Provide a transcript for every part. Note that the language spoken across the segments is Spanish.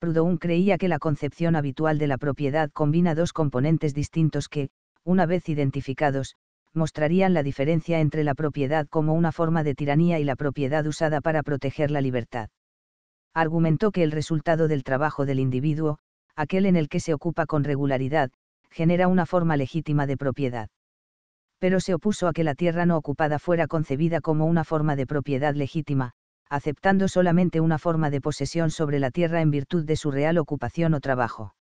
Proudhon creía que la concepción habitual de la propiedad combina dos componentes distintos que, una vez identificados, mostrarían la diferencia entre la propiedad como una forma de tiranía y la propiedad usada para proteger la libertad. Argumentó que el resultado del trabajo del individuo, aquel en el que se ocupa con regularidad, genera una forma legítima de propiedad. Pero se opuso a que la tierra no ocupada fuera concebida como una forma de propiedad legítima, aceptando solamente una forma de posesión sobre la tierra en virtud de su real ocupación o trabajo.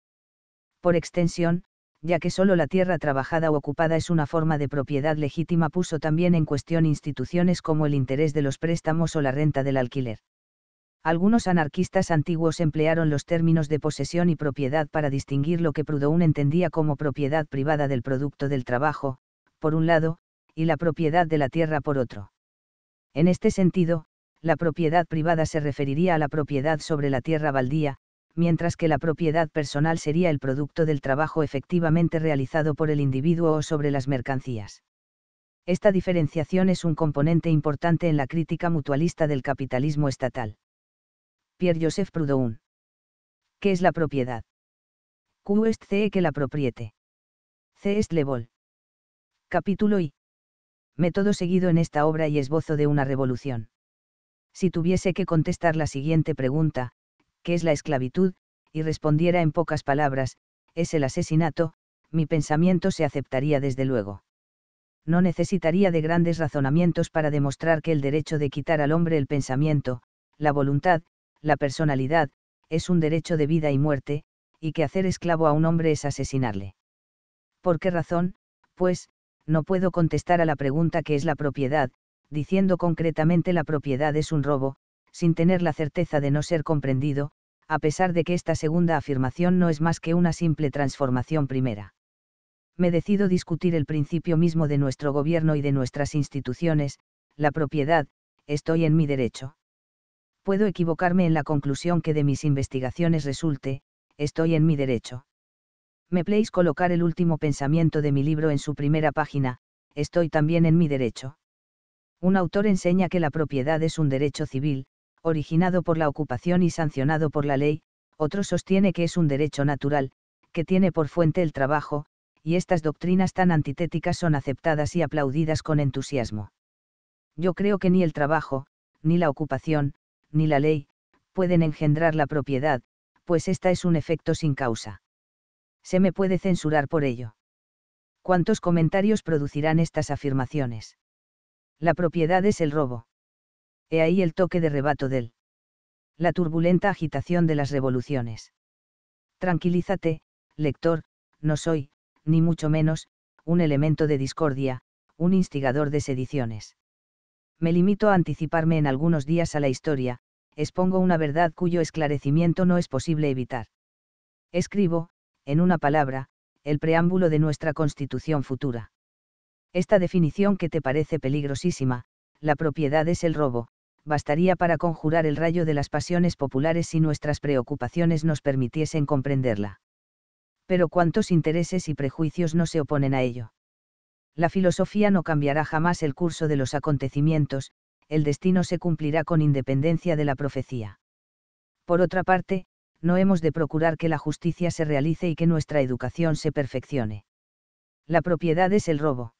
Por extensión, ya que solo la tierra trabajada o ocupada es una forma de propiedad legítima, puso también en cuestión instituciones como el interés de los préstamos o la renta del alquiler. Algunos anarquistas antiguos emplearon los términos de posesión y propiedad para distinguir lo que Proudhon entendía como propiedad privada del producto del trabajo, por un lado, y la propiedad de la tierra por otro. En este sentido, la propiedad privada se referiría a la propiedad sobre la tierra baldía, mientras que la propiedad personal sería el producto del trabajo efectivamente realizado por el individuo o sobre las mercancías. Esta diferenciación es un componente importante en la crítica mutualista del capitalismo estatal. Pierre-Joseph Proudhon. ¿Qué es la propiedad? Q est ce que la propriete. C est le vol. Capítulo I. Método seguido en esta obra y esbozo de una revolución si tuviese que contestar la siguiente pregunta, ¿qué es la esclavitud? y respondiera en pocas palabras, es el asesinato, mi pensamiento se aceptaría desde luego. No necesitaría de grandes razonamientos para demostrar que el derecho de quitar al hombre el pensamiento, la voluntad, la personalidad, es un derecho de vida y muerte, y que hacer esclavo a un hombre es asesinarle. ¿Por qué razón, pues, no puedo contestar a la pregunta que es la propiedad, diciendo concretamente la propiedad es un robo, sin tener la certeza de no ser comprendido, a pesar de que esta segunda afirmación no es más que una simple transformación primera. Me decido discutir el principio mismo de nuestro gobierno y de nuestras instituciones, la propiedad, estoy en mi derecho. Puedo equivocarme en la conclusión que de mis investigaciones resulte, estoy en mi derecho. Me pleis colocar el último pensamiento de mi libro en su primera página, estoy también en mi derecho. Un autor enseña que la propiedad es un derecho civil, originado por la ocupación y sancionado por la ley, otro sostiene que es un derecho natural, que tiene por fuente el trabajo, y estas doctrinas tan antitéticas son aceptadas y aplaudidas con entusiasmo. Yo creo que ni el trabajo, ni la ocupación, ni la ley, pueden engendrar la propiedad, pues esta es un efecto sin causa. Se me puede censurar por ello. ¿Cuántos comentarios producirán estas afirmaciones? la propiedad es el robo. He ahí el toque de rebato del. La turbulenta agitación de las revoluciones. Tranquilízate, lector, no soy, ni mucho menos, un elemento de discordia, un instigador de sediciones. Me limito a anticiparme en algunos días a la historia, expongo una verdad cuyo esclarecimiento no es posible evitar. Escribo, en una palabra, el preámbulo de nuestra constitución futura. Esta definición que te parece peligrosísima, la propiedad es el robo, bastaría para conjurar el rayo de las pasiones populares si nuestras preocupaciones nos permitiesen comprenderla. Pero cuántos intereses y prejuicios no se oponen a ello. La filosofía no cambiará jamás el curso de los acontecimientos, el destino se cumplirá con independencia de la profecía. Por otra parte, no hemos de procurar que la justicia se realice y que nuestra educación se perfeccione. La propiedad es el robo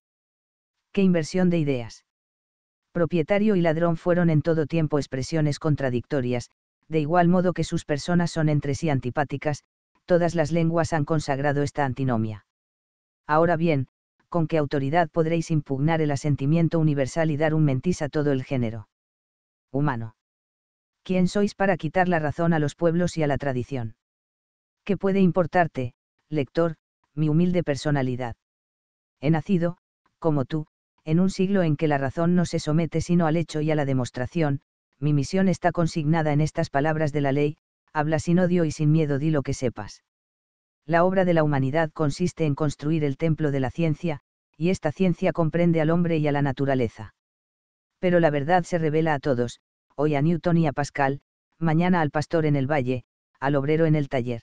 inversión de ideas. Propietario y ladrón fueron en todo tiempo expresiones contradictorias, de igual modo que sus personas son entre sí antipáticas, todas las lenguas han consagrado esta antinomia. Ahora bien, ¿con qué autoridad podréis impugnar el asentimiento universal y dar un mentis a todo el género humano? ¿Quién sois para quitar la razón a los pueblos y a la tradición? ¿Qué puede importarte, lector, mi humilde personalidad? He nacido, como tú, en un siglo en que la razón no se somete sino al hecho y a la demostración, mi misión está consignada en estas palabras de la ley, habla sin odio y sin miedo, di lo que sepas. La obra de la humanidad consiste en construir el templo de la ciencia, y esta ciencia comprende al hombre y a la naturaleza. Pero la verdad se revela a todos, hoy a Newton y a Pascal, mañana al pastor en el valle, al obrero en el taller.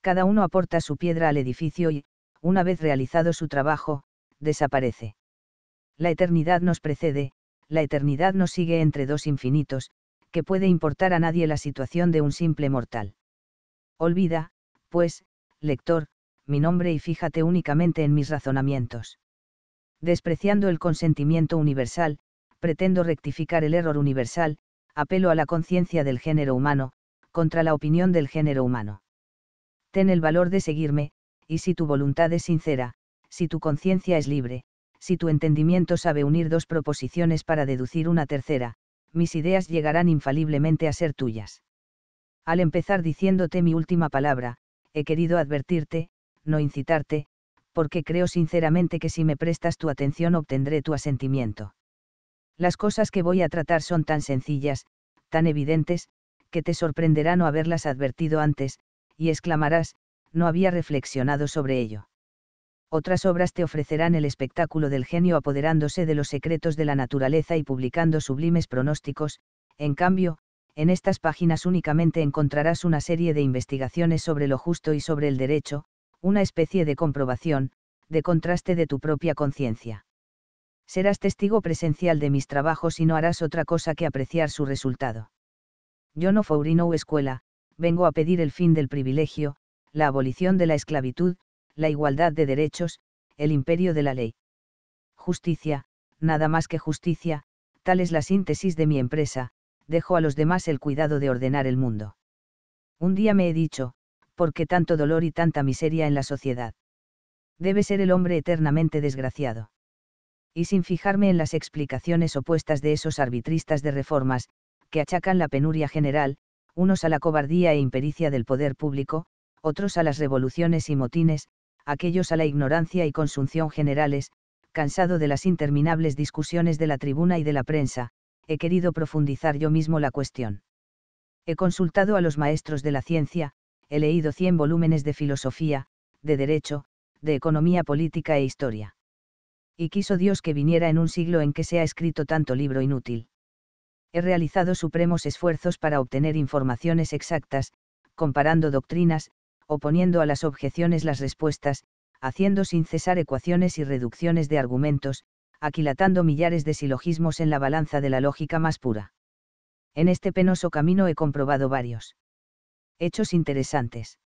Cada uno aporta su piedra al edificio y, una vez realizado su trabajo, desaparece la eternidad nos precede, la eternidad nos sigue entre dos infinitos, que puede importar a nadie la situación de un simple mortal. Olvida, pues, lector, mi nombre y fíjate únicamente en mis razonamientos. Despreciando el consentimiento universal, pretendo rectificar el error universal, apelo a la conciencia del género humano, contra la opinión del género humano. Ten el valor de seguirme, y si tu voluntad es sincera, si tu conciencia es libre, si tu entendimiento sabe unir dos proposiciones para deducir una tercera, mis ideas llegarán infaliblemente a ser tuyas. Al empezar diciéndote mi última palabra, he querido advertirte, no incitarte, porque creo sinceramente que si me prestas tu atención obtendré tu asentimiento. Las cosas que voy a tratar son tan sencillas, tan evidentes, que te sorprenderá no haberlas advertido antes, y exclamarás, no había reflexionado sobre ello otras obras te ofrecerán el espectáculo del genio apoderándose de los secretos de la naturaleza y publicando sublimes pronósticos, en cambio, en estas páginas únicamente encontrarás una serie de investigaciones sobre lo justo y sobre el derecho, una especie de comprobación, de contraste de tu propia conciencia. Serás testigo presencial de mis trabajos y no harás otra cosa que apreciar su resultado. Yo no faurino escuela, vengo a pedir el fin del privilegio, la abolición de la esclavitud, la igualdad de derechos, el imperio de la ley. Justicia, nada más que justicia, tal es la síntesis de mi empresa, dejo a los demás el cuidado de ordenar el mundo. Un día me he dicho, ¿por qué tanto dolor y tanta miseria en la sociedad? Debe ser el hombre eternamente desgraciado. Y sin fijarme en las explicaciones opuestas de esos arbitristas de reformas, que achacan la penuria general, unos a la cobardía e impericia del poder público, otros a las revoluciones y motines, aquellos a la ignorancia y consunción generales, cansado de las interminables discusiones de la tribuna y de la prensa, he querido profundizar yo mismo la cuestión. He consultado a los maestros de la ciencia, he leído cien volúmenes de filosofía, de derecho, de economía política e historia. Y quiso Dios que viniera en un siglo en que se ha escrito tanto libro inútil. He realizado supremos esfuerzos para obtener informaciones exactas, comparando doctrinas, oponiendo a las objeciones las respuestas, haciendo sin cesar ecuaciones y reducciones de argumentos, aquilatando millares de silogismos en la balanza de la lógica más pura. En este penoso camino he comprobado varios hechos interesantes.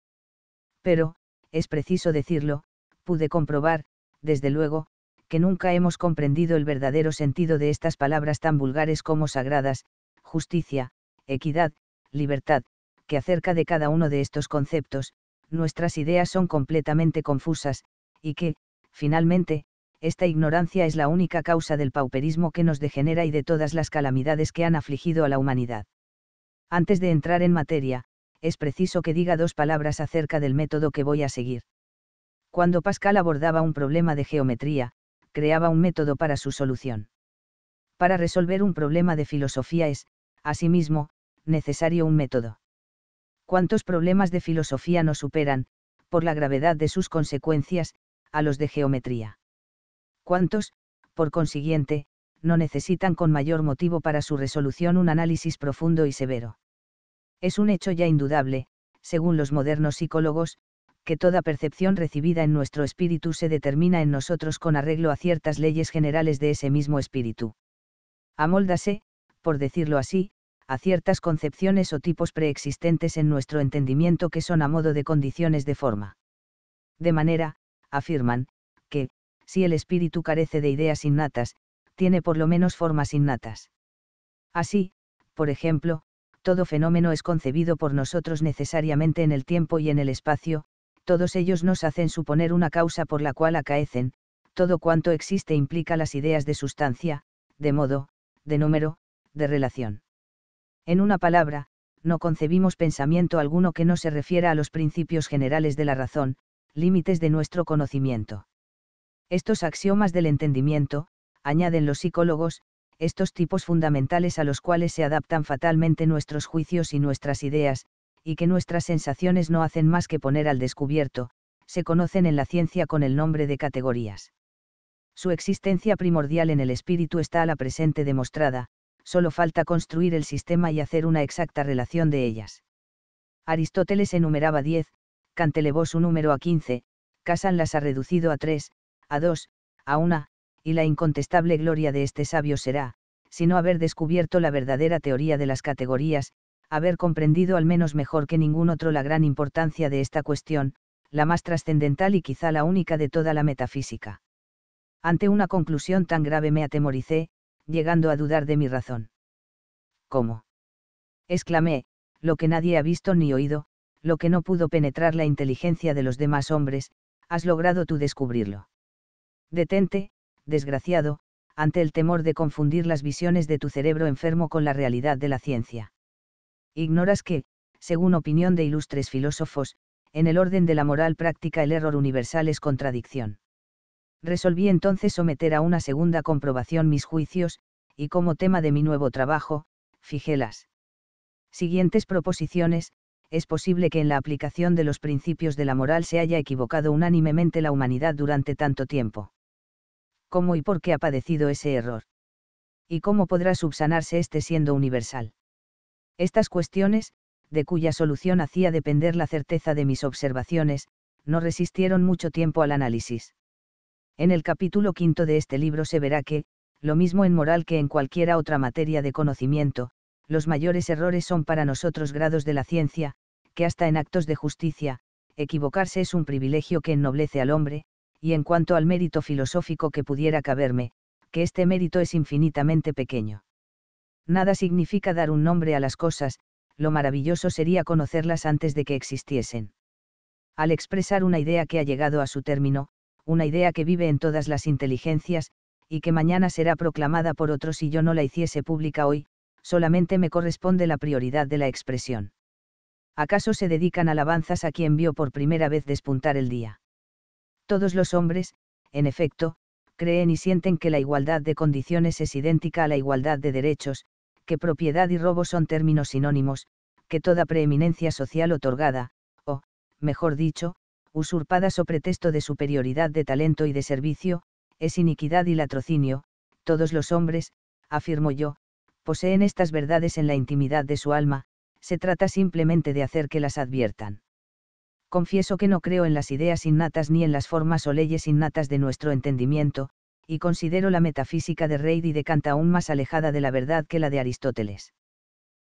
Pero, es preciso decirlo, pude comprobar, desde luego, que nunca hemos comprendido el verdadero sentido de estas palabras tan vulgares como sagradas, justicia, equidad, libertad, que acerca de cada uno de estos conceptos, nuestras ideas son completamente confusas, y que, finalmente, esta ignorancia es la única causa del pauperismo que nos degenera y de todas las calamidades que han afligido a la humanidad. Antes de entrar en materia, es preciso que diga dos palabras acerca del método que voy a seguir. Cuando Pascal abordaba un problema de geometría, creaba un método para su solución. Para resolver un problema de filosofía es, asimismo, necesario un método cuántos problemas de filosofía no superan, por la gravedad de sus consecuencias, a los de geometría. Cuántos, por consiguiente, no necesitan con mayor motivo para su resolución un análisis profundo y severo. Es un hecho ya indudable, según los modernos psicólogos, que toda percepción recibida en nuestro espíritu se determina en nosotros con arreglo a ciertas leyes generales de ese mismo espíritu. Amóldase, por decirlo así, a ciertas concepciones o tipos preexistentes en nuestro entendimiento que son a modo de condiciones de forma. De manera, afirman, que, si el espíritu carece de ideas innatas, tiene por lo menos formas innatas. Así, por ejemplo, todo fenómeno es concebido por nosotros necesariamente en el tiempo y en el espacio, todos ellos nos hacen suponer una causa por la cual acaecen, todo cuanto existe implica las ideas de sustancia, de modo, de número, de relación. En una palabra, no concebimos pensamiento alguno que no se refiera a los principios generales de la razón, límites de nuestro conocimiento. Estos axiomas del entendimiento, añaden los psicólogos, estos tipos fundamentales a los cuales se adaptan fatalmente nuestros juicios y nuestras ideas, y que nuestras sensaciones no hacen más que poner al descubierto, se conocen en la ciencia con el nombre de categorías. Su existencia primordial en el espíritu está a la presente demostrada, solo falta construir el sistema y hacer una exacta relación de ellas. Aristóteles enumeraba 10, Cantelevó su número a 15, Casan las ha reducido a 3, a 2, a 1, y la incontestable gloria de este sabio será, si no haber descubierto la verdadera teoría de las categorías, haber comprendido al menos mejor que ningún otro la gran importancia de esta cuestión, la más trascendental y quizá la única de toda la metafísica. Ante una conclusión tan grave me atemoricé, llegando a dudar de mi razón. ¿Cómo? exclamé, lo que nadie ha visto ni oído, lo que no pudo penetrar la inteligencia de los demás hombres, has logrado tú descubrirlo. Detente, desgraciado, ante el temor de confundir las visiones de tu cerebro enfermo con la realidad de la ciencia. Ignoras que, según opinión de ilustres filósofos, en el orden de la moral práctica el error universal es contradicción. Resolví entonces someter a una segunda comprobación mis juicios, y como tema de mi nuevo trabajo, fijé las siguientes proposiciones, es posible que en la aplicación de los principios de la moral se haya equivocado unánimemente la humanidad durante tanto tiempo. ¿Cómo y por qué ha padecido ese error? ¿Y cómo podrá subsanarse este siendo universal? Estas cuestiones, de cuya solución hacía depender la certeza de mis observaciones, no resistieron mucho tiempo al análisis. En el capítulo quinto de este libro se verá que, lo mismo en moral que en cualquiera otra materia de conocimiento, los mayores errores son para nosotros grados de la ciencia, que hasta en actos de justicia, equivocarse es un privilegio que ennoblece al hombre, y en cuanto al mérito filosófico que pudiera caberme, que este mérito es infinitamente pequeño. Nada significa dar un nombre a las cosas, lo maravilloso sería conocerlas antes de que existiesen. Al expresar una idea que ha llegado a su término, una idea que vive en todas las inteligencias, y que mañana será proclamada por otros si yo no la hiciese pública hoy, solamente me corresponde la prioridad de la expresión. ¿Acaso se dedican alabanzas a quien vio por primera vez despuntar el día? Todos los hombres, en efecto, creen y sienten que la igualdad de condiciones es idéntica a la igualdad de derechos, que propiedad y robo son términos sinónimos, que toda preeminencia social otorgada, o, mejor dicho, usurpadas o pretexto de superioridad de talento y de servicio, es iniquidad y latrocinio, todos los hombres, afirmo yo, poseen estas verdades en la intimidad de su alma, se trata simplemente de hacer que las adviertan. Confieso que no creo en las ideas innatas ni en las formas o leyes innatas de nuestro entendimiento, y considero la metafísica de Reid y de Kant aún más alejada de la verdad que la de Aristóteles.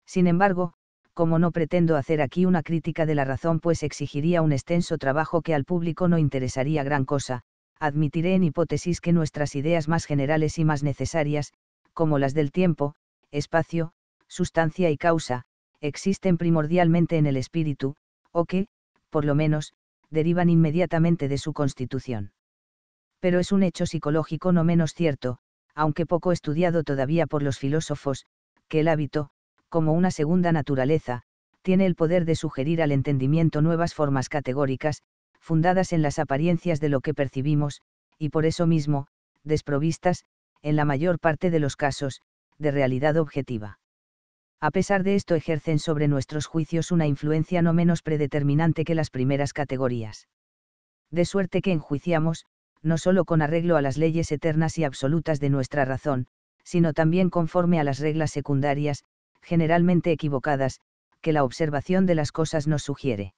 Sin embargo, como no pretendo hacer aquí una crítica de la razón pues exigiría un extenso trabajo que al público no interesaría gran cosa, admitiré en hipótesis que nuestras ideas más generales y más necesarias, como las del tiempo, espacio, sustancia y causa, existen primordialmente en el espíritu, o que, por lo menos, derivan inmediatamente de su constitución. Pero es un hecho psicológico no menos cierto, aunque poco estudiado todavía por los filósofos, que el hábito, como una segunda naturaleza, tiene el poder de sugerir al entendimiento nuevas formas categóricas, fundadas en las apariencias de lo que percibimos, y por eso mismo, desprovistas, en la mayor parte de los casos, de realidad objetiva. A pesar de esto ejercen sobre nuestros juicios una influencia no menos predeterminante que las primeras categorías. De suerte que enjuiciamos, no solo con arreglo a las leyes eternas y absolutas de nuestra razón, sino también conforme a las reglas secundarias, generalmente equivocadas, que la observación de las cosas nos sugiere.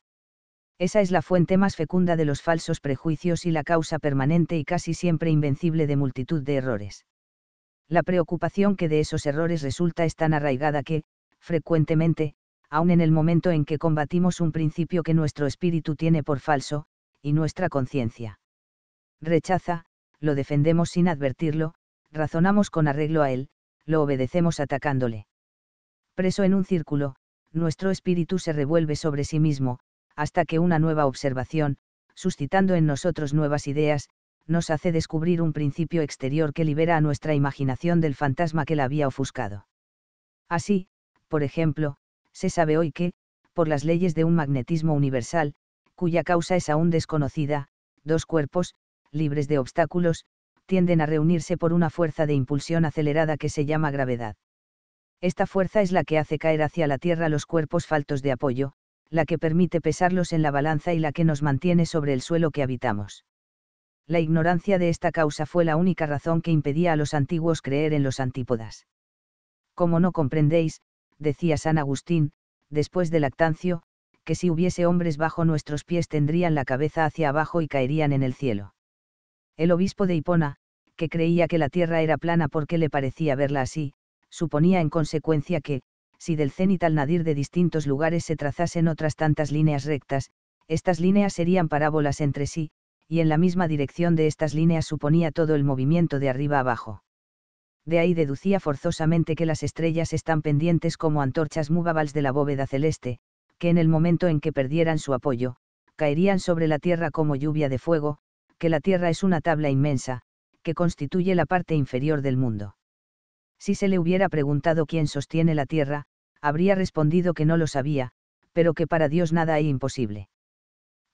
Esa es la fuente más fecunda de los falsos prejuicios y la causa permanente y casi siempre invencible de multitud de errores. La preocupación que de esos errores resulta es tan arraigada que, frecuentemente, aun en el momento en que combatimos un principio que nuestro espíritu tiene por falso, y nuestra conciencia rechaza, lo defendemos sin advertirlo, razonamos con arreglo a él, lo obedecemos atacándole. Preso en un círculo, nuestro espíritu se revuelve sobre sí mismo, hasta que una nueva observación, suscitando en nosotros nuevas ideas, nos hace descubrir un principio exterior que libera a nuestra imaginación del fantasma que la había ofuscado. Así, por ejemplo, se sabe hoy que, por las leyes de un magnetismo universal, cuya causa es aún desconocida, dos cuerpos, libres de obstáculos, tienden a reunirse por una fuerza de impulsión acelerada que se llama gravedad. Esta fuerza es la que hace caer hacia la tierra los cuerpos faltos de apoyo, la que permite pesarlos en la balanza y la que nos mantiene sobre el suelo que habitamos. La ignorancia de esta causa fue la única razón que impedía a los antiguos creer en los antípodas. Como no comprendéis, decía San Agustín, después de Lactancio, que si hubiese hombres bajo nuestros pies tendrían la cabeza hacia abajo y caerían en el cielo. El obispo de Hipona, que creía que la tierra era plana porque le parecía verla así, suponía en consecuencia que, si del cenit al nadir de distintos lugares se trazasen otras tantas líneas rectas, estas líneas serían parábolas entre sí, y en la misma dirección de estas líneas suponía todo el movimiento de arriba abajo. De ahí deducía forzosamente que las estrellas están pendientes como antorchas mubabals de la bóveda celeste, que en el momento en que perdieran su apoyo, caerían sobre la Tierra como lluvia de fuego, que la Tierra es una tabla inmensa, que constituye la parte inferior del mundo. Si se le hubiera preguntado quién sostiene la tierra, habría respondido que no lo sabía, pero que para Dios nada hay imposible.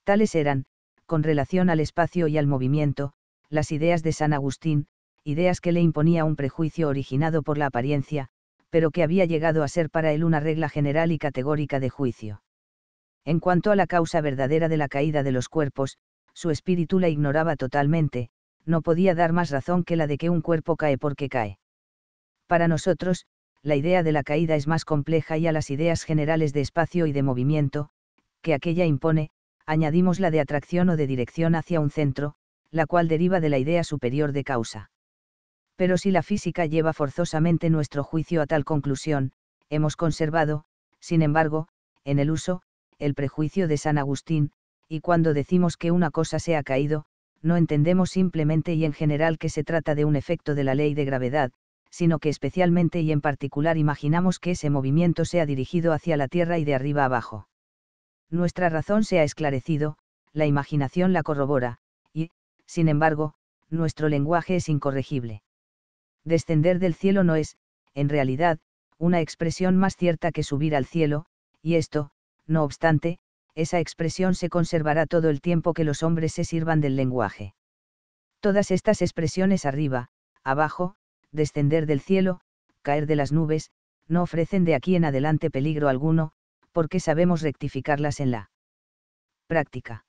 Tales eran, con relación al espacio y al movimiento, las ideas de San Agustín, ideas que le imponía un prejuicio originado por la apariencia, pero que había llegado a ser para él una regla general y categórica de juicio. En cuanto a la causa verdadera de la caída de los cuerpos, su espíritu la ignoraba totalmente, no podía dar más razón que la de que un cuerpo cae porque cae. Para nosotros, la idea de la caída es más compleja y a las ideas generales de espacio y de movimiento, que aquella impone, añadimos la de atracción o de dirección hacia un centro, la cual deriva de la idea superior de causa. Pero si la física lleva forzosamente nuestro juicio a tal conclusión, hemos conservado, sin embargo, en el uso, el prejuicio de San Agustín, y cuando decimos que una cosa se ha caído, no entendemos simplemente y en general que se trata de un efecto de la ley de gravedad, sino que especialmente y en particular imaginamos que ese movimiento sea dirigido hacia la Tierra y de arriba abajo. Nuestra razón se ha esclarecido, la imaginación la corrobora, y, sin embargo, nuestro lenguaje es incorregible. Descender del cielo no es, en realidad, una expresión más cierta que subir al cielo, y esto, no obstante, esa expresión se conservará todo el tiempo que los hombres se sirvan del lenguaje. Todas estas expresiones arriba, abajo, descender del cielo, caer de las nubes, no ofrecen de aquí en adelante peligro alguno, porque sabemos rectificarlas en la práctica.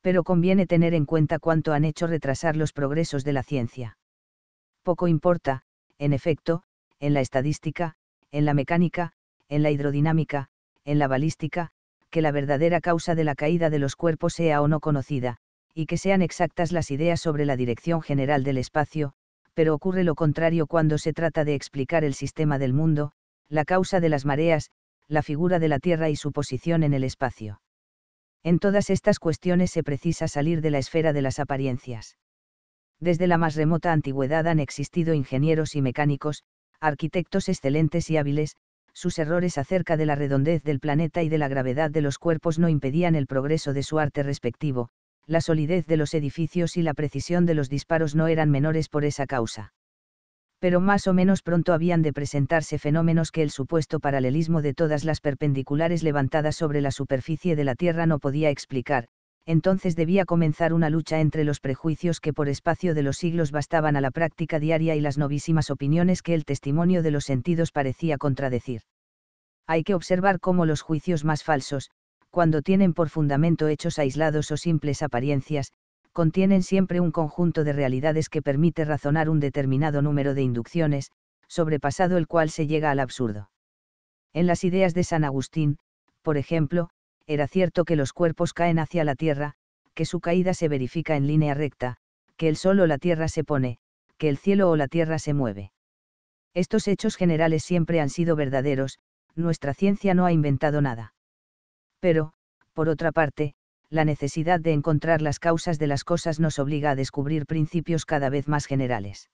Pero conviene tener en cuenta cuánto han hecho retrasar los progresos de la ciencia. Poco importa, en efecto, en la estadística, en la mecánica, en la hidrodinámica, en la balística, que la verdadera causa de la caída de los cuerpos sea o no conocida, y que sean exactas las ideas sobre la dirección general del espacio, pero ocurre lo contrario cuando se trata de explicar el sistema del mundo, la causa de las mareas, la figura de la Tierra y su posición en el espacio. En todas estas cuestiones se precisa salir de la esfera de las apariencias. Desde la más remota antigüedad han existido ingenieros y mecánicos, arquitectos excelentes y hábiles, sus errores acerca de la redondez del planeta y de la gravedad de los cuerpos no impedían el progreso de su arte respectivo, la solidez de los edificios y la precisión de los disparos no eran menores por esa causa. Pero más o menos pronto habían de presentarse fenómenos que el supuesto paralelismo de todas las perpendiculares levantadas sobre la superficie de la Tierra no podía explicar, entonces debía comenzar una lucha entre los prejuicios que por espacio de los siglos bastaban a la práctica diaria y las novísimas opiniones que el testimonio de los sentidos parecía contradecir. Hay que observar cómo los juicios más falsos, cuando tienen por fundamento hechos aislados o simples apariencias, contienen siempre un conjunto de realidades que permite razonar un determinado número de inducciones, sobrepasado el cual se llega al absurdo. En las ideas de San Agustín, por ejemplo, era cierto que los cuerpos caen hacia la tierra, que su caída se verifica en línea recta, que el sol o la tierra se pone, que el cielo o la tierra se mueve. Estos hechos generales siempre han sido verdaderos, nuestra ciencia no ha inventado nada pero, por otra parte, la necesidad de encontrar las causas de las cosas nos obliga a descubrir principios cada vez más generales.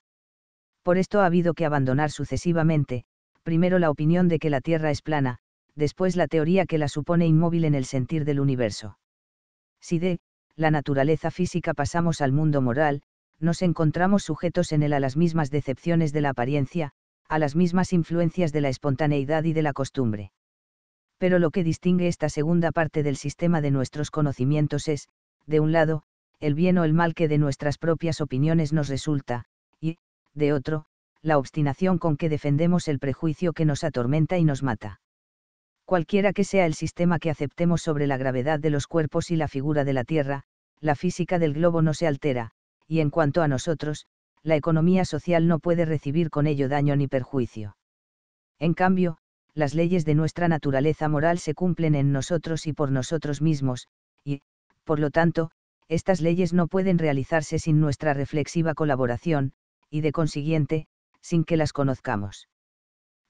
Por esto ha habido que abandonar sucesivamente, primero la opinión de que la Tierra es plana, después la teoría que la supone inmóvil en el sentir del universo. Si de, la naturaleza física pasamos al mundo moral, nos encontramos sujetos en él a las mismas decepciones de la apariencia, a las mismas influencias de la espontaneidad y de la costumbre pero lo que distingue esta segunda parte del sistema de nuestros conocimientos es, de un lado, el bien o el mal que de nuestras propias opiniones nos resulta, y, de otro, la obstinación con que defendemos el prejuicio que nos atormenta y nos mata. Cualquiera que sea el sistema que aceptemos sobre la gravedad de los cuerpos y la figura de la Tierra, la física del globo no se altera, y en cuanto a nosotros, la economía social no puede recibir con ello daño ni perjuicio. En cambio, las leyes de nuestra naturaleza moral se cumplen en nosotros y por nosotros mismos, y, por lo tanto, estas leyes no pueden realizarse sin nuestra reflexiva colaboración, y de consiguiente, sin que las conozcamos.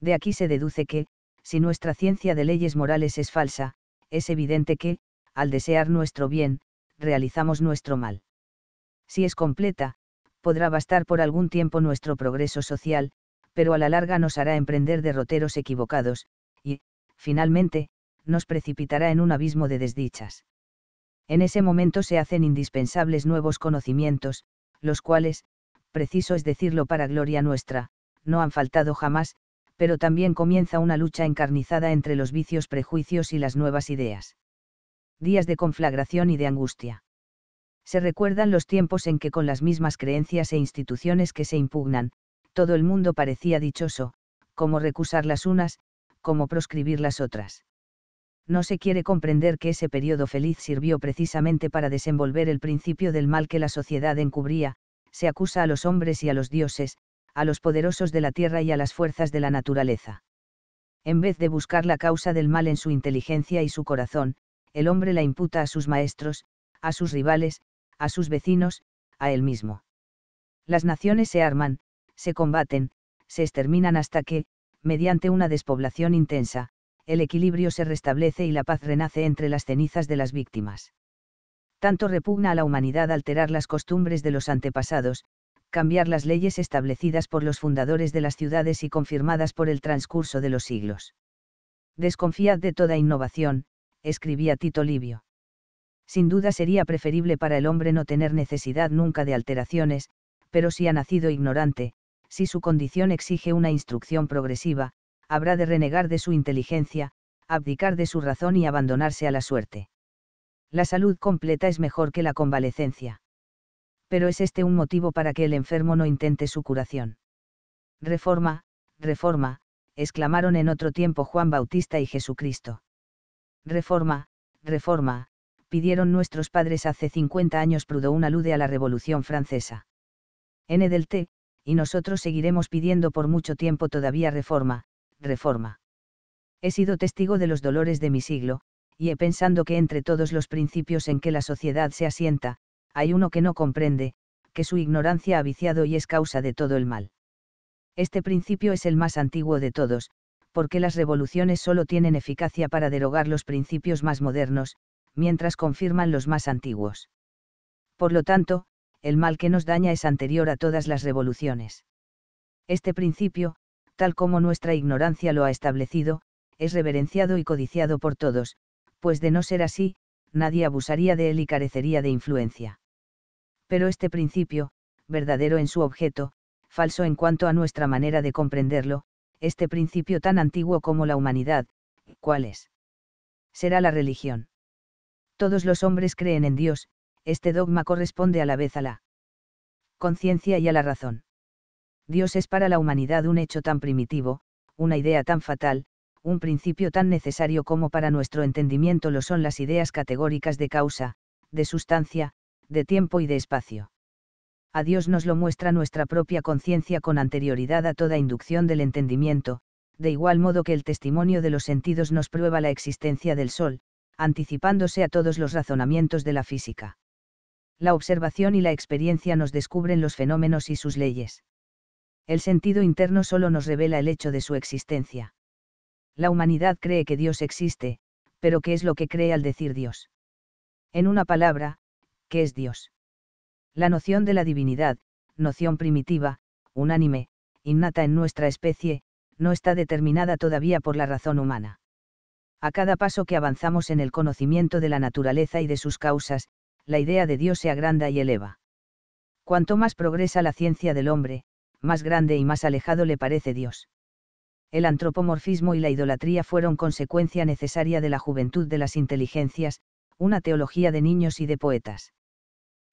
De aquí se deduce que, si nuestra ciencia de leyes morales es falsa, es evidente que, al desear nuestro bien, realizamos nuestro mal. Si es completa, podrá bastar por algún tiempo nuestro progreso social, pero a la larga nos hará emprender derroteros equivocados, y, finalmente, nos precipitará en un abismo de desdichas. En ese momento se hacen indispensables nuevos conocimientos, los cuales, preciso es decirlo para gloria nuestra, no han faltado jamás, pero también comienza una lucha encarnizada entre los vicios prejuicios y las nuevas ideas. Días de conflagración y de angustia. Se recuerdan los tiempos en que con las mismas creencias e instituciones que se impugnan, todo el mundo parecía dichoso, como recusar las unas, como proscribir las otras. No se quiere comprender que ese periodo feliz sirvió precisamente para desenvolver el principio del mal que la sociedad encubría, se acusa a los hombres y a los dioses, a los poderosos de la tierra y a las fuerzas de la naturaleza. En vez de buscar la causa del mal en su inteligencia y su corazón, el hombre la imputa a sus maestros, a sus rivales, a sus vecinos, a él mismo. Las naciones se arman, se combaten, se exterminan hasta que, mediante una despoblación intensa, el equilibrio se restablece y la paz renace entre las cenizas de las víctimas. Tanto repugna a la humanidad alterar las costumbres de los antepasados, cambiar las leyes establecidas por los fundadores de las ciudades y confirmadas por el transcurso de los siglos. Desconfiad de toda innovación, escribía Tito Livio. Sin duda sería preferible para el hombre no tener necesidad nunca de alteraciones, pero si ha nacido ignorante, si su condición exige una instrucción progresiva, habrá de renegar de su inteligencia, abdicar de su razón y abandonarse a la suerte. La salud completa es mejor que la convalecencia. Pero es este un motivo para que el enfermo no intente su curación. Reforma, reforma, exclamaron en otro tiempo Juan Bautista y Jesucristo. Reforma, reforma, pidieron nuestros padres hace 50 años. prudó un alude a la Revolución Francesa. N del T, y nosotros seguiremos pidiendo por mucho tiempo todavía reforma, reforma. He sido testigo de los dolores de mi siglo, y he pensando que entre todos los principios en que la sociedad se asienta, hay uno que no comprende, que su ignorancia ha viciado y es causa de todo el mal. Este principio es el más antiguo de todos, porque las revoluciones solo tienen eficacia para derogar los principios más modernos, mientras confirman los más antiguos. Por lo tanto, el mal que nos daña es anterior a todas las revoluciones. Este principio, tal como nuestra ignorancia lo ha establecido, es reverenciado y codiciado por todos, pues de no ser así, nadie abusaría de él y carecería de influencia. Pero este principio, verdadero en su objeto, falso en cuanto a nuestra manera de comprenderlo, este principio tan antiguo como la humanidad, ¿cuál es? Será la religión. Todos los hombres creen en Dios, este dogma corresponde a la vez a la conciencia y a la razón. Dios es para la humanidad un hecho tan primitivo, una idea tan fatal, un principio tan necesario como para nuestro entendimiento lo son las ideas categóricas de causa, de sustancia, de tiempo y de espacio. A Dios nos lo muestra nuestra propia conciencia con anterioridad a toda inducción del entendimiento, de igual modo que el testimonio de los sentidos nos prueba la existencia del Sol, anticipándose a todos los razonamientos de la física la observación y la experiencia nos descubren los fenómenos y sus leyes. El sentido interno solo nos revela el hecho de su existencia. La humanidad cree que Dios existe, pero ¿qué es lo que cree al decir Dios? En una palabra, ¿qué es Dios? La noción de la divinidad, noción primitiva, unánime, innata en nuestra especie, no está determinada todavía por la razón humana. A cada paso que avanzamos en el conocimiento de la naturaleza y de sus causas, la idea de Dios se agranda y eleva. Cuanto más progresa la ciencia del hombre, más grande y más alejado le parece Dios. El antropomorfismo y la idolatría fueron consecuencia necesaria de la juventud de las inteligencias, una teología de niños y de poetas.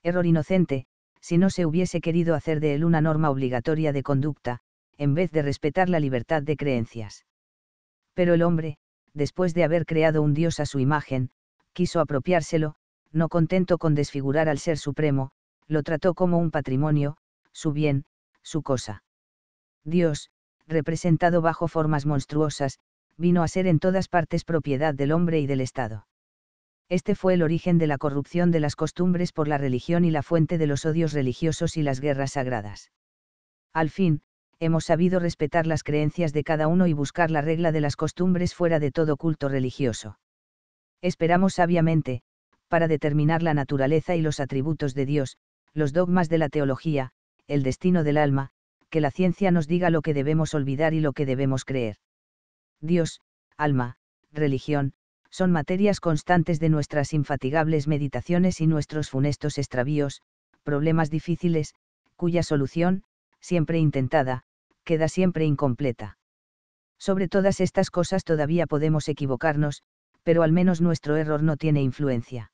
Error inocente, si no se hubiese querido hacer de él una norma obligatoria de conducta, en vez de respetar la libertad de creencias. Pero el hombre, después de haber creado un Dios a su imagen, quiso apropiárselo, no contento con desfigurar al Ser Supremo, lo trató como un patrimonio, su bien, su cosa. Dios, representado bajo formas monstruosas, vino a ser en todas partes propiedad del hombre y del Estado. Este fue el origen de la corrupción de las costumbres por la religión y la fuente de los odios religiosos y las guerras sagradas. Al fin, hemos sabido respetar las creencias de cada uno y buscar la regla de las costumbres fuera de todo culto religioso. Esperamos sabiamente, para determinar la naturaleza y los atributos de Dios, los dogmas de la teología, el destino del alma, que la ciencia nos diga lo que debemos olvidar y lo que debemos creer. Dios, alma, religión, son materias constantes de nuestras infatigables meditaciones y nuestros funestos extravíos, problemas difíciles, cuya solución, siempre intentada, queda siempre incompleta. Sobre todas estas cosas todavía podemos equivocarnos, pero al menos nuestro error no tiene influencia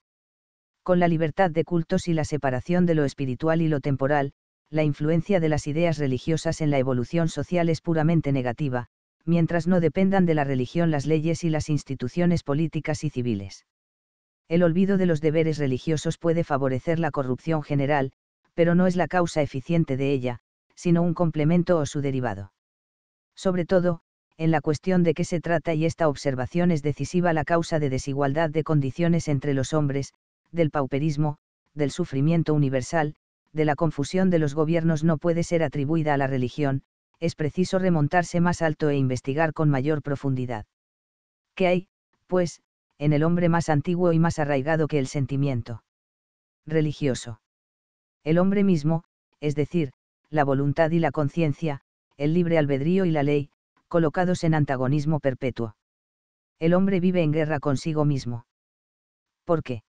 con la libertad de cultos y la separación de lo espiritual y lo temporal, la influencia de las ideas religiosas en la evolución social es puramente negativa, mientras no dependan de la religión las leyes y las instituciones políticas y civiles. El olvido de los deberes religiosos puede favorecer la corrupción general, pero no es la causa eficiente de ella, sino un complemento o su derivado. Sobre todo, en la cuestión de qué se trata y esta observación es decisiva la causa de desigualdad de condiciones entre los hombres, del pauperismo, del sufrimiento universal, de la confusión de los gobiernos no puede ser atribuida a la religión, es preciso remontarse más alto e investigar con mayor profundidad. ¿Qué hay, pues, en el hombre más antiguo y más arraigado que el sentimiento religioso? El hombre mismo, es decir, la voluntad y la conciencia, el libre albedrío y la ley, colocados en antagonismo perpetuo. El hombre vive en guerra consigo mismo. ¿Por qué?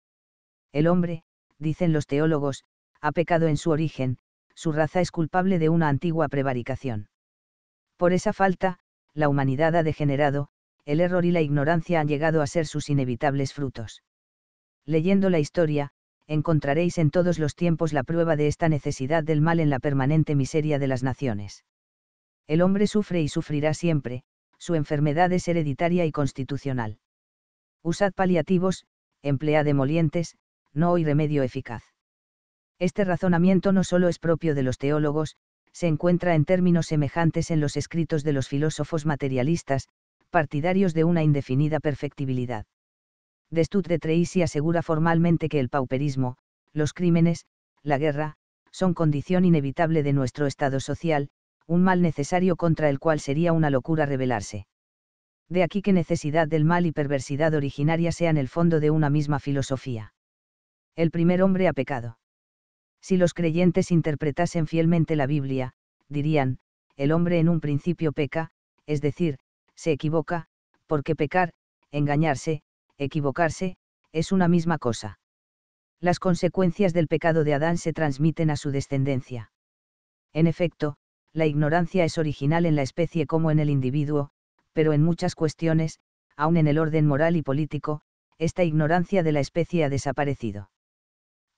El hombre, dicen los teólogos, ha pecado en su origen, su raza es culpable de una antigua prevaricación. Por esa falta, la humanidad ha degenerado, el error y la ignorancia han llegado a ser sus inevitables frutos. Leyendo la historia, encontraréis en todos los tiempos la prueba de esta necesidad del mal en la permanente miseria de las naciones. El hombre sufre y sufrirá siempre, su enfermedad es hereditaria y constitucional. Usad paliativos, emplead emolientes, no hay remedio eficaz. Este razonamiento no solo es propio de los teólogos, se encuentra en términos semejantes en los escritos de los filósofos materialistas, partidarios de una indefinida perfectibilidad. De Treisi asegura formalmente que el pauperismo, los crímenes, la guerra, son condición inevitable de nuestro estado social, un mal necesario contra el cual sería una locura rebelarse. De aquí que necesidad del mal y perversidad originaria sean el fondo de una misma filosofía. El primer hombre ha pecado. Si los creyentes interpretasen fielmente la Biblia, dirían, el hombre en un principio peca, es decir, se equivoca, porque pecar, engañarse, equivocarse, es una misma cosa. Las consecuencias del pecado de Adán se transmiten a su descendencia. En efecto, la ignorancia es original en la especie como en el individuo, pero en muchas cuestiones, aun en el orden moral y político, esta ignorancia de la especie ha desaparecido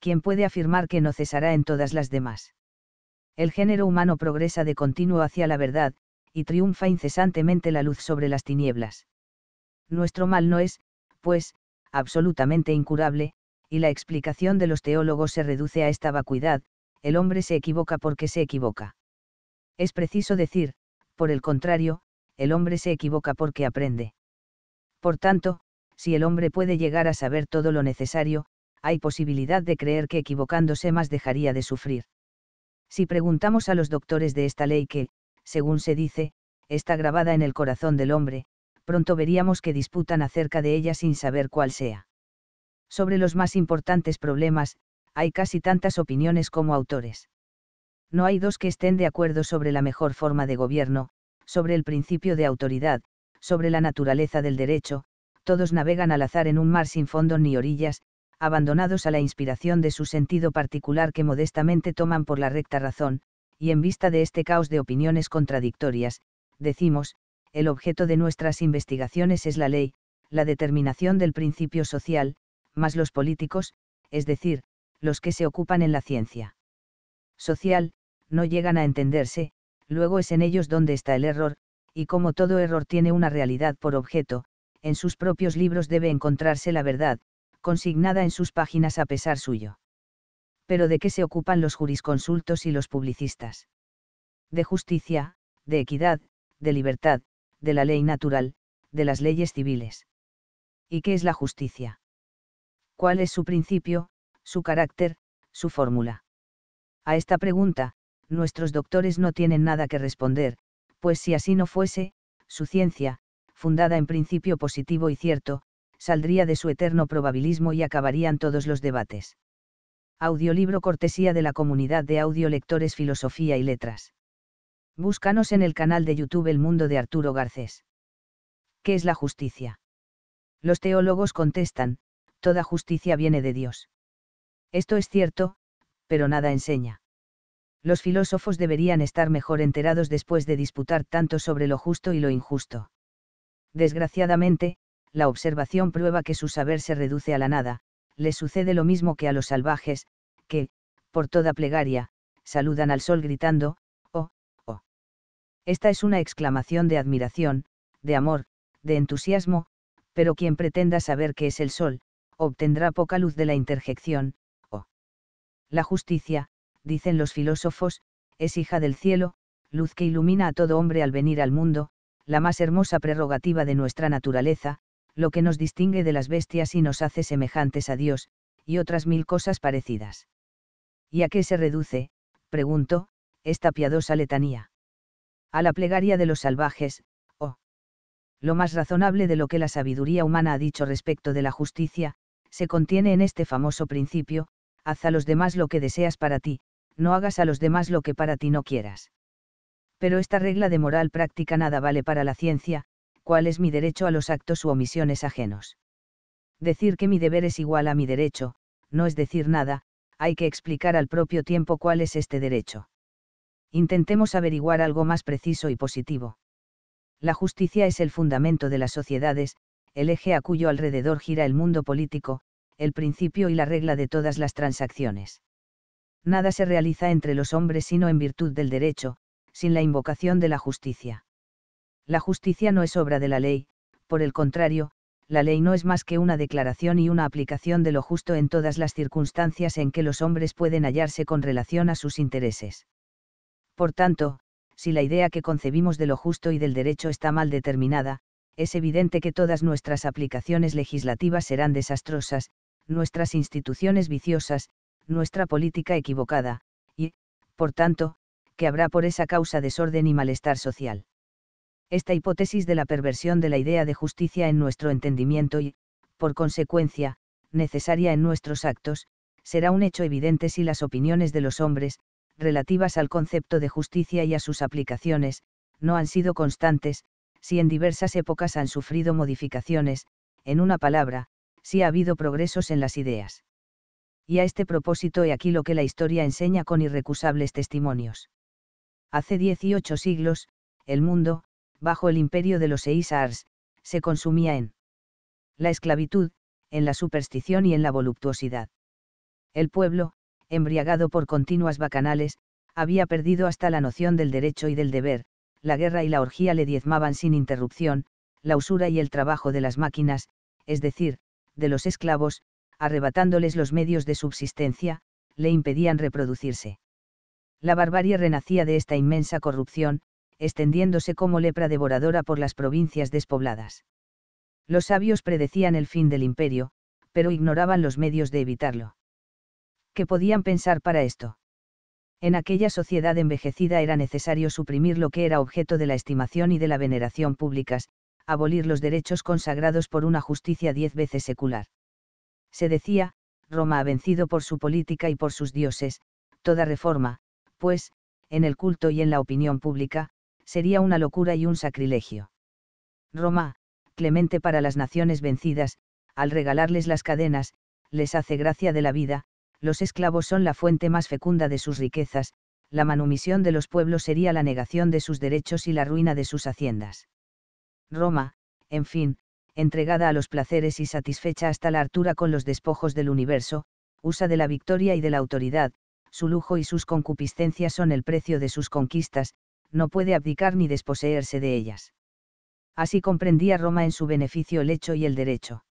quien puede afirmar que no cesará en todas las demás. El género humano progresa de continuo hacia la verdad, y triunfa incesantemente la luz sobre las tinieblas. Nuestro mal no es, pues, absolutamente incurable, y la explicación de los teólogos se reduce a esta vacuidad, el hombre se equivoca porque se equivoca. Es preciso decir, por el contrario, el hombre se equivoca porque aprende. Por tanto, si el hombre puede llegar a saber todo lo necesario, hay posibilidad de creer que equivocándose más dejaría de sufrir. Si preguntamos a los doctores de esta ley que, según se dice, está grabada en el corazón del hombre, pronto veríamos que disputan acerca de ella sin saber cuál sea. Sobre los más importantes problemas, hay casi tantas opiniones como autores. No hay dos que estén de acuerdo sobre la mejor forma de gobierno, sobre el principio de autoridad, sobre la naturaleza del derecho, todos navegan al azar en un mar sin fondo ni orillas, abandonados a la inspiración de su sentido particular que modestamente toman por la recta razón, y en vista de este caos de opiniones contradictorias, decimos, el objeto de nuestras investigaciones es la ley, la determinación del principio social, más los políticos, es decir, los que se ocupan en la ciencia social, no llegan a entenderse, luego es en ellos donde está el error, y como todo error tiene una realidad por objeto, en sus propios libros debe encontrarse la verdad, consignada en sus páginas a pesar suyo. Pero ¿de qué se ocupan los jurisconsultos y los publicistas? De justicia, de equidad, de libertad, de la ley natural, de las leyes civiles. ¿Y qué es la justicia? ¿Cuál es su principio, su carácter, su fórmula? A esta pregunta, nuestros doctores no tienen nada que responder, pues si así no fuese, su ciencia, fundada en principio positivo y cierto, saldría de su eterno probabilismo y acabarían todos los debates. Audiolibro cortesía de la comunidad de audiolectores Filosofía y Letras. Búscanos en el canal de YouTube El Mundo de Arturo Garcés. ¿Qué es la justicia? Los teólogos contestan, toda justicia viene de Dios. Esto es cierto, pero nada enseña. Los filósofos deberían estar mejor enterados después de disputar tanto sobre lo justo y lo injusto. Desgraciadamente, la observación prueba que su saber se reduce a la nada, le sucede lo mismo que a los salvajes, que, por toda plegaria, saludan al sol gritando, oh, oh. Esta es una exclamación de admiración, de amor, de entusiasmo, pero quien pretenda saber qué es el sol, obtendrá poca luz de la interjección, oh. La justicia, dicen los filósofos, es hija del cielo, luz que ilumina a todo hombre al venir al mundo, la más hermosa prerrogativa de nuestra naturaleza, lo que nos distingue de las bestias y nos hace semejantes a Dios, y otras mil cosas parecidas. ¿Y a qué se reduce, pregunto, esta piadosa letanía? A la plegaria de los salvajes, o oh. lo más razonable de lo que la sabiduría humana ha dicho respecto de la justicia, se contiene en este famoso principio, haz a los demás lo que deseas para ti, no hagas a los demás lo que para ti no quieras. Pero esta regla de moral práctica nada vale para la ciencia, cuál es mi derecho a los actos u omisiones ajenos. Decir que mi deber es igual a mi derecho, no es decir nada, hay que explicar al propio tiempo cuál es este derecho. Intentemos averiguar algo más preciso y positivo. La justicia es el fundamento de las sociedades, el eje a cuyo alrededor gira el mundo político, el principio y la regla de todas las transacciones. Nada se realiza entre los hombres sino en virtud del derecho, sin la invocación de la justicia. La justicia no es obra de la ley, por el contrario, la ley no es más que una declaración y una aplicación de lo justo en todas las circunstancias en que los hombres pueden hallarse con relación a sus intereses. Por tanto, si la idea que concebimos de lo justo y del derecho está mal determinada, es evidente que todas nuestras aplicaciones legislativas serán desastrosas, nuestras instituciones viciosas, nuestra política equivocada, y, por tanto, que habrá por esa causa desorden y malestar social esta hipótesis de la perversión de la idea de justicia en nuestro entendimiento y, por consecuencia, necesaria en nuestros actos, será un hecho evidente si las opiniones de los hombres, relativas al concepto de justicia y a sus aplicaciones, no han sido constantes, si en diversas épocas han sufrido modificaciones, en una palabra, si ha habido progresos en las ideas. Y a este propósito he aquí lo que la historia enseña con irrecusables testimonios. Hace 18 siglos, el mundo, bajo el imperio de los Eisars, se consumía en la esclavitud, en la superstición y en la voluptuosidad. El pueblo, embriagado por continuas bacanales, había perdido hasta la noción del derecho y del deber, la guerra y la orgía le diezmaban sin interrupción, la usura y el trabajo de las máquinas, es decir, de los esclavos, arrebatándoles los medios de subsistencia, le impedían reproducirse. La barbarie renacía de esta inmensa corrupción, extendiéndose como lepra devoradora por las provincias despobladas. Los sabios predecían el fin del imperio, pero ignoraban los medios de evitarlo. ¿Qué podían pensar para esto? En aquella sociedad envejecida era necesario suprimir lo que era objeto de la estimación y de la veneración públicas, abolir los derechos consagrados por una justicia diez veces secular. Se decía, Roma ha vencido por su política y por sus dioses, toda reforma, pues, en el culto y en la opinión pública, sería una locura y un sacrilegio. Roma, clemente para las naciones vencidas, al regalarles las cadenas, les hace gracia de la vida, los esclavos son la fuente más fecunda de sus riquezas, la manumisión de los pueblos sería la negación de sus derechos y la ruina de sus haciendas. Roma, en fin, entregada a los placeres y satisfecha hasta la hartura con los despojos del universo, usa de la victoria y de la autoridad, su lujo y sus concupiscencias son el precio de sus conquistas, no puede abdicar ni desposeerse de ellas. Así comprendía Roma en su beneficio el hecho y el derecho.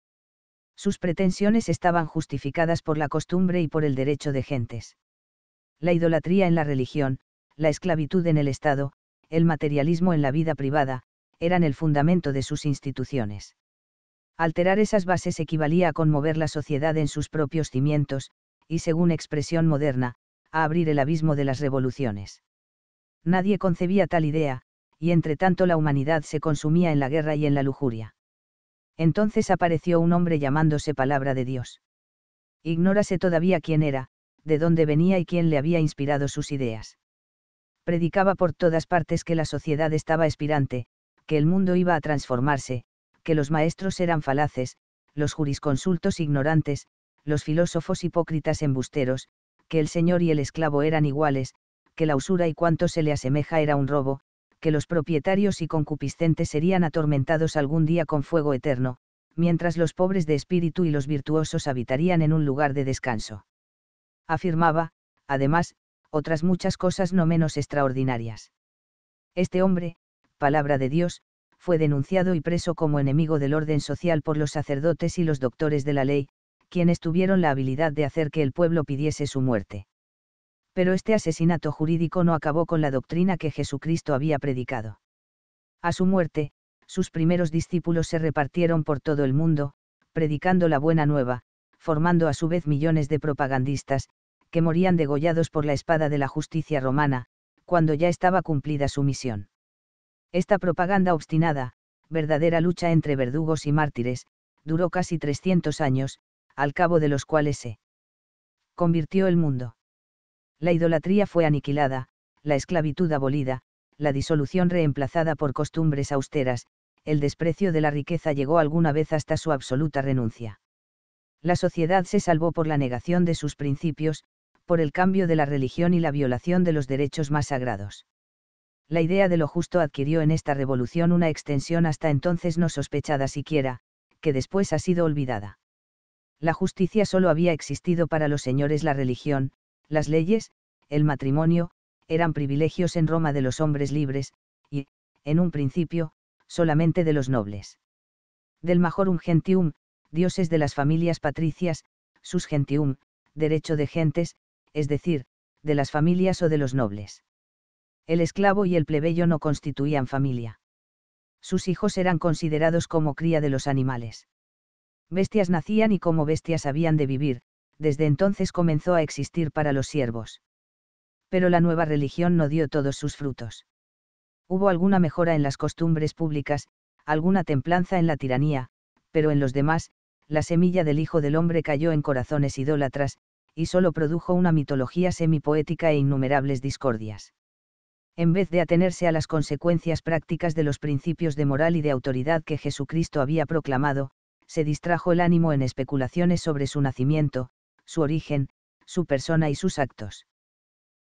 Sus pretensiones estaban justificadas por la costumbre y por el derecho de gentes. La idolatría en la religión, la esclavitud en el Estado, el materialismo en la vida privada, eran el fundamento de sus instituciones. Alterar esas bases equivalía a conmover la sociedad en sus propios cimientos, y según expresión moderna, a abrir el abismo de las revoluciones. Nadie concebía tal idea, y entre tanto la humanidad se consumía en la guerra y en la lujuria. Entonces apareció un hombre llamándose Palabra de Dios. Ignórase todavía quién era, de dónde venía y quién le había inspirado sus ideas. Predicaba por todas partes que la sociedad estaba espirante, que el mundo iba a transformarse, que los maestros eran falaces, los jurisconsultos ignorantes, los filósofos hipócritas embusteros, que el señor y el esclavo eran iguales, que la usura y cuanto se le asemeja era un robo, que los propietarios y concupiscentes serían atormentados algún día con fuego eterno, mientras los pobres de espíritu y los virtuosos habitarían en un lugar de descanso. Afirmaba, además, otras muchas cosas no menos extraordinarias. Este hombre, palabra de Dios, fue denunciado y preso como enemigo del orden social por los sacerdotes y los doctores de la ley, quienes tuvieron la habilidad de hacer que el pueblo pidiese su muerte pero este asesinato jurídico no acabó con la doctrina que Jesucristo había predicado. A su muerte, sus primeros discípulos se repartieron por todo el mundo, predicando la buena nueva, formando a su vez millones de propagandistas, que morían degollados por la espada de la justicia romana, cuando ya estaba cumplida su misión. Esta propaganda obstinada, verdadera lucha entre verdugos y mártires, duró casi 300 años, al cabo de los cuales se convirtió el mundo la idolatría fue aniquilada, la esclavitud abolida, la disolución reemplazada por costumbres austeras, el desprecio de la riqueza llegó alguna vez hasta su absoluta renuncia. La sociedad se salvó por la negación de sus principios, por el cambio de la religión y la violación de los derechos más sagrados. La idea de lo justo adquirió en esta revolución una extensión hasta entonces no sospechada siquiera, que después ha sido olvidada. La justicia solo había existido para los señores la religión, las leyes, el matrimonio, eran privilegios en Roma de los hombres libres, y, en un principio, solamente de los nobles. Del majorum gentium, dioses de las familias patricias, sus gentium, derecho de gentes, es decir, de las familias o de los nobles. El esclavo y el plebeyo no constituían familia. Sus hijos eran considerados como cría de los animales. Bestias nacían y como bestias habían de vivir, desde entonces comenzó a existir para los siervos. Pero la nueva religión no dio todos sus frutos. Hubo alguna mejora en las costumbres públicas, alguna templanza en la tiranía, pero en los demás, la semilla del Hijo del Hombre cayó en corazones idólatras, y solo produjo una mitología semipoética e innumerables discordias. En vez de atenerse a las consecuencias prácticas de los principios de moral y de autoridad que Jesucristo había proclamado, se distrajo el ánimo en especulaciones sobre su nacimiento, su origen, su persona y sus actos.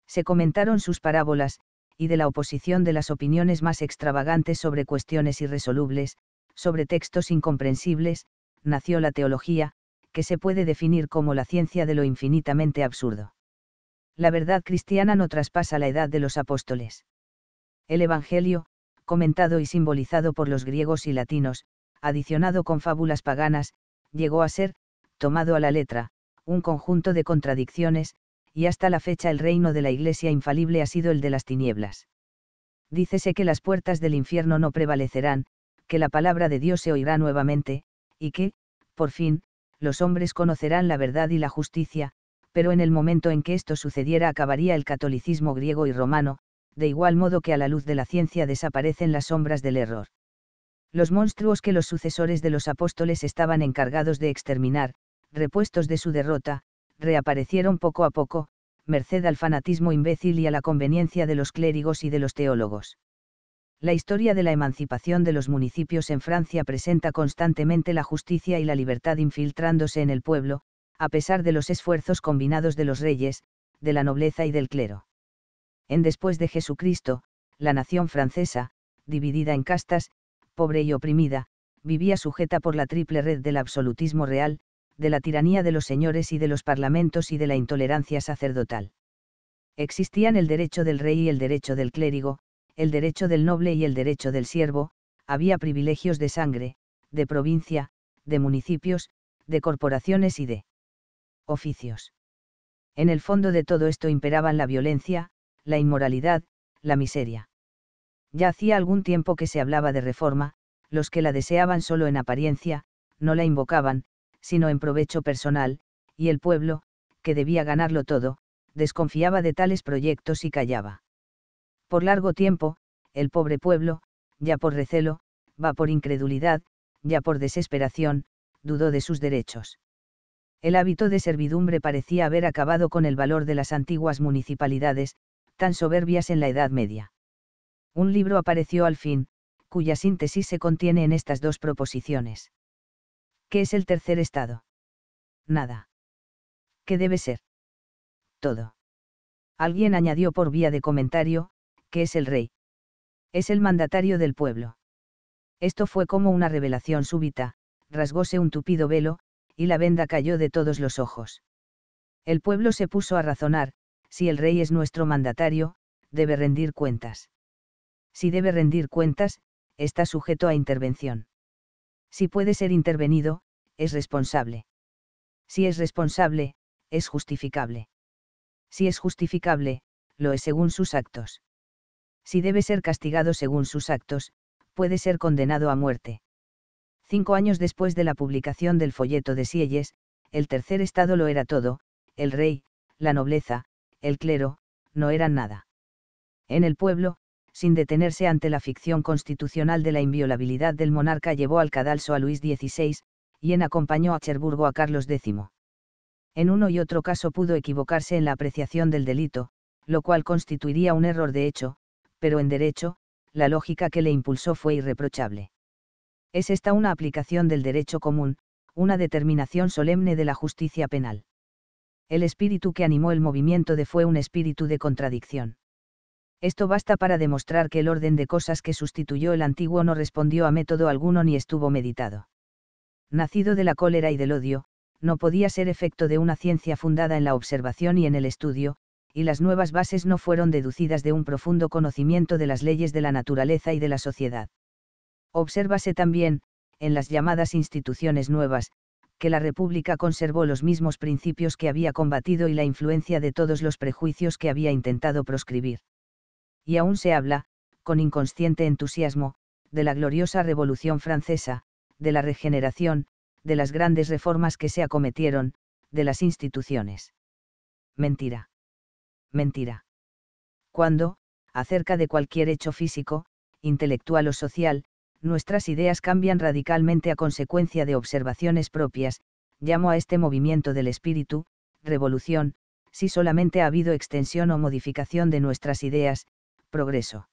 Se comentaron sus parábolas, y de la oposición de las opiniones más extravagantes sobre cuestiones irresolubles, sobre textos incomprensibles, nació la teología, que se puede definir como la ciencia de lo infinitamente absurdo. La verdad cristiana no traspasa la edad de los apóstoles. El Evangelio, comentado y simbolizado por los griegos y latinos, adicionado con fábulas paganas, llegó a ser, tomado a la letra, un conjunto de contradicciones, y hasta la fecha el reino de la Iglesia infalible ha sido el de las tinieblas. Dícese que las puertas del infierno no prevalecerán, que la palabra de Dios se oirá nuevamente, y que, por fin, los hombres conocerán la verdad y la justicia, pero en el momento en que esto sucediera acabaría el catolicismo griego y romano, de igual modo que a la luz de la ciencia desaparecen las sombras del error. Los monstruos que los sucesores de los apóstoles estaban encargados de exterminar, repuestos de su derrota, reaparecieron poco a poco, merced al fanatismo imbécil y a la conveniencia de los clérigos y de los teólogos. La historia de la emancipación de los municipios en Francia presenta constantemente la justicia y la libertad infiltrándose en el pueblo, a pesar de los esfuerzos combinados de los reyes, de la nobleza y del clero. En después de Jesucristo, la nación francesa, dividida en castas, pobre y oprimida, vivía sujeta por la triple red del absolutismo real, de la tiranía de los señores y de los parlamentos y de la intolerancia sacerdotal. Existían el derecho del rey y el derecho del clérigo, el derecho del noble y el derecho del siervo, había privilegios de sangre, de provincia, de municipios, de corporaciones y de oficios. En el fondo de todo esto imperaban la violencia, la inmoralidad, la miseria. Ya hacía algún tiempo que se hablaba de reforma, los que la deseaban solo en apariencia, no la invocaban, sino en provecho personal, y el pueblo, que debía ganarlo todo, desconfiaba de tales proyectos y callaba. Por largo tiempo, el pobre pueblo, ya por recelo, va por incredulidad, ya por desesperación, dudó de sus derechos. El hábito de servidumbre parecía haber acabado con el valor de las antiguas municipalidades, tan soberbias en la Edad Media. Un libro apareció al fin, cuya síntesis se contiene en estas dos proposiciones. ¿Qué es el tercer estado? Nada. ¿Qué debe ser? Todo. Alguien añadió por vía de comentario, que es el rey. Es el mandatario del pueblo. Esto fue como una revelación súbita, rasgóse un tupido velo, y la venda cayó de todos los ojos. El pueblo se puso a razonar, si el rey es nuestro mandatario, debe rendir cuentas. Si debe rendir cuentas, está sujeto a intervención. Si puede ser intervenido, es responsable. Si es responsable, es justificable. Si es justificable, lo es según sus actos. Si debe ser castigado según sus actos, puede ser condenado a muerte. Cinco años después de la publicación del folleto de Sieyes, el tercer estado lo era todo, el rey, la nobleza, el clero, no eran nada. En el pueblo, sin detenerse ante la ficción constitucional de la inviolabilidad del monarca llevó al cadalso a Luis XVI, y en acompañó a Cherburgo a Carlos X. En uno y otro caso pudo equivocarse en la apreciación del delito, lo cual constituiría un error de hecho, pero en derecho, la lógica que le impulsó fue irreprochable. Es esta una aplicación del derecho común, una determinación solemne de la justicia penal. El espíritu que animó el movimiento de fue un espíritu de contradicción. Esto basta para demostrar que el orden de cosas que sustituyó el antiguo no respondió a método alguno ni estuvo meditado. Nacido de la cólera y del odio, no podía ser efecto de una ciencia fundada en la observación y en el estudio, y las nuevas bases no fueron deducidas de un profundo conocimiento de las leyes de la naturaleza y de la sociedad. Obsérvase también, en las llamadas instituciones nuevas, que la República conservó los mismos principios que había combatido y la influencia de todos los prejuicios que había intentado proscribir y aún se habla, con inconsciente entusiasmo, de la gloriosa Revolución Francesa, de la regeneración, de las grandes reformas que se acometieron, de las instituciones. Mentira. Mentira. Cuando, acerca de cualquier hecho físico, intelectual o social, nuestras ideas cambian radicalmente a consecuencia de observaciones propias, llamo a este movimiento del espíritu, revolución, si solamente ha habido extensión o modificación de nuestras ideas, progreso.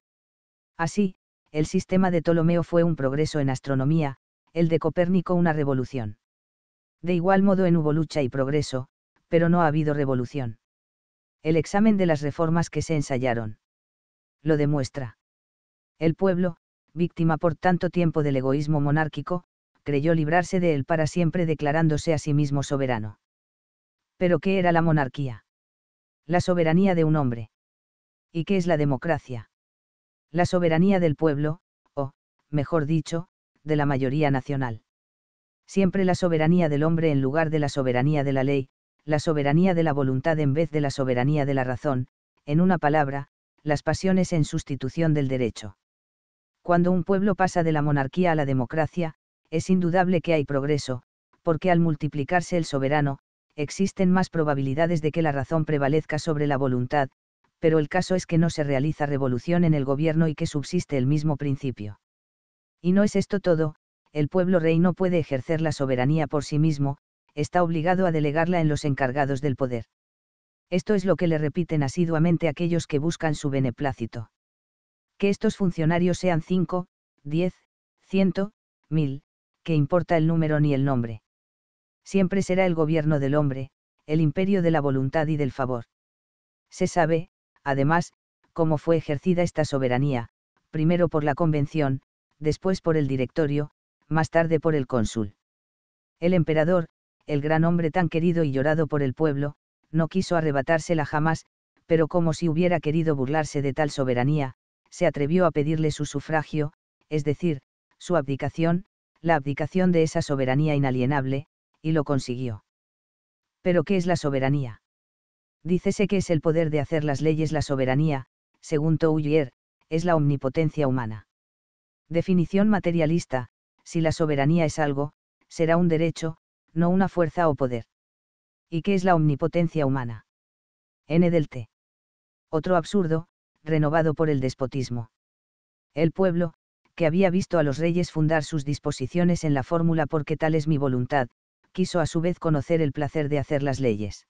Así, el sistema de Ptolomeo fue un progreso en astronomía, el de Copérnico una revolución. De igual modo en hubo lucha y progreso, pero no ha habido revolución. El examen de las reformas que se ensayaron. Lo demuestra. El pueblo, víctima por tanto tiempo del egoísmo monárquico, creyó librarse de él para siempre declarándose a sí mismo soberano. Pero ¿qué era la monarquía? La soberanía de un hombre. ¿Y qué es la democracia? La soberanía del pueblo, o, mejor dicho, de la mayoría nacional. Siempre la soberanía del hombre en lugar de la soberanía de la ley, la soberanía de la voluntad en vez de la soberanía de la razón, en una palabra, las pasiones en sustitución del derecho. Cuando un pueblo pasa de la monarquía a la democracia, es indudable que hay progreso, porque al multiplicarse el soberano, existen más probabilidades de que la razón prevalezca sobre la voluntad, pero el caso es que no se realiza revolución en el gobierno y que subsiste el mismo principio. Y no es esto todo, el pueblo rey no puede ejercer la soberanía por sí mismo, está obligado a delegarla en los encargados del poder. Esto es lo que le repiten asiduamente aquellos que buscan su beneplácito. Que estos funcionarios sean cinco, diez, ciento, mil, que importa el número ni el nombre. Siempre será el gobierno del hombre, el imperio de la voluntad y del favor. Se sabe, además, cómo fue ejercida esta soberanía, primero por la Convención, después por el Directorio, más tarde por el Cónsul. El emperador, el gran hombre tan querido y llorado por el pueblo, no quiso arrebatársela jamás, pero como si hubiera querido burlarse de tal soberanía, se atrevió a pedirle su sufragio, es decir, su abdicación, la abdicación de esa soberanía inalienable, y lo consiguió. ¿Pero qué es la soberanía? Dícese que es el poder de hacer las leyes la soberanía, según Toulier, es la omnipotencia humana. Definición materialista, si la soberanía es algo, será un derecho, no una fuerza o poder. ¿Y qué es la omnipotencia humana? N del T. Otro absurdo, renovado por el despotismo. El pueblo, que había visto a los reyes fundar sus disposiciones en la fórmula porque tal es mi voluntad, quiso a su vez conocer el placer de hacer las leyes.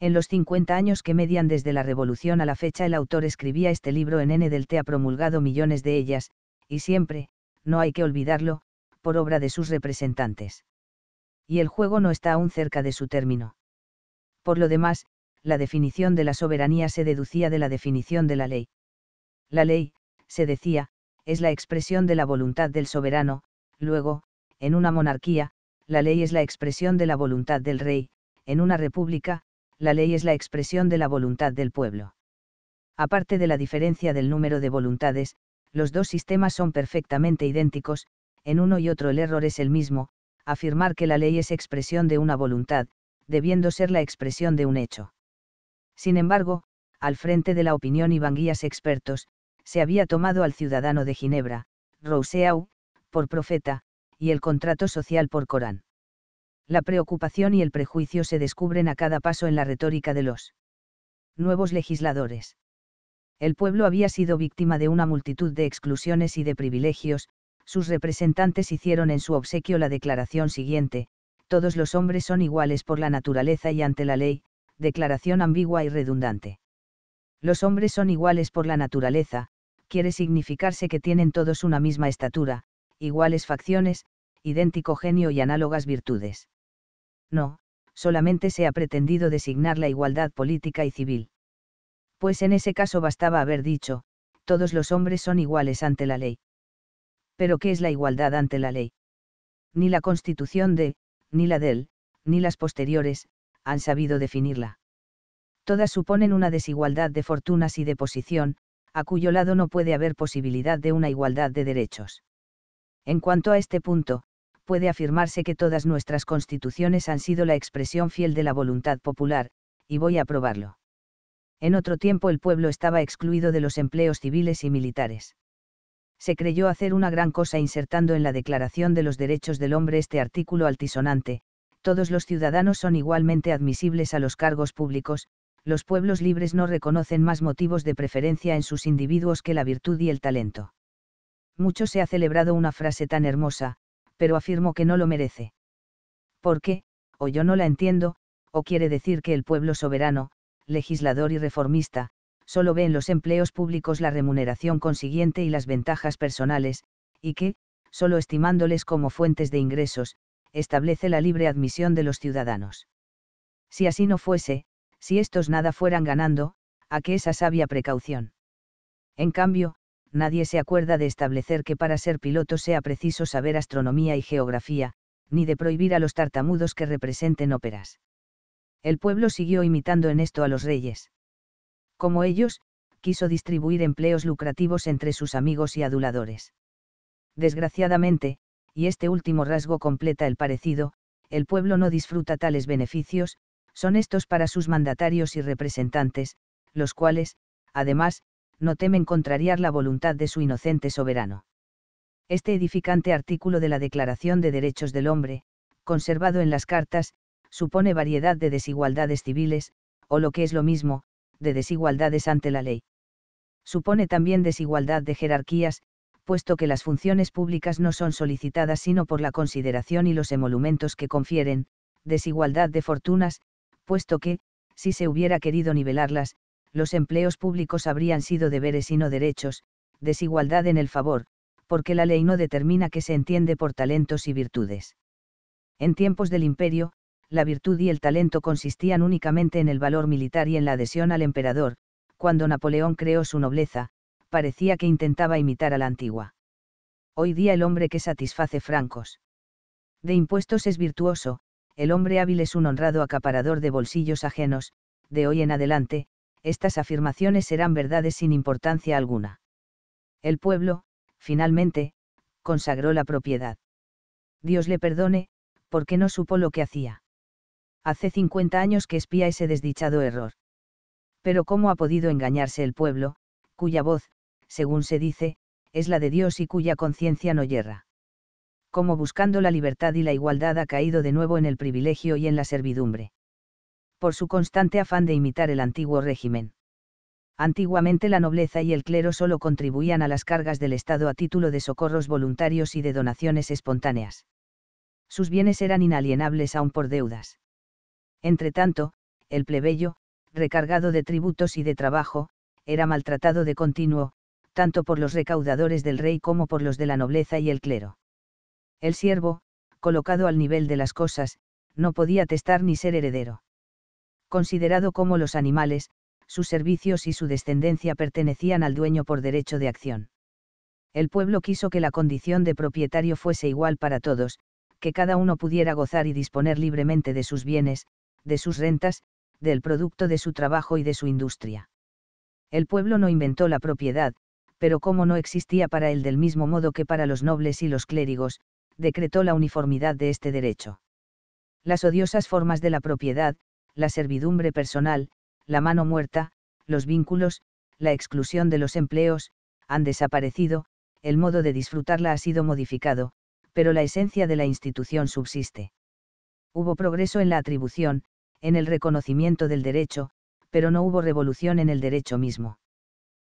En los 50 años que median desde la Revolución a la fecha el autor escribía este libro en N del T ha promulgado millones de ellas, y siempre, no hay que olvidarlo, por obra de sus representantes. Y el juego no está aún cerca de su término. Por lo demás, la definición de la soberanía se deducía de la definición de la ley. La ley, se decía, es la expresión de la voluntad del soberano, luego, en una monarquía, la ley es la expresión de la voluntad del rey, en una república, la ley es la expresión de la voluntad del pueblo. Aparte de la diferencia del número de voluntades, los dos sistemas son perfectamente idénticos, en uno y otro el error es el mismo, afirmar que la ley es expresión de una voluntad, debiendo ser la expresión de un hecho. Sin embargo, al frente de la opinión y guías expertos, se había tomado al ciudadano de Ginebra, Rousseau, por profeta, y el contrato social por Corán la preocupación y el prejuicio se descubren a cada paso en la retórica de los nuevos legisladores. El pueblo había sido víctima de una multitud de exclusiones y de privilegios, sus representantes hicieron en su obsequio la declaración siguiente, todos los hombres son iguales por la naturaleza y ante la ley, declaración ambigua y redundante. Los hombres son iguales por la naturaleza, quiere significarse que tienen todos una misma estatura, iguales facciones, idéntico genio y análogas virtudes no, solamente se ha pretendido designar la igualdad política y civil. Pues en ese caso bastaba haber dicho, todos los hombres son iguales ante la ley. Pero ¿qué es la igualdad ante la ley? Ni la constitución de, ni la del, ni las posteriores, han sabido definirla. Todas suponen una desigualdad de fortunas y de posición, a cuyo lado no puede haber posibilidad de una igualdad de derechos. En cuanto a este punto, puede afirmarse que todas nuestras constituciones han sido la expresión fiel de la voluntad popular, y voy a probarlo. En otro tiempo el pueblo estaba excluido de los empleos civiles y militares. Se creyó hacer una gran cosa insertando en la Declaración de los Derechos del Hombre este artículo altisonante, todos los ciudadanos son igualmente admisibles a los cargos públicos, los pueblos libres no reconocen más motivos de preferencia en sus individuos que la virtud y el talento. Mucho se ha celebrado una frase tan hermosa, pero afirmo que no lo merece. Porque, o yo no la entiendo, o quiere decir que el pueblo soberano, legislador y reformista, solo ve en los empleos públicos la remuneración consiguiente y las ventajas personales, y que, solo estimándoles como fuentes de ingresos, establece la libre admisión de los ciudadanos. Si así no fuese, si estos nada fueran ganando, a qué esa sabia precaución. En cambio, nadie se acuerda de establecer que para ser piloto sea preciso saber astronomía y geografía, ni de prohibir a los tartamudos que representen óperas. El pueblo siguió imitando en esto a los reyes. Como ellos, quiso distribuir empleos lucrativos entre sus amigos y aduladores. Desgraciadamente, y este último rasgo completa el parecido, el pueblo no disfruta tales beneficios, son estos para sus mandatarios y representantes, los cuales, además, no temen contrariar la voluntad de su inocente soberano. Este edificante artículo de la Declaración de Derechos del Hombre, conservado en las cartas, supone variedad de desigualdades civiles, o lo que es lo mismo, de desigualdades ante la ley. Supone también desigualdad de jerarquías, puesto que las funciones públicas no son solicitadas sino por la consideración y los emolumentos que confieren, desigualdad de fortunas, puesto que, si se hubiera querido nivelarlas, los empleos públicos habrían sido deberes y no derechos, desigualdad en el favor, porque la ley no determina qué se entiende por talentos y virtudes. En tiempos del imperio, la virtud y el talento consistían únicamente en el valor militar y en la adhesión al emperador, cuando Napoleón creó su nobleza, parecía que intentaba imitar a la antigua. Hoy día el hombre que satisface francos de impuestos es virtuoso, el hombre hábil es un honrado acaparador de bolsillos ajenos, de hoy en adelante, estas afirmaciones serán verdades sin importancia alguna. El pueblo, finalmente, consagró la propiedad. Dios le perdone, porque no supo lo que hacía. Hace 50 años que espía ese desdichado error. Pero ¿cómo ha podido engañarse el pueblo, cuya voz, según se dice, es la de Dios y cuya conciencia no yerra? Como buscando la libertad y la igualdad ha caído de nuevo en el privilegio y en la servidumbre por su constante afán de imitar el antiguo régimen. Antiguamente la nobleza y el clero solo contribuían a las cargas del Estado a título de socorros voluntarios y de donaciones espontáneas. Sus bienes eran inalienables aún por deudas. Entretanto, el plebeyo, recargado de tributos y de trabajo, era maltratado de continuo, tanto por los recaudadores del rey como por los de la nobleza y el clero. El siervo, colocado al nivel de las cosas, no podía testar ni ser heredero considerado como los animales, sus servicios y su descendencia pertenecían al dueño por derecho de acción. El pueblo quiso que la condición de propietario fuese igual para todos, que cada uno pudiera gozar y disponer libremente de sus bienes, de sus rentas, del producto de su trabajo y de su industria. El pueblo no inventó la propiedad, pero como no existía para él del mismo modo que para los nobles y los clérigos, decretó la uniformidad de este derecho. Las odiosas formas de la propiedad, la servidumbre personal, la mano muerta, los vínculos, la exclusión de los empleos, han desaparecido, el modo de disfrutarla ha sido modificado, pero la esencia de la institución subsiste. Hubo progreso en la atribución, en el reconocimiento del derecho, pero no hubo revolución en el derecho mismo.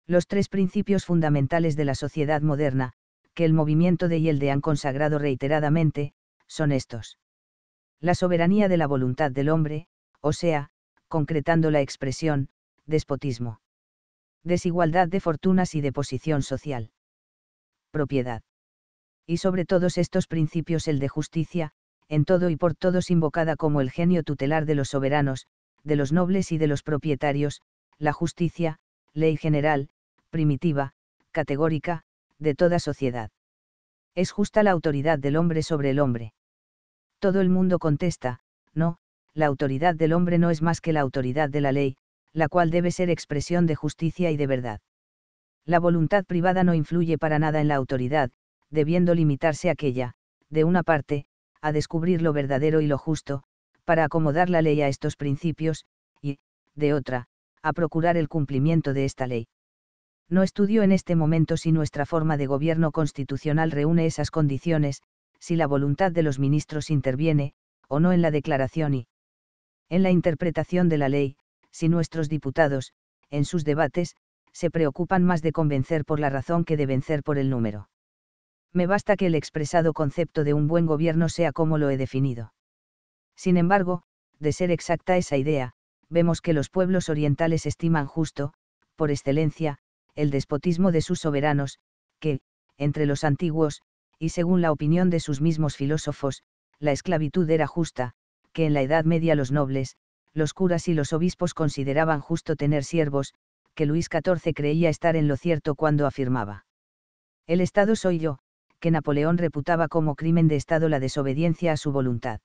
Los tres principios fundamentales de la sociedad moderna, que el movimiento de Yelde han consagrado reiteradamente, son estos. La soberanía de la voluntad del hombre, o sea, concretando la expresión, despotismo. Desigualdad de fortunas y de posición social. Propiedad. Y sobre todos estos principios el de justicia, en todo y por todos invocada como el genio tutelar de los soberanos, de los nobles y de los propietarios, la justicia, ley general, primitiva, categórica, de toda sociedad. Es justa la autoridad del hombre sobre el hombre. Todo el mundo contesta, no, la autoridad del hombre no es más que la autoridad de la ley, la cual debe ser expresión de justicia y de verdad. La voluntad privada no influye para nada en la autoridad, debiendo limitarse aquella, de una parte, a descubrir lo verdadero y lo justo, para acomodar la ley a estos principios, y, de otra, a procurar el cumplimiento de esta ley. No estudio en este momento si nuestra forma de gobierno constitucional reúne esas condiciones, si la voluntad de los ministros interviene, o no en la declaración y, en la interpretación de la ley, si nuestros diputados, en sus debates, se preocupan más de convencer por la razón que de vencer por el número. Me basta que el expresado concepto de un buen gobierno sea como lo he definido. Sin embargo, de ser exacta esa idea, vemos que los pueblos orientales estiman justo, por excelencia, el despotismo de sus soberanos, que, entre los antiguos, y según la opinión de sus mismos filósofos, la esclavitud era justa, que en la Edad Media los nobles, los curas y los obispos consideraban justo tener siervos, que Luis XIV creía estar en lo cierto cuando afirmaba. El Estado soy yo, que Napoleón reputaba como crimen de Estado la desobediencia a su voluntad.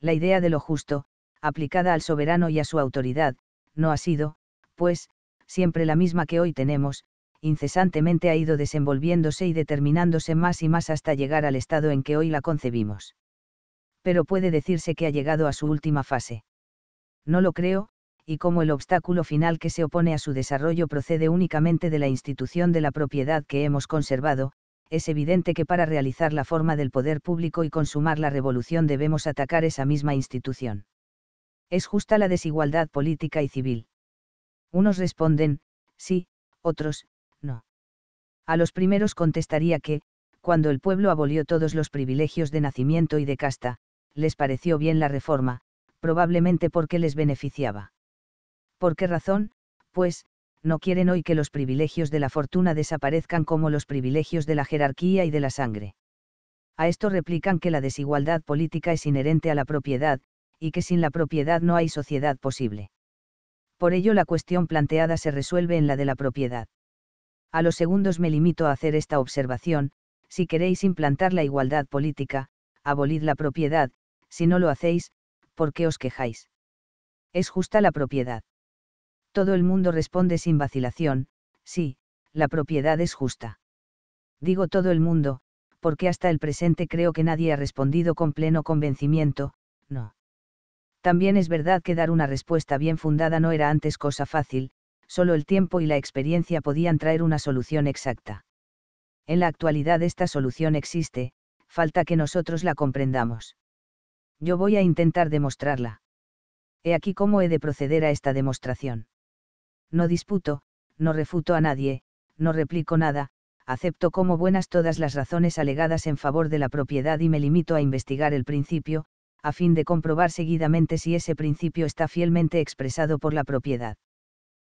La idea de lo justo, aplicada al soberano y a su autoridad, no ha sido, pues, siempre la misma que hoy tenemos, incesantemente ha ido desenvolviéndose y determinándose más y más hasta llegar al estado en que hoy la concebimos pero puede decirse que ha llegado a su última fase. No lo creo, y como el obstáculo final que se opone a su desarrollo procede únicamente de la institución de la propiedad que hemos conservado, es evidente que para realizar la forma del poder público y consumar la revolución debemos atacar esa misma institución. Es justa la desigualdad política y civil. Unos responden, sí, otros, no. A los primeros contestaría que, cuando el pueblo abolió todos los privilegios de nacimiento y de casta, les pareció bien la reforma, probablemente porque les beneficiaba. ¿Por qué razón? Pues, no quieren hoy que los privilegios de la fortuna desaparezcan como los privilegios de la jerarquía y de la sangre. A esto replican que la desigualdad política es inherente a la propiedad, y que sin la propiedad no hay sociedad posible. Por ello la cuestión planteada se resuelve en la de la propiedad. A los segundos me limito a hacer esta observación, si queréis implantar la igualdad política, abolid la propiedad, si no lo hacéis, ¿por qué os quejáis? Es justa la propiedad. Todo el mundo responde sin vacilación, sí, la propiedad es justa. Digo todo el mundo, porque hasta el presente creo que nadie ha respondido con pleno convencimiento, no. También es verdad que dar una respuesta bien fundada no era antes cosa fácil, solo el tiempo y la experiencia podían traer una solución exacta. En la actualidad esta solución existe, falta que nosotros la comprendamos yo voy a intentar demostrarla. He aquí cómo he de proceder a esta demostración. No disputo, no refuto a nadie, no replico nada, acepto como buenas todas las razones alegadas en favor de la propiedad y me limito a investigar el principio, a fin de comprobar seguidamente si ese principio está fielmente expresado por la propiedad.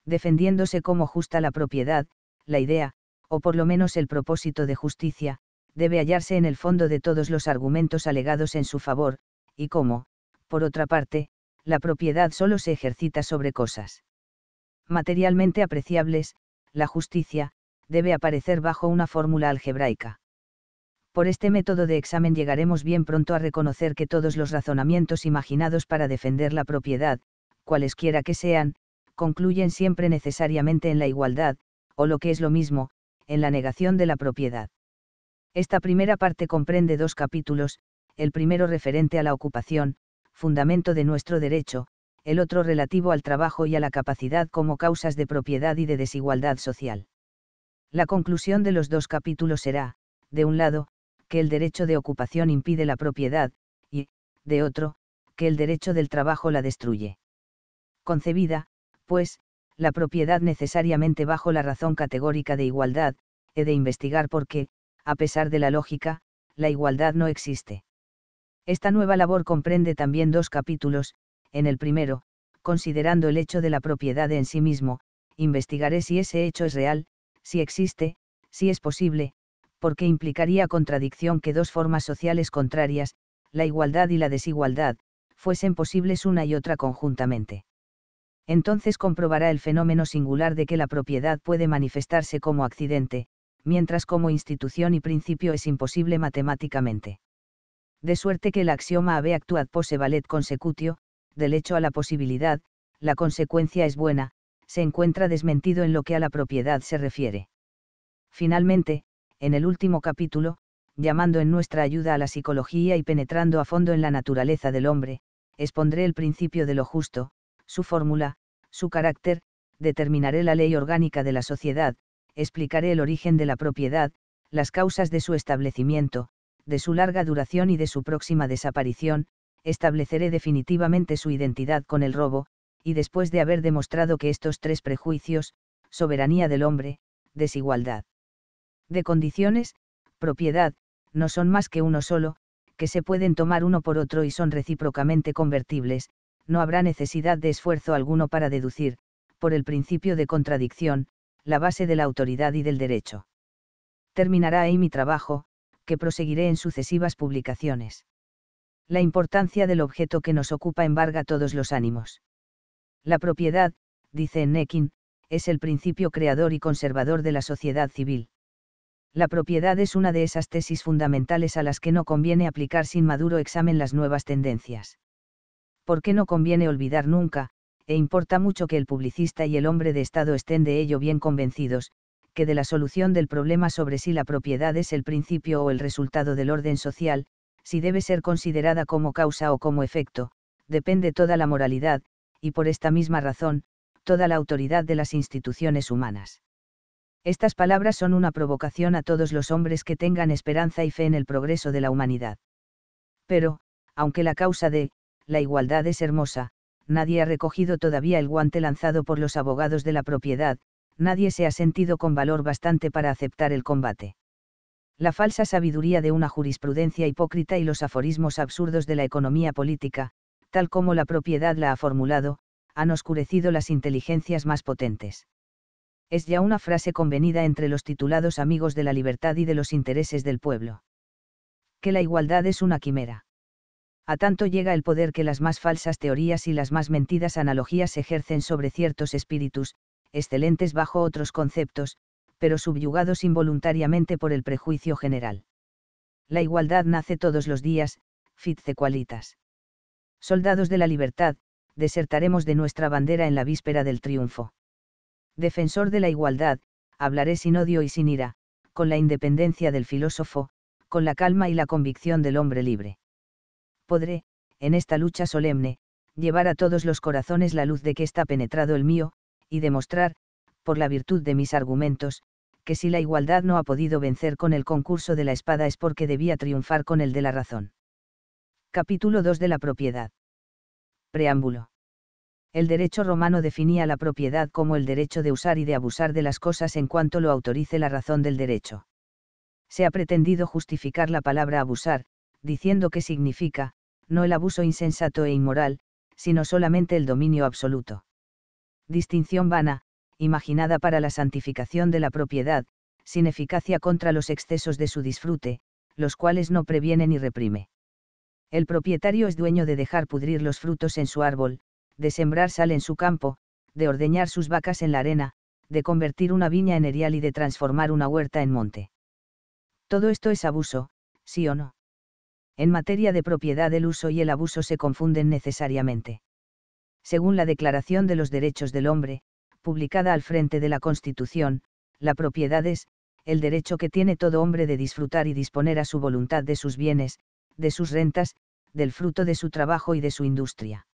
Defendiéndose como justa la propiedad, la idea, o por lo menos el propósito de justicia, debe hallarse en el fondo de todos los argumentos alegados en su favor, y cómo, por otra parte, la propiedad solo se ejercita sobre cosas materialmente apreciables, la justicia, debe aparecer bajo una fórmula algebraica. Por este método de examen llegaremos bien pronto a reconocer que todos los razonamientos imaginados para defender la propiedad, cualesquiera que sean, concluyen siempre necesariamente en la igualdad, o lo que es lo mismo, en la negación de la propiedad. Esta primera parte comprende dos capítulos, el primero referente a la ocupación, fundamento de nuestro derecho, el otro relativo al trabajo y a la capacidad como causas de propiedad y de desigualdad social. La conclusión de los dos capítulos será, de un lado, que el derecho de ocupación impide la propiedad, y, de otro, que el derecho del trabajo la destruye. Concebida, pues, la propiedad necesariamente bajo la razón categórica de igualdad, he de investigar por qué, a pesar de la lógica, la igualdad no existe. Esta nueva labor comprende también dos capítulos, en el primero, considerando el hecho de la propiedad en sí mismo, investigaré si ese hecho es real, si existe, si es posible, porque implicaría contradicción que dos formas sociales contrarias, la igualdad y la desigualdad, fuesen posibles una y otra conjuntamente. Entonces comprobará el fenómeno singular de que la propiedad puede manifestarse como accidente, mientras como institución y principio es imposible matemáticamente de suerte que el axioma AB actuat pose valet consecutio, del hecho a la posibilidad, la consecuencia es buena, se encuentra desmentido en lo que a la propiedad se refiere. Finalmente, en el último capítulo, llamando en nuestra ayuda a la psicología y penetrando a fondo en la naturaleza del hombre, expondré el principio de lo justo, su fórmula, su carácter, determinaré la ley orgánica de la sociedad, explicaré el origen de la propiedad, las causas de su establecimiento, de su larga duración y de su próxima desaparición, estableceré definitivamente su identidad con el robo, y después de haber demostrado que estos tres prejuicios, soberanía del hombre, desigualdad de condiciones, propiedad, no son más que uno solo, que se pueden tomar uno por otro y son recíprocamente convertibles, no habrá necesidad de esfuerzo alguno para deducir, por el principio de contradicción, la base de la autoridad y del derecho. Terminará ahí mi trabajo, que proseguiré en sucesivas publicaciones. La importancia del objeto que nos ocupa embarga todos los ánimos. La propiedad, dice Nekin, es el principio creador y conservador de la sociedad civil. La propiedad es una de esas tesis fundamentales a las que no conviene aplicar sin maduro examen las nuevas tendencias. Porque no conviene olvidar nunca, e importa mucho que el publicista y el hombre de Estado estén de ello bien convencidos, que de la solución del problema sobre si la propiedad es el principio o el resultado del orden social, si debe ser considerada como causa o como efecto, depende toda la moralidad, y por esta misma razón, toda la autoridad de las instituciones humanas. Estas palabras son una provocación a todos los hombres que tengan esperanza y fe en el progreso de la humanidad. Pero, aunque la causa de, la igualdad es hermosa, nadie ha recogido todavía el guante lanzado por los abogados de la propiedad, nadie se ha sentido con valor bastante para aceptar el combate. La falsa sabiduría de una jurisprudencia hipócrita y los aforismos absurdos de la economía política, tal como la propiedad la ha formulado, han oscurecido las inteligencias más potentes. Es ya una frase convenida entre los titulados amigos de la libertad y de los intereses del pueblo. Que la igualdad es una quimera. A tanto llega el poder que las más falsas teorías y las más mentidas analogías ejercen sobre ciertos espíritus, excelentes bajo otros conceptos, pero subyugados involuntariamente por el prejuicio general. La igualdad nace todos los días, cualitas Soldados de la libertad, desertaremos de nuestra bandera en la víspera del triunfo. Defensor de la igualdad, hablaré sin odio y sin ira, con la independencia del filósofo, con la calma y la convicción del hombre libre. Podré, en esta lucha solemne, llevar a todos los corazones la luz de que está penetrado el mío, y demostrar, por la virtud de mis argumentos, que si la igualdad no ha podido vencer con el concurso de la espada es porque debía triunfar con el de la razón. Capítulo 2 de la propiedad. Preámbulo. El derecho romano definía la propiedad como el derecho de usar y de abusar de las cosas en cuanto lo autorice la razón del derecho. Se ha pretendido justificar la palabra abusar, diciendo que significa, no el abuso insensato e inmoral, sino solamente el dominio absoluto distinción vana, imaginada para la santificación de la propiedad, sin eficacia contra los excesos de su disfrute, los cuales no previene ni reprime. El propietario es dueño de dejar pudrir los frutos en su árbol, de sembrar sal en su campo, de ordeñar sus vacas en la arena, de convertir una viña en erial y de transformar una huerta en monte. Todo esto es abuso, sí o no. En materia de propiedad el uso y el abuso se confunden necesariamente según la Declaración de los Derechos del Hombre, publicada al frente de la Constitución, la propiedad es, el derecho que tiene todo hombre de disfrutar y disponer a su voluntad de sus bienes, de sus rentas, del fruto de su trabajo y de su industria.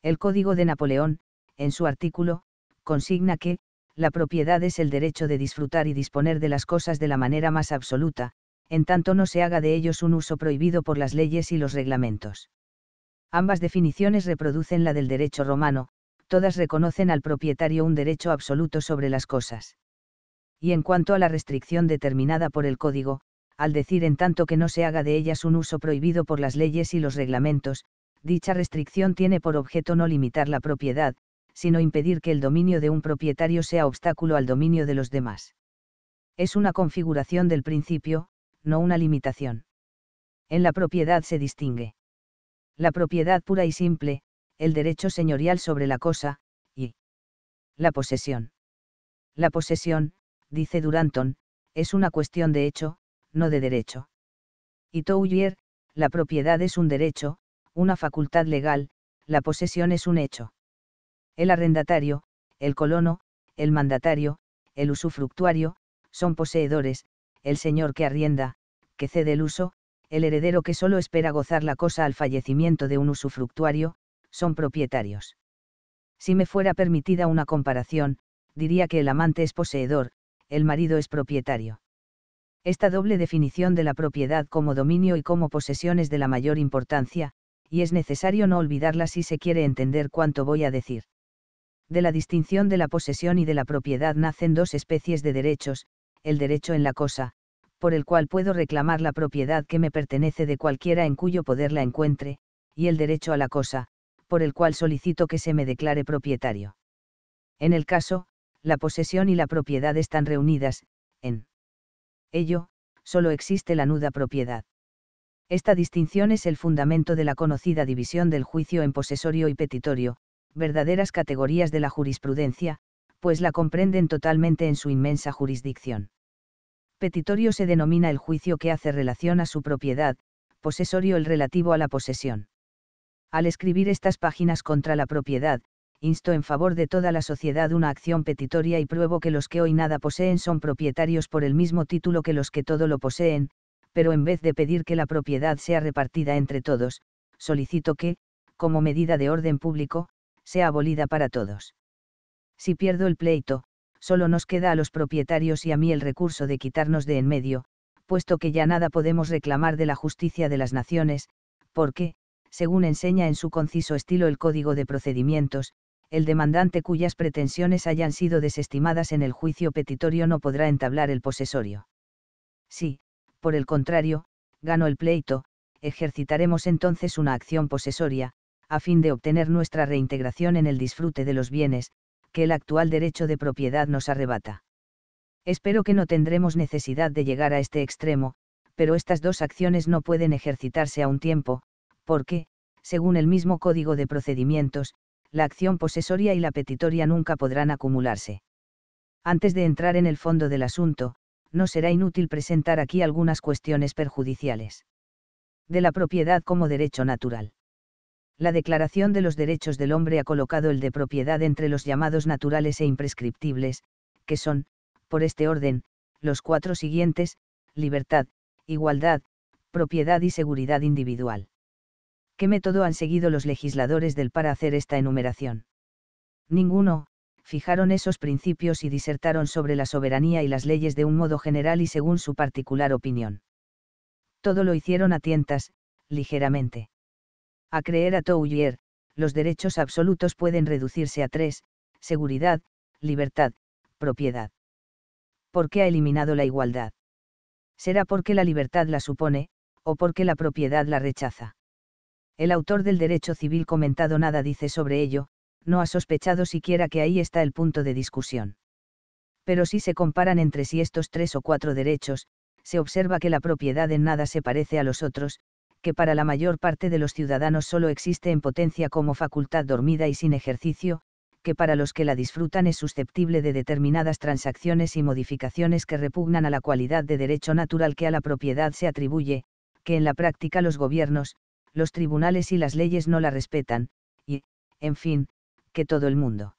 El Código de Napoleón, en su artículo, consigna que, la propiedad es el derecho de disfrutar y disponer de las cosas de la manera más absoluta, en tanto no se haga de ellos un uso prohibido por las leyes y los reglamentos. Ambas definiciones reproducen la del derecho romano, todas reconocen al propietario un derecho absoluto sobre las cosas. Y en cuanto a la restricción determinada por el código, al decir en tanto que no se haga de ellas un uso prohibido por las leyes y los reglamentos, dicha restricción tiene por objeto no limitar la propiedad, sino impedir que el dominio de un propietario sea obstáculo al dominio de los demás. Es una configuración del principio, no una limitación. En la propiedad se distingue la propiedad pura y simple, el derecho señorial sobre la cosa, y la posesión. La posesión, dice Duranton, es una cuestión de hecho, no de derecho. Y Toulier, la propiedad es un derecho, una facultad legal, la posesión es un hecho. El arrendatario, el colono, el mandatario, el usufructuario, son poseedores, el señor que arrienda, que cede el uso, el heredero que solo espera gozar la cosa al fallecimiento de un usufructuario, son propietarios. Si me fuera permitida una comparación, diría que el amante es poseedor, el marido es propietario. Esta doble definición de la propiedad como dominio y como posesión es de la mayor importancia, y es necesario no olvidarla si se quiere entender cuánto voy a decir. De la distinción de la posesión y de la propiedad nacen dos especies de derechos, el derecho en la cosa, por el cual puedo reclamar la propiedad que me pertenece de cualquiera en cuyo poder la encuentre, y el derecho a la cosa, por el cual solicito que se me declare propietario. En el caso, la posesión y la propiedad están reunidas, en ello, solo existe la nuda propiedad. Esta distinción es el fundamento de la conocida división del juicio en posesorio y petitorio, verdaderas categorías de la jurisprudencia, pues la comprenden totalmente en su inmensa jurisdicción. Petitorio se denomina el juicio que hace relación a su propiedad, posesorio el relativo a la posesión. Al escribir estas páginas contra la propiedad, insto en favor de toda la sociedad una acción petitoria y pruebo que los que hoy nada poseen son propietarios por el mismo título que los que todo lo poseen, pero en vez de pedir que la propiedad sea repartida entre todos, solicito que, como medida de orden público, sea abolida para todos. Si pierdo el pleito, solo nos queda a los propietarios y a mí el recurso de quitarnos de en medio, puesto que ya nada podemos reclamar de la justicia de las naciones, porque, según enseña en su conciso estilo el Código de Procedimientos, el demandante cuyas pretensiones hayan sido desestimadas en el juicio petitorio no podrá entablar el posesorio. Si, por el contrario, gano el pleito, ejercitaremos entonces una acción posesoria, a fin de obtener nuestra reintegración en el disfrute de los bienes, que el actual derecho de propiedad nos arrebata. Espero que no tendremos necesidad de llegar a este extremo, pero estas dos acciones no pueden ejercitarse a un tiempo, porque, según el mismo Código de Procedimientos, la acción posesoria y la petitoria nunca podrán acumularse. Antes de entrar en el fondo del asunto, no será inútil presentar aquí algunas cuestiones perjudiciales. De la propiedad como derecho natural la Declaración de los Derechos del Hombre ha colocado el de propiedad entre los llamados naturales e imprescriptibles, que son, por este orden, los cuatro siguientes, libertad, igualdad, propiedad y seguridad individual. ¿Qué método han seguido los legisladores del para hacer esta enumeración? Ninguno, fijaron esos principios y disertaron sobre la soberanía y las leyes de un modo general y según su particular opinión. Todo lo hicieron a tientas, ligeramente. A creer a Touyer, los derechos absolutos pueden reducirse a tres, seguridad, libertad, propiedad. ¿Por qué ha eliminado la igualdad? ¿Será porque la libertad la supone, o porque la propiedad la rechaza? El autor del derecho civil comentado nada dice sobre ello, no ha sospechado siquiera que ahí está el punto de discusión. Pero si se comparan entre sí estos tres o cuatro derechos, se observa que la propiedad en nada se parece a los otros, que para la mayor parte de los ciudadanos solo existe en potencia como facultad dormida y sin ejercicio, que para los que la disfrutan es susceptible de determinadas transacciones y modificaciones que repugnan a la cualidad de derecho natural que a la propiedad se atribuye, que en la práctica los gobiernos, los tribunales y las leyes no la respetan, y, en fin, que todo el mundo.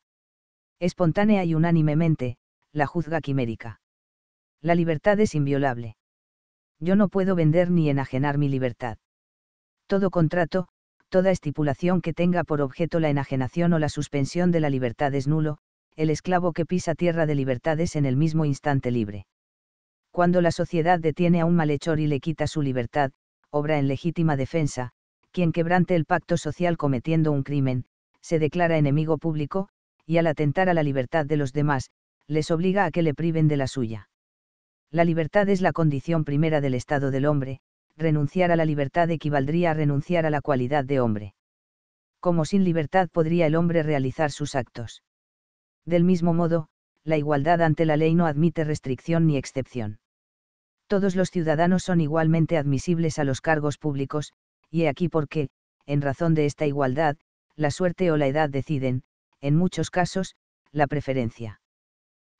Espontánea y unánimemente, la juzga quimérica. La libertad es inviolable. Yo no puedo vender ni enajenar mi libertad todo contrato, toda estipulación que tenga por objeto la enajenación o la suspensión de la libertad es nulo, el esclavo que pisa tierra de libertades en el mismo instante libre. Cuando la sociedad detiene a un malhechor y le quita su libertad, obra en legítima defensa, quien quebrante el pacto social cometiendo un crimen, se declara enemigo público, y al atentar a la libertad de los demás, les obliga a que le priven de la suya. La libertad es la condición primera del estado del hombre, renunciar a la libertad equivaldría a renunciar a la cualidad de hombre. Como sin libertad podría el hombre realizar sus actos. Del mismo modo, la igualdad ante la ley no admite restricción ni excepción. Todos los ciudadanos son igualmente admisibles a los cargos públicos, y he aquí porque, en razón de esta igualdad, la suerte o la edad deciden, en muchos casos, la preferencia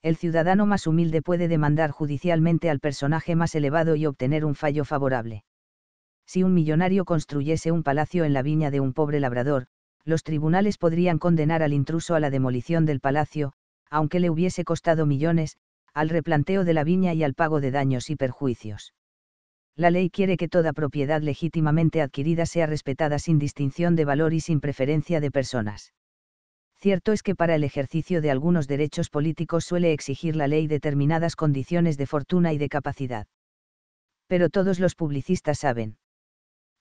el ciudadano más humilde puede demandar judicialmente al personaje más elevado y obtener un fallo favorable. Si un millonario construyese un palacio en la viña de un pobre labrador, los tribunales podrían condenar al intruso a la demolición del palacio, aunque le hubiese costado millones, al replanteo de la viña y al pago de daños y perjuicios. La ley quiere que toda propiedad legítimamente adquirida sea respetada sin distinción de valor y sin preferencia de personas. Cierto es que para el ejercicio de algunos derechos políticos suele exigir la ley determinadas condiciones de fortuna y de capacidad. Pero todos los publicistas saben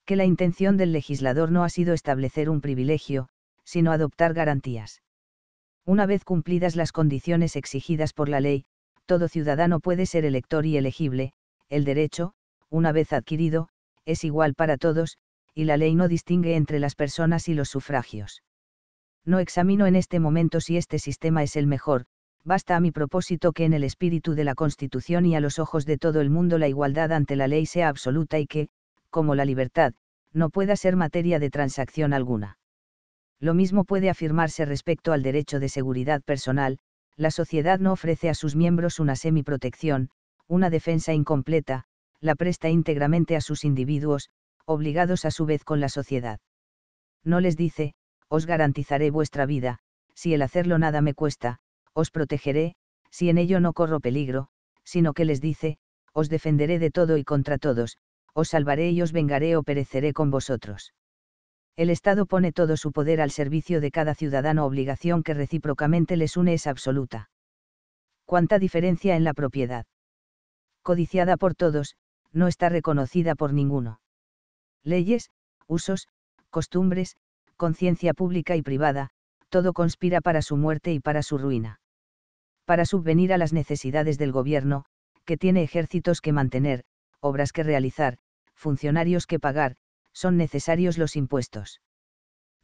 que la intención del legislador no ha sido establecer un privilegio, sino adoptar garantías. Una vez cumplidas las condiciones exigidas por la ley, todo ciudadano puede ser elector y elegible, el derecho, una vez adquirido, es igual para todos, y la ley no distingue entre las personas y los sufragios no examino en este momento si este sistema es el mejor, basta a mi propósito que en el espíritu de la Constitución y a los ojos de todo el mundo la igualdad ante la ley sea absoluta y que, como la libertad, no pueda ser materia de transacción alguna. Lo mismo puede afirmarse respecto al derecho de seguridad personal, la sociedad no ofrece a sus miembros una semiprotección, una defensa incompleta, la presta íntegramente a sus individuos, obligados a su vez con la sociedad. No les dice, os garantizaré vuestra vida, si el hacerlo nada me cuesta, os protegeré, si en ello no corro peligro, sino que les dice, os defenderé de todo y contra todos, os salvaré y os vengaré o pereceré con vosotros. El Estado pone todo su poder al servicio de cada ciudadano, obligación que recíprocamente les une es absoluta. Cuánta diferencia en la propiedad. Codiciada por todos, no está reconocida por ninguno. Leyes, usos, costumbres, conciencia pública y privada, todo conspira para su muerte y para su ruina. Para subvenir a las necesidades del gobierno, que tiene ejércitos que mantener, obras que realizar, funcionarios que pagar, son necesarios los impuestos.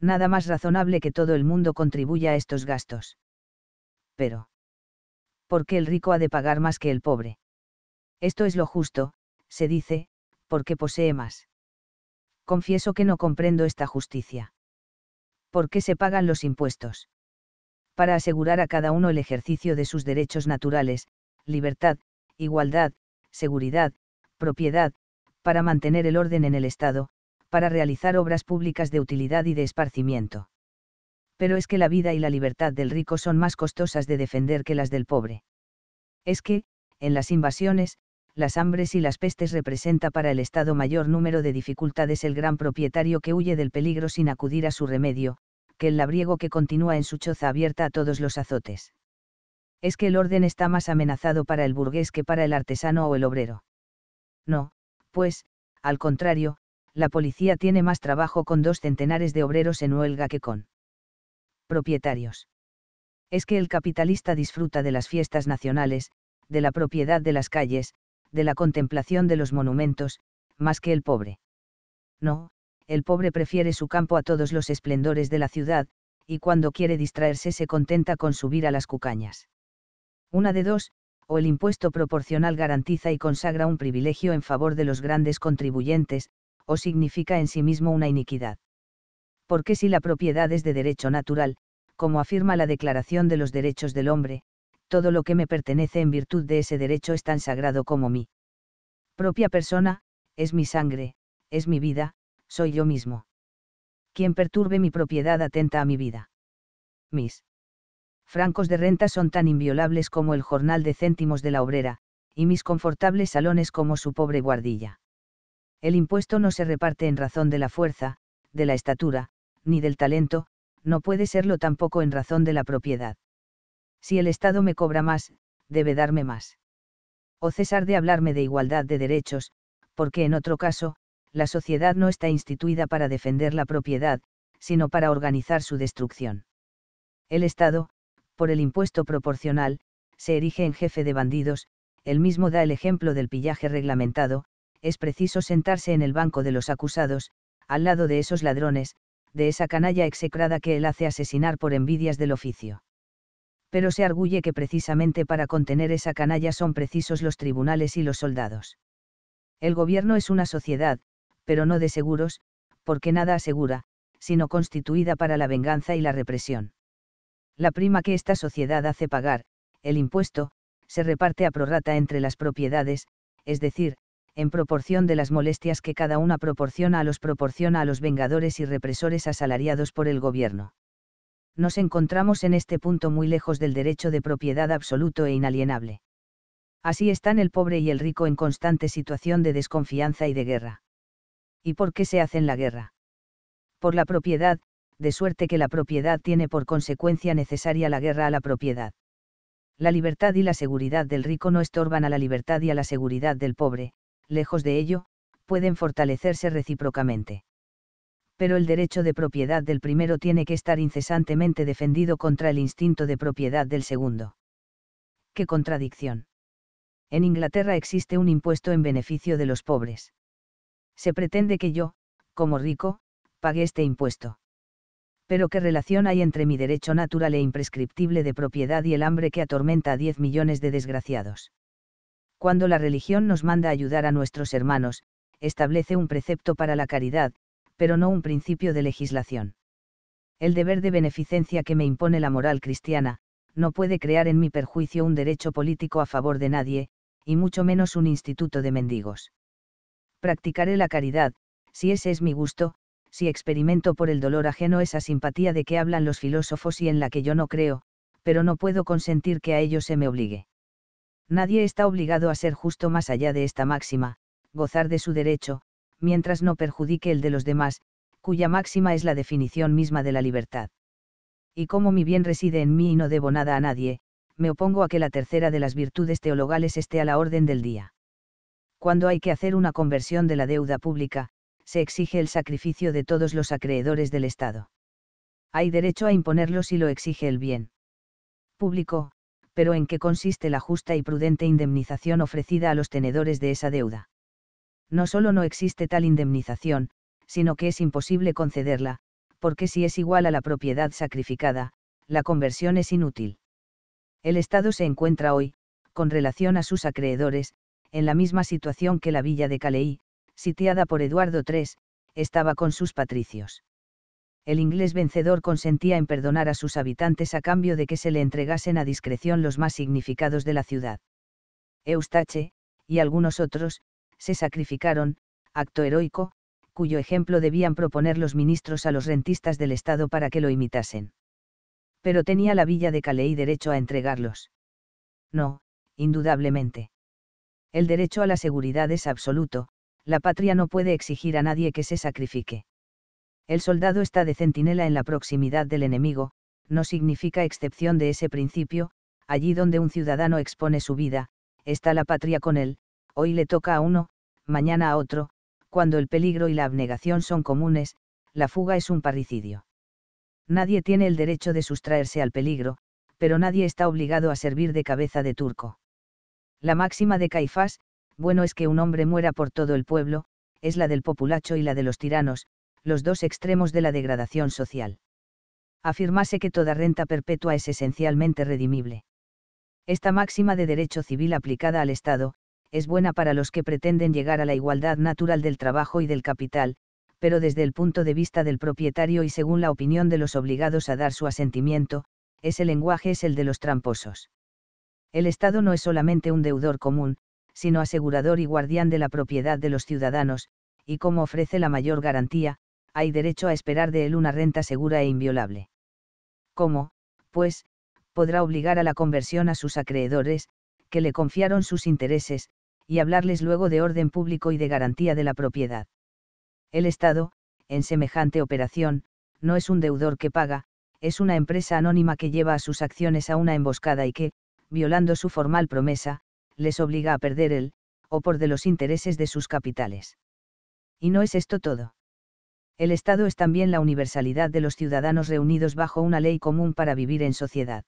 Nada más razonable que todo el mundo contribuya a estos gastos. Pero. ¿Por qué el rico ha de pagar más que el pobre? Esto es lo justo, se dice, porque posee más. Confieso que no comprendo esta justicia. ¿por qué se pagan los impuestos? Para asegurar a cada uno el ejercicio de sus derechos naturales, libertad, igualdad, seguridad, propiedad, para mantener el orden en el Estado, para realizar obras públicas de utilidad y de esparcimiento. Pero es que la vida y la libertad del rico son más costosas de defender que las del pobre. Es que, en las invasiones, las hambres y las pestes representa para el Estado mayor número de dificultades el gran propietario que huye del peligro sin acudir a su remedio, que el labriego que continúa en su choza abierta a todos los azotes. Es que el orden está más amenazado para el burgués que para el artesano o el obrero. No, pues, al contrario, la policía tiene más trabajo con dos centenares de obreros en huelga que con propietarios. Es que el capitalista disfruta de las fiestas nacionales, de la propiedad de las calles, de la contemplación de los monumentos, más que el pobre. No, el pobre prefiere su campo a todos los esplendores de la ciudad, y cuando quiere distraerse se contenta con subir a las cucañas. Una de dos, o el impuesto proporcional garantiza y consagra un privilegio en favor de los grandes contribuyentes, o significa en sí mismo una iniquidad. Porque si la propiedad es de derecho natural, como afirma la Declaración de los Derechos del Hombre, todo lo que me pertenece en virtud de ese derecho es tan sagrado como mí. propia persona, es mi sangre, es mi vida, soy yo mismo. Quien perturbe mi propiedad atenta a mi vida. Mis francos de renta son tan inviolables como el jornal de céntimos de la obrera, y mis confortables salones como su pobre guardilla. El impuesto no se reparte en razón de la fuerza, de la estatura, ni del talento, no puede serlo tampoco en razón de la propiedad. Si el Estado me cobra más, debe darme más. O cesar de hablarme de igualdad de derechos, porque en otro caso, la sociedad no está instituida para defender la propiedad, sino para organizar su destrucción. El Estado, por el impuesto proporcional, se erige en jefe de bandidos, él mismo da el ejemplo del pillaje reglamentado, es preciso sentarse en el banco de los acusados, al lado de esos ladrones, de esa canalla execrada que él hace asesinar por envidias del oficio pero se arguye que precisamente para contener esa canalla son precisos los tribunales y los soldados. El gobierno es una sociedad, pero no de seguros, porque nada asegura, sino constituida para la venganza y la represión. La prima que esta sociedad hace pagar, el impuesto, se reparte a prorrata entre las propiedades, es decir, en proporción de las molestias que cada una proporciona a los proporciona a los vengadores y represores asalariados por el gobierno nos encontramos en este punto muy lejos del derecho de propiedad absoluto e inalienable. Así están el pobre y el rico en constante situación de desconfianza y de guerra. ¿Y por qué se hacen la guerra? Por la propiedad, de suerte que la propiedad tiene por consecuencia necesaria la guerra a la propiedad. La libertad y la seguridad del rico no estorban a la libertad y a la seguridad del pobre, lejos de ello, pueden fortalecerse recíprocamente pero el derecho de propiedad del primero tiene que estar incesantemente defendido contra el instinto de propiedad del segundo. ¡Qué contradicción! En Inglaterra existe un impuesto en beneficio de los pobres. Se pretende que yo, como rico, pague este impuesto. Pero ¿qué relación hay entre mi derecho natural e imprescriptible de propiedad y el hambre que atormenta a 10 millones de desgraciados? Cuando la religión nos manda ayudar a nuestros hermanos, establece un precepto para la caridad, pero no un principio de legislación. El deber de beneficencia que me impone la moral cristiana, no puede crear en mi perjuicio un derecho político a favor de nadie, y mucho menos un instituto de mendigos. Practicaré la caridad, si ese es mi gusto, si experimento por el dolor ajeno esa simpatía de que hablan los filósofos y en la que yo no creo, pero no puedo consentir que a ello se me obligue. Nadie está obligado a ser justo más allá de esta máxima, gozar de su derecho, mientras no perjudique el de los demás, cuya máxima es la definición misma de la libertad. Y como mi bien reside en mí y no debo nada a nadie, me opongo a que la tercera de las virtudes teologales esté a la orden del día. Cuando hay que hacer una conversión de la deuda pública, se exige el sacrificio de todos los acreedores del Estado. Hay derecho a imponerlo si lo exige el bien público, pero en qué consiste la justa y prudente indemnización ofrecida a los tenedores de esa deuda no solo no existe tal indemnización, sino que es imposible concederla, porque si es igual a la propiedad sacrificada, la conversión es inútil. El Estado se encuentra hoy, con relación a sus acreedores, en la misma situación que la villa de Caleí, sitiada por Eduardo III, estaba con sus patricios. El inglés vencedor consentía en perdonar a sus habitantes a cambio de que se le entregasen a discreción los más significados de la ciudad. Eustache, y algunos otros, se sacrificaron, acto heroico, cuyo ejemplo debían proponer los ministros a los rentistas del Estado para que lo imitasen. Pero tenía la villa de Calais derecho a entregarlos. No, indudablemente. El derecho a la seguridad es absoluto, la patria no puede exigir a nadie que se sacrifique. El soldado está de centinela en la proximidad del enemigo, no significa excepción de ese principio, allí donde un ciudadano expone su vida, está la patria con él, hoy le toca a uno, mañana a otro, cuando el peligro y la abnegación son comunes, la fuga es un parricidio. Nadie tiene el derecho de sustraerse al peligro, pero nadie está obligado a servir de cabeza de turco. La máxima de Caifás, bueno es que un hombre muera por todo el pueblo, es la del populacho y la de los tiranos, los dos extremos de la degradación social. Afirmase que toda renta perpetua es esencialmente redimible. Esta máxima de derecho civil aplicada al Estado, es buena para los que pretenden llegar a la igualdad natural del trabajo y del capital, pero desde el punto de vista del propietario y según la opinión de los obligados a dar su asentimiento, ese lenguaje es el de los tramposos. El Estado no es solamente un deudor común, sino asegurador y guardián de la propiedad de los ciudadanos, y como ofrece la mayor garantía, hay derecho a esperar de él una renta segura e inviolable. ¿Cómo, pues, podrá obligar a la conversión a sus acreedores, que le confiaron sus intereses, y hablarles luego de orden público y de garantía de la propiedad. El Estado, en semejante operación, no es un deudor que paga, es una empresa anónima que lleva a sus acciones a una emboscada y que, violando su formal promesa, les obliga a perder el, o por de los intereses de sus capitales. Y no es esto todo. El Estado es también la universalidad de los ciudadanos reunidos bajo una ley común para vivir en sociedad.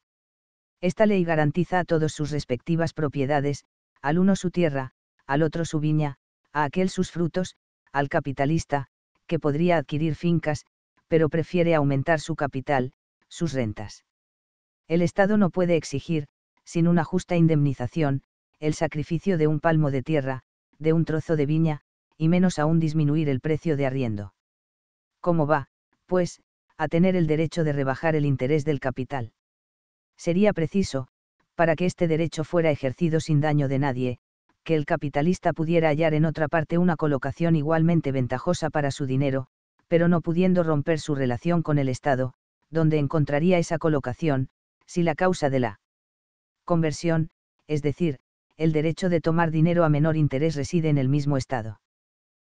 Esta ley garantiza a todos sus respectivas propiedades, al uno su tierra, al otro su viña, a aquel sus frutos, al capitalista, que podría adquirir fincas, pero prefiere aumentar su capital, sus rentas. El Estado no puede exigir, sin una justa indemnización, el sacrificio de un palmo de tierra, de un trozo de viña, y menos aún disminuir el precio de arriendo. ¿Cómo va, pues, a tener el derecho de rebajar el interés del capital? Sería preciso, para que este derecho fuera ejercido sin daño de nadie, que el capitalista pudiera hallar en otra parte una colocación igualmente ventajosa para su dinero, pero no pudiendo romper su relación con el Estado, donde encontraría esa colocación, si la causa de la conversión, es decir, el derecho de tomar dinero a menor interés reside en el mismo Estado.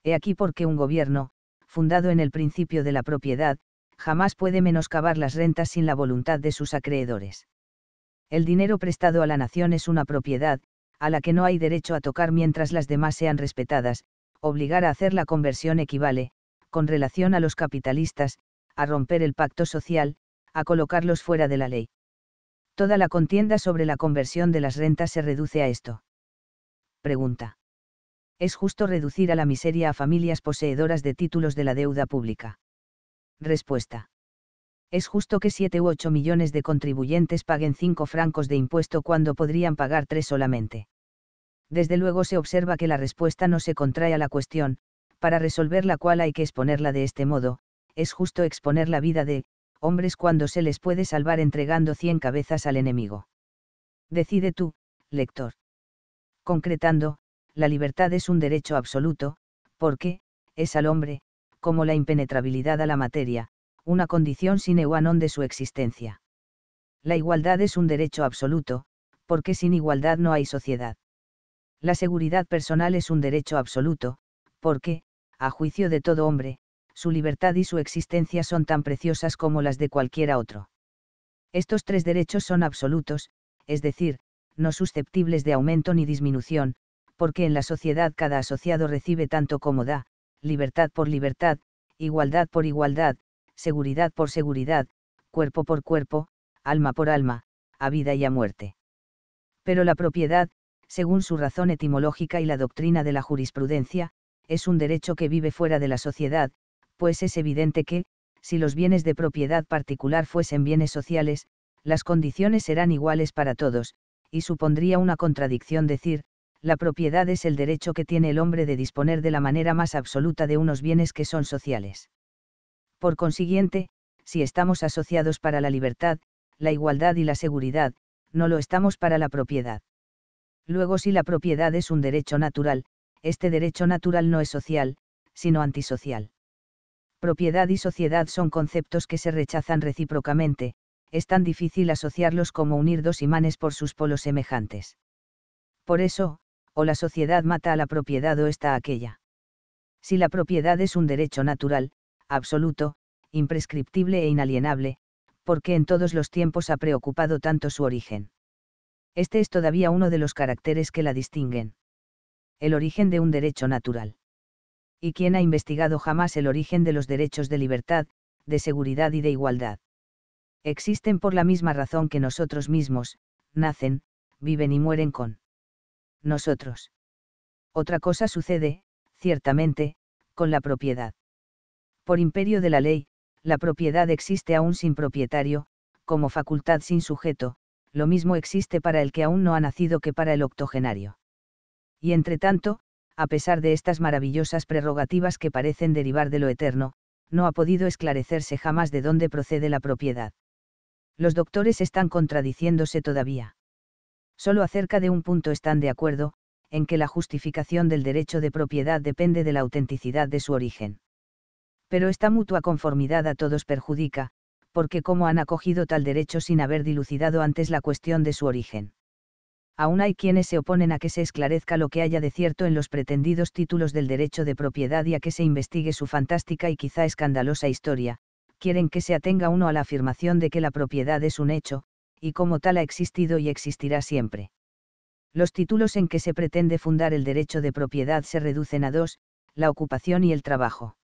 He aquí por qué un gobierno, fundado en el principio de la propiedad, jamás puede menoscabar las rentas sin la voluntad de sus acreedores el dinero prestado a la nación es una propiedad, a la que no hay derecho a tocar mientras las demás sean respetadas, obligar a hacer la conversión equivale, con relación a los capitalistas, a romper el pacto social, a colocarlos fuera de la ley. Toda la contienda sobre la conversión de las rentas se reduce a esto. Pregunta. ¿Es justo reducir a la miseria a familias poseedoras de títulos de la deuda pública? Respuesta es justo que 7 u 8 millones de contribuyentes paguen 5 francos de impuesto cuando podrían pagar 3 solamente. Desde luego se observa que la respuesta no se contrae a la cuestión, para resolver la cual hay que exponerla de este modo, es justo exponer la vida de hombres cuando se les puede salvar entregando 100 cabezas al enemigo. Decide tú, lector. Concretando, la libertad es un derecho absoluto, porque, es al hombre, como la impenetrabilidad a la materia, una condición sine qua non de su existencia. La igualdad es un derecho absoluto, porque sin igualdad no hay sociedad. La seguridad personal es un derecho absoluto, porque, a juicio de todo hombre, su libertad y su existencia son tan preciosas como las de cualquiera otro. Estos tres derechos son absolutos, es decir, no susceptibles de aumento ni disminución, porque en la sociedad cada asociado recibe tanto como da, libertad por libertad, igualdad por igualdad, seguridad por seguridad, cuerpo por cuerpo, alma por alma, a vida y a muerte. Pero la propiedad, según su razón etimológica y la doctrina de la jurisprudencia, es un derecho que vive fuera de la sociedad, pues es evidente que, si los bienes de propiedad particular fuesen bienes sociales, las condiciones serán iguales para todos, y supondría una contradicción decir, la propiedad es el derecho que tiene el hombre de disponer de la manera más absoluta de unos bienes que son sociales. Por consiguiente, si estamos asociados para la libertad, la igualdad y la seguridad, no lo estamos para la propiedad. Luego si la propiedad es un derecho natural, este derecho natural no es social, sino antisocial. Propiedad y sociedad son conceptos que se rechazan recíprocamente, es tan difícil asociarlos como unir dos imanes por sus polos semejantes. Por eso, o la sociedad mata a la propiedad o está aquella. Si la propiedad es un derecho natural, absoluto, imprescriptible e inalienable, porque en todos los tiempos ha preocupado tanto su origen. Este es todavía uno de los caracteres que la distinguen. El origen de un derecho natural. ¿Y quién ha investigado jamás el origen de los derechos de libertad, de seguridad y de igualdad? Existen por la misma razón que nosotros mismos, nacen, viven y mueren con nosotros. Otra cosa sucede, ciertamente, con la propiedad. Por imperio de la ley, la propiedad existe aún sin propietario, como facultad sin sujeto, lo mismo existe para el que aún no ha nacido que para el octogenario. Y entre tanto, a pesar de estas maravillosas prerrogativas que parecen derivar de lo eterno, no ha podido esclarecerse jamás de dónde procede la propiedad. Los doctores están contradiciéndose todavía. Solo acerca de un punto están de acuerdo, en que la justificación del derecho de propiedad depende de la autenticidad de su origen pero esta mutua conformidad a todos perjudica, porque cómo han acogido tal derecho sin haber dilucidado antes la cuestión de su origen. Aún hay quienes se oponen a que se esclarezca lo que haya de cierto en los pretendidos títulos del derecho de propiedad y a que se investigue su fantástica y quizá escandalosa historia, quieren que se atenga uno a la afirmación de que la propiedad es un hecho, y como tal ha existido y existirá siempre. Los títulos en que se pretende fundar el derecho de propiedad se reducen a dos, la ocupación y el trabajo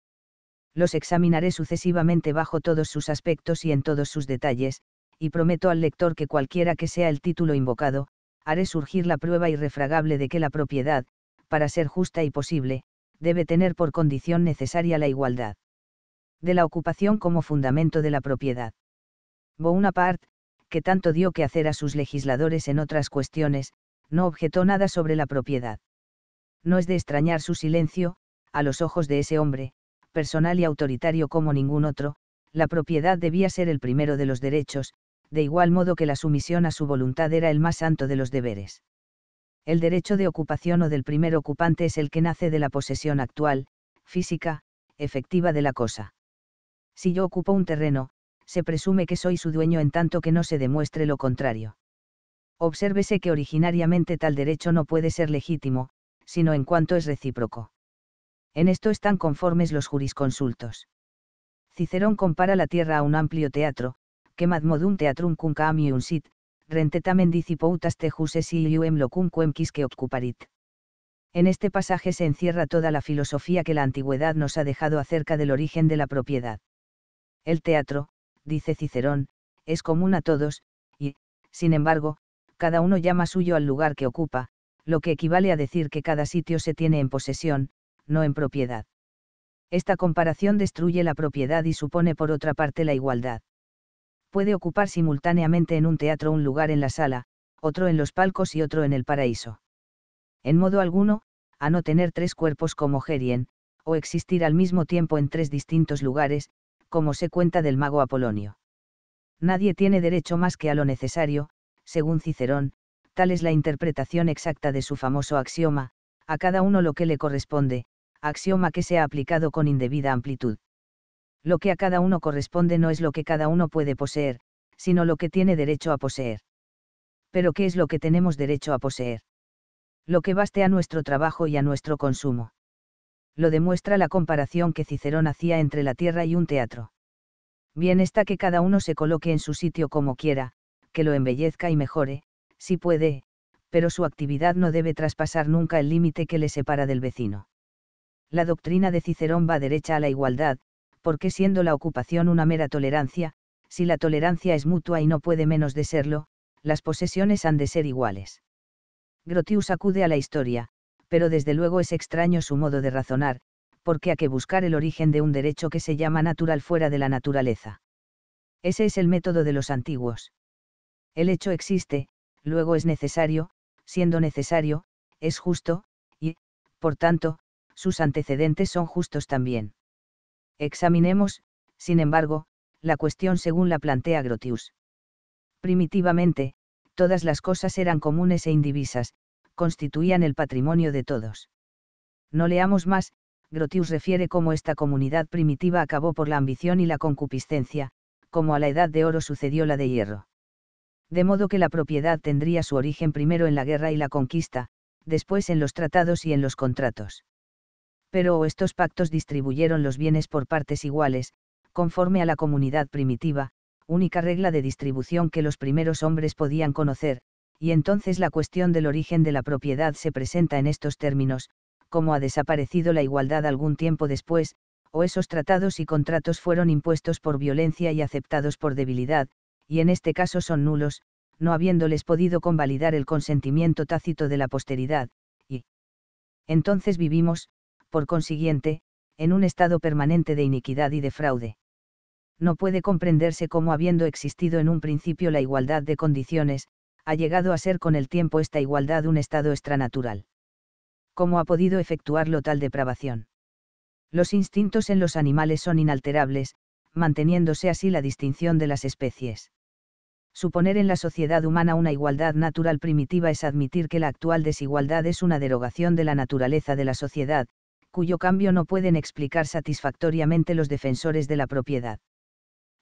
los examinaré sucesivamente bajo todos sus aspectos y en todos sus detalles, y prometo al lector que cualquiera que sea el título invocado, haré surgir la prueba irrefragable de que la propiedad, para ser justa y posible, debe tener por condición necesaria la igualdad. De la ocupación como fundamento de la propiedad. Bonaparte, que tanto dio que hacer a sus legisladores en otras cuestiones, no objetó nada sobre la propiedad. No es de extrañar su silencio, a los ojos de ese hombre, personal y autoritario como ningún otro, la propiedad debía ser el primero de los derechos, de igual modo que la sumisión a su voluntad era el más santo de los deberes. El derecho de ocupación o del primer ocupante es el que nace de la posesión actual, física, efectiva de la cosa. Si yo ocupo un terreno, se presume que soy su dueño en tanto que no se demuestre lo contrario. Obsérvese que originariamente tal derecho no puede ser legítimo, sino en cuanto es recíproco. En esto están conformes los jurisconsultos. Cicerón compara la tierra a un amplio teatro, que madmodum teatrum cum caamium sit, rentetam endicipoutas te locum quemquis que occuparit. En este pasaje se encierra toda la filosofía que la antigüedad nos ha dejado acerca del origen de la propiedad. El teatro, dice Cicerón, es común a todos, y, sin embargo, cada uno llama suyo al lugar que ocupa, lo que equivale a decir que cada sitio se tiene en posesión, no en propiedad. Esta comparación destruye la propiedad y supone por otra parte la igualdad. Puede ocupar simultáneamente en un teatro un lugar en la sala, otro en los palcos y otro en el paraíso. En modo alguno, a no tener tres cuerpos como Gerien, o existir al mismo tiempo en tres distintos lugares, como se cuenta del mago Apolonio. Nadie tiene derecho más que a lo necesario, según Cicerón, tal es la interpretación exacta de su famoso axioma, a cada uno lo que le corresponde, axioma que se ha aplicado con indebida amplitud. Lo que a cada uno corresponde no es lo que cada uno puede poseer, sino lo que tiene derecho a poseer. Pero ¿qué es lo que tenemos derecho a poseer? Lo que baste a nuestro trabajo y a nuestro consumo. Lo demuestra la comparación que Cicerón hacía entre la tierra y un teatro. Bien está que cada uno se coloque en su sitio como quiera, que lo embellezca y mejore, si puede, pero su actividad no debe traspasar nunca el límite que le separa del vecino la doctrina de Cicerón va derecha a la igualdad, porque siendo la ocupación una mera tolerancia, si la tolerancia es mutua y no puede menos de serlo, las posesiones han de ser iguales. Grotius acude a la historia, pero desde luego es extraño su modo de razonar, porque a que buscar el origen de un derecho que se llama natural fuera de la naturaleza. Ese es el método de los antiguos. El hecho existe, luego es necesario, siendo necesario, es justo, y, por tanto, sus antecedentes son justos también. Examinemos, sin embargo, la cuestión según la plantea Grotius. Primitivamente, todas las cosas eran comunes e indivisas, constituían el patrimonio de todos. No leamos más, Grotius refiere cómo esta comunidad primitiva acabó por la ambición y la concupiscencia, como a la edad de oro sucedió la de hierro. De modo que la propiedad tendría su origen primero en la guerra y la conquista, después en los tratados y en los contratos pero o estos pactos distribuyeron los bienes por partes iguales, conforme a la comunidad primitiva, única regla de distribución que los primeros hombres podían conocer, y entonces la cuestión del origen de la propiedad se presenta en estos términos, como ha desaparecido la igualdad algún tiempo después, o esos tratados y contratos fueron impuestos por violencia y aceptados por debilidad, y en este caso son nulos, no habiéndoles podido convalidar el consentimiento tácito de la posteridad, y entonces vivimos, por consiguiente, en un estado permanente de iniquidad y de fraude. No puede comprenderse cómo habiendo existido en un principio la igualdad de condiciones, ha llegado a ser con el tiempo esta igualdad un estado extranatural. ¿Cómo ha podido efectuarlo tal depravación? Los instintos en los animales son inalterables, manteniéndose así la distinción de las especies. Suponer en la sociedad humana una igualdad natural primitiva es admitir que la actual desigualdad es una derogación de la naturaleza de la sociedad, cuyo cambio no pueden explicar satisfactoriamente los defensores de la propiedad.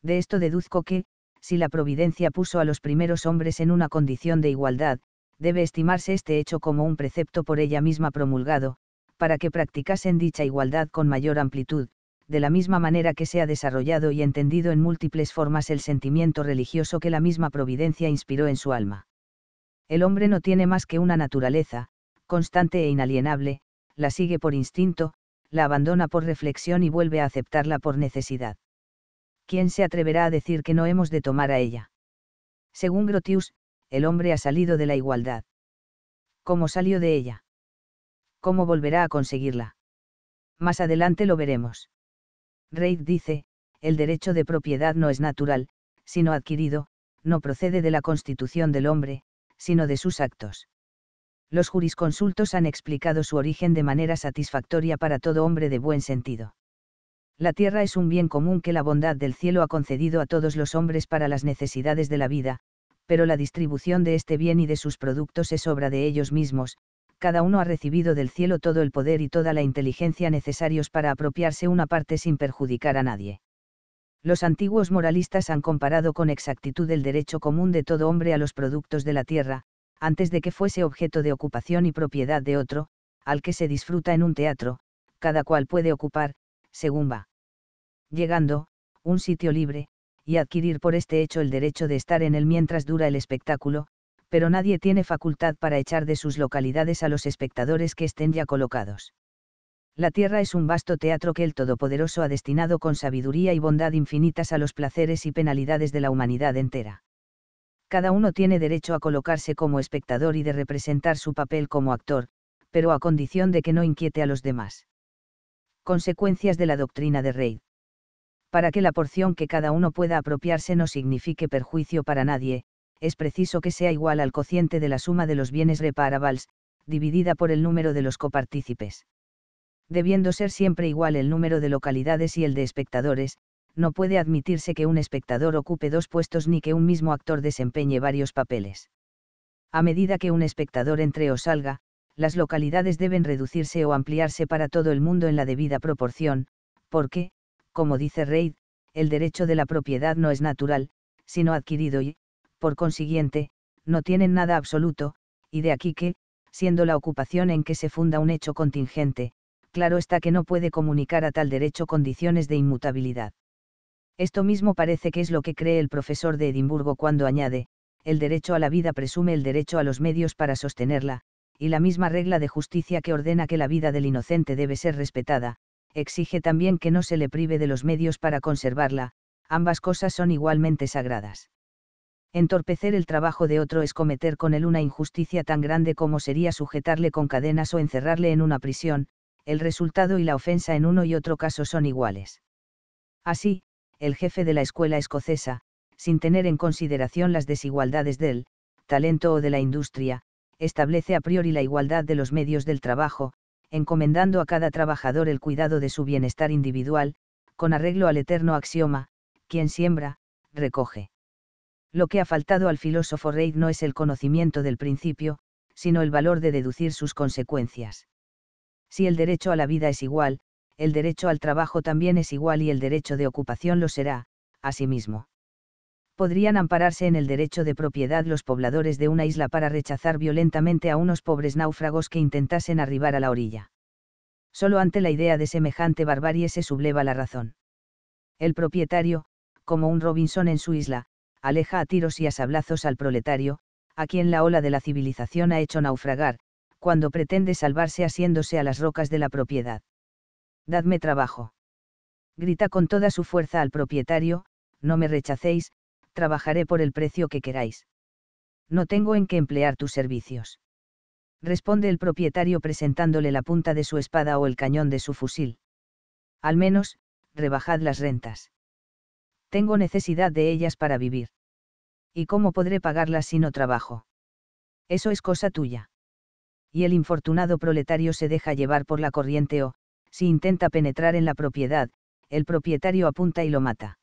De esto deduzco que, si la providencia puso a los primeros hombres en una condición de igualdad, debe estimarse este hecho como un precepto por ella misma promulgado, para que practicasen dicha igualdad con mayor amplitud, de la misma manera que se ha desarrollado y entendido en múltiples formas el sentimiento religioso que la misma providencia inspiró en su alma. El hombre no tiene más que una naturaleza, constante e inalienable, la sigue por instinto, la abandona por reflexión y vuelve a aceptarla por necesidad. ¿Quién se atreverá a decir que no hemos de tomar a ella? Según Grotius, el hombre ha salido de la igualdad. ¿Cómo salió de ella? ¿Cómo volverá a conseguirla? Más adelante lo veremos. Reid dice, el derecho de propiedad no es natural, sino adquirido, no procede de la constitución del hombre, sino de sus actos los jurisconsultos han explicado su origen de manera satisfactoria para todo hombre de buen sentido. La tierra es un bien común que la bondad del cielo ha concedido a todos los hombres para las necesidades de la vida, pero la distribución de este bien y de sus productos es obra de ellos mismos, cada uno ha recibido del cielo todo el poder y toda la inteligencia necesarios para apropiarse una parte sin perjudicar a nadie. Los antiguos moralistas han comparado con exactitud el derecho común de todo hombre a los productos de la tierra, antes de que fuese objeto de ocupación y propiedad de otro, al que se disfruta en un teatro, cada cual puede ocupar, según va. Llegando, un sitio libre, y adquirir por este hecho el derecho de estar en él mientras dura el espectáculo, pero nadie tiene facultad para echar de sus localidades a los espectadores que estén ya colocados. La tierra es un vasto teatro que el Todopoderoso ha destinado con sabiduría y bondad infinitas a los placeres y penalidades de la humanidad entera. Cada uno tiene derecho a colocarse como espectador y de representar su papel como actor, pero a condición de que no inquiete a los demás. Consecuencias de la doctrina de Reid. Para que la porción que cada uno pueda apropiarse no signifique perjuicio para nadie, es preciso que sea igual al cociente de la suma de los bienes reparables, dividida por el número de los copartícipes. Debiendo ser siempre igual el número de localidades y el de espectadores, no puede admitirse que un espectador ocupe dos puestos ni que un mismo actor desempeñe varios papeles. A medida que un espectador entre o salga, las localidades deben reducirse o ampliarse para todo el mundo en la debida proporción, porque, como dice Reid, el derecho de la propiedad no es natural, sino adquirido y, por consiguiente, no tienen nada absoluto, y de aquí que, siendo la ocupación en que se funda un hecho contingente, claro está que no puede comunicar a tal derecho condiciones de inmutabilidad. Esto mismo parece que es lo que cree el profesor de Edimburgo cuando añade, el derecho a la vida presume el derecho a los medios para sostenerla, y la misma regla de justicia que ordena que la vida del inocente debe ser respetada, exige también que no se le prive de los medios para conservarla, ambas cosas son igualmente sagradas. Entorpecer el trabajo de otro es cometer con él una injusticia tan grande como sería sujetarle con cadenas o encerrarle en una prisión, el resultado y la ofensa en uno y otro caso son iguales. Así, el jefe de la escuela escocesa, sin tener en consideración las desigualdades del talento o de la industria, establece a priori la igualdad de los medios del trabajo, encomendando a cada trabajador el cuidado de su bienestar individual, con arreglo al eterno axioma, quien siembra, recoge. Lo que ha faltado al filósofo Reid no es el conocimiento del principio, sino el valor de deducir sus consecuencias. Si el derecho a la vida es igual, el derecho al trabajo también es igual y el derecho de ocupación lo será, asimismo. Podrían ampararse en el derecho de propiedad los pobladores de una isla para rechazar violentamente a unos pobres náufragos que intentasen arribar a la orilla. Solo ante la idea de semejante barbarie se subleva la razón. El propietario, como un Robinson en su isla, aleja a tiros y a sablazos al proletario, a quien la ola de la civilización ha hecho naufragar, cuando pretende salvarse asiéndose a las rocas de la propiedad. Dadme trabajo. Grita con toda su fuerza al propietario, no me rechacéis, trabajaré por el precio que queráis. No tengo en qué emplear tus servicios. Responde el propietario presentándole la punta de su espada o el cañón de su fusil. Al menos, rebajad las rentas. Tengo necesidad de ellas para vivir. ¿Y cómo podré pagarlas si no trabajo? Eso es cosa tuya. Y el infortunado proletario se deja llevar por la corriente o, si intenta penetrar en la propiedad, el propietario apunta y lo mata.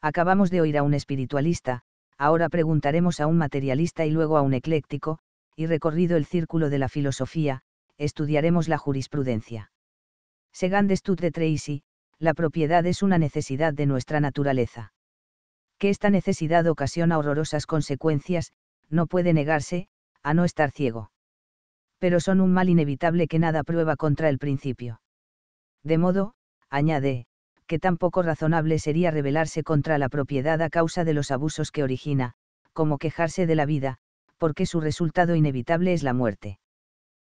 Acabamos de oír a un espiritualista, ahora preguntaremos a un materialista y luego a un ecléctico, y recorrido el círculo de la filosofía, estudiaremos la jurisprudencia. Según Stud de Tracy, la propiedad es una necesidad de nuestra naturaleza. Que esta necesidad ocasiona horrorosas consecuencias, no puede negarse, a no estar ciego. Pero son un mal inevitable que nada prueba contra el principio. De modo, añade, que tampoco razonable sería rebelarse contra la propiedad a causa de los abusos que origina, como quejarse de la vida, porque su resultado inevitable es la muerte.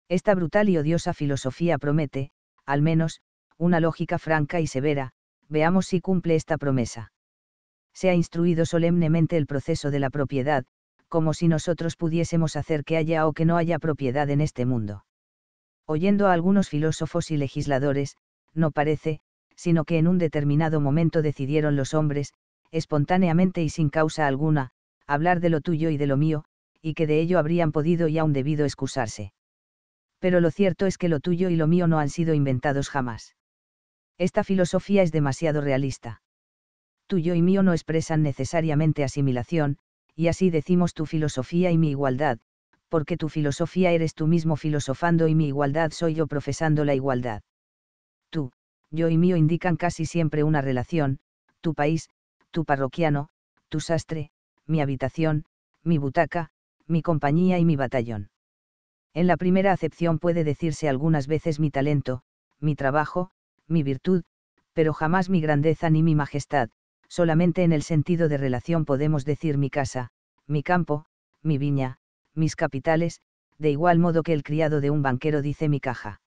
Esta brutal y odiosa filosofía promete, al menos, una lógica franca y severa, veamos si cumple esta promesa. Se ha instruido solemnemente el proceso de la propiedad, como si nosotros pudiésemos hacer que haya o que no haya propiedad en este mundo. Oyendo a algunos filósofos y legisladores, no parece, sino que en un determinado momento decidieron los hombres, espontáneamente y sin causa alguna, hablar de lo tuyo y de lo mío, y que de ello habrían podido y aún debido excusarse. Pero lo cierto es que lo tuyo y lo mío no han sido inventados jamás. Esta filosofía es demasiado realista. Tuyo y mío no expresan necesariamente asimilación, y así decimos tu filosofía y mi igualdad, porque tu filosofía eres tú mismo filosofando y mi igualdad soy yo profesando la igualdad tú, yo y mío indican casi siempre una relación, tu país, tu parroquiano, tu sastre, mi habitación, mi butaca, mi compañía y mi batallón. En la primera acepción puede decirse algunas veces mi talento, mi trabajo, mi virtud, pero jamás mi grandeza ni mi majestad, solamente en el sentido de relación podemos decir mi casa, mi campo, mi viña, mis capitales, de igual modo que el criado de un banquero dice mi caja.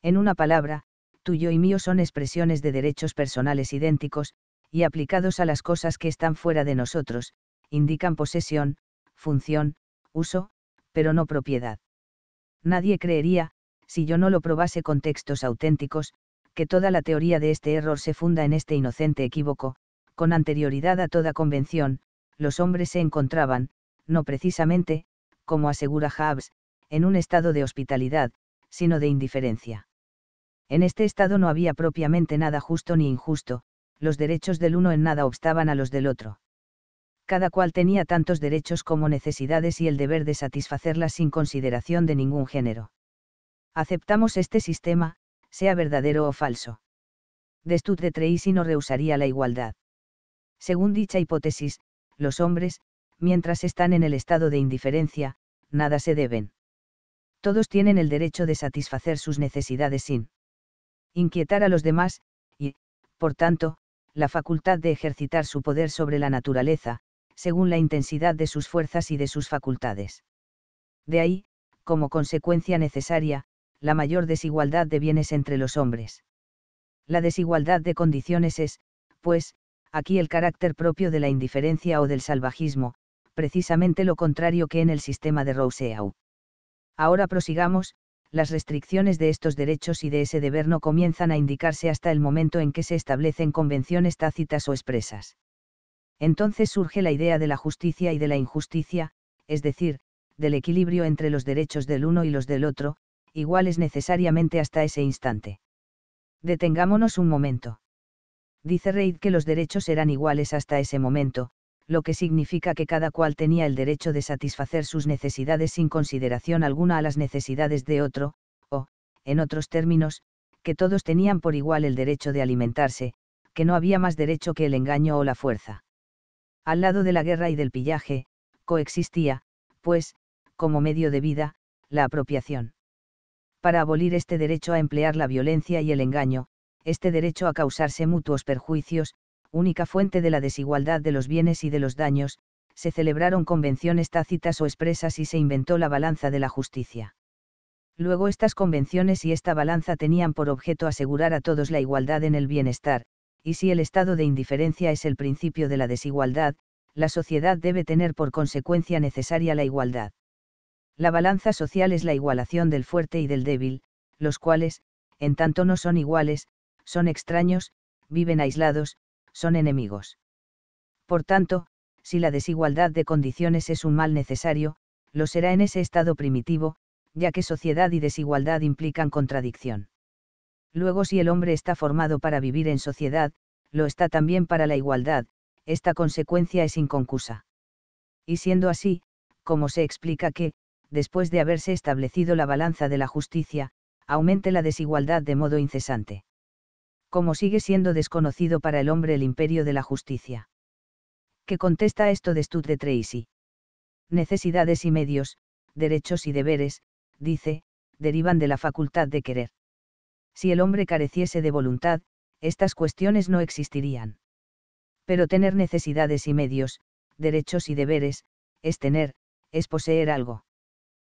En una palabra, tuyo y mío son expresiones de derechos personales idénticos, y aplicados a las cosas que están fuera de nosotros, indican posesión, función, uso, pero no propiedad. Nadie creería, si yo no lo probase con textos auténticos, que toda la teoría de este error se funda en este inocente equívoco, con anterioridad a toda convención, los hombres se encontraban, no precisamente, como asegura Hobbes, en un estado de hospitalidad, sino de indiferencia. En este estado no había propiamente nada justo ni injusto, los derechos del uno en nada obstaban a los del otro. Cada cual tenía tantos derechos como necesidades y el deber de satisfacerlas sin consideración de ningún género. Aceptamos este sistema, sea verdadero o falso. Destut de treisi no rehusaría la igualdad. Según dicha hipótesis, los hombres, mientras están en el estado de indiferencia, nada se deben. Todos tienen el derecho de satisfacer sus necesidades sin inquietar a los demás, y, por tanto, la facultad de ejercitar su poder sobre la naturaleza, según la intensidad de sus fuerzas y de sus facultades. De ahí, como consecuencia necesaria, la mayor desigualdad de bienes entre los hombres. La desigualdad de condiciones es, pues, aquí el carácter propio de la indiferencia o del salvajismo, precisamente lo contrario que en el sistema de Rousseau. Ahora prosigamos, las restricciones de estos derechos y de ese deber no comienzan a indicarse hasta el momento en que se establecen convenciones tácitas o expresas. Entonces surge la idea de la justicia y de la injusticia, es decir, del equilibrio entre los derechos del uno y los del otro, iguales necesariamente hasta ese instante. Detengámonos un momento. Dice Reid que los derechos eran iguales hasta ese momento, lo que significa que cada cual tenía el derecho de satisfacer sus necesidades sin consideración alguna a las necesidades de otro, o, en otros términos, que todos tenían por igual el derecho de alimentarse, que no había más derecho que el engaño o la fuerza. Al lado de la guerra y del pillaje, coexistía, pues, como medio de vida, la apropiación. Para abolir este derecho a emplear la violencia y el engaño, este derecho a causarse mutuos perjuicios, única fuente de la desigualdad de los bienes y de los daños, se celebraron convenciones tácitas o expresas y se inventó la balanza de la justicia. Luego estas convenciones y esta balanza tenían por objeto asegurar a todos la igualdad en el bienestar, y si el estado de indiferencia es el principio de la desigualdad, la sociedad debe tener por consecuencia necesaria la igualdad. La balanza social es la igualación del fuerte y del débil, los cuales, en tanto no son iguales, son extraños, viven aislados, son enemigos. Por tanto, si la desigualdad de condiciones es un mal necesario, lo será en ese estado primitivo, ya que sociedad y desigualdad implican contradicción. Luego si el hombre está formado para vivir en sociedad, lo está también para la igualdad, esta consecuencia es inconcusa. Y siendo así, como se explica que, después de haberse establecido la balanza de la justicia, aumente la desigualdad de modo incesante como sigue siendo desconocido para el hombre el imperio de la justicia. ¿Qué contesta esto de Stud de Tracy? Necesidades y medios, derechos y deberes, dice, derivan de la facultad de querer. Si el hombre careciese de voluntad, estas cuestiones no existirían. Pero tener necesidades y medios, derechos y deberes, es tener, es poseer algo.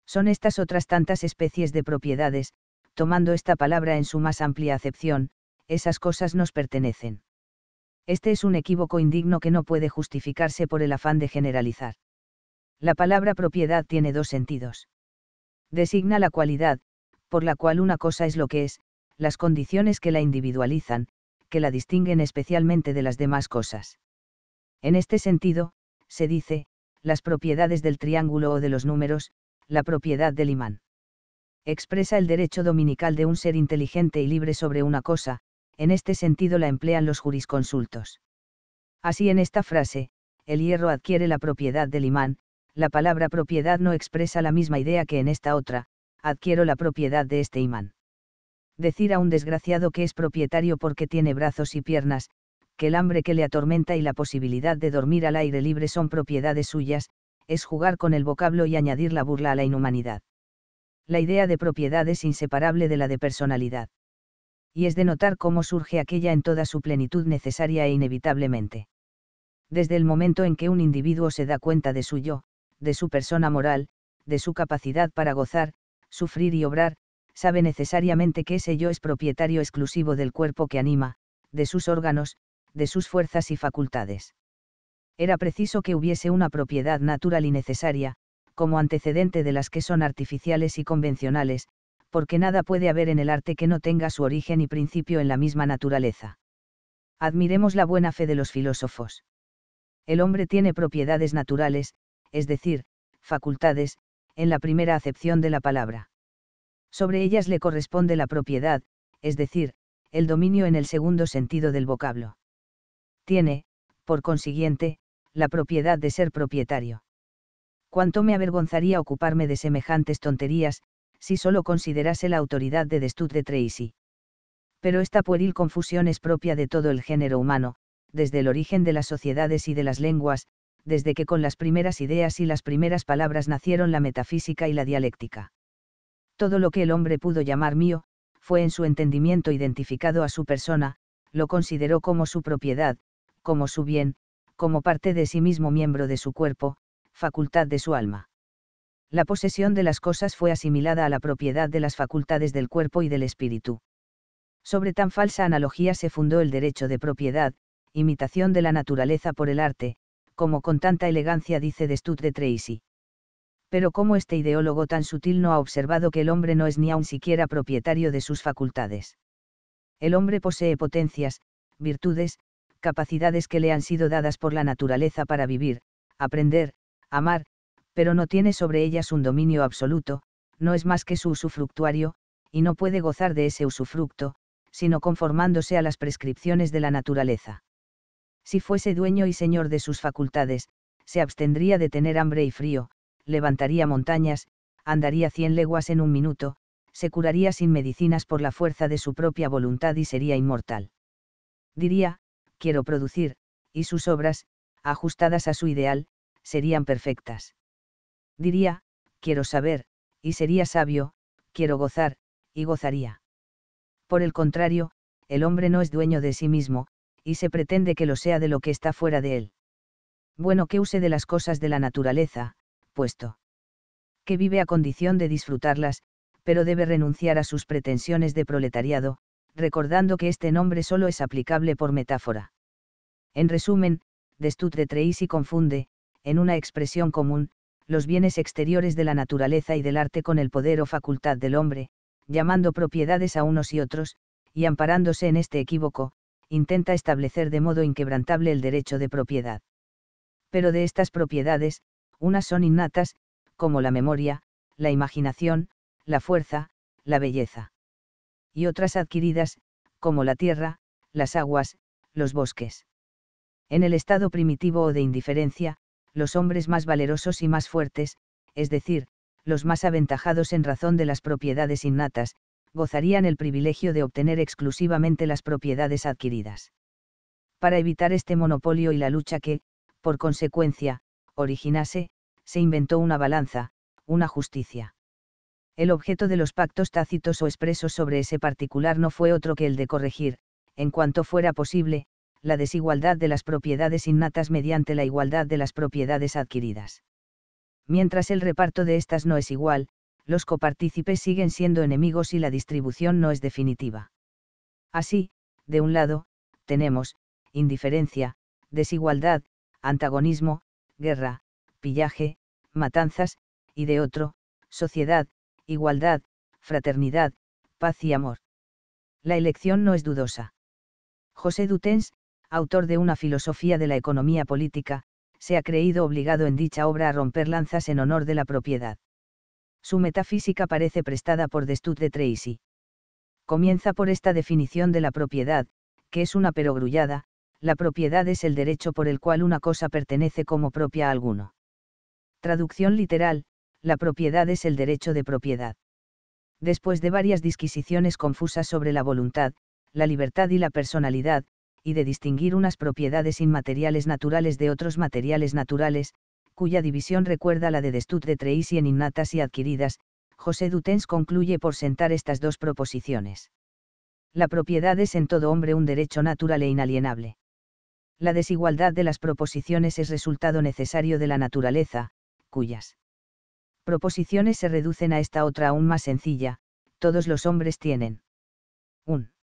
Son estas otras tantas especies de propiedades, tomando esta palabra en su más amplia acepción, esas cosas nos pertenecen. Este es un equívoco indigno que no puede justificarse por el afán de generalizar. La palabra propiedad tiene dos sentidos. Designa la cualidad, por la cual una cosa es lo que es, las condiciones que la individualizan, que la distinguen especialmente de las demás cosas. En este sentido, se dice, las propiedades del triángulo o de los números, la propiedad del imán. Expresa el derecho dominical de un ser inteligente y libre sobre una cosa, en este sentido la emplean los jurisconsultos. Así en esta frase, el hierro adquiere la propiedad del imán, la palabra propiedad no expresa la misma idea que en esta otra, adquiero la propiedad de este imán. Decir a un desgraciado que es propietario porque tiene brazos y piernas, que el hambre que le atormenta y la posibilidad de dormir al aire libre son propiedades suyas, es jugar con el vocablo y añadir la burla a la inhumanidad. La idea de propiedad es inseparable de la de personalidad y es de notar cómo surge aquella en toda su plenitud necesaria e inevitablemente. Desde el momento en que un individuo se da cuenta de su yo, de su persona moral, de su capacidad para gozar, sufrir y obrar, sabe necesariamente que ese yo es propietario exclusivo del cuerpo que anima, de sus órganos, de sus fuerzas y facultades. Era preciso que hubiese una propiedad natural y necesaria, como antecedente de las que son artificiales y convencionales, porque nada puede haber en el arte que no tenga su origen y principio en la misma naturaleza. Admiremos la buena fe de los filósofos. El hombre tiene propiedades naturales, es decir, facultades, en la primera acepción de la palabra. Sobre ellas le corresponde la propiedad, es decir, el dominio en el segundo sentido del vocablo. Tiene, por consiguiente, la propiedad de ser propietario. Cuánto me avergonzaría ocuparme de semejantes tonterías, si solo considerase la autoridad de Destut de Tracy. Pero esta pueril confusión es propia de todo el género humano, desde el origen de las sociedades y de las lenguas, desde que con las primeras ideas y las primeras palabras nacieron la metafísica y la dialéctica. Todo lo que el hombre pudo llamar mío, fue en su entendimiento identificado a su persona, lo consideró como su propiedad, como su bien, como parte de sí mismo miembro de su cuerpo, facultad de su alma la posesión de las cosas fue asimilada a la propiedad de las facultades del cuerpo y del espíritu. Sobre tan falsa analogía se fundó el derecho de propiedad, imitación de la naturaleza por el arte, como con tanta elegancia dice de de Tracy. Pero cómo este ideólogo tan sutil no ha observado que el hombre no es ni aun siquiera propietario de sus facultades. El hombre posee potencias, virtudes, capacidades que le han sido dadas por la naturaleza para vivir, aprender, amar, pero no tiene sobre ellas un dominio absoluto, no es más que su usufructuario, y no puede gozar de ese usufructo, sino conformándose a las prescripciones de la naturaleza. Si fuese dueño y señor de sus facultades, se abstendría de tener hambre y frío, levantaría montañas, andaría cien leguas en un minuto, se curaría sin medicinas por la fuerza de su propia voluntad y sería inmortal. Diría, quiero producir, y sus obras, ajustadas a su ideal, serían perfectas. Diría, quiero saber, y sería sabio, quiero gozar, y gozaría. Por el contrario, el hombre no es dueño de sí mismo, y se pretende que lo sea de lo que está fuera de él. Bueno que use de las cosas de la naturaleza, puesto que vive a condición de disfrutarlas, pero debe renunciar a sus pretensiones de proletariado, recordando que este nombre solo es aplicable por metáfora. En resumen, Destutre y confunde, en una expresión común, los bienes exteriores de la naturaleza y del arte con el poder o facultad del hombre, llamando propiedades a unos y otros, y amparándose en este equívoco, intenta establecer de modo inquebrantable el derecho de propiedad. Pero de estas propiedades, unas son innatas, como la memoria, la imaginación, la fuerza, la belleza. Y otras adquiridas, como la tierra, las aguas, los bosques. En el estado primitivo o de indiferencia, los hombres más valerosos y más fuertes, es decir, los más aventajados en razón de las propiedades innatas, gozarían el privilegio de obtener exclusivamente las propiedades adquiridas. Para evitar este monopolio y la lucha que, por consecuencia, originase, se inventó una balanza, una justicia. El objeto de los pactos tácitos o expresos sobre ese particular no fue otro que el de corregir, en cuanto fuera posible, la desigualdad de las propiedades innatas mediante la igualdad de las propiedades adquiridas. Mientras el reparto de estas no es igual, los copartícipes siguen siendo enemigos y la distribución no es definitiva. Así, de un lado, tenemos, indiferencia, desigualdad, antagonismo, guerra, pillaje, matanzas, y de otro, sociedad, igualdad, fraternidad, paz y amor. La elección no es dudosa. José Dutens, autor de una filosofía de la economía política, se ha creído obligado en dicha obra a romper lanzas en honor de la propiedad. Su metafísica parece prestada por Destut de Tracy. Comienza por esta definición de la propiedad, que es una perogrullada, la propiedad es el derecho por el cual una cosa pertenece como propia a alguno. Traducción literal, la propiedad es el derecho de propiedad. Después de varias disquisiciones confusas sobre la voluntad, la libertad y la personalidad, y de distinguir unas propiedades inmateriales naturales de otros materiales naturales, cuya división recuerda la de Destut de Treisi en innatas y adquiridas, José Dutens concluye por sentar estas dos proposiciones. La propiedad es en todo hombre un derecho natural e inalienable. La desigualdad de las proposiciones es resultado necesario de la naturaleza, cuyas proposiciones se reducen a esta otra aún más sencilla, todos los hombres tienen un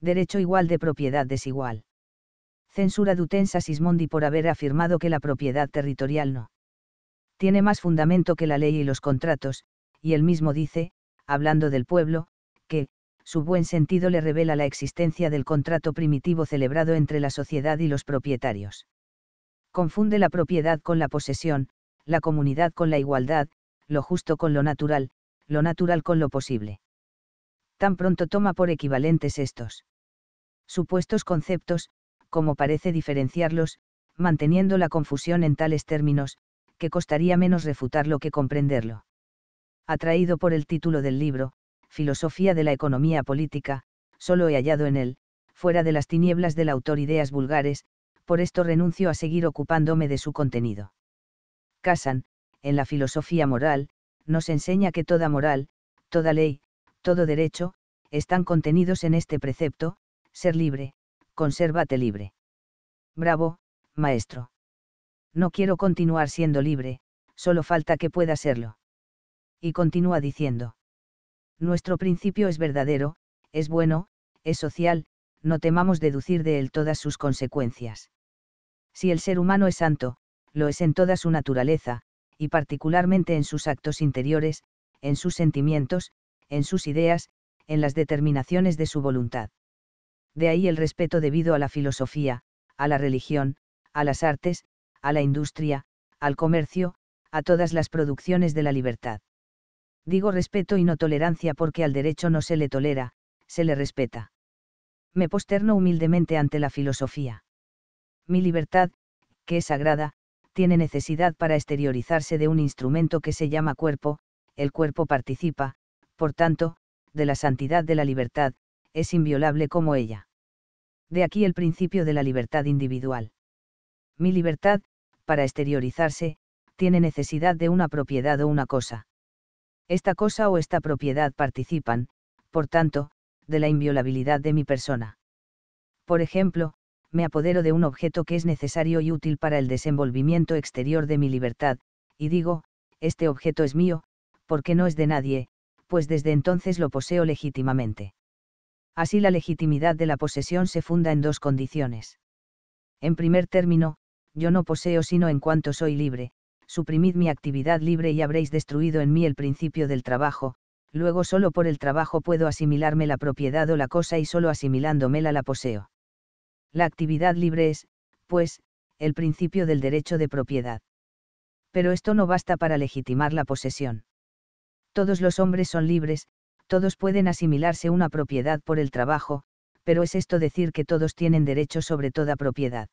derecho igual de propiedad desigual. Censura Dutensa Sismondi por haber afirmado que la propiedad territorial no tiene más fundamento que la ley y los contratos, y él mismo dice, hablando del pueblo, que, su buen sentido le revela la existencia del contrato primitivo celebrado entre la sociedad y los propietarios. Confunde la propiedad con la posesión, la comunidad con la igualdad, lo justo con lo natural, lo natural con lo posible tan pronto toma por equivalentes estos supuestos conceptos, como parece diferenciarlos, manteniendo la confusión en tales términos, que costaría menos refutarlo que comprenderlo. Atraído por el título del libro, Filosofía de la Economía Política, solo he hallado en él, fuera de las tinieblas del autor ideas vulgares, por esto renuncio a seguir ocupándome de su contenido. Casan, en la filosofía moral, nos enseña que toda moral, toda ley, todo derecho, están contenidos en este precepto, ser libre, consérvate libre. Bravo, maestro. No quiero continuar siendo libre, solo falta que pueda serlo. Y continúa diciendo. Nuestro principio es verdadero, es bueno, es social, no temamos deducir de él todas sus consecuencias. Si el ser humano es santo, lo es en toda su naturaleza, y particularmente en sus actos interiores, en sus sentimientos, en sus ideas, en las determinaciones de su voluntad. De ahí el respeto debido a la filosofía, a la religión, a las artes, a la industria, al comercio, a todas las producciones de la libertad. Digo respeto y no tolerancia porque al derecho no se le tolera, se le respeta. Me posterno humildemente ante la filosofía. Mi libertad, que es sagrada, tiene necesidad para exteriorizarse de un instrumento que se llama cuerpo, el cuerpo participa, por tanto, de la santidad de la libertad, es inviolable como ella. De aquí el principio de la libertad individual. Mi libertad, para exteriorizarse, tiene necesidad de una propiedad o una cosa. Esta cosa o esta propiedad participan, por tanto, de la inviolabilidad de mi persona. Por ejemplo, me apodero de un objeto que es necesario y útil para el desenvolvimiento exterior de mi libertad, y digo, este objeto es mío, porque no es de nadie, pues desde entonces lo poseo legítimamente. Así la legitimidad de la posesión se funda en dos condiciones. En primer término, yo no poseo sino en cuanto soy libre, suprimid mi actividad libre y habréis destruido en mí el principio del trabajo, luego solo por el trabajo puedo asimilarme la propiedad o la cosa y solo asimilándomela la poseo. La actividad libre es, pues, el principio del derecho de propiedad. Pero esto no basta para legitimar la posesión. Todos los hombres son libres, todos pueden asimilarse una propiedad por el trabajo, pero ¿es esto decir que todos tienen derecho sobre toda propiedad?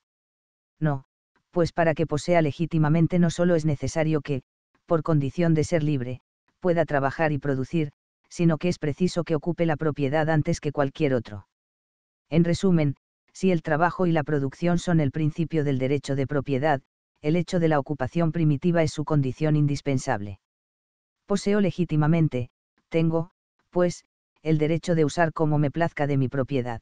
No, pues para que posea legítimamente no solo es necesario que, por condición de ser libre, pueda trabajar y producir, sino que es preciso que ocupe la propiedad antes que cualquier otro. En resumen, si el trabajo y la producción son el principio del derecho de propiedad, el hecho de la ocupación primitiva es su condición indispensable poseo legítimamente, tengo, pues, el derecho de usar como me plazca de mi propiedad.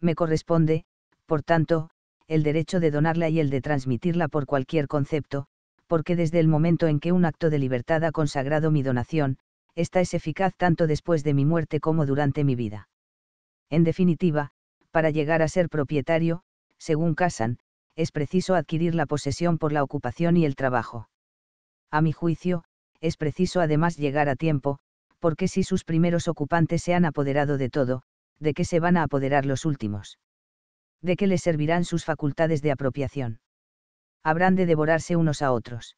Me corresponde, por tanto, el derecho de donarla y el de transmitirla por cualquier concepto, porque desde el momento en que un acto de libertad ha consagrado mi donación, esta es eficaz tanto después de mi muerte como durante mi vida. En definitiva, para llegar a ser propietario, según Casan, es preciso adquirir la posesión por la ocupación y el trabajo. A mi juicio, es preciso además llegar a tiempo, porque si sus primeros ocupantes se han apoderado de todo, ¿de qué se van a apoderar los últimos? ¿De qué les servirán sus facultades de apropiación? Habrán de devorarse unos a otros.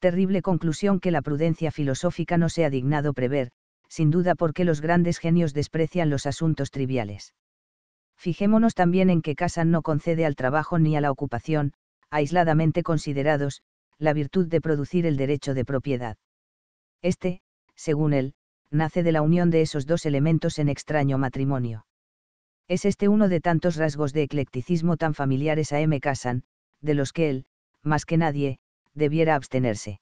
Terrible conclusión que la prudencia filosófica no se ha dignado prever, sin duda porque los grandes genios desprecian los asuntos triviales. Fijémonos también en que Casan no concede al trabajo ni a la ocupación, aisladamente considerados, la virtud de producir el derecho de propiedad. Este, según él, nace de la unión de esos dos elementos en extraño matrimonio. Es este uno de tantos rasgos de eclecticismo tan familiares a M. Kassan, de los que él, más que nadie, debiera abstenerse.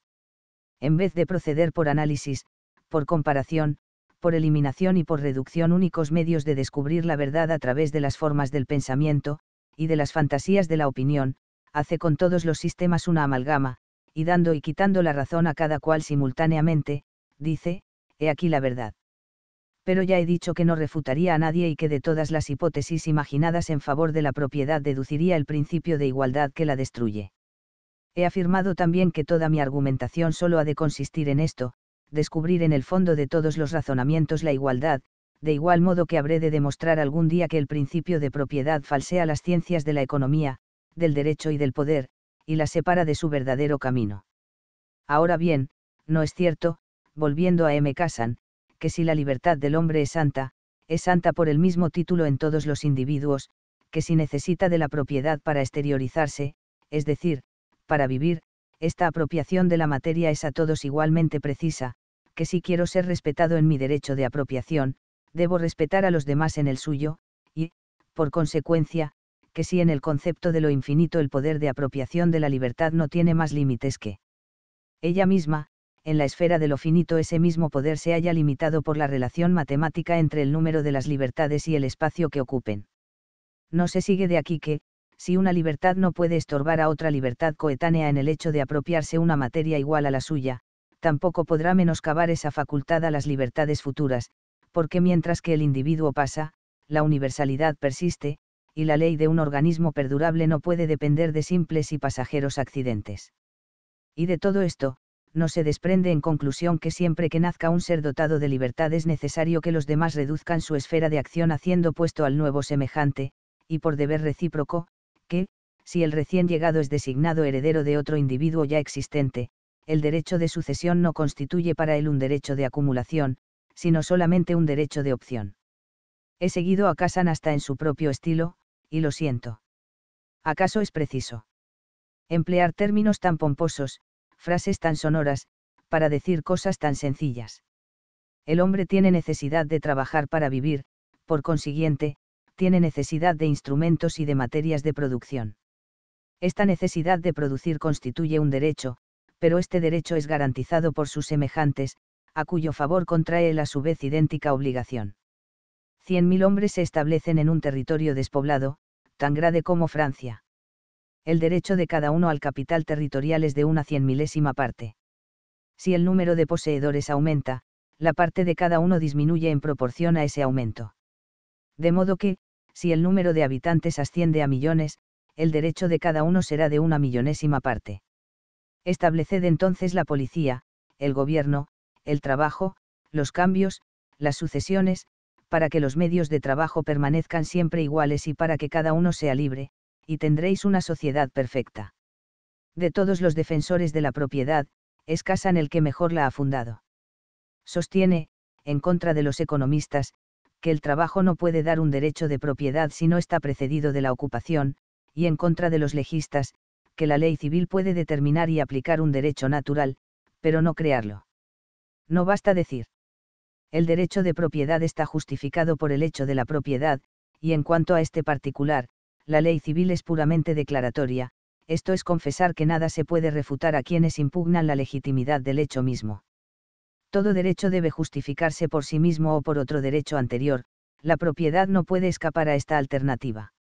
En vez de proceder por análisis, por comparación, por eliminación y por reducción únicos medios de descubrir la verdad a través de las formas del pensamiento, y de las fantasías de la opinión, hace con todos los sistemas una amalgama, y dando y quitando la razón a cada cual simultáneamente, dice, he aquí la verdad. Pero ya he dicho que no refutaría a nadie y que de todas las hipótesis imaginadas en favor de la propiedad deduciría el principio de igualdad que la destruye. He afirmado también que toda mi argumentación solo ha de consistir en esto, descubrir en el fondo de todos los razonamientos la igualdad, de igual modo que habré de demostrar algún día que el principio de propiedad falsea las ciencias de la economía, del derecho y del poder, y la separa de su verdadero camino. Ahora bien, no es cierto, volviendo a M. Casan, que si la libertad del hombre es santa, es santa por el mismo título en todos los individuos, que si necesita de la propiedad para exteriorizarse, es decir, para vivir, esta apropiación de la materia es a todos igualmente precisa, que si quiero ser respetado en mi derecho de apropiación, debo respetar a los demás en el suyo, y, por consecuencia, que si en el concepto de lo infinito el poder de apropiación de la libertad no tiene más límites que ella misma, en la esfera de lo finito ese mismo poder se haya limitado por la relación matemática entre el número de las libertades y el espacio que ocupen. No se sigue de aquí que, si una libertad no puede estorbar a otra libertad coetánea en el hecho de apropiarse una materia igual a la suya, tampoco podrá menoscabar esa facultad a las libertades futuras, porque mientras que el individuo pasa, la universalidad persiste, y la ley de un organismo perdurable no puede depender de simples y pasajeros accidentes. Y de todo esto, no se desprende en conclusión que siempre que nazca un ser dotado de libertad es necesario que los demás reduzcan su esfera de acción haciendo puesto al nuevo semejante, y por deber recíproco, que, si el recién llegado es designado heredero de otro individuo ya existente, el derecho de sucesión no constituye para él un derecho de acumulación, sino solamente un derecho de opción. He seguido a Casan hasta en su propio estilo, y lo siento. ¿Acaso es preciso? Emplear términos tan pomposos, frases tan sonoras, para decir cosas tan sencillas. El hombre tiene necesidad de trabajar para vivir, por consiguiente, tiene necesidad de instrumentos y de materias de producción. Esta necesidad de producir constituye un derecho, pero este derecho es garantizado por sus semejantes, a cuyo favor contrae la a su vez idéntica obligación. 100.000 hombres se establecen en un territorio despoblado, tan grande como Francia. El derecho de cada uno al capital territorial es de una cien milésima parte. Si el número de poseedores aumenta, la parte de cada uno disminuye en proporción a ese aumento. De modo que, si el número de habitantes asciende a millones, el derecho de cada uno será de una millonésima parte. Estableced entonces la policía, el gobierno, el trabajo, los cambios, las sucesiones, para que los medios de trabajo permanezcan siempre iguales y para que cada uno sea libre, y tendréis una sociedad perfecta. De todos los defensores de la propiedad, es en el que mejor la ha fundado. Sostiene, en contra de los economistas, que el trabajo no puede dar un derecho de propiedad si no está precedido de la ocupación, y en contra de los legistas, que la ley civil puede determinar y aplicar un derecho natural, pero no crearlo. No basta decir, el derecho de propiedad está justificado por el hecho de la propiedad, y en cuanto a este particular, la ley civil es puramente declaratoria, esto es confesar que nada se puede refutar a quienes impugnan la legitimidad del hecho mismo. Todo derecho debe justificarse por sí mismo o por otro derecho anterior, la propiedad no puede escapar a esta alternativa.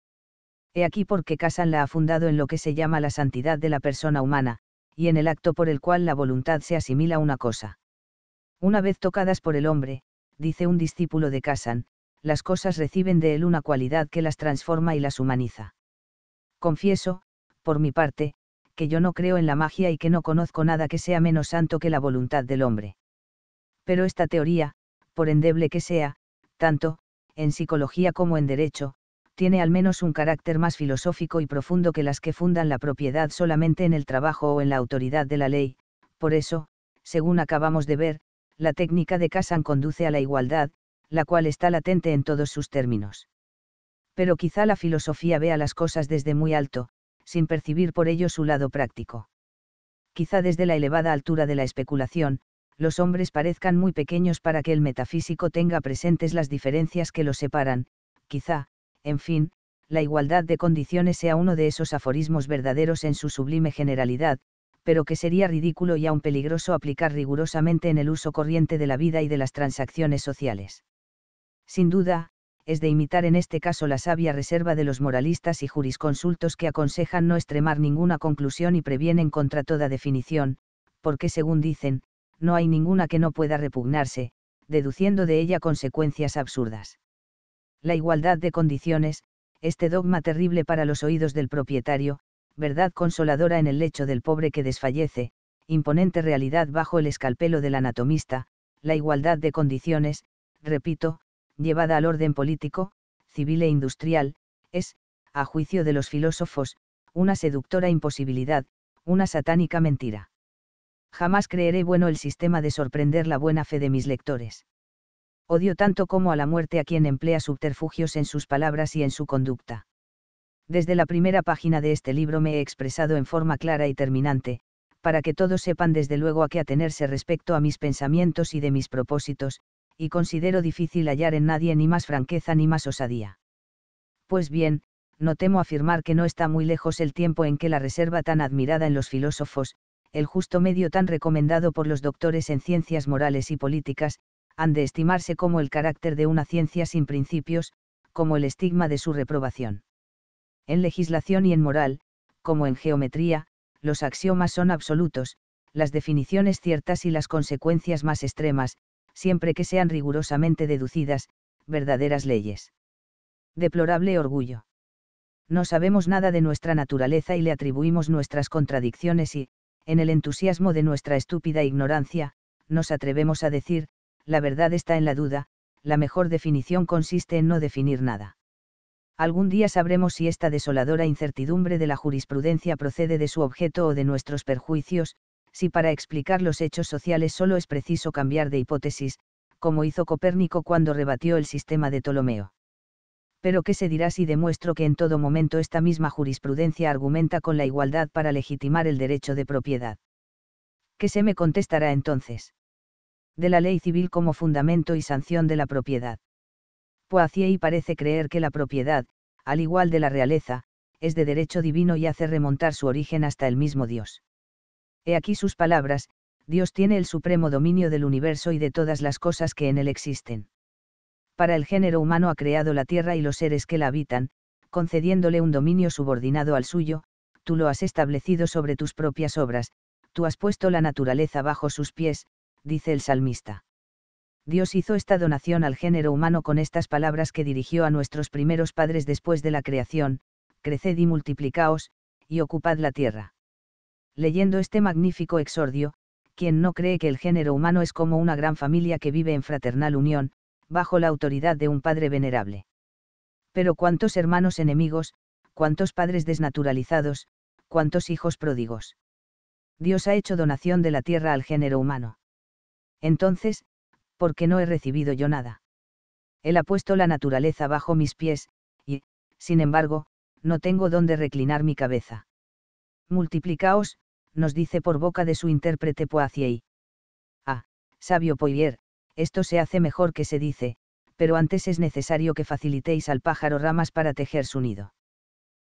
He aquí porque Casan la ha fundado en lo que se llama la santidad de la persona humana, y en el acto por el cual la voluntad se asimila a una cosa. Una vez tocadas por el hombre, dice un discípulo de Casan, las cosas reciben de él una cualidad que las transforma y las humaniza. Confieso, por mi parte, que yo no creo en la magia y que no conozco nada que sea menos santo que la voluntad del hombre. Pero esta teoría, por endeble que sea, tanto, en psicología como en derecho, tiene al menos un carácter más filosófico y profundo que las que fundan la propiedad solamente en el trabajo o en la autoridad de la ley, por eso, según acabamos de ver, la técnica de Kassan conduce a la igualdad, la cual está latente en todos sus términos. Pero quizá la filosofía vea las cosas desde muy alto, sin percibir por ello su lado práctico. Quizá desde la elevada altura de la especulación, los hombres parezcan muy pequeños para que el metafísico tenga presentes las diferencias que los separan, quizá, en fin, la igualdad de condiciones sea uno de esos aforismos verdaderos en su sublime generalidad, pero que sería ridículo y aún peligroso aplicar rigurosamente en el uso corriente de la vida y de las transacciones sociales. Sin duda, es de imitar en este caso la sabia reserva de los moralistas y jurisconsultos que aconsejan no extremar ninguna conclusión y previenen contra toda definición, porque según dicen, no hay ninguna que no pueda repugnarse, deduciendo de ella consecuencias absurdas. La igualdad de condiciones, este dogma terrible para los oídos del propietario, verdad consoladora en el lecho del pobre que desfallece, imponente realidad bajo el escalpelo del anatomista, la igualdad de condiciones, repito, llevada al orden político, civil e industrial, es, a juicio de los filósofos, una seductora imposibilidad, una satánica mentira. Jamás creeré bueno el sistema de sorprender la buena fe de mis lectores. Odio tanto como a la muerte a quien emplea subterfugios en sus palabras y en su conducta. Desde la primera página de este libro me he expresado en forma clara y terminante, para que todos sepan desde luego a qué atenerse respecto a mis pensamientos y de mis propósitos, y considero difícil hallar en nadie ni más franqueza ni más osadía. Pues bien, no temo afirmar que no está muy lejos el tiempo en que la reserva tan admirada en los filósofos, el justo medio tan recomendado por los doctores en ciencias morales y políticas, han de estimarse como el carácter de una ciencia sin principios, como el estigma de su reprobación. En legislación y en moral, como en geometría, los axiomas son absolutos, las definiciones ciertas y las consecuencias más extremas, siempre que sean rigurosamente deducidas, verdaderas leyes. Deplorable orgullo. No sabemos nada de nuestra naturaleza y le atribuimos nuestras contradicciones y, en el entusiasmo de nuestra estúpida ignorancia, nos atrevemos a decir, la verdad está en la duda, la mejor definición consiste en no definir nada algún día sabremos si esta desoladora incertidumbre de la jurisprudencia procede de su objeto o de nuestros perjuicios, si para explicar los hechos sociales solo es preciso cambiar de hipótesis, como hizo Copérnico cuando rebatió el sistema de Ptolomeo. Pero ¿qué se dirá si demuestro que en todo momento esta misma jurisprudencia argumenta con la igualdad para legitimar el derecho de propiedad? ¿Qué se me contestará entonces? De la ley civil como fundamento y sanción de la propiedad. Poitier y parece creer que la propiedad, al igual de la realeza, es de derecho divino y hace remontar su origen hasta el mismo Dios. He aquí sus palabras, Dios tiene el supremo dominio del universo y de todas las cosas que en él existen. Para el género humano ha creado la tierra y los seres que la habitan, concediéndole un dominio subordinado al suyo, tú lo has establecido sobre tus propias obras, tú has puesto la naturaleza bajo sus pies, dice el salmista. Dios hizo esta donación al género humano con estas palabras que dirigió a nuestros primeros padres después de la creación, creced y multiplicaos, y ocupad la tierra. Leyendo este magnífico exordio, quien no cree que el género humano es como una gran familia que vive en fraternal unión, bajo la autoridad de un padre venerable. Pero cuántos hermanos enemigos, cuántos padres desnaturalizados, cuántos hijos pródigos. Dios ha hecho donación de la tierra al género humano. Entonces, porque no he recibido yo nada. Él ha puesto la naturaleza bajo mis pies, y, sin embargo, no tengo dónde reclinar mi cabeza. Multiplicaos, nos dice por boca de su intérprete y Ah, sabio Poirier, esto se hace mejor que se dice, pero antes es necesario que facilitéis al pájaro ramas para tejer su nido.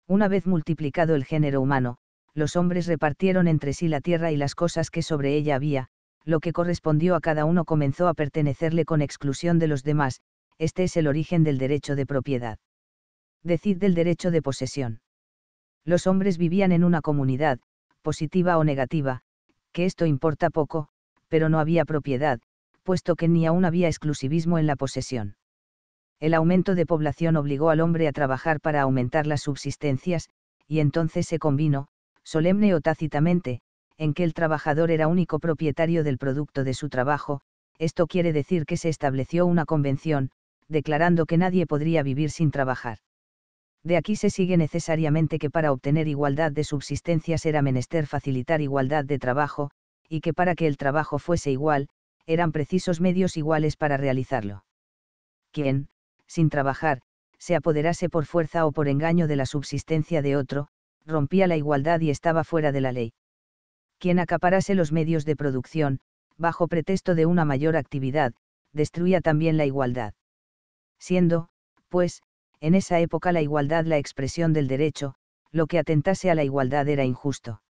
Una vez multiplicado el género humano, los hombres repartieron entre sí la tierra y las cosas que sobre ella había, lo que correspondió a cada uno comenzó a pertenecerle con exclusión de los demás, este es el origen del derecho de propiedad. Decid del derecho de posesión. Los hombres vivían en una comunidad, positiva o negativa, que esto importa poco, pero no había propiedad, puesto que ni aún había exclusivismo en la posesión. El aumento de población obligó al hombre a trabajar para aumentar las subsistencias, y entonces se combinó, solemne o tácitamente, en que el trabajador era único propietario del producto de su trabajo, esto quiere decir que se estableció una convención, declarando que nadie podría vivir sin trabajar. De aquí se sigue necesariamente que para obtener igualdad de subsistencias era menester facilitar igualdad de trabajo, y que para que el trabajo fuese igual, eran precisos medios iguales para realizarlo. Quien, sin trabajar, se apoderase por fuerza o por engaño de la subsistencia de otro, rompía la igualdad y estaba fuera de la ley quien acaparase los medios de producción, bajo pretexto de una mayor actividad, destruía también la igualdad. Siendo, pues, en esa época la igualdad la expresión del derecho, lo que atentase a la igualdad era injusto.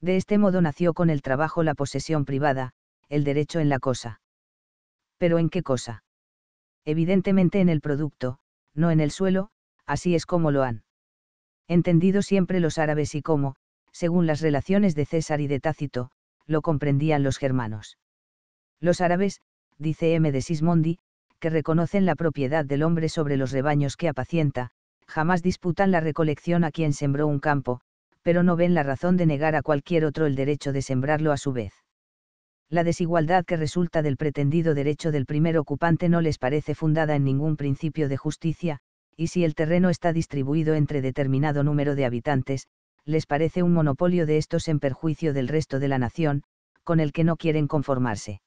De este modo nació con el trabajo la posesión privada, el derecho en la cosa. ¿Pero en qué cosa? Evidentemente en el producto, no en el suelo, así es como lo han entendido siempre los árabes y cómo según las relaciones de César y de Tácito, lo comprendían los germanos. Los árabes, dice M. de Sismondi, que reconocen la propiedad del hombre sobre los rebaños que apacienta, jamás disputan la recolección a quien sembró un campo, pero no ven la razón de negar a cualquier otro el derecho de sembrarlo a su vez. La desigualdad que resulta del pretendido derecho del primer ocupante no les parece fundada en ningún principio de justicia, y si el terreno está distribuido entre determinado número de habitantes, les parece un monopolio de estos en perjuicio del resto de la nación, con el que no quieren conformarse.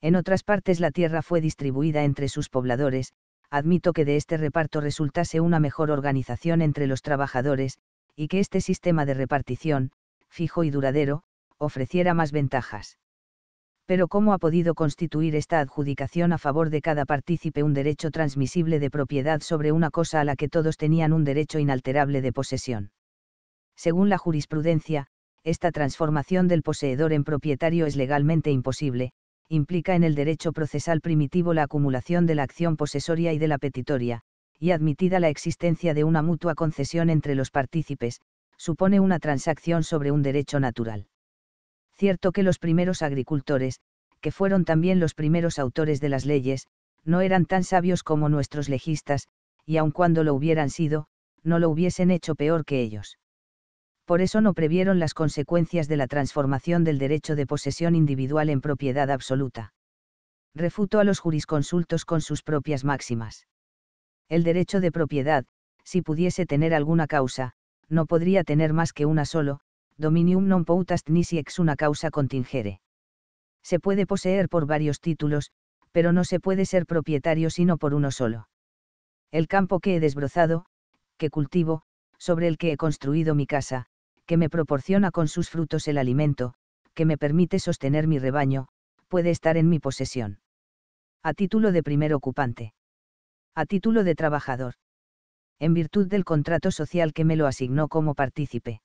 En otras partes la tierra fue distribuida entre sus pobladores, admito que de este reparto resultase una mejor organización entre los trabajadores, y que este sistema de repartición, fijo y duradero, ofreciera más ventajas. Pero ¿cómo ha podido constituir esta adjudicación a favor de cada partícipe un derecho transmisible de propiedad sobre una cosa a la que todos tenían un derecho inalterable de posesión? según la jurisprudencia, esta transformación del poseedor en propietario es legalmente imposible, implica en el derecho procesal primitivo la acumulación de la acción posesoria y de la petitoria, y admitida la existencia de una mutua concesión entre los partícipes, supone una transacción sobre un derecho natural. Cierto que los primeros agricultores, que fueron también los primeros autores de las leyes, no eran tan sabios como nuestros legistas, y aun cuando lo hubieran sido, no lo hubiesen hecho peor que ellos por eso no previeron las consecuencias de la transformación del derecho de posesión individual en propiedad absoluta. Refutó a los jurisconsultos con sus propias máximas. El derecho de propiedad, si pudiese tener alguna causa, no podría tener más que una solo, dominium non potast nisi ex una causa contingere. Se puede poseer por varios títulos, pero no se puede ser propietario sino por uno solo. El campo que he desbrozado, que cultivo, sobre el que he construido mi casa, que me proporciona con sus frutos el alimento, que me permite sostener mi rebaño, puede estar en mi posesión. A título de primer ocupante. A título de trabajador. En virtud del contrato social que me lo asignó como partícipe.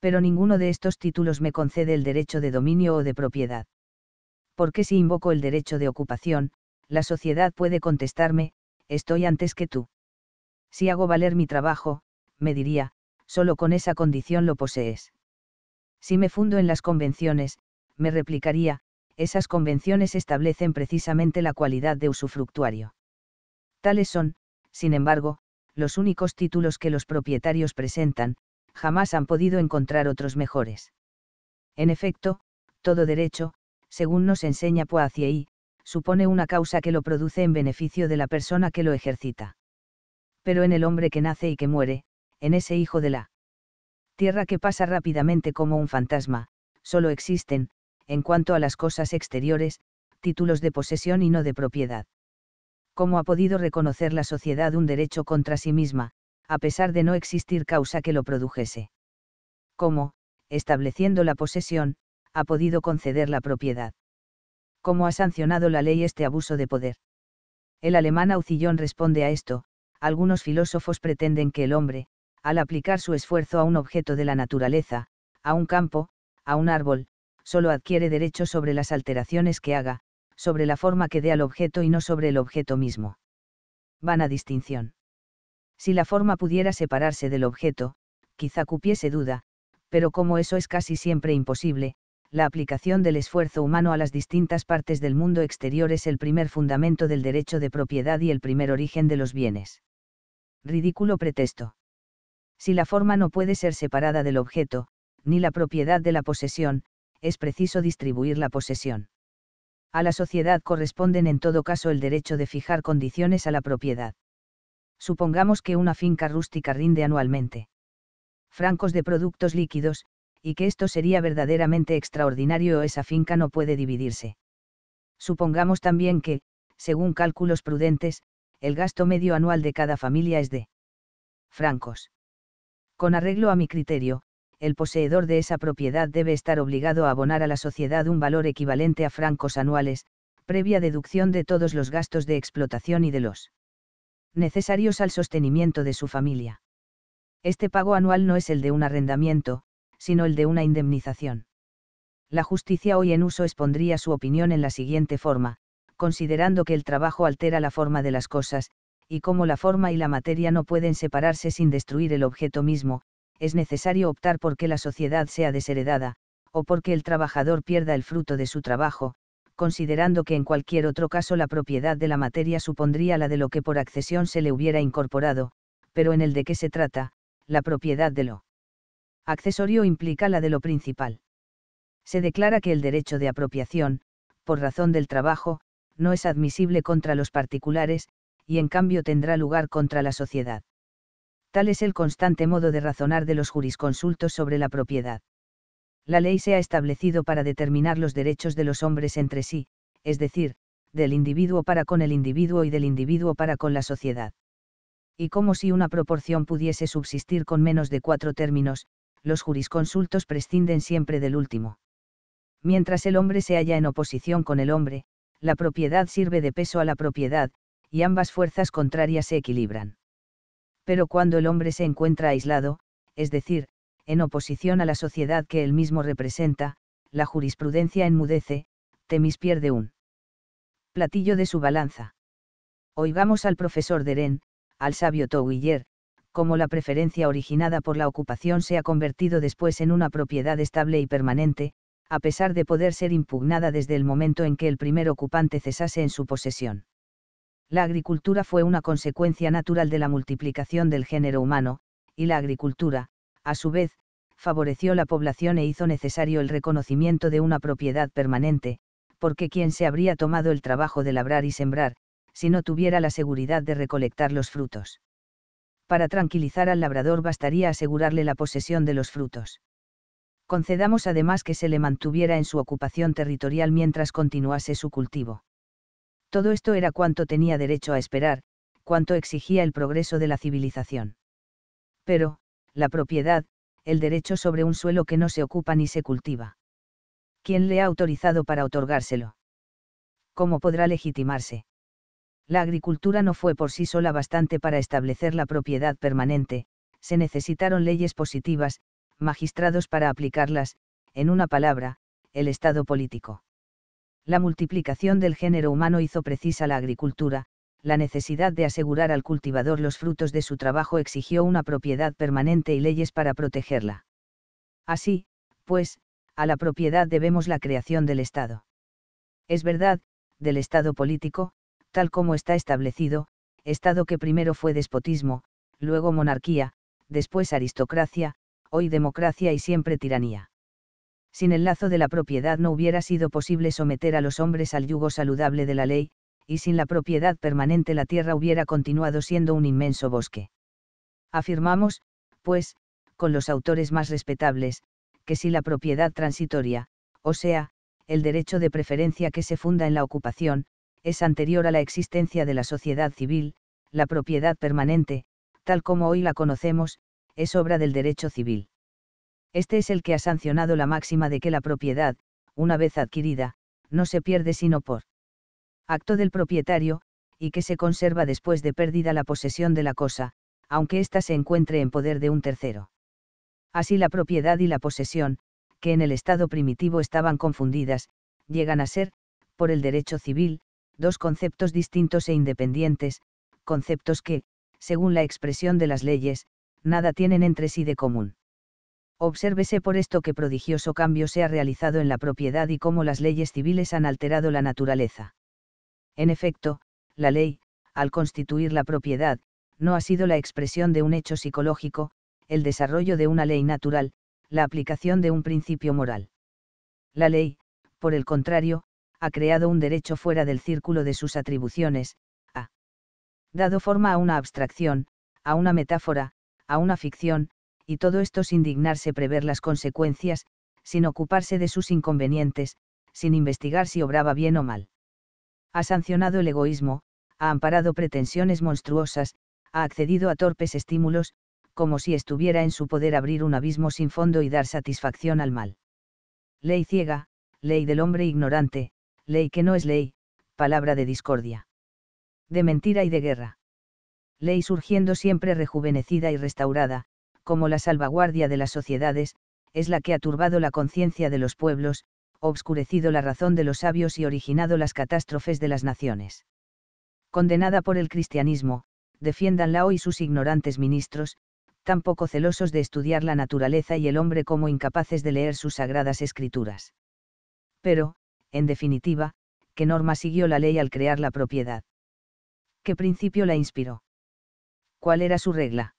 Pero ninguno de estos títulos me concede el derecho de dominio o de propiedad. Porque si invoco el derecho de ocupación, la sociedad puede contestarme, estoy antes que tú. Si hago valer mi trabajo, me diría, solo con esa condición lo posees. Si me fundo en las convenciones, me replicaría, esas convenciones establecen precisamente la cualidad de usufructuario. Tales son, sin embargo, los únicos títulos que los propietarios presentan, jamás han podido encontrar otros mejores. En efecto, todo derecho, según nos enseña Poaciei, supone una causa que lo produce en beneficio de la persona que lo ejercita. Pero en el hombre que nace y que muere, en ese hijo de la tierra que pasa rápidamente como un fantasma, solo existen, en cuanto a las cosas exteriores, títulos de posesión y no de propiedad. ¿Cómo ha podido reconocer la sociedad un derecho contra sí misma, a pesar de no existir causa que lo produjese? ¿Cómo, estableciendo la posesión, ha podido conceder la propiedad? ¿Cómo ha sancionado la ley este abuso de poder? El alemán Aucillón responde a esto, algunos filósofos pretenden que el hombre, al aplicar su esfuerzo a un objeto de la naturaleza, a un campo, a un árbol, solo adquiere derecho sobre las alteraciones que haga, sobre la forma que dé al objeto y no sobre el objeto mismo. Vana distinción. Si la forma pudiera separarse del objeto, quizá cupiese duda, pero como eso es casi siempre imposible, la aplicación del esfuerzo humano a las distintas partes del mundo exterior es el primer fundamento del derecho de propiedad y el primer origen de los bienes. Ridículo pretexto. Si la forma no puede ser separada del objeto, ni la propiedad de la posesión, es preciso distribuir la posesión. A la sociedad corresponden en todo caso el derecho de fijar condiciones a la propiedad. Supongamos que una finca rústica rinde anualmente. Francos de productos líquidos, y que esto sería verdaderamente extraordinario o esa finca no puede dividirse. Supongamos también que, según cálculos prudentes, el gasto medio anual de cada familia es de francos. Con arreglo a mi criterio, el poseedor de esa propiedad debe estar obligado a abonar a la sociedad un valor equivalente a francos anuales, previa deducción de todos los gastos de explotación y de los necesarios al sostenimiento de su familia. Este pago anual no es el de un arrendamiento, sino el de una indemnización. La justicia hoy en uso expondría su opinión en la siguiente forma, considerando que el trabajo altera la forma de las cosas, y como la forma y la materia no pueden separarse sin destruir el objeto mismo, es necesario optar por que la sociedad sea desheredada, o porque el trabajador pierda el fruto de su trabajo, considerando que en cualquier otro caso la propiedad de la materia supondría la de lo que por accesión se le hubiera incorporado, pero en el de qué se trata, la propiedad de lo accesorio implica la de lo principal. Se declara que el derecho de apropiación, por razón del trabajo, no es admisible contra los particulares, y en cambio tendrá lugar contra la sociedad. Tal es el constante modo de razonar de los jurisconsultos sobre la propiedad. La ley se ha establecido para determinar los derechos de los hombres entre sí, es decir, del individuo para con el individuo y del individuo para con la sociedad. Y como si una proporción pudiese subsistir con menos de cuatro términos, los jurisconsultos prescinden siempre del último. Mientras el hombre se halla en oposición con el hombre, la propiedad sirve de peso a la propiedad, y ambas fuerzas contrarias se equilibran. Pero cuando el hombre se encuentra aislado, es decir, en oposición a la sociedad que él mismo representa, la jurisprudencia enmudece, Temis pierde un platillo de su balanza. Oigamos al profesor Deren, al sabio Touiller, cómo la preferencia originada por la ocupación se ha convertido después en una propiedad estable y permanente, a pesar de poder ser impugnada desde el momento en que el primer ocupante cesase en su posesión. La agricultura fue una consecuencia natural de la multiplicación del género humano, y la agricultura, a su vez, favoreció la población e hizo necesario el reconocimiento de una propiedad permanente, porque quien se habría tomado el trabajo de labrar y sembrar, si no tuviera la seguridad de recolectar los frutos. Para tranquilizar al labrador bastaría asegurarle la posesión de los frutos. Concedamos además que se le mantuviera en su ocupación territorial mientras continuase su cultivo. Todo esto era cuanto tenía derecho a esperar, cuanto exigía el progreso de la civilización. Pero, la propiedad, el derecho sobre un suelo que no se ocupa ni se cultiva. ¿Quién le ha autorizado para otorgárselo? ¿Cómo podrá legitimarse? La agricultura no fue por sí sola bastante para establecer la propiedad permanente, se necesitaron leyes positivas, magistrados para aplicarlas, en una palabra, el Estado político la multiplicación del género humano hizo precisa la agricultura, la necesidad de asegurar al cultivador los frutos de su trabajo exigió una propiedad permanente y leyes para protegerla. Así, pues, a la propiedad debemos la creación del Estado. Es verdad, del Estado político, tal como está establecido, Estado que primero fue despotismo, luego monarquía, después aristocracia, hoy democracia y siempre tiranía sin el lazo de la propiedad no hubiera sido posible someter a los hombres al yugo saludable de la ley, y sin la propiedad permanente la tierra hubiera continuado siendo un inmenso bosque. Afirmamos, pues, con los autores más respetables, que si la propiedad transitoria, o sea, el derecho de preferencia que se funda en la ocupación, es anterior a la existencia de la sociedad civil, la propiedad permanente, tal como hoy la conocemos, es obra del derecho civil. Este es el que ha sancionado la máxima de que la propiedad, una vez adquirida, no se pierde sino por acto del propietario, y que se conserva después de pérdida la posesión de la cosa, aunque ésta se encuentre en poder de un tercero. Así la propiedad y la posesión, que en el estado primitivo estaban confundidas, llegan a ser, por el derecho civil, dos conceptos distintos e independientes, conceptos que, según la expresión de las leyes, nada tienen entre sí de común. Obsérvese por esto que prodigioso cambio se ha realizado en la propiedad y cómo las leyes civiles han alterado la naturaleza. En efecto, la ley, al constituir la propiedad, no ha sido la expresión de un hecho psicológico, el desarrollo de una ley natural, la aplicación de un principio moral. La ley, por el contrario, ha creado un derecho fuera del círculo de sus atribuciones, ha dado forma a una abstracción, a una metáfora, a una ficción, y todo esto sin dignarse prever las consecuencias, sin ocuparse de sus inconvenientes, sin investigar si obraba bien o mal. Ha sancionado el egoísmo, ha amparado pretensiones monstruosas, ha accedido a torpes estímulos, como si estuviera en su poder abrir un abismo sin fondo y dar satisfacción al mal. Ley ciega, ley del hombre ignorante, ley que no es ley, palabra de discordia. De mentira y de guerra. Ley surgiendo siempre rejuvenecida y restaurada, como la salvaguardia de las sociedades, es la que ha turbado la conciencia de los pueblos, obscurecido la razón de los sabios y originado las catástrofes de las naciones. Condenada por el cristianismo, defiéndanla hoy sus ignorantes ministros, tan poco celosos de estudiar la naturaleza y el hombre como incapaces de leer sus sagradas escrituras. Pero, en definitiva, ¿qué norma siguió la ley al crear la propiedad? ¿Qué principio la inspiró? ¿Cuál era su regla?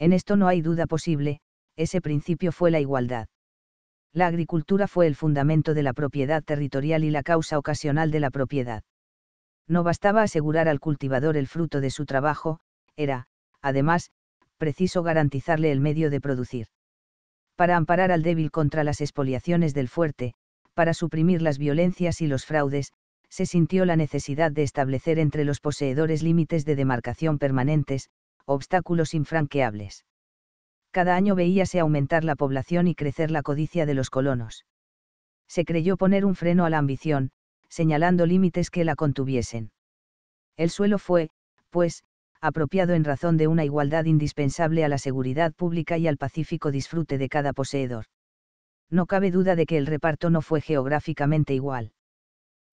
En esto no hay duda posible, ese principio fue la igualdad. La agricultura fue el fundamento de la propiedad territorial y la causa ocasional de la propiedad. No bastaba asegurar al cultivador el fruto de su trabajo, era, además, preciso garantizarle el medio de producir. Para amparar al débil contra las expoliaciones del fuerte, para suprimir las violencias y los fraudes, se sintió la necesidad de establecer entre los poseedores límites de demarcación permanentes, obstáculos infranqueables. Cada año veíase aumentar la población y crecer la codicia de los colonos. Se creyó poner un freno a la ambición, señalando límites que la contuviesen. El suelo fue, pues, apropiado en razón de una igualdad indispensable a la seguridad pública y al pacífico disfrute de cada poseedor. No cabe duda de que el reparto no fue geográficamente igual.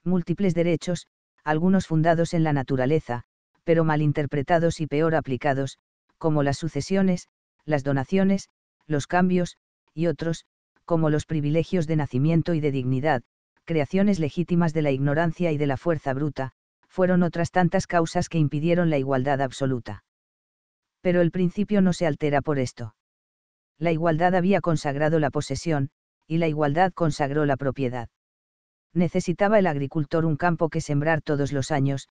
Múltiples derechos, algunos fundados en la naturaleza, pero interpretados y peor aplicados, como las sucesiones, las donaciones, los cambios, y otros, como los privilegios de nacimiento y de dignidad, creaciones legítimas de la ignorancia y de la fuerza bruta, fueron otras tantas causas que impidieron la igualdad absoluta. Pero el principio no se altera por esto. La igualdad había consagrado la posesión, y la igualdad consagró la propiedad. Necesitaba el agricultor un campo que sembrar todos los años,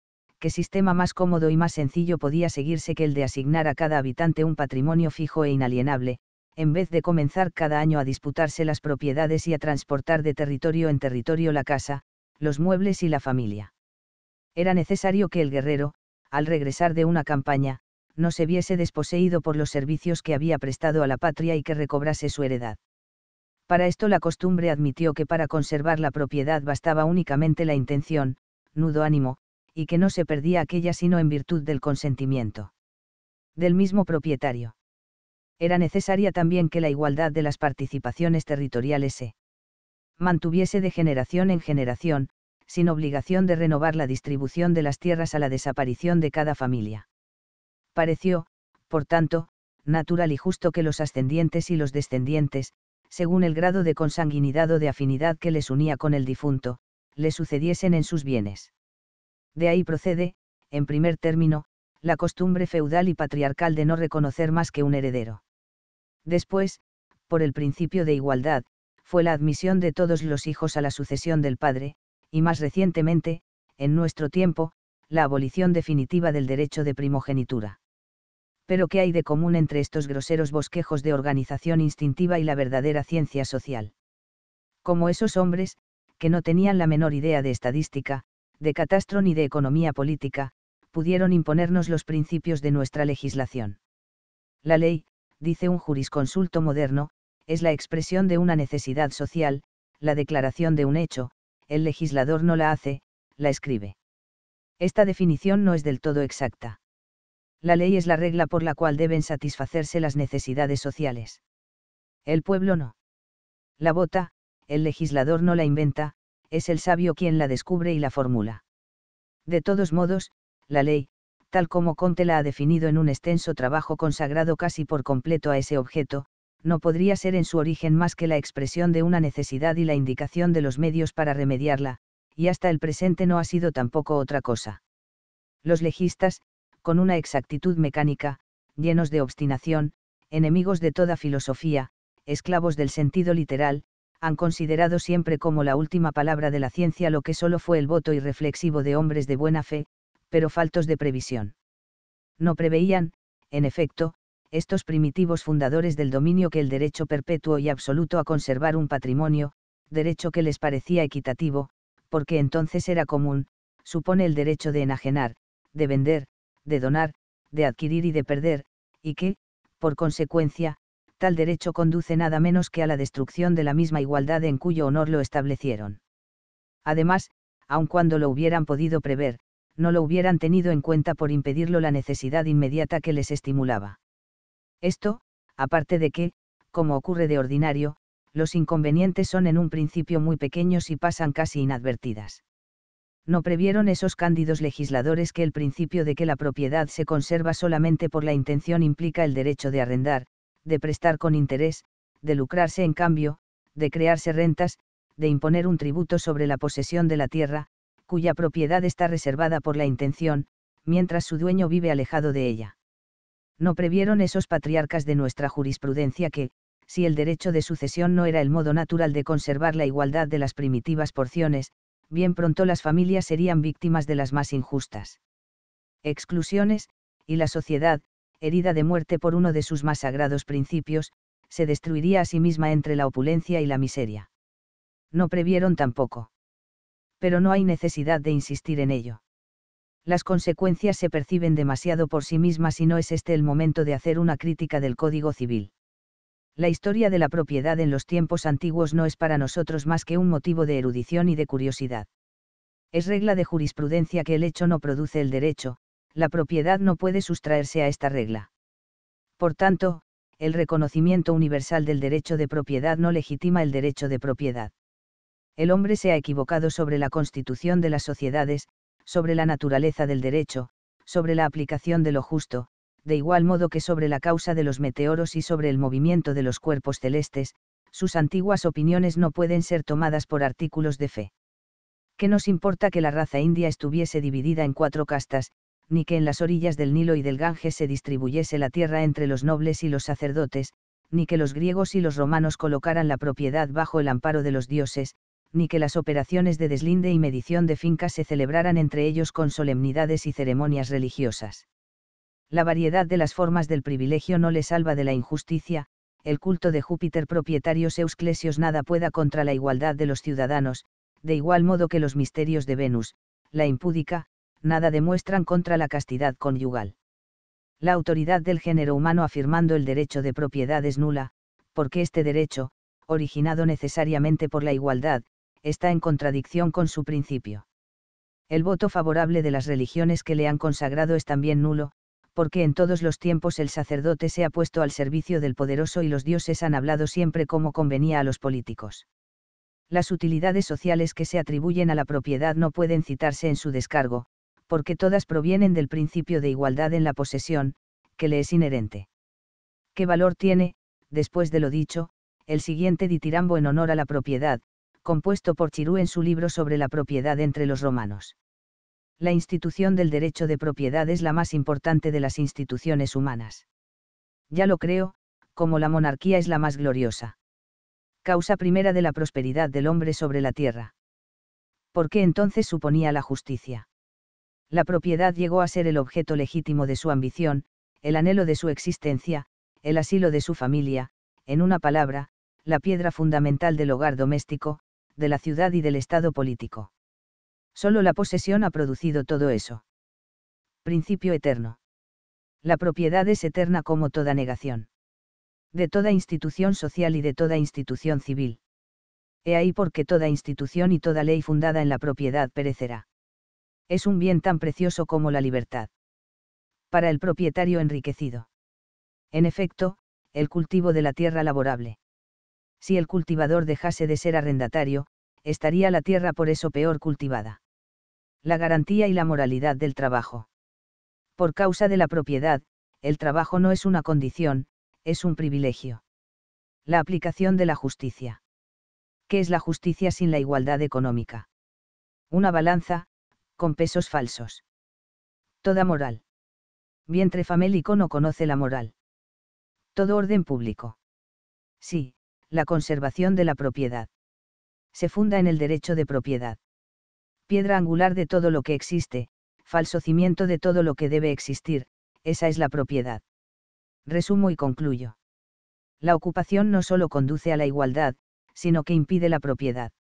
sistema más cómodo y más sencillo podía seguirse que el de asignar a cada habitante un patrimonio fijo e inalienable, en vez de comenzar cada año a disputarse las propiedades y a transportar de territorio en territorio la casa, los muebles y la familia. Era necesario que el guerrero, al regresar de una campaña, no se viese desposeído por los servicios que había prestado a la patria y que recobrase su heredad. Para esto la costumbre admitió que para conservar la propiedad bastaba únicamente la intención, nudo ánimo, y que no se perdía aquella sino en virtud del consentimiento. Del mismo propietario. Era necesaria también que la igualdad de las participaciones territoriales se mantuviese de generación en generación, sin obligación de renovar la distribución de las tierras a la desaparición de cada familia. Pareció, por tanto, natural y justo que los ascendientes y los descendientes, según el grado de consanguinidad o de afinidad que les unía con el difunto, le sucediesen en sus bienes de ahí procede, en primer término, la costumbre feudal y patriarcal de no reconocer más que un heredero. Después, por el principio de igualdad, fue la admisión de todos los hijos a la sucesión del padre, y más recientemente, en nuestro tiempo, la abolición definitiva del derecho de primogenitura. Pero ¿qué hay de común entre estos groseros bosquejos de organización instintiva y la verdadera ciencia social? Como esos hombres, que no tenían la menor idea de estadística, de catastro ni de economía política, pudieron imponernos los principios de nuestra legislación. La ley, dice un jurisconsulto moderno, es la expresión de una necesidad social, la declaración de un hecho, el legislador no la hace, la escribe. Esta definición no es del todo exacta. La ley es la regla por la cual deben satisfacerse las necesidades sociales. El pueblo no. La vota, el legislador no la inventa, es el sabio quien la descubre y la formula. De todos modos, la ley, tal como Conte la ha definido en un extenso trabajo consagrado casi por completo a ese objeto, no podría ser en su origen más que la expresión de una necesidad y la indicación de los medios para remediarla, y hasta el presente no ha sido tampoco otra cosa. Los legistas, con una exactitud mecánica, llenos de obstinación, enemigos de toda filosofía, esclavos del sentido literal, han considerado siempre como la última palabra de la ciencia lo que solo fue el voto irreflexivo de hombres de buena fe, pero faltos de previsión. No preveían, en efecto, estos primitivos fundadores del dominio que el derecho perpetuo y absoluto a conservar un patrimonio, derecho que les parecía equitativo, porque entonces era común, supone el derecho de enajenar, de vender, de donar, de adquirir y de perder, y que, por consecuencia, tal derecho conduce nada menos que a la destrucción de la misma igualdad en cuyo honor lo establecieron. Además, aun cuando lo hubieran podido prever, no lo hubieran tenido en cuenta por impedirlo la necesidad inmediata que les estimulaba. Esto, aparte de que, como ocurre de ordinario, los inconvenientes son en un principio muy pequeños y pasan casi inadvertidas. No previeron esos cándidos legisladores que el principio de que la propiedad se conserva solamente por la intención implica el derecho de arrendar, de prestar con interés, de lucrarse en cambio, de crearse rentas, de imponer un tributo sobre la posesión de la tierra, cuya propiedad está reservada por la intención, mientras su dueño vive alejado de ella. No previeron esos patriarcas de nuestra jurisprudencia que, si el derecho de sucesión no era el modo natural de conservar la igualdad de las primitivas porciones, bien pronto las familias serían víctimas de las más injustas. Exclusiones, y la sociedad, herida de muerte por uno de sus más sagrados principios, se destruiría a sí misma entre la opulencia y la miseria. No previeron tampoco. Pero no hay necesidad de insistir en ello. Las consecuencias se perciben demasiado por sí mismas y no es este el momento de hacer una crítica del Código Civil. La historia de la propiedad en los tiempos antiguos no es para nosotros más que un motivo de erudición y de curiosidad. Es regla de jurisprudencia que el hecho no produce el derecho, la propiedad no puede sustraerse a esta regla. Por tanto, el reconocimiento universal del derecho de propiedad no legitima el derecho de propiedad. El hombre se ha equivocado sobre la constitución de las sociedades, sobre la naturaleza del derecho, sobre la aplicación de lo justo, de igual modo que sobre la causa de los meteoros y sobre el movimiento de los cuerpos celestes, sus antiguas opiniones no pueden ser tomadas por artículos de fe. ¿Qué nos importa que la raza india estuviese dividida en cuatro castas, ni que en las orillas del Nilo y del Ganges se distribuyese la tierra entre los nobles y los sacerdotes, ni que los griegos y los romanos colocaran la propiedad bajo el amparo de los dioses, ni que las operaciones de deslinde y medición de fincas se celebraran entre ellos con solemnidades y ceremonias religiosas. La variedad de las formas del privilegio no le salva de la injusticia, el culto de Júpiter propietario Eusclesios nada pueda contra la igualdad de los ciudadanos, de igual modo que los misterios de Venus, la impúdica, nada demuestran contra la castidad conyugal. La autoridad del género humano afirmando el derecho de propiedad es nula, porque este derecho, originado necesariamente por la igualdad, está en contradicción con su principio. El voto favorable de las religiones que le han consagrado es también nulo, porque en todos los tiempos el sacerdote se ha puesto al servicio del poderoso y los dioses han hablado siempre como convenía a los políticos. Las utilidades sociales que se atribuyen a la propiedad no pueden citarse en su descargo, porque todas provienen del principio de igualdad en la posesión, que le es inherente. ¿Qué valor tiene, después de lo dicho, el siguiente ditirambo en honor a la propiedad, compuesto por Chirú en su libro sobre la propiedad entre los romanos? La institución del derecho de propiedad es la más importante de las instituciones humanas. Ya lo creo, como la monarquía es la más gloriosa. Causa primera de la prosperidad del hombre sobre la tierra. ¿Por qué entonces suponía la justicia? la propiedad llegó a ser el objeto legítimo de su ambición, el anhelo de su existencia, el asilo de su familia, en una palabra, la piedra fundamental del hogar doméstico, de la ciudad y del Estado político. Solo la posesión ha producido todo eso. Principio eterno. La propiedad es eterna como toda negación. De toda institución social y de toda institución civil. He ahí porque toda institución y toda ley fundada en la propiedad perecerá es un bien tan precioso como la libertad. Para el propietario enriquecido. En efecto, el cultivo de la tierra laborable. Si el cultivador dejase de ser arrendatario, estaría la tierra por eso peor cultivada. La garantía y la moralidad del trabajo. Por causa de la propiedad, el trabajo no es una condición, es un privilegio. La aplicación de la justicia. ¿Qué es la justicia sin la igualdad económica? Una balanza, con pesos falsos. Toda moral. Vientre famélico no conoce la moral. Todo orden público. Sí, la conservación de la propiedad. Se funda en el derecho de propiedad. Piedra angular de todo lo que existe, falso cimiento de todo lo que debe existir, esa es la propiedad. Resumo y concluyo. La ocupación no solo conduce a la igualdad, sino que impide la propiedad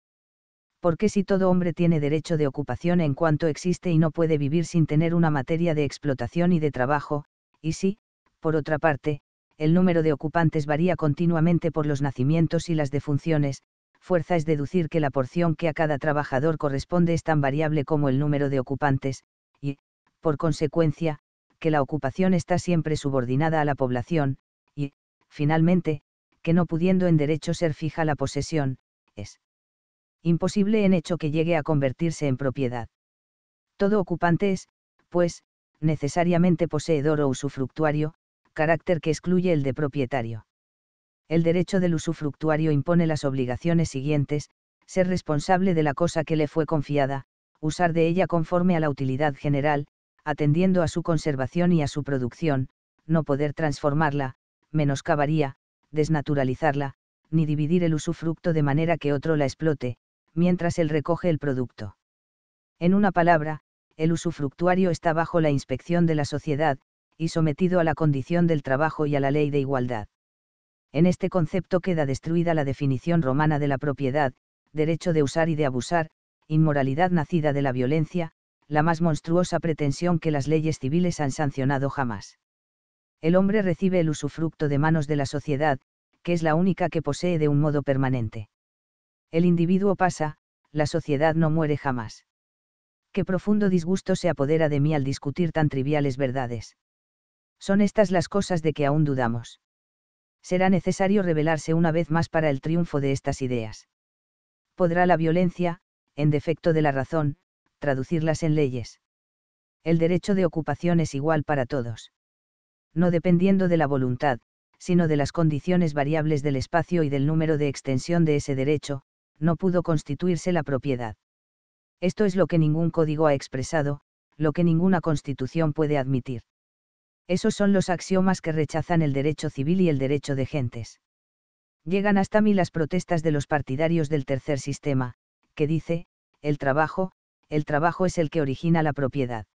porque si todo hombre tiene derecho de ocupación en cuanto existe y no puede vivir sin tener una materia de explotación y de trabajo, y si, por otra parte, el número de ocupantes varía continuamente por los nacimientos y las defunciones, fuerza es deducir que la porción que a cada trabajador corresponde es tan variable como el número de ocupantes, y, por consecuencia, que la ocupación está siempre subordinada a la población, y, finalmente, que no pudiendo en derecho ser fija la posesión, es imposible en hecho que llegue a convertirse en propiedad. Todo ocupante es, pues, necesariamente poseedor o usufructuario, carácter que excluye el de propietario. El derecho del usufructuario impone las obligaciones siguientes, ser responsable de la cosa que le fue confiada, usar de ella conforme a la utilidad general, atendiendo a su conservación y a su producción, no poder transformarla, menoscabaría, desnaturalizarla, ni dividir el usufructo de manera que otro la explote, mientras él recoge el producto. En una palabra, el usufructuario está bajo la inspección de la sociedad, y sometido a la condición del trabajo y a la ley de igualdad. En este concepto queda destruida la definición romana de la propiedad, derecho de usar y de abusar, inmoralidad nacida de la violencia, la más monstruosa pretensión que las leyes civiles han sancionado jamás. El hombre recibe el usufructo de manos de la sociedad, que es la única que posee de un modo permanente. El individuo pasa, la sociedad no muere jamás. Qué profundo disgusto se apodera de mí al discutir tan triviales verdades. Son estas las cosas de que aún dudamos. Será necesario rebelarse una vez más para el triunfo de estas ideas. Podrá la violencia, en defecto de la razón, traducirlas en leyes. El derecho de ocupación es igual para todos. No dependiendo de la voluntad, sino de las condiciones variables del espacio y del número de extensión de ese derecho, no pudo constituirse la propiedad. Esto es lo que ningún código ha expresado, lo que ninguna constitución puede admitir. Esos son los axiomas que rechazan el derecho civil y el derecho de gentes. Llegan hasta mí las protestas de los partidarios del tercer sistema, que dice, el trabajo, el trabajo es el que origina la propiedad.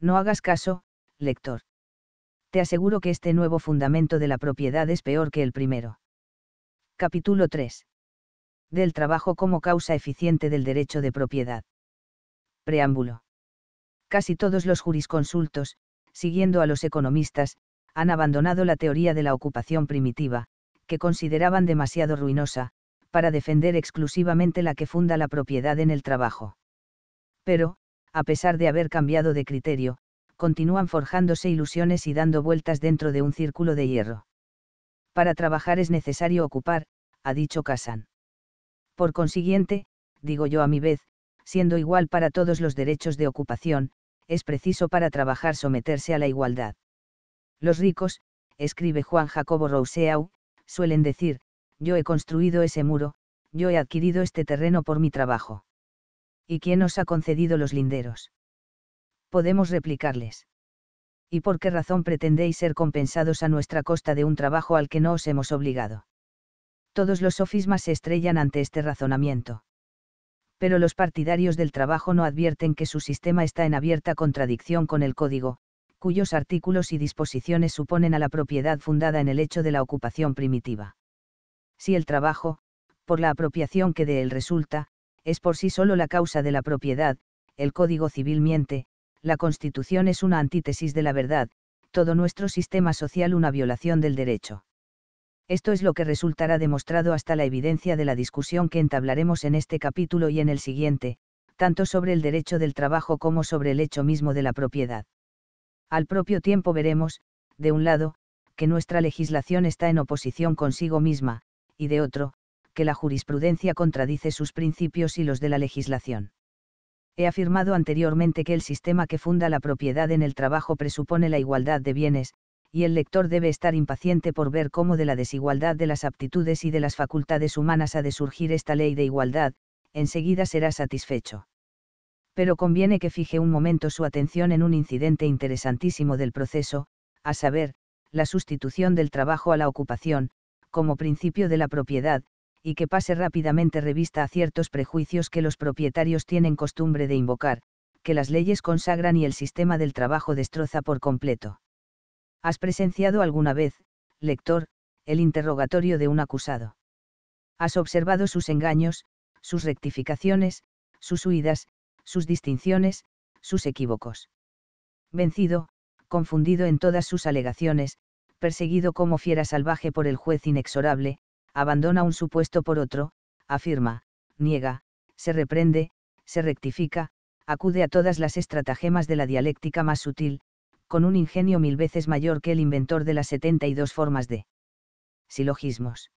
No hagas caso, lector. Te aseguro que este nuevo fundamento de la propiedad es peor que el primero. Capítulo 3 del trabajo como causa eficiente del derecho de propiedad. Preámbulo. Casi todos los jurisconsultos, siguiendo a los economistas, han abandonado la teoría de la ocupación primitiva, que consideraban demasiado ruinosa, para defender exclusivamente la que funda la propiedad en el trabajo. Pero, a pesar de haber cambiado de criterio, continúan forjándose ilusiones y dando vueltas dentro de un círculo de hierro. Para trabajar es necesario ocupar, ha dicho Casan por consiguiente, digo yo a mi vez, siendo igual para todos los derechos de ocupación, es preciso para trabajar someterse a la igualdad. Los ricos, escribe Juan Jacobo Rousseau, suelen decir, yo he construido ese muro, yo he adquirido este terreno por mi trabajo. ¿Y quién os ha concedido los linderos? Podemos replicarles. ¿Y por qué razón pretendéis ser compensados a nuestra costa de un trabajo al que no os hemos obligado? todos los sofismas se estrellan ante este razonamiento. Pero los partidarios del trabajo no advierten que su sistema está en abierta contradicción con el código, cuyos artículos y disposiciones suponen a la propiedad fundada en el hecho de la ocupación primitiva. Si el trabajo, por la apropiación que de él resulta, es por sí solo la causa de la propiedad, el Código Civil miente, la Constitución es una antítesis de la verdad, todo nuestro sistema social una violación del derecho. Esto es lo que resultará demostrado hasta la evidencia de la discusión que entablaremos en este capítulo y en el siguiente, tanto sobre el derecho del trabajo como sobre el hecho mismo de la propiedad. Al propio tiempo veremos, de un lado, que nuestra legislación está en oposición consigo misma, y de otro, que la jurisprudencia contradice sus principios y los de la legislación. He afirmado anteriormente que el sistema que funda la propiedad en el trabajo presupone la igualdad de bienes, y el lector debe estar impaciente por ver cómo de la desigualdad de las aptitudes y de las facultades humanas ha de surgir esta ley de igualdad, enseguida será satisfecho. Pero conviene que fije un momento su atención en un incidente interesantísimo del proceso, a saber, la sustitución del trabajo a la ocupación, como principio de la propiedad, y que pase rápidamente revista a ciertos prejuicios que los propietarios tienen costumbre de invocar, que las leyes consagran y el sistema del trabajo destroza por completo. ¿Has presenciado alguna vez, lector, el interrogatorio de un acusado? ¿Has observado sus engaños, sus rectificaciones, sus huidas, sus distinciones, sus equívocos? Vencido, confundido en todas sus alegaciones, perseguido como fiera salvaje por el juez inexorable, abandona un supuesto por otro, afirma, niega, se reprende, se rectifica, acude a todas las estratagemas de la dialéctica más sutil, con un ingenio mil veces mayor que el inventor de las 72 formas de silogismos.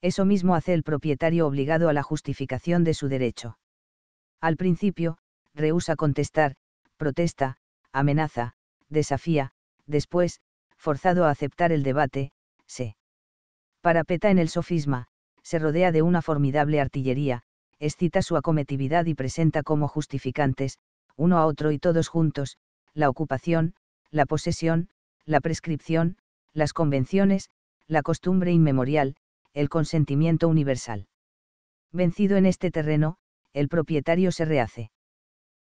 Eso mismo hace el propietario obligado a la justificación de su derecho. Al principio, rehúsa contestar, protesta, amenaza, desafía, después, forzado a aceptar el debate, se parapeta en el sofisma, se rodea de una formidable artillería, excita su acometividad y presenta como justificantes, uno a otro y todos juntos, la ocupación, la posesión, la prescripción, las convenciones, la costumbre inmemorial, el consentimiento universal. Vencido en este terreno, el propietario se rehace.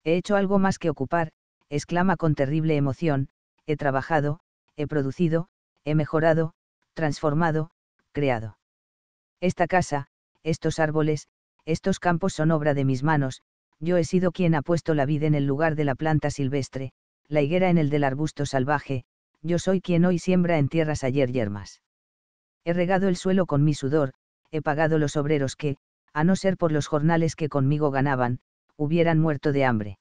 He hecho algo más que ocupar, exclama con terrible emoción, he trabajado, he producido, he mejorado, transformado, creado. Esta casa, estos árboles, estos campos son obra de mis manos, yo he sido quien ha puesto la vida en el lugar de la planta silvestre, la higuera en el del arbusto salvaje, yo soy quien hoy siembra en tierras ayer yermas. He regado el suelo con mi sudor, he pagado los obreros que, a no ser por los jornales que conmigo ganaban, hubieran muerto de hambre.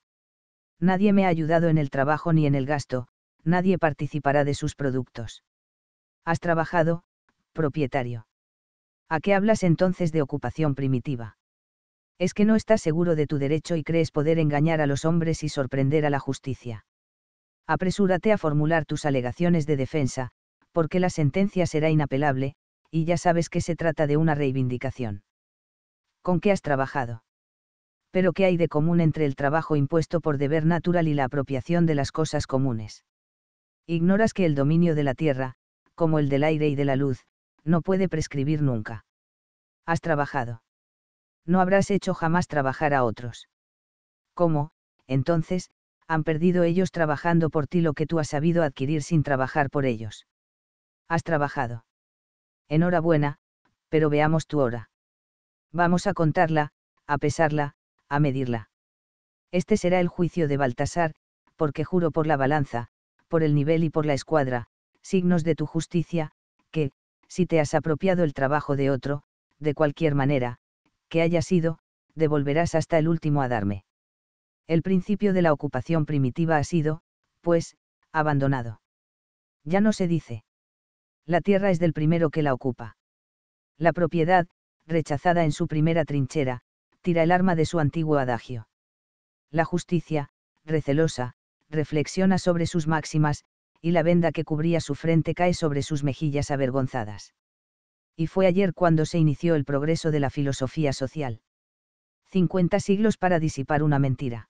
Nadie me ha ayudado en el trabajo ni en el gasto, nadie participará de sus productos. Has trabajado, propietario. ¿A qué hablas entonces de ocupación primitiva? Es que no estás seguro de tu derecho y crees poder engañar a los hombres y sorprender a la justicia. Apresúrate a formular tus alegaciones de defensa, porque la sentencia será inapelable, y ya sabes que se trata de una reivindicación. ¿Con qué has trabajado? Pero ¿qué hay de común entre el trabajo impuesto por deber natural y la apropiación de las cosas comunes? Ignoras que el dominio de la tierra, como el del aire y de la luz, no puede prescribir nunca. Has trabajado. No habrás hecho jamás trabajar a otros. ¿Cómo, entonces, han perdido ellos trabajando por ti lo que tú has sabido adquirir sin trabajar por ellos. Has trabajado. Enhorabuena, pero veamos tu hora. Vamos a contarla, a pesarla, a medirla. Este será el juicio de Baltasar, porque juro por la balanza, por el nivel y por la escuadra, signos de tu justicia, que, si te has apropiado el trabajo de otro, de cualquier manera, que haya sido, devolverás hasta el último a darme. El principio de la ocupación primitiva ha sido, pues, abandonado. Ya no se dice. La tierra es del primero que la ocupa. La propiedad, rechazada en su primera trinchera, tira el arma de su antiguo adagio. La justicia, recelosa, reflexiona sobre sus máximas, y la venda que cubría su frente cae sobre sus mejillas avergonzadas. Y fue ayer cuando se inició el progreso de la filosofía social. 50 siglos para disipar una mentira.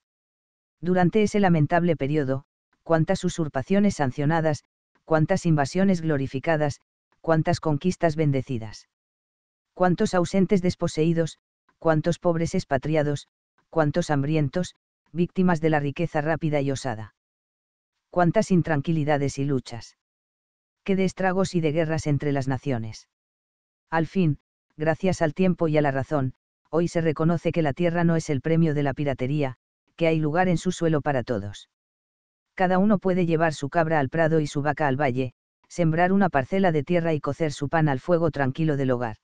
Durante ese lamentable periodo, cuántas usurpaciones sancionadas, cuántas invasiones glorificadas, cuántas conquistas bendecidas. Cuántos ausentes desposeídos, cuántos pobres expatriados, cuántos hambrientos, víctimas de la riqueza rápida y osada. Cuántas intranquilidades y luchas. Qué de estragos y de guerras entre las naciones. Al fin, gracias al tiempo y a la razón, hoy se reconoce que la tierra no es el premio de la piratería, que hay lugar en su suelo para todos. Cada uno puede llevar su cabra al prado y su vaca al valle, sembrar una parcela de tierra y cocer su pan al fuego tranquilo del hogar.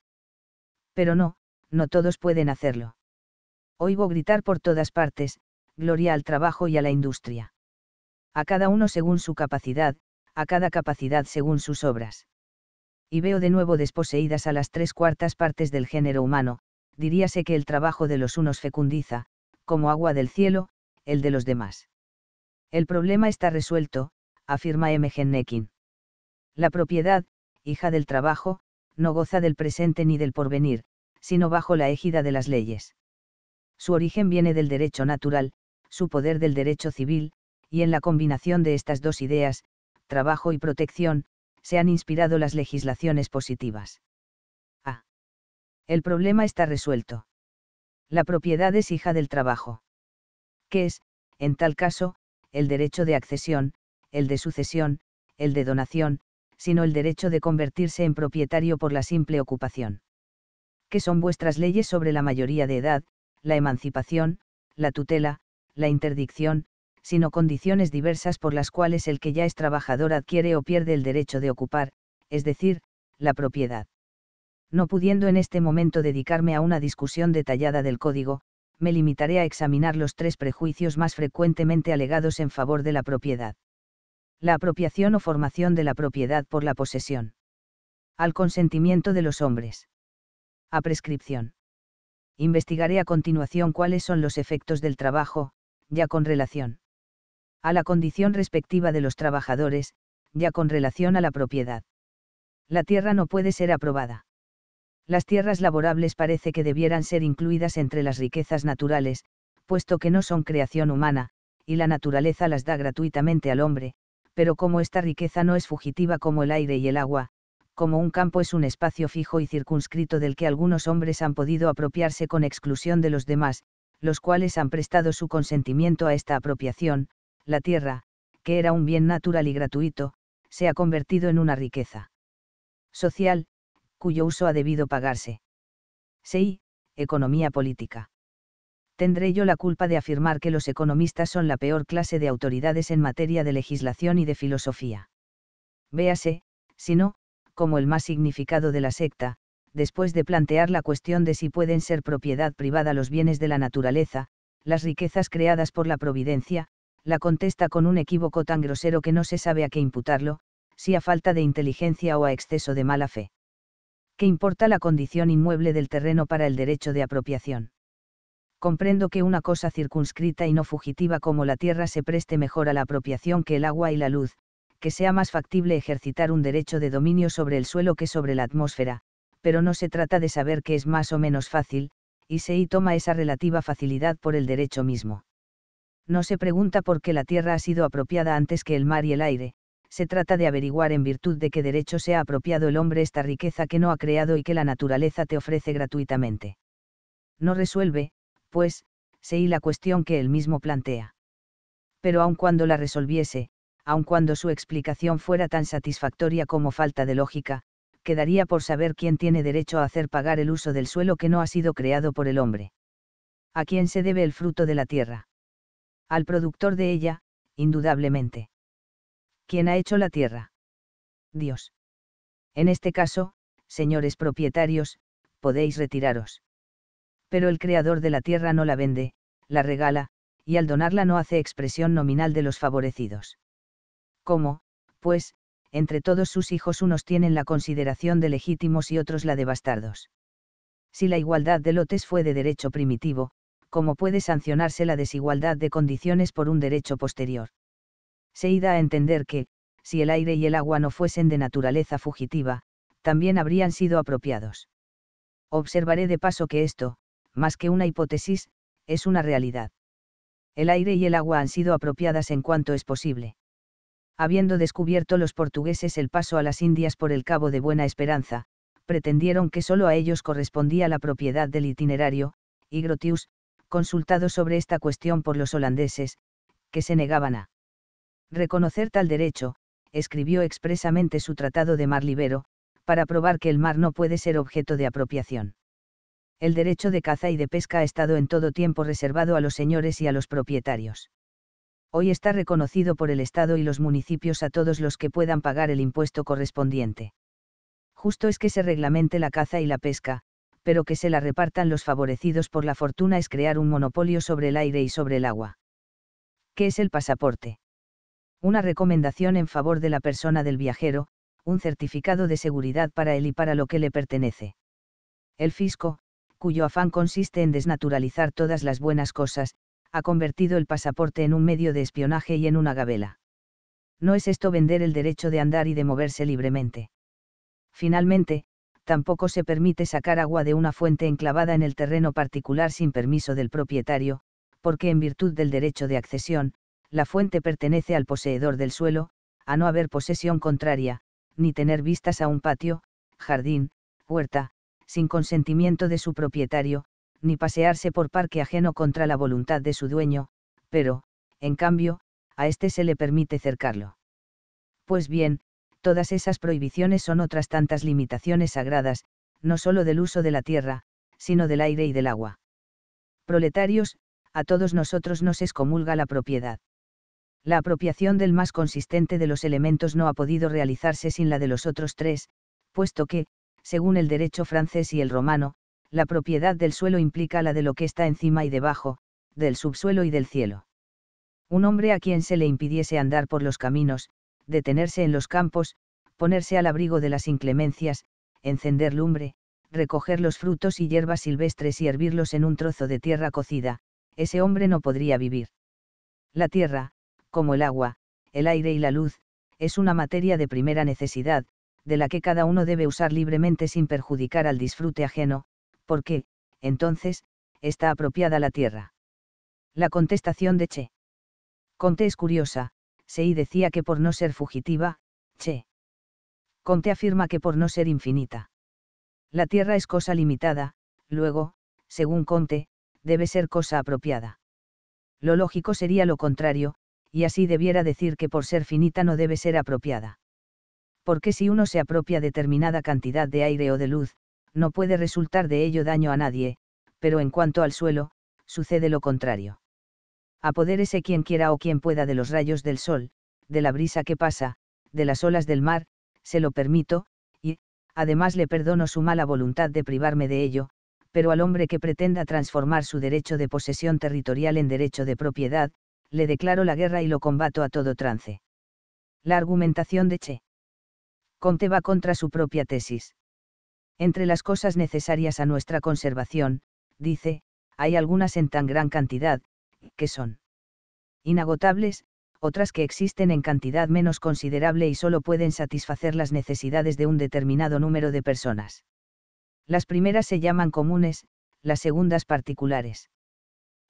Pero no, no todos pueden hacerlo. Oigo gritar por todas partes, gloria al trabajo y a la industria. A cada uno según su capacidad, a cada capacidad según sus obras. Y veo de nuevo desposeídas a las tres cuartas partes del género humano, diríase que el trabajo de los unos fecundiza, como agua del cielo, el de los demás. El problema está resuelto, afirma M. Gennekin. La propiedad, hija del trabajo, no goza del presente ni del porvenir, sino bajo la égida de las leyes. Su origen viene del derecho natural, su poder del derecho civil, y en la combinación de estas dos ideas, trabajo y protección, se han inspirado las legislaciones positivas. A. El problema está resuelto la propiedad es hija del trabajo. Que es, en tal caso, el derecho de accesión, el de sucesión, el de donación, sino el derecho de convertirse en propietario por la simple ocupación. ¿Qué son vuestras leyes sobre la mayoría de edad, la emancipación, la tutela, la interdicción, sino condiciones diversas por las cuales el que ya es trabajador adquiere o pierde el derecho de ocupar, es decir, la propiedad no pudiendo en este momento dedicarme a una discusión detallada del código, me limitaré a examinar los tres prejuicios más frecuentemente alegados en favor de la propiedad. La apropiación o formación de la propiedad por la posesión. Al consentimiento de los hombres. A prescripción. Investigaré a continuación cuáles son los efectos del trabajo, ya con relación. A la condición respectiva de los trabajadores, ya con relación a la propiedad. La tierra no puede ser aprobada las tierras laborables parece que debieran ser incluidas entre las riquezas naturales, puesto que no son creación humana, y la naturaleza las da gratuitamente al hombre, pero como esta riqueza no es fugitiva como el aire y el agua, como un campo es un espacio fijo y circunscrito del que algunos hombres han podido apropiarse con exclusión de los demás, los cuales han prestado su consentimiento a esta apropiación, la tierra, que era un bien natural y gratuito, se ha convertido en una riqueza social, cuyo uso ha debido pagarse. 6. Economía política. Tendré yo la culpa de afirmar que los economistas son la peor clase de autoridades en materia de legislación y de filosofía. Véase, si no, como el más significado de la secta, después de plantear la cuestión de si pueden ser propiedad privada los bienes de la naturaleza, las riquezas creadas por la providencia, la contesta con un equívoco tan grosero que no se sabe a qué imputarlo, si a falta de inteligencia o a exceso de mala fe. ¿qué importa la condición inmueble del terreno para el derecho de apropiación? Comprendo que una cosa circunscrita y no fugitiva como la tierra se preste mejor a la apropiación que el agua y la luz, que sea más factible ejercitar un derecho de dominio sobre el suelo que sobre la atmósfera, pero no se trata de saber qué es más o menos fácil, y se y toma esa relativa facilidad por el derecho mismo. No se pregunta por qué la tierra ha sido apropiada antes que el mar y el aire, se trata de averiguar en virtud de qué derecho se ha apropiado el hombre esta riqueza que no ha creado y que la naturaleza te ofrece gratuitamente. No resuelve, pues, se la cuestión que él mismo plantea. Pero aun cuando la resolviese, aun cuando su explicación fuera tan satisfactoria como falta de lógica, quedaría por saber quién tiene derecho a hacer pagar el uso del suelo que no ha sido creado por el hombre. ¿A quién se debe el fruto de la tierra? Al productor de ella, indudablemente. ¿Quién ha hecho la tierra. Dios. En este caso, señores propietarios, podéis retiraros. Pero el creador de la tierra no la vende, la regala, y al donarla no hace expresión nominal de los favorecidos. ¿Cómo, pues, entre todos sus hijos unos tienen la consideración de legítimos y otros la de bastardos? Si la igualdad de lotes fue de derecho primitivo, ¿cómo puede sancionarse la desigualdad de condiciones por un derecho posterior? se ida a entender que, si el aire y el agua no fuesen de naturaleza fugitiva, también habrían sido apropiados. Observaré de paso que esto, más que una hipótesis, es una realidad. El aire y el agua han sido apropiadas en cuanto es posible. Habiendo descubierto los portugueses el paso a las Indias por el Cabo de Buena Esperanza, pretendieron que solo a ellos correspondía la propiedad del itinerario, y Grotius, consultado sobre esta cuestión por los holandeses, que se negaban a Reconocer tal derecho, escribió expresamente su tratado de Mar Libero, para probar que el mar no puede ser objeto de apropiación. El derecho de caza y de pesca ha estado en todo tiempo reservado a los señores y a los propietarios. Hoy está reconocido por el Estado y los municipios a todos los que puedan pagar el impuesto correspondiente. Justo es que se reglamente la caza y la pesca, pero que se la repartan los favorecidos por la fortuna es crear un monopolio sobre el aire y sobre el agua. ¿Qué es el pasaporte? una recomendación en favor de la persona del viajero, un certificado de seguridad para él y para lo que le pertenece. El fisco, cuyo afán consiste en desnaturalizar todas las buenas cosas, ha convertido el pasaporte en un medio de espionaje y en una gavela. No es esto vender el derecho de andar y de moverse libremente. Finalmente, tampoco se permite sacar agua de una fuente enclavada en el terreno particular sin permiso del propietario, porque en virtud del derecho de accesión, la fuente pertenece al poseedor del suelo, a no haber posesión contraria, ni tener vistas a un patio, jardín, puerta, sin consentimiento de su propietario, ni pasearse por parque ajeno contra la voluntad de su dueño, pero, en cambio, a éste se le permite cercarlo. Pues bien, todas esas prohibiciones son otras tantas limitaciones sagradas, no solo del uso de la tierra, sino del aire y del agua. Proletarios, a todos nosotros nos excomulga la propiedad la apropiación del más consistente de los elementos no ha podido realizarse sin la de los otros tres, puesto que, según el derecho francés y el romano, la propiedad del suelo implica la de lo que está encima y debajo, del subsuelo y del cielo. Un hombre a quien se le impidiese andar por los caminos, detenerse en los campos, ponerse al abrigo de las inclemencias, encender lumbre, recoger los frutos y hierbas silvestres y hervirlos en un trozo de tierra cocida, ese hombre no podría vivir. La tierra, como el agua, el aire y la luz, es una materia de primera necesidad, de la que cada uno debe usar libremente sin perjudicar al disfrute ajeno, porque, entonces, está apropiada la tierra. La contestación de Che. Conte es curiosa, y decía que por no ser fugitiva, Che. Conte afirma que por no ser infinita. La tierra es cosa limitada, luego, según Conte, debe ser cosa apropiada. Lo lógico sería lo contrario, y así debiera decir que por ser finita no debe ser apropiada. Porque si uno se apropia determinada cantidad de aire o de luz, no puede resultar de ello daño a nadie, pero en cuanto al suelo, sucede lo contrario. Apodérese quien quiera o quien pueda de los rayos del sol, de la brisa que pasa, de las olas del mar, se lo permito, y, además le perdono su mala voluntad de privarme de ello, pero al hombre que pretenda transformar su derecho de posesión territorial en derecho de propiedad, le declaro la guerra y lo combato a todo trance. La argumentación de Che. Conte va contra su propia tesis. Entre las cosas necesarias a nuestra conservación, dice, hay algunas en tan gran cantidad, que son inagotables, otras que existen en cantidad menos considerable y solo pueden satisfacer las necesidades de un determinado número de personas. Las primeras se llaman comunes, las segundas particulares.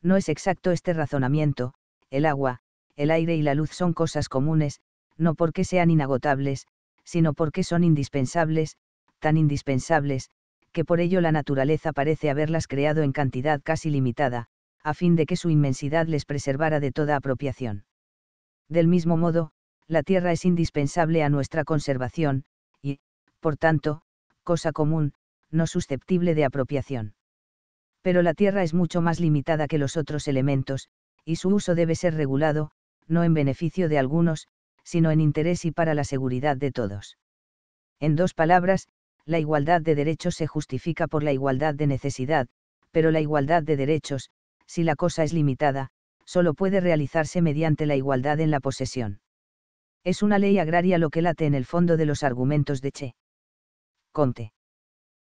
No es exacto este razonamiento, el agua, el aire y la luz son cosas comunes, no porque sean inagotables, sino porque son indispensables, tan indispensables, que por ello la naturaleza parece haberlas creado en cantidad casi limitada, a fin de que su inmensidad les preservara de toda apropiación. Del mismo modo, la tierra es indispensable a nuestra conservación, y, por tanto, cosa común, no susceptible de apropiación. Pero la tierra es mucho más limitada que los otros elementos, y su uso debe ser regulado, no en beneficio de algunos, sino en interés y para la seguridad de todos. En dos palabras, la igualdad de derechos se justifica por la igualdad de necesidad, pero la igualdad de derechos, si la cosa es limitada, solo puede realizarse mediante la igualdad en la posesión. Es una ley agraria lo que late en el fondo de los argumentos de Che. Conte.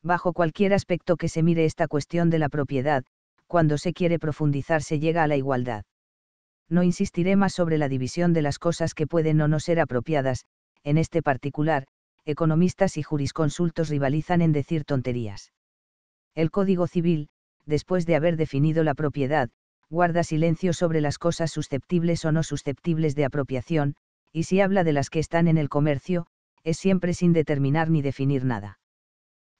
Bajo cualquier aspecto que se mire esta cuestión de la propiedad, cuando se quiere profundizar se llega a la igualdad. No insistiré más sobre la división de las cosas que pueden o no ser apropiadas, en este particular, economistas y jurisconsultos rivalizan en decir tonterías. El Código Civil, después de haber definido la propiedad, guarda silencio sobre las cosas susceptibles o no susceptibles de apropiación, y si habla de las que están en el comercio, es siempre sin determinar ni definir nada.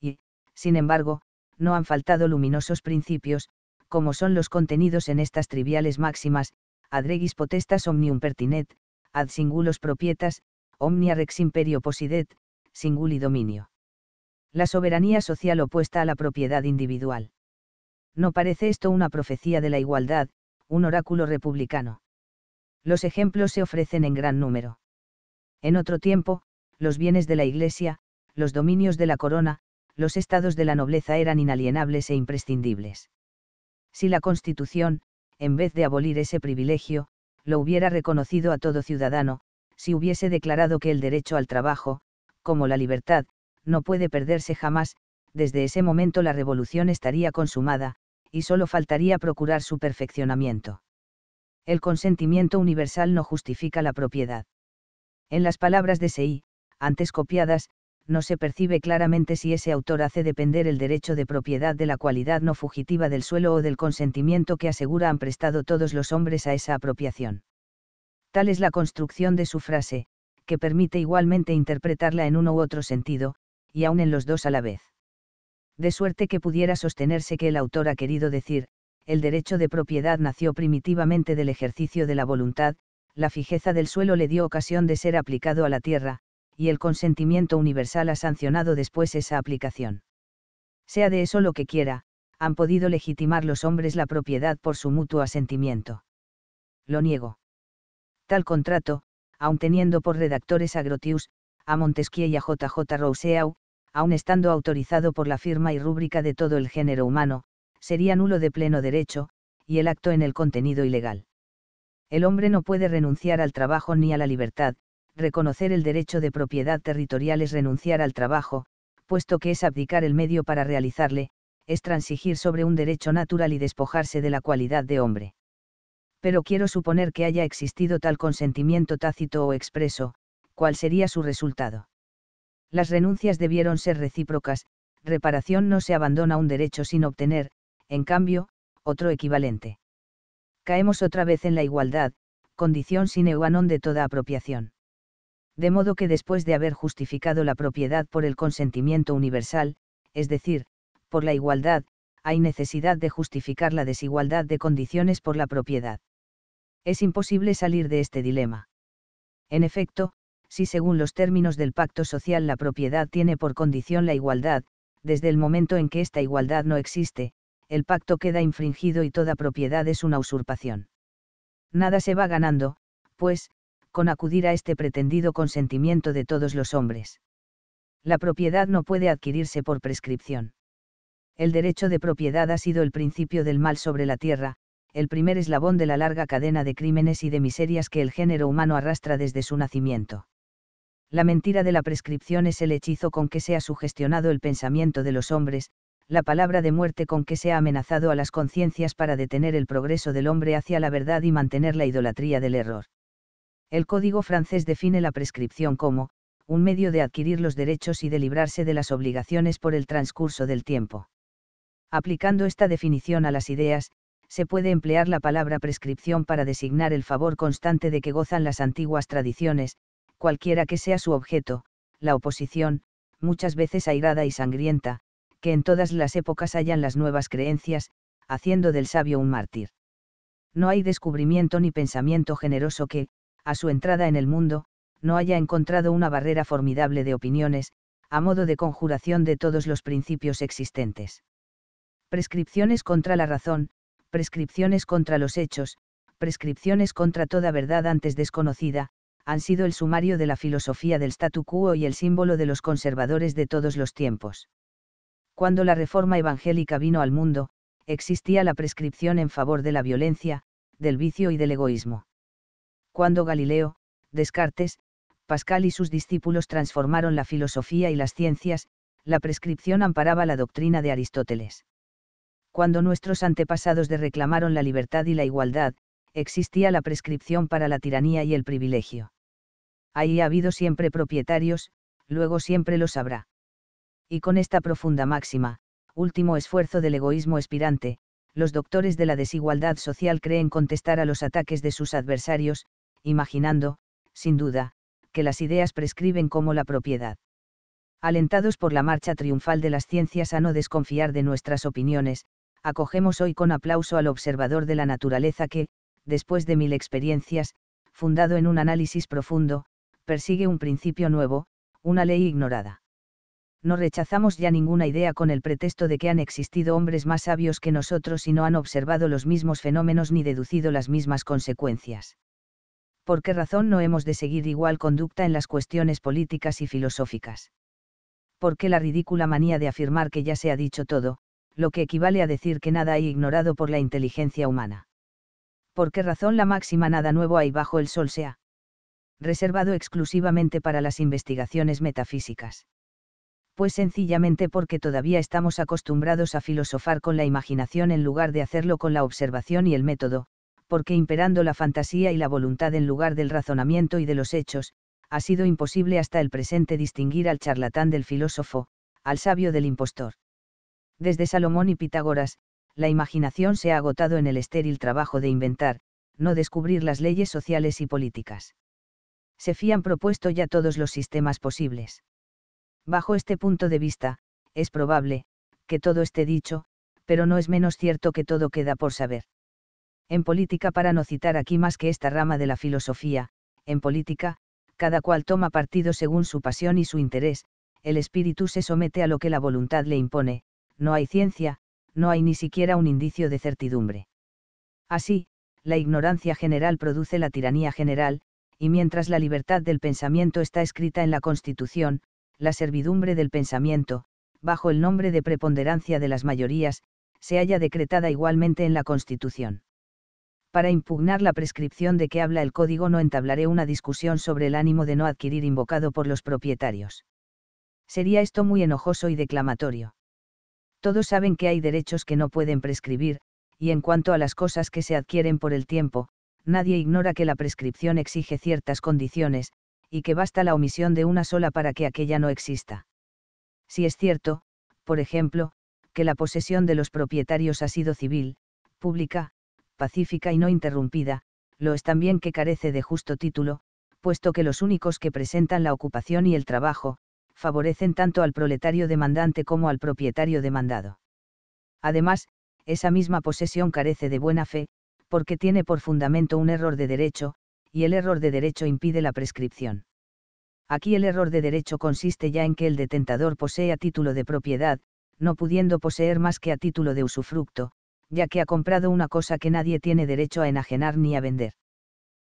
Y, sin embargo, no han faltado luminosos principios, como son los contenidos en estas triviales máximas, ad regis potestas omnium pertinet, ad singulos propietas, omnia rex imperio posidet, singuli dominio. La soberanía social opuesta a la propiedad individual. No parece esto una profecía de la igualdad, un oráculo republicano. Los ejemplos se ofrecen en gran número. En otro tiempo, los bienes de la Iglesia, los dominios de la corona, los estados de la nobleza eran inalienables e imprescindibles si la Constitución, en vez de abolir ese privilegio, lo hubiera reconocido a todo ciudadano, si hubiese declarado que el derecho al trabajo, como la libertad, no puede perderse jamás, desde ese momento la revolución estaría consumada, y solo faltaría procurar su perfeccionamiento. El consentimiento universal no justifica la propiedad. En las palabras de Sey, antes copiadas, no se percibe claramente si ese autor hace depender el derecho de propiedad de la cualidad no fugitiva del suelo o del consentimiento que asegura han prestado todos los hombres a esa apropiación. Tal es la construcción de su frase, que permite igualmente interpretarla en uno u otro sentido, y aun en los dos a la vez. De suerte que pudiera sostenerse que el autor ha querido decir, el derecho de propiedad nació primitivamente del ejercicio de la voluntad, la fijeza del suelo le dio ocasión de ser aplicado a la tierra, y el consentimiento universal ha sancionado después esa aplicación. Sea de eso lo que quiera, han podido legitimar los hombres la propiedad por su mutuo asentimiento. Lo niego. Tal contrato, aun teniendo por redactores a Grotius, a Montesquieu y a JJ Rousseau, aun estando autorizado por la firma y rúbrica de todo el género humano, sería nulo de pleno derecho, y el acto en el contenido ilegal. El hombre no puede renunciar al trabajo ni a la libertad, reconocer el derecho de propiedad territorial es renunciar al trabajo, puesto que es abdicar el medio para realizarle, es transigir sobre un derecho natural y despojarse de la cualidad de hombre. Pero quiero suponer que haya existido tal consentimiento tácito o expreso, ¿cuál sería su resultado? Las renuncias debieron ser recíprocas, reparación no se abandona un derecho sin obtener, en cambio, otro equivalente. Caemos otra vez en la igualdad, condición sine qua non de toda apropiación de modo que después de haber justificado la propiedad por el consentimiento universal, es decir, por la igualdad, hay necesidad de justificar la desigualdad de condiciones por la propiedad. Es imposible salir de este dilema. En efecto, si según los términos del pacto social la propiedad tiene por condición la igualdad, desde el momento en que esta igualdad no existe, el pacto queda infringido y toda propiedad es una usurpación. Nada se va ganando, pues, con acudir a este pretendido consentimiento de todos los hombres. La propiedad no puede adquirirse por prescripción. El derecho de propiedad ha sido el principio del mal sobre la tierra, el primer eslabón de la larga cadena de crímenes y de miserias que el género humano arrastra desde su nacimiento. La mentira de la prescripción es el hechizo con que se ha sugestionado el pensamiento de los hombres, la palabra de muerte con que se ha amenazado a las conciencias para detener el progreso del hombre hacia la verdad y mantener la idolatría del error. El Código francés define la prescripción como, un medio de adquirir los derechos y de librarse de las obligaciones por el transcurso del tiempo. Aplicando esta definición a las ideas, se puede emplear la palabra prescripción para designar el favor constante de que gozan las antiguas tradiciones, cualquiera que sea su objeto, la oposición, muchas veces airada y sangrienta, que en todas las épocas hallan las nuevas creencias, haciendo del sabio un mártir. No hay descubrimiento ni pensamiento generoso que, a su entrada en el mundo, no haya encontrado una barrera formidable de opiniones, a modo de conjuración de todos los principios existentes. Prescripciones contra la razón, prescripciones contra los hechos, prescripciones contra toda verdad antes desconocida, han sido el sumario de la filosofía del statu quo y el símbolo de los conservadores de todos los tiempos. Cuando la reforma evangélica vino al mundo, existía la prescripción en favor de la violencia, del vicio y del egoísmo cuando Galileo, Descartes, Pascal y sus discípulos transformaron la filosofía y las ciencias, la prescripción amparaba la doctrina de Aristóteles. Cuando nuestros antepasados de reclamaron la libertad y la igualdad, existía la prescripción para la tiranía y el privilegio. Ahí ha habido siempre propietarios, luego siempre los habrá. Y con esta profunda máxima, último esfuerzo del egoísmo espirante, los doctores de la desigualdad social creen contestar a los ataques de sus adversarios, imaginando, sin duda, que las ideas prescriben como la propiedad. Alentados por la marcha triunfal de las ciencias a no desconfiar de nuestras opiniones, acogemos hoy con aplauso al observador de la naturaleza que, después de mil experiencias, fundado en un análisis profundo, persigue un principio nuevo, una ley ignorada. No rechazamos ya ninguna idea con el pretexto de que han existido hombres más sabios que nosotros y no han observado los mismos fenómenos ni deducido las mismas consecuencias. ¿por qué razón no hemos de seguir igual conducta en las cuestiones políticas y filosóficas? ¿Por qué la ridícula manía de afirmar que ya se ha dicho todo, lo que equivale a decir que nada hay ignorado por la inteligencia humana? ¿Por qué razón la máxima nada nuevo hay bajo el sol sea? reservado exclusivamente para las investigaciones metafísicas. Pues sencillamente porque todavía estamos acostumbrados a filosofar con la imaginación en lugar de hacerlo con la observación y el método, porque imperando la fantasía y la voluntad en lugar del razonamiento y de los hechos, ha sido imposible hasta el presente distinguir al charlatán del filósofo, al sabio del impostor. Desde Salomón y Pitágoras, la imaginación se ha agotado en el estéril trabajo de inventar, no descubrir las leyes sociales y políticas. Se fían propuesto ya todos los sistemas posibles. Bajo este punto de vista, es probable, que todo esté dicho, pero no es menos cierto que todo queda por saber en política para no citar aquí más que esta rama de la filosofía, en política, cada cual toma partido según su pasión y su interés, el espíritu se somete a lo que la voluntad le impone, no hay ciencia, no hay ni siquiera un indicio de certidumbre. Así, la ignorancia general produce la tiranía general, y mientras la libertad del pensamiento está escrita en la Constitución, la servidumbre del pensamiento, bajo el nombre de preponderancia de las mayorías, se halla decretada igualmente en la Constitución para impugnar la prescripción de que habla el código no entablaré una discusión sobre el ánimo de no adquirir invocado por los propietarios. Sería esto muy enojoso y declamatorio. Todos saben que hay derechos que no pueden prescribir, y en cuanto a las cosas que se adquieren por el tiempo, nadie ignora que la prescripción exige ciertas condiciones, y que basta la omisión de una sola para que aquella no exista. Si es cierto, por ejemplo, que la posesión de los propietarios ha sido civil, pública, pacífica y no interrumpida, lo es también que carece de justo título, puesto que los únicos que presentan la ocupación y el trabajo, favorecen tanto al proletario demandante como al propietario demandado. Además, esa misma posesión carece de buena fe, porque tiene por fundamento un error de derecho, y el error de derecho impide la prescripción. Aquí el error de derecho consiste ya en que el detentador posee a título de propiedad, no pudiendo poseer más que a título de usufructo, ya que ha comprado una cosa que nadie tiene derecho a enajenar ni a vender.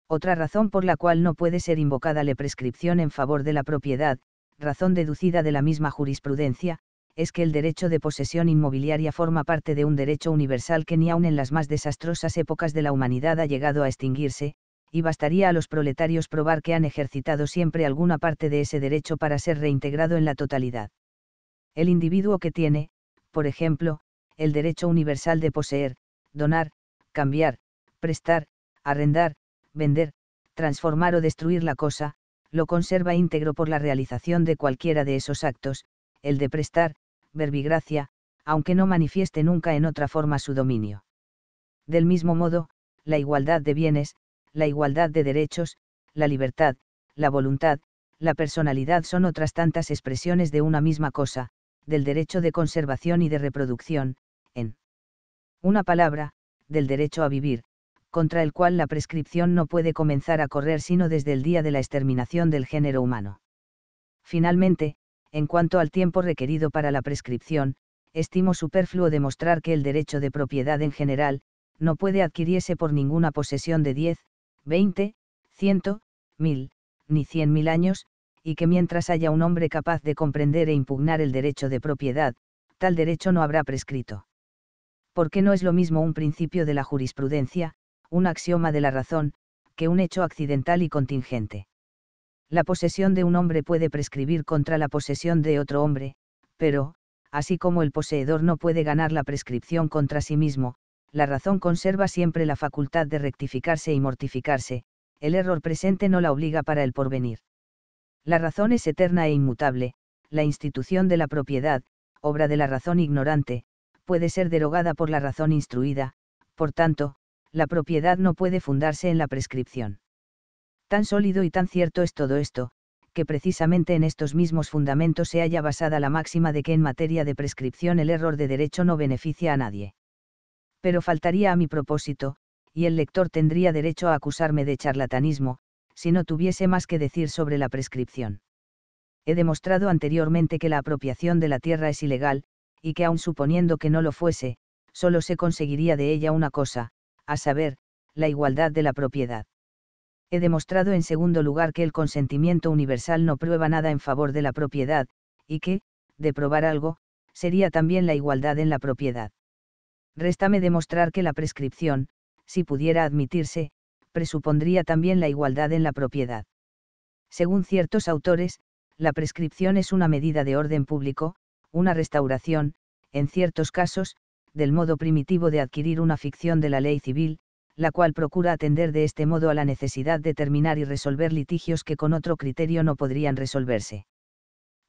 Otra razón por la cual no puede ser invocada la prescripción en favor de la propiedad, razón deducida de la misma jurisprudencia, es que el derecho de posesión inmobiliaria forma parte de un derecho universal que ni aun en las más desastrosas épocas de la humanidad ha llegado a extinguirse, y bastaría a los proletarios probar que han ejercitado siempre alguna parte de ese derecho para ser reintegrado en la totalidad. El individuo que tiene, por ejemplo, el derecho universal de poseer, donar, cambiar, prestar, arrendar, vender, transformar o destruir la cosa, lo conserva íntegro por la realización de cualquiera de esos actos, el de prestar, verbigracia, aunque no manifieste nunca en otra forma su dominio. Del mismo modo, la igualdad de bienes, la igualdad de derechos, la libertad, la voluntad, la personalidad son otras tantas expresiones de una misma cosa, del derecho de conservación y de reproducción, en una palabra, del derecho a vivir, contra el cual la prescripción no puede comenzar a correr sino desde el día de la exterminación del género humano. Finalmente, en cuanto al tiempo requerido para la prescripción, estimo superfluo demostrar que el derecho de propiedad en general, no puede adquirirse por ninguna posesión de 10, 20, 100, 1000, ni mil años, y que mientras haya un hombre capaz de comprender e impugnar el derecho de propiedad, tal derecho no habrá prescrito porque no es lo mismo un principio de la jurisprudencia, un axioma de la razón, que un hecho accidental y contingente. La posesión de un hombre puede prescribir contra la posesión de otro hombre, pero, así como el poseedor no puede ganar la prescripción contra sí mismo, la razón conserva siempre la facultad de rectificarse y mortificarse, el error presente no la obliga para el porvenir. La razón es eterna e inmutable, la institución de la propiedad, obra de la razón ignorante, puede ser derogada por la razón instruida, por tanto, la propiedad no puede fundarse en la prescripción. Tan sólido y tan cierto es todo esto, que precisamente en estos mismos fundamentos se halla basada la máxima de que en materia de prescripción el error de derecho no beneficia a nadie. Pero faltaría a mi propósito, y el lector tendría derecho a acusarme de charlatanismo, si no tuviese más que decir sobre la prescripción. He demostrado anteriormente que la apropiación de la tierra es ilegal, y que aun suponiendo que no lo fuese, sólo se conseguiría de ella una cosa, a saber, la igualdad de la propiedad. He demostrado en segundo lugar que el consentimiento universal no prueba nada en favor de la propiedad, y que, de probar algo, sería también la igualdad en la propiedad. Réstame demostrar que la prescripción, si pudiera admitirse, presupondría también la igualdad en la propiedad. Según ciertos autores, la prescripción es una medida de orden público, una restauración, en ciertos casos, del modo primitivo de adquirir una ficción de la ley civil, la cual procura atender de este modo a la necesidad de terminar y resolver litigios que con otro criterio no podrían resolverse.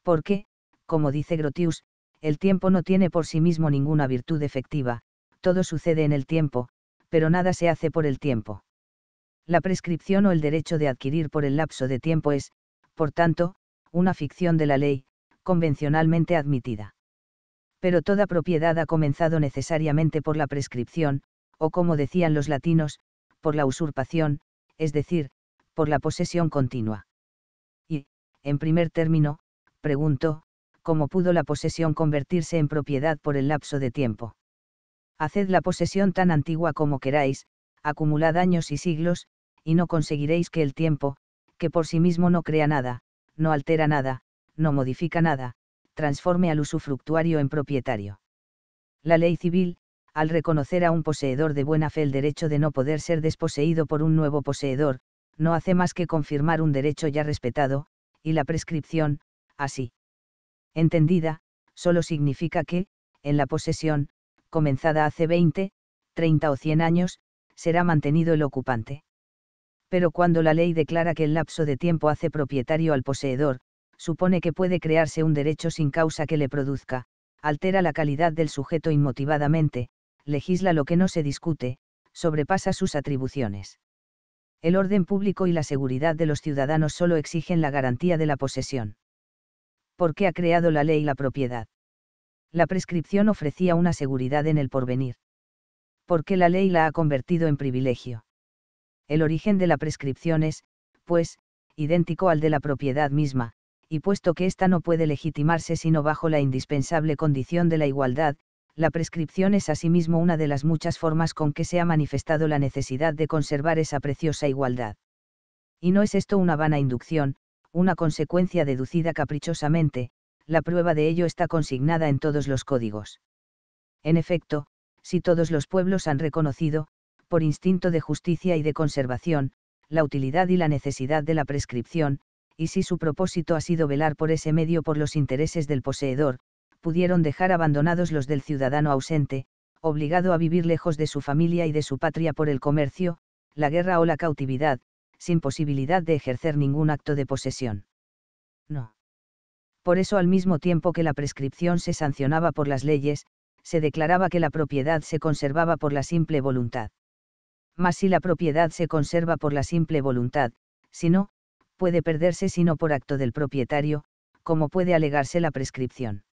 Porque, como dice Grotius, el tiempo no tiene por sí mismo ninguna virtud efectiva, todo sucede en el tiempo, pero nada se hace por el tiempo. La prescripción o el derecho de adquirir por el lapso de tiempo es, por tanto, una ficción de la ley, convencionalmente admitida. Pero toda propiedad ha comenzado necesariamente por la prescripción, o como decían los latinos, por la usurpación, es decir, por la posesión continua. Y, en primer término, pregunto, ¿cómo pudo la posesión convertirse en propiedad por el lapso de tiempo? Haced la posesión tan antigua como queráis, acumulad años y siglos, y no conseguiréis que el tiempo, que por sí mismo no crea nada, no altera nada, no modifica nada, transforme al usufructuario en propietario. La ley civil, al reconocer a un poseedor de buena fe el derecho de no poder ser desposeído por un nuevo poseedor, no hace más que confirmar un derecho ya respetado, y la prescripción, así. Entendida, solo significa que, en la posesión, comenzada hace 20, 30 o 100 años, será mantenido el ocupante. Pero cuando la ley declara que el lapso de tiempo hace propietario al poseedor, supone que puede crearse un derecho sin causa que le produzca, altera la calidad del sujeto inmotivadamente, legisla lo que no se discute, sobrepasa sus atribuciones. El orden público y la seguridad de los ciudadanos solo exigen la garantía de la posesión. ¿Por qué ha creado la ley la propiedad? La prescripción ofrecía una seguridad en el porvenir. ¿Por qué la ley la ha convertido en privilegio? El origen de la prescripción es, pues, idéntico al de la propiedad misma, y puesto que ésta no puede legitimarse sino bajo la indispensable condición de la igualdad, la prescripción es asimismo una de las muchas formas con que se ha manifestado la necesidad de conservar esa preciosa igualdad. Y no es esto una vana inducción, una consecuencia deducida caprichosamente, la prueba de ello está consignada en todos los códigos. En efecto, si todos los pueblos han reconocido, por instinto de justicia y de conservación, la utilidad y la necesidad de la prescripción, y si su propósito ha sido velar por ese medio por los intereses del poseedor, pudieron dejar abandonados los del ciudadano ausente, obligado a vivir lejos de su familia y de su patria por el comercio, la guerra o la cautividad, sin posibilidad de ejercer ningún acto de posesión. No. Por eso al mismo tiempo que la prescripción se sancionaba por las leyes, se declaraba que la propiedad se conservaba por la simple voluntad. Mas si la propiedad se conserva por la simple voluntad, si no, puede perderse sino por acto del propietario, como puede alegarse la prescripción.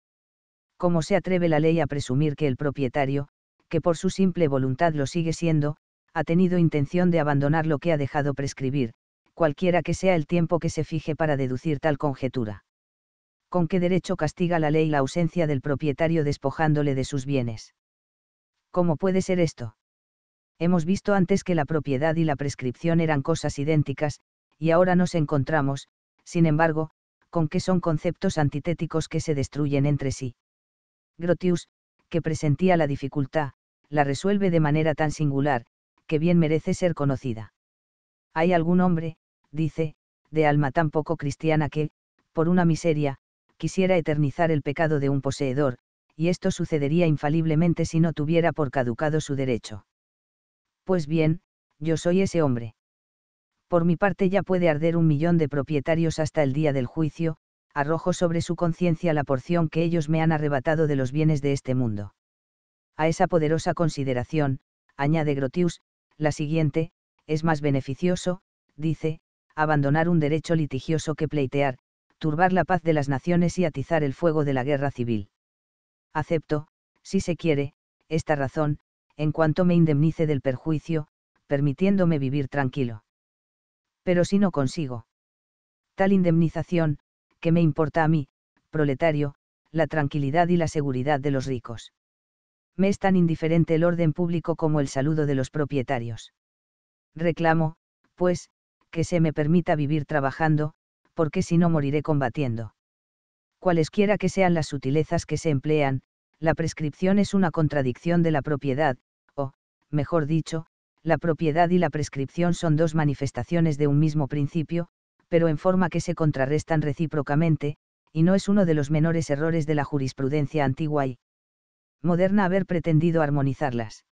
¿Cómo se atreve la ley a presumir que el propietario, que por su simple voluntad lo sigue siendo, ha tenido intención de abandonar lo que ha dejado prescribir, cualquiera que sea el tiempo que se fije para deducir tal conjetura? ¿Con qué derecho castiga la ley la ausencia del propietario despojándole de sus bienes? ¿Cómo puede ser esto? Hemos visto antes que la propiedad y la prescripción eran cosas idénticas, y ahora nos encontramos, sin embargo, con que son conceptos antitéticos que se destruyen entre sí. Grotius, que presentía la dificultad, la resuelve de manera tan singular, que bien merece ser conocida. Hay algún hombre, dice, de alma tan poco cristiana que, por una miseria, quisiera eternizar el pecado de un poseedor, y esto sucedería infaliblemente si no tuviera por caducado su derecho. Pues bien, yo soy ese hombre por mi parte ya puede arder un millón de propietarios hasta el día del juicio, arrojo sobre su conciencia la porción que ellos me han arrebatado de los bienes de este mundo. A esa poderosa consideración, añade Grotius, la siguiente, es más beneficioso, dice, abandonar un derecho litigioso que pleitear, turbar la paz de las naciones y atizar el fuego de la guerra civil. Acepto, si se quiere, esta razón, en cuanto me indemnice del perjuicio, permitiéndome vivir tranquilo pero si no consigo. Tal indemnización, que me importa a mí, proletario, la tranquilidad y la seguridad de los ricos. Me es tan indiferente el orden público como el saludo de los propietarios. Reclamo, pues, que se me permita vivir trabajando, porque si no moriré combatiendo. Cualesquiera que sean las sutilezas que se emplean, la prescripción es una contradicción de la propiedad, o, mejor dicho, la propiedad y la prescripción son dos manifestaciones de un mismo principio, pero en forma que se contrarrestan recíprocamente, y no es uno de los menores errores de la jurisprudencia antigua y moderna haber pretendido armonizarlas.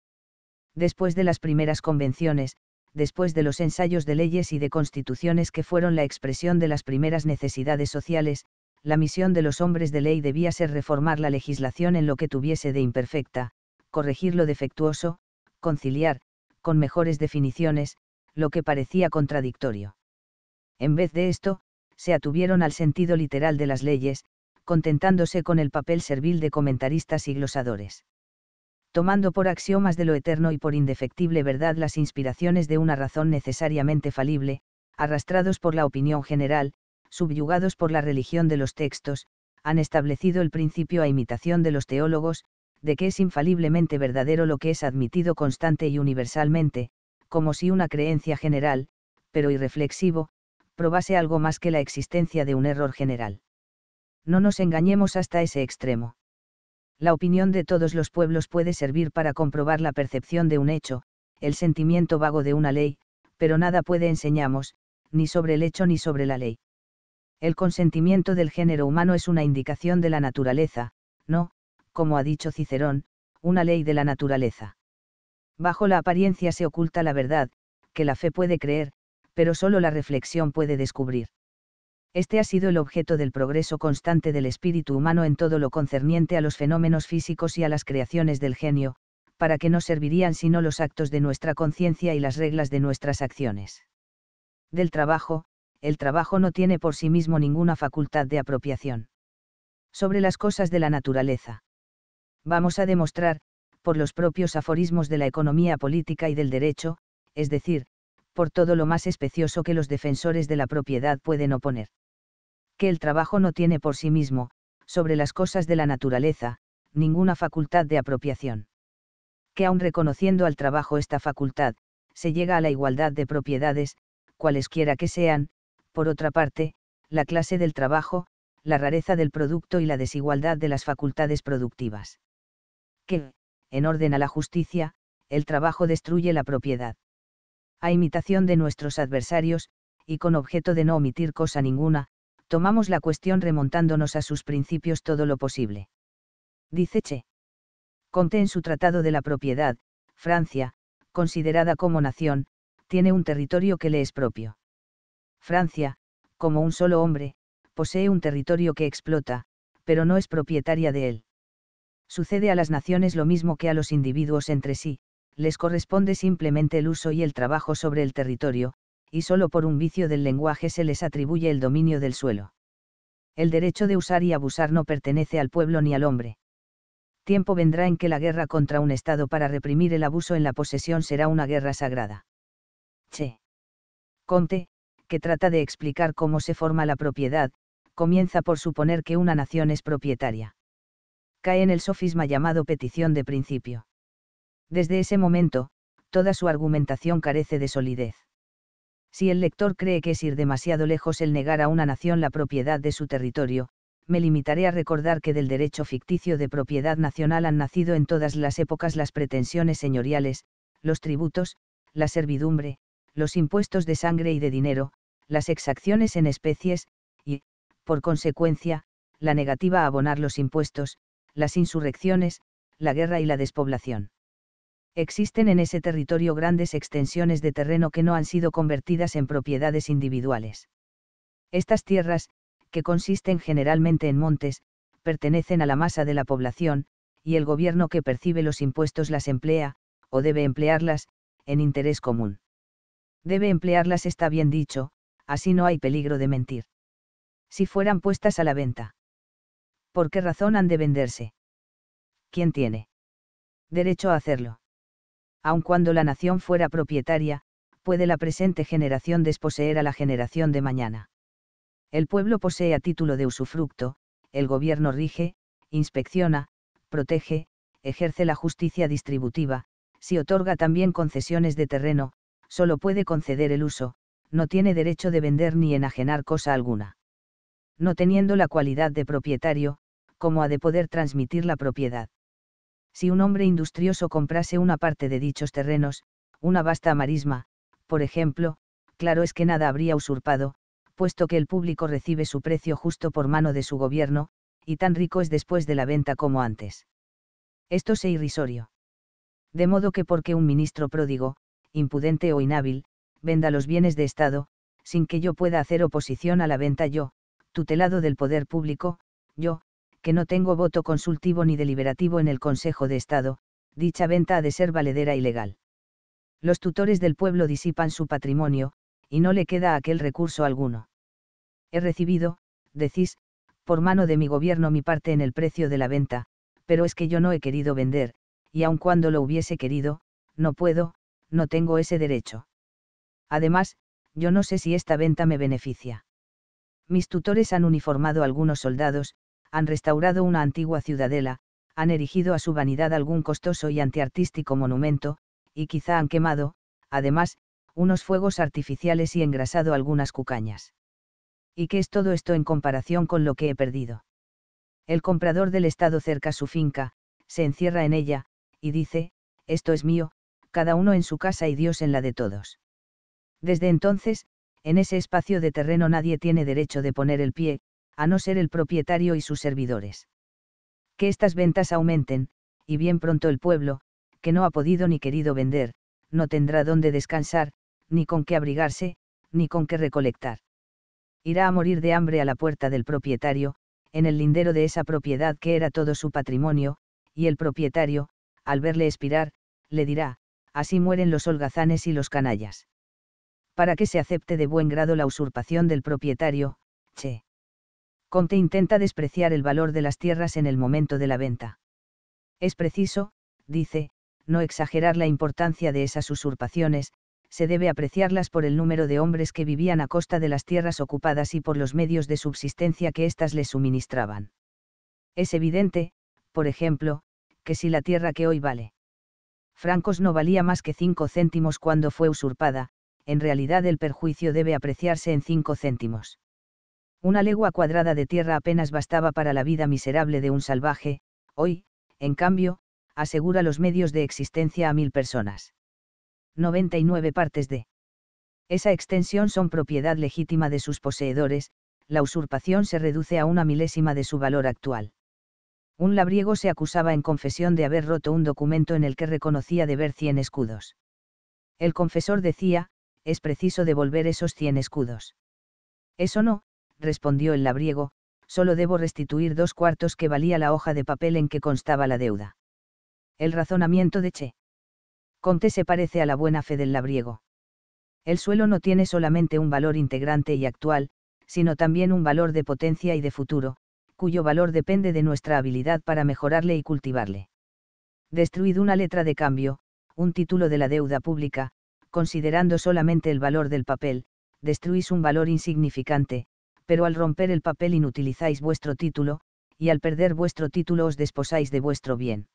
Después de las primeras convenciones, después de los ensayos de leyes y de constituciones que fueron la expresión de las primeras necesidades sociales, la misión de los hombres de ley debía ser reformar la legislación en lo que tuviese de imperfecta, corregir lo defectuoso, conciliar, con mejores definiciones, lo que parecía contradictorio. En vez de esto, se atuvieron al sentido literal de las leyes, contentándose con el papel servil de comentaristas y glosadores. Tomando por axiomas de lo eterno y por indefectible verdad las inspiraciones de una razón necesariamente falible, arrastrados por la opinión general, subyugados por la religión de los textos, han establecido el principio a imitación de los teólogos, de que es infaliblemente verdadero lo que es admitido constante y universalmente, como si una creencia general, pero irreflexivo, probase algo más que la existencia de un error general. No nos engañemos hasta ese extremo. La opinión de todos los pueblos puede servir para comprobar la percepción de un hecho, el sentimiento vago de una ley, pero nada puede enseñarnos, ni sobre el hecho ni sobre la ley. El consentimiento del género humano es una indicación de la naturaleza, no, como ha dicho Cicerón, una ley de la naturaleza. Bajo la apariencia se oculta la verdad, que la fe puede creer, pero solo la reflexión puede descubrir. Este ha sido el objeto del progreso constante del espíritu humano en todo lo concerniente a los fenómenos físicos y a las creaciones del genio, para que no servirían sino los actos de nuestra conciencia y las reglas de nuestras acciones. Del trabajo, el trabajo no tiene por sí mismo ninguna facultad de apropiación. Sobre las cosas de la naturaleza. Vamos a demostrar, por los propios aforismos de la economía política y del derecho, es decir, por todo lo más especioso que los defensores de la propiedad pueden oponer. Que el trabajo no tiene por sí mismo, sobre las cosas de la naturaleza, ninguna facultad de apropiación. Que aun reconociendo al trabajo esta facultad, se llega a la igualdad de propiedades, cualesquiera que sean, por otra parte, la clase del trabajo, la rareza del producto y la desigualdad de las facultades productivas que, en orden a la justicia, el trabajo destruye la propiedad. A imitación de nuestros adversarios, y con objeto de no omitir cosa ninguna, tomamos la cuestión remontándonos a sus principios todo lo posible. Dice Che. Conté en su Tratado de la Propiedad, Francia, considerada como nación, tiene un territorio que le es propio. Francia, como un solo hombre, posee un territorio que explota, pero no es propietaria de él sucede a las naciones lo mismo que a los individuos entre sí, les corresponde simplemente el uso y el trabajo sobre el territorio, y solo por un vicio del lenguaje se les atribuye el dominio del suelo. El derecho de usar y abusar no pertenece al pueblo ni al hombre. Tiempo vendrá en que la guerra contra un Estado para reprimir el abuso en la posesión será una guerra sagrada. Che. Conte, que trata de explicar cómo se forma la propiedad, comienza por suponer que una nación es propietaria cae en el sofisma llamado petición de principio. Desde ese momento, toda su argumentación carece de solidez. Si el lector cree que es ir demasiado lejos el negar a una nación la propiedad de su territorio, me limitaré a recordar que del derecho ficticio de propiedad nacional han nacido en todas las épocas las pretensiones señoriales, los tributos, la servidumbre, los impuestos de sangre y de dinero, las exacciones en especies, y, por consecuencia, la negativa a abonar los impuestos, las insurrecciones, la guerra y la despoblación. Existen en ese territorio grandes extensiones de terreno que no han sido convertidas en propiedades individuales. Estas tierras, que consisten generalmente en montes, pertenecen a la masa de la población, y el gobierno que percibe los impuestos las emplea, o debe emplearlas, en interés común. Debe emplearlas está bien dicho, así no hay peligro de mentir. Si fueran puestas a la venta. ¿por qué razón han de venderse? ¿Quién tiene derecho a hacerlo? Aun cuando la nación fuera propietaria, puede la presente generación desposeer a la generación de mañana. El pueblo posee a título de usufructo, el gobierno rige, inspecciona, protege, ejerce la justicia distributiva, si otorga también concesiones de terreno, solo puede conceder el uso, no tiene derecho de vender ni enajenar cosa alguna. No teniendo la cualidad de propietario, como ha de poder transmitir la propiedad. Si un hombre industrioso comprase una parte de dichos terrenos, una vasta marisma, por ejemplo, claro es que nada habría usurpado, puesto que el público recibe su precio justo por mano de su gobierno, y tan rico es después de la venta como antes. Esto es irrisorio. De modo que porque un ministro pródigo, impudente o inhábil, venda los bienes de Estado, sin que yo pueda hacer oposición a la venta yo, tutelado del poder público, yo, que no tengo voto consultivo ni deliberativo en el Consejo de Estado, dicha venta ha de ser valedera y legal. Los tutores del pueblo disipan su patrimonio, y no le queda aquel recurso alguno. He recibido, decís, por mano de mi gobierno mi parte en el precio de la venta, pero es que yo no he querido vender, y aun cuando lo hubiese querido, no puedo, no tengo ese derecho. Además, yo no sé si esta venta me beneficia. Mis tutores han uniformado algunos soldados, han restaurado una antigua ciudadela, han erigido a su vanidad algún costoso y antiartístico monumento, y quizá han quemado, además, unos fuegos artificiales y engrasado algunas cucañas. ¿Y qué es todo esto en comparación con lo que he perdido? El comprador del Estado cerca su finca, se encierra en ella, y dice, esto es mío, cada uno en su casa y Dios en la de todos. Desde entonces, en ese espacio de terreno nadie tiene derecho de poner el pie, a no ser el propietario y sus servidores. Que estas ventas aumenten, y bien pronto el pueblo, que no ha podido ni querido vender, no tendrá dónde descansar, ni con qué abrigarse, ni con qué recolectar. Irá a morir de hambre a la puerta del propietario, en el lindero de esa propiedad que era todo su patrimonio, y el propietario, al verle expirar, le dirá, así mueren los holgazanes y los canallas. Para que se acepte de buen grado la usurpación del propietario, che. Conte intenta despreciar el valor de las tierras en el momento de la venta. Es preciso, dice, no exagerar la importancia de esas usurpaciones, se debe apreciarlas por el número de hombres que vivían a costa de las tierras ocupadas y por los medios de subsistencia que éstas les suministraban. Es evidente, por ejemplo, que si la tierra que hoy vale francos no valía más que cinco céntimos cuando fue usurpada, en realidad el perjuicio debe apreciarse en cinco céntimos. Una legua cuadrada de tierra apenas bastaba para la vida miserable de un salvaje, hoy, en cambio, asegura los medios de existencia a mil personas. 99 partes de esa extensión son propiedad legítima de sus poseedores, la usurpación se reduce a una milésima de su valor actual. Un labriego se acusaba en confesión de haber roto un documento en el que reconocía deber 100 escudos. El confesor decía, es preciso devolver esos 100 escudos. Eso no, respondió el labriego, solo debo restituir dos cuartos que valía la hoja de papel en que constaba la deuda. El razonamiento de Che. Conte se parece a la buena fe del labriego. El suelo no tiene solamente un valor integrante y actual, sino también un valor de potencia y de futuro, cuyo valor depende de nuestra habilidad para mejorarle y cultivarle. Destruid una letra de cambio, un título de la deuda pública, considerando solamente el valor del papel, destruís un valor insignificante, pero al romper el papel inutilizáis vuestro título, y al perder vuestro título os desposáis de vuestro bien.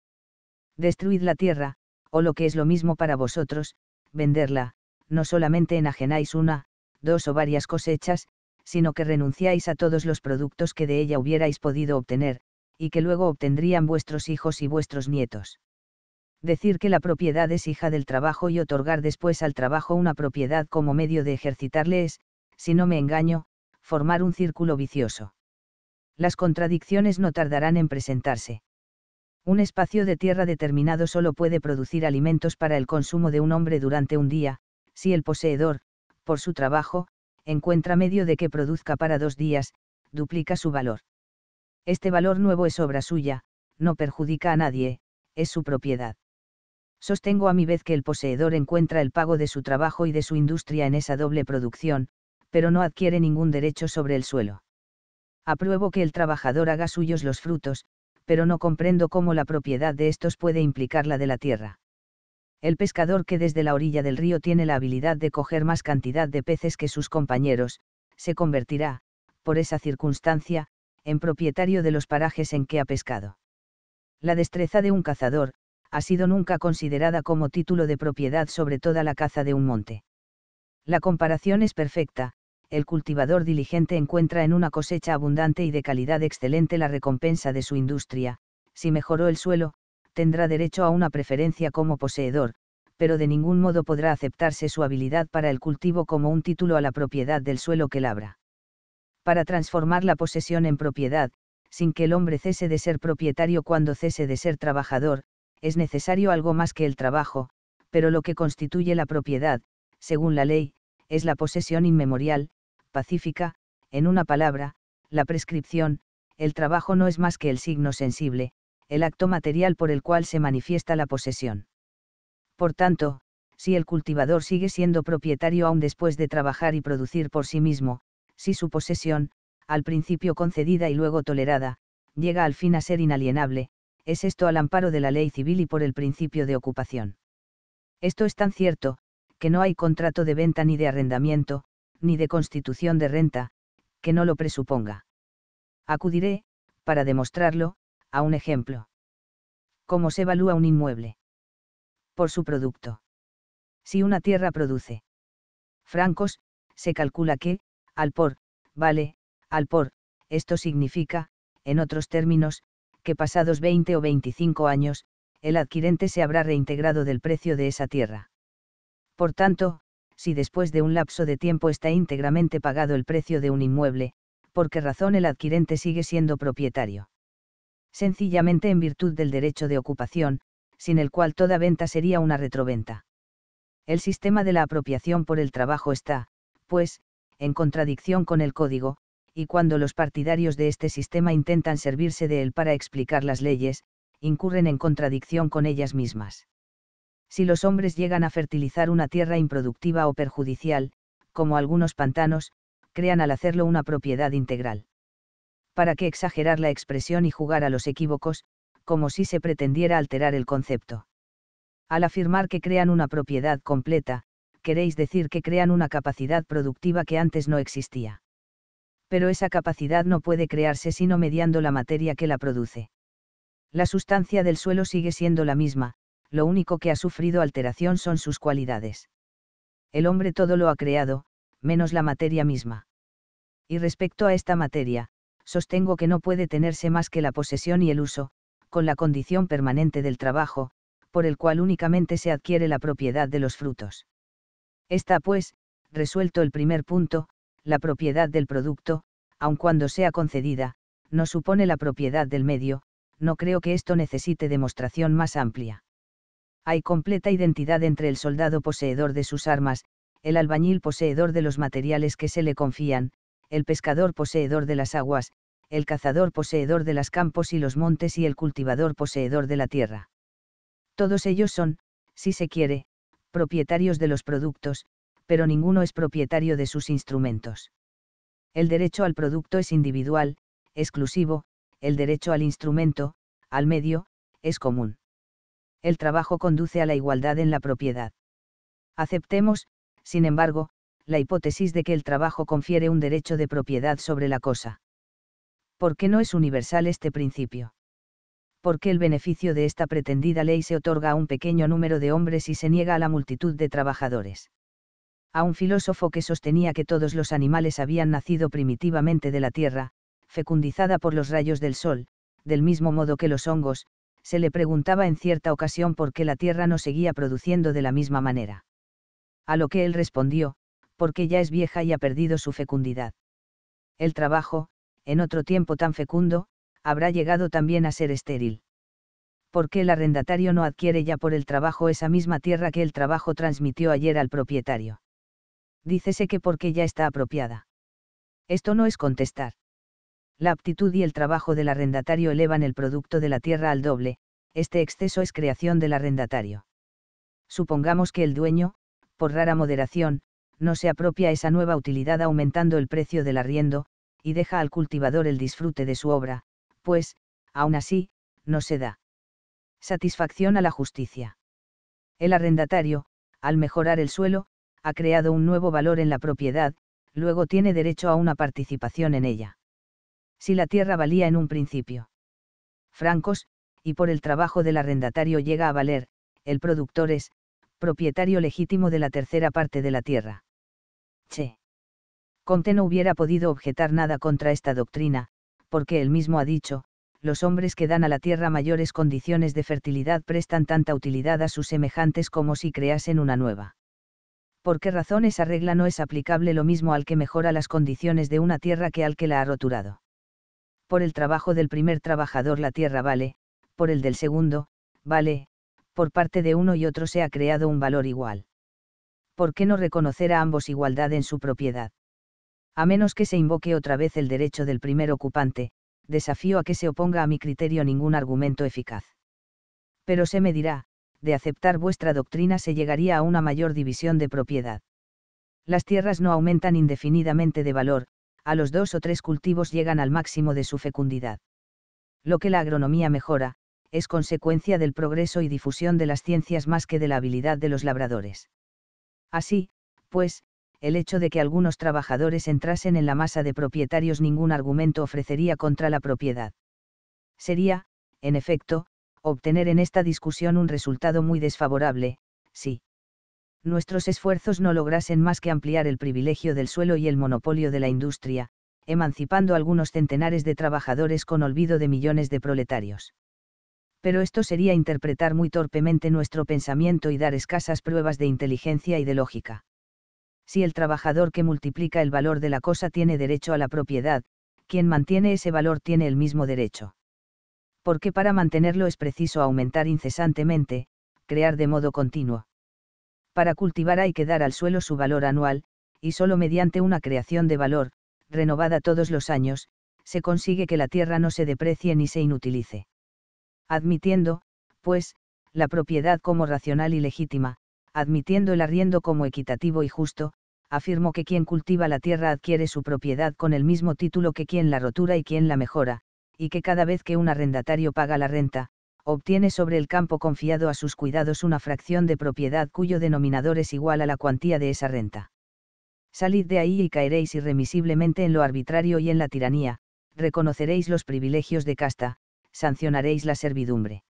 Destruid la tierra, o lo que es lo mismo para vosotros, venderla, no solamente enajenáis una, dos o varias cosechas, sino que renunciáis a todos los productos que de ella hubierais podido obtener, y que luego obtendrían vuestros hijos y vuestros nietos. Decir que la propiedad es hija del trabajo y otorgar después al trabajo una propiedad como medio de ejercitarle es, si no me engaño, formar un círculo vicioso. Las contradicciones no tardarán en presentarse. Un espacio de tierra determinado solo puede producir alimentos para el consumo de un hombre durante un día, si el poseedor, por su trabajo, encuentra medio de que produzca para dos días, duplica su valor. Este valor nuevo es obra suya, no perjudica a nadie, es su propiedad. Sostengo a mi vez que el poseedor encuentra el pago de su trabajo y de su industria en esa doble producción, pero no adquiere ningún derecho sobre el suelo. Apruebo que el trabajador haga suyos los frutos, pero no comprendo cómo la propiedad de estos puede implicar la de la tierra. El pescador que desde la orilla del río tiene la habilidad de coger más cantidad de peces que sus compañeros, se convertirá, por esa circunstancia, en propietario de los parajes en que ha pescado. La destreza de un cazador, ha sido nunca considerada como título de propiedad sobre toda la caza de un monte. La comparación es perfecta, el cultivador diligente encuentra en una cosecha abundante y de calidad excelente la recompensa de su industria, si mejoró el suelo, tendrá derecho a una preferencia como poseedor, pero de ningún modo podrá aceptarse su habilidad para el cultivo como un título a la propiedad del suelo que labra. Para transformar la posesión en propiedad, sin que el hombre cese de ser propietario cuando cese de ser trabajador, es necesario algo más que el trabajo, pero lo que constituye la propiedad, según la ley, es la posesión inmemorial, pacífica, en una palabra, la prescripción, el trabajo no es más que el signo sensible, el acto material por el cual se manifiesta la posesión. Por tanto, si el cultivador sigue siendo propietario aún después de trabajar y producir por sí mismo, si su posesión, al principio concedida y luego tolerada, llega al fin a ser inalienable, es esto al amparo de la ley civil y por el principio de ocupación. Esto es tan cierto, que no hay contrato de venta ni de arrendamiento, ni de constitución de renta, que no lo presuponga. Acudiré, para demostrarlo, a un ejemplo. ¿Cómo se evalúa un inmueble? Por su producto. Si una tierra produce francos, se calcula que, al por, vale, al por, esto significa, en otros términos, que pasados 20 o 25 años, el adquirente se habrá reintegrado del precio de esa tierra. Por tanto, si después de un lapso de tiempo está íntegramente pagado el precio de un inmueble, por qué razón el adquirente sigue siendo propietario. Sencillamente en virtud del derecho de ocupación, sin el cual toda venta sería una retroventa. El sistema de la apropiación por el trabajo está, pues, en contradicción con el código, y cuando los partidarios de este sistema intentan servirse de él para explicar las leyes, incurren en contradicción con ellas mismas si los hombres llegan a fertilizar una tierra improductiva o perjudicial, como algunos pantanos, crean al hacerlo una propiedad integral. ¿Para qué exagerar la expresión y jugar a los equívocos, como si se pretendiera alterar el concepto? Al afirmar que crean una propiedad completa, queréis decir que crean una capacidad productiva que antes no existía. Pero esa capacidad no puede crearse sino mediando la materia que la produce. La sustancia del suelo sigue siendo la misma, lo único que ha sufrido alteración son sus cualidades. El hombre todo lo ha creado, menos la materia misma. Y respecto a esta materia, sostengo que no puede tenerse más que la posesión y el uso, con la condición permanente del trabajo, por el cual únicamente se adquiere la propiedad de los frutos. Está pues, resuelto el primer punto, la propiedad del producto, aun cuando sea concedida, no supone la propiedad del medio, no creo que esto necesite demostración más amplia hay completa identidad entre el soldado poseedor de sus armas, el albañil poseedor de los materiales que se le confían, el pescador poseedor de las aguas, el cazador poseedor de los campos y los montes y el cultivador poseedor de la tierra. Todos ellos son, si se quiere, propietarios de los productos, pero ninguno es propietario de sus instrumentos. El derecho al producto es individual, exclusivo, el derecho al instrumento, al medio, es común el trabajo conduce a la igualdad en la propiedad. Aceptemos, sin embargo, la hipótesis de que el trabajo confiere un derecho de propiedad sobre la cosa. ¿Por qué no es universal este principio? ¿Por qué el beneficio de esta pretendida ley se otorga a un pequeño número de hombres y se niega a la multitud de trabajadores? A un filósofo que sostenía que todos los animales habían nacido primitivamente de la tierra, fecundizada por los rayos del sol, del mismo modo que los hongos, se le preguntaba en cierta ocasión por qué la Tierra no seguía produciendo de la misma manera. A lo que él respondió, porque ya es vieja y ha perdido su fecundidad. El trabajo, en otro tiempo tan fecundo, habrá llegado también a ser estéril. ¿Por qué el arrendatario no adquiere ya por el trabajo esa misma tierra que el trabajo transmitió ayer al propietario? Dícese que porque ya está apropiada. Esto no es contestar la aptitud y el trabajo del arrendatario elevan el producto de la tierra al doble, este exceso es creación del arrendatario. Supongamos que el dueño, por rara moderación, no se apropia esa nueva utilidad aumentando el precio del arriendo, y deja al cultivador el disfrute de su obra, pues, aún así, no se da. Satisfacción a la justicia. El arrendatario, al mejorar el suelo, ha creado un nuevo valor en la propiedad, luego tiene derecho a una participación en ella si la tierra valía en un principio. Francos, y por el trabajo del arrendatario llega a valer, el productor es, propietario legítimo de la tercera parte de la tierra. Che. Comte no hubiera podido objetar nada contra esta doctrina, porque él mismo ha dicho, los hombres que dan a la tierra mayores condiciones de fertilidad prestan tanta utilidad a sus semejantes como si creasen una nueva. ¿Por qué razón esa regla no es aplicable lo mismo al que mejora las condiciones de una tierra que al que la ha roturado? por el trabajo del primer trabajador la tierra vale, por el del segundo, vale, por parte de uno y otro se ha creado un valor igual. ¿Por qué no reconocer a ambos igualdad en su propiedad? A menos que se invoque otra vez el derecho del primer ocupante, desafío a que se oponga a mi criterio ningún argumento eficaz. Pero se me dirá, de aceptar vuestra doctrina se llegaría a una mayor división de propiedad. Las tierras no aumentan indefinidamente de valor, a los dos o tres cultivos llegan al máximo de su fecundidad. Lo que la agronomía mejora, es consecuencia del progreso y difusión de las ciencias más que de la habilidad de los labradores. Así, pues, el hecho de que algunos trabajadores entrasen en la masa de propietarios ningún argumento ofrecería contra la propiedad. Sería, en efecto, obtener en esta discusión un resultado muy desfavorable, sí nuestros esfuerzos no lograsen más que ampliar el privilegio del suelo y el monopolio de la industria, emancipando algunos centenares de trabajadores con olvido de millones de proletarios. Pero esto sería interpretar muy torpemente nuestro pensamiento y dar escasas pruebas de inteligencia y de lógica. Si el trabajador que multiplica el valor de la cosa tiene derecho a la propiedad, quien mantiene ese valor tiene el mismo derecho. Porque para mantenerlo es preciso aumentar incesantemente, crear de modo continuo. Para cultivar hay que dar al suelo su valor anual, y solo mediante una creación de valor, renovada todos los años, se consigue que la tierra no se deprecie ni se inutilice. Admitiendo, pues, la propiedad como racional y legítima, admitiendo el arriendo como equitativo y justo, afirmo que quien cultiva la tierra adquiere su propiedad con el mismo título que quien la rotura y quien la mejora, y que cada vez que un arrendatario paga la renta, obtiene sobre el campo confiado a sus cuidados una fracción de propiedad cuyo denominador es igual a la cuantía de esa renta. Salid de ahí y caeréis irremisiblemente en lo arbitrario y en la tiranía, reconoceréis los privilegios de casta, sancionaréis la servidumbre.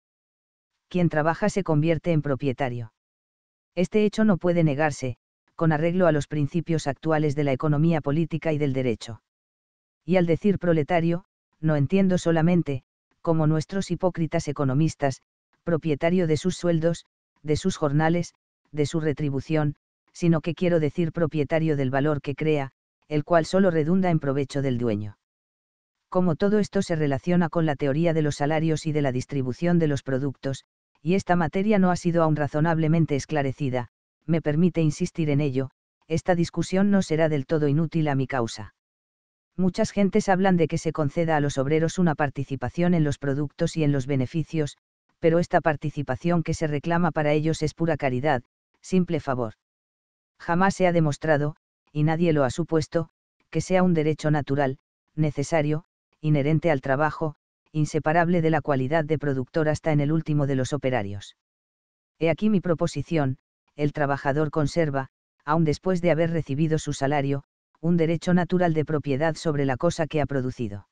Quien trabaja se convierte en propietario. Este hecho no puede negarse, con arreglo a los principios actuales de la economía política y del derecho. Y al decir proletario, no entiendo solamente, como nuestros hipócritas economistas, propietario de sus sueldos, de sus jornales, de su retribución, sino que quiero decir propietario del valor que crea, el cual solo redunda en provecho del dueño. Como todo esto se relaciona con la teoría de los salarios y de la distribución de los productos, y esta materia no ha sido aún razonablemente esclarecida, me permite insistir en ello, esta discusión no será del todo inútil a mi causa. Muchas gentes hablan de que se conceda a los obreros una participación en los productos y en los beneficios, pero esta participación que se reclama para ellos es pura caridad, simple favor. Jamás se ha demostrado, y nadie lo ha supuesto, que sea un derecho natural, necesario, inherente al trabajo, inseparable de la cualidad de productor hasta en el último de los operarios. He aquí mi proposición, el trabajador conserva, aun después de haber recibido su salario, un derecho natural de propiedad sobre la cosa que ha producido.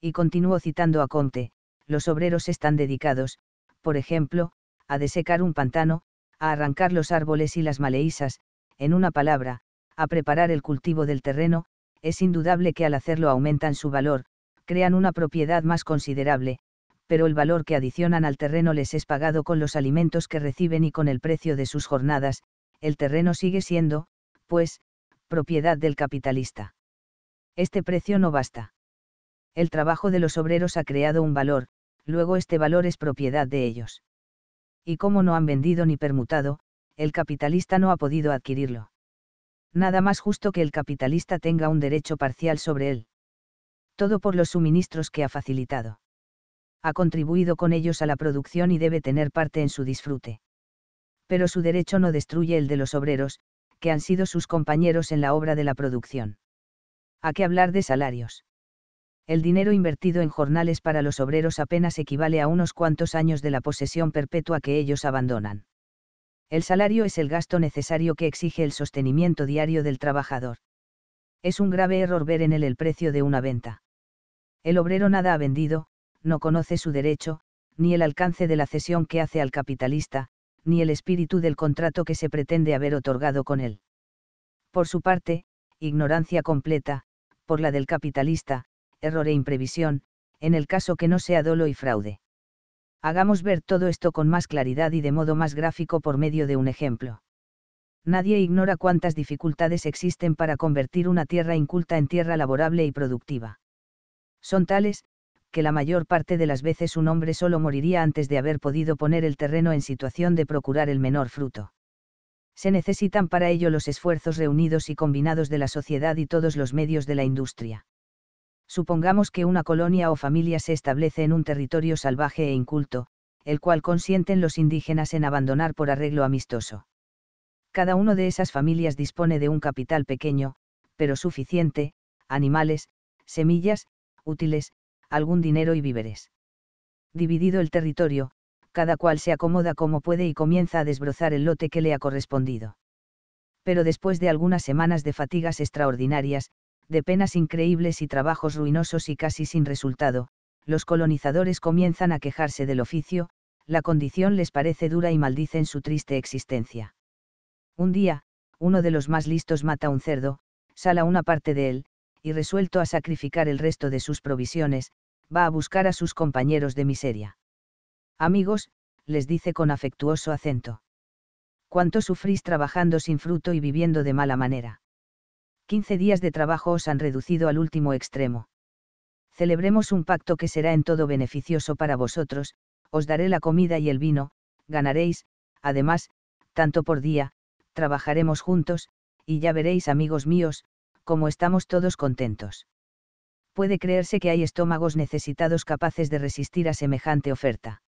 Y continuó citando a Conte, los obreros están dedicados, por ejemplo, a desecar un pantano, a arrancar los árboles y las maleísas, en una palabra, a preparar el cultivo del terreno, es indudable que al hacerlo aumentan su valor, crean una propiedad más considerable, pero el valor que adicionan al terreno les es pagado con los alimentos que reciben y con el precio de sus jornadas, el terreno sigue siendo, pues, propiedad del capitalista. Este precio no basta. El trabajo de los obreros ha creado un valor, luego este valor es propiedad de ellos. Y como no han vendido ni permutado, el capitalista no ha podido adquirirlo. Nada más justo que el capitalista tenga un derecho parcial sobre él. Todo por los suministros que ha facilitado. Ha contribuido con ellos a la producción y debe tener parte en su disfrute. Pero su derecho no destruye el de los obreros, que han sido sus compañeros en la obra de la producción. ¿A qué hablar de salarios? El dinero invertido en jornales para los obreros apenas equivale a unos cuantos años de la posesión perpetua que ellos abandonan. El salario es el gasto necesario que exige el sostenimiento diario del trabajador. Es un grave error ver en él el precio de una venta. El obrero nada ha vendido, no conoce su derecho, ni el alcance de la cesión que hace al capitalista, ni el espíritu del contrato que se pretende haber otorgado con él. Por su parte, ignorancia completa, por la del capitalista, error e imprevisión, en el caso que no sea dolo y fraude. Hagamos ver todo esto con más claridad y de modo más gráfico por medio de un ejemplo. Nadie ignora cuántas dificultades existen para convertir una tierra inculta en tierra laborable y productiva. Son tales, que la mayor parte de las veces un hombre solo moriría antes de haber podido poner el terreno en situación de procurar el menor fruto. Se necesitan para ello los esfuerzos reunidos y combinados de la sociedad y todos los medios de la industria. Supongamos que una colonia o familia se establece en un territorio salvaje e inculto, el cual consienten los indígenas en abandonar por arreglo amistoso. Cada uno de esas familias dispone de un capital pequeño, pero suficiente, animales, semillas, útiles, algún dinero y víveres. Dividido el territorio, cada cual se acomoda como puede y comienza a desbrozar el lote que le ha correspondido. Pero después de algunas semanas de fatigas extraordinarias, de penas increíbles y trabajos ruinosos y casi sin resultado, los colonizadores comienzan a quejarse del oficio, la condición les parece dura y maldicen su triste existencia. Un día, uno de los más listos mata un cerdo, sala una parte de él, y resuelto a sacrificar el resto de sus provisiones, va a buscar a sus compañeros de miseria. Amigos, les dice con afectuoso acento. ¿Cuánto sufrís trabajando sin fruto y viviendo de mala manera? Quince días de trabajo os han reducido al último extremo. Celebremos un pacto que será en todo beneficioso para vosotros, os daré la comida y el vino, ganaréis, además, tanto por día, trabajaremos juntos, y ya veréis amigos míos, como estamos todos contentos. Puede creerse que hay estómagos necesitados capaces de resistir a semejante oferta.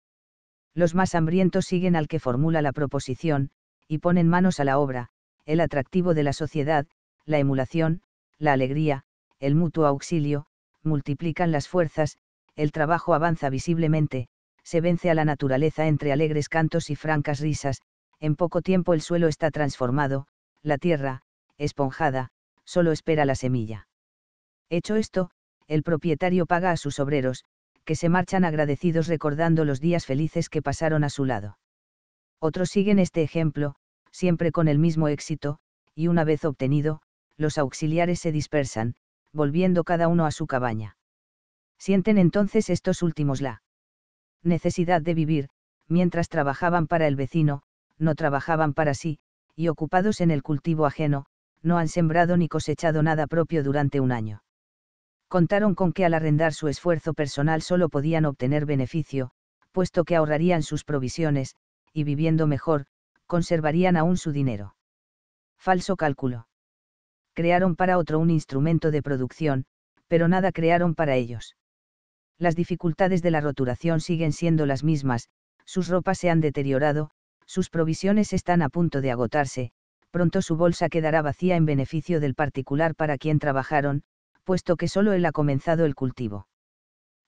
Los más hambrientos siguen al que formula la proposición, y ponen manos a la obra, el atractivo de la sociedad, la emulación, la alegría, el mutuo auxilio, multiplican las fuerzas, el trabajo avanza visiblemente, se vence a la naturaleza entre alegres cantos y francas risas, en poco tiempo el suelo está transformado, la tierra, esponjada, solo espera la semilla. Hecho esto, el propietario paga a sus obreros, que se marchan agradecidos recordando los días felices que pasaron a su lado. Otros siguen este ejemplo, siempre con el mismo éxito, y una vez obtenido, los auxiliares se dispersan, volviendo cada uno a su cabaña. Sienten entonces estos últimos la necesidad de vivir, mientras trabajaban para el vecino, no trabajaban para sí, y ocupados en el cultivo ajeno, no han sembrado ni cosechado nada propio durante un año. Contaron con que al arrendar su esfuerzo personal solo podían obtener beneficio, puesto que ahorrarían sus provisiones, y viviendo mejor, conservarían aún su dinero. Falso cálculo. Crearon para otro un instrumento de producción, pero nada crearon para ellos. Las dificultades de la roturación siguen siendo las mismas, sus ropas se han deteriorado, sus provisiones están a punto de agotarse, pronto su bolsa quedará vacía en beneficio del particular para quien trabajaron, puesto que solo él ha comenzado el cultivo.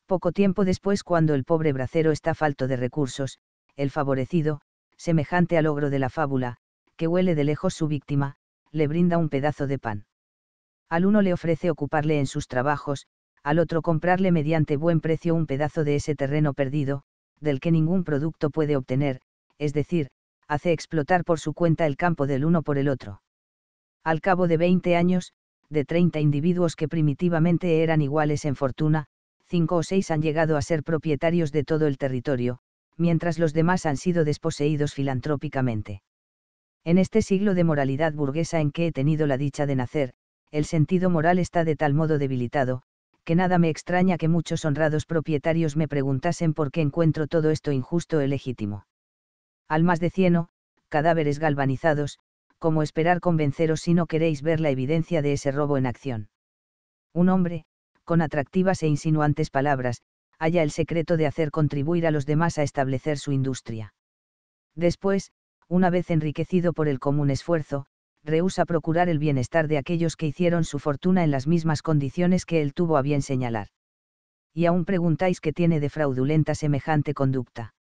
Poco tiempo después, cuando el pobre bracero está falto de recursos, el favorecido, semejante al ogro de la fábula, que huele de lejos su víctima, le brinda un pedazo de pan. Al uno le ofrece ocuparle en sus trabajos, al otro comprarle mediante buen precio un pedazo de ese terreno perdido, del que ningún producto puede obtener, es decir, hace explotar por su cuenta el campo del uno por el otro. Al cabo de 20 años, de 30 individuos que primitivamente eran iguales en fortuna, cinco o seis han llegado a ser propietarios de todo el territorio, mientras los demás han sido desposeídos filantrópicamente. En este siglo de moralidad burguesa en que he tenido la dicha de nacer, el sentido moral está de tal modo debilitado, que nada me extraña que muchos honrados propietarios me preguntasen por qué encuentro todo esto injusto e legítimo almas de cieno, cadáveres galvanizados, como esperar convenceros si no queréis ver la evidencia de ese robo en acción. Un hombre, con atractivas e insinuantes palabras, halla el secreto de hacer contribuir a los demás a establecer su industria. Después, una vez enriquecido por el común esfuerzo, rehúsa procurar el bienestar de aquellos que hicieron su fortuna en las mismas condiciones que él tuvo a bien señalar. Y aún preguntáis qué tiene de fraudulenta semejante conducta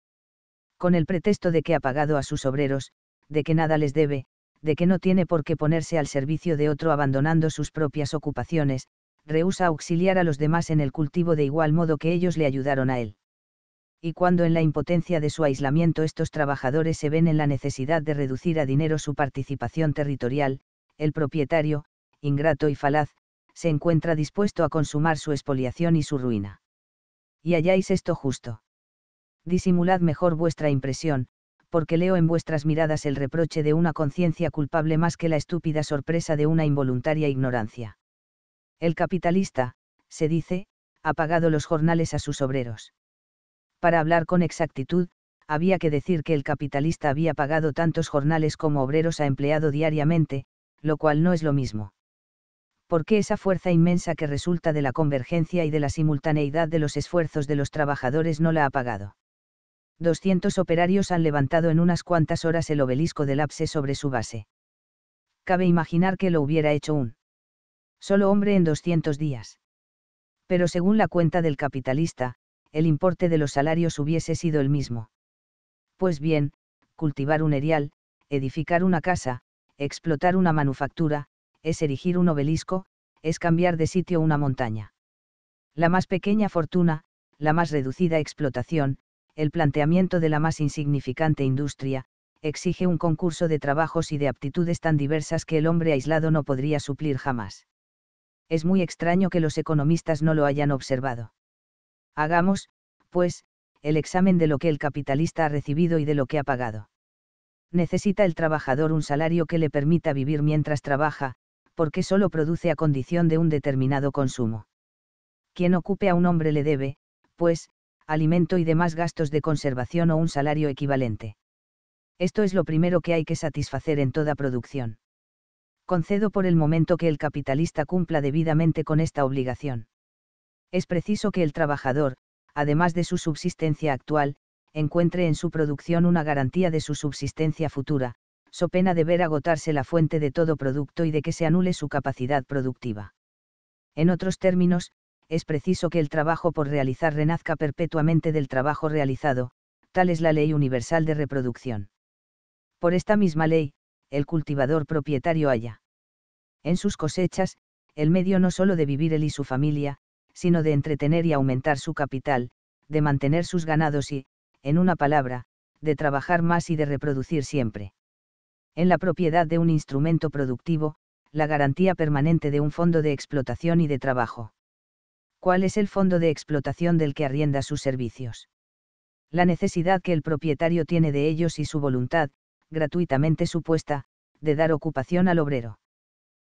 con el pretexto de que ha pagado a sus obreros, de que nada les debe, de que no tiene por qué ponerse al servicio de otro abandonando sus propias ocupaciones, rehúsa auxiliar a los demás en el cultivo de igual modo que ellos le ayudaron a él. Y cuando en la impotencia de su aislamiento estos trabajadores se ven en la necesidad de reducir a dinero su participación territorial, el propietario, ingrato y falaz, se encuentra dispuesto a consumar su expoliación y su ruina. Y halláis esto justo disimulad mejor vuestra impresión, porque leo en vuestras miradas el reproche de una conciencia culpable más que la estúpida sorpresa de una involuntaria ignorancia. El capitalista, se dice, ha pagado los jornales a sus obreros. Para hablar con exactitud, había que decir que el capitalista había pagado tantos jornales como obreros ha empleado diariamente, lo cual no es lo mismo. Porque esa fuerza inmensa que resulta de la convergencia y de la simultaneidad de los esfuerzos de los trabajadores no la ha pagado? 200 operarios han levantado en unas cuantas horas el obelisco del Apse sobre su base. Cabe imaginar que lo hubiera hecho un solo hombre en 200 días. Pero según la cuenta del capitalista, el importe de los salarios hubiese sido el mismo. Pues bien, cultivar un erial, edificar una casa, explotar una manufactura, es erigir un obelisco, es cambiar de sitio una montaña. La más pequeña fortuna, la más reducida explotación, el planteamiento de la más insignificante industria, exige un concurso de trabajos y de aptitudes tan diversas que el hombre aislado no podría suplir jamás. Es muy extraño que los economistas no lo hayan observado. Hagamos, pues, el examen de lo que el capitalista ha recibido y de lo que ha pagado. Necesita el trabajador un salario que le permita vivir mientras trabaja, porque solo produce a condición de un determinado consumo. Quien ocupe a un hombre le debe, pues, alimento y demás gastos de conservación o un salario equivalente. Esto es lo primero que hay que satisfacer en toda producción. Concedo por el momento que el capitalista cumpla debidamente con esta obligación. Es preciso que el trabajador, además de su subsistencia actual, encuentre en su producción una garantía de su subsistencia futura, so pena de ver agotarse la fuente de todo producto y de que se anule su capacidad productiva. En otros términos, es preciso que el trabajo por realizar renazca perpetuamente del trabajo realizado, tal es la ley universal de reproducción. Por esta misma ley, el cultivador propietario haya en sus cosechas, el medio no sólo de vivir él y su familia, sino de entretener y aumentar su capital, de mantener sus ganados y, en una palabra, de trabajar más y de reproducir siempre. En la propiedad de un instrumento productivo, la garantía permanente de un fondo de explotación y de trabajo cuál es el fondo de explotación del que arrienda sus servicios. La necesidad que el propietario tiene de ellos y su voluntad, gratuitamente supuesta, de dar ocupación al obrero.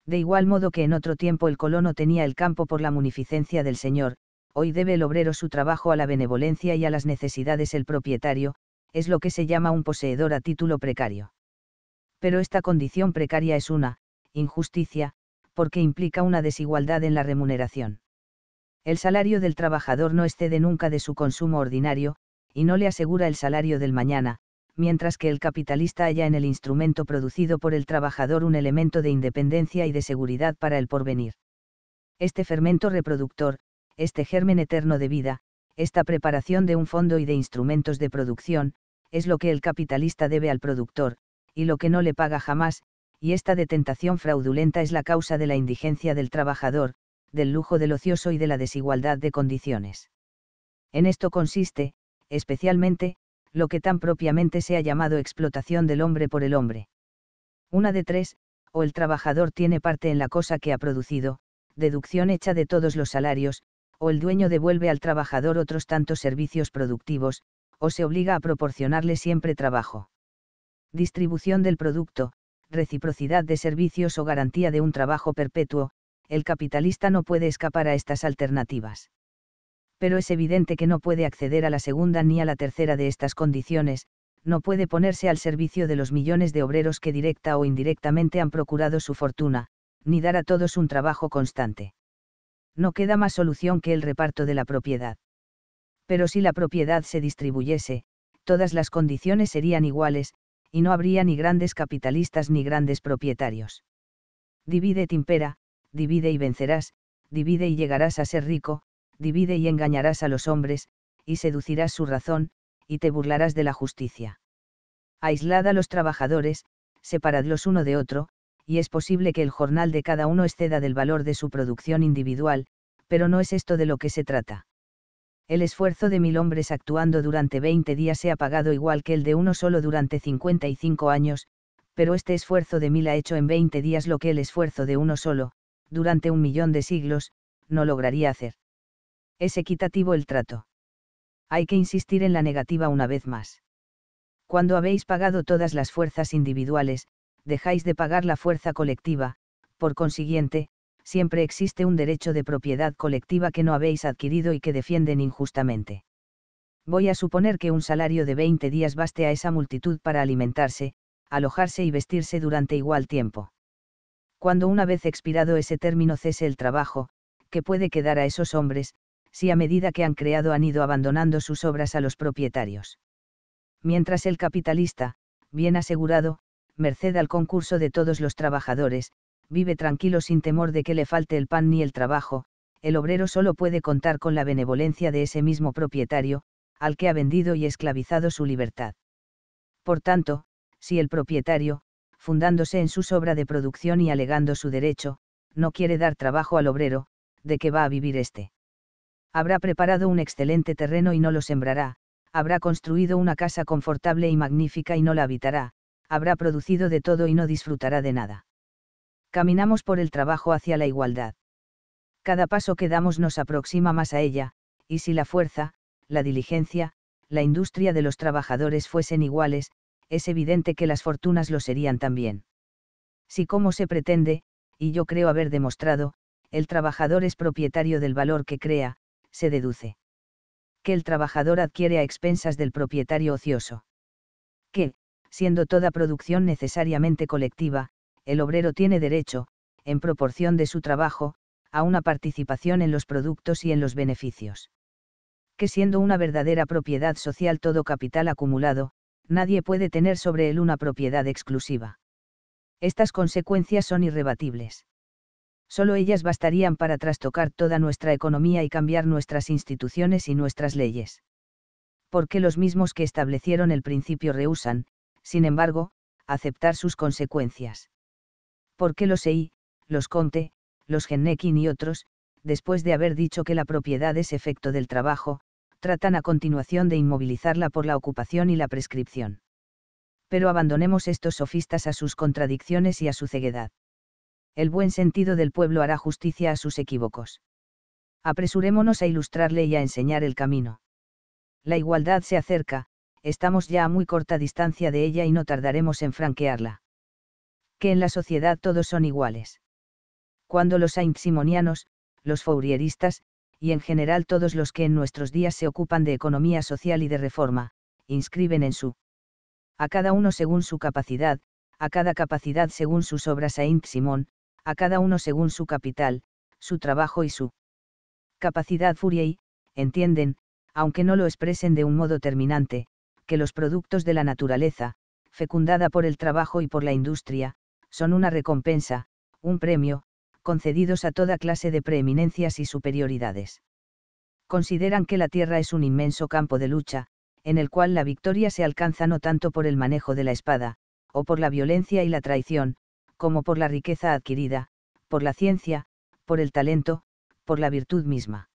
De igual modo que en otro tiempo el colono tenía el campo por la munificencia del señor, hoy debe el obrero su trabajo a la benevolencia y a las necesidades el propietario, es lo que se llama un poseedor a título precario. Pero esta condición precaria es una, injusticia, porque implica una desigualdad en la remuneración el salario del trabajador no excede nunca de su consumo ordinario, y no le asegura el salario del mañana, mientras que el capitalista haya en el instrumento producido por el trabajador un elemento de independencia y de seguridad para el porvenir. Este fermento reproductor, este germen eterno de vida, esta preparación de un fondo y de instrumentos de producción, es lo que el capitalista debe al productor, y lo que no le paga jamás, y esta detentación fraudulenta es la causa de la indigencia del trabajador, del lujo del ocioso y de la desigualdad de condiciones. En esto consiste, especialmente, lo que tan propiamente se ha llamado explotación del hombre por el hombre. Una de tres, o el trabajador tiene parte en la cosa que ha producido, deducción hecha de todos los salarios, o el dueño devuelve al trabajador otros tantos servicios productivos, o se obliga a proporcionarle siempre trabajo. Distribución del producto, reciprocidad de servicios o garantía de un trabajo perpetuo, el capitalista no puede escapar a estas alternativas. Pero es evidente que no puede acceder a la segunda ni a la tercera de estas condiciones, no puede ponerse al servicio de los millones de obreros que directa o indirectamente han procurado su fortuna, ni dar a todos un trabajo constante. No queda más solución que el reparto de la propiedad. Pero si la propiedad se distribuyese, todas las condiciones serían iguales, y no habría ni grandes capitalistas ni grandes propietarios. Divide timpera divide y vencerás, divide y llegarás a ser rico, divide y engañarás a los hombres, y seducirás su razón, y te burlarás de la justicia. Aislad a los trabajadores, separadlos uno de otro, y es posible que el jornal de cada uno exceda del valor de su producción individual, pero no es esto de lo que se trata. El esfuerzo de mil hombres actuando durante 20 días se ha pagado igual que el de uno solo durante 55 años, pero este esfuerzo de mil ha hecho en 20 días lo que el esfuerzo de uno solo, durante un millón de siglos, no lograría hacer. Es equitativo el trato. Hay que insistir en la negativa una vez más. Cuando habéis pagado todas las fuerzas individuales, dejáis de pagar la fuerza colectiva, por consiguiente, siempre existe un derecho de propiedad colectiva que no habéis adquirido y que defienden injustamente. Voy a suponer que un salario de 20 días baste a esa multitud para alimentarse, alojarse y vestirse durante igual tiempo cuando una vez expirado ese término cese el trabajo, ¿qué puede quedar a esos hombres, si a medida que han creado han ido abandonando sus obras a los propietarios. Mientras el capitalista, bien asegurado, merced al concurso de todos los trabajadores, vive tranquilo sin temor de que le falte el pan ni el trabajo, el obrero solo puede contar con la benevolencia de ese mismo propietario, al que ha vendido y esclavizado su libertad. Por tanto, si el propietario, fundándose en su sobra de producción y alegando su derecho, no quiere dar trabajo al obrero, de que va a vivir éste. Habrá preparado un excelente terreno y no lo sembrará, habrá construido una casa confortable y magnífica y no la habitará, habrá producido de todo y no disfrutará de nada. Caminamos por el trabajo hacia la igualdad. Cada paso que damos nos aproxima más a ella, y si la fuerza, la diligencia, la industria de los trabajadores fuesen iguales, es evidente que las fortunas lo serían también. Si como se pretende, y yo creo haber demostrado, el trabajador es propietario del valor que crea, se deduce. Que el trabajador adquiere a expensas del propietario ocioso. Que, siendo toda producción necesariamente colectiva, el obrero tiene derecho, en proporción de su trabajo, a una participación en los productos y en los beneficios. Que siendo una verdadera propiedad social todo capital acumulado, nadie puede tener sobre él una propiedad exclusiva. Estas consecuencias son irrebatibles. Solo ellas bastarían para trastocar toda nuestra economía y cambiar nuestras instituciones y nuestras leyes. qué los mismos que establecieron el principio rehusan, sin embargo, aceptar sus consecuencias. ¿Por qué los EI, los Conte, los Gennekin y otros, después de haber dicho que la propiedad es efecto del trabajo, tratan a continuación de inmovilizarla por la ocupación y la prescripción. Pero abandonemos estos sofistas a sus contradicciones y a su ceguedad. El buen sentido del pueblo hará justicia a sus equívocos. Apresurémonos a ilustrarle y a enseñar el camino. La igualdad se acerca, estamos ya a muy corta distancia de ella y no tardaremos en franquearla. Que en la sociedad todos son iguales. Cuando los saint-simonianos, los fourieristas, y en general todos los que en nuestros días se ocupan de economía social y de reforma, inscriben en su a cada uno según su capacidad, a cada capacidad según sus obras a Simón, a cada uno según su capital, su trabajo y su capacidad furia y, entienden, aunque no lo expresen de un modo terminante, que los productos de la naturaleza, fecundada por el trabajo y por la industria, son una recompensa, un premio, concedidos a toda clase de preeminencias y superioridades. Consideran que la Tierra es un inmenso campo de lucha, en el cual la victoria se alcanza no tanto por el manejo de la espada, o por la violencia y la traición, como por la riqueza adquirida, por la ciencia, por el talento, por la virtud misma.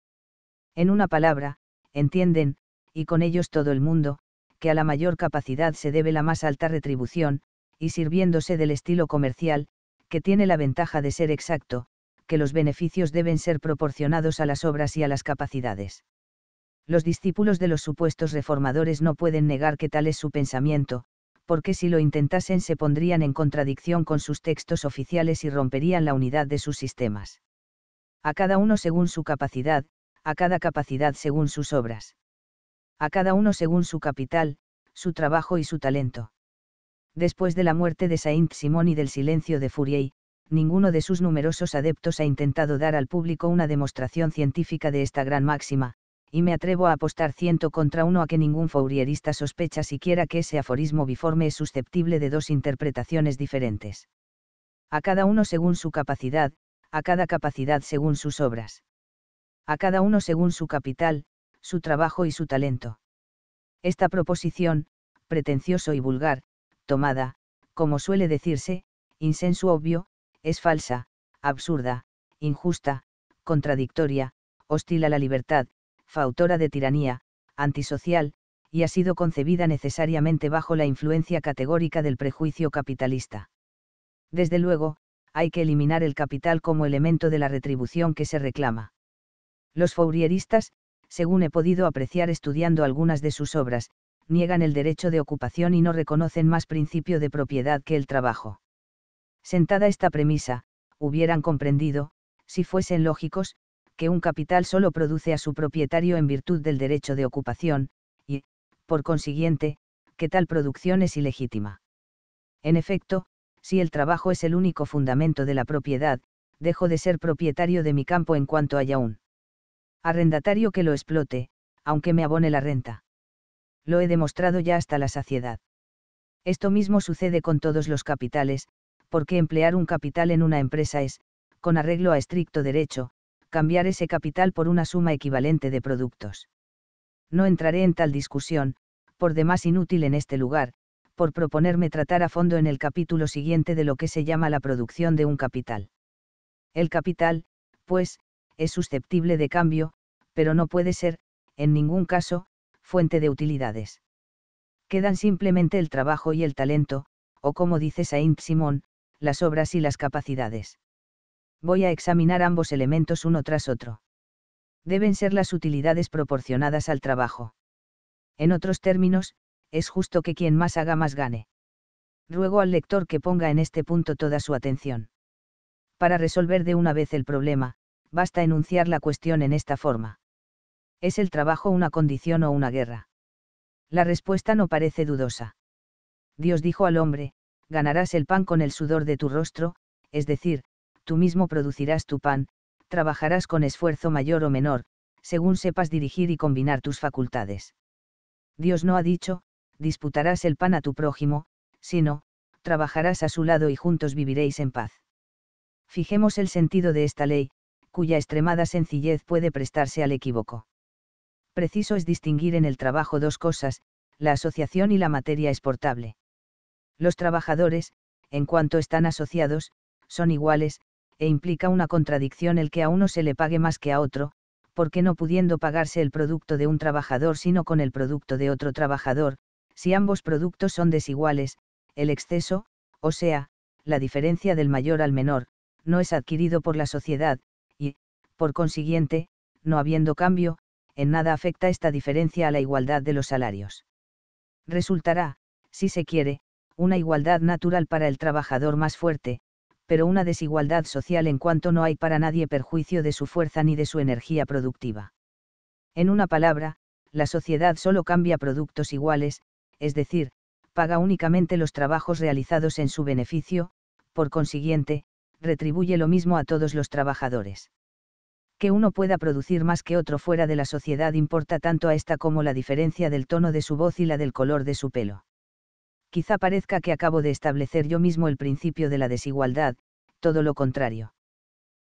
En una palabra, entienden, y con ellos todo el mundo, que a la mayor capacidad se debe la más alta retribución, y sirviéndose del estilo comercial, que tiene la ventaja de ser exacto, que los beneficios deben ser proporcionados a las obras y a las capacidades. Los discípulos de los supuestos reformadores no pueden negar que tal es su pensamiento, porque si lo intentasen se pondrían en contradicción con sus textos oficiales y romperían la unidad de sus sistemas. A cada uno según su capacidad, a cada capacidad según sus obras. A cada uno según su capital, su trabajo y su talento. Después de la muerte de Saint-Simon y del silencio de Fourier, ninguno de sus numerosos adeptos ha intentado dar al público una demostración científica de esta gran máxima, y me atrevo a apostar ciento contra uno a que ningún fourierista sospecha siquiera que ese aforismo biforme es susceptible de dos interpretaciones diferentes. A cada uno según su capacidad, a cada capacidad según sus obras. A cada uno según su capital, su trabajo y su talento. Esta proposición, pretencioso y vulgar, tomada, como suele decirse, insenso obvio, es falsa, absurda, injusta, contradictoria, hostil a la libertad, fautora de tiranía, antisocial, y ha sido concebida necesariamente bajo la influencia categórica del prejuicio capitalista. Desde luego, hay que eliminar el capital como elemento de la retribución que se reclama. Los Fourieristas, según he podido apreciar estudiando algunas de sus obras, niegan el derecho de ocupación y no reconocen más principio de propiedad que el trabajo. Sentada esta premisa, hubieran comprendido, si fuesen lógicos, que un capital solo produce a su propietario en virtud del derecho de ocupación, y, por consiguiente, que tal producción es ilegítima. En efecto, si el trabajo es el único fundamento de la propiedad, dejo de ser propietario de mi campo en cuanto haya un arrendatario que lo explote, aunque me abone la renta lo he demostrado ya hasta la saciedad. Esto mismo sucede con todos los capitales, porque emplear un capital en una empresa es, con arreglo a estricto derecho, cambiar ese capital por una suma equivalente de productos. No entraré en tal discusión, por demás inútil en este lugar, por proponerme tratar a fondo en el capítulo siguiente de lo que se llama la producción de un capital. El capital, pues, es susceptible de cambio, pero no puede ser, en ningún caso, fuente de utilidades. Quedan simplemente el trabajo y el talento, o como dice Saint Simon, las obras y las capacidades. Voy a examinar ambos elementos uno tras otro. Deben ser las utilidades proporcionadas al trabajo. En otros términos, es justo que quien más haga más gane. Ruego al lector que ponga en este punto toda su atención. Para resolver de una vez el problema, basta enunciar la cuestión en esta forma. ¿Es el trabajo una condición o una guerra? La respuesta no parece dudosa. Dios dijo al hombre, ganarás el pan con el sudor de tu rostro, es decir, tú mismo producirás tu pan, trabajarás con esfuerzo mayor o menor, según sepas dirigir y combinar tus facultades. Dios no ha dicho, disputarás el pan a tu prójimo, sino, trabajarás a su lado y juntos viviréis en paz. Fijemos el sentido de esta ley, cuya extremada sencillez puede prestarse al equívoco preciso es distinguir en el trabajo dos cosas, la asociación y la materia exportable. Los trabajadores, en cuanto están asociados, son iguales, e implica una contradicción el que a uno se le pague más que a otro, porque no pudiendo pagarse el producto de un trabajador sino con el producto de otro trabajador, si ambos productos son desiguales, el exceso, o sea, la diferencia del mayor al menor, no es adquirido por la sociedad, y, por consiguiente, no habiendo cambio, en nada afecta esta diferencia a la igualdad de los salarios. Resultará, si se quiere, una igualdad natural para el trabajador más fuerte, pero una desigualdad social en cuanto no hay para nadie perjuicio de su fuerza ni de su energía productiva. En una palabra, la sociedad solo cambia productos iguales, es decir, paga únicamente los trabajos realizados en su beneficio, por consiguiente, retribuye lo mismo a todos los trabajadores que uno pueda producir más que otro fuera de la sociedad importa tanto a esta como la diferencia del tono de su voz y la del color de su pelo. Quizá parezca que acabo de establecer yo mismo el principio de la desigualdad, todo lo contrario.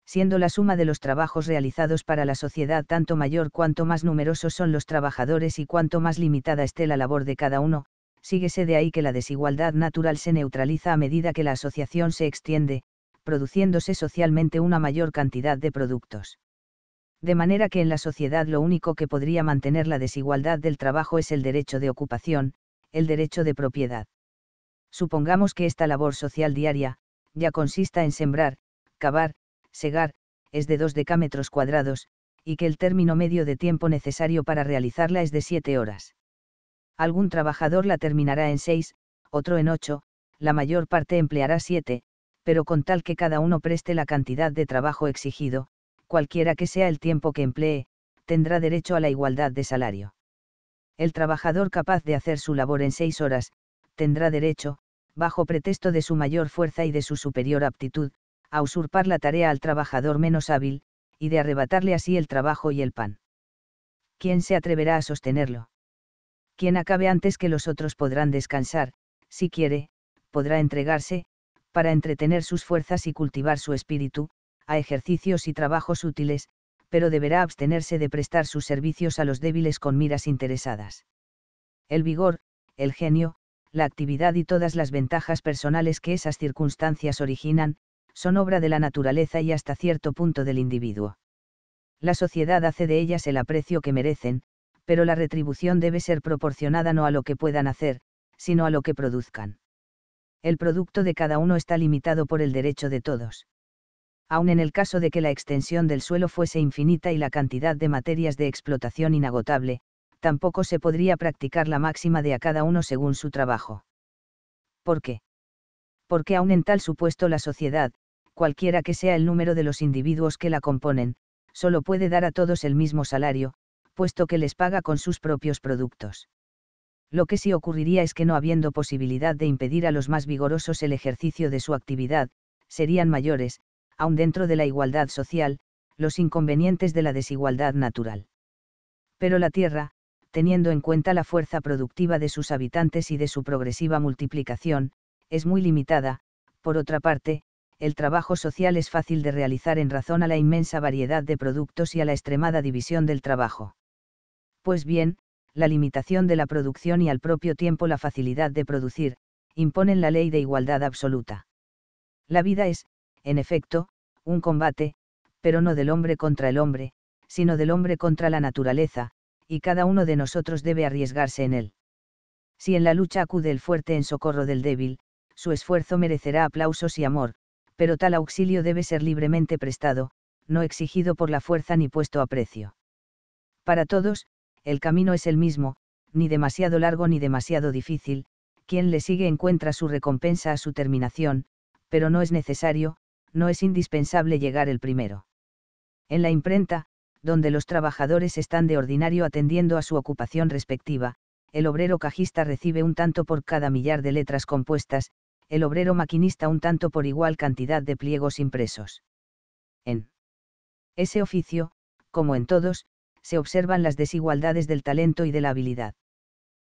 Siendo la suma de los trabajos realizados para la sociedad tanto mayor cuanto más numerosos son los trabajadores y cuanto más limitada esté la labor de cada uno, síguese de ahí que la desigualdad natural se neutraliza a medida que la asociación se extiende, produciéndose socialmente una mayor cantidad de productos de manera que en la sociedad lo único que podría mantener la desigualdad del trabajo es el derecho de ocupación, el derecho de propiedad. Supongamos que esta labor social diaria, ya consista en sembrar, cavar, segar, es de 2 decámetros cuadrados, y que el término medio de tiempo necesario para realizarla es de 7 horas. Algún trabajador la terminará en 6, otro en 8, la mayor parte empleará 7, pero con tal que cada uno preste la cantidad de trabajo exigido, cualquiera que sea el tiempo que emplee, tendrá derecho a la igualdad de salario. El trabajador capaz de hacer su labor en seis horas, tendrá derecho, bajo pretexto de su mayor fuerza y de su superior aptitud, a usurpar la tarea al trabajador menos hábil, y de arrebatarle así el trabajo y el pan. ¿Quién se atreverá a sostenerlo? Quien acabe antes que los otros podrán descansar, si quiere, podrá entregarse, para entretener sus fuerzas y cultivar su espíritu, a ejercicios y trabajos útiles, pero deberá abstenerse de prestar sus servicios a los débiles con miras interesadas. El vigor, el genio, la actividad y todas las ventajas personales que esas circunstancias originan, son obra de la naturaleza y hasta cierto punto del individuo. La sociedad hace de ellas el aprecio que merecen, pero la retribución debe ser proporcionada no a lo que puedan hacer, sino a lo que produzcan. El producto de cada uno está limitado por el derecho de todos aun en el caso de que la extensión del suelo fuese infinita y la cantidad de materias de explotación inagotable, tampoco se podría practicar la máxima de a cada uno según su trabajo. ¿Por qué? Porque aun en tal supuesto la sociedad, cualquiera que sea el número de los individuos que la componen, solo puede dar a todos el mismo salario, puesto que les paga con sus propios productos. Lo que sí ocurriría es que no habiendo posibilidad de impedir a los más vigorosos el ejercicio de su actividad, serían mayores, aun dentro de la igualdad social, los inconvenientes de la desigualdad natural. Pero la Tierra, teniendo en cuenta la fuerza productiva de sus habitantes y de su progresiva multiplicación, es muy limitada, por otra parte, el trabajo social es fácil de realizar en razón a la inmensa variedad de productos y a la extremada división del trabajo. Pues bien, la limitación de la producción y al propio tiempo la facilidad de producir, imponen la ley de igualdad absoluta. La vida es, en efecto, un combate, pero no del hombre contra el hombre, sino del hombre contra la naturaleza, y cada uno de nosotros debe arriesgarse en él. Si en la lucha acude el fuerte en socorro del débil, su esfuerzo merecerá aplausos y amor, pero tal auxilio debe ser libremente prestado, no exigido por la fuerza ni puesto a precio. Para todos, el camino es el mismo, ni demasiado largo ni demasiado difícil, quien le sigue encuentra su recompensa a su terminación, pero no es necesario, no es indispensable llegar el primero. En la imprenta, donde los trabajadores están de ordinario atendiendo a su ocupación respectiva, el obrero cajista recibe un tanto por cada millar de letras compuestas, el obrero maquinista un tanto por igual cantidad de pliegos impresos. En ese oficio, como en todos, se observan las desigualdades del talento y de la habilidad.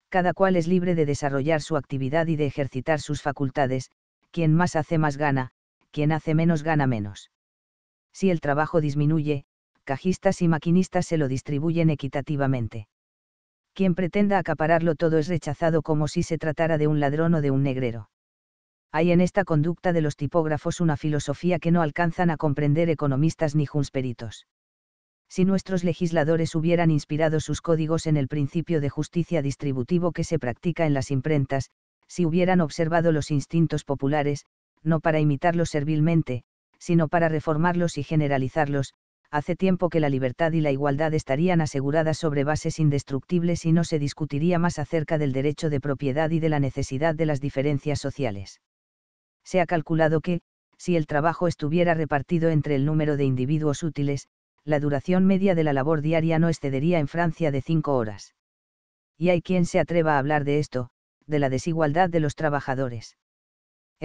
Cada cual es libre de desarrollar su actividad y de ejercitar sus facultades, quien más hace más gana, quien hace menos gana menos. Si el trabajo disminuye, cajistas y maquinistas se lo distribuyen equitativamente. Quien pretenda acapararlo todo es rechazado como si se tratara de un ladrón o de un negrero. Hay en esta conducta de los tipógrafos una filosofía que no alcanzan a comprender economistas ni junsperitos si nuestros legisladores hubieran inspirado sus códigos en el principio de justicia distributivo que se practica en las imprentas, si hubieran observado los instintos populares, no para imitarlos servilmente, sino para reformarlos y generalizarlos, hace tiempo que la libertad y la igualdad estarían aseguradas sobre bases indestructibles y no se discutiría más acerca del derecho de propiedad y de la necesidad de las diferencias sociales. Se ha calculado que, si el trabajo estuviera repartido entre el número de individuos útiles, la duración media de la labor diaria no excedería en Francia de cinco horas. Y hay quien se atreva a hablar de esto, de la desigualdad de los trabajadores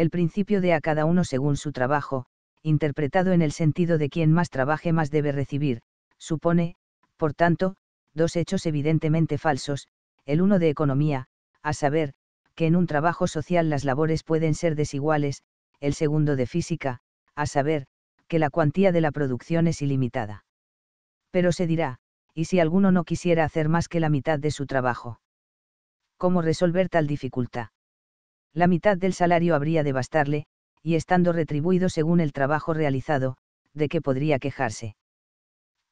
el principio de a cada uno según su trabajo, interpretado en el sentido de quien más trabaje más debe recibir, supone, por tanto, dos hechos evidentemente falsos, el uno de economía, a saber, que en un trabajo social las labores pueden ser desiguales, el segundo de física, a saber, que la cuantía de la producción es ilimitada. Pero se dirá, ¿y si alguno no quisiera hacer más que la mitad de su trabajo? ¿Cómo resolver tal dificultad? la mitad del salario habría de bastarle, y estando retribuido según el trabajo realizado, de qué podría quejarse.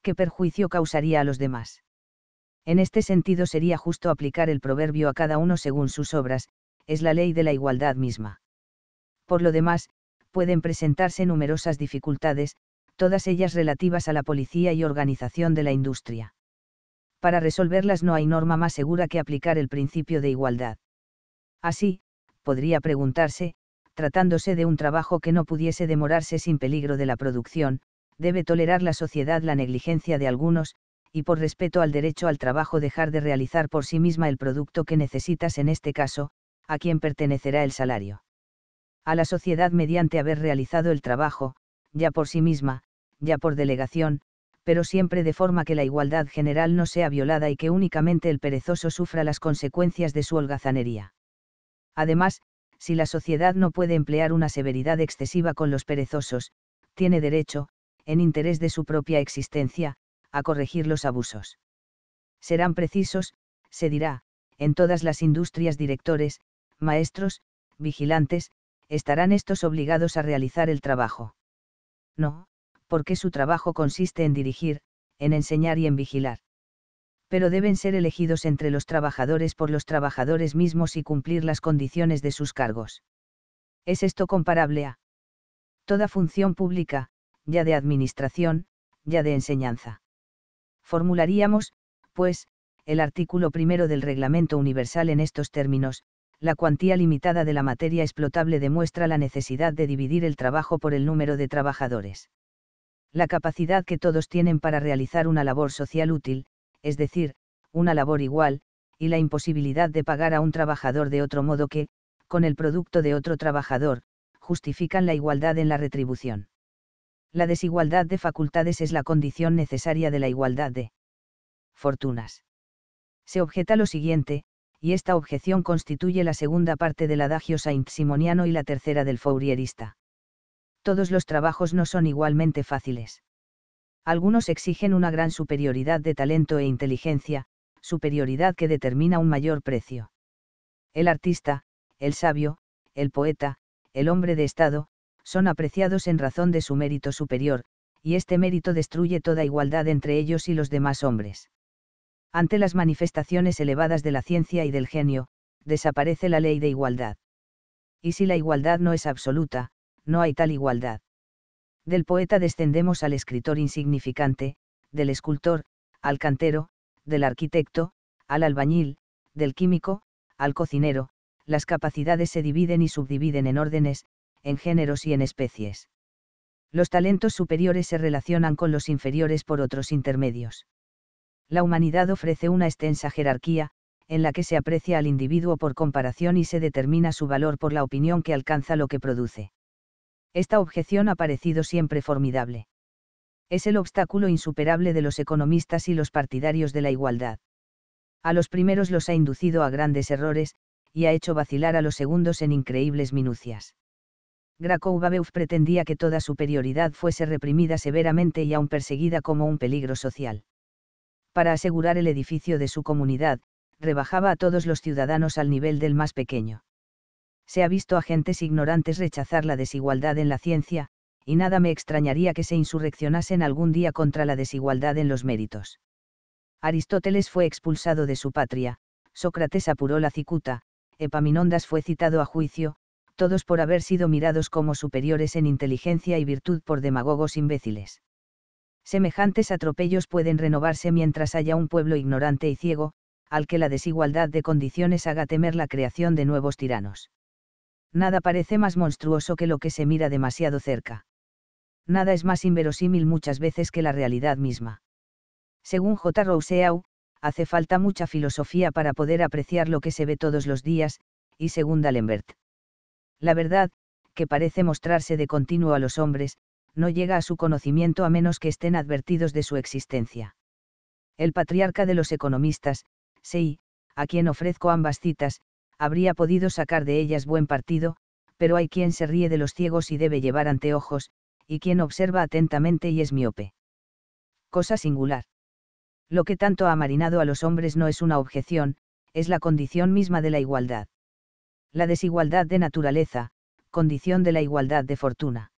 ¿Qué perjuicio causaría a los demás? En este sentido sería justo aplicar el proverbio a cada uno según sus obras, es la ley de la igualdad misma. Por lo demás, pueden presentarse numerosas dificultades, todas ellas relativas a la policía y organización de la industria. Para resolverlas no hay norma más segura que aplicar el principio de igualdad. Así, podría preguntarse, tratándose de un trabajo que no pudiese demorarse sin peligro de la producción, debe tolerar la sociedad la negligencia de algunos, y por respeto al derecho al trabajo dejar de realizar por sí misma el producto que necesitas en este caso, a quien pertenecerá el salario. A la sociedad mediante haber realizado el trabajo, ya por sí misma, ya por delegación, pero siempre de forma que la igualdad general no sea violada y que únicamente el perezoso sufra las consecuencias de su holgazanería. Además, si la sociedad no puede emplear una severidad excesiva con los perezosos, tiene derecho, en interés de su propia existencia, a corregir los abusos. Serán precisos, se dirá, en todas las industrias directores, maestros, vigilantes, estarán estos obligados a realizar el trabajo. No, porque su trabajo consiste en dirigir, en enseñar y en vigilar pero deben ser elegidos entre los trabajadores por los trabajadores mismos y cumplir las condiciones de sus cargos. ¿Es esto comparable a toda función pública, ya de administración, ya de enseñanza? Formularíamos, pues, el artículo primero del Reglamento Universal en estos términos, la cuantía limitada de la materia explotable demuestra la necesidad de dividir el trabajo por el número de trabajadores. La capacidad que todos tienen para realizar una labor social útil, es decir, una labor igual, y la imposibilidad de pagar a un trabajador de otro modo que, con el producto de otro trabajador, justifican la igualdad en la retribución. La desigualdad de facultades es la condición necesaria de la igualdad de fortunas. Se objeta lo siguiente, y esta objeción constituye la segunda parte del adagio saint-simoniano y la tercera del fourierista. Todos los trabajos no son igualmente fáciles algunos exigen una gran superioridad de talento e inteligencia, superioridad que determina un mayor precio. El artista, el sabio, el poeta, el hombre de Estado, son apreciados en razón de su mérito superior, y este mérito destruye toda igualdad entre ellos y los demás hombres. Ante las manifestaciones elevadas de la ciencia y del genio, desaparece la ley de igualdad. Y si la igualdad no es absoluta, no hay tal igualdad. Del poeta descendemos al escritor insignificante, del escultor, al cantero, del arquitecto, al albañil, del químico, al cocinero, las capacidades se dividen y subdividen en órdenes, en géneros y en especies. Los talentos superiores se relacionan con los inferiores por otros intermedios. La humanidad ofrece una extensa jerarquía, en la que se aprecia al individuo por comparación y se determina su valor por la opinión que alcanza lo que produce. Esta objeción ha parecido siempre formidable. Es el obstáculo insuperable de los economistas y los partidarios de la igualdad. A los primeros los ha inducido a grandes errores, y ha hecho vacilar a los segundos en increíbles minucias. graco babeuf pretendía que toda superioridad fuese reprimida severamente y aún perseguida como un peligro social. Para asegurar el edificio de su comunidad, rebajaba a todos los ciudadanos al nivel del más pequeño se ha visto a gentes ignorantes rechazar la desigualdad en la ciencia, y nada me extrañaría que se insurreccionasen algún día contra la desigualdad en los méritos. Aristóteles fue expulsado de su patria, Sócrates apuró la cicuta, Epaminondas fue citado a juicio, todos por haber sido mirados como superiores en inteligencia y virtud por demagogos imbéciles. Semejantes atropellos pueden renovarse mientras haya un pueblo ignorante y ciego, al que la desigualdad de condiciones haga temer la creación de nuevos tiranos. Nada parece más monstruoso que lo que se mira demasiado cerca. Nada es más inverosímil muchas veces que la realidad misma. Según J. Rousseau, hace falta mucha filosofía para poder apreciar lo que se ve todos los días, y según D'Alembert. La verdad, que parece mostrarse de continuo a los hombres, no llega a su conocimiento a menos que estén advertidos de su existencia. El patriarca de los economistas, Sei, a quien ofrezco ambas citas, habría podido sacar de ellas buen partido, pero hay quien se ríe de los ciegos y debe llevar anteojos, y quien observa atentamente y es miope. Cosa singular. Lo que tanto ha marinado a los hombres no es una objeción, es la condición misma de la igualdad. La desigualdad de naturaleza, condición de la igualdad de fortuna.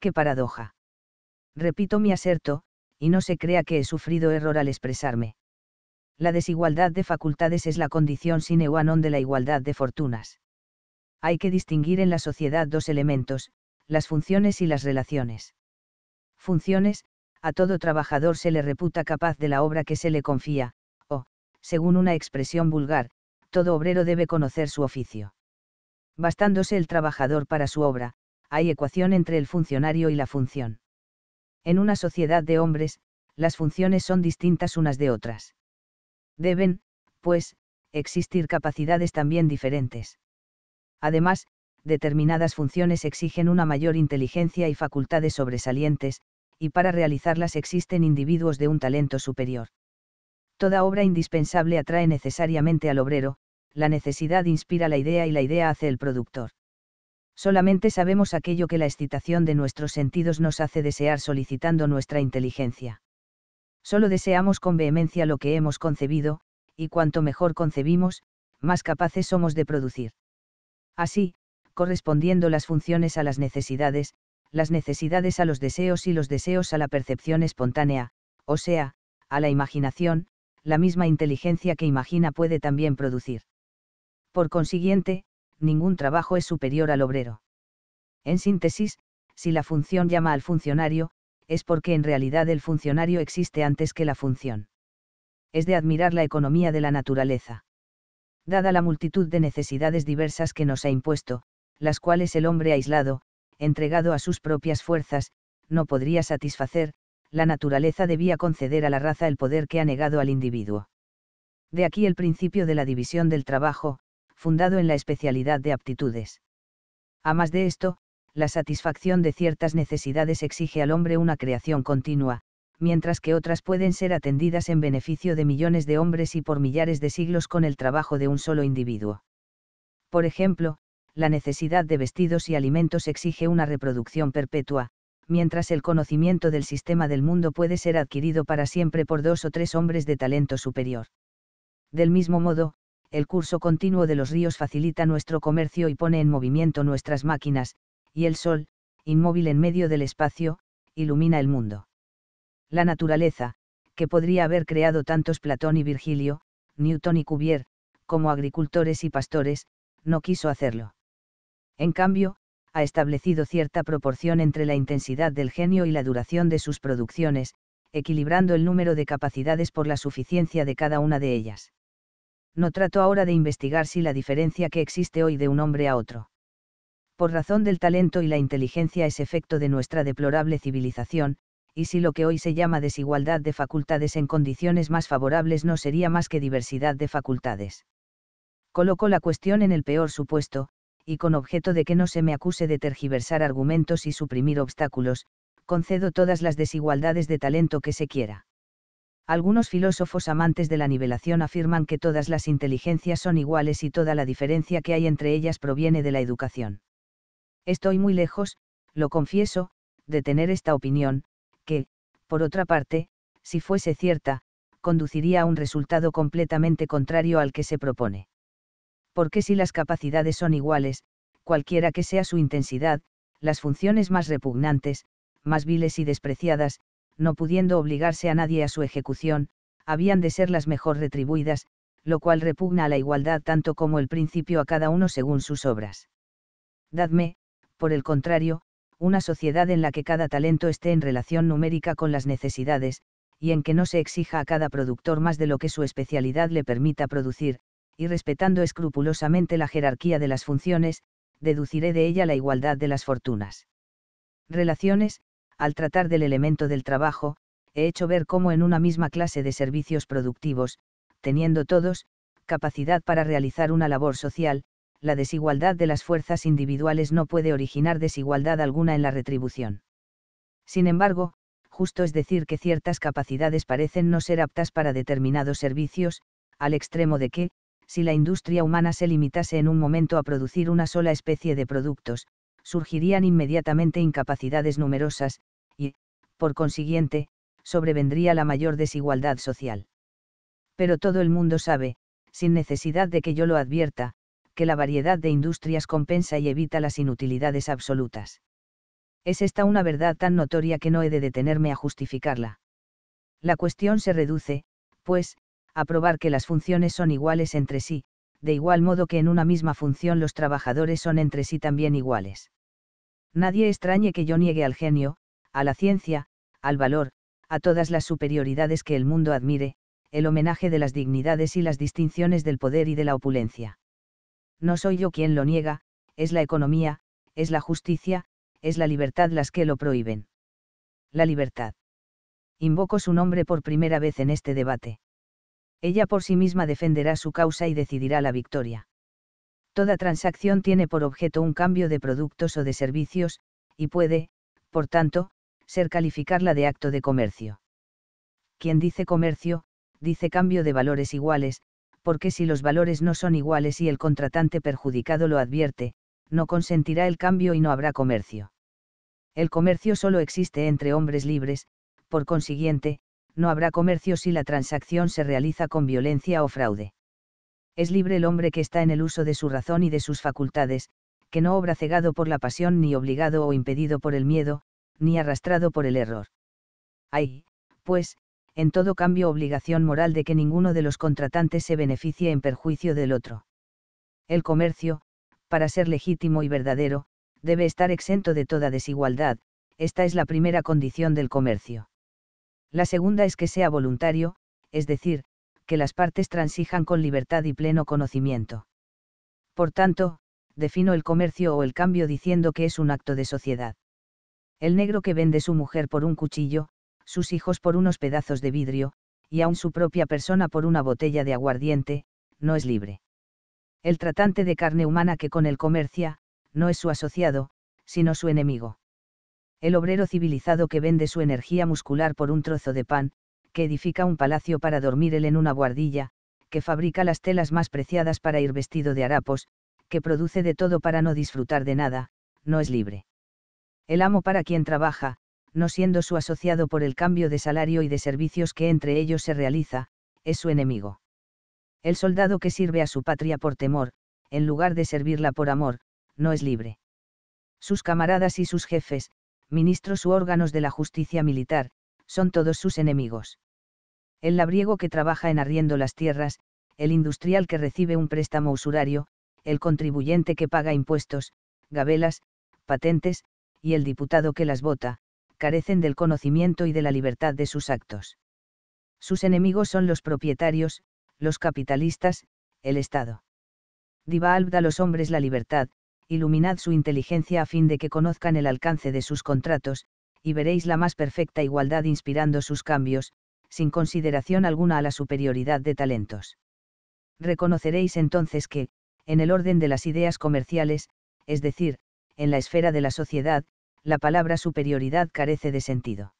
¡Qué paradoja! Repito mi aserto, y no se crea que he sufrido error al expresarme la desigualdad de facultades es la condición sine qua non de la igualdad de fortunas. Hay que distinguir en la sociedad dos elementos, las funciones y las relaciones. Funciones, a todo trabajador se le reputa capaz de la obra que se le confía, o, según una expresión vulgar, todo obrero debe conocer su oficio. Bastándose el trabajador para su obra, hay ecuación entre el funcionario y la función. En una sociedad de hombres, las funciones son distintas unas de otras. Deben, pues, existir capacidades también diferentes. Además, determinadas funciones exigen una mayor inteligencia y facultades sobresalientes, y para realizarlas existen individuos de un talento superior. Toda obra indispensable atrae necesariamente al obrero, la necesidad inspira la idea y la idea hace el productor. Solamente sabemos aquello que la excitación de nuestros sentidos nos hace desear solicitando nuestra inteligencia. Solo deseamos con vehemencia lo que hemos concebido, y cuanto mejor concebimos, más capaces somos de producir. Así, correspondiendo las funciones a las necesidades, las necesidades a los deseos y los deseos a la percepción espontánea, o sea, a la imaginación, la misma inteligencia que imagina puede también producir. Por consiguiente, ningún trabajo es superior al obrero. En síntesis, si la función llama al funcionario, es porque en realidad el funcionario existe antes que la función. Es de admirar la economía de la naturaleza. Dada la multitud de necesidades diversas que nos ha impuesto, las cuales el hombre aislado, entregado a sus propias fuerzas, no podría satisfacer, la naturaleza debía conceder a la raza el poder que ha negado al individuo. De aquí el principio de la división del trabajo, fundado en la especialidad de aptitudes. A más de esto, la satisfacción de ciertas necesidades exige al hombre una creación continua, mientras que otras pueden ser atendidas en beneficio de millones de hombres y por millares de siglos con el trabajo de un solo individuo. Por ejemplo, la necesidad de vestidos y alimentos exige una reproducción perpetua, mientras el conocimiento del sistema del mundo puede ser adquirido para siempre por dos o tres hombres de talento superior. Del mismo modo, el curso continuo de los ríos facilita nuestro comercio y pone en movimiento nuestras máquinas, y el sol, inmóvil en medio del espacio, ilumina el mundo. La naturaleza, que podría haber creado tantos Platón y Virgilio, Newton y Cuvier, como agricultores y pastores, no quiso hacerlo. En cambio, ha establecido cierta proporción entre la intensidad del genio y la duración de sus producciones, equilibrando el número de capacidades por la suficiencia de cada una de ellas. No trato ahora de investigar si la diferencia que existe hoy de un hombre a otro por razón del talento y la inteligencia es efecto de nuestra deplorable civilización, y si lo que hoy se llama desigualdad de facultades en condiciones más favorables no sería más que diversidad de facultades. Coloco la cuestión en el peor supuesto, y con objeto de que no se me acuse de tergiversar argumentos y suprimir obstáculos, concedo todas las desigualdades de talento que se quiera. Algunos filósofos amantes de la nivelación afirman que todas las inteligencias son iguales y toda la diferencia que hay entre ellas proviene de la educación. Estoy muy lejos, lo confieso, de tener esta opinión, que, por otra parte, si fuese cierta, conduciría a un resultado completamente contrario al que se propone. Porque si las capacidades son iguales, cualquiera que sea su intensidad, las funciones más repugnantes, más viles y despreciadas, no pudiendo obligarse a nadie a su ejecución, habían de ser las mejor retribuidas, lo cual repugna a la igualdad tanto como el principio a cada uno según sus obras. Dadme, por el contrario, una sociedad en la que cada talento esté en relación numérica con las necesidades, y en que no se exija a cada productor más de lo que su especialidad le permita producir, y respetando escrupulosamente la jerarquía de las funciones, deduciré de ella la igualdad de las fortunas. Relaciones, al tratar del elemento del trabajo, he hecho ver cómo en una misma clase de servicios productivos, teniendo todos, capacidad para realizar una labor social, la desigualdad de las fuerzas individuales no puede originar desigualdad alguna en la retribución. Sin embargo, justo es decir que ciertas capacidades parecen no ser aptas para determinados servicios, al extremo de que, si la industria humana se limitase en un momento a producir una sola especie de productos, surgirían inmediatamente incapacidades numerosas, y, por consiguiente, sobrevendría la mayor desigualdad social. Pero todo el mundo sabe, sin necesidad de que yo lo advierta, que la variedad de industrias compensa y evita las inutilidades absolutas. Es esta una verdad tan notoria que no he de detenerme a justificarla. La cuestión se reduce, pues, a probar que las funciones son iguales entre sí, de igual modo que en una misma función los trabajadores son entre sí también iguales. Nadie extrañe que yo niegue al genio, a la ciencia, al valor, a todas las superioridades que el mundo admire, el homenaje de las dignidades y las distinciones del poder y de la opulencia. No soy yo quien lo niega, es la economía, es la justicia, es la libertad las que lo prohíben. La libertad. Invoco su nombre por primera vez en este debate. Ella por sí misma defenderá su causa y decidirá la victoria. Toda transacción tiene por objeto un cambio de productos o de servicios, y puede, por tanto, ser calificarla de acto de comercio. Quien dice comercio, dice cambio de valores iguales, porque si los valores no son iguales y el contratante perjudicado lo advierte, no consentirá el cambio y no habrá comercio. El comercio solo existe entre hombres libres, por consiguiente, no habrá comercio si la transacción se realiza con violencia o fraude. Es libre el hombre que está en el uso de su razón y de sus facultades, que no obra cegado por la pasión ni obligado o impedido por el miedo, ni arrastrado por el error. ¡Ay, pues, en todo cambio obligación moral de que ninguno de los contratantes se beneficie en perjuicio del otro. El comercio, para ser legítimo y verdadero, debe estar exento de toda desigualdad, esta es la primera condición del comercio. La segunda es que sea voluntario, es decir, que las partes transijan con libertad y pleno conocimiento. Por tanto, defino el comercio o el cambio diciendo que es un acto de sociedad. El negro que vende su mujer por un cuchillo, sus hijos por unos pedazos de vidrio, y aun su propia persona por una botella de aguardiente, no es libre. El tratante de carne humana que con él comercia, no es su asociado, sino su enemigo. El obrero civilizado que vende su energía muscular por un trozo de pan, que edifica un palacio para dormir él en una guardilla, que fabrica las telas más preciadas para ir vestido de harapos, que produce de todo para no disfrutar de nada, no es libre. El amo para quien trabaja, no siendo su asociado por el cambio de salario y de servicios que entre ellos se realiza, es su enemigo. El soldado que sirve a su patria por temor, en lugar de servirla por amor, no es libre. Sus camaradas y sus jefes, ministros u órganos de la justicia militar, son todos sus enemigos. El labriego que trabaja en arriendo las tierras, el industrial que recibe un préstamo usurario, el contribuyente que paga impuestos, gabelas, patentes, y el diputado que las vota, carecen del conocimiento y de la libertad de sus actos. Sus enemigos son los propietarios, los capitalistas, el Estado. Diva a los hombres la libertad, iluminad su inteligencia a fin de que conozcan el alcance de sus contratos, y veréis la más perfecta igualdad inspirando sus cambios, sin consideración alguna a la superioridad de talentos. Reconoceréis entonces que, en el orden de las ideas comerciales, es decir, en la esfera de la sociedad, la palabra superioridad carece de sentido.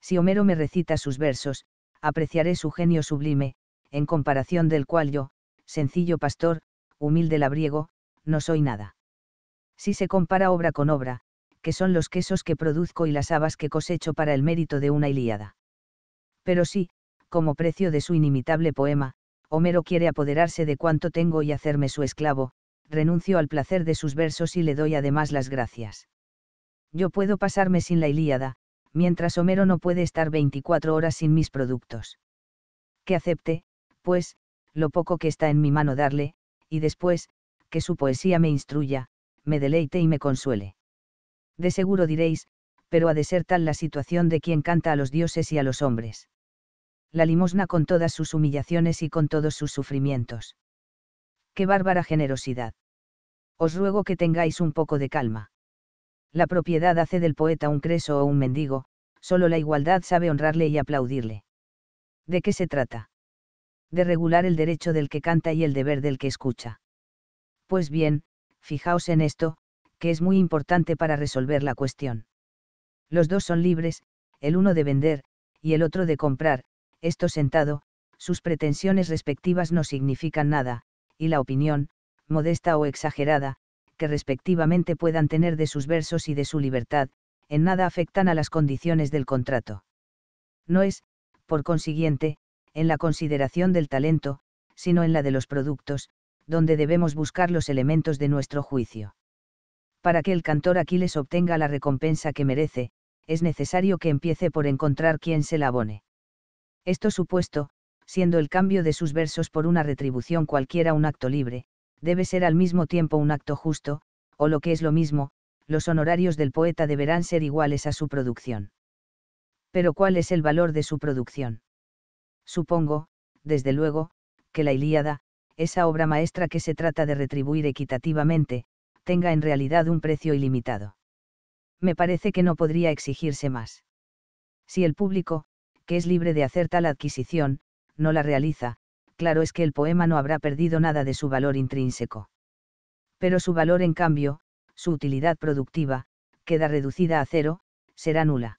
Si Homero me recita sus versos, apreciaré su genio sublime, en comparación del cual yo, sencillo pastor, humilde labriego, no soy nada. Si se compara obra con obra, que son los quesos que produzco y las habas que cosecho para el mérito de una Ilíada. Pero si, como precio de su inimitable poema, Homero quiere apoderarse de cuanto tengo y hacerme su esclavo, renuncio al placer de sus versos y le doy además las gracias. Yo puedo pasarme sin la Ilíada, mientras Homero no puede estar 24 horas sin mis productos. Que acepte, pues, lo poco que está en mi mano darle, y después, que su poesía me instruya, me deleite y me consuele. De seguro diréis, pero ha de ser tal la situación de quien canta a los dioses y a los hombres. La limosna con todas sus humillaciones y con todos sus sufrimientos. ¡Qué bárbara generosidad! Os ruego que tengáis un poco de calma la propiedad hace del poeta un creso o un mendigo, solo la igualdad sabe honrarle y aplaudirle. ¿De qué se trata? De regular el derecho del que canta y el deber del que escucha. Pues bien, fijaos en esto, que es muy importante para resolver la cuestión. Los dos son libres, el uno de vender, y el otro de comprar, esto sentado, sus pretensiones respectivas no significan nada, y la opinión, modesta o exagerada, que respectivamente puedan tener de sus versos y de su libertad, en nada afectan a las condiciones del contrato. No es, por consiguiente, en la consideración del talento, sino en la de los productos, donde debemos buscar los elementos de nuestro juicio. Para que el cantor Aquiles obtenga la recompensa que merece, es necesario que empiece por encontrar quien se la abone. Esto supuesto, siendo el cambio de sus versos por una retribución cualquiera un acto libre, debe ser al mismo tiempo un acto justo, o lo que es lo mismo, los honorarios del poeta deberán ser iguales a su producción. Pero ¿cuál es el valor de su producción? Supongo, desde luego, que la Ilíada, esa obra maestra que se trata de retribuir equitativamente, tenga en realidad un precio ilimitado. Me parece que no podría exigirse más. Si el público, que es libre de hacer tal adquisición, no la realiza, claro es que el poema no habrá perdido nada de su valor intrínseco. Pero su valor en cambio, su utilidad productiva, queda reducida a cero, será nula.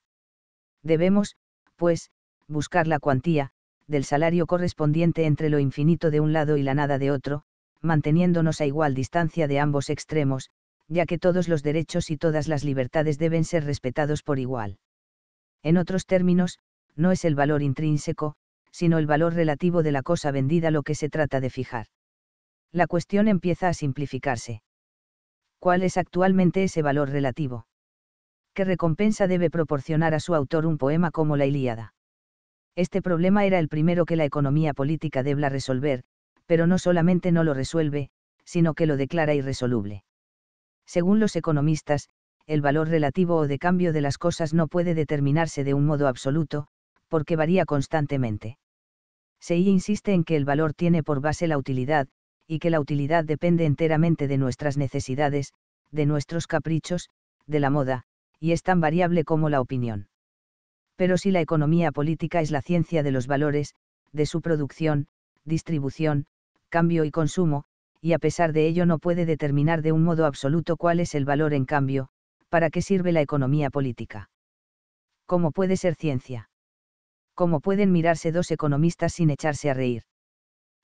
Debemos, pues, buscar la cuantía, del salario correspondiente entre lo infinito de un lado y la nada de otro, manteniéndonos a igual distancia de ambos extremos, ya que todos los derechos y todas las libertades deben ser respetados por igual. En otros términos, no es el valor intrínseco, sino el valor relativo de la cosa vendida lo que se trata de fijar. La cuestión empieza a simplificarse. ¿Cuál es actualmente ese valor relativo? ¿Qué recompensa debe proporcionar a su autor un poema como la Ilíada? Este problema era el primero que la economía política debla resolver, pero no solamente no lo resuelve, sino que lo declara irresoluble. Según los economistas, el valor relativo o de cambio de las cosas no puede determinarse de un modo absoluto, porque varía constantemente. Sei insiste en que el valor tiene por base la utilidad, y que la utilidad depende enteramente de nuestras necesidades, de nuestros caprichos, de la moda, y es tan variable como la opinión. Pero si la economía política es la ciencia de los valores, de su producción, distribución, cambio y consumo, y a pesar de ello no puede determinar de un modo absoluto cuál es el valor en cambio, para qué sirve la economía política. ¿Cómo puede ser ciencia? ¿Cómo pueden mirarse dos economistas sin echarse a reír?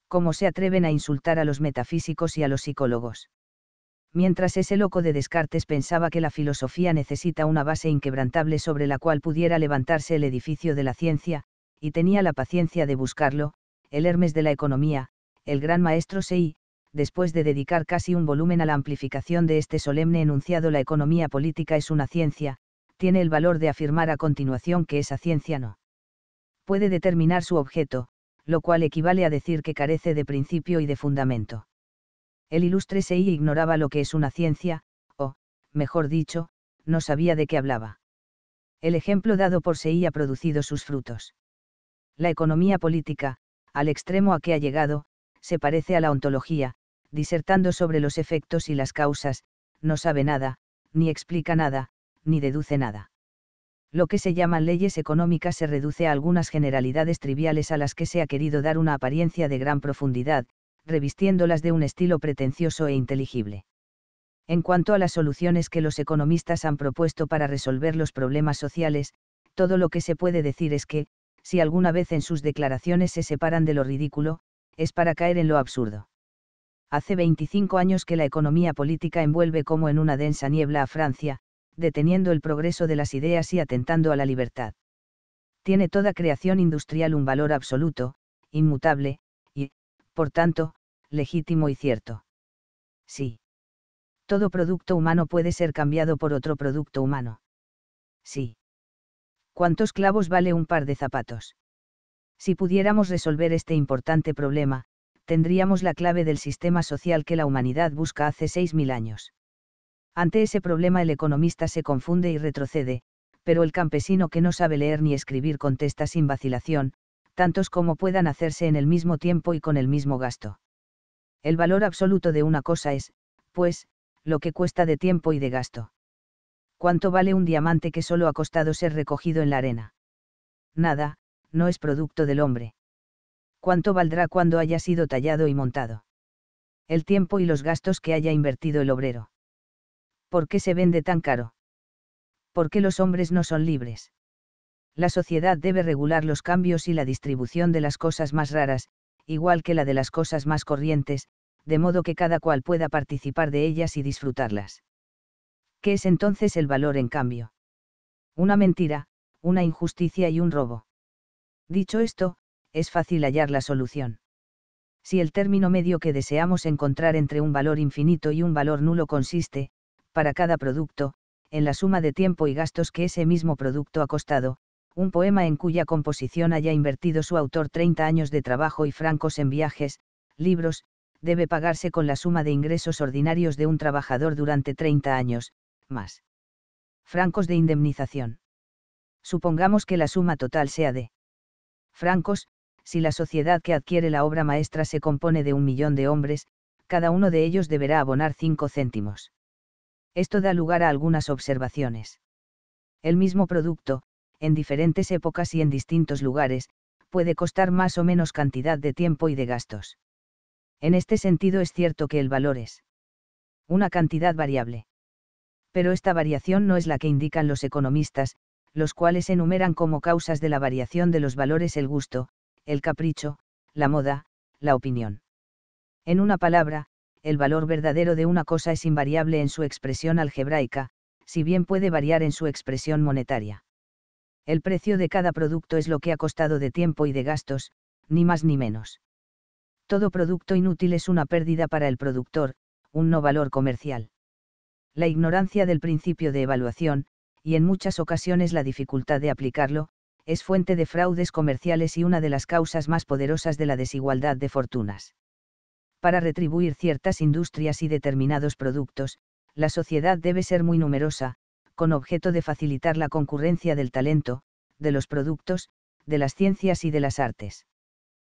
¿Cómo se atreven a insultar a los metafísicos y a los psicólogos? Mientras ese loco de Descartes pensaba que la filosofía necesita una base inquebrantable sobre la cual pudiera levantarse el edificio de la ciencia, y tenía la paciencia de buscarlo, el Hermes de la economía, el gran maestro Sei, después de dedicar casi un volumen a la amplificación de este solemne enunciado La economía política es una ciencia, tiene el valor de afirmar a continuación que esa ciencia no puede determinar su objeto, lo cual equivale a decir que carece de principio y de fundamento. El ilustre Sei ignoraba lo que es una ciencia, o, mejor dicho, no sabía de qué hablaba. El ejemplo dado por Sei ha producido sus frutos. La economía política, al extremo a que ha llegado, se parece a la ontología, disertando sobre los efectos y las causas, no sabe nada, ni explica nada, ni deduce nada lo que se llaman leyes económicas se reduce a algunas generalidades triviales a las que se ha querido dar una apariencia de gran profundidad, revistiéndolas de un estilo pretencioso e inteligible. En cuanto a las soluciones que los economistas han propuesto para resolver los problemas sociales, todo lo que se puede decir es que, si alguna vez en sus declaraciones se separan de lo ridículo, es para caer en lo absurdo. Hace 25 años que la economía política envuelve como en una densa niebla a Francia, deteniendo el progreso de las ideas y atentando a la libertad. Tiene toda creación industrial un valor absoluto, inmutable, y, por tanto, legítimo y cierto. Sí. Todo producto humano puede ser cambiado por otro producto humano. Sí. ¿Cuántos clavos vale un par de zapatos? Si pudiéramos resolver este importante problema, tendríamos la clave del sistema social que la humanidad busca hace 6.000 años. Ante ese problema el economista se confunde y retrocede, pero el campesino que no sabe leer ni escribir contesta sin vacilación, tantos como puedan hacerse en el mismo tiempo y con el mismo gasto. El valor absoluto de una cosa es, pues, lo que cuesta de tiempo y de gasto. ¿Cuánto vale un diamante que solo ha costado ser recogido en la arena? Nada, no es producto del hombre. ¿Cuánto valdrá cuando haya sido tallado y montado? El tiempo y los gastos que haya invertido el obrero. ¿Por qué se vende tan caro? ¿Por qué los hombres no son libres? La sociedad debe regular los cambios y la distribución de las cosas más raras, igual que la de las cosas más corrientes, de modo que cada cual pueda participar de ellas y disfrutarlas. ¿Qué es entonces el valor en cambio? Una mentira, una injusticia y un robo. Dicho esto, es fácil hallar la solución. Si el término medio que deseamos encontrar entre un valor infinito y un valor nulo consiste, para cada producto, en la suma de tiempo y gastos que ese mismo producto ha costado, un poema en cuya composición haya invertido su autor 30 años de trabajo y francos en viajes, libros, debe pagarse con la suma de ingresos ordinarios de un trabajador durante 30 años, más francos de indemnización. Supongamos que la suma total sea de francos, si la sociedad que adquiere la obra maestra se compone de un millón de hombres, cada uno de ellos deberá abonar 5 céntimos. Esto da lugar a algunas observaciones. El mismo producto, en diferentes épocas y en distintos lugares, puede costar más o menos cantidad de tiempo y de gastos. En este sentido es cierto que el valor es una cantidad variable. Pero esta variación no es la que indican los economistas, los cuales enumeran como causas de la variación de los valores el gusto, el capricho, la moda, la opinión. En una palabra, el valor verdadero de una cosa es invariable en su expresión algebraica, si bien puede variar en su expresión monetaria. El precio de cada producto es lo que ha costado de tiempo y de gastos, ni más ni menos. Todo producto inútil es una pérdida para el productor, un no valor comercial. La ignorancia del principio de evaluación, y en muchas ocasiones la dificultad de aplicarlo, es fuente de fraudes comerciales y una de las causas más poderosas de la desigualdad de fortunas para retribuir ciertas industrias y determinados productos, la sociedad debe ser muy numerosa, con objeto de facilitar la concurrencia del talento, de los productos, de las ciencias y de las artes.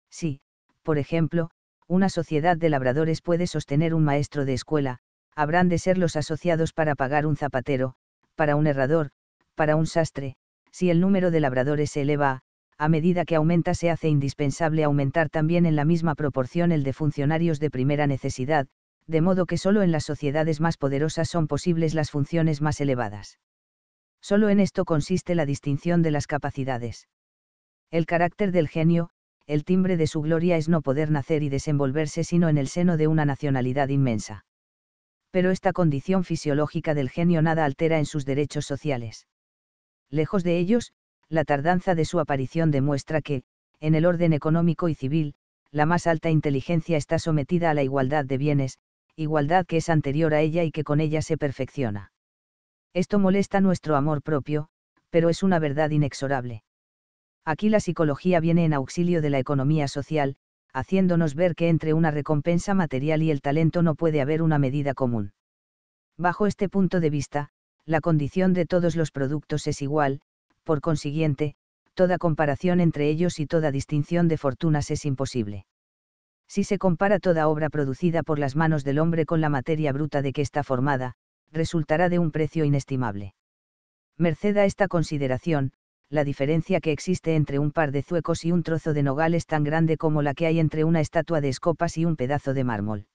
Si, por ejemplo, una sociedad de labradores puede sostener un maestro de escuela, habrán de ser los asociados para pagar un zapatero, para un herrador, para un sastre, si el número de labradores se eleva a, a medida que aumenta se hace indispensable aumentar también en la misma proporción el de funcionarios de primera necesidad, de modo que solo en las sociedades más poderosas son posibles las funciones más elevadas. Solo en esto consiste la distinción de las capacidades. El carácter del genio, el timbre de su gloria es no poder nacer y desenvolverse sino en el seno de una nacionalidad inmensa. Pero esta condición fisiológica del genio nada altera en sus derechos sociales. Lejos de ellos, la tardanza de su aparición demuestra que, en el orden económico y civil, la más alta inteligencia está sometida a la igualdad de bienes, igualdad que es anterior a ella y que con ella se perfecciona. Esto molesta nuestro amor propio, pero es una verdad inexorable. Aquí la psicología viene en auxilio de la economía social, haciéndonos ver que entre una recompensa material y el talento no puede haber una medida común. Bajo este punto de vista, la condición de todos los productos es igual, por consiguiente, toda comparación entre ellos y toda distinción de fortunas es imposible. Si se compara toda obra producida por las manos del hombre con la materia bruta de que está formada, resultará de un precio inestimable. Merced a esta consideración, la diferencia que existe entre un par de zuecos y un trozo de nogal es tan grande como la que hay entre una estatua de escopas y un pedazo de mármol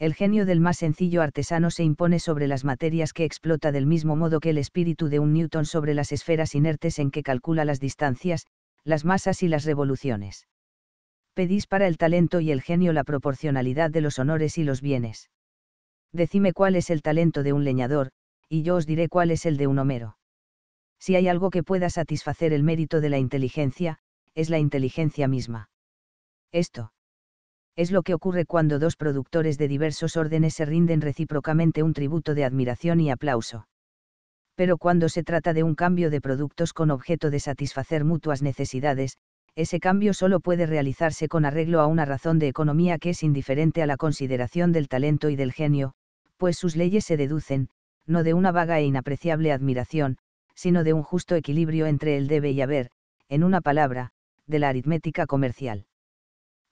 el genio del más sencillo artesano se impone sobre las materias que explota del mismo modo que el espíritu de un Newton sobre las esferas inertes en que calcula las distancias, las masas y las revoluciones. Pedís para el talento y el genio la proporcionalidad de los honores y los bienes. Decime cuál es el talento de un leñador, y yo os diré cuál es el de un Homero. Si hay algo que pueda satisfacer el mérito de la inteligencia, es la inteligencia misma. Esto es lo que ocurre cuando dos productores de diversos órdenes se rinden recíprocamente un tributo de admiración y aplauso. Pero cuando se trata de un cambio de productos con objeto de satisfacer mutuas necesidades, ese cambio solo puede realizarse con arreglo a una razón de economía que es indiferente a la consideración del talento y del genio, pues sus leyes se deducen, no de una vaga e inapreciable admiración, sino de un justo equilibrio entre el debe y haber, en una palabra, de la aritmética comercial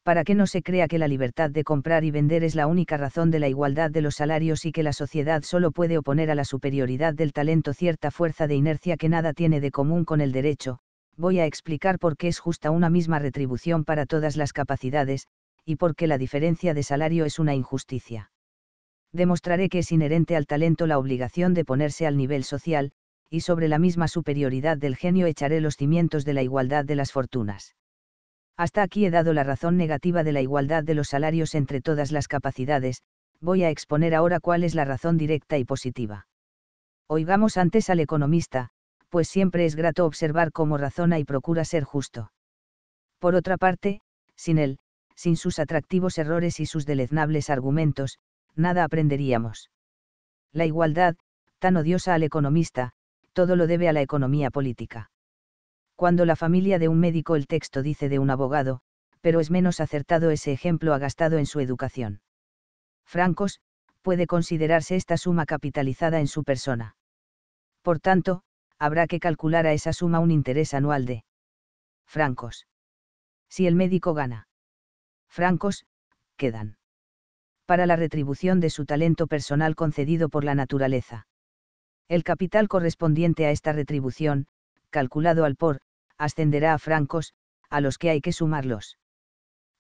para que no se crea que la libertad de comprar y vender es la única razón de la igualdad de los salarios y que la sociedad solo puede oponer a la superioridad del talento cierta fuerza de inercia que nada tiene de común con el derecho, voy a explicar por qué es justa una misma retribución para todas las capacidades, y por qué la diferencia de salario es una injusticia. Demostraré que es inherente al talento la obligación de ponerse al nivel social, y sobre la misma superioridad del genio echaré los cimientos de la igualdad de las fortunas. Hasta aquí he dado la razón negativa de la igualdad de los salarios entre todas las capacidades, voy a exponer ahora cuál es la razón directa y positiva. Oigamos antes al economista, pues siempre es grato observar cómo razona y procura ser justo. Por otra parte, sin él, sin sus atractivos errores y sus deleznables argumentos, nada aprenderíamos. La igualdad, tan odiosa al economista, todo lo debe a la economía política cuando la familia de un médico el texto dice de un abogado, pero es menos acertado ese ejemplo ha gastado en su educación. Francos, puede considerarse esta suma capitalizada en su persona. Por tanto, habrá que calcular a esa suma un interés anual de francos. Si el médico gana francos, quedan para la retribución de su talento personal concedido por la naturaleza. El capital correspondiente a esta retribución, calculado al por ascenderá a francos, a los que hay que sumarlos.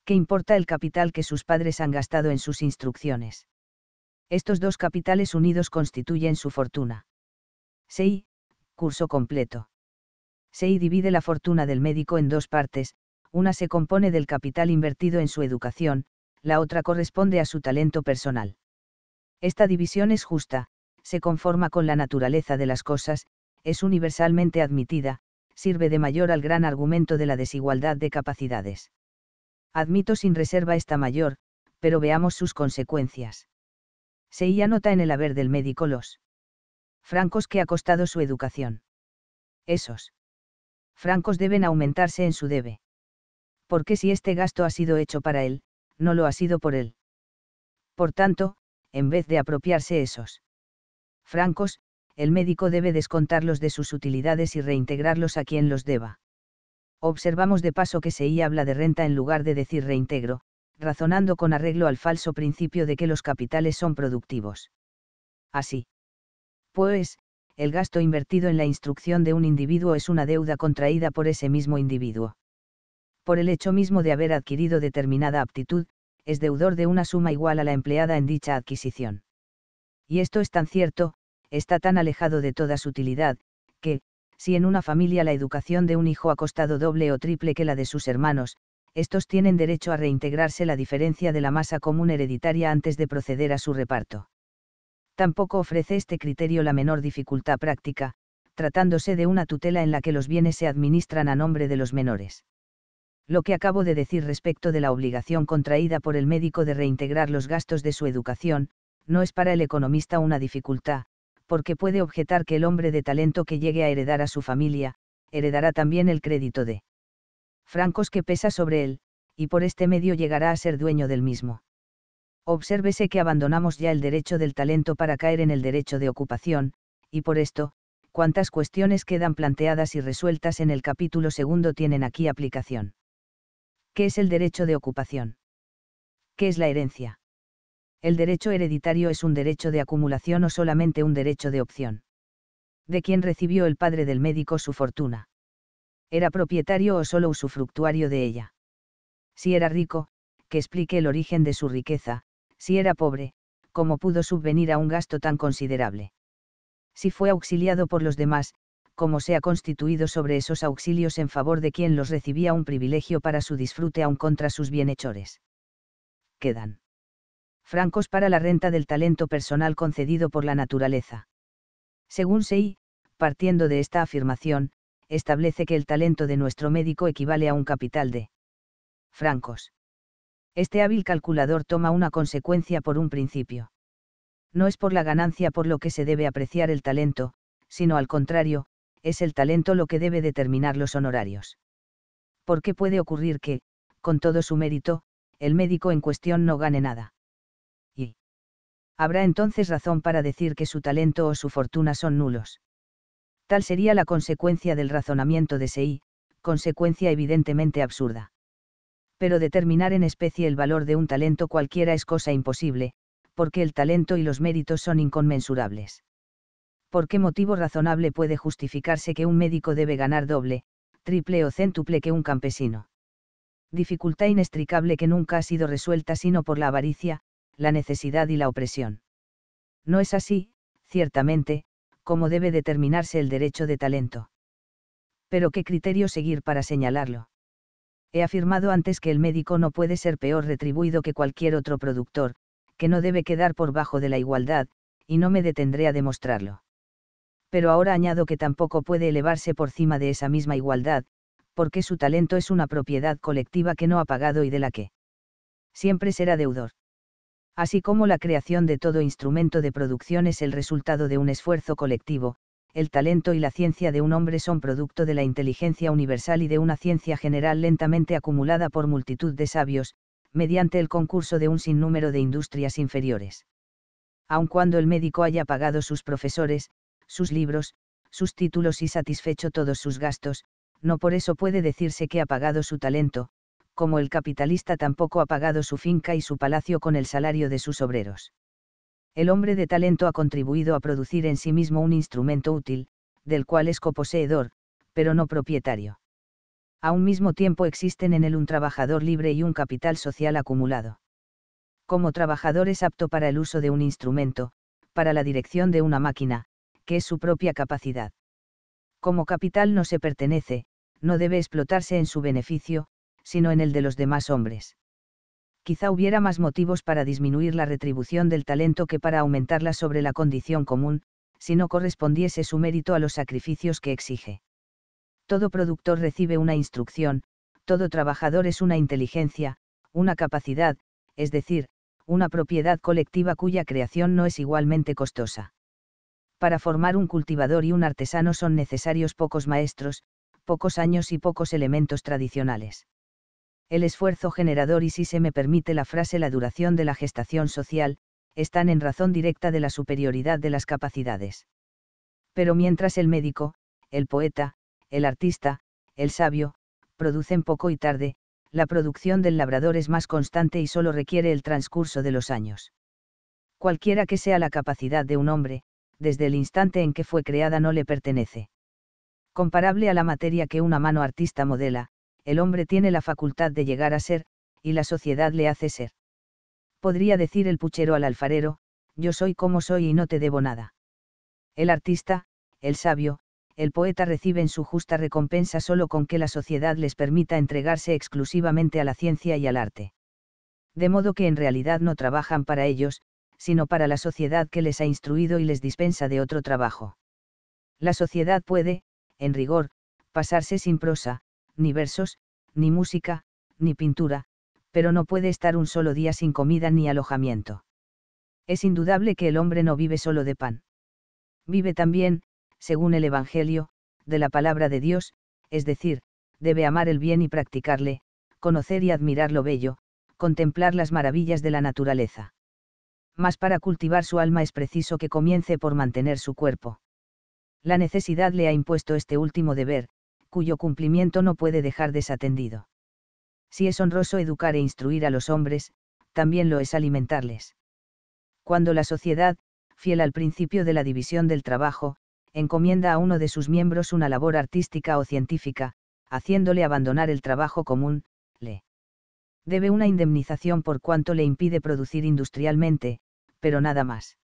¿Qué importa el capital que sus padres han gastado en sus instrucciones? Estos dos capitales unidos constituyen su fortuna. 6. Curso completo. Sei divide la fortuna del médico en dos partes, una se compone del capital invertido en su educación, la otra corresponde a su talento personal. Esta división es justa, se conforma con la naturaleza de las cosas, es universalmente admitida, sirve de mayor al gran argumento de la desigualdad de capacidades. Admito sin reserva esta mayor, pero veamos sus consecuencias. Se y nota en el haber del médico los francos que ha costado su educación. Esos francos deben aumentarse en su debe. Porque si este gasto ha sido hecho para él, no lo ha sido por él. Por tanto, en vez de apropiarse esos francos, el médico debe descontarlos de sus utilidades y reintegrarlos a quien los deba. Observamos de paso que y habla de renta en lugar de decir reintegro, razonando con arreglo al falso principio de que los capitales son productivos. Así. Pues, el gasto invertido en la instrucción de un individuo es una deuda contraída por ese mismo individuo. Por el hecho mismo de haber adquirido determinada aptitud, es deudor de una suma igual a la empleada en dicha adquisición. Y esto es tan cierto, está tan alejado de toda sutilidad, que, si en una familia la educación de un hijo ha costado doble o triple que la de sus hermanos, estos tienen derecho a reintegrarse la diferencia de la masa común hereditaria antes de proceder a su reparto. Tampoco ofrece este criterio la menor dificultad práctica, tratándose de una tutela en la que los bienes se administran a nombre de los menores. Lo que acabo de decir respecto de la obligación contraída por el médico de reintegrar los gastos de su educación, no es para el economista una dificultad, porque puede objetar que el hombre de talento que llegue a heredar a su familia, heredará también el crédito de francos que pesa sobre él, y por este medio llegará a ser dueño del mismo. Obsérvese que abandonamos ya el derecho del talento para caer en el derecho de ocupación, y por esto, cuántas cuestiones quedan planteadas y resueltas en el capítulo segundo tienen aquí aplicación. ¿Qué es el derecho de ocupación? ¿Qué es la herencia? el derecho hereditario es un derecho de acumulación o solamente un derecho de opción. ¿De quién recibió el padre del médico su fortuna? ¿Era propietario o solo usufructuario de ella? Si era rico, que explique el origen de su riqueza, si era pobre, cómo pudo subvenir a un gasto tan considerable. Si fue auxiliado por los demás, cómo se ha constituido sobre esos auxilios en favor de quien los recibía un privilegio para su disfrute aun contra sus bienhechores. Quedan francos para la renta del talento personal concedido por la naturaleza. Según Sei, partiendo de esta afirmación, establece que el talento de nuestro médico equivale a un capital de francos. Este hábil calculador toma una consecuencia por un principio. No es por la ganancia por lo que se debe apreciar el talento, sino al contrario, es el talento lo que debe determinar los honorarios. ¿Por qué puede ocurrir que, con todo su mérito, el médico en cuestión no gane nada habrá entonces razón para decir que su talento o su fortuna son nulos. Tal sería la consecuencia del razonamiento de Sei, consecuencia evidentemente absurda. Pero determinar en especie el valor de un talento cualquiera es cosa imposible, porque el talento y los méritos son inconmensurables. ¿Por qué motivo razonable puede justificarse que un médico debe ganar doble, triple o céntuple que un campesino? Dificultad inextricable que nunca ha sido resuelta sino por la avaricia, la necesidad y la opresión. No es así, ciertamente, como debe determinarse el derecho de talento. Pero ¿qué criterio seguir para señalarlo? He afirmado antes que el médico no puede ser peor retribuido que cualquier otro productor, que no debe quedar por bajo de la igualdad, y no me detendré a demostrarlo. Pero ahora añado que tampoco puede elevarse por cima de esa misma igualdad, porque su talento es una propiedad colectiva que no ha pagado y de la que siempre será deudor así como la creación de todo instrumento de producción es el resultado de un esfuerzo colectivo, el talento y la ciencia de un hombre son producto de la inteligencia universal y de una ciencia general lentamente acumulada por multitud de sabios, mediante el concurso de un sinnúmero de industrias inferiores. Aun cuando el médico haya pagado sus profesores, sus libros, sus títulos y satisfecho todos sus gastos, no por eso puede decirse que ha pagado su talento, como el capitalista tampoco ha pagado su finca y su palacio con el salario de sus obreros. El hombre de talento ha contribuido a producir en sí mismo un instrumento útil, del cual es coposeedor, pero no propietario. A un mismo tiempo existen en él un trabajador libre y un capital social acumulado. Como trabajador es apto para el uso de un instrumento, para la dirección de una máquina, que es su propia capacidad. Como capital no se pertenece, no debe explotarse en su beneficio, sino en el de los demás hombres. Quizá hubiera más motivos para disminuir la retribución del talento que para aumentarla sobre la condición común, si no correspondiese su mérito a los sacrificios que exige. Todo productor recibe una instrucción, todo trabajador es una inteligencia, una capacidad, es decir, una propiedad colectiva cuya creación no es igualmente costosa. Para formar un cultivador y un artesano son necesarios pocos maestros, pocos años y pocos elementos tradicionales el esfuerzo generador y si se me permite la frase la duración de la gestación social, están en razón directa de la superioridad de las capacidades. Pero mientras el médico, el poeta, el artista, el sabio, producen poco y tarde, la producción del labrador es más constante y solo requiere el transcurso de los años. Cualquiera que sea la capacidad de un hombre, desde el instante en que fue creada no le pertenece. Comparable a la materia que una mano artista modela, el hombre tiene la facultad de llegar a ser, y la sociedad le hace ser. Podría decir el puchero al alfarero, yo soy como soy y no te debo nada. El artista, el sabio, el poeta reciben su justa recompensa solo con que la sociedad les permita entregarse exclusivamente a la ciencia y al arte. De modo que en realidad no trabajan para ellos, sino para la sociedad que les ha instruido y les dispensa de otro trabajo. La sociedad puede, en rigor, pasarse sin prosa, ni versos, ni música, ni pintura, pero no puede estar un solo día sin comida ni alojamiento. Es indudable que el hombre no vive solo de pan. Vive también, según el Evangelio, de la palabra de Dios, es decir, debe amar el bien y practicarle, conocer y admirar lo bello, contemplar las maravillas de la naturaleza. Mas para cultivar su alma es preciso que comience por mantener su cuerpo. La necesidad le ha impuesto este último deber, cuyo cumplimiento no puede dejar desatendido. Si es honroso educar e instruir a los hombres, también lo es alimentarles. Cuando la sociedad, fiel al principio de la división del trabajo, encomienda a uno de sus miembros una labor artística o científica, haciéndole abandonar el trabajo común, le debe una indemnización por cuanto le impide producir industrialmente, pero nada más.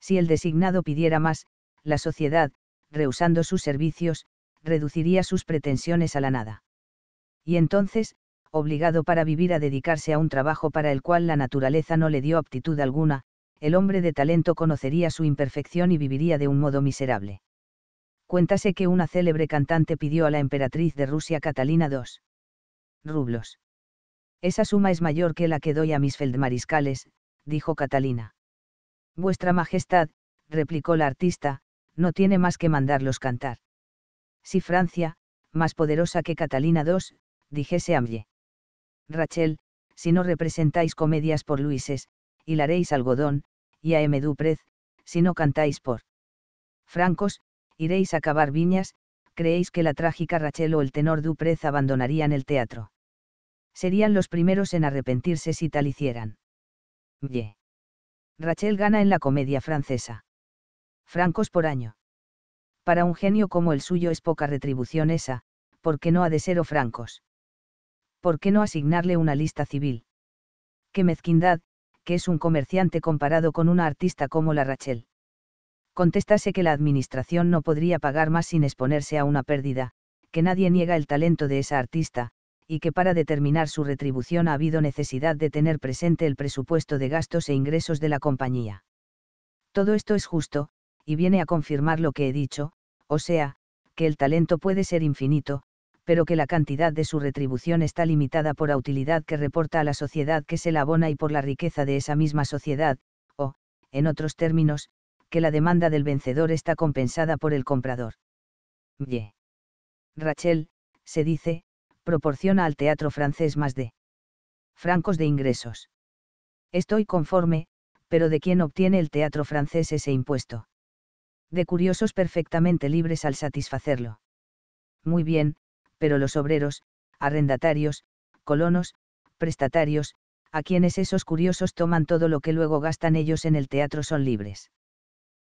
Si el designado pidiera más, la sociedad, rehusando sus servicios, reduciría sus pretensiones a la nada. Y entonces, obligado para vivir a dedicarse a un trabajo para el cual la naturaleza no le dio aptitud alguna, el hombre de talento conocería su imperfección y viviría de un modo miserable. Cuéntase que una célebre cantante pidió a la emperatriz de Rusia Catalina II rublos. Esa suma es mayor que la que doy a mis feldmariscales, dijo Catalina. Vuestra Majestad, replicó la artista, no tiene más que mandarlos cantar. Si Francia, más poderosa que Catalina II, dijese Amye. Rachel, si no representáis comedias por Luises, hilaréis algodón, y a M. Duprez, si no cantáis por francos, iréis a cavar viñas, creéis que la trágica Rachel o el tenor Duprez abandonarían el teatro. Serían los primeros en arrepentirse si tal hicieran. Ye. Rachel gana en la comedia francesa. Francos por año para un genio como el suyo es poca retribución esa, porque no ha de ser o francos? ¿Por qué no asignarle una lista civil? Qué mezquindad, que es un comerciante comparado con una artista como la Rachel. Contéstase que la administración no podría pagar más sin exponerse a una pérdida, que nadie niega el talento de esa artista, y que para determinar su retribución ha habido necesidad de tener presente el presupuesto de gastos e ingresos de la compañía. Todo esto es justo, y viene a confirmar lo que he dicho, o sea, que el talento puede ser infinito, pero que la cantidad de su retribución está limitada por la utilidad que reporta a la sociedad que se la abona y por la riqueza de esa misma sociedad, o, en otros términos, que la demanda del vencedor está compensada por el comprador. Y. Rachel, se dice, proporciona al teatro francés más de francos de ingresos. Estoy conforme, pero ¿de quién obtiene el teatro francés ese impuesto? de curiosos perfectamente libres al satisfacerlo. Muy bien, pero los obreros, arrendatarios, colonos, prestatarios, a quienes esos curiosos toman todo lo que luego gastan ellos en el teatro son libres.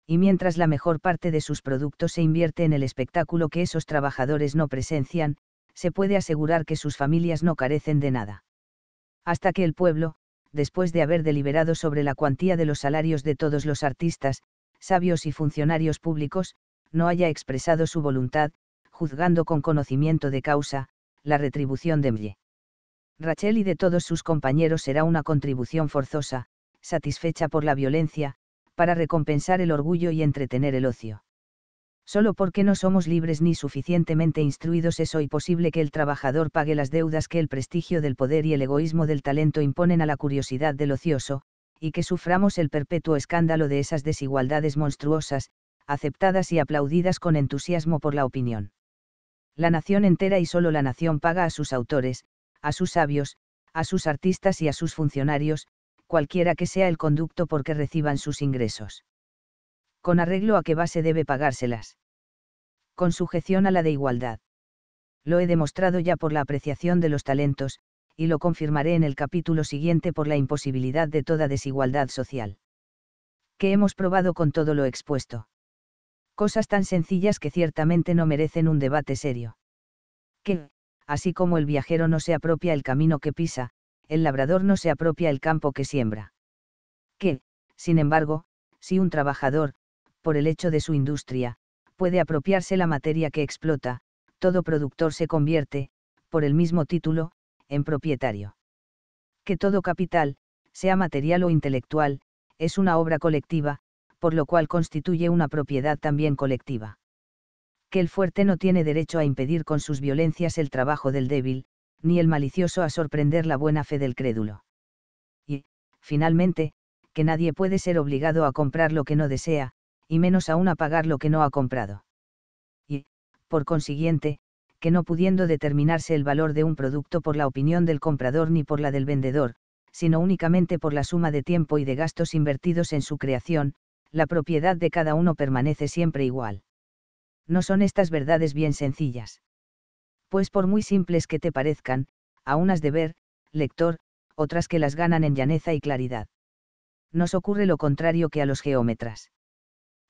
Y mientras la mejor parte de sus productos se invierte en el espectáculo que esos trabajadores no presencian, se puede asegurar que sus familias no carecen de nada. Hasta que el pueblo, después de haber deliberado sobre la cuantía de los salarios de todos los artistas, sabios y funcionarios públicos, no haya expresado su voluntad, juzgando con conocimiento de causa, la retribución de Mlle. Rachel y de todos sus compañeros será una contribución forzosa, satisfecha por la violencia, para recompensar el orgullo y entretener el ocio. Solo porque no somos libres ni suficientemente instruidos es hoy posible que el trabajador pague las deudas que el prestigio del poder y el egoísmo del talento imponen a la curiosidad del ocioso, y que suframos el perpetuo escándalo de esas desigualdades monstruosas, aceptadas y aplaudidas con entusiasmo por la opinión. La nación entera y solo la nación paga a sus autores, a sus sabios, a sus artistas y a sus funcionarios, cualquiera que sea el conducto por que reciban sus ingresos. Con arreglo a qué base debe pagárselas. Con sujeción a la de igualdad. Lo he demostrado ya por la apreciación de los talentos, y lo confirmaré en el capítulo siguiente por la imposibilidad de toda desigualdad social. Que hemos probado con todo lo expuesto. Cosas tan sencillas que ciertamente no merecen un debate serio. Que, así como el viajero no se apropia el camino que pisa, el labrador no se apropia el campo que siembra. Que, sin embargo, si un trabajador, por el hecho de su industria, puede apropiarse la materia que explota, todo productor se convierte, por el mismo título, en propietario. Que todo capital, sea material o intelectual, es una obra colectiva, por lo cual constituye una propiedad también colectiva. Que el fuerte no tiene derecho a impedir con sus violencias el trabajo del débil, ni el malicioso a sorprender la buena fe del crédulo. Y, finalmente, que nadie puede ser obligado a comprar lo que no desea, y menos aún a pagar lo que no ha comprado. Y, por consiguiente, que no pudiendo determinarse el valor de un producto por la opinión del comprador ni por la del vendedor, sino únicamente por la suma de tiempo y de gastos invertidos en su creación, la propiedad de cada uno permanece siempre igual. No son estas verdades bien sencillas. Pues por muy simples que te parezcan, a unas de ver, lector, otras que las ganan en llaneza y claridad. Nos ocurre lo contrario que a los geómetras.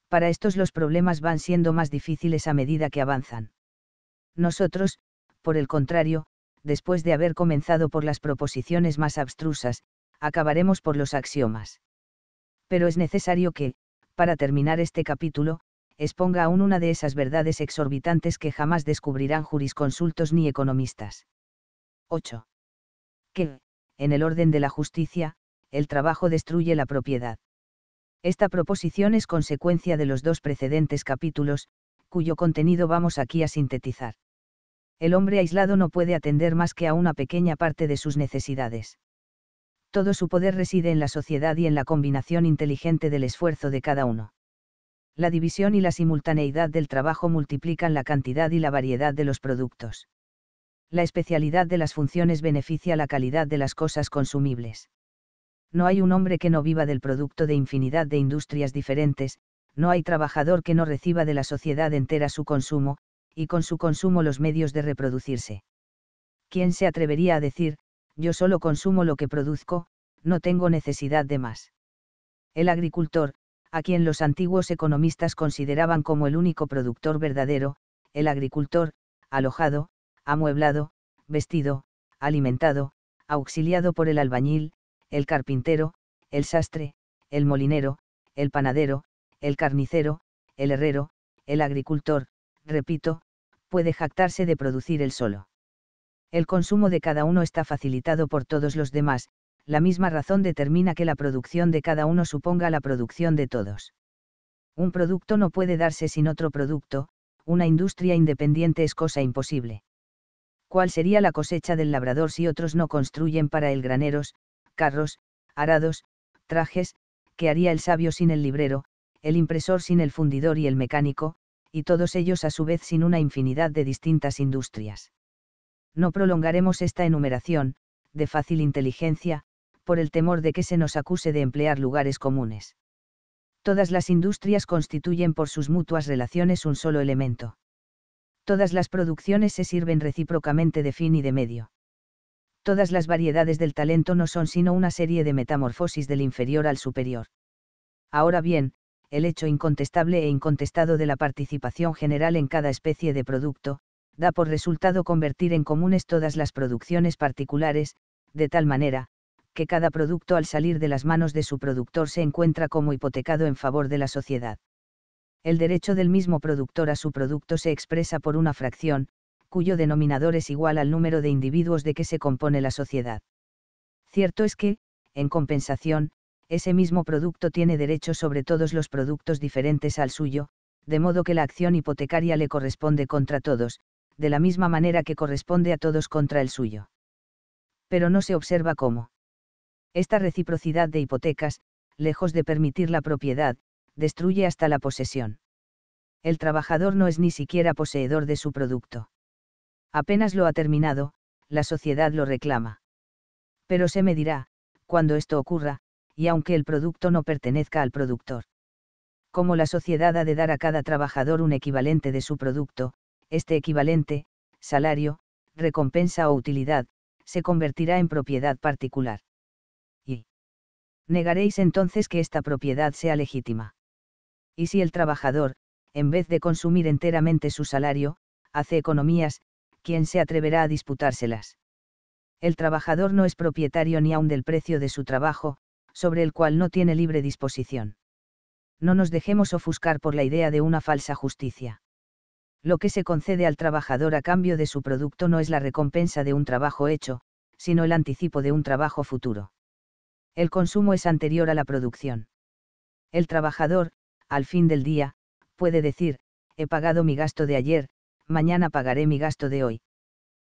Para estos los problemas van siendo más difíciles a medida que avanzan. Nosotros, por el contrario, después de haber comenzado por las proposiciones más abstrusas, acabaremos por los axiomas. Pero es necesario que, para terminar este capítulo, exponga aún una de esas verdades exorbitantes que jamás descubrirán jurisconsultos ni economistas. 8. Que, en el orden de la justicia, el trabajo destruye la propiedad. Esta proposición es consecuencia de los dos precedentes capítulos, cuyo contenido vamos aquí a sintetizar el hombre aislado no puede atender más que a una pequeña parte de sus necesidades. Todo su poder reside en la sociedad y en la combinación inteligente del esfuerzo de cada uno. La división y la simultaneidad del trabajo multiplican la cantidad y la variedad de los productos. La especialidad de las funciones beneficia la calidad de las cosas consumibles. No hay un hombre que no viva del producto de infinidad de industrias diferentes, no hay trabajador que no reciba de la sociedad entera su consumo, y con su consumo los medios de reproducirse. ¿Quién se atrevería a decir, yo solo consumo lo que produzco, no tengo necesidad de más? El agricultor, a quien los antiguos economistas consideraban como el único productor verdadero, el agricultor, alojado, amueblado, vestido, alimentado, auxiliado por el albañil, el carpintero, el sastre, el molinero, el panadero, el carnicero, el herrero, el agricultor, repito, puede jactarse de producir el solo. El consumo de cada uno está facilitado por todos los demás, la misma razón determina que la producción de cada uno suponga la producción de todos. Un producto no puede darse sin otro producto, una industria independiente es cosa imposible. ¿Cuál sería la cosecha del labrador si otros no construyen para él graneros, carros, arados, trajes, que haría el sabio sin el librero, el impresor sin el fundidor y el mecánico, y todos ellos a su vez sin una infinidad de distintas industrias. No prolongaremos esta enumeración, de fácil inteligencia, por el temor de que se nos acuse de emplear lugares comunes. Todas las industrias constituyen por sus mutuas relaciones un solo elemento. Todas las producciones se sirven recíprocamente de fin y de medio. Todas las variedades del talento no son sino una serie de metamorfosis del inferior al superior. Ahora bien, el hecho incontestable e incontestado de la participación general en cada especie de producto, da por resultado convertir en comunes todas las producciones particulares, de tal manera, que cada producto al salir de las manos de su productor se encuentra como hipotecado en favor de la sociedad. El derecho del mismo productor a su producto se expresa por una fracción, cuyo denominador es igual al número de individuos de que se compone la sociedad. Cierto es que, en compensación, ese mismo producto tiene derecho sobre todos los productos diferentes al suyo, de modo que la acción hipotecaria le corresponde contra todos, de la misma manera que corresponde a todos contra el suyo. Pero no se observa cómo. Esta reciprocidad de hipotecas, lejos de permitir la propiedad, destruye hasta la posesión. El trabajador no es ni siquiera poseedor de su producto. Apenas lo ha terminado, la sociedad lo reclama. Pero se me dirá, cuando esto ocurra, y aunque el producto no pertenezca al productor. Como la sociedad ha de dar a cada trabajador un equivalente de su producto, este equivalente, salario, recompensa o utilidad, se convertirá en propiedad particular. Y. Negaréis entonces que esta propiedad sea legítima. Y si el trabajador, en vez de consumir enteramente su salario, hace economías, ¿quién se atreverá a disputárselas? El trabajador no es propietario ni aun del precio de su trabajo, sobre el cual no tiene libre disposición. No nos dejemos ofuscar por la idea de una falsa justicia. Lo que se concede al trabajador a cambio de su producto no es la recompensa de un trabajo hecho, sino el anticipo de un trabajo futuro. El consumo es anterior a la producción. El trabajador, al fin del día, puede decir, he pagado mi gasto de ayer, mañana pagaré mi gasto de hoy.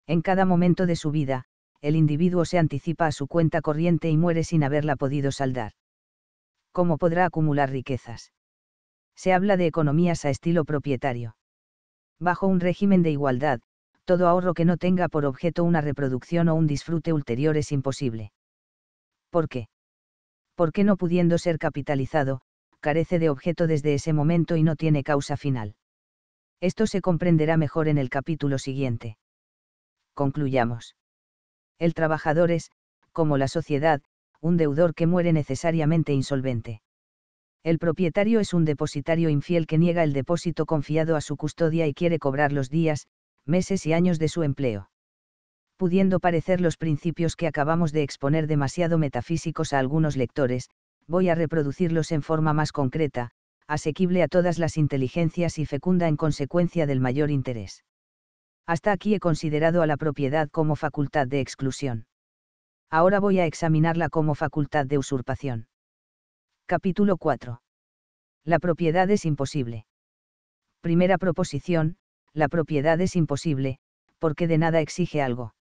En cada momento de su vida, el individuo se anticipa a su cuenta corriente y muere sin haberla podido saldar. ¿Cómo podrá acumular riquezas? Se habla de economías a estilo propietario. Bajo un régimen de igualdad, todo ahorro que no tenga por objeto una reproducción o un disfrute ulterior es imposible. ¿Por qué? Porque no pudiendo ser capitalizado, carece de objeto desde ese momento y no tiene causa final. Esto se comprenderá mejor en el capítulo siguiente. Concluyamos. El trabajador es, como la sociedad, un deudor que muere necesariamente insolvente. El propietario es un depositario infiel que niega el depósito confiado a su custodia y quiere cobrar los días, meses y años de su empleo. Pudiendo parecer los principios que acabamos de exponer demasiado metafísicos a algunos lectores, voy a reproducirlos en forma más concreta, asequible a todas las inteligencias y fecunda en consecuencia del mayor interés. Hasta aquí he considerado a la propiedad como facultad de exclusión. Ahora voy a examinarla como facultad de usurpación. Capítulo 4. La propiedad es imposible. Primera proposición, la propiedad es imposible, porque de nada exige algo.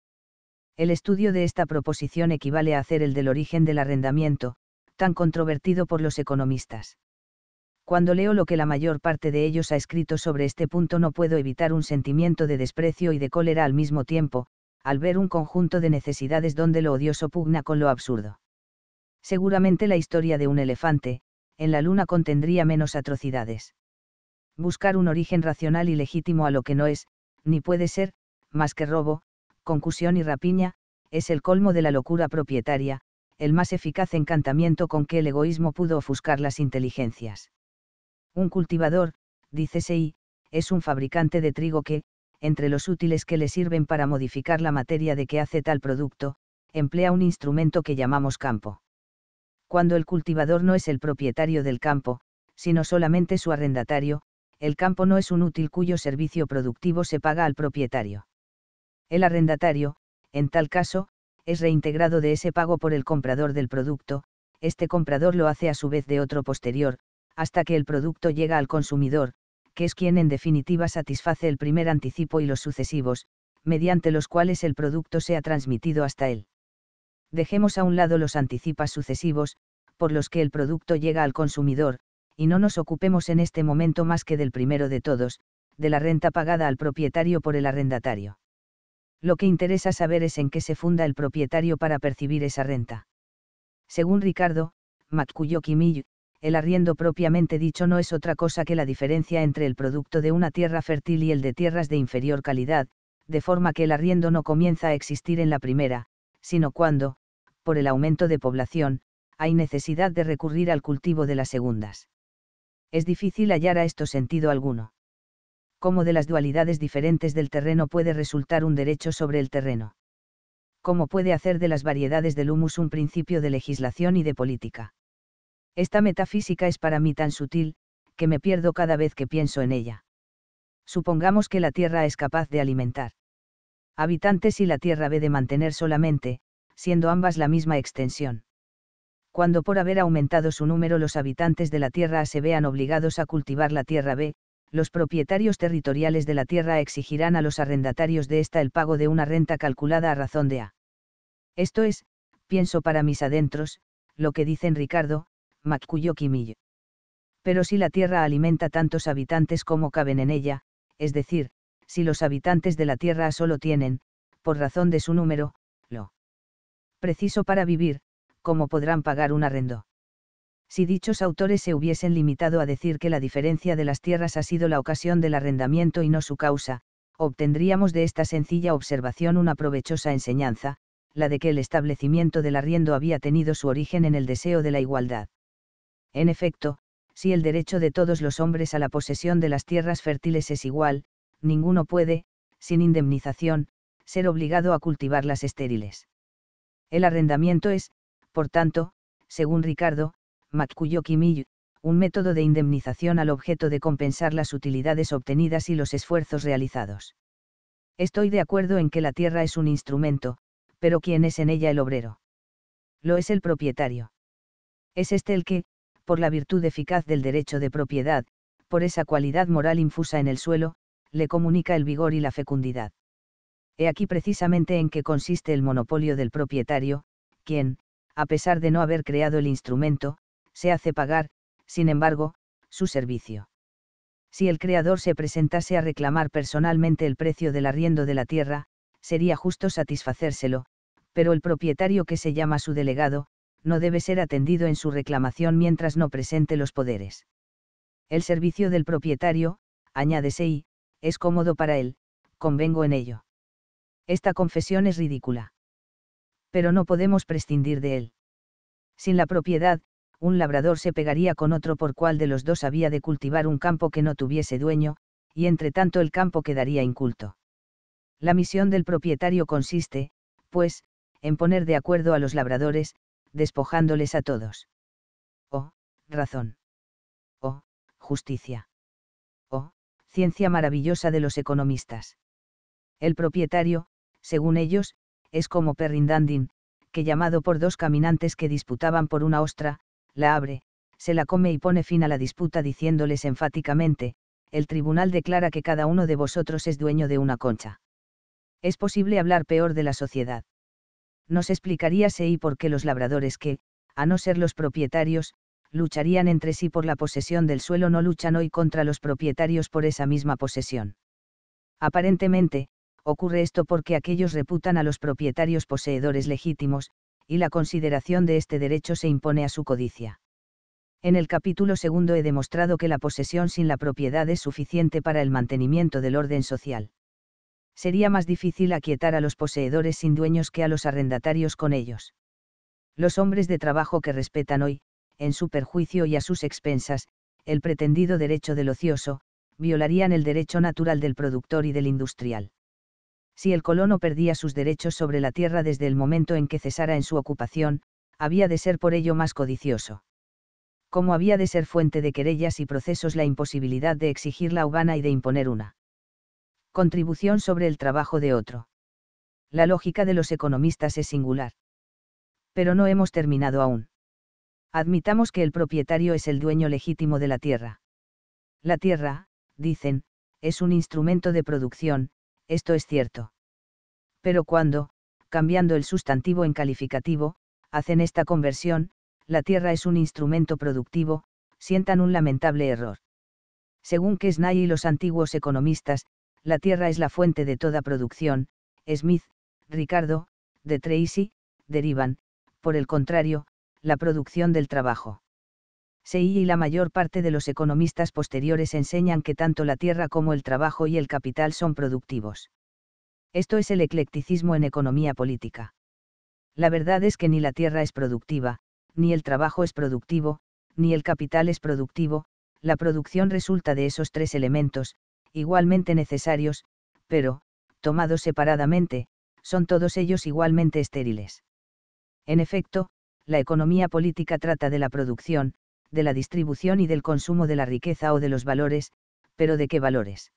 El estudio de esta proposición equivale a hacer el del origen del arrendamiento, tan controvertido por los economistas cuando leo lo que la mayor parte de ellos ha escrito sobre este punto no puedo evitar un sentimiento de desprecio y de cólera al mismo tiempo, al ver un conjunto de necesidades donde lo odioso pugna con lo absurdo. Seguramente la historia de un elefante, en la luna contendría menos atrocidades. Buscar un origen racional y legítimo a lo que no es, ni puede ser, más que robo, concusión y rapiña, es el colmo de la locura propietaria, el más eficaz encantamiento con que el egoísmo pudo ofuscar las inteligencias. Un cultivador, dice Sei, es un fabricante de trigo que, entre los útiles que le sirven para modificar la materia de que hace tal producto, emplea un instrumento que llamamos campo. Cuando el cultivador no es el propietario del campo, sino solamente su arrendatario, el campo no es un útil cuyo servicio productivo se paga al propietario. El arrendatario, en tal caso, es reintegrado de ese pago por el comprador del producto, este comprador lo hace a su vez de otro posterior, hasta que el producto llega al consumidor, que es quien en definitiva satisface el primer anticipo y los sucesivos, mediante los cuales el producto sea transmitido hasta él. Dejemos a un lado los anticipas sucesivos, por los que el producto llega al consumidor, y no nos ocupemos en este momento más que del primero de todos, de la renta pagada al propietario por el arrendatario. Lo que interesa saber es en qué se funda el propietario para percibir esa renta. Según Ricardo, Matkuyoki Miyu, el arriendo propiamente dicho no es otra cosa que la diferencia entre el producto de una tierra fértil y el de tierras de inferior calidad, de forma que el arriendo no comienza a existir en la primera, sino cuando, por el aumento de población, hay necesidad de recurrir al cultivo de las segundas. Es difícil hallar a esto sentido alguno. Cómo de las dualidades diferentes del terreno puede resultar un derecho sobre el terreno. Cómo puede hacer de las variedades del humus un principio de legislación y de política. Esta metafísica es para mí tan sutil, que me pierdo cada vez que pienso en ella. Supongamos que la Tierra es capaz de alimentar habitantes y la Tierra B de mantener solamente, siendo ambas la misma extensión. Cuando por haber aumentado su número los habitantes de la Tierra A se vean obligados a cultivar la Tierra B, los propietarios territoriales de la tierra exigirán a los arrendatarios de esta el pago de una renta calculada a razón de A. Esto es, pienso para mis adentros, lo que dicen Ricardo, Matkuyo Kimil. Pero si la Tierra alimenta tantos habitantes como caben en ella, es decir, si los habitantes de la Tierra solo tienen, por razón de su número, lo preciso para vivir, ¿cómo podrán pagar un arrendo? Si dichos autores se hubiesen limitado a decir que la diferencia de las tierras ha sido la ocasión del arrendamiento y no su causa, obtendríamos de esta sencilla observación una provechosa enseñanza, la de que el establecimiento del arriendo había tenido su origen en el deseo de la igualdad. En efecto, si el derecho de todos los hombres a la posesión de las tierras fértiles es igual, ninguno puede, sin indemnización, ser obligado a cultivar las estériles. El arrendamiento es, por tanto, según Ricardo, Macuyo un método de indemnización al objeto de compensar las utilidades obtenidas y los esfuerzos realizados. Estoy de acuerdo en que la tierra es un instrumento, pero ¿quién es en ella el obrero? Lo es el propietario. Es este el que, por la virtud eficaz del derecho de propiedad, por esa cualidad moral infusa en el suelo, le comunica el vigor y la fecundidad. He aquí precisamente en qué consiste el monopolio del propietario, quien, a pesar de no haber creado el instrumento, se hace pagar, sin embargo, su servicio. Si el creador se presentase a reclamar personalmente el precio del arriendo de la tierra, sería justo satisfacérselo, pero el propietario que se llama su delegado, no debe ser atendido en su reclamación mientras no presente los poderes. El servicio del propietario, añádese y, es cómodo para él, convengo en ello. Esta confesión es ridícula. Pero no podemos prescindir de él. Sin la propiedad, un labrador se pegaría con otro por cuál de los dos había de cultivar un campo que no tuviese dueño, y entre tanto el campo quedaría inculto. La misión del propietario consiste, pues, en poner de acuerdo a los labradores, despojándoles a todos. Oh, razón. Oh, justicia. Oh, ciencia maravillosa de los economistas. El propietario, según ellos, es como Perrin Dandin, que llamado por dos caminantes que disputaban por una ostra, la abre, se la come y pone fin a la disputa diciéndoles enfáticamente, el tribunal declara que cada uno de vosotros es dueño de una concha. Es posible hablar peor de la sociedad nos explicaría si y por qué los labradores que, a no ser los propietarios, lucharían entre sí por la posesión del suelo no luchan hoy contra los propietarios por esa misma posesión. Aparentemente, ocurre esto porque aquellos reputan a los propietarios poseedores legítimos, y la consideración de este derecho se impone a su codicia. En el capítulo segundo he demostrado que la posesión sin la propiedad es suficiente para el mantenimiento del orden social sería más difícil aquietar a los poseedores sin dueños que a los arrendatarios con ellos. Los hombres de trabajo que respetan hoy, en su perjuicio y a sus expensas, el pretendido derecho del ocioso, violarían el derecho natural del productor y del industrial. Si el colono perdía sus derechos sobre la tierra desde el momento en que cesara en su ocupación, había de ser por ello más codicioso. Como había de ser fuente de querellas y procesos la imposibilidad de exigir la urbana y de imponer una contribución sobre el trabajo de otro. La lógica de los economistas es singular. Pero no hemos terminado aún. Admitamos que el propietario es el dueño legítimo de la tierra. La tierra, dicen, es un instrumento de producción, esto es cierto. Pero cuando, cambiando el sustantivo en calificativo, hacen esta conversión, la tierra es un instrumento productivo, sientan un lamentable error. Según Kesnay y los antiguos economistas, la tierra es la fuente de toda producción, Smith, Ricardo, de Tracy, derivan, por el contrario, la producción del trabajo. Se y la mayor parte de los economistas posteriores enseñan que tanto la tierra como el trabajo y el capital son productivos. Esto es el eclecticismo en economía política. La verdad es que ni la tierra es productiva, ni el trabajo es productivo, ni el capital es productivo, la producción resulta de esos tres elementos, igualmente necesarios, pero, tomados separadamente, son todos ellos igualmente estériles. En efecto, la economía política trata de la producción, de la distribución y del consumo de la riqueza o de los valores, pero ¿de qué valores?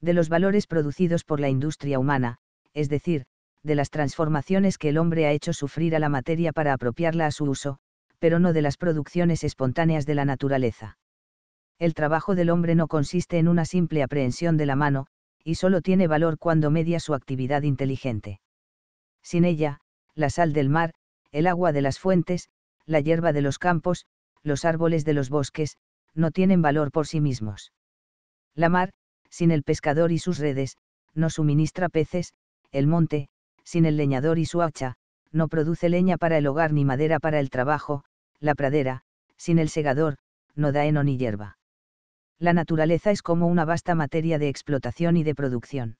De los valores producidos por la industria humana, es decir, de las transformaciones que el hombre ha hecho sufrir a la materia para apropiarla a su uso, pero no de las producciones espontáneas de la naturaleza el trabajo del hombre no consiste en una simple aprehensión de la mano, y solo tiene valor cuando media su actividad inteligente. Sin ella, la sal del mar, el agua de las fuentes, la hierba de los campos, los árboles de los bosques, no tienen valor por sí mismos. La mar, sin el pescador y sus redes, no suministra peces, el monte, sin el leñador y su hacha, no produce leña para el hogar ni madera para el trabajo, la pradera, sin el segador, no da heno ni hierba la naturaleza es como una vasta materia de explotación y de producción.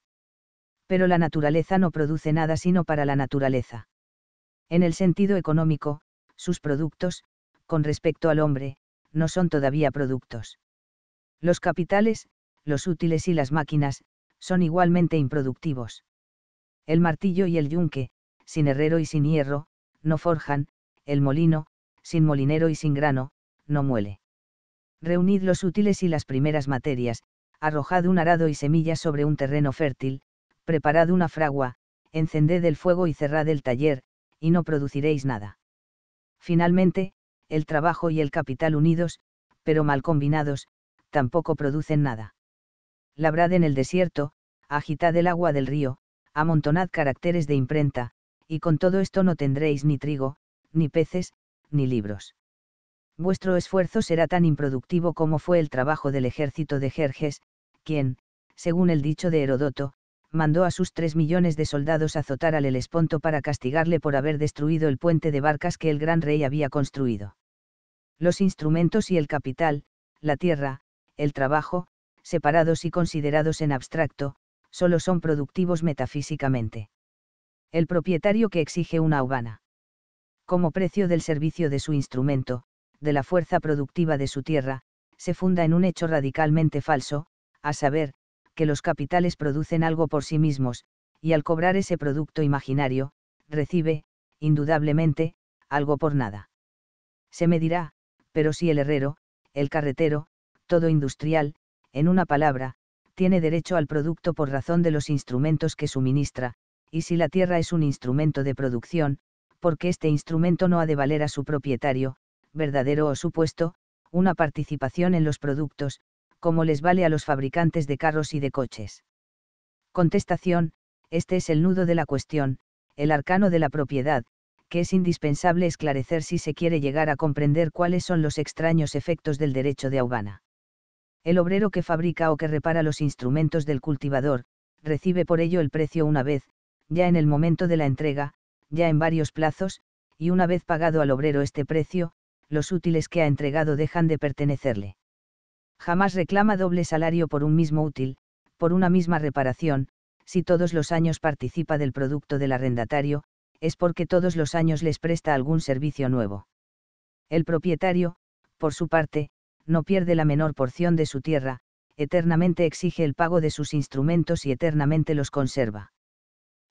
Pero la naturaleza no produce nada sino para la naturaleza. En el sentido económico, sus productos, con respecto al hombre, no son todavía productos. Los capitales, los útiles y las máquinas, son igualmente improductivos. El martillo y el yunque, sin herrero y sin hierro, no forjan, el molino, sin molinero y sin grano, no muele reunid los útiles y las primeras materias, arrojad un arado y semillas sobre un terreno fértil, preparad una fragua, encended el fuego y cerrad el taller, y no produciréis nada. Finalmente, el trabajo y el capital unidos, pero mal combinados, tampoco producen nada. Labrad en el desierto, agitad el agua del río, amontonad caracteres de imprenta, y con todo esto no tendréis ni trigo, ni peces, ni libros vuestro esfuerzo será tan improductivo como fue el trabajo del ejército de Jerjes, quien, según el dicho de Herodoto, mandó a sus tres millones de soldados azotar al Helesponto para castigarle por haber destruido el puente de barcas que el gran rey había construido. Los instrumentos y el capital, la tierra, el trabajo, separados y considerados en abstracto, solo son productivos metafísicamente. El propietario que exige una habana. Como precio del servicio de su instrumento, de la fuerza productiva de su tierra, se funda en un hecho radicalmente falso, a saber, que los capitales producen algo por sí mismos, y al cobrar ese producto imaginario, recibe, indudablemente, algo por nada. Se me dirá, pero si el herrero, el carretero, todo industrial, en una palabra, tiene derecho al producto por razón de los instrumentos que suministra, y si la tierra es un instrumento de producción, porque este instrumento no ha de valer a su propietario, verdadero o supuesto, una participación en los productos, como les vale a los fabricantes de carros y de coches. Contestación, este es el nudo de la cuestión, el arcano de la propiedad, que es indispensable esclarecer si se quiere llegar a comprender cuáles son los extraños efectos del derecho de Aubana. El obrero que fabrica o que repara los instrumentos del cultivador, recibe por ello el precio una vez, ya en el momento de la entrega, ya en varios plazos, y una vez pagado al obrero este precio, los útiles que ha entregado dejan de pertenecerle. Jamás reclama doble salario por un mismo útil, por una misma reparación, si todos los años participa del producto del arrendatario, es porque todos los años les presta algún servicio nuevo. El propietario, por su parte, no pierde la menor porción de su tierra, eternamente exige el pago de sus instrumentos y eternamente los conserva.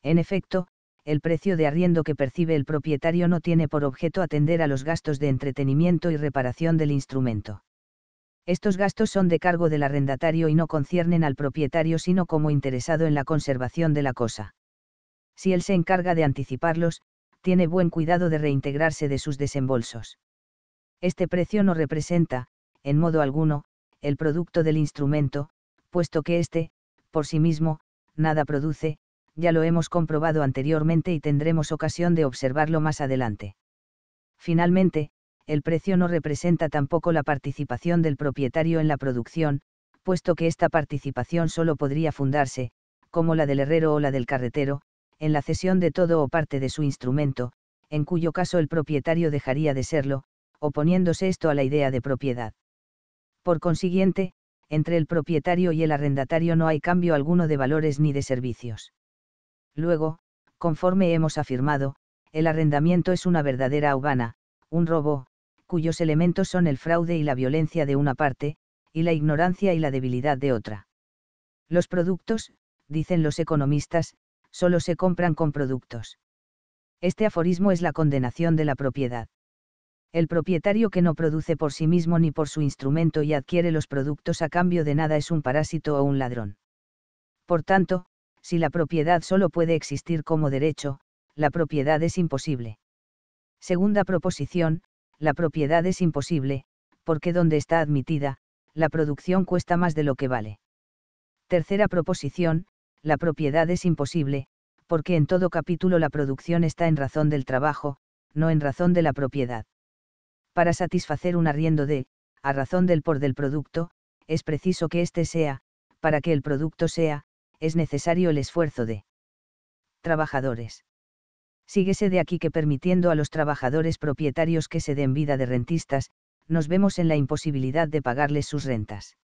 En efecto, el precio de arriendo que percibe el propietario no tiene por objeto atender a los gastos de entretenimiento y reparación del instrumento. Estos gastos son de cargo del arrendatario y no conciernen al propietario sino como interesado en la conservación de la cosa. Si él se encarga de anticiparlos, tiene buen cuidado de reintegrarse de sus desembolsos. Este precio no representa, en modo alguno, el producto del instrumento, puesto que éste, por sí mismo, nada produce, ya lo hemos comprobado anteriormente y tendremos ocasión de observarlo más adelante. Finalmente, el precio no representa tampoco la participación del propietario en la producción, puesto que esta participación solo podría fundarse, como la del herrero o la del carretero, en la cesión de todo o parte de su instrumento, en cuyo caso el propietario dejaría de serlo, oponiéndose esto a la idea de propiedad. Por consiguiente, entre el propietario y el arrendatario no hay cambio alguno de valores ni de servicios. Luego, conforme hemos afirmado, el arrendamiento es una verdadera aubana, un robo, cuyos elementos son el fraude y la violencia de una parte, y la ignorancia y la debilidad de otra. Los productos, dicen los economistas, solo se compran con productos. Este aforismo es la condenación de la propiedad. El propietario que no produce por sí mismo ni por su instrumento y adquiere los productos a cambio de nada es un parásito o un ladrón. Por tanto, si la propiedad solo puede existir como derecho, la propiedad es imposible. Segunda proposición, la propiedad es imposible, porque donde está admitida, la producción cuesta más de lo que vale. Tercera proposición, la propiedad es imposible, porque en todo capítulo la producción está en razón del trabajo, no en razón de la propiedad. Para satisfacer un arriendo de, a razón del por del producto, es preciso que éste sea, para que el producto sea, es necesario el esfuerzo de trabajadores. Síguese de aquí que permitiendo a los trabajadores propietarios que se den vida de rentistas, nos vemos en la imposibilidad de pagarles sus rentas.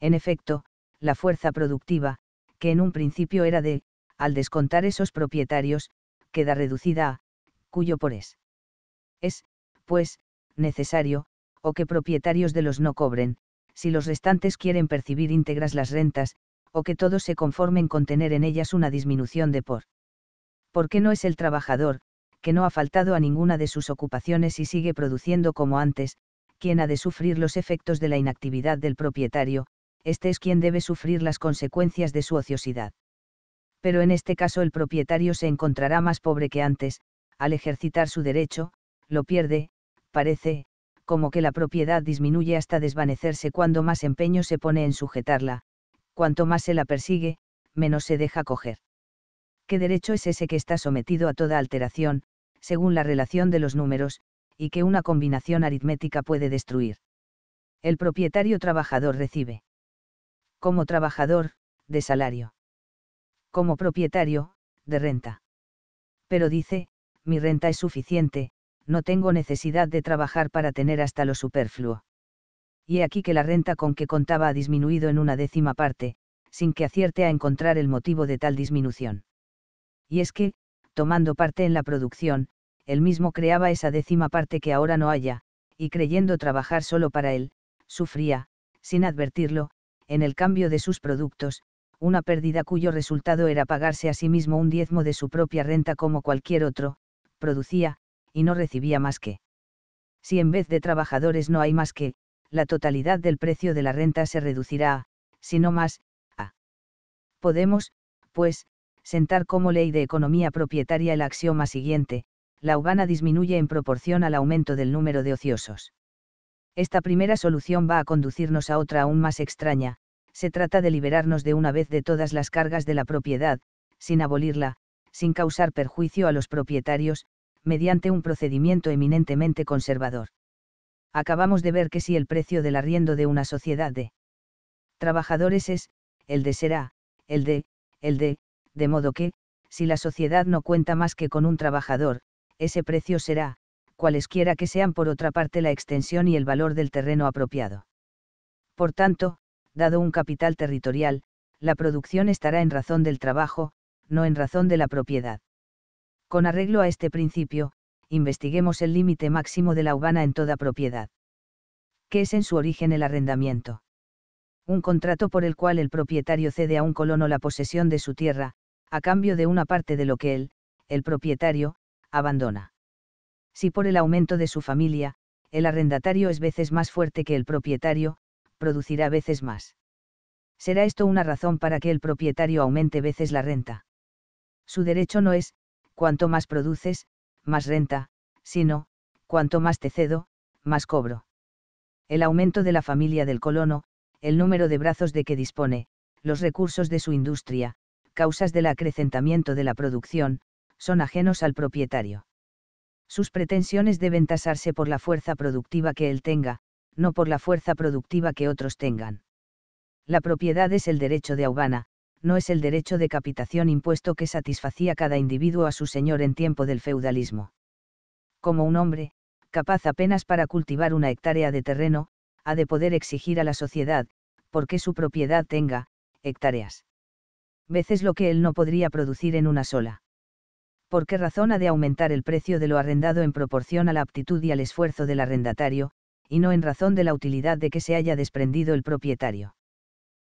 En efecto, la fuerza productiva, que en un principio era de, al descontar esos propietarios, queda reducida a, cuyo por es. Es, pues, necesario, o que propietarios de los no cobren, si los restantes quieren percibir íntegras las rentas, o que todos se conformen con tener en ellas una disminución de por. Porque no es el trabajador, que no ha faltado a ninguna de sus ocupaciones y sigue produciendo como antes, quien ha de sufrir los efectos de la inactividad del propietario, este es quien debe sufrir las consecuencias de su ociosidad. Pero en este caso el propietario se encontrará más pobre que antes, al ejercitar su derecho, lo pierde, parece, como que la propiedad disminuye hasta desvanecerse cuando más empeño se pone en sujetarla, cuanto más se la persigue, menos se deja coger. ¿Qué derecho es ese que está sometido a toda alteración, según la relación de los números, y que una combinación aritmética puede destruir? El propietario trabajador recibe. Como trabajador, de salario. Como propietario, de renta. Pero dice, mi renta es suficiente, no tengo necesidad de trabajar para tener hasta lo superfluo y aquí que la renta con que contaba ha disminuido en una décima parte, sin que acierte a encontrar el motivo de tal disminución. Y es que, tomando parte en la producción, él mismo creaba esa décima parte que ahora no haya, y creyendo trabajar solo para él, sufría, sin advertirlo, en el cambio de sus productos, una pérdida cuyo resultado era pagarse a sí mismo un diezmo de su propia renta como cualquier otro, producía, y no recibía más que. Si en vez de trabajadores no hay más que, la totalidad del precio de la renta se reducirá, si no más, a. Podemos, pues, sentar como ley de economía propietaria el axioma siguiente, la urbana disminuye en proporción al aumento del número de ociosos. Esta primera solución va a conducirnos a otra aún más extraña, se trata de liberarnos de una vez de todas las cargas de la propiedad, sin abolirla, sin causar perjuicio a los propietarios, mediante un procedimiento eminentemente conservador acabamos de ver que si el precio del arriendo de una sociedad de trabajadores es, el de será, el de, el de, de modo que, si la sociedad no cuenta más que con un trabajador, ese precio será, cualesquiera que sean por otra parte la extensión y el valor del terreno apropiado. Por tanto, dado un capital territorial, la producción estará en razón del trabajo, no en razón de la propiedad. Con arreglo a este principio, investiguemos el límite máximo de la urbana en toda propiedad. ¿Qué es en su origen el arrendamiento? Un contrato por el cual el propietario cede a un colono la posesión de su tierra, a cambio de una parte de lo que él, el propietario, abandona. Si por el aumento de su familia, el arrendatario es veces más fuerte que el propietario, producirá veces más. ¿Será esto una razón para que el propietario aumente veces la renta? Su derecho no es, cuanto más produces, más renta, sino, cuanto más te cedo, más cobro. El aumento de la familia del colono, el número de brazos de que dispone, los recursos de su industria, causas del acrecentamiento de la producción, son ajenos al propietario. Sus pretensiones deben tasarse por la fuerza productiva que él tenga, no por la fuerza productiva que otros tengan. La propiedad es el derecho de Aubana, no es el derecho de capitación impuesto que satisfacía cada individuo a su señor en tiempo del feudalismo. Como un hombre, capaz apenas para cultivar una hectárea de terreno, ha de poder exigir a la sociedad, porque su propiedad tenga, hectáreas. Veces lo que él no podría producir en una sola. ¿Por qué razón ha de aumentar el precio de lo arrendado en proporción a la aptitud y al esfuerzo del arrendatario, y no en razón de la utilidad de que se haya desprendido el propietario?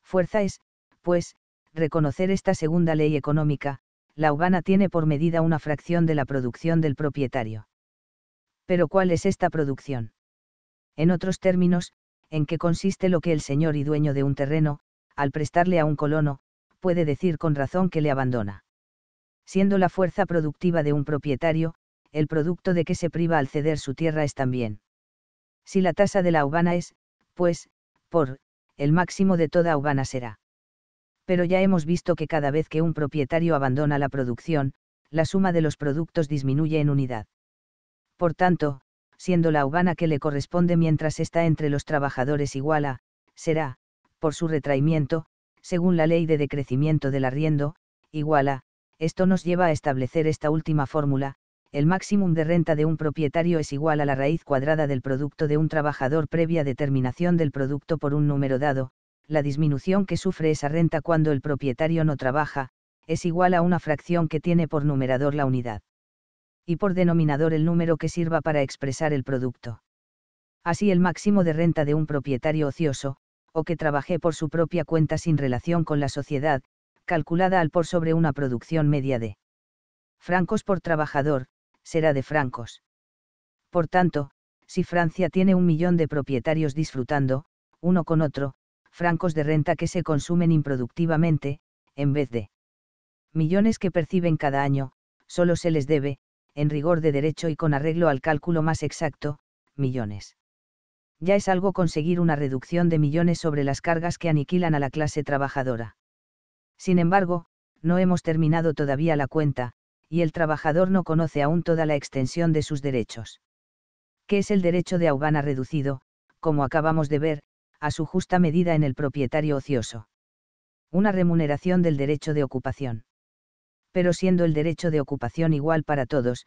Fuerza es, pues, reconocer esta segunda ley económica, la Habana tiene por medida una fracción de la producción del propietario. Pero ¿cuál es esta producción? En otros términos, ¿en qué consiste lo que el señor y dueño de un terreno, al prestarle a un colono, puede decir con razón que le abandona? Siendo la fuerza productiva de un propietario, el producto de que se priva al ceder su tierra es también. Si la tasa de la Habana es, pues, por, el máximo de toda Habana será pero ya hemos visto que cada vez que un propietario abandona la producción, la suma de los productos disminuye en unidad. Por tanto, siendo la urbana que le corresponde mientras está entre los trabajadores igual a, será, por su retraimiento, según la ley de decrecimiento del arriendo, igual a, esto nos lleva a establecer esta última fórmula, el máximo de renta de un propietario es igual a la raíz cuadrada del producto de un trabajador previa determinación del producto por un número dado, la disminución que sufre esa renta cuando el propietario no trabaja, es igual a una fracción que tiene por numerador la unidad. Y por denominador el número que sirva para expresar el producto. Así el máximo de renta de un propietario ocioso, o que trabaje por su propia cuenta sin relación con la sociedad, calculada al por sobre una producción media de francos por trabajador, será de francos. Por tanto, si Francia tiene un millón de propietarios disfrutando, uno con otro, francos de renta que se consumen improductivamente, en vez de millones que perciben cada año, solo se les debe, en rigor de derecho y con arreglo al cálculo más exacto, millones. Ya es algo conseguir una reducción de millones sobre las cargas que aniquilan a la clase trabajadora. Sin embargo, no hemos terminado todavía la cuenta, y el trabajador no conoce aún toda la extensión de sus derechos. ¿Qué es el derecho de Aubana reducido, como acabamos de ver, a su justa medida en el propietario ocioso. Una remuneración del derecho de ocupación. Pero siendo el derecho de ocupación igual para todos,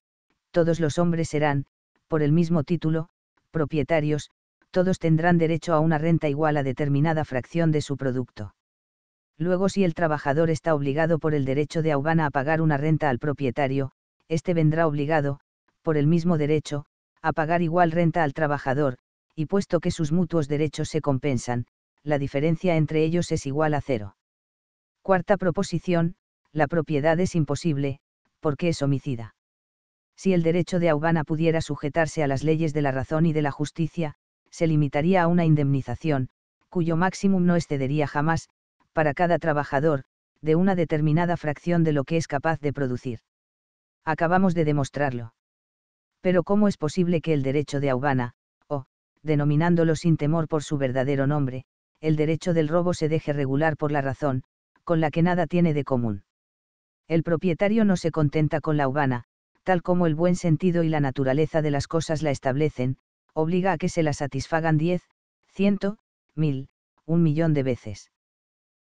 todos los hombres serán, por el mismo título, propietarios, todos tendrán derecho a una renta igual a determinada fracción de su producto. Luego si el trabajador está obligado por el derecho de Aubana a pagar una renta al propietario, éste vendrá obligado, por el mismo derecho, a pagar igual renta al trabajador, y puesto que sus mutuos derechos se compensan, la diferencia entre ellos es igual a cero. Cuarta proposición, la propiedad es imposible, porque es homicida. Si el derecho de Aubana pudiera sujetarse a las leyes de la razón y de la justicia, se limitaría a una indemnización, cuyo máximo no excedería jamás, para cada trabajador, de una determinada fracción de lo que es capaz de producir. Acabamos de demostrarlo. Pero ¿cómo es posible que el derecho de Aubana, denominándolo sin temor por su verdadero nombre, el derecho del robo se deje regular por la razón, con la que nada tiene de común. El propietario no se contenta con la urbana, tal como el buen sentido y la naturaleza de las cosas la establecen, obliga a que se la satisfagan diez, ciento, mil, un millón de veces.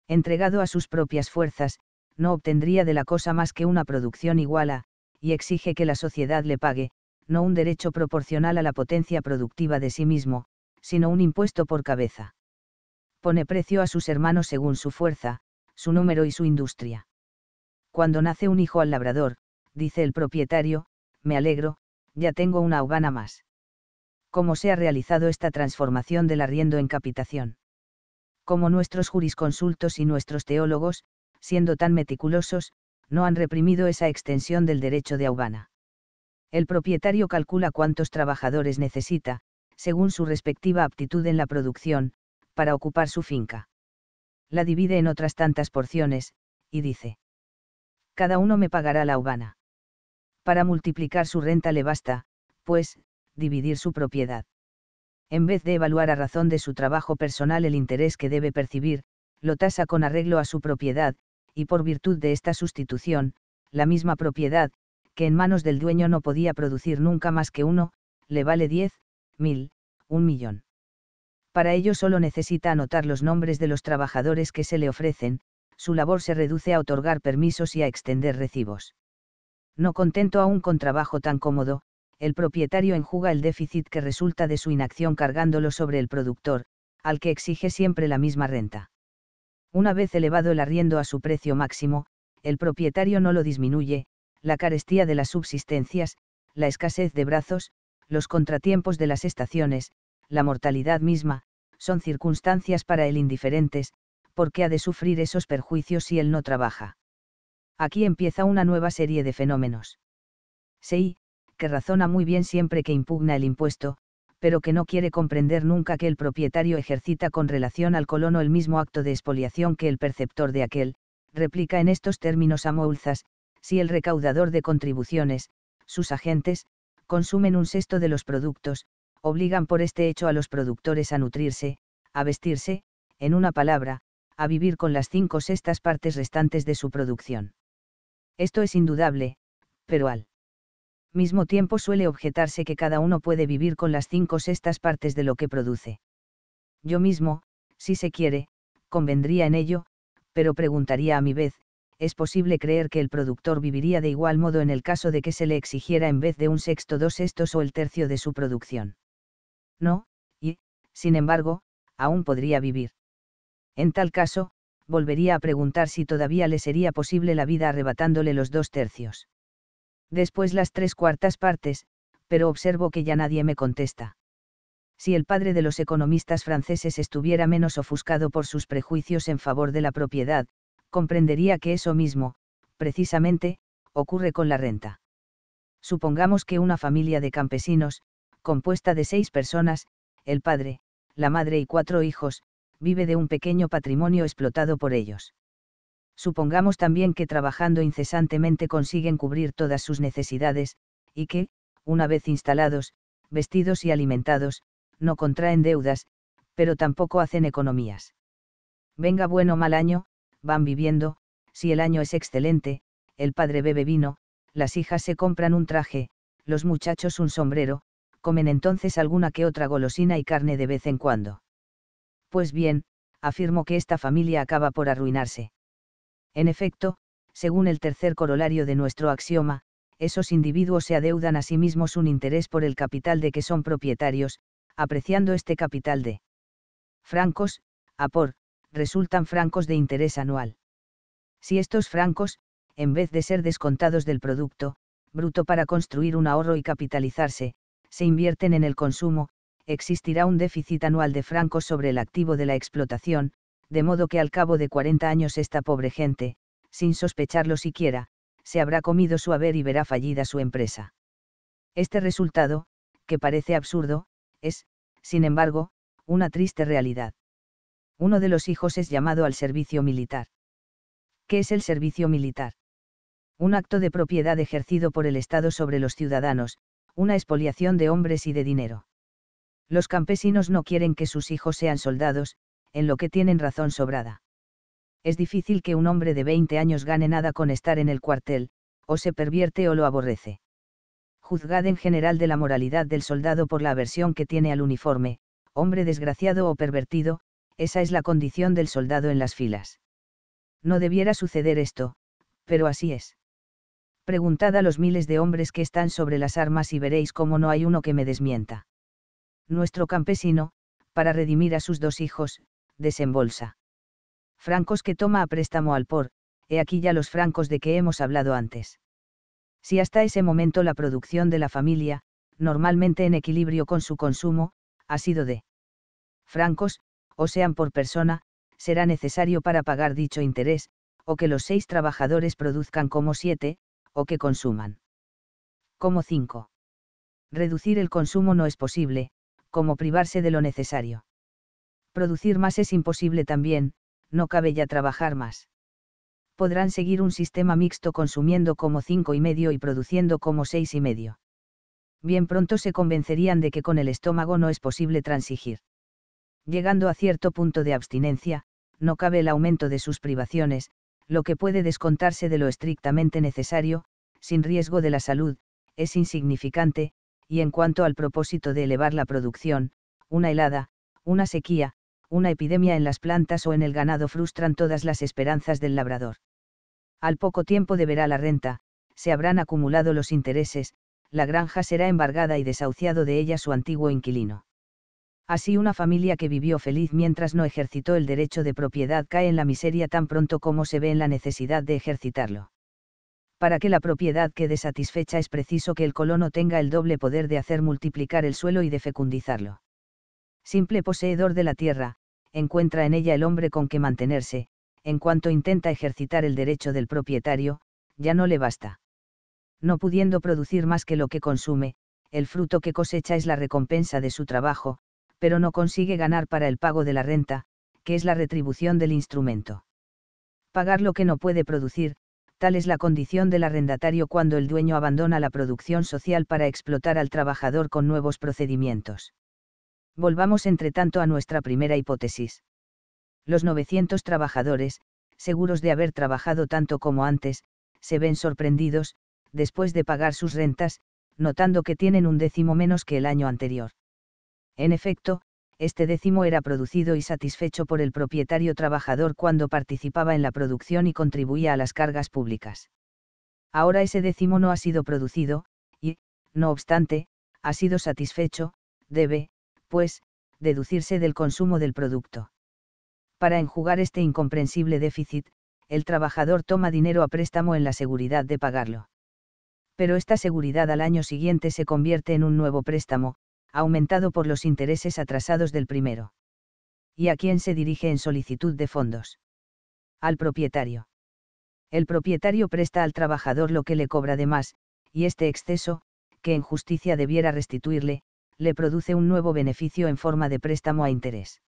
Entregado a sus propias fuerzas, no obtendría de la cosa más que una producción igual a, y exige que la sociedad le pague, no un derecho proporcional a la potencia productiva de sí mismo, sino un impuesto por cabeza. Pone precio a sus hermanos según su fuerza, su número y su industria. Cuando nace un hijo al labrador, dice el propietario, me alegro, ya tengo una hogana más. ¿Cómo se ha realizado esta transformación del arriendo en capitación? Como nuestros jurisconsultos y nuestros teólogos, siendo tan meticulosos, no han reprimido esa extensión del derecho de aubana el propietario calcula cuántos trabajadores necesita, según su respectiva aptitud en la producción, para ocupar su finca. La divide en otras tantas porciones, y dice. Cada uno me pagará la ubana. Para multiplicar su renta le basta, pues, dividir su propiedad. En vez de evaluar a razón de su trabajo personal el interés que debe percibir, lo tasa con arreglo a su propiedad, y por virtud de esta sustitución, la misma propiedad, que en manos del dueño no podía producir nunca más que uno, le vale 10, mil, un millón. Para ello solo necesita anotar los nombres de los trabajadores que se le ofrecen, su labor se reduce a otorgar permisos y a extender recibos. No contento aún con trabajo tan cómodo, el propietario enjuga el déficit que resulta de su inacción cargándolo sobre el productor, al que exige siempre la misma renta. Una vez elevado el arriendo a su precio máximo, el propietario no lo disminuye, la carestía de las subsistencias, la escasez de brazos, los contratiempos de las estaciones, la mortalidad misma, son circunstancias para él indiferentes, porque ha de sufrir esos perjuicios si él no trabaja. Aquí empieza una nueva serie de fenómenos. Sei, que razona muy bien siempre que impugna el impuesto, pero que no quiere comprender nunca que el propietario ejercita con relación al colono el mismo acto de expoliación que el perceptor de aquel, replica en estos términos a Moulzas, si el recaudador de contribuciones, sus agentes, consumen un sexto de los productos, obligan por este hecho a los productores a nutrirse, a vestirse, en una palabra, a vivir con las cinco sextas partes restantes de su producción. Esto es indudable, pero al mismo tiempo suele objetarse que cada uno puede vivir con las cinco sextas partes de lo que produce. Yo mismo, si se quiere, convendría en ello, pero preguntaría a mi vez, es posible creer que el productor viviría de igual modo en el caso de que se le exigiera en vez de un sexto dos sextos o el tercio de su producción. No, y, sin embargo, aún podría vivir. En tal caso, volvería a preguntar si todavía le sería posible la vida arrebatándole los dos tercios. Después las tres cuartas partes, pero observo que ya nadie me contesta. Si el padre de los economistas franceses estuviera menos ofuscado por sus prejuicios en favor de la propiedad, comprendería que eso mismo, precisamente, ocurre con la renta. Supongamos que una familia de campesinos, compuesta de seis personas, el padre, la madre y cuatro hijos, vive de un pequeño patrimonio explotado por ellos. Supongamos también que trabajando incesantemente consiguen cubrir todas sus necesidades, y que, una vez instalados, vestidos y alimentados, no contraen deudas, pero tampoco hacen economías. Venga bueno o mal año, van viviendo, si el año es excelente, el padre bebe vino, las hijas se compran un traje, los muchachos un sombrero, comen entonces alguna que otra golosina y carne de vez en cuando. Pues bien, afirmo que esta familia acaba por arruinarse. En efecto, según el tercer corolario de nuestro axioma, esos individuos se adeudan a sí mismos un interés por el capital de que son propietarios, apreciando este capital de francos, a por resultan francos de interés anual. Si estos francos, en vez de ser descontados del producto, bruto para construir un ahorro y capitalizarse, se invierten en el consumo, existirá un déficit anual de francos sobre el activo de la explotación, de modo que al cabo de 40 años esta pobre gente, sin sospecharlo siquiera, se habrá comido su haber y verá fallida su empresa. Este resultado, que parece absurdo, es, sin embargo, una triste realidad. Uno de los hijos es llamado al servicio militar. ¿Qué es el servicio militar? Un acto de propiedad ejercido por el Estado sobre los ciudadanos, una expoliación de hombres y de dinero. Los campesinos no quieren que sus hijos sean soldados, en lo que tienen razón sobrada. Es difícil que un hombre de 20 años gane nada con estar en el cuartel, o se pervierte o lo aborrece. Juzgad en general de la moralidad del soldado por la aversión que tiene al uniforme, hombre desgraciado o pervertido, esa es la condición del soldado en las filas. No debiera suceder esto, pero así es. Preguntad a los miles de hombres que están sobre las armas y veréis cómo no hay uno que me desmienta. Nuestro campesino, para redimir a sus dos hijos, desembolsa. Francos que toma a préstamo al por, he aquí ya los francos de que hemos hablado antes. Si hasta ese momento la producción de la familia, normalmente en equilibrio con su consumo, ha sido de francos, o sean por persona, será necesario para pagar dicho interés, o que los seis trabajadores produzcan como siete, o que consuman. Como cinco. Reducir el consumo no es posible, como privarse de lo necesario. Producir más es imposible también, no cabe ya trabajar más. Podrán seguir un sistema mixto consumiendo como cinco y medio y produciendo como seis y medio. Bien pronto se convencerían de que con el estómago no es posible transigir. Llegando a cierto punto de abstinencia, no cabe el aumento de sus privaciones, lo que puede descontarse de lo estrictamente necesario, sin riesgo de la salud, es insignificante, y en cuanto al propósito de elevar la producción, una helada, una sequía, una epidemia en las plantas o en el ganado frustran todas las esperanzas del labrador. Al poco tiempo deberá la renta, se habrán acumulado los intereses, la granja será embargada y desahuciado de ella su antiguo inquilino. Así una familia que vivió feliz mientras no ejercitó el derecho de propiedad cae en la miseria tan pronto como se ve en la necesidad de ejercitarlo. Para que la propiedad quede satisfecha es preciso que el colono tenga el doble poder de hacer multiplicar el suelo y de fecundizarlo. Simple poseedor de la tierra, encuentra en ella el hombre con que mantenerse, en cuanto intenta ejercitar el derecho del propietario, ya no le basta. No pudiendo producir más que lo que consume, el fruto que cosecha es la recompensa de su trabajo, pero no consigue ganar para el pago de la renta, que es la retribución del instrumento. Pagar lo que no puede producir, tal es la condición del arrendatario cuando el dueño abandona la producción social para explotar al trabajador con nuevos procedimientos. Volvamos entre tanto a nuestra primera hipótesis. Los 900 trabajadores, seguros de haber trabajado tanto como antes, se ven sorprendidos, después de pagar sus rentas, notando que tienen un décimo menos que el año anterior. En efecto, este décimo era producido y satisfecho por el propietario trabajador cuando participaba en la producción y contribuía a las cargas públicas. Ahora ese décimo no ha sido producido, y, no obstante, ha sido satisfecho, debe, pues, deducirse del consumo del producto. Para enjugar este incomprensible déficit, el trabajador toma dinero a préstamo en la seguridad de pagarlo. Pero esta seguridad al año siguiente se convierte en un nuevo préstamo, aumentado por los intereses atrasados del primero. ¿Y a quién se dirige en solicitud de fondos? Al propietario. El propietario presta al trabajador lo que le cobra de más, y este exceso, que en justicia debiera restituirle, le produce un nuevo beneficio en forma de préstamo a interés.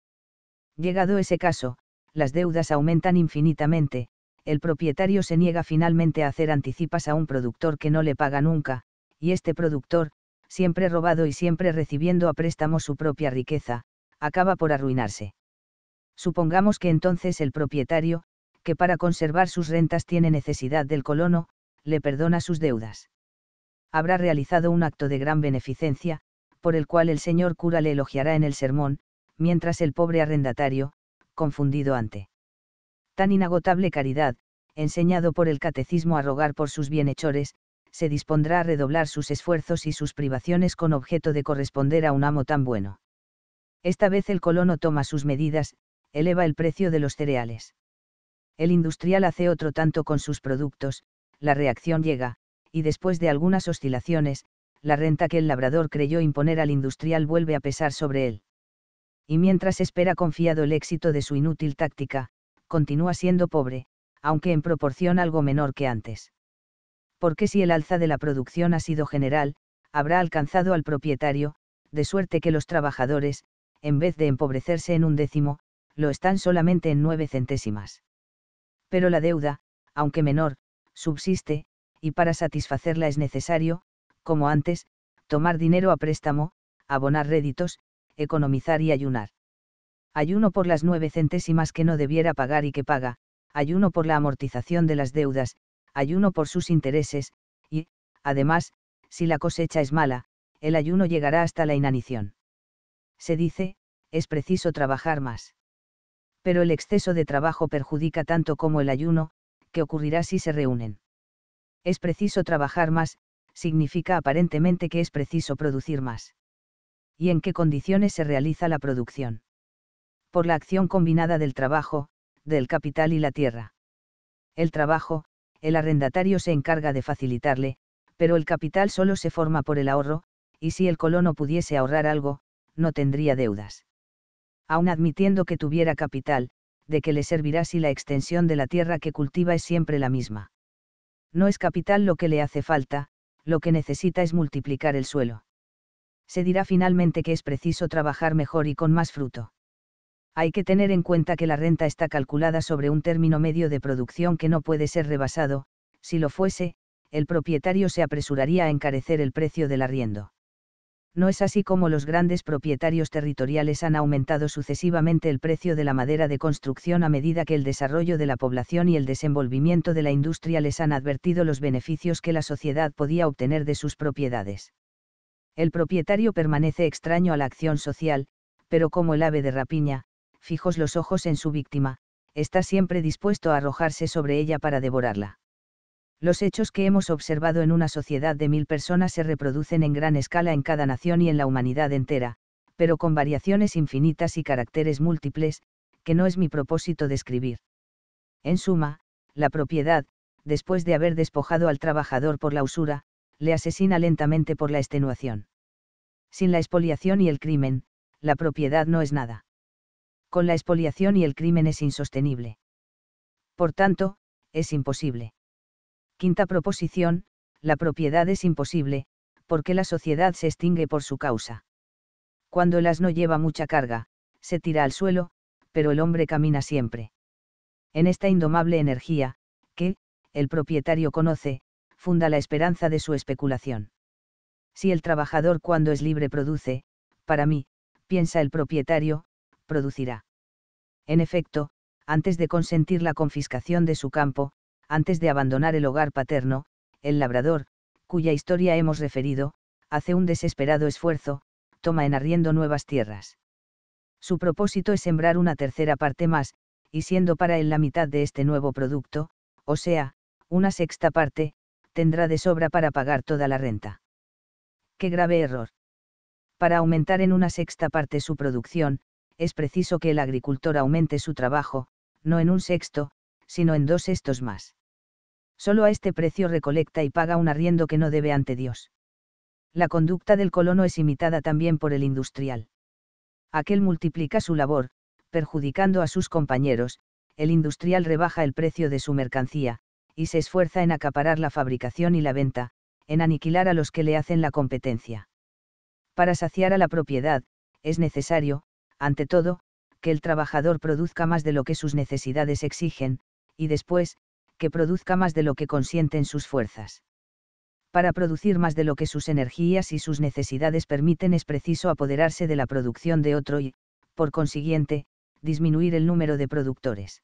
Llegado ese caso, las deudas aumentan infinitamente, el propietario se niega finalmente a hacer anticipas a un productor que no le paga nunca, y este productor, siempre robado y siempre recibiendo a préstamo su propia riqueza, acaba por arruinarse. Supongamos que entonces el propietario, que para conservar sus rentas tiene necesidad del colono, le perdona sus deudas. Habrá realizado un acto de gran beneficencia, por el cual el señor cura le elogiará en el sermón, mientras el pobre arrendatario, confundido ante tan inagotable caridad, enseñado por el catecismo a rogar por sus bienhechores, se dispondrá a redoblar sus esfuerzos y sus privaciones con objeto de corresponder a un amo tan bueno. Esta vez el colono toma sus medidas, eleva el precio de los cereales. El industrial hace otro tanto con sus productos, la reacción llega, y después de algunas oscilaciones, la renta que el labrador creyó imponer al industrial vuelve a pesar sobre él. Y mientras espera confiado el éxito de su inútil táctica, continúa siendo pobre, aunque en proporción algo menor que antes porque si el alza de la producción ha sido general, habrá alcanzado al propietario, de suerte que los trabajadores, en vez de empobrecerse en un décimo, lo están solamente en nueve centésimas. Pero la deuda, aunque menor, subsiste, y para satisfacerla es necesario, como antes, tomar dinero a préstamo, abonar réditos, economizar y ayunar. Ayuno por las nueve centésimas que no debiera pagar y que paga, ayuno por la amortización de las deudas, ayuno por sus intereses, y, además, si la cosecha es mala, el ayuno llegará hasta la inanición. Se dice, es preciso trabajar más. Pero el exceso de trabajo perjudica tanto como el ayuno, que ocurrirá si se reúnen. Es preciso trabajar más, significa aparentemente que es preciso producir más. ¿Y en qué condiciones se realiza la producción? Por la acción combinada del trabajo, del capital y la tierra. El trabajo, el arrendatario se encarga de facilitarle, pero el capital solo se forma por el ahorro, y si el colono pudiese ahorrar algo, no tendría deudas. Aun admitiendo que tuviera capital, de qué le servirá si la extensión de la tierra que cultiva es siempre la misma. No es capital lo que le hace falta, lo que necesita es multiplicar el suelo. Se dirá finalmente que es preciso trabajar mejor y con más fruto hay que tener en cuenta que la renta está calculada sobre un término medio de producción que no puede ser rebasado, si lo fuese, el propietario se apresuraría a encarecer el precio del arriendo. No es así como los grandes propietarios territoriales han aumentado sucesivamente el precio de la madera de construcción a medida que el desarrollo de la población y el desenvolvimiento de la industria les han advertido los beneficios que la sociedad podía obtener de sus propiedades. El propietario permanece extraño a la acción social, pero como el ave de rapiña, fijos los ojos en su víctima, está siempre dispuesto a arrojarse sobre ella para devorarla. Los hechos que hemos observado en una sociedad de mil personas se reproducen en gran escala en cada nación y en la humanidad entera, pero con variaciones infinitas y caracteres múltiples, que no es mi propósito describir. En suma, la propiedad, después de haber despojado al trabajador por la usura, le asesina lentamente por la extenuación. Sin la expoliación y el crimen, la propiedad no es nada con la expoliación y el crimen es insostenible. Por tanto, es imposible. Quinta proposición, la propiedad es imposible, porque la sociedad se extingue por su causa. Cuando el asno lleva mucha carga, se tira al suelo, pero el hombre camina siempre. En esta indomable energía, que, el propietario conoce, funda la esperanza de su especulación. Si el trabajador cuando es libre produce, para mí, piensa el propietario, producirá. En efecto, antes de consentir la confiscación de su campo, antes de abandonar el hogar paterno, el labrador, cuya historia hemos referido, hace un desesperado esfuerzo, toma en arriendo nuevas tierras. Su propósito es sembrar una tercera parte más, y siendo para él la mitad de este nuevo producto, o sea, una sexta parte, tendrá de sobra para pagar toda la renta. ¡Qué grave error! Para aumentar en una sexta parte su producción, es preciso que el agricultor aumente su trabajo, no en un sexto, sino en dos sextos más. Solo a este precio recolecta y paga un arriendo que no debe ante Dios. La conducta del colono es imitada también por el industrial. Aquel multiplica su labor, perjudicando a sus compañeros, el industrial rebaja el precio de su mercancía, y se esfuerza en acaparar la fabricación y la venta, en aniquilar a los que le hacen la competencia. Para saciar a la propiedad, es necesario, ante todo, que el trabajador produzca más de lo que sus necesidades exigen, y después, que produzca más de lo que consienten sus fuerzas. Para producir más de lo que sus energías y sus necesidades permiten es preciso apoderarse de la producción de otro y, por consiguiente, disminuir el número de productores.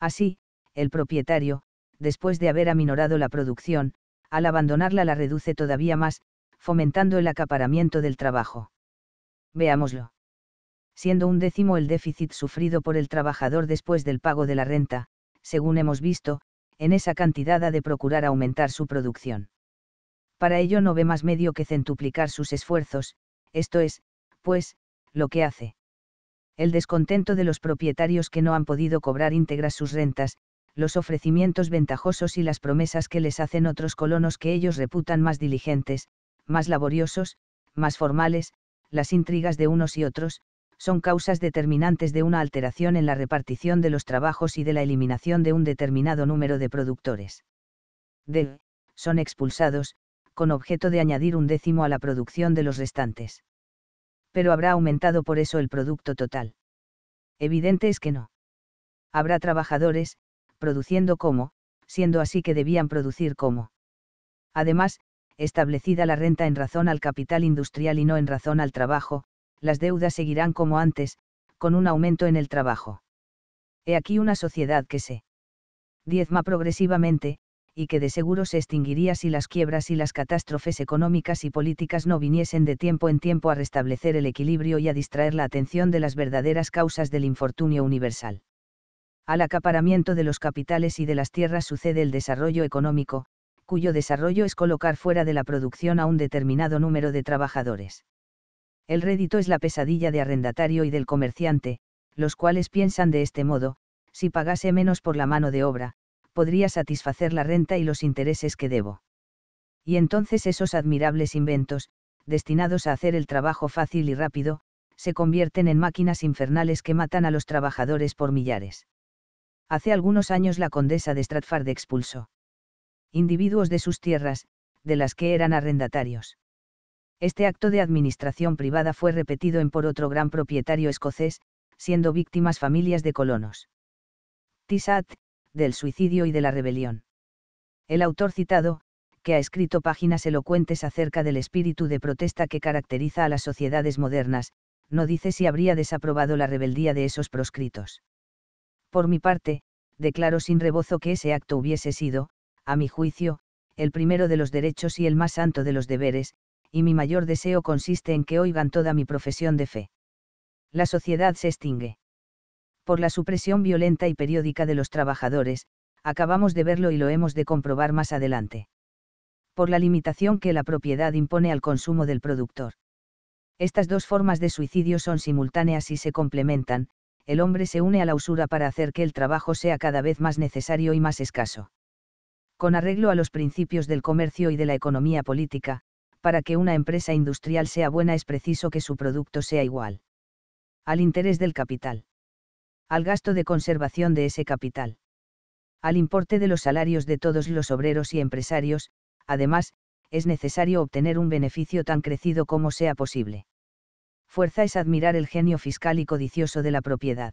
Así, el propietario, después de haber aminorado la producción, al abandonarla la reduce todavía más, fomentando el acaparamiento del trabajo. Veámoslo siendo un décimo el déficit sufrido por el trabajador después del pago de la renta, según hemos visto, en esa cantidad ha de procurar aumentar su producción. Para ello no ve más medio que centuplicar sus esfuerzos, esto es, pues, lo que hace. El descontento de los propietarios que no han podido cobrar íntegras sus rentas, los ofrecimientos ventajosos y las promesas que les hacen otros colonos que ellos reputan más diligentes, más laboriosos, más formales, las intrigas de unos y otros, son causas determinantes de una alteración en la repartición de los trabajos y de la eliminación de un determinado número de productores. D. Son expulsados, con objeto de añadir un décimo a la producción de los restantes. Pero habrá aumentado por eso el producto total. Evidente es que no. Habrá trabajadores, produciendo como, siendo así que debían producir como. Además, establecida la renta en razón al capital industrial y no en razón al trabajo, las deudas seguirán como antes, con un aumento en el trabajo. He aquí una sociedad que se diezma progresivamente, y que de seguro se extinguiría si las quiebras y las catástrofes económicas y políticas no viniesen de tiempo en tiempo a restablecer el equilibrio y a distraer la atención de las verdaderas causas del infortunio universal. Al acaparamiento de los capitales y de las tierras sucede el desarrollo económico, cuyo desarrollo es colocar fuera de la producción a un determinado número de trabajadores. El rédito es la pesadilla de arrendatario y del comerciante, los cuales piensan de este modo, si pagase menos por la mano de obra, podría satisfacer la renta y los intereses que debo. Y entonces esos admirables inventos, destinados a hacer el trabajo fácil y rápido, se convierten en máquinas infernales que matan a los trabajadores por millares. Hace algunos años la condesa de Stratford expulsó individuos de sus tierras, de las que eran arrendatarios. Este acto de administración privada fue repetido en por otro gran propietario escocés, siendo víctimas familias de colonos. Tisat, del suicidio y de la rebelión. El autor citado, que ha escrito páginas elocuentes acerca del espíritu de protesta que caracteriza a las sociedades modernas, no dice si habría desaprobado la rebeldía de esos proscritos. Por mi parte, declaro sin rebozo que ese acto hubiese sido, a mi juicio, el primero de los derechos y el más santo de los deberes, y mi mayor deseo consiste en que oigan toda mi profesión de fe. La sociedad se extingue. Por la supresión violenta y periódica de los trabajadores, acabamos de verlo y lo hemos de comprobar más adelante. Por la limitación que la propiedad impone al consumo del productor. Estas dos formas de suicidio son simultáneas y se complementan, el hombre se une a la usura para hacer que el trabajo sea cada vez más necesario y más escaso. Con arreglo a los principios del comercio y de la economía política, para que una empresa industrial sea buena es preciso que su producto sea igual. Al interés del capital. Al gasto de conservación de ese capital. Al importe de los salarios de todos los obreros y empresarios, además, es necesario obtener un beneficio tan crecido como sea posible. Fuerza es admirar el genio fiscal y codicioso de la propiedad.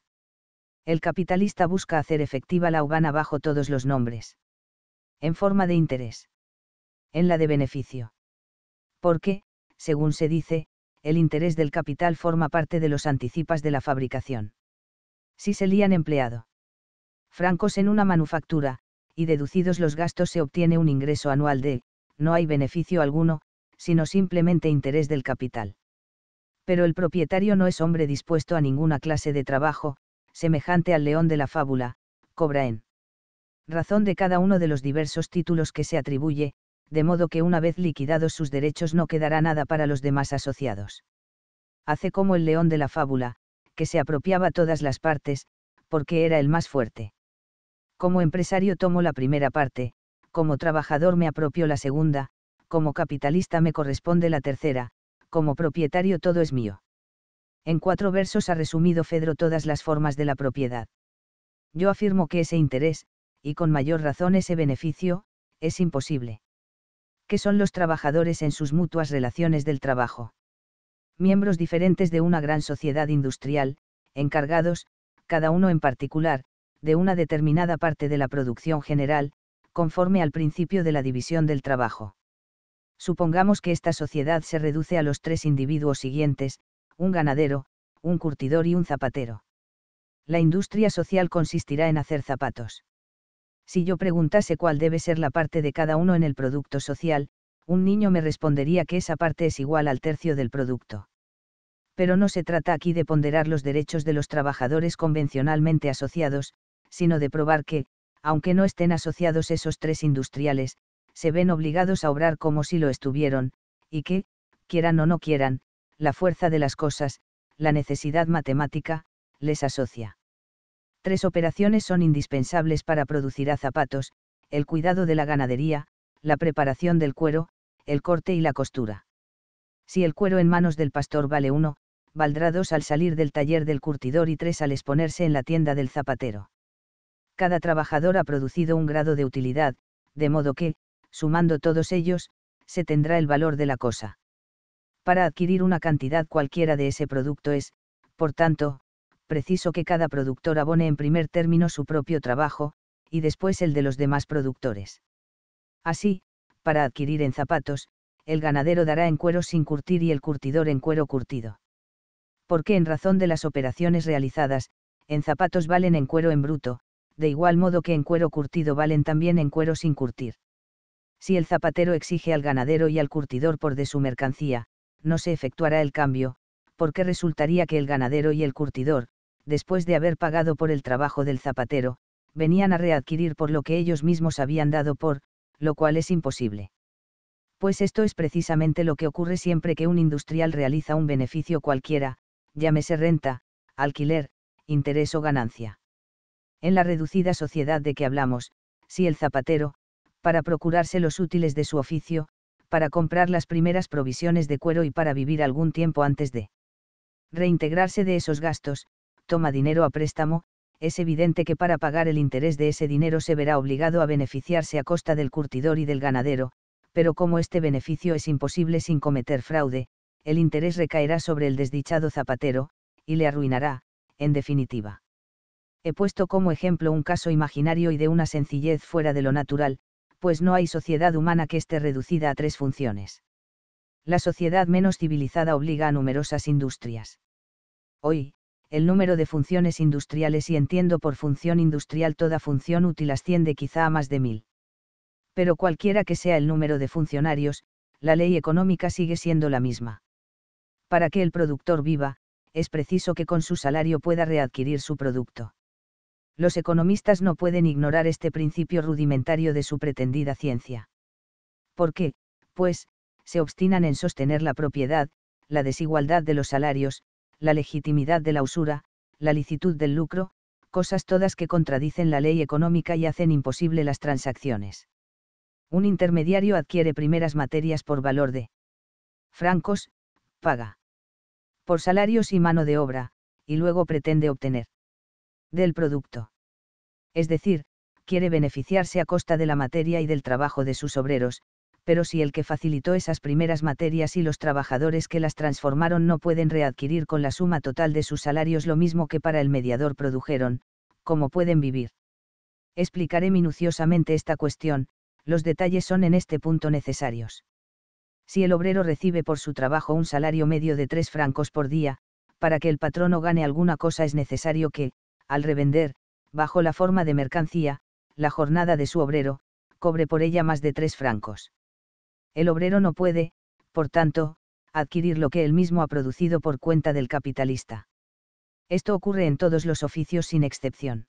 El capitalista busca hacer efectiva la hogana bajo todos los nombres. En forma de interés. En la de beneficio porque, según se dice, el interés del capital forma parte de los anticipas de la fabricación. Si se lían empleado francos en una manufactura, y deducidos los gastos se obtiene un ingreso anual de, no hay beneficio alguno, sino simplemente interés del capital. Pero el propietario no es hombre dispuesto a ninguna clase de trabajo, semejante al león de la fábula, cobra en razón de cada uno de los diversos títulos que se atribuye, de modo que una vez liquidados sus derechos no quedará nada para los demás asociados. Hace como el león de la fábula, que se apropiaba todas las partes, porque era el más fuerte. Como empresario tomo la primera parte, como trabajador me apropio la segunda, como capitalista me corresponde la tercera, como propietario todo es mío. En cuatro versos ha resumido Fedro todas las formas de la propiedad. Yo afirmo que ese interés, y con mayor razón ese beneficio, es imposible que son los trabajadores en sus mutuas relaciones del trabajo. Miembros diferentes de una gran sociedad industrial, encargados, cada uno en particular, de una determinada parte de la producción general, conforme al principio de la división del trabajo. Supongamos que esta sociedad se reduce a los tres individuos siguientes, un ganadero, un curtidor y un zapatero. La industria social consistirá en hacer zapatos. Si yo preguntase cuál debe ser la parte de cada uno en el producto social, un niño me respondería que esa parte es igual al tercio del producto. Pero no se trata aquí de ponderar los derechos de los trabajadores convencionalmente asociados, sino de probar que, aunque no estén asociados esos tres industriales, se ven obligados a obrar como si lo estuvieron, y que, quieran o no quieran, la fuerza de las cosas, la necesidad matemática, les asocia. Tres operaciones son indispensables para producir a zapatos, el cuidado de la ganadería, la preparación del cuero, el corte y la costura. Si el cuero en manos del pastor vale uno, valdrá dos al salir del taller del curtidor y tres al exponerse en la tienda del zapatero. Cada trabajador ha producido un grado de utilidad, de modo que, sumando todos ellos, se tendrá el valor de la cosa. Para adquirir una cantidad cualquiera de ese producto es, por tanto, preciso que cada productor abone en primer término su propio trabajo, y después el de los demás productores. Así, para adquirir en zapatos, el ganadero dará en cuero sin curtir y el curtidor en cuero curtido. Porque en razón de las operaciones realizadas, en zapatos valen en cuero en bruto, de igual modo que en cuero curtido valen también en cuero sin curtir. Si el zapatero exige al ganadero y al curtidor por de su mercancía, no se efectuará el cambio, porque resultaría que el ganadero y el curtidor, después de haber pagado por el trabajo del zapatero, venían a readquirir por lo que ellos mismos habían dado por, lo cual es imposible. Pues esto es precisamente lo que ocurre siempre que un industrial realiza un beneficio cualquiera, llámese renta, alquiler, interés o ganancia. En la reducida sociedad de que hablamos, si el zapatero, para procurarse los útiles de su oficio, para comprar las primeras provisiones de cuero y para vivir algún tiempo antes de reintegrarse de esos gastos, toma dinero a préstamo, es evidente que para pagar el interés de ese dinero se verá obligado a beneficiarse a costa del curtidor y del ganadero, pero como este beneficio es imposible sin cometer fraude, el interés recaerá sobre el desdichado zapatero, y le arruinará, en definitiva. He puesto como ejemplo un caso imaginario y de una sencillez fuera de lo natural, pues no hay sociedad humana que esté reducida a tres funciones. La sociedad menos civilizada obliga a numerosas industrias. Hoy, el número de funciones industriales y entiendo por función industrial toda función útil asciende quizá a más de mil. Pero cualquiera que sea el número de funcionarios, la ley económica sigue siendo la misma. Para que el productor viva, es preciso que con su salario pueda readquirir su producto. Los economistas no pueden ignorar este principio rudimentario de su pretendida ciencia. ¿Por qué, pues, se obstinan en sostener la propiedad, la desigualdad de los salarios, la legitimidad de la usura, la licitud del lucro, cosas todas que contradicen la ley económica y hacen imposible las transacciones. Un intermediario adquiere primeras materias por valor de francos, paga por salarios y mano de obra, y luego pretende obtener del producto. Es decir, quiere beneficiarse a costa de la materia y del trabajo de sus obreros, pero si el que facilitó esas primeras materias y los trabajadores que las transformaron no pueden readquirir con la suma total de sus salarios lo mismo que para el mediador produjeron, ¿cómo pueden vivir? Explicaré minuciosamente esta cuestión, los detalles son en este punto necesarios. Si el obrero recibe por su trabajo un salario medio de tres francos por día, para que el patrono gane alguna cosa es necesario que, al revender, bajo la forma de mercancía, la jornada de su obrero, cobre por ella más de tres francos. El obrero no puede, por tanto, adquirir lo que él mismo ha producido por cuenta del capitalista. Esto ocurre en todos los oficios sin excepción.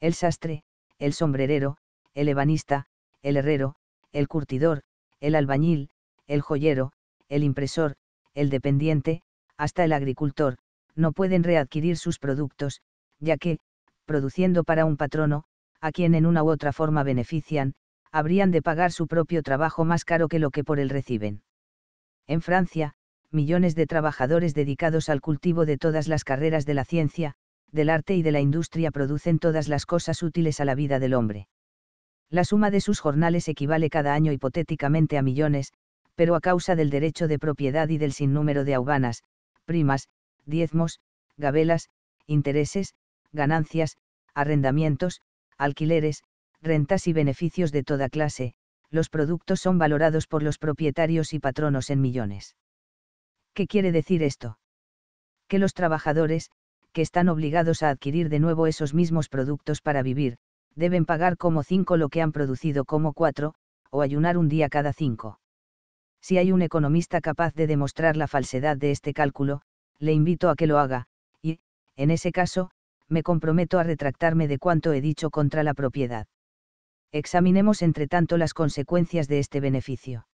El sastre, el sombrerero, el ebanista, el herrero, el curtidor, el albañil, el joyero, el impresor, el dependiente, hasta el agricultor, no pueden readquirir sus productos, ya que, produciendo para un patrono, a quien en una u otra forma benefician, habrían de pagar su propio trabajo más caro que lo que por él reciben. En Francia, millones de trabajadores dedicados al cultivo de todas las carreras de la ciencia, del arte y de la industria producen todas las cosas útiles a la vida del hombre. La suma de sus jornales equivale cada año hipotéticamente a millones, pero a causa del derecho de propiedad y del sinnúmero de aubanas, primas, diezmos, gabelas, intereses, ganancias, arrendamientos, alquileres, rentas y beneficios de toda clase, los productos son valorados por los propietarios y patronos en millones. ¿Qué quiere decir esto? Que los trabajadores, que están obligados a adquirir de nuevo esos mismos productos para vivir, deben pagar como cinco lo que han producido como cuatro, o ayunar un día cada cinco. Si hay un economista capaz de demostrar la falsedad de este cálculo, le invito a que lo haga, y, en ese caso, me comprometo a retractarme de cuanto he dicho contra la propiedad examinemos entre tanto las consecuencias de este beneficio.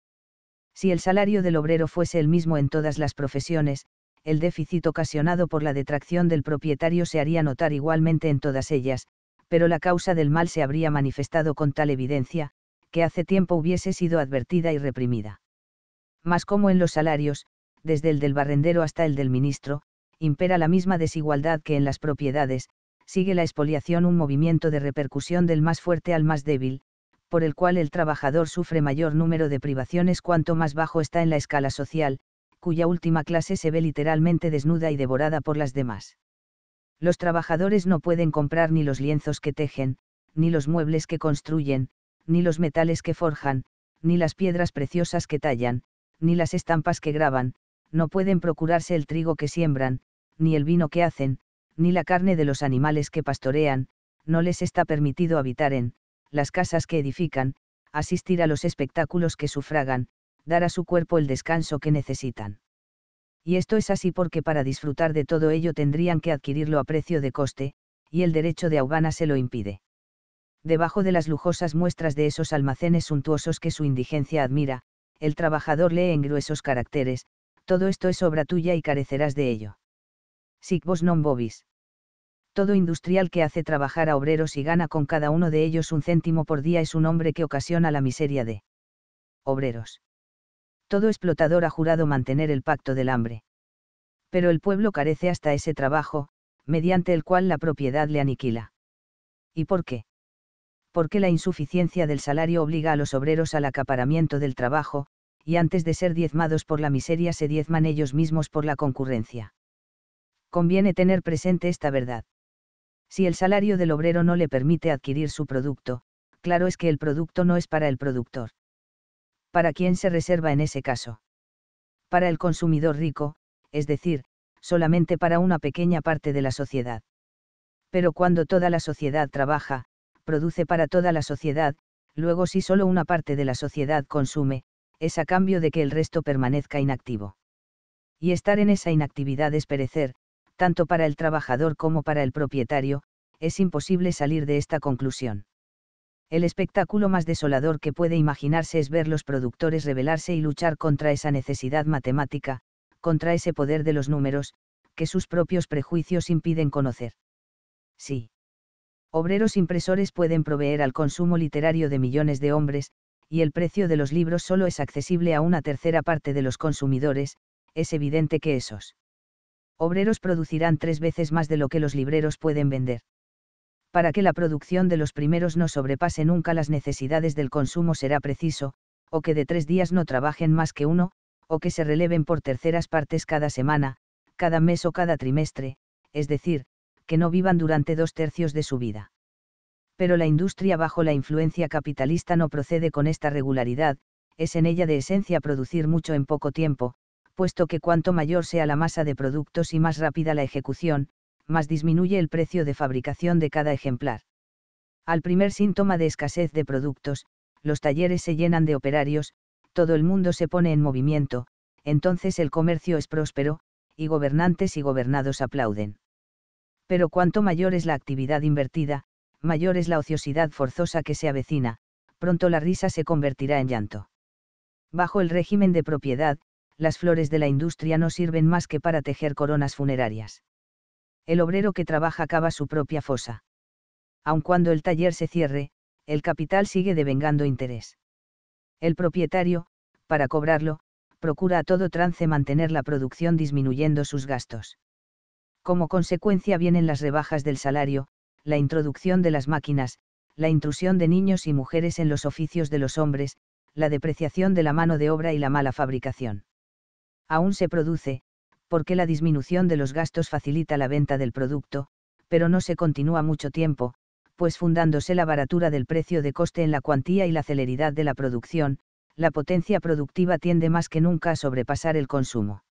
Si el salario del obrero fuese el mismo en todas las profesiones, el déficit ocasionado por la detracción del propietario se haría notar igualmente en todas ellas, pero la causa del mal se habría manifestado con tal evidencia, que hace tiempo hubiese sido advertida y reprimida. Mas como en los salarios, desde el del barrendero hasta el del ministro, impera la misma desigualdad que en las propiedades, sigue la expoliación un movimiento de repercusión del más fuerte al más débil, por el cual el trabajador sufre mayor número de privaciones cuanto más bajo está en la escala social, cuya última clase se ve literalmente desnuda y devorada por las demás. Los trabajadores no pueden comprar ni los lienzos que tejen, ni los muebles que construyen, ni los metales que forjan, ni las piedras preciosas que tallan, ni las estampas que graban, no pueden procurarse el trigo que siembran, ni el vino que hacen, ni la carne de los animales que pastorean, no les está permitido habitar en, las casas que edifican, asistir a los espectáculos que sufragan, dar a su cuerpo el descanso que necesitan. Y esto es así porque para disfrutar de todo ello tendrían que adquirirlo a precio de coste, y el derecho de Aubana se lo impide. Debajo de las lujosas muestras de esos almacenes suntuosos que su indigencia admira, el trabajador lee en gruesos caracteres, todo esto es obra tuya y carecerás de ello. Si vos non vobis todo industrial que hace trabajar a obreros y gana con cada uno de ellos un céntimo por día es un hombre que ocasiona la miseria de obreros. Todo explotador ha jurado mantener el pacto del hambre. Pero el pueblo carece hasta ese trabajo, mediante el cual la propiedad le aniquila. ¿Y por qué? Porque la insuficiencia del salario obliga a los obreros al acaparamiento del trabajo, y antes de ser diezmados por la miseria se diezman ellos mismos por la concurrencia. Conviene tener presente esta verdad. Si el salario del obrero no le permite adquirir su producto, claro es que el producto no es para el productor. ¿Para quién se reserva en ese caso? Para el consumidor rico, es decir, solamente para una pequeña parte de la sociedad. Pero cuando toda la sociedad trabaja, produce para toda la sociedad, luego si solo una parte de la sociedad consume, es a cambio de que el resto permanezca inactivo. Y estar en esa inactividad es perecer, tanto para el trabajador como para el propietario, es imposible salir de esta conclusión. El espectáculo más desolador que puede imaginarse es ver los productores rebelarse y luchar contra esa necesidad matemática, contra ese poder de los números, que sus propios prejuicios impiden conocer. Sí. Obreros impresores pueden proveer al consumo literario de millones de hombres, y el precio de los libros solo es accesible a una tercera parte de los consumidores, es evidente que esos obreros producirán tres veces más de lo que los libreros pueden vender. Para que la producción de los primeros no sobrepase nunca las necesidades del consumo será preciso, o que de tres días no trabajen más que uno, o que se releven por terceras partes cada semana, cada mes o cada trimestre, es decir, que no vivan durante dos tercios de su vida. Pero la industria bajo la influencia capitalista no procede con esta regularidad, es en ella de esencia producir mucho en poco tiempo, puesto que cuanto mayor sea la masa de productos y más rápida la ejecución, más disminuye el precio de fabricación de cada ejemplar. Al primer síntoma de escasez de productos, los talleres se llenan de operarios, todo el mundo se pone en movimiento, entonces el comercio es próspero, y gobernantes y gobernados aplauden. Pero cuanto mayor es la actividad invertida, mayor es la ociosidad forzosa que se avecina, pronto la risa se convertirá en llanto. Bajo el régimen de propiedad, las flores de la industria no sirven más que para tejer coronas funerarias. El obrero que trabaja cava su propia fosa. Aun cuando el taller se cierre, el capital sigue devengando interés. El propietario, para cobrarlo, procura a todo trance mantener la producción disminuyendo sus gastos. Como consecuencia vienen las rebajas del salario, la introducción de las máquinas, la intrusión de niños y mujeres en los oficios de los hombres, la depreciación de la mano de obra y la mala fabricación aún se produce, porque la disminución de los gastos facilita la venta del producto, pero no se continúa mucho tiempo, pues fundándose la baratura del precio de coste en la cuantía y la celeridad de la producción, la potencia productiva tiende más que nunca a sobrepasar el consumo.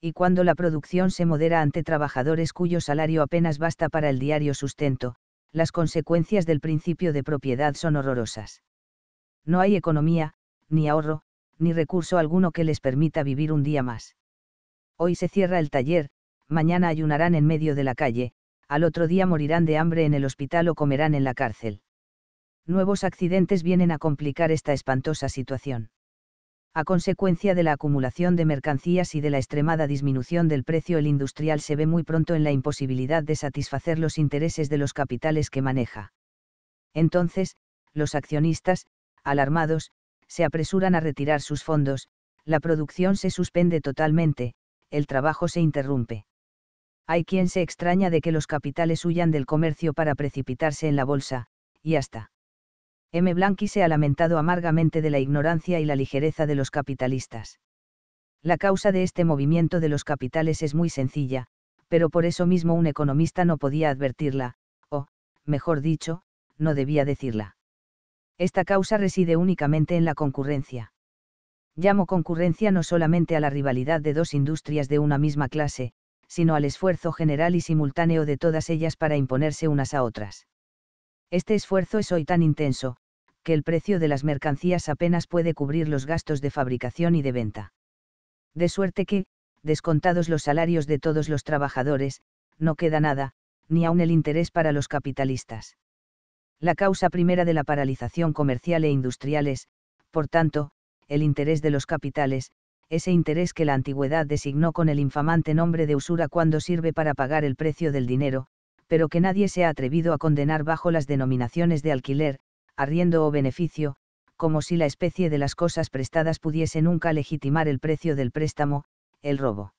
Y cuando la producción se modera ante trabajadores cuyo salario apenas basta para el diario sustento, las consecuencias del principio de propiedad son horrorosas. No hay economía, ni ahorro, ni recurso alguno que les permita vivir un día más. Hoy se cierra el taller, mañana ayunarán en medio de la calle, al otro día morirán de hambre en el hospital o comerán en la cárcel. Nuevos accidentes vienen a complicar esta espantosa situación. A consecuencia de la acumulación de mercancías y de la extremada disminución del precio, el industrial se ve muy pronto en la imposibilidad de satisfacer los intereses de los capitales que maneja. Entonces, los accionistas, alarmados, se apresuran a retirar sus fondos, la producción se suspende totalmente, el trabajo se interrumpe. Hay quien se extraña de que los capitales huyan del comercio para precipitarse en la bolsa, y hasta. M. Blanqui se ha lamentado amargamente de la ignorancia y la ligereza de los capitalistas. La causa de este movimiento de los capitales es muy sencilla, pero por eso mismo un economista no podía advertirla, o, mejor dicho, no debía decirla. Esta causa reside únicamente en la concurrencia. Llamo concurrencia no solamente a la rivalidad de dos industrias de una misma clase, sino al esfuerzo general y simultáneo de todas ellas para imponerse unas a otras. Este esfuerzo es hoy tan intenso, que el precio de las mercancías apenas puede cubrir los gastos de fabricación y de venta. De suerte que, descontados los salarios de todos los trabajadores, no queda nada, ni aun el interés para los capitalistas. La causa primera de la paralización comercial e industrial es, por tanto, el interés de los capitales, ese interés que la antigüedad designó con el infamante nombre de usura cuando sirve para pagar el precio del dinero, pero que nadie se ha atrevido a condenar bajo las denominaciones de alquiler, arriendo o beneficio, como si la especie de las cosas prestadas pudiese nunca legitimar el precio del préstamo, el robo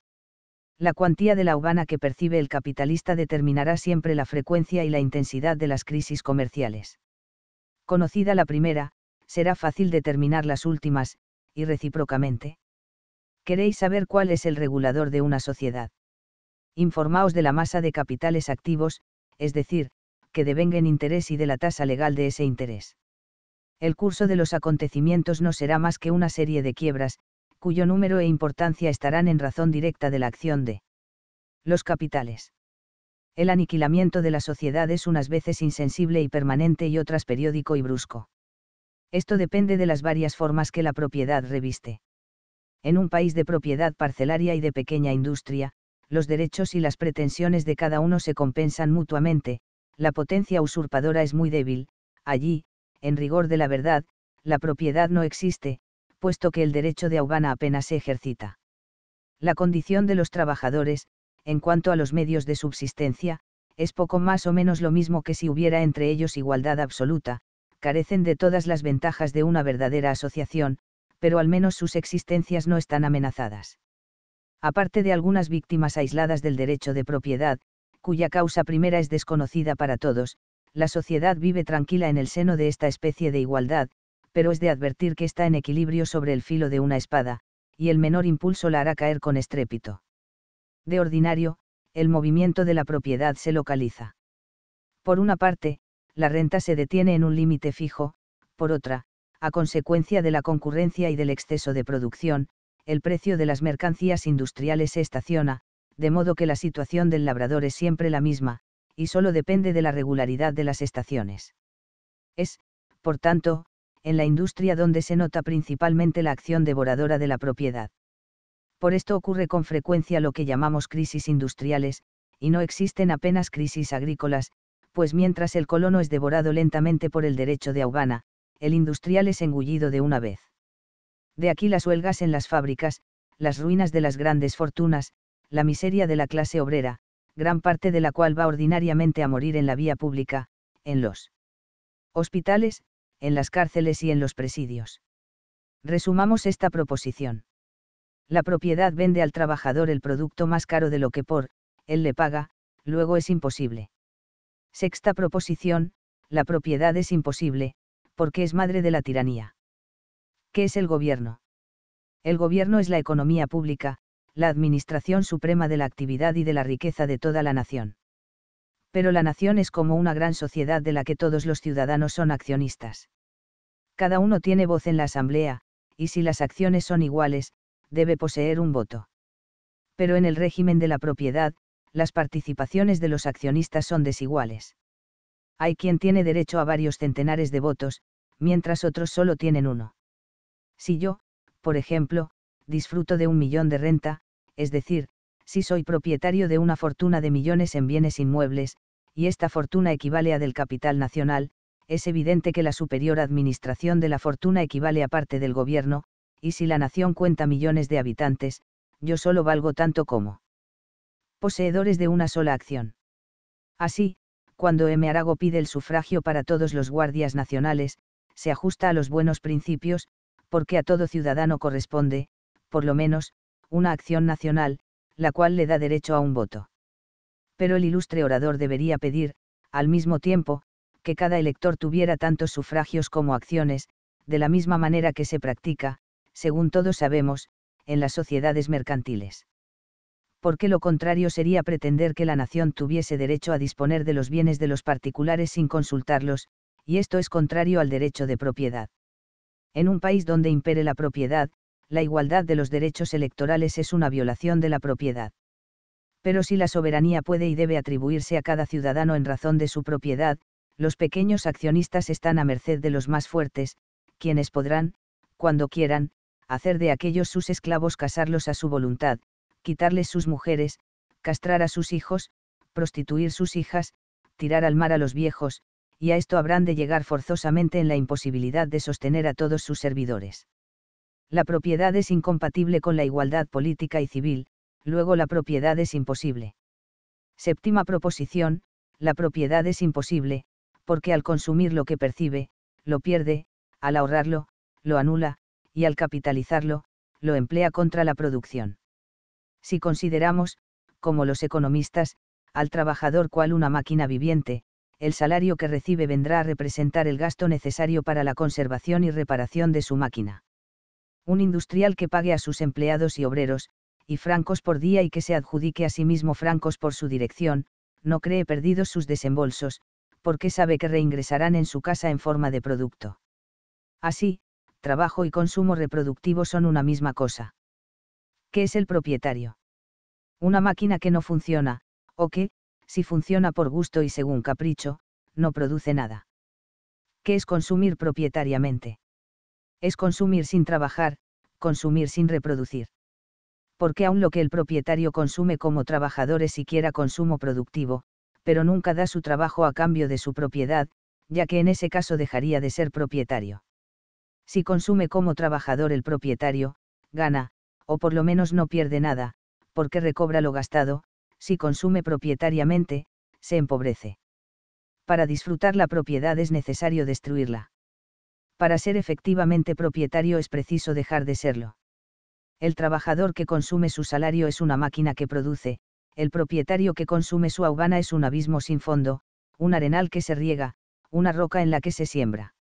la cuantía de la ubana que percibe el capitalista determinará siempre la frecuencia y la intensidad de las crisis comerciales. Conocida la primera, será fácil determinar las últimas, y recíprocamente. ¿Queréis saber cuál es el regulador de una sociedad? Informaos de la masa de capitales activos, es decir, que devenguen interés y de la tasa legal de ese interés. El curso de los acontecimientos no será más que una serie de quiebras, cuyo número e importancia estarán en razón directa de la acción de los capitales. El aniquilamiento de la sociedad es unas veces insensible y permanente y otras periódico y brusco. Esto depende de las varias formas que la propiedad reviste. En un país de propiedad parcelaria y de pequeña industria, los derechos y las pretensiones de cada uno se compensan mutuamente, la potencia usurpadora es muy débil, allí, en rigor de la verdad, la propiedad no existe, puesto que el derecho de aubana apenas se ejercita. La condición de los trabajadores, en cuanto a los medios de subsistencia, es poco más o menos lo mismo que si hubiera entre ellos igualdad absoluta, carecen de todas las ventajas de una verdadera asociación, pero al menos sus existencias no están amenazadas. Aparte de algunas víctimas aisladas del derecho de propiedad, cuya causa primera es desconocida para todos, la sociedad vive tranquila en el seno de esta especie de igualdad, pero es de advertir que está en equilibrio sobre el filo de una espada, y el menor impulso la hará caer con estrépito. De ordinario, el movimiento de la propiedad se localiza. Por una parte, la renta se detiene en un límite fijo, por otra, a consecuencia de la concurrencia y del exceso de producción, el precio de las mercancías industriales se estaciona, de modo que la situación del labrador es siempre la misma, y solo depende de la regularidad de las estaciones. Es, por tanto, en la industria donde se nota principalmente la acción devoradora de la propiedad. Por esto ocurre con frecuencia lo que llamamos crisis industriales, y no existen apenas crisis agrícolas, pues mientras el colono es devorado lentamente por el derecho de Aubana, el industrial es engullido de una vez. De aquí las huelgas en las fábricas, las ruinas de las grandes fortunas, la miseria de la clase obrera, gran parte de la cual va ordinariamente a morir en la vía pública, en los hospitales, en las cárceles y en los presidios. Resumamos esta proposición. La propiedad vende al trabajador el producto más caro de lo que por, él le paga, luego es imposible. Sexta proposición, la propiedad es imposible, porque es madre de la tiranía. ¿Qué es el gobierno? El gobierno es la economía pública, la administración suprema de la actividad y de la riqueza de toda la nación pero la nación es como una gran sociedad de la que todos los ciudadanos son accionistas. Cada uno tiene voz en la asamblea, y si las acciones son iguales, debe poseer un voto. Pero en el régimen de la propiedad, las participaciones de los accionistas son desiguales. Hay quien tiene derecho a varios centenares de votos, mientras otros solo tienen uno. Si yo, por ejemplo, disfruto de un millón de renta, es decir, si soy propietario de una fortuna de millones en bienes inmuebles, y esta fortuna equivale a del capital nacional, es evidente que la superior administración de la fortuna equivale a parte del gobierno, y si la nación cuenta millones de habitantes, yo solo valgo tanto como poseedores de una sola acción. Así, cuando M. Arago pide el sufragio para todos los guardias nacionales, se ajusta a los buenos principios, porque a todo ciudadano corresponde, por lo menos, una acción nacional, la cual le da derecho a un voto pero el ilustre orador debería pedir, al mismo tiempo, que cada elector tuviera tantos sufragios como acciones, de la misma manera que se practica, según todos sabemos, en las sociedades mercantiles. Porque lo contrario sería pretender que la nación tuviese derecho a disponer de los bienes de los particulares sin consultarlos, y esto es contrario al derecho de propiedad. En un país donde impere la propiedad, la igualdad de los derechos electorales es una violación de la propiedad pero si la soberanía puede y debe atribuirse a cada ciudadano en razón de su propiedad, los pequeños accionistas están a merced de los más fuertes, quienes podrán, cuando quieran, hacer de aquellos sus esclavos casarlos a su voluntad, quitarles sus mujeres, castrar a sus hijos, prostituir sus hijas, tirar al mar a los viejos, y a esto habrán de llegar forzosamente en la imposibilidad de sostener a todos sus servidores. La propiedad es incompatible con la igualdad política y civil, luego la propiedad es imposible. Séptima proposición, la propiedad es imposible, porque al consumir lo que percibe, lo pierde, al ahorrarlo, lo anula, y al capitalizarlo, lo emplea contra la producción. Si consideramos, como los economistas, al trabajador cual una máquina viviente, el salario que recibe vendrá a representar el gasto necesario para la conservación y reparación de su máquina. Un industrial que pague a sus empleados y obreros, y francos por día y que se adjudique a sí mismo francos por su dirección, no cree perdidos sus desembolsos, porque sabe que reingresarán en su casa en forma de producto. Así, trabajo y consumo reproductivo son una misma cosa. ¿Qué es el propietario? Una máquina que no funciona, o que, si funciona por gusto y según capricho, no produce nada. ¿Qué es consumir propietariamente? Es consumir sin trabajar, consumir sin reproducir porque aun lo que el propietario consume como trabajador es siquiera consumo productivo, pero nunca da su trabajo a cambio de su propiedad, ya que en ese caso dejaría de ser propietario. Si consume como trabajador el propietario, gana, o por lo menos no pierde nada, porque recobra lo gastado, si consume propietariamente, se empobrece. Para disfrutar la propiedad es necesario destruirla. Para ser efectivamente propietario es preciso dejar de serlo. El trabajador que consume su salario es una máquina que produce, el propietario que consume su aubana es un abismo sin fondo, un arenal que se riega, una roca en la que se siembra.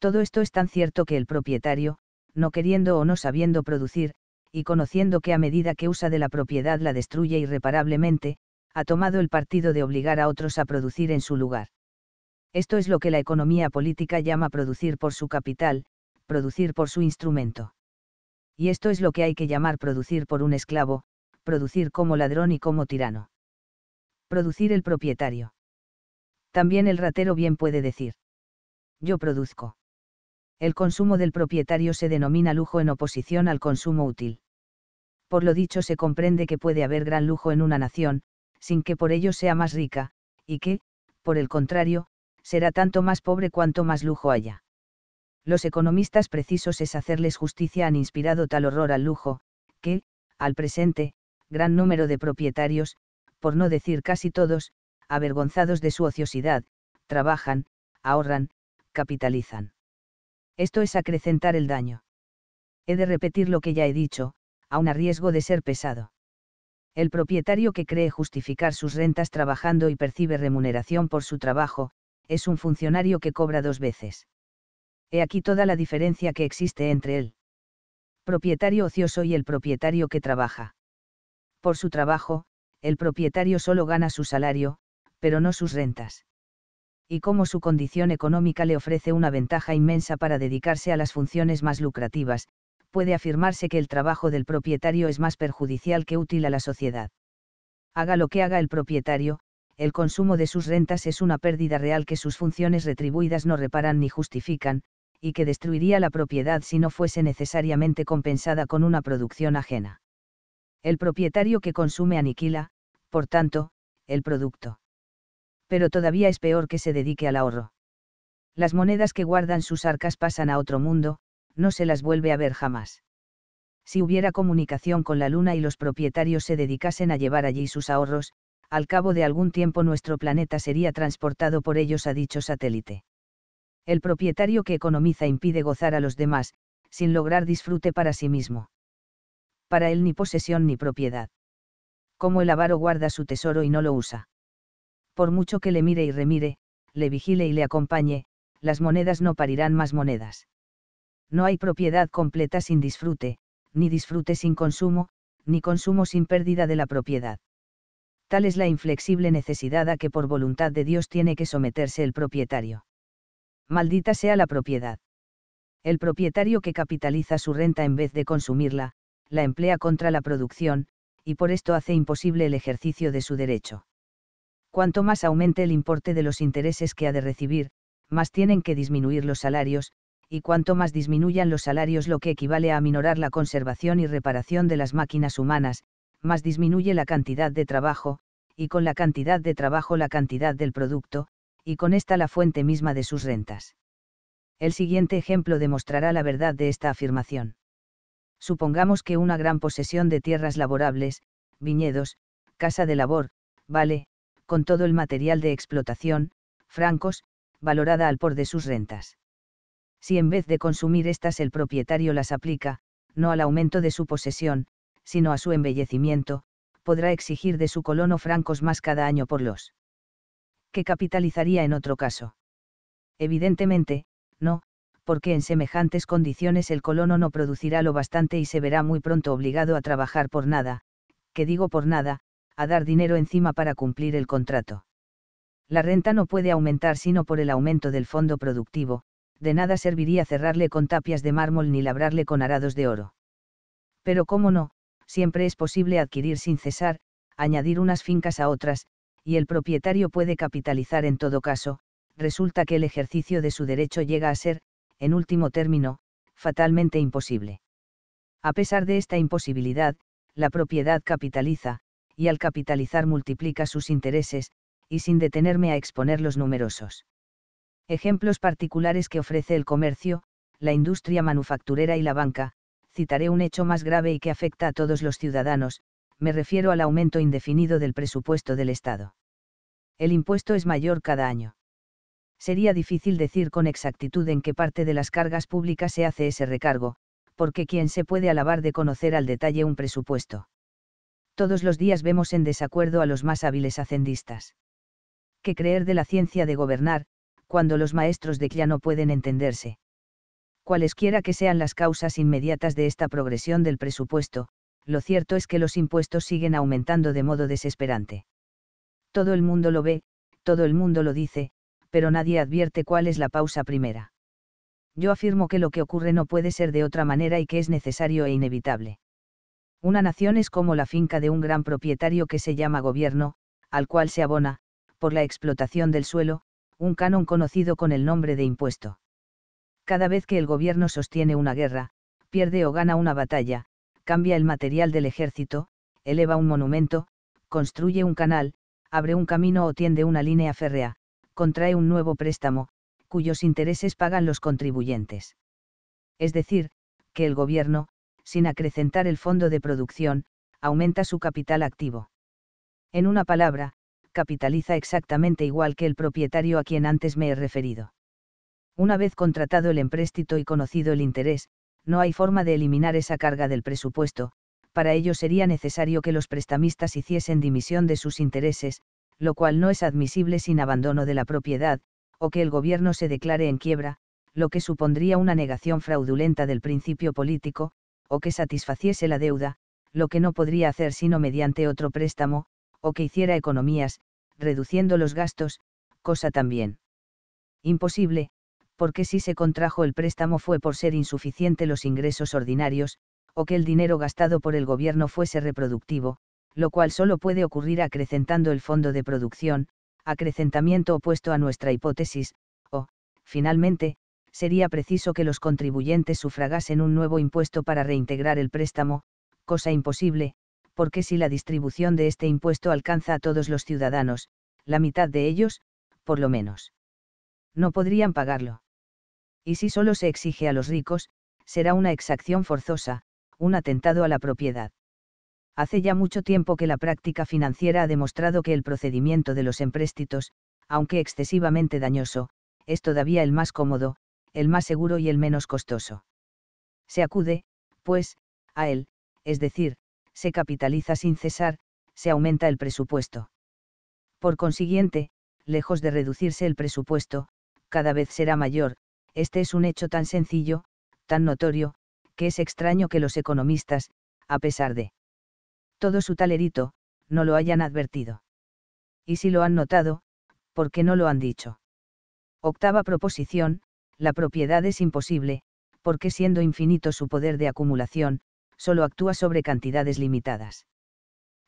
Todo esto es tan cierto que el propietario, no queriendo o no sabiendo producir, y conociendo que a medida que usa de la propiedad la destruye irreparablemente, ha tomado el partido de obligar a otros a producir en su lugar. Esto es lo que la economía política llama producir por su capital, producir por su instrumento y esto es lo que hay que llamar producir por un esclavo, producir como ladrón y como tirano. Producir el propietario. También el ratero bien puede decir. Yo produzco. El consumo del propietario se denomina lujo en oposición al consumo útil. Por lo dicho se comprende que puede haber gran lujo en una nación, sin que por ello sea más rica, y que, por el contrario, será tanto más pobre cuanto más lujo haya los economistas precisos es hacerles justicia han inspirado tal horror al lujo, que, al presente, gran número de propietarios, por no decir casi todos, avergonzados de su ociosidad, trabajan, ahorran, capitalizan. Esto es acrecentar el daño. He de repetir lo que ya he dicho, aun a riesgo de ser pesado. El propietario que cree justificar sus rentas trabajando y percibe remuneración por su trabajo, es un funcionario que cobra dos veces. He aquí toda la diferencia que existe entre el propietario ocioso y el propietario que trabaja. Por su trabajo, el propietario solo gana su salario, pero no sus rentas. Y como su condición económica le ofrece una ventaja inmensa para dedicarse a las funciones más lucrativas, puede afirmarse que el trabajo del propietario es más perjudicial que útil a la sociedad. Haga lo que haga el propietario, el consumo de sus rentas es una pérdida real que sus funciones retribuidas no reparan ni justifican, y que destruiría la propiedad si no fuese necesariamente compensada con una producción ajena. El propietario que consume aniquila, por tanto, el producto. Pero todavía es peor que se dedique al ahorro. Las monedas que guardan sus arcas pasan a otro mundo, no se las vuelve a ver jamás. Si hubiera comunicación con la Luna y los propietarios se dedicasen a llevar allí sus ahorros, al cabo de algún tiempo nuestro planeta sería transportado por ellos a dicho satélite. El propietario que economiza impide gozar a los demás, sin lograr disfrute para sí mismo. Para él ni posesión ni propiedad. Como el avaro guarda su tesoro y no lo usa. Por mucho que le mire y remire, le vigile y le acompañe, las monedas no parirán más monedas. No hay propiedad completa sin disfrute, ni disfrute sin consumo, ni consumo sin pérdida de la propiedad. Tal es la inflexible necesidad a que por voluntad de Dios tiene que someterse el propietario maldita sea la propiedad. El propietario que capitaliza su renta en vez de consumirla, la emplea contra la producción, y por esto hace imposible el ejercicio de su derecho. Cuanto más aumente el importe de los intereses que ha de recibir, más tienen que disminuir los salarios, y cuanto más disminuyan los salarios lo que equivale a aminorar la conservación y reparación de las máquinas humanas, más disminuye la cantidad de trabajo, y con la cantidad de trabajo la cantidad del producto, y con esta la fuente misma de sus rentas. El siguiente ejemplo demostrará la verdad de esta afirmación. Supongamos que una gran posesión de tierras laborables, viñedos, casa de labor, vale, con todo el material de explotación, francos, valorada al por de sus rentas. Si en vez de consumir estas el propietario las aplica, no al aumento de su posesión, sino a su embellecimiento, podrá exigir de su colono francos más cada año por los que capitalizaría en otro caso. Evidentemente, no, porque en semejantes condiciones el colono no producirá lo bastante y se verá muy pronto obligado a trabajar por nada, que digo por nada, a dar dinero encima para cumplir el contrato. La renta no puede aumentar sino por el aumento del fondo productivo, de nada serviría cerrarle con tapias de mármol ni labrarle con arados de oro. Pero cómo no, siempre es posible adquirir sin cesar, añadir unas fincas a otras, y el propietario puede capitalizar en todo caso, resulta que el ejercicio de su derecho llega a ser, en último término, fatalmente imposible. A pesar de esta imposibilidad, la propiedad capitaliza, y al capitalizar multiplica sus intereses, y sin detenerme a exponer los numerosos. Ejemplos particulares que ofrece el comercio, la industria manufacturera y la banca, citaré un hecho más grave y que afecta a todos los ciudadanos, me refiero al aumento indefinido del presupuesto del Estado. El impuesto es mayor cada año. Sería difícil decir con exactitud en qué parte de las cargas públicas se hace ese recargo, porque ¿quién se puede alabar de conocer al detalle un presupuesto. Todos los días vemos en desacuerdo a los más hábiles hacendistas. ¿Qué creer de la ciencia de gobernar, cuando los maestros de CLIA no pueden entenderse? Cualesquiera que sean las causas inmediatas de esta progresión del presupuesto, lo cierto es que los impuestos siguen aumentando de modo desesperante. Todo el mundo lo ve, todo el mundo lo dice, pero nadie advierte cuál es la pausa primera. Yo afirmo que lo que ocurre no puede ser de otra manera y que es necesario e inevitable. Una nación es como la finca de un gran propietario que se llama gobierno, al cual se abona, por la explotación del suelo, un canon conocido con el nombre de impuesto. Cada vez que el gobierno sostiene una guerra, pierde o gana una batalla, cambia el material del ejército, eleva un monumento, construye un canal, abre un camino o tiende una línea férrea, contrae un nuevo préstamo, cuyos intereses pagan los contribuyentes. Es decir, que el gobierno, sin acrecentar el fondo de producción, aumenta su capital activo. En una palabra, capitaliza exactamente igual que el propietario a quien antes me he referido. Una vez contratado el empréstito y conocido el interés, no hay forma de eliminar esa carga del presupuesto, para ello sería necesario que los prestamistas hiciesen dimisión de sus intereses, lo cual no es admisible sin abandono de la propiedad, o que el gobierno se declare en quiebra, lo que supondría una negación fraudulenta del principio político, o que satisfaciese la deuda, lo que no podría hacer sino mediante otro préstamo, o que hiciera economías, reduciendo los gastos, cosa también imposible, porque si se contrajo el préstamo fue por ser insuficiente los ingresos ordinarios, o que el dinero gastado por el gobierno fuese reproductivo, lo cual solo puede ocurrir acrecentando el fondo de producción, acrecentamiento opuesto a nuestra hipótesis, o, finalmente, sería preciso que los contribuyentes sufragasen un nuevo impuesto para reintegrar el préstamo, cosa imposible, porque si la distribución de este impuesto alcanza a todos los ciudadanos, la mitad de ellos, por lo menos, no podrían pagarlo y si solo se exige a los ricos, será una exacción forzosa, un atentado a la propiedad. Hace ya mucho tiempo que la práctica financiera ha demostrado que el procedimiento de los empréstitos, aunque excesivamente dañoso, es todavía el más cómodo, el más seguro y el menos costoso. Se acude, pues, a él, es decir, se capitaliza sin cesar, se aumenta el presupuesto. Por consiguiente, lejos de reducirse el presupuesto, cada vez será mayor, este es un hecho tan sencillo, tan notorio, que es extraño que los economistas, a pesar de todo su talerito, no lo hayan advertido. Y si lo han notado, ¿por qué no lo han dicho? Octava proposición, la propiedad es imposible, porque siendo infinito su poder de acumulación, solo actúa sobre cantidades limitadas.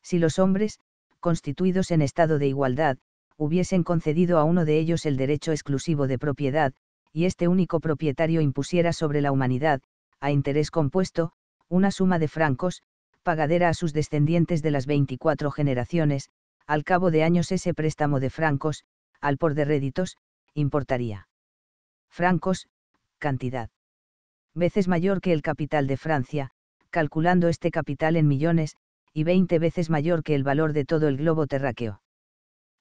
Si los hombres, constituidos en estado de igualdad, hubiesen concedido a uno de ellos el derecho exclusivo de propiedad, y este único propietario impusiera sobre la humanidad, a interés compuesto, una suma de francos, pagadera a sus descendientes de las 24 generaciones, al cabo de años ese préstamo de francos, al por de réditos, importaría. Francos, cantidad. Veces mayor que el capital de Francia, calculando este capital en millones, y veinte veces mayor que el valor de todo el globo terráqueo.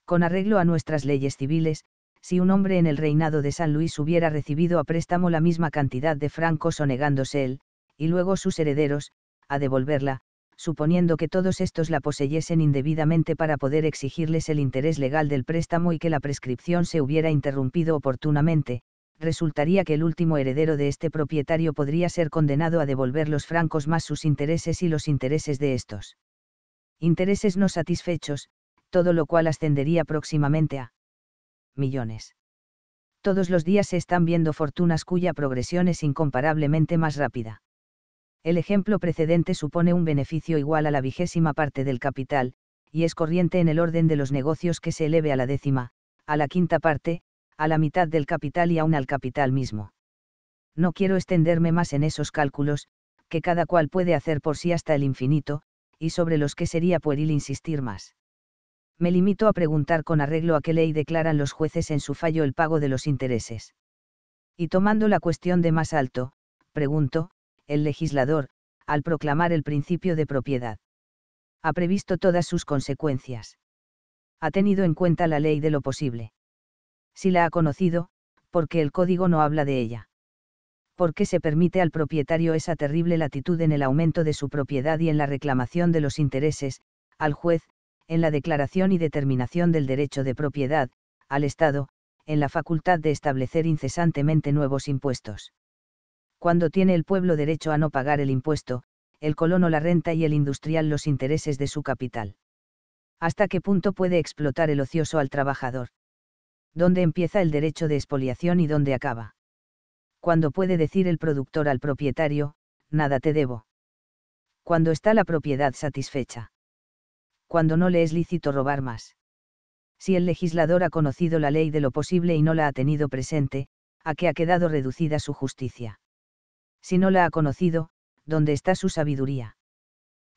Con arreglo a nuestras leyes civiles, si un hombre en el reinado de San Luis hubiera recibido a préstamo la misma cantidad de francos o negándose él, y luego sus herederos, a devolverla, suponiendo que todos estos la poseyesen indebidamente para poder exigirles el interés legal del préstamo y que la prescripción se hubiera interrumpido oportunamente, resultaría que el último heredero de este propietario podría ser condenado a devolver los francos más sus intereses y los intereses de estos. Intereses no satisfechos, todo lo cual ascendería próximamente a millones. Todos los días se están viendo fortunas cuya progresión es incomparablemente más rápida. El ejemplo precedente supone un beneficio igual a la vigésima parte del capital, y es corriente en el orden de los negocios que se eleve a la décima, a la quinta parte, a la mitad del capital y aún al capital mismo. No quiero extenderme más en esos cálculos, que cada cual puede hacer por sí hasta el infinito, y sobre los que sería pueril insistir más me limito a preguntar con arreglo a qué ley declaran los jueces en su fallo el pago de los intereses. Y tomando la cuestión de más alto, pregunto, el legislador, al proclamar el principio de propiedad. Ha previsto todas sus consecuencias. Ha tenido en cuenta la ley de lo posible. Si la ha conocido, porque el código no habla de ella. ¿Por qué se permite al propietario esa terrible latitud en el aumento de su propiedad y en la reclamación de los intereses, al juez, en la declaración y determinación del derecho de propiedad, al Estado, en la facultad de establecer incesantemente nuevos impuestos. Cuando tiene el pueblo derecho a no pagar el impuesto, el colono la renta y el industrial los intereses de su capital. ¿Hasta qué punto puede explotar el ocioso al trabajador? ¿Dónde empieza el derecho de expoliación y dónde acaba? ¿Cuándo puede decir el productor al propietario, nada te debo. Cuando está la propiedad satisfecha cuando no le es lícito robar más. Si el legislador ha conocido la ley de lo posible y no la ha tenido presente, a qué ha quedado reducida su justicia. Si no la ha conocido, ¿dónde está su sabiduría?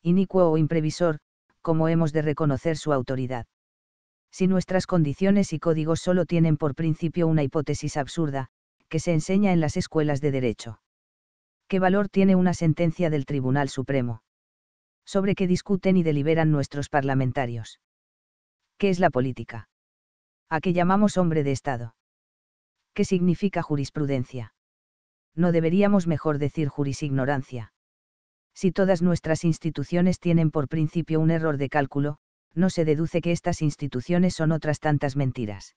Inicuo o imprevisor, ¿cómo hemos de reconocer su autoridad? Si nuestras condiciones y códigos solo tienen por principio una hipótesis absurda, que se enseña en las escuelas de derecho. ¿Qué valor tiene una sentencia del Tribunal Supremo? sobre qué discuten y deliberan nuestros parlamentarios. ¿Qué es la política? ¿A qué llamamos hombre de Estado? ¿Qué significa jurisprudencia? No deberíamos mejor decir jurisignorancia. Si todas nuestras instituciones tienen por principio un error de cálculo, no se deduce que estas instituciones son otras tantas mentiras.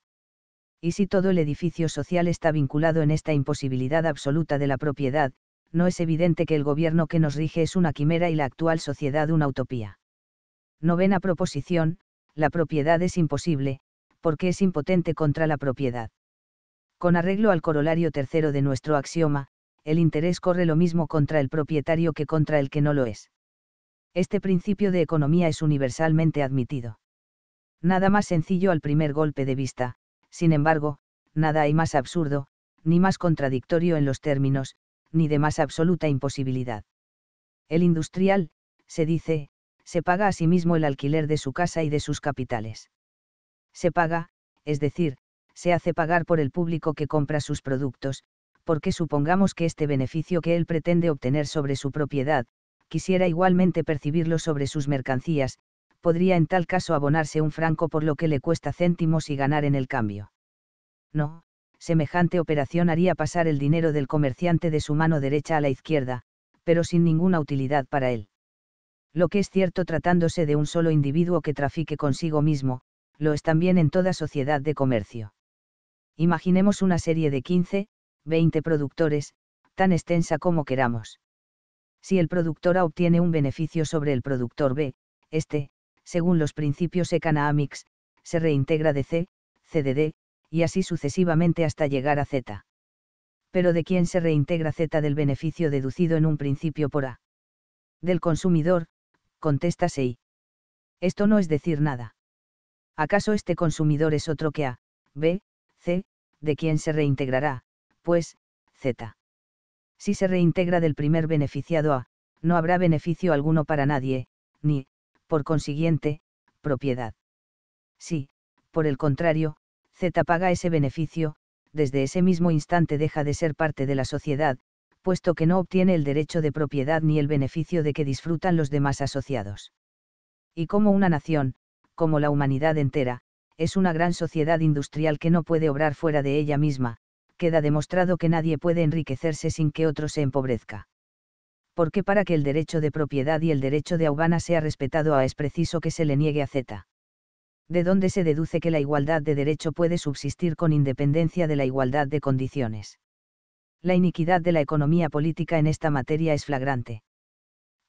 Y si todo el edificio social está vinculado en esta imposibilidad absoluta de la propiedad, no es evidente que el gobierno que nos rige es una quimera y la actual sociedad una utopía. Novena proposición, la propiedad es imposible, porque es impotente contra la propiedad. Con arreglo al corolario tercero de nuestro axioma, el interés corre lo mismo contra el propietario que contra el que no lo es. Este principio de economía es universalmente admitido. Nada más sencillo al primer golpe de vista, sin embargo, nada hay más absurdo, ni más contradictorio en los términos, ni de más absoluta imposibilidad. El industrial, se dice, se paga a sí mismo el alquiler de su casa y de sus capitales. Se paga, es decir, se hace pagar por el público que compra sus productos, porque supongamos que este beneficio que él pretende obtener sobre su propiedad, quisiera igualmente percibirlo sobre sus mercancías, podría en tal caso abonarse un franco por lo que le cuesta céntimos y ganar en el cambio. No, semejante operación haría pasar el dinero del comerciante de su mano derecha a la izquierda, pero sin ninguna utilidad para él. Lo que es cierto tratándose de un solo individuo que trafique consigo mismo, lo es también en toda sociedad de comercio. Imaginemos una serie de 15, 20 productores, tan extensa como queramos. Si el productor A obtiene un beneficio sobre el productor B, este, según los principios economics, se reintegra de C, CDD, y así sucesivamente hasta llegar a Z. Pero ¿de quién se reintegra Z del beneficio deducido en un principio por A? Del consumidor, contesta Sei. Esto no es decir nada. ¿Acaso este consumidor es otro que A, B, C, de quién se reintegrará, pues, Z? Si se reintegra del primer beneficiado A, no habrá beneficio alguno para nadie, ni, por consiguiente, propiedad. Si, por el contrario, Z paga ese beneficio, desde ese mismo instante deja de ser parte de la sociedad, puesto que no obtiene el derecho de propiedad ni el beneficio de que disfrutan los demás asociados. Y como una nación, como la humanidad entera, es una gran sociedad industrial que no puede obrar fuera de ella misma, queda demostrado que nadie puede enriquecerse sin que otro se empobrezca. Porque para que el derecho de propiedad y el derecho de aubana sea respetado a ah, es preciso que se le niegue a Z de donde se deduce que la igualdad de derecho puede subsistir con independencia de la igualdad de condiciones. La iniquidad de la economía política en esta materia es flagrante.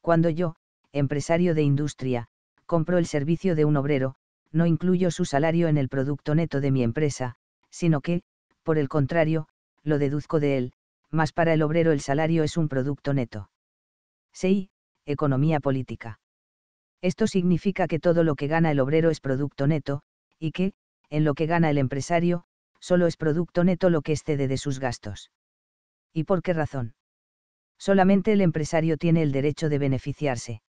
Cuando yo, empresario de industria, compro el servicio de un obrero, no incluyo su salario en el producto neto de mi empresa, sino que, por el contrario, lo deduzco de él, mas para el obrero el salario es un producto neto. 6. Economía política. Esto significa que todo lo que gana el obrero es producto neto, y que, en lo que gana el empresario, solo es producto neto lo que excede de sus gastos. ¿Y por qué razón? Solamente el empresario tiene el derecho de beneficiarse.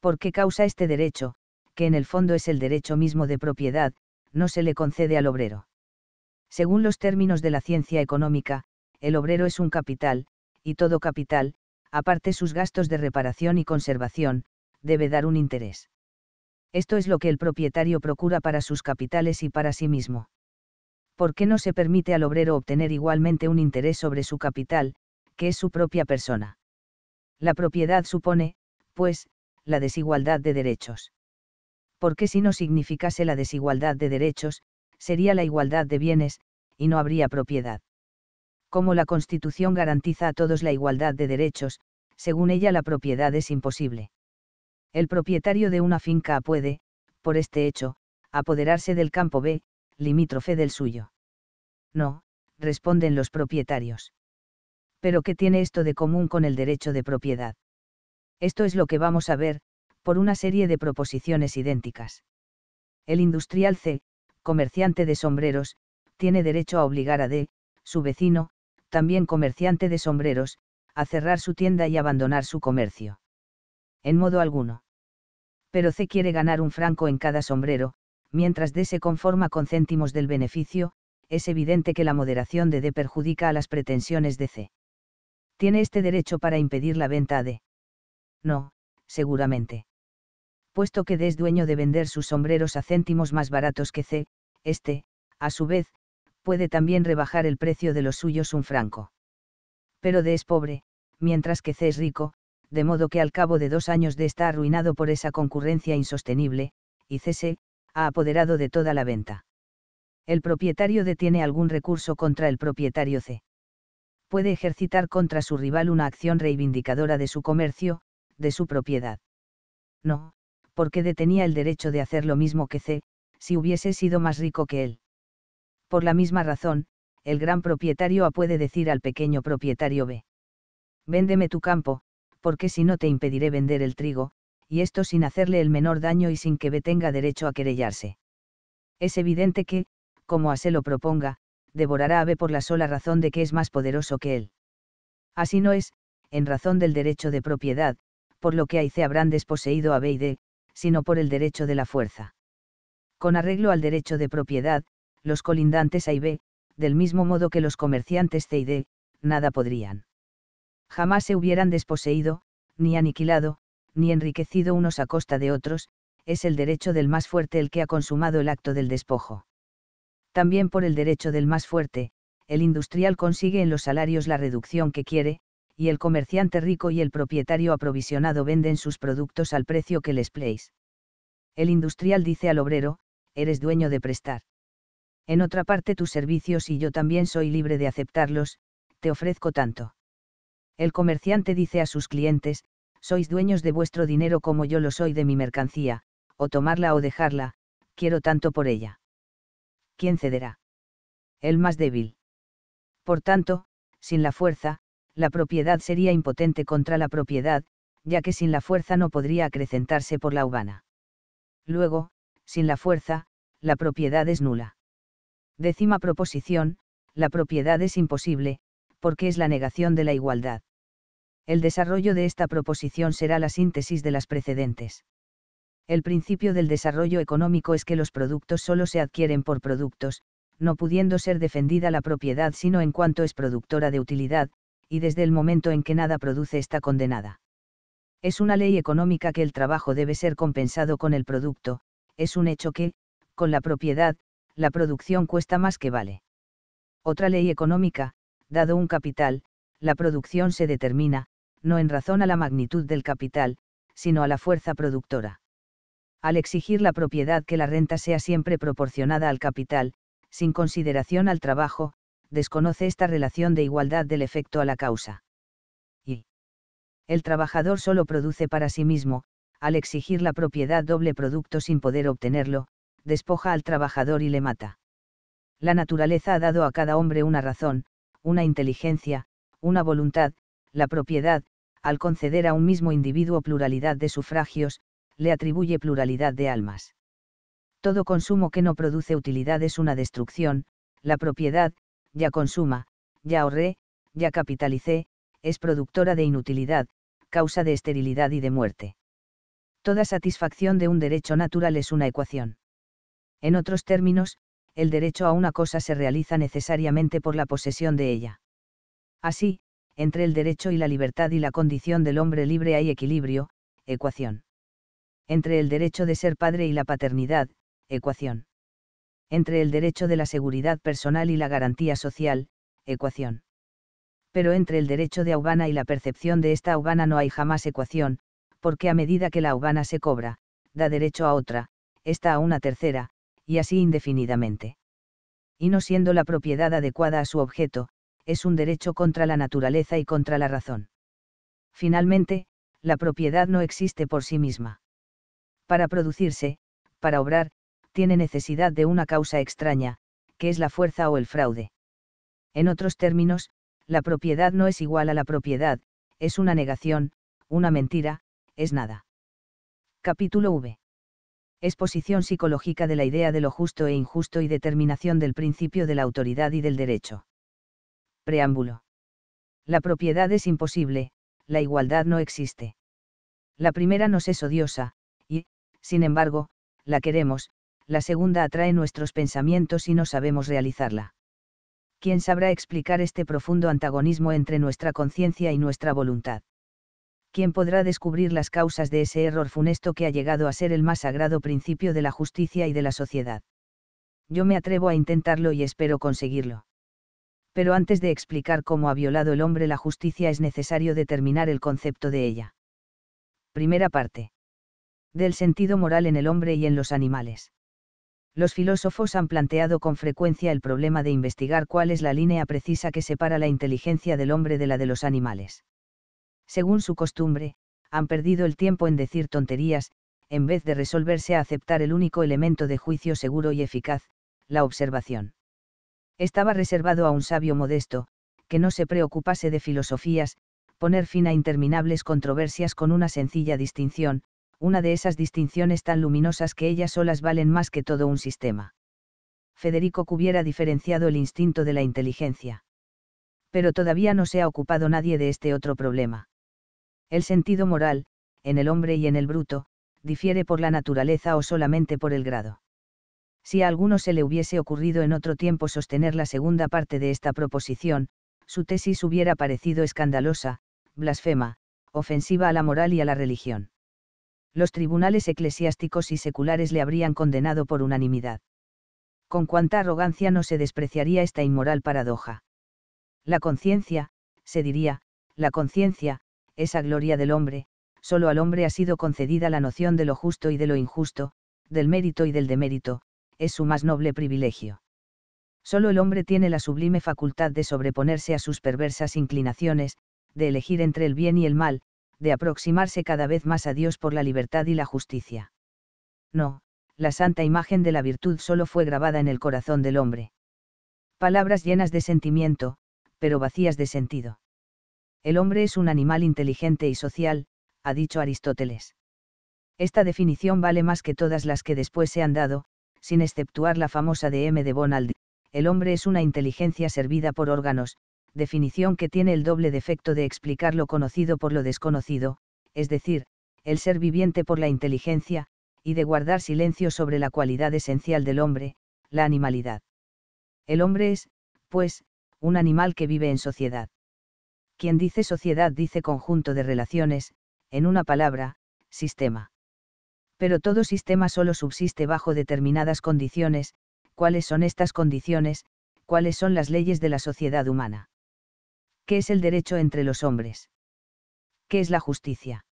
¿Por qué causa este derecho, que en el fondo es el derecho mismo de propiedad, no se le concede al obrero? Según los términos de la ciencia económica, el obrero es un capital, y todo capital, aparte sus gastos de reparación y conservación, debe dar un interés. Esto es lo que el propietario procura para sus capitales y para sí mismo. ¿Por qué no se permite al obrero obtener igualmente un interés sobre su capital, que es su propia persona? La propiedad supone, pues, la desigualdad de derechos. Porque si no significase la desigualdad de derechos, sería la igualdad de bienes, y no habría propiedad. Como la Constitución garantiza a todos la igualdad de derechos, según ella la propiedad es imposible. El propietario de una finca puede, por este hecho, apoderarse del campo B, limítrofe del suyo. No, responden los propietarios. Pero ¿qué tiene esto de común con el derecho de propiedad? Esto es lo que vamos a ver, por una serie de proposiciones idénticas. El industrial C, comerciante de sombreros, tiene derecho a obligar a D, su vecino, también comerciante de sombreros, a cerrar su tienda y abandonar su comercio en modo alguno. Pero C quiere ganar un franco en cada sombrero, mientras D se conforma con céntimos del beneficio, es evidente que la moderación de D perjudica a las pretensiones de C. ¿Tiene este derecho para impedir la venta de. No, seguramente. Puesto que D es dueño de vender sus sombreros a céntimos más baratos que C, este, a su vez, puede también rebajar el precio de los suyos un franco. Pero D es pobre, mientras que C es rico, de modo que al cabo de dos años de está arruinado por esa concurrencia insostenible, y se ha apoderado de toda la venta. El propietario detiene algún recurso contra el propietario C. Puede ejercitar contra su rival una acción reivindicadora de su comercio, de su propiedad. No, porque detenía el derecho de hacer lo mismo que C, si hubiese sido más rico que él. Por la misma razón, el gran propietario A puede decir al pequeño propietario B. Véndeme tu campo, porque si no te impediré vender el trigo, y esto sin hacerle el menor daño y sin que B tenga derecho a querellarse. Es evidente que, como Ase lo proponga, devorará a B por la sola razón de que es más poderoso que él. Así no es, en razón del derecho de propiedad, por lo que a C habrán desposeído a B y D, sino por el derecho de la fuerza. Con arreglo al derecho de propiedad, los colindantes A y B, del mismo modo que los comerciantes C y D, nada podrían jamás se hubieran desposeído, ni aniquilado, ni enriquecido unos a costa de otros, es el derecho del más fuerte el que ha consumado el acto del despojo. También por el derecho del más fuerte, el industrial consigue en los salarios la reducción que quiere, y el comerciante rico y el propietario aprovisionado venden sus productos al precio que les pleis. El industrial dice al obrero, eres dueño de prestar. En otra parte tus servicios y yo también soy libre de aceptarlos, te ofrezco tanto. El comerciante dice a sus clientes, sois dueños de vuestro dinero como yo lo soy de mi mercancía, o tomarla o dejarla, quiero tanto por ella. ¿Quién cederá? El más débil. Por tanto, sin la fuerza, la propiedad sería impotente contra la propiedad, ya que sin la fuerza no podría acrecentarse por la humana. Luego, sin la fuerza, la propiedad es nula. Décima proposición, la propiedad es imposible, porque es la negación de la igualdad. El desarrollo de esta proposición será la síntesis de las precedentes. El principio del desarrollo económico es que los productos solo se adquieren por productos, no pudiendo ser defendida la propiedad sino en cuanto es productora de utilidad, y desde el momento en que nada produce está condenada. Es una ley económica que el trabajo debe ser compensado con el producto, es un hecho que, con la propiedad, la producción cuesta más que vale. Otra ley económica, dado un capital, la producción se determina, no en razón a la magnitud del capital, sino a la fuerza productora. Al exigir la propiedad que la renta sea siempre proporcionada al capital, sin consideración al trabajo, desconoce esta relación de igualdad del efecto a la causa. Y el trabajador solo produce para sí mismo, al exigir la propiedad doble producto sin poder obtenerlo, despoja al trabajador y le mata. La naturaleza ha dado a cada hombre una razón, una inteligencia, una voluntad, la propiedad, al conceder a un mismo individuo pluralidad de sufragios, le atribuye pluralidad de almas. Todo consumo que no produce utilidad es una destrucción, la propiedad, ya consuma, ya ahorré, ya capitalicé, es productora de inutilidad, causa de esterilidad y de muerte. Toda satisfacción de un derecho natural es una ecuación. En otros términos, el derecho a una cosa se realiza necesariamente por la posesión de ella. Así, entre el derecho y la libertad y la condición del hombre libre hay equilibrio, ecuación. Entre el derecho de ser padre y la paternidad, ecuación. Entre el derecho de la seguridad personal y la garantía social, ecuación. Pero entre el derecho de aubana y la percepción de esta aubana no hay jamás ecuación, porque a medida que la aubana se cobra, da derecho a otra, esta a una tercera, y así indefinidamente. Y no siendo la propiedad adecuada a su objeto, es un derecho contra la naturaleza y contra la razón. Finalmente, la propiedad no existe por sí misma. Para producirse, para obrar, tiene necesidad de una causa extraña, que es la fuerza o el fraude. En otros términos, la propiedad no es igual a la propiedad, es una negación, una mentira, es nada. Capítulo V. Exposición psicológica de la idea de lo justo e injusto y determinación del principio de la autoridad y del derecho. Preámbulo. La propiedad es imposible, la igualdad no existe. La primera nos es odiosa, y, sin embargo, la queremos, la segunda atrae nuestros pensamientos y no sabemos realizarla. ¿Quién sabrá explicar este profundo antagonismo entre nuestra conciencia y nuestra voluntad? ¿Quién podrá descubrir las causas de ese error funesto que ha llegado a ser el más sagrado principio de la justicia y de la sociedad? Yo me atrevo a intentarlo y espero conseguirlo pero antes de explicar cómo ha violado el hombre la justicia es necesario determinar el concepto de ella. Primera parte. Del sentido moral en el hombre y en los animales. Los filósofos han planteado con frecuencia el problema de investigar cuál es la línea precisa que separa la inteligencia del hombre de la de los animales. Según su costumbre, han perdido el tiempo en decir tonterías, en vez de resolverse a aceptar el único elemento de juicio seguro y eficaz, la observación estaba reservado a un sabio modesto, que no se preocupase de filosofías, poner fin a interminables controversias con una sencilla distinción, una de esas distinciones tan luminosas que ellas solas valen más que todo un sistema. Federico hubiera diferenciado el instinto de la inteligencia. Pero todavía no se ha ocupado nadie de este otro problema. El sentido moral, en el hombre y en el bruto, difiere por la naturaleza o solamente por el grado si a alguno se le hubiese ocurrido en otro tiempo sostener la segunda parte de esta proposición, su tesis hubiera parecido escandalosa, blasfema, ofensiva a la moral y a la religión. Los tribunales eclesiásticos y seculares le habrían condenado por unanimidad. Con cuánta arrogancia no se despreciaría esta inmoral paradoja. La conciencia, se diría, la conciencia, esa gloria del hombre, solo al hombre ha sido concedida la noción de lo justo y de lo injusto, del mérito y del demérito, es su más noble privilegio. Solo el hombre tiene la sublime facultad de sobreponerse a sus perversas inclinaciones, de elegir entre el bien y el mal, de aproximarse cada vez más a Dios por la libertad y la justicia. No, la santa imagen de la virtud solo fue grabada en el corazón del hombre. Palabras llenas de sentimiento, pero vacías de sentido. El hombre es un animal inteligente y social, ha dicho Aristóteles. Esta definición vale más que todas las que después se han dado, sin exceptuar la famosa de M. de Bonald, el hombre es una inteligencia servida por órganos, definición que tiene el doble defecto de explicar lo conocido por lo desconocido, es decir, el ser viviente por la inteligencia, y de guardar silencio sobre la cualidad esencial del hombre, la animalidad. El hombre es, pues, un animal que vive en sociedad. Quien dice sociedad dice conjunto de relaciones, en una palabra, sistema pero todo sistema solo subsiste bajo determinadas condiciones, cuáles son estas condiciones, cuáles son las leyes de la sociedad humana. ¿Qué es el derecho entre los hombres? ¿Qué es la justicia?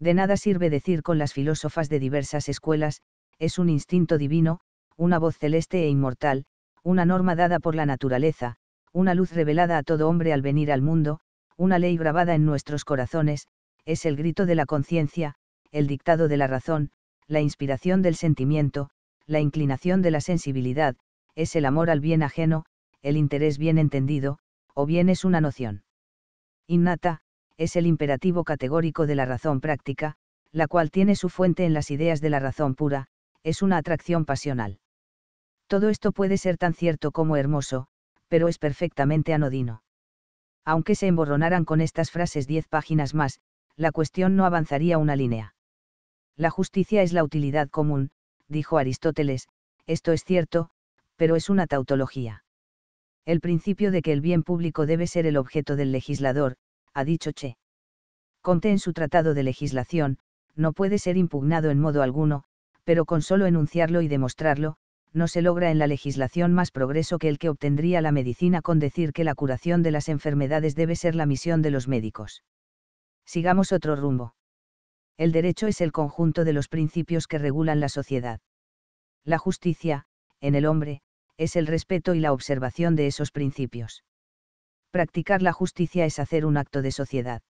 De nada sirve decir con las filósofas de diversas escuelas, es un instinto divino, una voz celeste e inmortal, una norma dada por la naturaleza, una luz revelada a todo hombre al venir al mundo, una ley grabada en nuestros corazones, es el grito de la conciencia, el dictado de la razón, la inspiración del sentimiento, la inclinación de la sensibilidad, es el amor al bien ajeno, el interés bien entendido, o bien es una noción. Innata, es el imperativo categórico de la razón práctica, la cual tiene su fuente en las ideas de la razón pura, es una atracción pasional. Todo esto puede ser tan cierto como hermoso, pero es perfectamente anodino. Aunque se emborronaran con estas frases diez páginas más, la cuestión no avanzaría una línea. La justicia es la utilidad común, dijo Aristóteles, esto es cierto, pero es una tautología. El principio de que el bien público debe ser el objeto del legislador, ha dicho Che. Conté en su tratado de legislación, no puede ser impugnado en modo alguno, pero con solo enunciarlo y demostrarlo, no se logra en la legislación más progreso que el que obtendría la medicina con decir que la curación de las enfermedades debe ser la misión de los médicos. Sigamos otro rumbo. El derecho es el conjunto de los principios que regulan la sociedad. La justicia, en el hombre, es el respeto y la observación de esos principios. Practicar la justicia es hacer un acto de sociedad.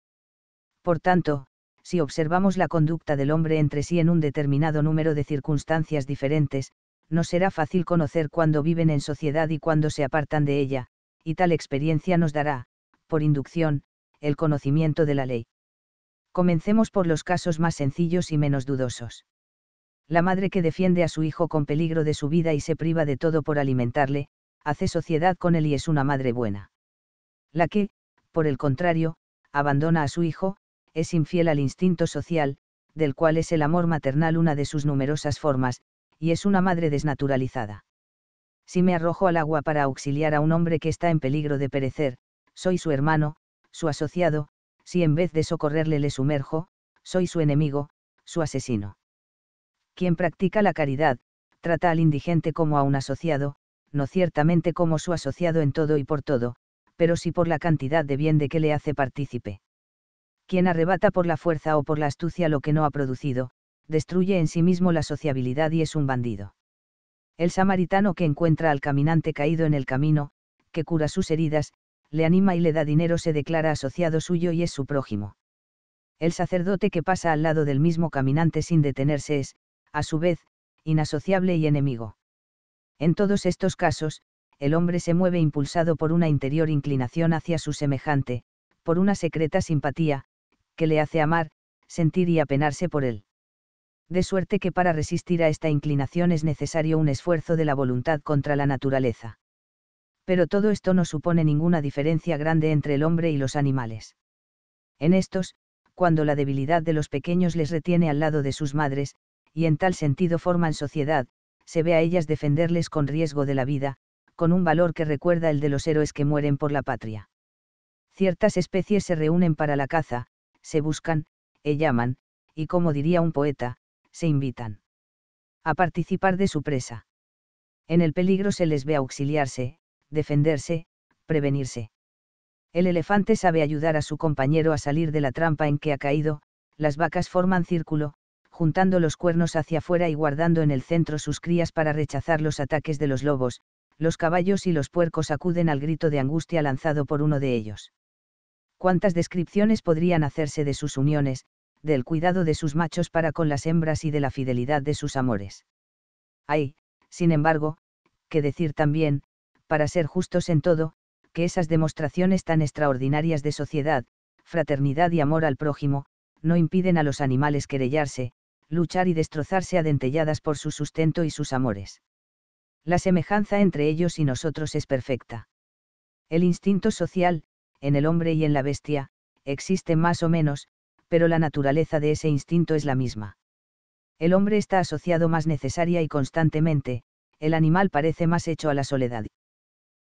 Por tanto, si observamos la conducta del hombre entre sí en un determinado número de circunstancias diferentes, nos será fácil conocer cuándo viven en sociedad y cuándo se apartan de ella, y tal experiencia nos dará, por inducción, el conocimiento de la ley. Comencemos por los casos más sencillos y menos dudosos. La madre que defiende a su hijo con peligro de su vida y se priva de todo por alimentarle, hace sociedad con él y es una madre buena. La que, por el contrario, abandona a su hijo, es infiel al instinto social, del cual es el amor maternal una de sus numerosas formas, y es una madre desnaturalizada. Si me arrojo al agua para auxiliar a un hombre que está en peligro de perecer, soy su hermano, su asociado, si en vez de socorrerle le sumerjo, soy su enemigo, su asesino. Quien practica la caridad, trata al indigente como a un asociado, no ciertamente como su asociado en todo y por todo, pero sí por la cantidad de bien de que le hace partícipe. Quien arrebata por la fuerza o por la astucia lo que no ha producido, destruye en sí mismo la sociabilidad y es un bandido. El samaritano que encuentra al caminante caído en el camino, que cura sus heridas, le anima y le da dinero se declara asociado suyo y es su prójimo. El sacerdote que pasa al lado del mismo caminante sin detenerse es, a su vez, inasociable y enemigo. En todos estos casos, el hombre se mueve impulsado por una interior inclinación hacia su semejante, por una secreta simpatía, que le hace amar, sentir y apenarse por él. De suerte que para resistir a esta inclinación es necesario un esfuerzo de la voluntad contra la naturaleza pero todo esto no supone ninguna diferencia grande entre el hombre y los animales. En estos, cuando la debilidad de los pequeños les retiene al lado de sus madres, y en tal sentido forman sociedad, se ve a ellas defenderles con riesgo de la vida, con un valor que recuerda el de los héroes que mueren por la patria. Ciertas especies se reúnen para la caza, se buscan, e llaman, y como diría un poeta, se invitan a participar de su presa. En el peligro se les ve auxiliarse, defenderse, prevenirse. El elefante sabe ayudar a su compañero a salir de la trampa en que ha caído, las vacas forman círculo, juntando los cuernos hacia afuera y guardando en el centro sus crías para rechazar los ataques de los lobos, los caballos y los puercos acuden al grito de angustia lanzado por uno de ellos. Cuántas descripciones podrían hacerse de sus uniones, del cuidado de sus machos para con las hembras y de la fidelidad de sus amores. Hay, sin embargo, que decir también, para ser justos en todo, que esas demostraciones tan extraordinarias de sociedad, fraternidad y amor al prójimo, no impiden a los animales querellarse, luchar y destrozarse adentelladas por su sustento y sus amores. La semejanza entre ellos y nosotros es perfecta. El instinto social, en el hombre y en la bestia, existe más o menos, pero la naturaleza de ese instinto es la misma. El hombre está asociado más necesaria y constantemente, el animal parece más hecho a la soledad.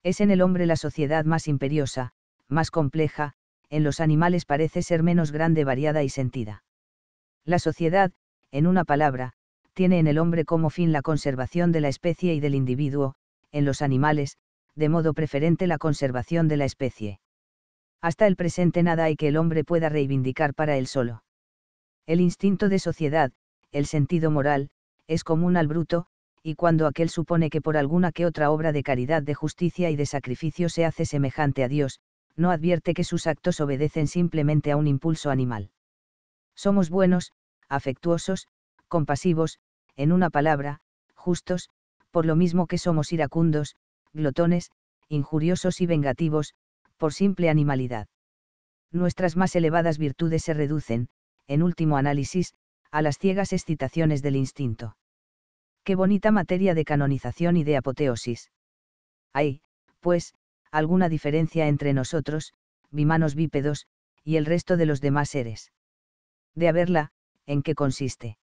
Es en el hombre la sociedad más imperiosa, más compleja, en los animales parece ser menos grande, variada y sentida. La sociedad, en una palabra, tiene en el hombre como fin la conservación de la especie y del individuo, en los animales, de modo preferente la conservación de la especie. Hasta el presente nada hay que el hombre pueda reivindicar para él solo. El instinto de sociedad, el sentido moral, es común al bruto, y cuando aquel supone que por alguna que otra obra de caridad, de justicia y de sacrificio se hace semejante a Dios, no advierte que sus actos obedecen simplemente a un impulso animal. Somos buenos, afectuosos, compasivos, en una palabra, justos, por lo mismo que somos iracundos, glotones, injuriosos y vengativos, por simple animalidad. Nuestras más elevadas virtudes se reducen, en último análisis, a las ciegas excitaciones del instinto qué bonita materia de canonización y de apoteosis. Hay, pues, alguna diferencia entre nosotros, bimanos bípedos, y el resto de los demás seres. De haberla, ¿en qué consiste?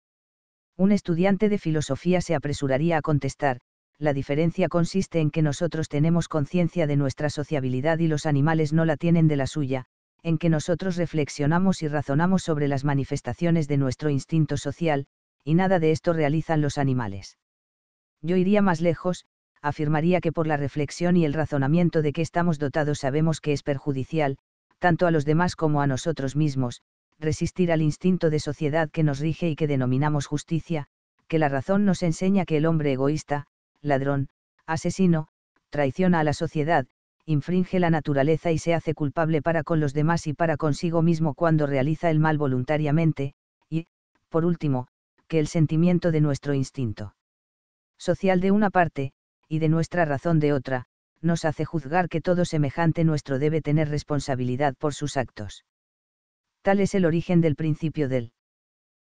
Un estudiante de filosofía se apresuraría a contestar, la diferencia consiste en que nosotros tenemos conciencia de nuestra sociabilidad y los animales no la tienen de la suya, en que nosotros reflexionamos y razonamos sobre las manifestaciones de nuestro instinto social, y nada de esto realizan los animales. Yo iría más lejos, afirmaría que por la reflexión y el razonamiento de que estamos dotados sabemos que es perjudicial, tanto a los demás como a nosotros mismos, resistir al instinto de sociedad que nos rige y que denominamos justicia, que la razón nos enseña que el hombre egoísta, ladrón, asesino, traiciona a la sociedad, infringe la naturaleza y se hace culpable para con los demás y para consigo mismo cuando realiza el mal voluntariamente, y, por último, que el sentimiento de nuestro instinto social de una parte, y de nuestra razón de otra, nos hace juzgar que todo semejante nuestro debe tener responsabilidad por sus actos. Tal es el origen del principio del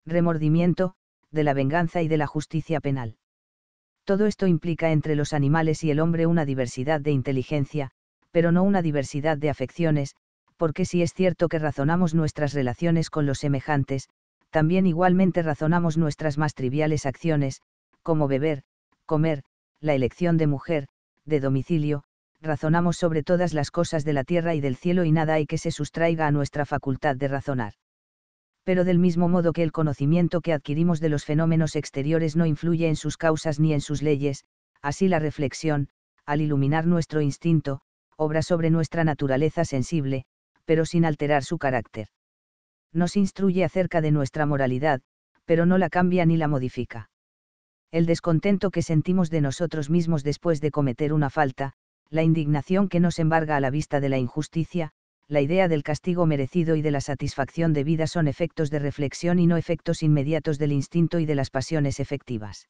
remordimiento, de la venganza y de la justicia penal. Todo esto implica entre los animales y el hombre una diversidad de inteligencia, pero no una diversidad de afecciones, porque si es cierto que razonamos nuestras relaciones con los semejantes, también igualmente razonamos nuestras más triviales acciones, como beber, comer, la elección de mujer, de domicilio, razonamos sobre todas las cosas de la tierra y del cielo y nada hay que se sustraiga a nuestra facultad de razonar. Pero del mismo modo que el conocimiento que adquirimos de los fenómenos exteriores no influye en sus causas ni en sus leyes, así la reflexión, al iluminar nuestro instinto, obra sobre nuestra naturaleza sensible, pero sin alterar su carácter nos instruye acerca de nuestra moralidad, pero no la cambia ni la modifica. El descontento que sentimos de nosotros mismos después de cometer una falta, la indignación que nos embarga a la vista de la injusticia, la idea del castigo merecido y de la satisfacción debida son efectos de reflexión y no efectos inmediatos del instinto y de las pasiones efectivas.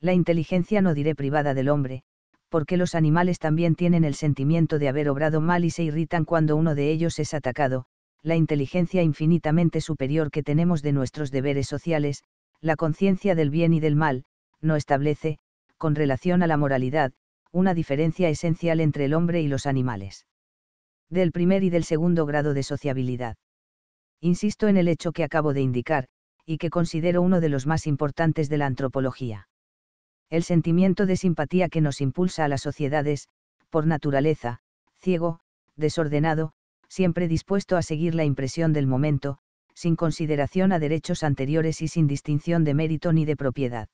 La inteligencia no diré privada del hombre, porque los animales también tienen el sentimiento de haber obrado mal y se irritan cuando uno de ellos es atacado, la inteligencia infinitamente superior que tenemos de nuestros deberes sociales, la conciencia del bien y del mal, no establece, con relación a la moralidad, una diferencia esencial entre el hombre y los animales. Del primer y del segundo grado de sociabilidad. Insisto en el hecho que acabo de indicar, y que considero uno de los más importantes de la antropología. El sentimiento de simpatía que nos impulsa a las sociedades, por naturaleza, ciego, desordenado, siempre dispuesto a seguir la impresión del momento, sin consideración a derechos anteriores y sin distinción de mérito ni de propiedad.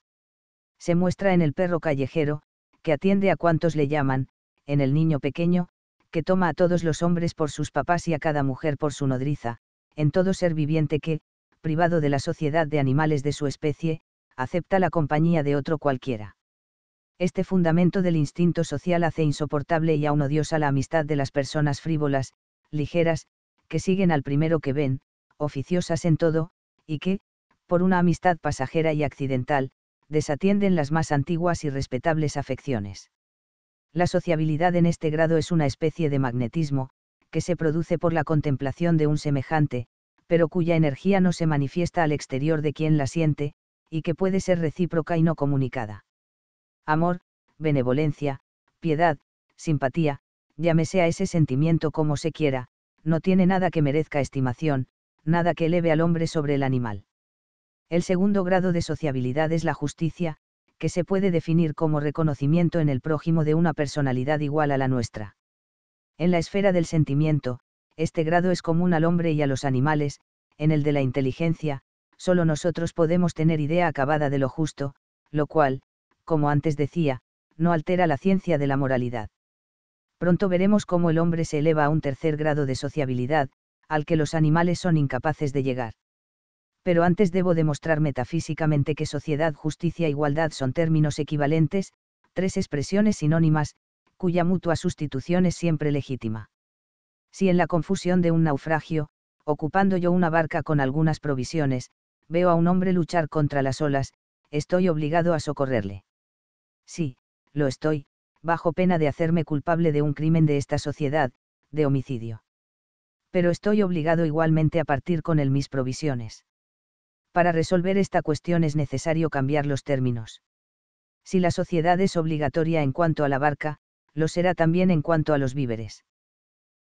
Se muestra en el perro callejero, que atiende a cuantos le llaman, en el niño pequeño, que toma a todos los hombres por sus papás y a cada mujer por su nodriza, en todo ser viviente que, privado de la sociedad de animales de su especie, acepta la compañía de otro cualquiera. Este fundamento del instinto social hace insoportable y aún odiosa la amistad de las personas frívolas, ligeras, que siguen al primero que ven, oficiosas en todo, y que, por una amistad pasajera y accidental, desatienden las más antiguas y respetables afecciones. La sociabilidad en este grado es una especie de magnetismo, que se produce por la contemplación de un semejante, pero cuya energía no se manifiesta al exterior de quien la siente, y que puede ser recíproca y no comunicada. Amor, benevolencia, piedad, simpatía, llámese a ese sentimiento como se quiera, no tiene nada que merezca estimación, nada que eleve al hombre sobre el animal. El segundo grado de sociabilidad es la justicia, que se puede definir como reconocimiento en el prójimo de una personalidad igual a la nuestra. En la esfera del sentimiento, este grado es común al hombre y a los animales, en el de la inteligencia, solo nosotros podemos tener idea acabada de lo justo, lo cual, como antes decía, no altera la ciencia de la moralidad pronto veremos cómo el hombre se eleva a un tercer grado de sociabilidad, al que los animales son incapaces de llegar. Pero antes debo demostrar metafísicamente que sociedad, justicia e igualdad son términos equivalentes, tres expresiones sinónimas, cuya mutua sustitución es siempre legítima. Si en la confusión de un naufragio, ocupando yo una barca con algunas provisiones, veo a un hombre luchar contra las olas, estoy obligado a socorrerle. Sí, lo estoy, bajo pena de hacerme culpable de un crimen de esta sociedad, de homicidio. Pero estoy obligado igualmente a partir con él mis provisiones. Para resolver esta cuestión es necesario cambiar los términos. Si la sociedad es obligatoria en cuanto a la barca, lo será también en cuanto a los víveres.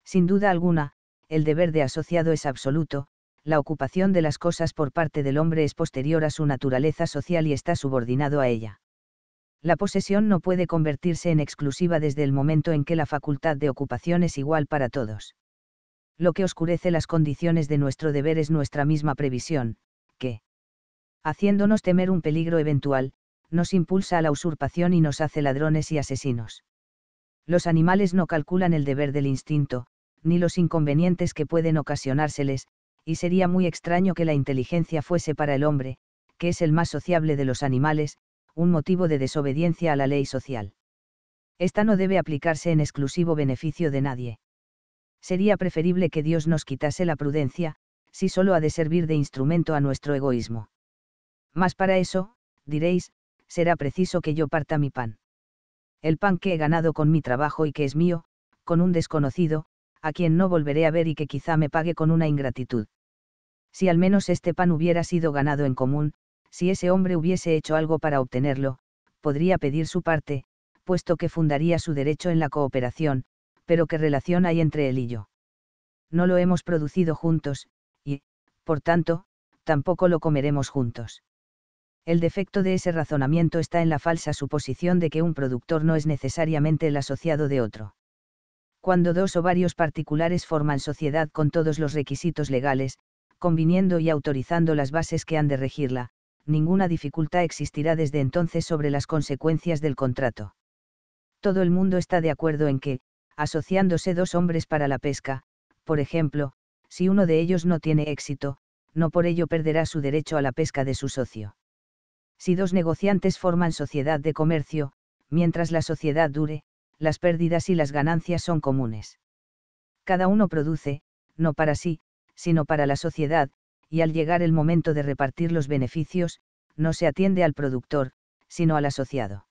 Sin duda alguna, el deber de asociado es absoluto, la ocupación de las cosas por parte del hombre es posterior a su naturaleza social y está subordinado a ella la posesión no puede convertirse en exclusiva desde el momento en que la facultad de ocupación es igual para todos. Lo que oscurece las condiciones de nuestro deber es nuestra misma previsión, que, haciéndonos temer un peligro eventual, nos impulsa a la usurpación y nos hace ladrones y asesinos. Los animales no calculan el deber del instinto, ni los inconvenientes que pueden ocasionárseles, y sería muy extraño que la inteligencia fuese para el hombre, que es el más sociable de los animales, un motivo de desobediencia a la ley social. Esta no debe aplicarse en exclusivo beneficio de nadie. Sería preferible que Dios nos quitase la prudencia, si solo ha de servir de instrumento a nuestro egoísmo. Mas para eso, diréis, será preciso que yo parta mi pan. El pan que he ganado con mi trabajo y que es mío, con un desconocido, a quien no volveré a ver y que quizá me pague con una ingratitud. Si al menos este pan hubiera sido ganado en común, si ese hombre hubiese hecho algo para obtenerlo, podría pedir su parte, puesto que fundaría su derecho en la cooperación, pero ¿qué relación hay entre él y yo? No lo hemos producido juntos, y, por tanto, tampoco lo comeremos juntos. El defecto de ese razonamiento está en la falsa suposición de que un productor no es necesariamente el asociado de otro. Cuando dos o varios particulares forman sociedad con todos los requisitos legales, conviniendo y autorizando las bases que han de regirla, ninguna dificultad existirá desde entonces sobre las consecuencias del contrato. Todo el mundo está de acuerdo en que, asociándose dos hombres para la pesca, por ejemplo, si uno de ellos no tiene éxito, no por ello perderá su derecho a la pesca de su socio. Si dos negociantes forman sociedad de comercio, mientras la sociedad dure, las pérdidas y las ganancias son comunes. Cada uno produce, no para sí, sino para la sociedad, y al llegar el momento de repartir los beneficios, no se atiende al productor, sino al asociado.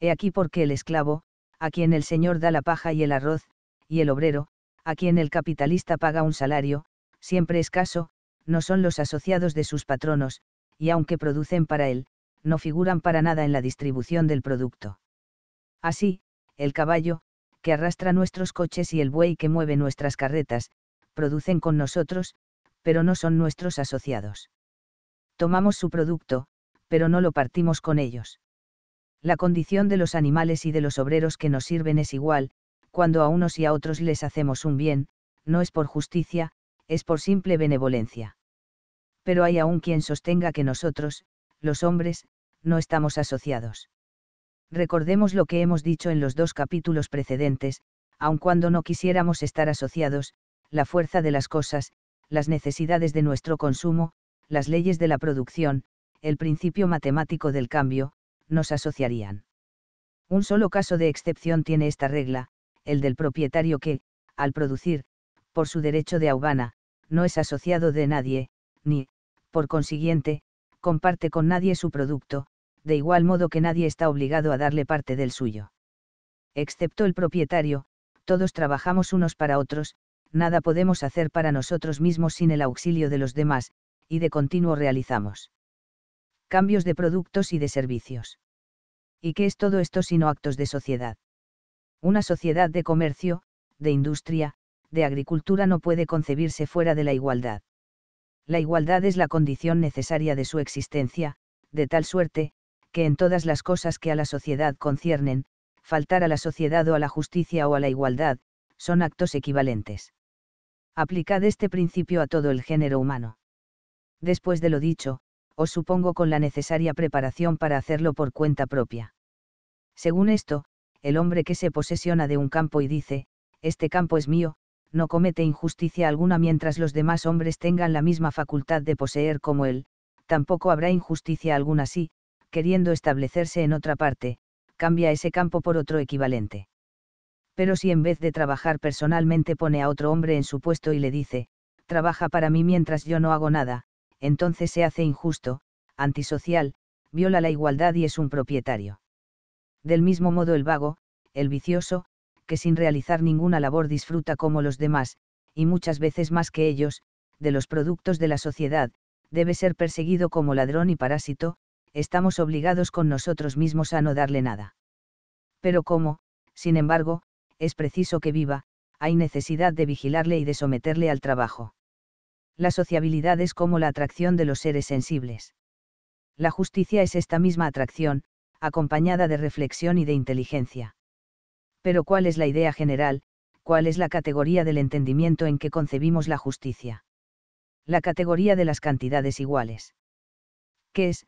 He aquí porque el esclavo, a quien el señor da la paja y el arroz, y el obrero, a quien el capitalista paga un salario, siempre escaso, no son los asociados de sus patronos, y aunque producen para él, no figuran para nada en la distribución del producto. Así, el caballo, que arrastra nuestros coches y el buey que mueve nuestras carretas, producen con nosotros, pero no son nuestros asociados. Tomamos su producto, pero no lo partimos con ellos. La condición de los animales y de los obreros que nos sirven es igual, cuando a unos y a otros les hacemos un bien, no es por justicia, es por simple benevolencia. Pero hay aún quien sostenga que nosotros, los hombres, no estamos asociados. Recordemos lo que hemos dicho en los dos capítulos precedentes, aun cuando no quisiéramos estar asociados, la fuerza de las cosas, las necesidades de nuestro consumo, las leyes de la producción, el principio matemático del cambio, nos asociarían. Un solo caso de excepción tiene esta regla, el del propietario que, al producir, por su derecho de aubana, no es asociado de nadie, ni, por consiguiente, comparte con nadie su producto, de igual modo que nadie está obligado a darle parte del suyo. Excepto el propietario, todos trabajamos unos para otros, nada podemos hacer para nosotros mismos sin el auxilio de los demás, y de continuo realizamos cambios de productos y de servicios. ¿Y qué es todo esto sino actos de sociedad? Una sociedad de comercio, de industria, de agricultura no puede concebirse fuera de la igualdad. La igualdad es la condición necesaria de su existencia, de tal suerte, que en todas las cosas que a la sociedad conciernen, faltar a la sociedad o a la justicia o a la igualdad, son actos equivalentes aplicad este principio a todo el género humano. Después de lo dicho, os supongo con la necesaria preparación para hacerlo por cuenta propia. Según esto, el hombre que se posesiona de un campo y dice, este campo es mío, no comete injusticia alguna mientras los demás hombres tengan la misma facultad de poseer como él, tampoco habrá injusticia alguna si, queriendo establecerse en otra parte, cambia ese campo por otro equivalente pero si en vez de trabajar personalmente pone a otro hombre en su puesto y le dice, trabaja para mí mientras yo no hago nada, entonces se hace injusto, antisocial, viola la igualdad y es un propietario. Del mismo modo el vago, el vicioso, que sin realizar ninguna labor disfruta como los demás, y muchas veces más que ellos, de los productos de la sociedad, debe ser perseguido como ladrón y parásito, estamos obligados con nosotros mismos a no darle nada. Pero cómo, sin embargo, es preciso que viva, hay necesidad de vigilarle y de someterle al trabajo. La sociabilidad es como la atracción de los seres sensibles. La justicia es esta misma atracción, acompañada de reflexión y de inteligencia. Pero ¿cuál es la idea general? ¿Cuál es la categoría del entendimiento en que concebimos la justicia? La categoría de las cantidades iguales. ¿Qué es,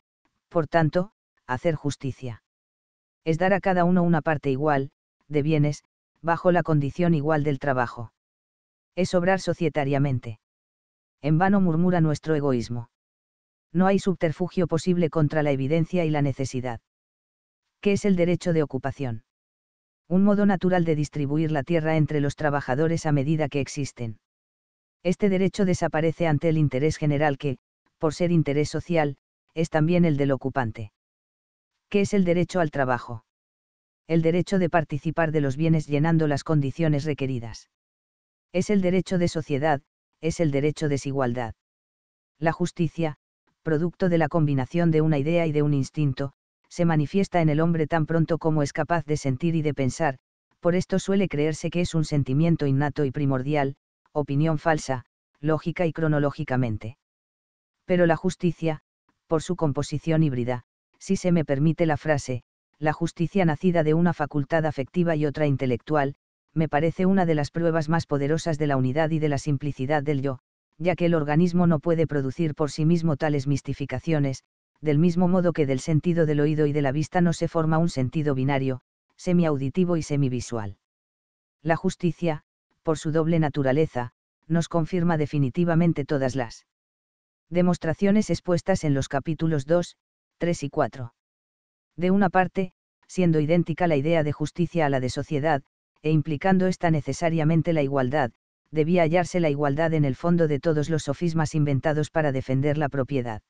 por tanto, hacer justicia? Es dar a cada uno una parte igual, de bienes, bajo la condición igual del trabajo. Es obrar societariamente. En vano murmura nuestro egoísmo. No hay subterfugio posible contra la evidencia y la necesidad. ¿Qué es el derecho de ocupación? Un modo natural de distribuir la tierra entre los trabajadores a medida que existen. Este derecho desaparece ante el interés general que, por ser interés social, es también el del ocupante. ¿Qué es el derecho al trabajo? el derecho de participar de los bienes llenando las condiciones requeridas. Es el derecho de sociedad, es el derecho desigualdad. La justicia, producto de la combinación de una idea y de un instinto, se manifiesta en el hombre tan pronto como es capaz de sentir y de pensar, por esto suele creerse que es un sentimiento innato y primordial, opinión falsa, lógica y cronológicamente. Pero la justicia, por su composición híbrida, si se me permite la frase, la justicia nacida de una facultad afectiva y otra intelectual, me parece una de las pruebas más poderosas de la unidad y de la simplicidad del yo, ya que el organismo no puede producir por sí mismo tales mistificaciones, del mismo modo que del sentido del oído y de la vista no se forma un sentido binario, semiauditivo y semivisual. La justicia, por su doble naturaleza, nos confirma definitivamente todas las demostraciones expuestas en los capítulos 2, 3 y 4. De una parte, siendo idéntica la idea de justicia a la de sociedad, e implicando esta necesariamente la igualdad, debía hallarse la igualdad en el fondo de todos los sofismas inventados para defender la propiedad.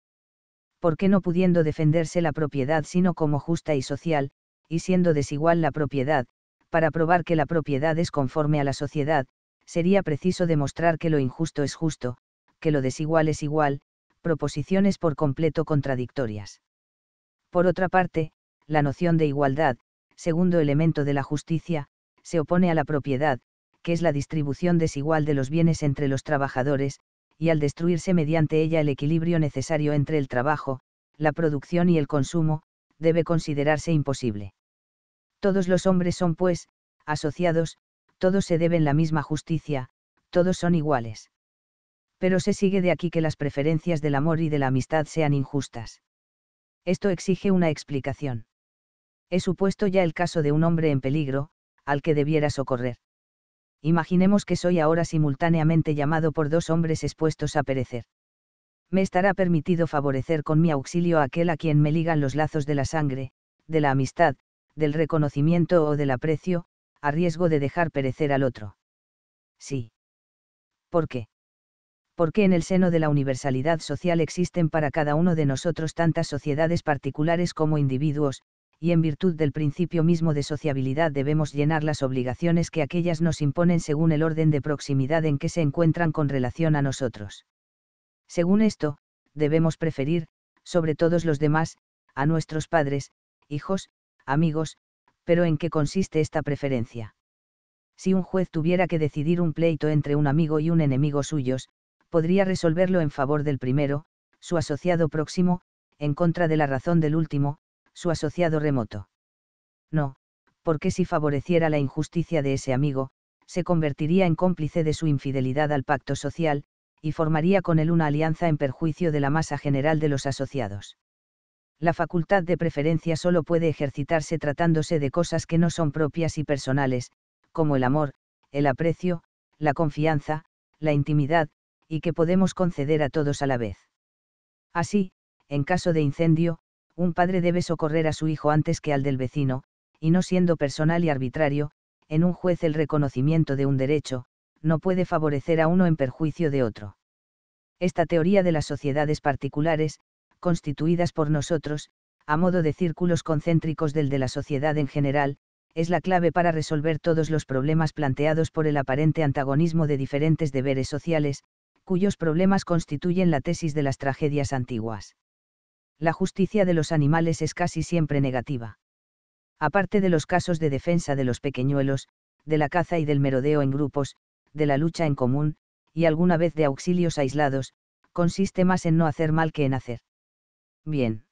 Porque no pudiendo defenderse la propiedad sino como justa y social, y siendo desigual la propiedad, para probar que la propiedad es conforme a la sociedad, sería preciso demostrar que lo injusto es justo, que lo desigual es igual, proposiciones por completo contradictorias. Por otra parte, la noción de igualdad, segundo elemento de la justicia, se opone a la propiedad, que es la distribución desigual de los bienes entre los trabajadores, y al destruirse mediante ella el equilibrio necesario entre el trabajo, la producción y el consumo, debe considerarse imposible. Todos los hombres son, pues, asociados, todos se deben la misma justicia, todos son iguales. Pero se sigue de aquí que las preferencias del amor y de la amistad sean injustas. Esto exige una explicación. He supuesto ya el caso de un hombre en peligro, al que debiera socorrer. Imaginemos que soy ahora simultáneamente llamado por dos hombres expuestos a perecer. Me estará permitido favorecer con mi auxilio a aquel a quien me ligan los lazos de la sangre, de la amistad, del reconocimiento o del aprecio, a riesgo de dejar perecer al otro. Sí. ¿Por qué? porque en el seno de la universalidad social existen para cada uno de nosotros tantas sociedades particulares como individuos, y en virtud del principio mismo de sociabilidad debemos llenar las obligaciones que aquellas nos imponen según el orden de proximidad en que se encuentran con relación a nosotros. Según esto, debemos preferir, sobre todos los demás, a nuestros padres, hijos, amigos, pero ¿en qué consiste esta preferencia? Si un juez tuviera que decidir un pleito entre un amigo y un enemigo suyos, podría resolverlo en favor del primero, su asociado próximo, en contra de la razón del último, su asociado remoto. No, porque si favoreciera la injusticia de ese amigo, se convertiría en cómplice de su infidelidad al pacto social, y formaría con él una alianza en perjuicio de la masa general de los asociados. La facultad de preferencia solo puede ejercitarse tratándose de cosas que no son propias y personales, como el amor, el aprecio, la confianza, la intimidad, y que podemos conceder a todos a la vez. Así, en caso de incendio, un padre debe socorrer a su hijo antes que al del vecino, y no siendo personal y arbitrario, en un juez el reconocimiento de un derecho, no puede favorecer a uno en perjuicio de otro. Esta teoría de las sociedades particulares, constituidas por nosotros, a modo de círculos concéntricos del de la sociedad en general, es la clave para resolver todos los problemas planteados por el aparente antagonismo de diferentes deberes sociales, cuyos problemas constituyen la tesis de las tragedias antiguas. La justicia de los animales es casi siempre negativa. Aparte de los casos de defensa de los pequeñuelos, de la caza y del merodeo en grupos, de la lucha en común, y alguna vez de auxilios aislados, consiste más en no hacer mal que en hacer. Bien.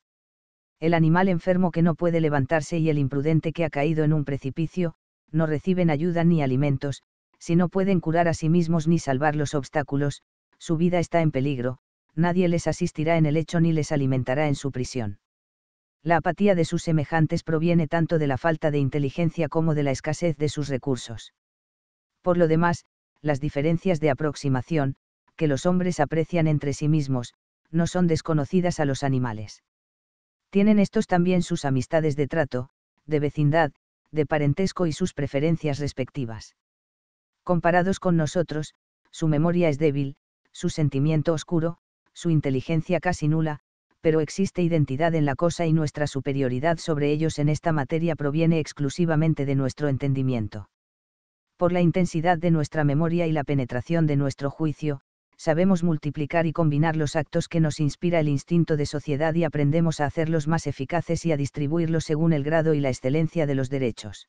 El animal enfermo que no puede levantarse y el imprudente que ha caído en un precipicio, no reciben ayuda ni alimentos, si no pueden curar a sí mismos ni salvar los obstáculos, su vida está en peligro, nadie les asistirá en el hecho ni les alimentará en su prisión. La apatía de sus semejantes proviene tanto de la falta de inteligencia como de la escasez de sus recursos. Por lo demás, las diferencias de aproximación, que los hombres aprecian entre sí mismos, no son desconocidas a los animales. Tienen estos también sus amistades de trato, de vecindad, de parentesco y sus preferencias respectivas. Comparados con nosotros, su memoria es débil, su sentimiento oscuro, su inteligencia casi nula, pero existe identidad en la cosa y nuestra superioridad sobre ellos en esta materia proviene exclusivamente de nuestro entendimiento. Por la intensidad de nuestra memoria y la penetración de nuestro juicio, sabemos multiplicar y combinar los actos que nos inspira el instinto de sociedad y aprendemos a hacerlos más eficaces y a distribuirlos según el grado y la excelencia de los derechos.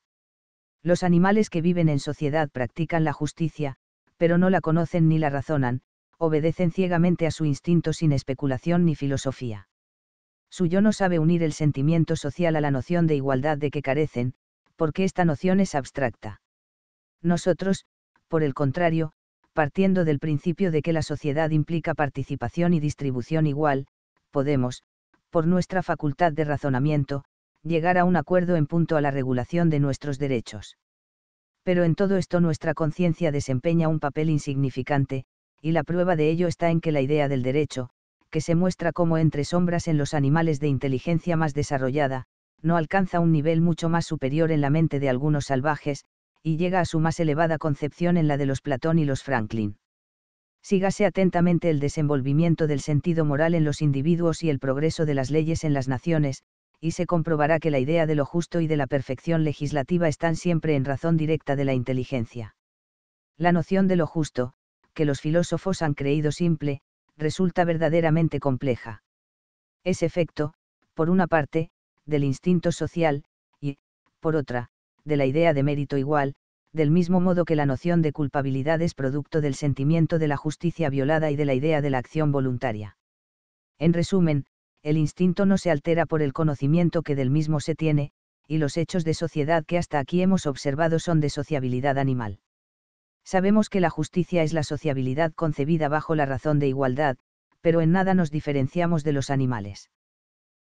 Los animales que viven en sociedad practican la justicia, pero no la conocen ni la razonan, obedecen ciegamente a su instinto sin especulación ni filosofía. Su yo no sabe unir el sentimiento social a la noción de igualdad de que carecen, porque esta noción es abstracta. Nosotros, por el contrario, partiendo del principio de que la sociedad implica participación y distribución igual, podemos, por nuestra facultad de razonamiento, llegar a un acuerdo en punto a la regulación de nuestros derechos. Pero en todo esto nuestra conciencia desempeña un papel insignificante, y la prueba de ello está en que la idea del derecho, que se muestra como entre sombras en los animales de inteligencia más desarrollada, no alcanza un nivel mucho más superior en la mente de algunos salvajes, y llega a su más elevada concepción en la de los Platón y los Franklin. Sígase atentamente el desenvolvimiento del sentido moral en los individuos y el progreso de las leyes en las naciones, y se comprobará que la idea de lo justo y de la perfección legislativa están siempre en razón directa de la inteligencia. La noción de lo justo, que los filósofos han creído simple, resulta verdaderamente compleja. Es efecto, por una parte, del instinto social, y, por otra, de la idea de mérito igual, del mismo modo que la noción de culpabilidad es producto del sentimiento de la justicia violada y de la idea de la acción voluntaria. En resumen, el instinto no se altera por el conocimiento que del mismo se tiene, y los hechos de sociedad que hasta aquí hemos observado son de sociabilidad animal. Sabemos que la justicia es la sociabilidad concebida bajo la razón de igualdad, pero en nada nos diferenciamos de los animales.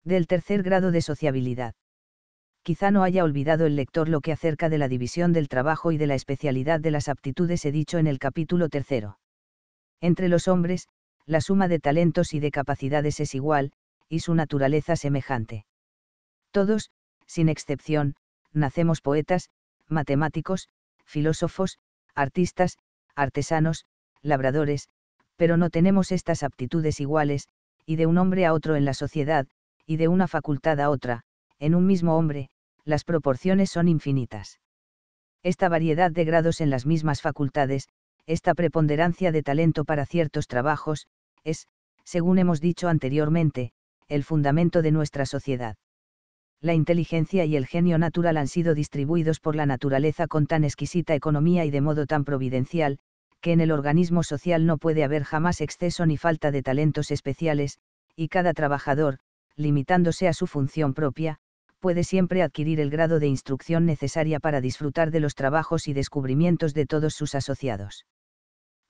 Del tercer grado de sociabilidad. Quizá no haya olvidado el lector lo que acerca de la división del trabajo y de la especialidad de las aptitudes he dicho en el capítulo tercero. Entre los hombres, la suma de talentos y de capacidades es igual, y su naturaleza semejante. Todos, sin excepción, nacemos poetas, matemáticos, filósofos, artistas, artesanos, labradores, pero no tenemos estas aptitudes iguales, y de un hombre a otro en la sociedad, y de una facultad a otra, en un mismo hombre, las proporciones son infinitas. Esta variedad de grados en las mismas facultades, esta preponderancia de talento para ciertos trabajos, es, según hemos dicho anteriormente, el fundamento de nuestra sociedad la inteligencia y el genio natural han sido distribuidos por la naturaleza con tan exquisita economía y de modo tan providencial, que en el organismo social no puede haber jamás exceso ni falta de talentos especiales, y cada trabajador, limitándose a su función propia, puede siempre adquirir el grado de instrucción necesaria para disfrutar de los trabajos y descubrimientos de todos sus asociados.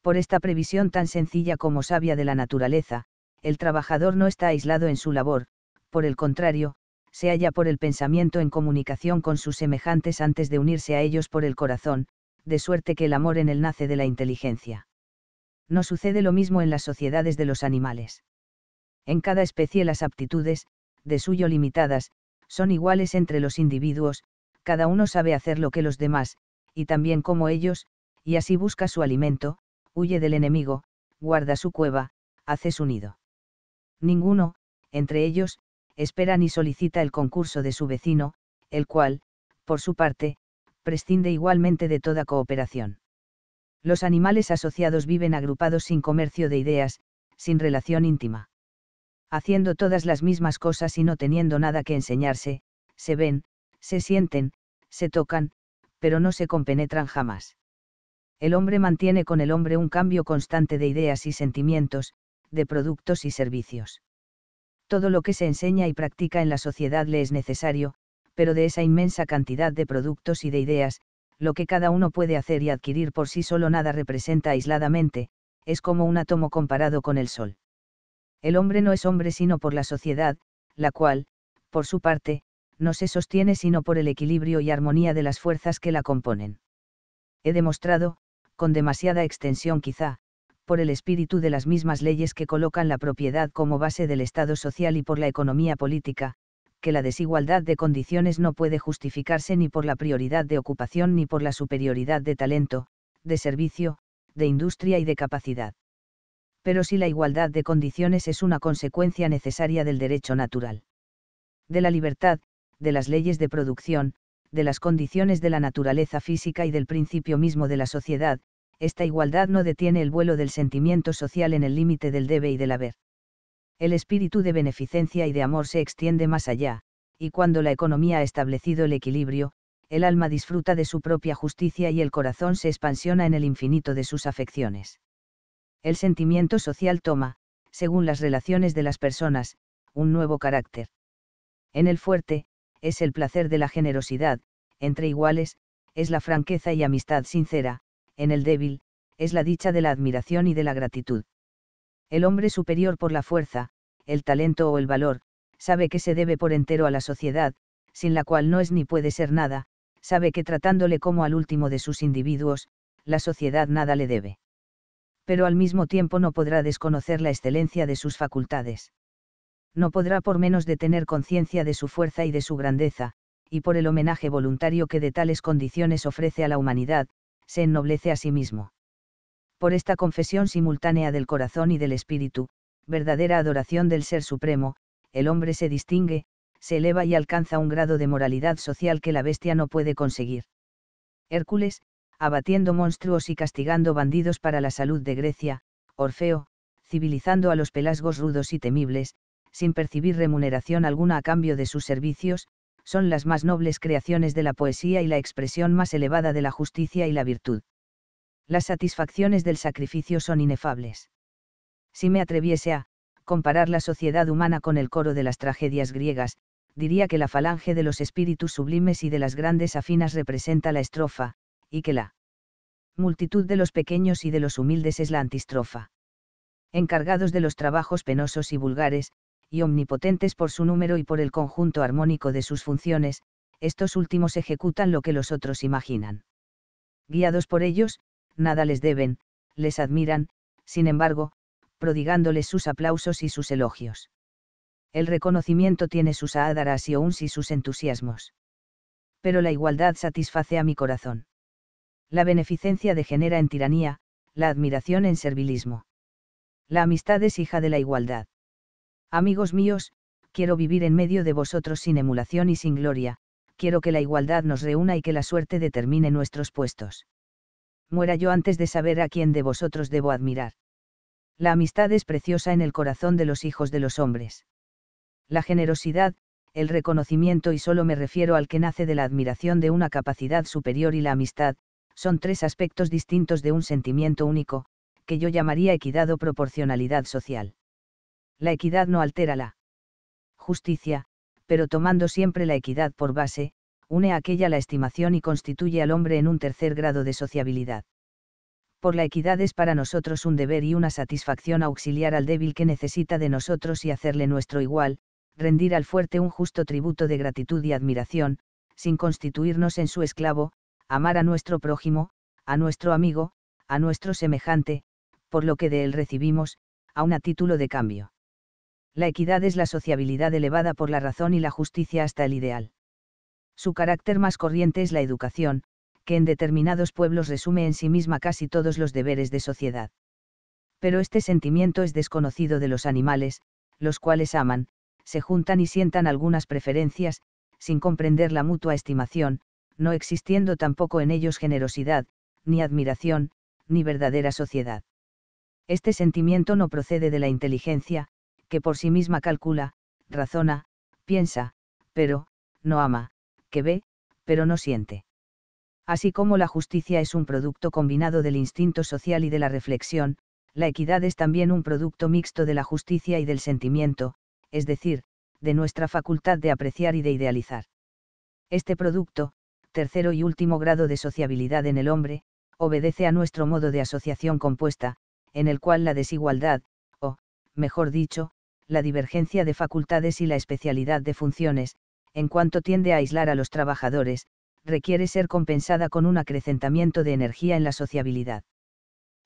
Por esta previsión tan sencilla como sabia de la naturaleza, el trabajador no está aislado en su labor, por el contrario, se halla por el pensamiento en comunicación con sus semejantes antes de unirse a ellos por el corazón, de suerte que el amor en él nace de la inteligencia. No sucede lo mismo en las sociedades de los animales. En cada especie las aptitudes, de suyo limitadas, son iguales entre los individuos, cada uno sabe hacer lo que los demás, y también como ellos, y así busca su alimento, huye del enemigo, guarda su cueva, hace su nido. Ninguno, entre ellos, esperan y solicita el concurso de su vecino, el cual, por su parte, prescinde igualmente de toda cooperación. Los animales asociados viven agrupados sin comercio de ideas, sin relación íntima. Haciendo todas las mismas cosas y no teniendo nada que enseñarse, se ven, se sienten, se tocan, pero no se compenetran jamás. El hombre mantiene con el hombre un cambio constante de ideas y sentimientos, de productos y servicios. Todo lo que se enseña y practica en la sociedad le es necesario, pero de esa inmensa cantidad de productos y de ideas, lo que cada uno puede hacer y adquirir por sí solo nada representa aisladamente, es como un átomo comparado con el Sol. El hombre no es hombre sino por la sociedad, la cual, por su parte, no se sostiene sino por el equilibrio y armonía de las fuerzas que la componen. He demostrado, con demasiada extensión quizá, por el espíritu de las mismas leyes que colocan la propiedad como base del Estado social y por la economía política, que la desigualdad de condiciones no puede justificarse ni por la prioridad de ocupación ni por la superioridad de talento, de servicio, de industria y de capacidad. Pero si la igualdad de condiciones es una consecuencia necesaria del derecho natural. De la libertad, de las leyes de producción, de las condiciones de la naturaleza física y del principio mismo de la sociedad, esta igualdad no detiene el vuelo del sentimiento social en el límite del debe y del haber. El espíritu de beneficencia y de amor se extiende más allá, y cuando la economía ha establecido el equilibrio, el alma disfruta de su propia justicia y el corazón se expansiona en el infinito de sus afecciones. El sentimiento social toma, según las relaciones de las personas, un nuevo carácter. En el fuerte, es el placer de la generosidad, entre iguales, es la franqueza y amistad sincera, en el débil, es la dicha de la admiración y de la gratitud. El hombre superior por la fuerza, el talento o el valor, sabe que se debe por entero a la sociedad, sin la cual no es ni puede ser nada, sabe que tratándole como al último de sus individuos, la sociedad nada le debe. Pero al mismo tiempo no podrá desconocer la excelencia de sus facultades. No podrá por menos de tener conciencia de su fuerza y de su grandeza, y por el homenaje voluntario que de tales condiciones ofrece a la humanidad, se ennoblece a sí mismo. Por esta confesión simultánea del corazón y del espíritu, verdadera adoración del Ser Supremo, el hombre se distingue, se eleva y alcanza un grado de moralidad social que la bestia no puede conseguir. Hércules, abatiendo monstruos y castigando bandidos para la salud de Grecia, Orfeo, civilizando a los pelasgos rudos y temibles, sin percibir remuneración alguna a cambio de sus servicios, son las más nobles creaciones de la poesía y la expresión más elevada de la justicia y la virtud. Las satisfacciones del sacrificio son inefables. Si me atreviese a comparar la sociedad humana con el coro de las tragedias griegas, diría que la falange de los espíritus sublimes y de las grandes afinas representa la estrofa, y que la multitud de los pequeños y de los humildes es la antistrofa. Encargados de los trabajos penosos y vulgares, y omnipotentes por su número y por el conjunto armónico de sus funciones, estos últimos ejecutan lo que los otros imaginan. Guiados por ellos, nada les deben, les admiran, sin embargo, prodigándoles sus aplausos y sus elogios. El reconocimiento tiene sus ádaras y aún y sus entusiasmos. Pero la igualdad satisface a mi corazón. La beneficencia degenera en tiranía, la admiración en servilismo. La amistad es hija de la igualdad. Amigos míos, quiero vivir en medio de vosotros sin emulación y sin gloria, quiero que la igualdad nos reúna y que la suerte determine nuestros puestos. Muera yo antes de saber a quién de vosotros debo admirar. La amistad es preciosa en el corazón de los hijos de los hombres. La generosidad, el reconocimiento y solo me refiero al que nace de la admiración de una capacidad superior y la amistad, son tres aspectos distintos de un sentimiento único, que yo llamaría equidad o proporcionalidad social. La equidad no altera la justicia, pero tomando siempre la equidad por base, une a aquella la estimación y constituye al hombre en un tercer grado de sociabilidad. Por la equidad es para nosotros un deber y una satisfacción auxiliar al débil que necesita de nosotros y hacerle nuestro igual, rendir al fuerte un justo tributo de gratitud y admiración, sin constituirnos en su esclavo, amar a nuestro prójimo, a nuestro amigo, a nuestro semejante, por lo que de él recibimos, a título de cambio la equidad es la sociabilidad elevada por la razón y la justicia hasta el ideal. Su carácter más corriente es la educación, que en determinados pueblos resume en sí misma casi todos los deberes de sociedad. Pero este sentimiento es desconocido de los animales, los cuales aman, se juntan y sientan algunas preferencias, sin comprender la mutua estimación, no existiendo tampoco en ellos generosidad, ni admiración, ni verdadera sociedad. Este sentimiento no procede de la inteligencia, que por sí misma calcula, razona, piensa, pero, no ama, que ve, pero no siente. Así como la justicia es un producto combinado del instinto social y de la reflexión, la equidad es también un producto mixto de la justicia y del sentimiento, es decir, de nuestra facultad de apreciar y de idealizar. Este producto, tercero y último grado de sociabilidad en el hombre, obedece a nuestro modo de asociación compuesta, en el cual la desigualdad, mejor dicho, la divergencia de facultades y la especialidad de funciones, en cuanto tiende a aislar a los trabajadores, requiere ser compensada con un acrecentamiento de energía en la sociabilidad.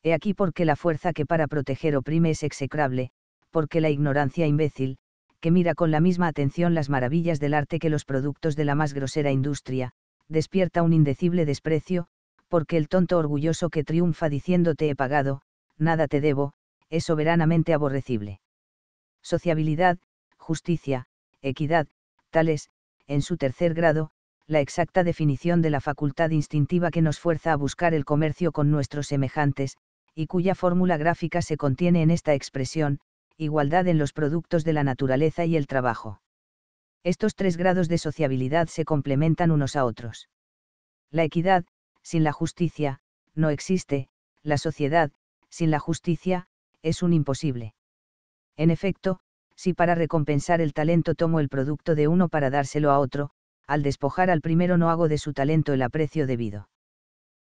He aquí porque la fuerza que para proteger oprime es execrable, porque la ignorancia imbécil, que mira con la misma atención las maravillas del arte que los productos de la más grosera industria, despierta un indecible desprecio, porque el tonto orgulloso que triunfa diciendo te he pagado, nada te debo, es soberanamente aborrecible. Sociabilidad, justicia, equidad, tales, en su tercer grado, la exacta definición de la facultad instintiva que nos fuerza a buscar el comercio con nuestros semejantes, y cuya fórmula gráfica se contiene en esta expresión, igualdad en los productos de la naturaleza y el trabajo. Estos tres grados de sociabilidad se complementan unos a otros. La equidad, sin la justicia, no existe, la sociedad, sin la justicia, es un imposible. En efecto, si para recompensar el talento tomo el producto de uno para dárselo a otro, al despojar al primero no hago de su talento el aprecio debido.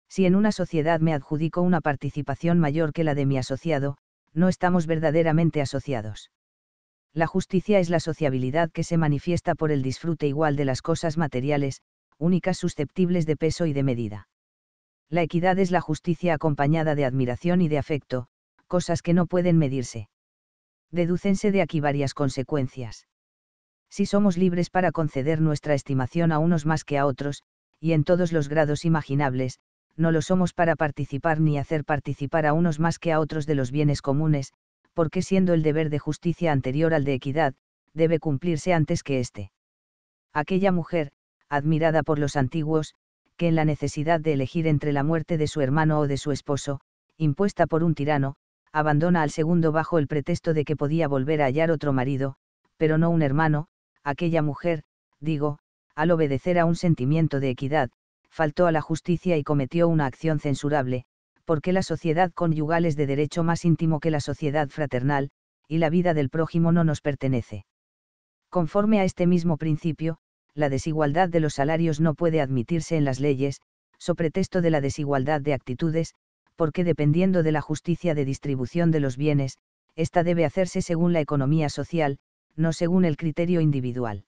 Si en una sociedad me adjudico una participación mayor que la de mi asociado, no estamos verdaderamente asociados. La justicia es la sociabilidad que se manifiesta por el disfrute igual de las cosas materiales, únicas susceptibles de peso y de medida. La equidad es la justicia acompañada de admiración y de afecto, cosas que no pueden medirse. Dedúcense de aquí varias consecuencias. Si somos libres para conceder nuestra estimación a unos más que a otros, y en todos los grados imaginables, no lo somos para participar ni hacer participar a unos más que a otros de los bienes comunes, porque siendo el deber de justicia anterior al de equidad, debe cumplirse antes que éste. Aquella mujer, admirada por los antiguos, que en la necesidad de elegir entre la muerte de su hermano o de su esposo, impuesta por un tirano, abandona al segundo bajo el pretexto de que podía volver a hallar otro marido, pero no un hermano, aquella mujer, digo, al obedecer a un sentimiento de equidad, faltó a la justicia y cometió una acción censurable, porque la sociedad conyugal es de derecho más íntimo que la sociedad fraternal, y la vida del prójimo no nos pertenece. Conforme a este mismo principio, la desigualdad de los salarios no puede admitirse en las leyes, so pretexto de la desigualdad de actitudes, porque dependiendo de la justicia de distribución de los bienes, esta debe hacerse según la economía social, no según el criterio individual.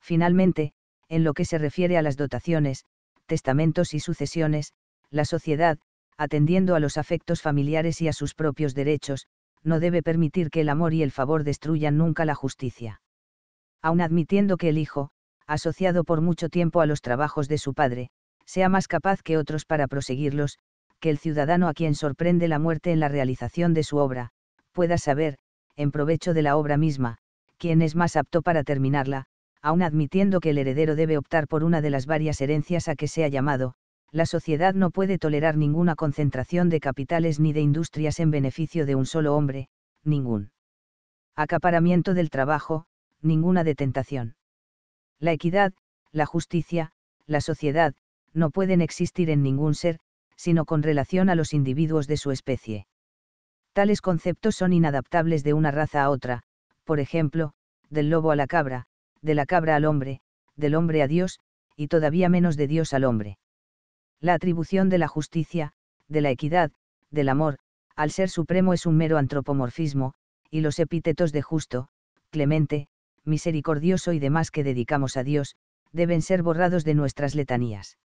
Finalmente, en lo que se refiere a las dotaciones, testamentos y sucesiones, la sociedad, atendiendo a los afectos familiares y a sus propios derechos, no debe permitir que el amor y el favor destruyan nunca la justicia. Aun admitiendo que el hijo, asociado por mucho tiempo a los trabajos de su padre, sea más capaz que otros para proseguirlos, que el ciudadano a quien sorprende la muerte en la realización de su obra, pueda saber, en provecho de la obra misma, quién es más apto para terminarla, aun admitiendo que el heredero debe optar por una de las varias herencias a que sea llamado, la sociedad no puede tolerar ninguna concentración de capitales ni de industrias en beneficio de un solo hombre, ningún acaparamiento del trabajo, ninguna detentación. La equidad, la justicia, la sociedad, no pueden existir en ningún ser, sino con relación a los individuos de su especie. Tales conceptos son inadaptables de una raza a otra, por ejemplo, del lobo a la cabra, de la cabra al hombre, del hombre a Dios, y todavía menos de Dios al hombre. La atribución de la justicia, de la equidad, del amor, al ser supremo es un mero antropomorfismo, y los epítetos de justo, clemente, misericordioso y demás que dedicamos a Dios, deben ser borrados de nuestras letanías.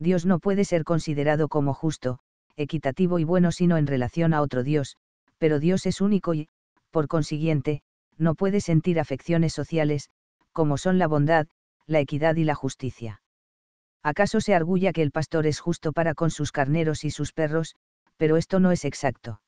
Dios no puede ser considerado como justo, equitativo y bueno sino en relación a otro Dios, pero Dios es único y, por consiguiente, no puede sentir afecciones sociales, como son la bondad, la equidad y la justicia. ¿Acaso se arguya que el pastor es justo para con sus carneros y sus perros? Pero esto no es exacto.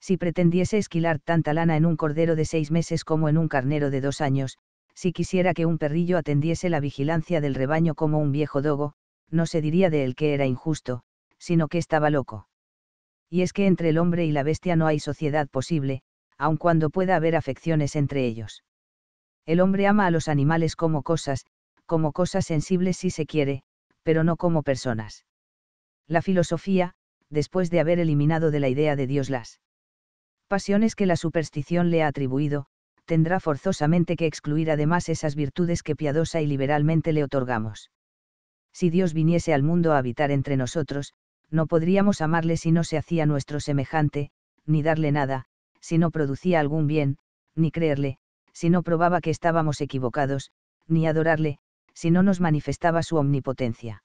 Si pretendiese esquilar tanta lana en un cordero de seis meses como en un carnero de dos años, si quisiera que un perrillo atendiese la vigilancia del rebaño como un viejo dogo, no se diría de él que era injusto, sino que estaba loco. Y es que entre el hombre y la bestia no hay sociedad posible, aun cuando pueda haber afecciones entre ellos. El hombre ama a los animales como cosas, como cosas sensibles si se quiere, pero no como personas. La filosofía, después de haber eliminado de la idea de Dios las pasiones que la superstición le ha atribuido, tendrá forzosamente que excluir además esas virtudes que piadosa y liberalmente le otorgamos si Dios viniese al mundo a habitar entre nosotros, no podríamos amarle si no se hacía nuestro semejante, ni darle nada, si no producía algún bien, ni creerle, si no probaba que estábamos equivocados, ni adorarle, si no nos manifestaba su omnipotencia.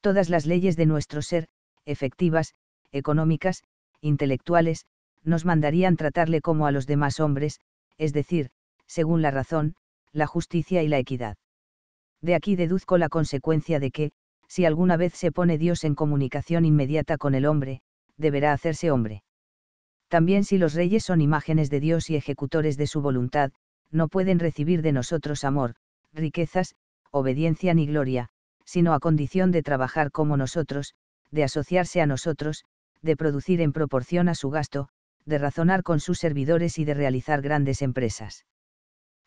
Todas las leyes de nuestro ser, efectivas, económicas, intelectuales, nos mandarían tratarle como a los demás hombres, es decir, según la razón, la justicia y la equidad. De aquí deduzco la consecuencia de que, si alguna vez se pone Dios en comunicación inmediata con el hombre, deberá hacerse hombre. También si los reyes son imágenes de Dios y ejecutores de su voluntad, no pueden recibir de nosotros amor, riquezas, obediencia ni gloria, sino a condición de trabajar como nosotros, de asociarse a nosotros, de producir en proporción a su gasto, de razonar con sus servidores y de realizar grandes empresas.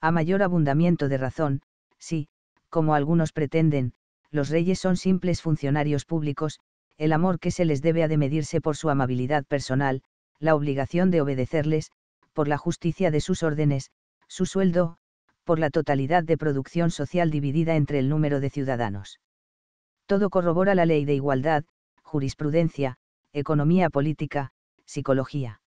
A mayor abundamiento de razón, sí, como algunos pretenden, los reyes son simples funcionarios públicos, el amor que se les debe ha de medirse por su amabilidad personal, la obligación de obedecerles, por la justicia de sus órdenes, su sueldo, por la totalidad de producción social dividida entre el número de ciudadanos. Todo corrobora la ley de igualdad, jurisprudencia, economía política, psicología.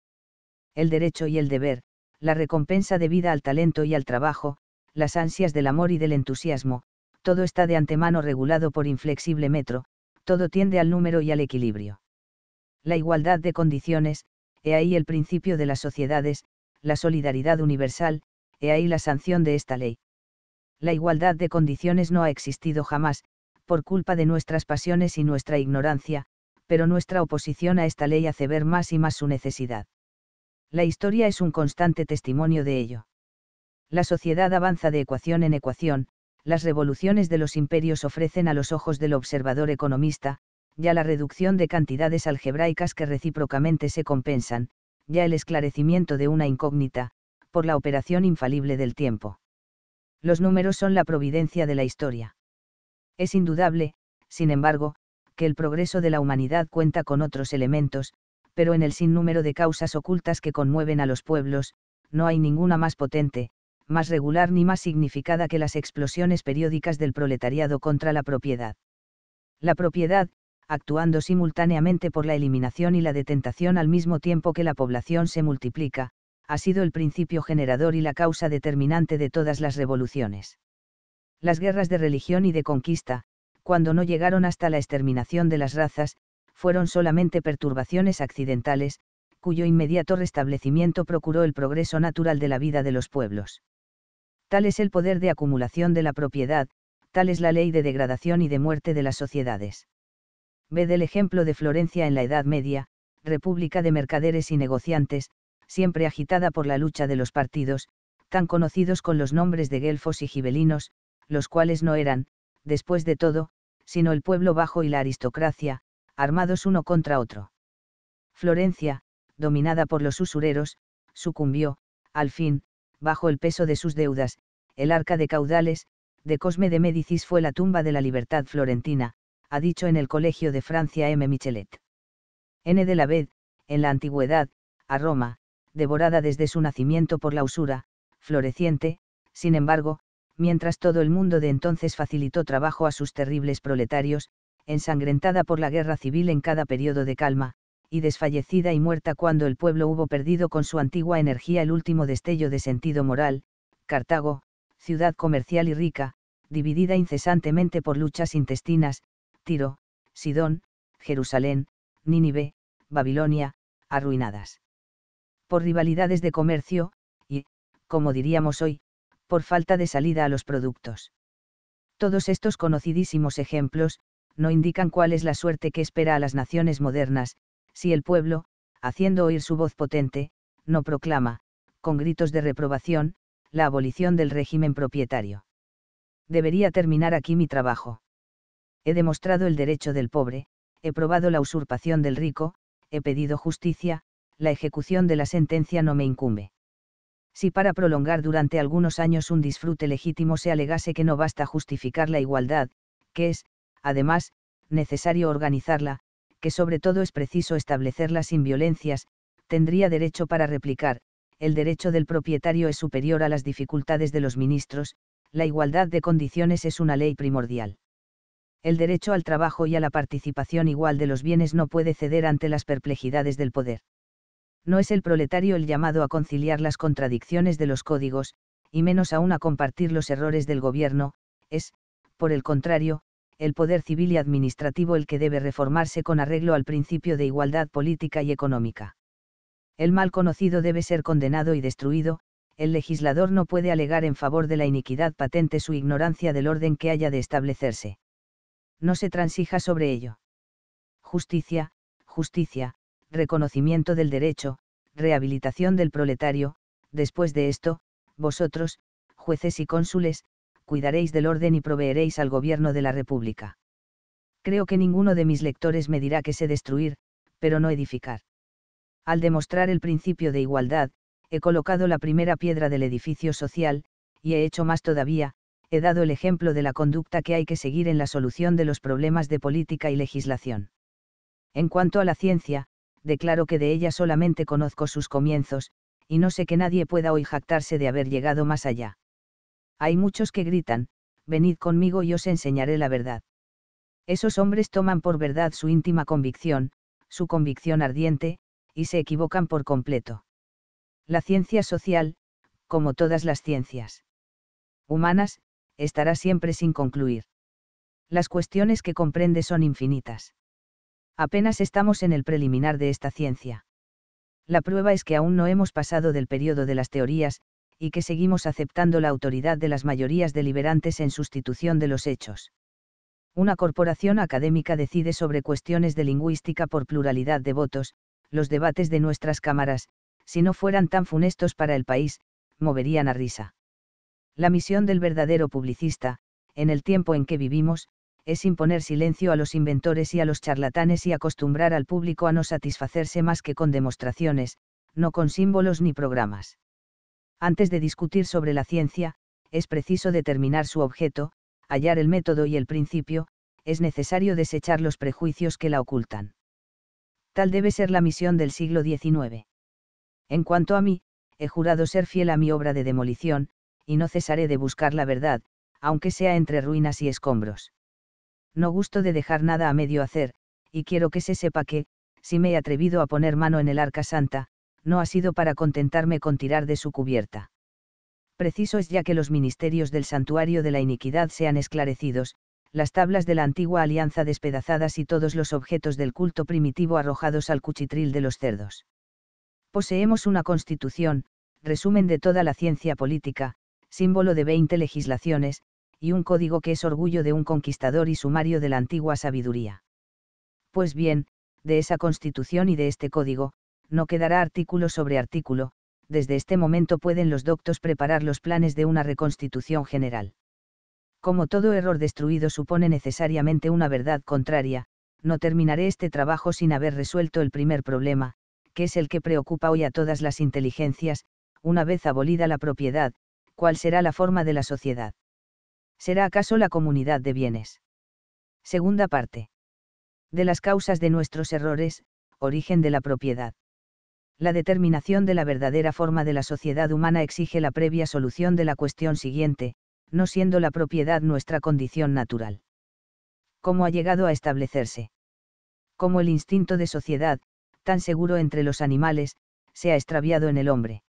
El derecho y el deber, la recompensa debida al talento y al trabajo, las ansias del amor y del entusiasmo, todo está de antemano regulado por inflexible metro, todo tiende al número y al equilibrio. La igualdad de condiciones, he ahí el principio de las sociedades, la solidaridad universal, he ahí la sanción de esta ley. La igualdad de condiciones no ha existido jamás, por culpa de nuestras pasiones y nuestra ignorancia, pero nuestra oposición a esta ley hace ver más y más su necesidad. La historia es un constante testimonio de ello. La sociedad avanza de ecuación en ecuación, las revoluciones de los imperios ofrecen a los ojos del observador economista, ya la reducción de cantidades algebraicas que recíprocamente se compensan, ya el esclarecimiento de una incógnita, por la operación infalible del tiempo. Los números son la providencia de la historia. Es indudable, sin embargo, que el progreso de la humanidad cuenta con otros elementos, pero en el sinnúmero de causas ocultas que conmueven a los pueblos, no hay ninguna más potente, más regular ni más significada que las explosiones periódicas del proletariado contra la propiedad. La propiedad, actuando simultáneamente por la eliminación y la detentación al mismo tiempo que la población se multiplica, ha sido el principio generador y la causa determinante de todas las revoluciones. Las guerras de religión y de conquista, cuando no llegaron hasta la exterminación de las razas, fueron solamente perturbaciones accidentales, cuyo inmediato restablecimiento procuró el progreso natural de la vida de los pueblos tal es el poder de acumulación de la propiedad, tal es la ley de degradación y de muerte de las sociedades. Ved el ejemplo de Florencia en la Edad Media, república de mercaderes y negociantes, siempre agitada por la lucha de los partidos, tan conocidos con los nombres de guelfos y gibelinos, los cuales no eran, después de todo, sino el pueblo bajo y la aristocracia, armados uno contra otro. Florencia, dominada por los usureros, sucumbió, al fin, bajo el peso de sus deudas, el arca de caudales, de Cosme de Médicis fue la tumba de la libertad florentina, ha dicho en el Colegio de Francia M. Michelet. N. de la Ved, en la antigüedad, a Roma, devorada desde su nacimiento por la usura, floreciente, sin embargo, mientras todo el mundo de entonces facilitó trabajo a sus terribles proletarios, ensangrentada por la guerra civil en cada periodo de calma, y desfallecida y muerta cuando el pueblo hubo perdido con su antigua energía el último destello de sentido moral, Cartago, ciudad comercial y rica, dividida incesantemente por luchas intestinas, Tiro, Sidón, Jerusalén, Nínive, Babilonia, arruinadas. Por rivalidades de comercio, y, como diríamos hoy, por falta de salida a los productos. Todos estos conocidísimos ejemplos, no indican cuál es la suerte que espera a las naciones modernas, si el pueblo, haciendo oír su voz potente, no proclama, con gritos de reprobación, la abolición del régimen propietario. Debería terminar aquí mi trabajo. He demostrado el derecho del pobre, he probado la usurpación del rico, he pedido justicia, la ejecución de la sentencia no me incumbe. Si para prolongar durante algunos años un disfrute legítimo se alegase que no basta justificar la igualdad, que es, además, necesario organizarla, sobre todo es preciso establecerla sin violencias, tendría derecho para replicar, el derecho del propietario es superior a las dificultades de los ministros, la igualdad de condiciones es una ley primordial. El derecho al trabajo y a la participación igual de los bienes no puede ceder ante las perplejidades del poder. No es el proletario el llamado a conciliar las contradicciones de los códigos, y menos aún a compartir los errores del gobierno, es, por el contrario, el poder civil y administrativo el que debe reformarse con arreglo al principio de igualdad política y económica. El mal conocido debe ser condenado y destruido, el legislador no puede alegar en favor de la iniquidad patente su ignorancia del orden que haya de establecerse. No se transija sobre ello. Justicia, justicia, reconocimiento del derecho, rehabilitación del proletario, después de esto, vosotros, jueces y cónsules, cuidaréis del orden y proveeréis al gobierno de la República. Creo que ninguno de mis lectores me dirá que sé destruir, pero no edificar. Al demostrar el principio de igualdad, he colocado la primera piedra del edificio social, y he hecho más todavía, he dado el ejemplo de la conducta que hay que seguir en la solución de los problemas de política y legislación. En cuanto a la ciencia, declaro que de ella solamente conozco sus comienzos, y no sé que nadie pueda hoy jactarse de haber llegado más allá hay muchos que gritan, venid conmigo y os enseñaré la verdad. Esos hombres toman por verdad su íntima convicción, su convicción ardiente, y se equivocan por completo. La ciencia social, como todas las ciencias humanas, estará siempre sin concluir. Las cuestiones que comprende son infinitas. Apenas estamos en el preliminar de esta ciencia. La prueba es que aún no hemos pasado del periodo de las teorías, y que seguimos aceptando la autoridad de las mayorías deliberantes en sustitución de los hechos. Una corporación académica decide sobre cuestiones de lingüística por pluralidad de votos, los debates de nuestras cámaras, si no fueran tan funestos para el país, moverían a risa. La misión del verdadero publicista, en el tiempo en que vivimos, es imponer silencio a los inventores y a los charlatanes y acostumbrar al público a no satisfacerse más que con demostraciones, no con símbolos ni programas. Antes de discutir sobre la ciencia, es preciso determinar su objeto, hallar el método y el principio, es necesario desechar los prejuicios que la ocultan. Tal debe ser la misión del siglo XIX. En cuanto a mí, he jurado ser fiel a mi obra de demolición, y no cesaré de buscar la verdad, aunque sea entre ruinas y escombros. No gusto de dejar nada a medio hacer, y quiero que se sepa que, si me he atrevido a poner mano en el arca santa, no ha sido para contentarme con tirar de su cubierta. Preciso es ya que los ministerios del santuario de la iniquidad sean esclarecidos, las tablas de la antigua alianza despedazadas y todos los objetos del culto primitivo arrojados al cuchitril de los cerdos. Poseemos una constitución, resumen de toda la ciencia política, símbolo de 20 legislaciones, y un código que es orgullo de un conquistador y sumario de la antigua sabiduría. Pues bien, de esa constitución y de este código, no quedará artículo sobre artículo, desde este momento pueden los doctos preparar los planes de una reconstitución general. Como todo error destruido supone necesariamente una verdad contraria, no terminaré este trabajo sin haber resuelto el primer problema, que es el que preocupa hoy a todas las inteligencias, una vez abolida la propiedad, cuál será la forma de la sociedad. ¿Será acaso la comunidad de bienes? Segunda parte. De las causas de nuestros errores, origen de la propiedad la determinación de la verdadera forma de la sociedad humana exige la previa solución de la cuestión siguiente, no siendo la propiedad nuestra condición natural. ¿Cómo ha llegado a establecerse? ¿Cómo el instinto de sociedad, tan seguro entre los animales, se ha extraviado en el hombre.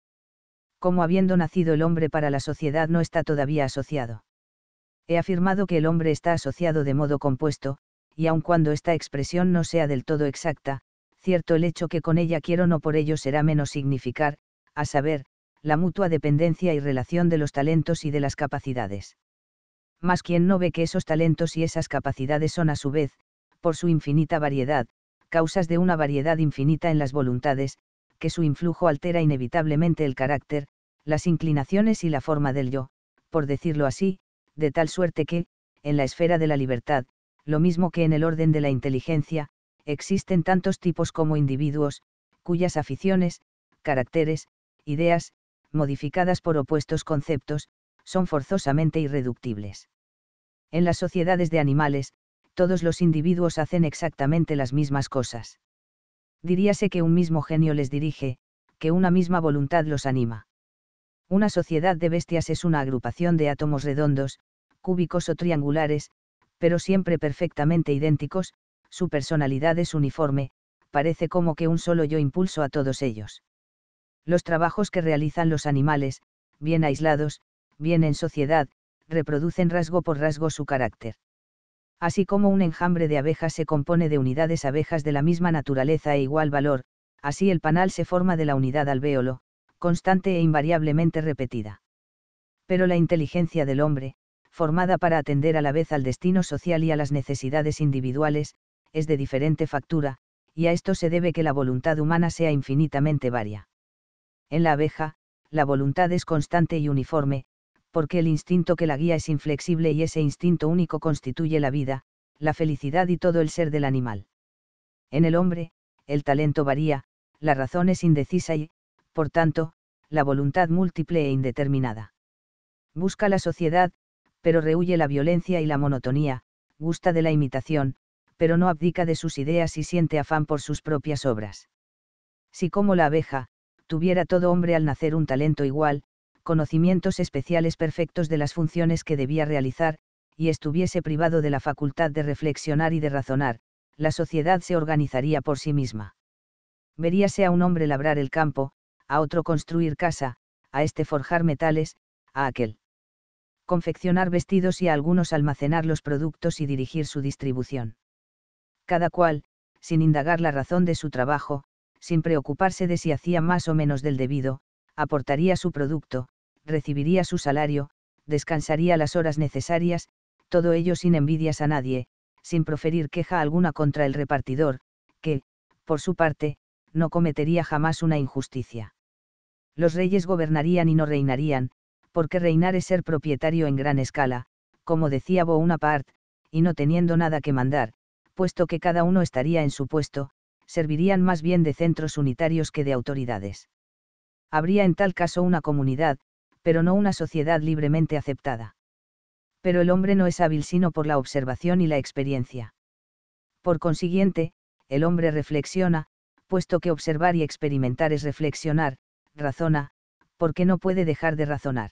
¿Cómo habiendo nacido el hombre para la sociedad no está todavía asociado. He afirmado que el hombre está asociado de modo compuesto, y aun cuando esta expresión no sea del todo exacta, cierto el hecho que con ella quiero no por ello será menos significar, a saber, la mutua dependencia y relación de los talentos y de las capacidades. Mas quien no ve que esos talentos y esas capacidades son a su vez, por su infinita variedad, causas de una variedad infinita en las voluntades, que su influjo altera inevitablemente el carácter, las inclinaciones y la forma del yo, por decirlo así, de tal suerte que, en la esfera de la libertad, lo mismo que en el orden de la inteligencia, existen tantos tipos como individuos, cuyas aficiones, caracteres, ideas, modificadas por opuestos conceptos, son forzosamente irreductibles. En las sociedades de animales, todos los individuos hacen exactamente las mismas cosas. Diríase que un mismo genio les dirige, que una misma voluntad los anima. Una sociedad de bestias es una agrupación de átomos redondos, cúbicos o triangulares, pero siempre perfectamente idénticos, su personalidad es uniforme, parece como que un solo yo impulso a todos ellos. Los trabajos que realizan los animales, bien aislados, bien en sociedad, reproducen rasgo por rasgo su carácter. Así como un enjambre de abejas se compone de unidades abejas de la misma naturaleza e igual valor, así el panal se forma de la unidad alvéolo, constante e invariablemente repetida. Pero la inteligencia del hombre, formada para atender a la vez al destino social y a las necesidades individuales, es de diferente factura, y a esto se debe que la voluntad humana sea infinitamente varia. En la abeja, la voluntad es constante y uniforme, porque el instinto que la guía es inflexible y ese instinto único constituye la vida, la felicidad y todo el ser del animal. En el hombre, el talento varía, la razón es indecisa y, por tanto, la voluntad múltiple e indeterminada. Busca la sociedad, pero rehuye la violencia y la monotonía, gusta de la imitación, pero no abdica de sus ideas y siente afán por sus propias obras. Si como la abeja, tuviera todo hombre al nacer un talento igual, conocimientos especiales perfectos de las funciones que debía realizar, y estuviese privado de la facultad de reflexionar y de razonar, la sociedad se organizaría por sí misma. Veríase a un hombre labrar el campo, a otro construir casa, a este forjar metales, a aquel confeccionar vestidos y a algunos almacenar los productos y dirigir su distribución cada cual, sin indagar la razón de su trabajo, sin preocuparse de si hacía más o menos del debido, aportaría su producto, recibiría su salario, descansaría las horas necesarias, todo ello sin envidias a nadie, sin proferir queja alguna contra el repartidor, que, por su parte, no cometería jamás una injusticia. Los reyes gobernarían y no reinarían, porque reinar es ser propietario en gran escala, como decía Bonaparte, y no teniendo nada que mandar, puesto que cada uno estaría en su puesto, servirían más bien de centros unitarios que de autoridades. Habría en tal caso una comunidad, pero no una sociedad libremente aceptada. Pero el hombre no es hábil sino por la observación y la experiencia. Por consiguiente, el hombre reflexiona, puesto que observar y experimentar es reflexionar, razona, porque no puede dejar de razonar.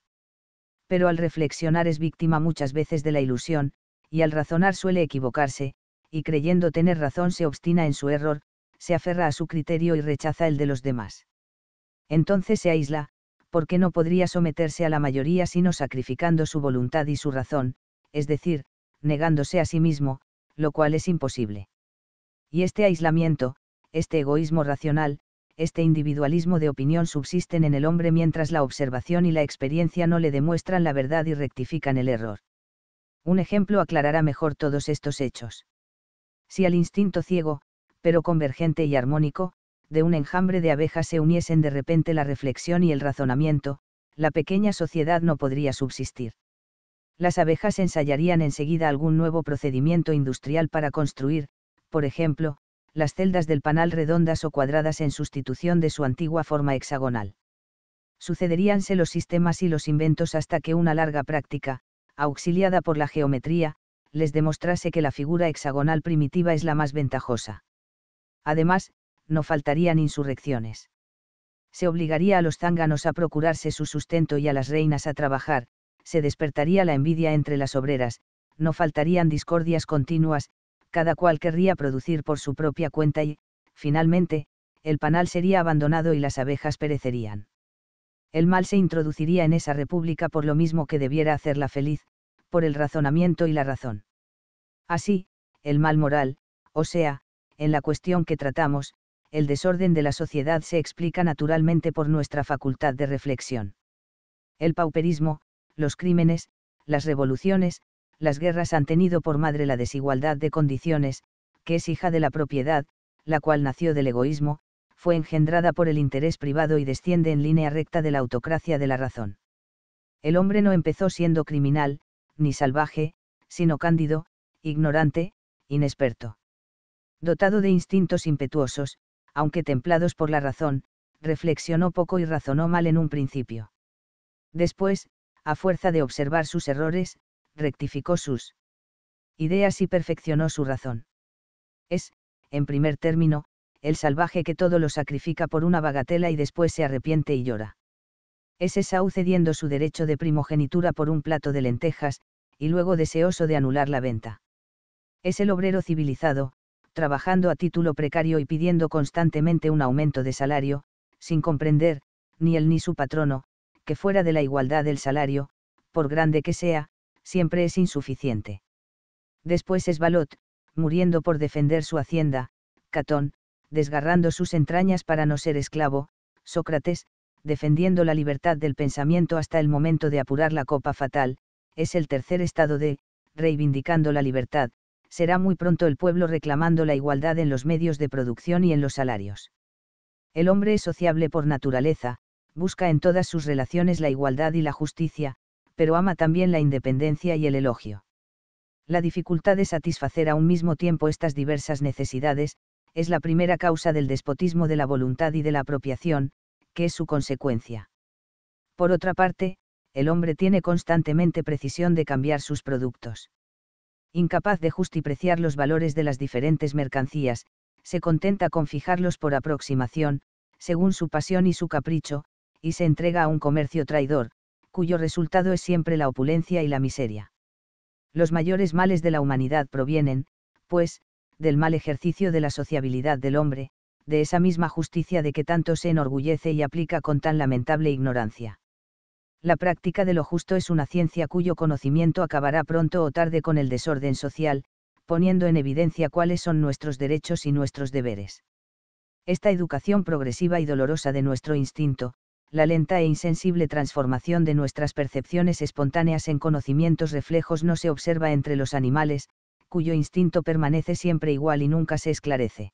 Pero al reflexionar es víctima muchas veces de la ilusión, y al razonar suele equivocarse, y creyendo tener razón se obstina en su error, se aferra a su criterio y rechaza el de los demás. Entonces se aísla, porque no podría someterse a la mayoría sino sacrificando su voluntad y su razón, es decir, negándose a sí mismo, lo cual es imposible. Y este aislamiento, este egoísmo racional, este individualismo de opinión subsisten en el hombre mientras la observación y la experiencia no le demuestran la verdad y rectifican el error. Un ejemplo aclarará mejor todos estos hechos si al instinto ciego, pero convergente y armónico, de un enjambre de abejas se uniesen de repente la reflexión y el razonamiento, la pequeña sociedad no podría subsistir. Las abejas ensayarían enseguida algún nuevo procedimiento industrial para construir, por ejemplo, las celdas del panal redondas o cuadradas en sustitución de su antigua forma hexagonal. Sucederíanse los sistemas y los inventos hasta que una larga práctica, auxiliada por la geometría, les demostrase que la figura hexagonal primitiva es la más ventajosa. Además, no faltarían insurrecciones. Se obligaría a los zánganos a procurarse su sustento y a las reinas a trabajar, se despertaría la envidia entre las obreras, no faltarían discordias continuas, cada cual querría producir por su propia cuenta y, finalmente, el panal sería abandonado y las abejas perecerían. El mal se introduciría en esa república por lo mismo que debiera hacerla feliz, por el razonamiento y la razón. Así, el mal moral, o sea, en la cuestión que tratamos, el desorden de la sociedad se explica naturalmente por nuestra facultad de reflexión. El pauperismo, los crímenes, las revoluciones, las guerras han tenido por madre la desigualdad de condiciones, que es hija de la propiedad, la cual nació del egoísmo, fue engendrada por el interés privado y desciende en línea recta de la autocracia de la razón. El hombre no empezó siendo criminal, ni salvaje, sino cándido, ignorante, inexperto. Dotado de instintos impetuosos, aunque templados por la razón, reflexionó poco y razonó mal en un principio. Después, a fuerza de observar sus errores, rectificó sus ideas y perfeccionó su razón. Es, en primer término, el salvaje que todo lo sacrifica por una bagatela y después se arrepiente y llora. Es Esaú cediendo su derecho de primogenitura por un plato de lentejas, y luego deseoso de anular la venta es el obrero civilizado, trabajando a título precario y pidiendo constantemente un aumento de salario, sin comprender, ni él ni su patrono, que fuera de la igualdad del salario, por grande que sea, siempre es insuficiente. Después es Balot, muriendo por defender su hacienda, Catón, desgarrando sus entrañas para no ser esclavo, Sócrates, defendiendo la libertad del pensamiento hasta el momento de apurar la copa fatal, es el tercer estado de, reivindicando la libertad, será muy pronto el pueblo reclamando la igualdad en los medios de producción y en los salarios. El hombre es sociable por naturaleza, busca en todas sus relaciones la igualdad y la justicia, pero ama también la independencia y el elogio. La dificultad de satisfacer a un mismo tiempo estas diversas necesidades, es la primera causa del despotismo de la voluntad y de la apropiación, que es su consecuencia. Por otra parte, el hombre tiene constantemente precisión de cambiar sus productos incapaz de justipreciar los valores de las diferentes mercancías, se contenta con fijarlos por aproximación, según su pasión y su capricho, y se entrega a un comercio traidor, cuyo resultado es siempre la opulencia y la miseria. Los mayores males de la humanidad provienen, pues, del mal ejercicio de la sociabilidad del hombre, de esa misma justicia de que tanto se enorgullece y aplica con tan lamentable ignorancia la práctica de lo justo es una ciencia cuyo conocimiento acabará pronto o tarde con el desorden social, poniendo en evidencia cuáles son nuestros derechos y nuestros deberes. Esta educación progresiva y dolorosa de nuestro instinto, la lenta e insensible transformación de nuestras percepciones espontáneas en conocimientos reflejos no se observa entre los animales, cuyo instinto permanece siempre igual y nunca se esclarece.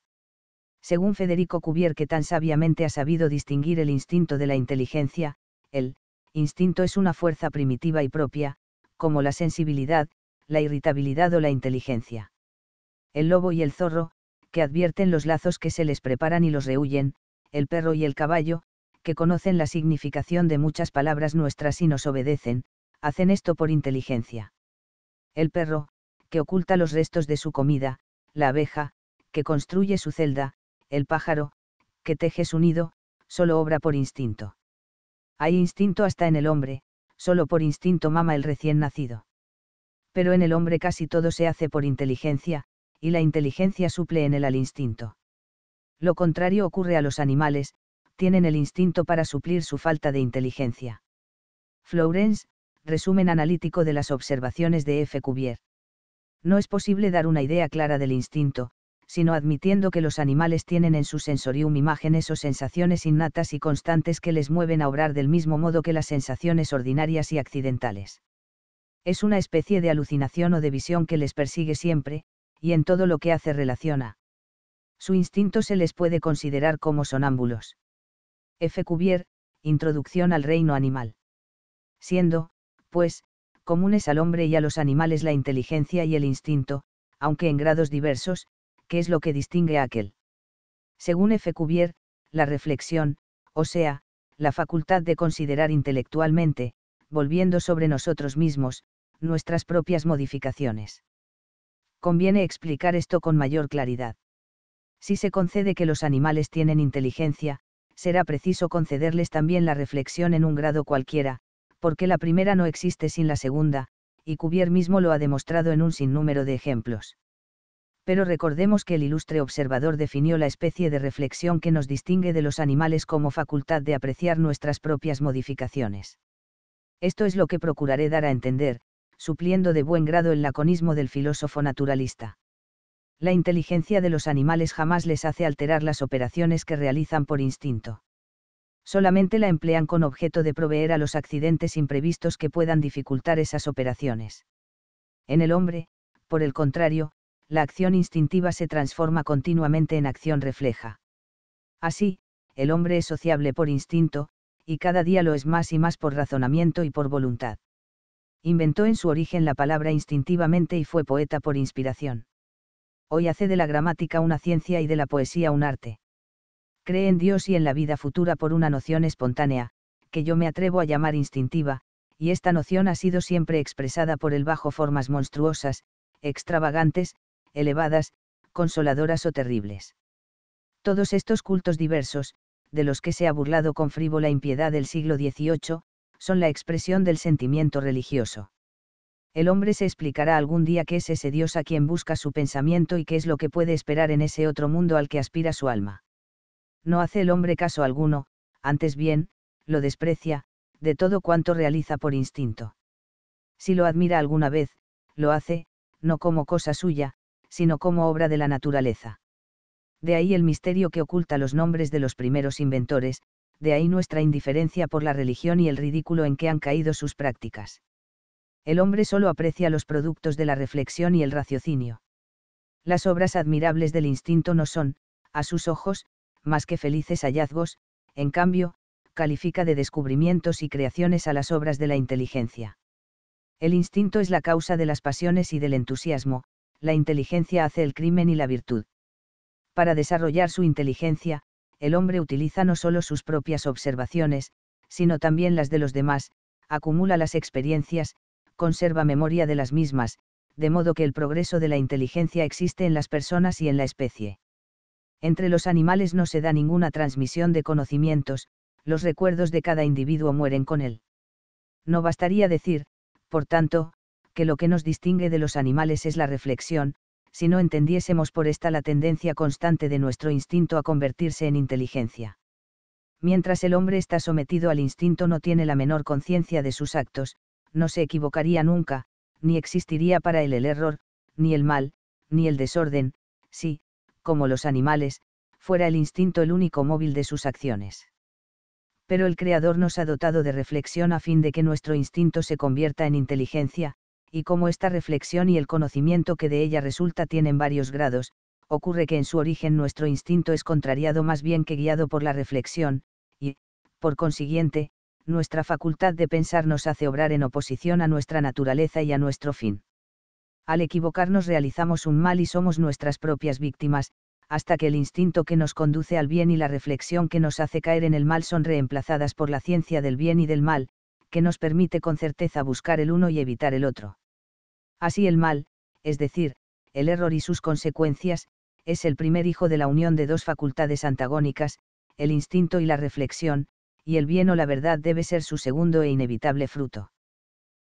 Según Federico Cuvier que tan sabiamente ha sabido distinguir el instinto de la inteligencia, el instinto es una fuerza primitiva y propia, como la sensibilidad, la irritabilidad o la inteligencia. El lobo y el zorro, que advierten los lazos que se les preparan y los rehuyen, el perro y el caballo, que conocen la significación de muchas palabras nuestras y nos obedecen, hacen esto por inteligencia. El perro, que oculta los restos de su comida, la abeja, que construye su celda, el pájaro, que teje su nido, solo obra por instinto. Hay instinto hasta en el hombre, solo por instinto mama el recién nacido. Pero en el hombre casi todo se hace por inteligencia, y la inteligencia suple en él al instinto. Lo contrario ocurre a los animales, tienen el instinto para suplir su falta de inteligencia. Florence, resumen analítico de las observaciones de F. Cuvier. No es posible dar una idea clara del instinto, sino admitiendo que los animales tienen en su sensorium imágenes o sensaciones innatas y constantes que les mueven a obrar del mismo modo que las sensaciones ordinarias y accidentales. Es una especie de alucinación o de visión que les persigue siempre, y en todo lo que hace relaciona. Su instinto se les puede considerar como sonámbulos. F. Cuvier, Introducción al reino animal. Siendo, pues, comunes al hombre y a los animales la inteligencia y el instinto, aunque en grados diversos, ¿qué es lo que distingue a aquel. Según F. Cuvier, la reflexión, o sea, la facultad de considerar intelectualmente, volviendo sobre nosotros mismos, nuestras propias modificaciones. Conviene explicar esto con mayor claridad. Si se concede que los animales tienen inteligencia, será preciso concederles también la reflexión en un grado cualquiera, porque la primera no existe sin la segunda, y Cuvier mismo lo ha demostrado en un sinnúmero de ejemplos pero recordemos que el ilustre observador definió la especie de reflexión que nos distingue de los animales como facultad de apreciar nuestras propias modificaciones. Esto es lo que procuraré dar a entender, supliendo de buen grado el laconismo del filósofo naturalista. La inteligencia de los animales jamás les hace alterar las operaciones que realizan por instinto. Solamente la emplean con objeto de proveer a los accidentes imprevistos que puedan dificultar esas operaciones. En el hombre, por el contrario, la acción instintiva se transforma continuamente en acción refleja. Así, el hombre es sociable por instinto, y cada día lo es más y más por razonamiento y por voluntad. Inventó en su origen la palabra instintivamente y fue poeta por inspiración. Hoy hace de la gramática una ciencia y de la poesía un arte. Cree en Dios y en la vida futura por una noción espontánea, que yo me atrevo a llamar instintiva, y esta noción ha sido siempre expresada por el bajo formas monstruosas, extravagantes, elevadas, consoladoras o terribles. Todos estos cultos diversos, de los que se ha burlado con frívola impiedad del siglo XVIII, son la expresión del sentimiento religioso. El hombre se explicará algún día qué es ese Dios a quien busca su pensamiento y qué es lo que puede esperar en ese otro mundo al que aspira su alma. No hace el hombre caso alguno, antes bien, lo desprecia, de todo cuanto realiza por instinto. Si lo admira alguna vez, lo hace, no como cosa suya, sino como obra de la naturaleza. De ahí el misterio que oculta los nombres de los primeros inventores, de ahí nuestra indiferencia por la religión y el ridículo en que han caído sus prácticas. El hombre solo aprecia los productos de la reflexión y el raciocinio. Las obras admirables del instinto no son, a sus ojos, más que felices hallazgos, en cambio, califica de descubrimientos y creaciones a las obras de la inteligencia. El instinto es la causa de las pasiones y del entusiasmo, la inteligencia hace el crimen y la virtud. Para desarrollar su inteligencia, el hombre utiliza no solo sus propias observaciones, sino también las de los demás, acumula las experiencias, conserva memoria de las mismas, de modo que el progreso de la inteligencia existe en las personas y en la especie. Entre los animales no se da ninguna transmisión de conocimientos, los recuerdos de cada individuo mueren con él. No bastaría decir, por tanto, que lo que nos distingue de los animales es la reflexión, si no entendiésemos por esta la tendencia constante de nuestro instinto a convertirse en inteligencia. Mientras el hombre está sometido al instinto no tiene la menor conciencia de sus actos, no se equivocaría nunca, ni existiría para él el error, ni el mal, ni el desorden, si, como los animales, fuera el instinto el único móvil de sus acciones. Pero el Creador nos ha dotado de reflexión a fin de que nuestro instinto se convierta en inteligencia, y como esta reflexión y el conocimiento que de ella resulta tienen varios grados, ocurre que en su origen nuestro instinto es contrariado más bien que guiado por la reflexión, y, por consiguiente, nuestra facultad de pensar nos hace obrar en oposición a nuestra naturaleza y a nuestro fin. Al equivocarnos realizamos un mal y somos nuestras propias víctimas, hasta que el instinto que nos conduce al bien y la reflexión que nos hace caer en el mal son reemplazadas por la ciencia del bien y del mal, que nos permite con certeza buscar el uno y evitar el otro. Así el mal, es decir, el error y sus consecuencias, es el primer hijo de la unión de dos facultades antagónicas, el instinto y la reflexión, y el bien o la verdad debe ser su segundo e inevitable fruto.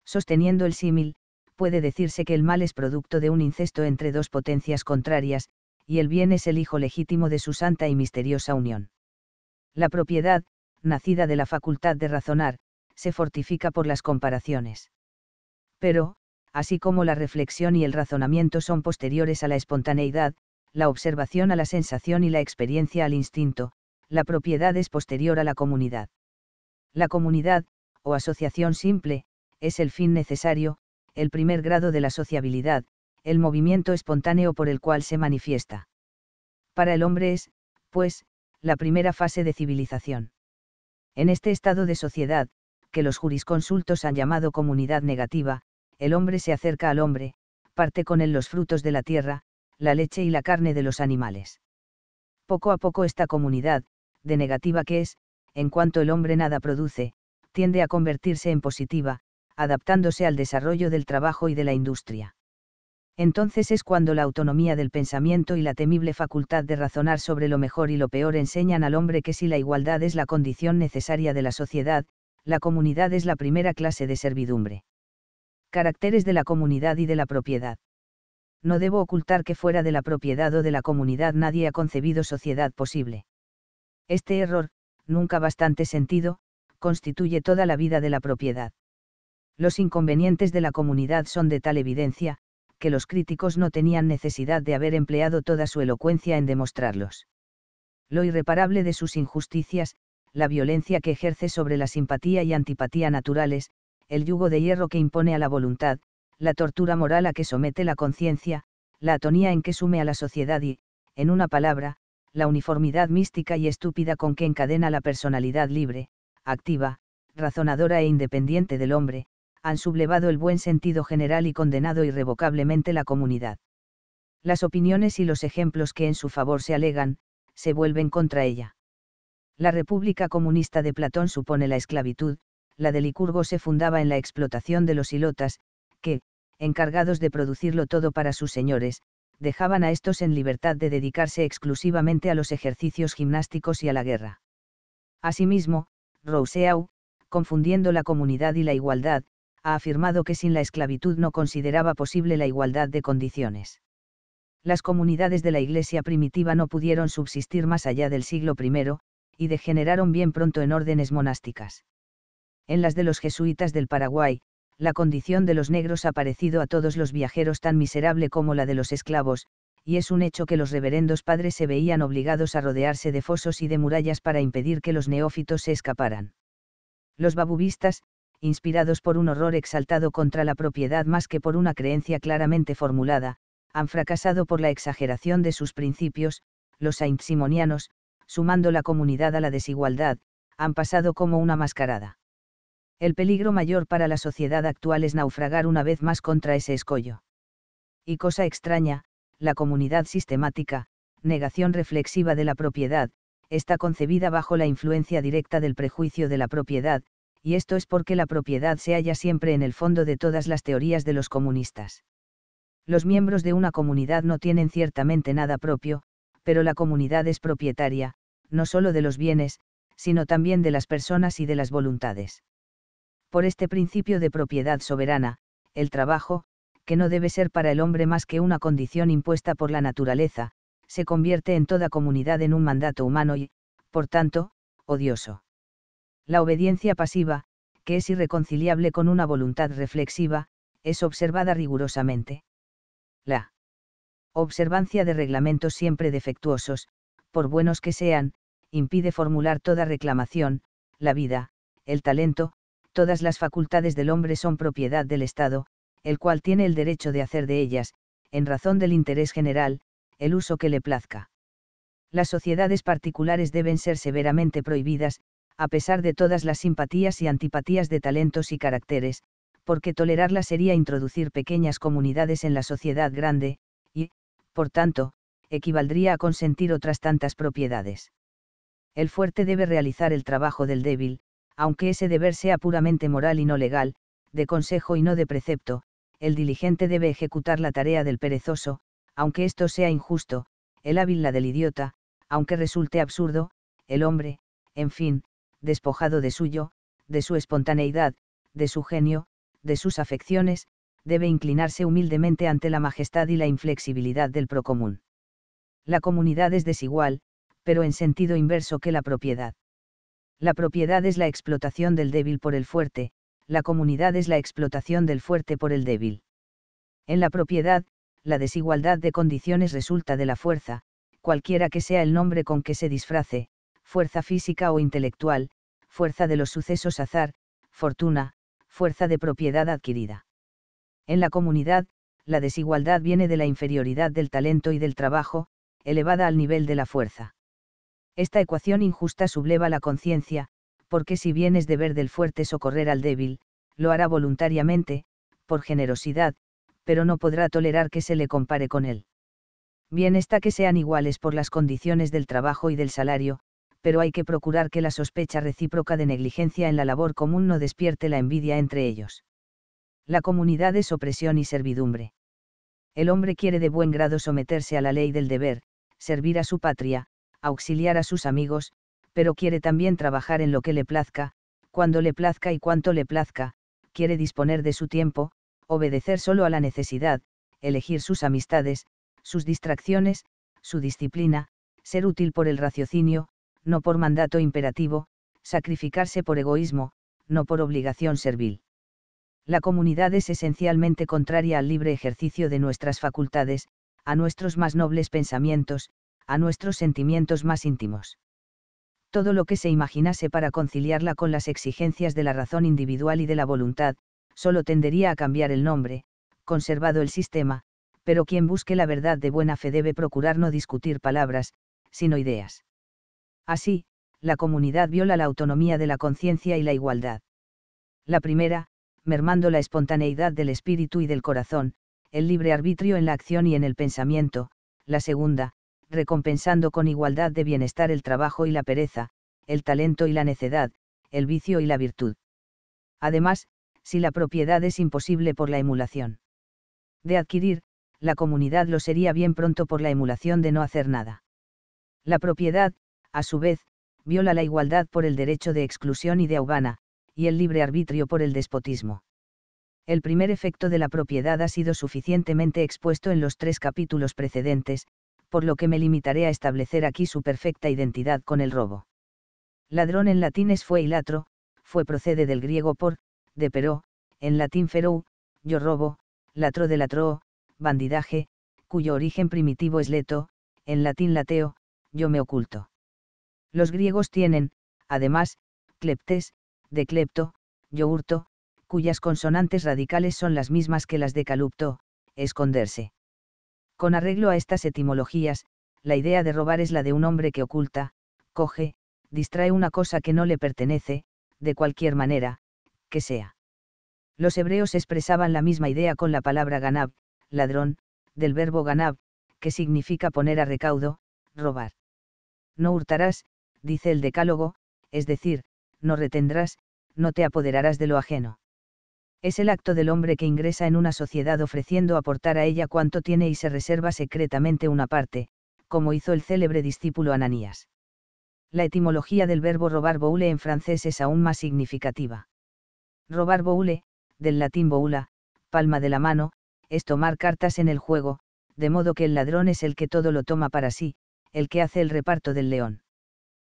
Sosteniendo el símil, puede decirse que el mal es producto de un incesto entre dos potencias contrarias, y el bien es el hijo legítimo de su santa y misteriosa unión. La propiedad, nacida de la facultad de razonar, se fortifica por las comparaciones. Pero, así como la reflexión y el razonamiento son posteriores a la espontaneidad, la observación a la sensación y la experiencia al instinto, la propiedad es posterior a la comunidad. La comunidad, o asociación simple, es el fin necesario, el primer grado de la sociabilidad, el movimiento espontáneo por el cual se manifiesta. Para el hombre es, pues, la primera fase de civilización. En este estado de sociedad, que los jurisconsultos han llamado comunidad negativa, el hombre se acerca al hombre, parte con él los frutos de la tierra, la leche y la carne de los animales. Poco a poco esta comunidad, de negativa que es, en cuanto el hombre nada produce, tiende a convertirse en positiva, adaptándose al desarrollo del trabajo y de la industria. Entonces es cuando la autonomía del pensamiento y la temible facultad de razonar sobre lo mejor y lo peor enseñan al hombre que si la igualdad es la condición necesaria de la sociedad, la comunidad es la primera clase de servidumbre caracteres de la comunidad y de la propiedad. No debo ocultar que fuera de la propiedad o de la comunidad nadie ha concebido sociedad posible. Este error, nunca bastante sentido, constituye toda la vida de la propiedad. Los inconvenientes de la comunidad son de tal evidencia, que los críticos no tenían necesidad de haber empleado toda su elocuencia en demostrarlos. Lo irreparable de sus injusticias, la violencia que ejerce sobre la simpatía y antipatía naturales, el yugo de hierro que impone a la voluntad, la tortura moral a que somete la conciencia, la atonía en que sume a la sociedad y, en una palabra, la uniformidad mística y estúpida con que encadena la personalidad libre, activa, razonadora e independiente del hombre, han sublevado el buen sentido general y condenado irrevocablemente la comunidad. Las opiniones y los ejemplos que en su favor se alegan, se vuelven contra ella. La República Comunista de Platón supone la esclavitud, la de Licurgo se fundaba en la explotación de los ilotas, que, encargados de producirlo todo para sus señores, dejaban a estos en libertad de dedicarse exclusivamente a los ejercicios gimnásticos y a la guerra. Asimismo, Rousseau, confundiendo la comunidad y la igualdad, ha afirmado que sin la esclavitud no consideraba posible la igualdad de condiciones. Las comunidades de la Iglesia primitiva no pudieron subsistir más allá del siglo I, y degeneraron bien pronto en órdenes monásticas en las de los jesuitas del Paraguay, la condición de los negros ha parecido a todos los viajeros tan miserable como la de los esclavos, y es un hecho que los reverendos padres se veían obligados a rodearse de fosos y de murallas para impedir que los neófitos se escaparan. Los babubistas, inspirados por un horror exaltado contra la propiedad más que por una creencia claramente formulada, han fracasado por la exageración de sus principios, los saint sumando la comunidad a la desigualdad, han pasado como una mascarada. El peligro mayor para la sociedad actual es naufragar una vez más contra ese escollo. Y cosa extraña, la comunidad sistemática, negación reflexiva de la propiedad, está concebida bajo la influencia directa del prejuicio de la propiedad, y esto es porque la propiedad se halla siempre en el fondo de todas las teorías de los comunistas. Los miembros de una comunidad no tienen ciertamente nada propio, pero la comunidad es propietaria, no solo de los bienes, sino también de las personas y de las voluntades por este principio de propiedad soberana, el trabajo, que no debe ser para el hombre más que una condición impuesta por la naturaleza, se convierte en toda comunidad en un mandato humano y, por tanto, odioso. La obediencia pasiva, que es irreconciliable con una voluntad reflexiva, es observada rigurosamente. La observancia de reglamentos siempre defectuosos, por buenos que sean, impide formular toda reclamación, la vida, el talento, todas las facultades del hombre son propiedad del Estado, el cual tiene el derecho de hacer de ellas, en razón del interés general, el uso que le plazca. Las sociedades particulares deben ser severamente prohibidas, a pesar de todas las simpatías y antipatías de talentos y caracteres, porque tolerarlas sería introducir pequeñas comunidades en la sociedad grande, y, por tanto, equivaldría a consentir otras tantas propiedades. El fuerte debe realizar el trabajo del débil, aunque ese deber sea puramente moral y no legal, de consejo y no de precepto, el diligente debe ejecutar la tarea del perezoso, aunque esto sea injusto, el hábil la del idiota, aunque resulte absurdo, el hombre, en fin, despojado de suyo, de su espontaneidad, de su genio, de sus afecciones, debe inclinarse humildemente ante la majestad y la inflexibilidad del procomún. La comunidad es desigual, pero en sentido inverso que la propiedad. La propiedad es la explotación del débil por el fuerte, la comunidad es la explotación del fuerte por el débil. En la propiedad, la desigualdad de condiciones resulta de la fuerza, cualquiera que sea el nombre con que se disfrace, fuerza física o intelectual, fuerza de los sucesos azar, fortuna, fuerza de propiedad adquirida. En la comunidad, la desigualdad viene de la inferioridad del talento y del trabajo, elevada al nivel de la fuerza. Esta ecuación injusta subleva la conciencia, porque si bien es deber del fuerte socorrer al débil, lo hará voluntariamente, por generosidad, pero no podrá tolerar que se le compare con él. Bien está que sean iguales por las condiciones del trabajo y del salario, pero hay que procurar que la sospecha recíproca de negligencia en la labor común no despierte la envidia entre ellos. La comunidad es opresión y servidumbre. El hombre quiere de buen grado someterse a la ley del deber, servir a su patria, auxiliar a sus amigos, pero quiere también trabajar en lo que le plazca, cuando le plazca y cuanto le plazca, quiere disponer de su tiempo, obedecer solo a la necesidad, elegir sus amistades, sus distracciones, su disciplina, ser útil por el raciocinio, no por mandato imperativo, sacrificarse por egoísmo, no por obligación servil. La comunidad es esencialmente contraria al libre ejercicio de nuestras facultades, a nuestros más nobles pensamientos, a nuestros sentimientos más íntimos. Todo lo que se imaginase para conciliarla con las exigencias de la razón individual y de la voluntad, solo tendería a cambiar el nombre, conservado el sistema, pero quien busque la verdad de buena fe debe procurar no discutir palabras, sino ideas. Así, la comunidad viola la autonomía de la conciencia y la igualdad. La primera, mermando la espontaneidad del espíritu y del corazón, el libre arbitrio en la acción y en el pensamiento, la segunda, recompensando con igualdad de bienestar el trabajo y la pereza, el talento y la necedad, el vicio y la virtud. Además, si la propiedad es imposible por la emulación de adquirir, la comunidad lo sería bien pronto por la emulación de no hacer nada. La propiedad, a su vez, viola la igualdad por el derecho de exclusión y de aubana, y el libre arbitrio por el despotismo. El primer efecto de la propiedad ha sido suficientemente expuesto en los tres capítulos precedentes, por lo que me limitaré a establecer aquí su perfecta identidad con el robo. Ladrón en latín es fue y latro, fue procede del griego por, de pero, en latín ferou, yo robo, latro de latro, bandidaje, cuyo origen primitivo es leto, en latín lateo, yo me oculto. Los griegos tienen, además, cleptes, de clepto, yo hurto, cuyas consonantes radicales son las mismas que las de calupto, esconderse. Con arreglo a estas etimologías, la idea de robar es la de un hombre que oculta, coge, distrae una cosa que no le pertenece, de cualquier manera, que sea. Los hebreos expresaban la misma idea con la palabra ganab, ladrón, del verbo ganab, que significa poner a recaudo, robar. No hurtarás, dice el decálogo, es decir, no retendrás, no te apoderarás de lo ajeno es el acto del hombre que ingresa en una sociedad ofreciendo aportar a ella cuanto tiene y se reserva secretamente una parte, como hizo el célebre discípulo Ananías. La etimología del verbo robar boule en francés es aún más significativa. Robar boule, del latín boula, palma de la mano, es tomar cartas en el juego, de modo que el ladrón es el que todo lo toma para sí, el que hace el reparto del león.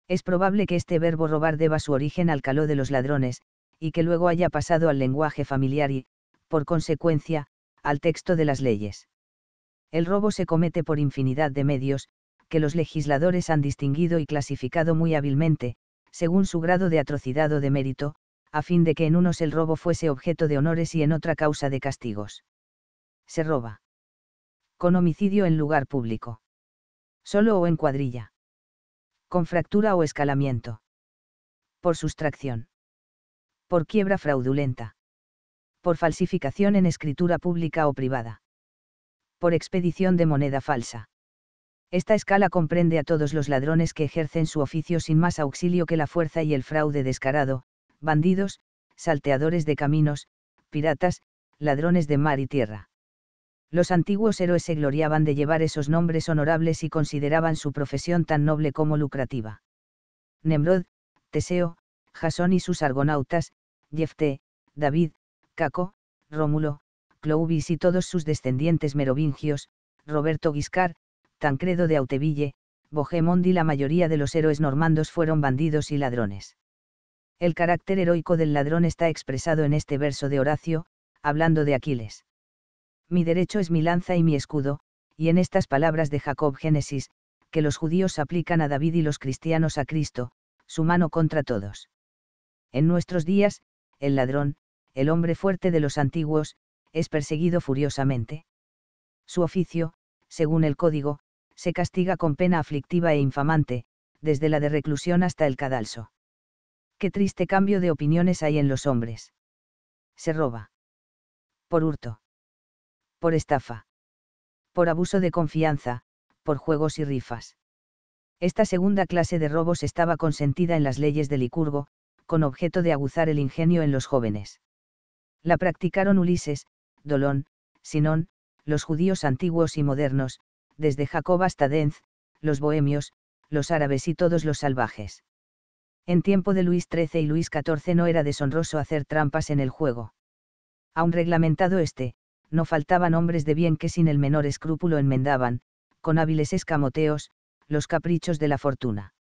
Es probable que este verbo robar deba su origen al caló de los ladrones, y que luego haya pasado al lenguaje familiar y, por consecuencia, al texto de las leyes. El robo se comete por infinidad de medios, que los legisladores han distinguido y clasificado muy hábilmente, según su grado de atrocidad o de mérito, a fin de que en unos el robo fuese objeto de honores y en otra causa de castigos. Se roba. Con homicidio en lugar público. Solo o en cuadrilla. Con fractura o escalamiento. Por sustracción por quiebra fraudulenta, por falsificación en escritura pública o privada, por expedición de moneda falsa. Esta escala comprende a todos los ladrones que ejercen su oficio sin más auxilio que la fuerza y el fraude descarado, bandidos, salteadores de caminos, piratas, ladrones de mar y tierra. Los antiguos héroes se gloriaban de llevar esos nombres honorables y consideraban su profesión tan noble como lucrativa. Nemrod, Teseo, Jasón y sus argonautas, Jefté, David, Caco, Rómulo, Clovis y todos sus descendientes merovingios, Roberto Guiscard, Tancredo de Auteville, Bohemond y la mayoría de los héroes normandos fueron bandidos y ladrones. El carácter heroico del ladrón está expresado en este verso de Horacio, hablando de Aquiles. Mi derecho es mi lanza y mi escudo, y en estas palabras de Jacob Génesis, que los judíos aplican a David y los cristianos a Cristo, su mano contra todos. En nuestros días, el ladrón, el hombre fuerte de los antiguos, es perseguido furiosamente. Su oficio, según el código, se castiga con pena aflictiva e infamante, desde la de reclusión hasta el cadalso. Qué triste cambio de opiniones hay en los hombres. Se roba. Por hurto. Por estafa. Por abuso de confianza, por juegos y rifas. Esta segunda clase de robos estaba consentida en las leyes de Licurgo, con objeto de aguzar el ingenio en los jóvenes. La practicaron Ulises, Dolón, Sinón, los judíos antiguos y modernos, desde Jacob hasta Denz, los bohemios, los árabes y todos los salvajes. En tiempo de Luis XIII y Luis XIV no era deshonroso hacer trampas en el juego. Aún reglamentado este, no faltaban hombres de bien que sin el menor escrúpulo enmendaban, con hábiles escamoteos, los caprichos de la fortuna.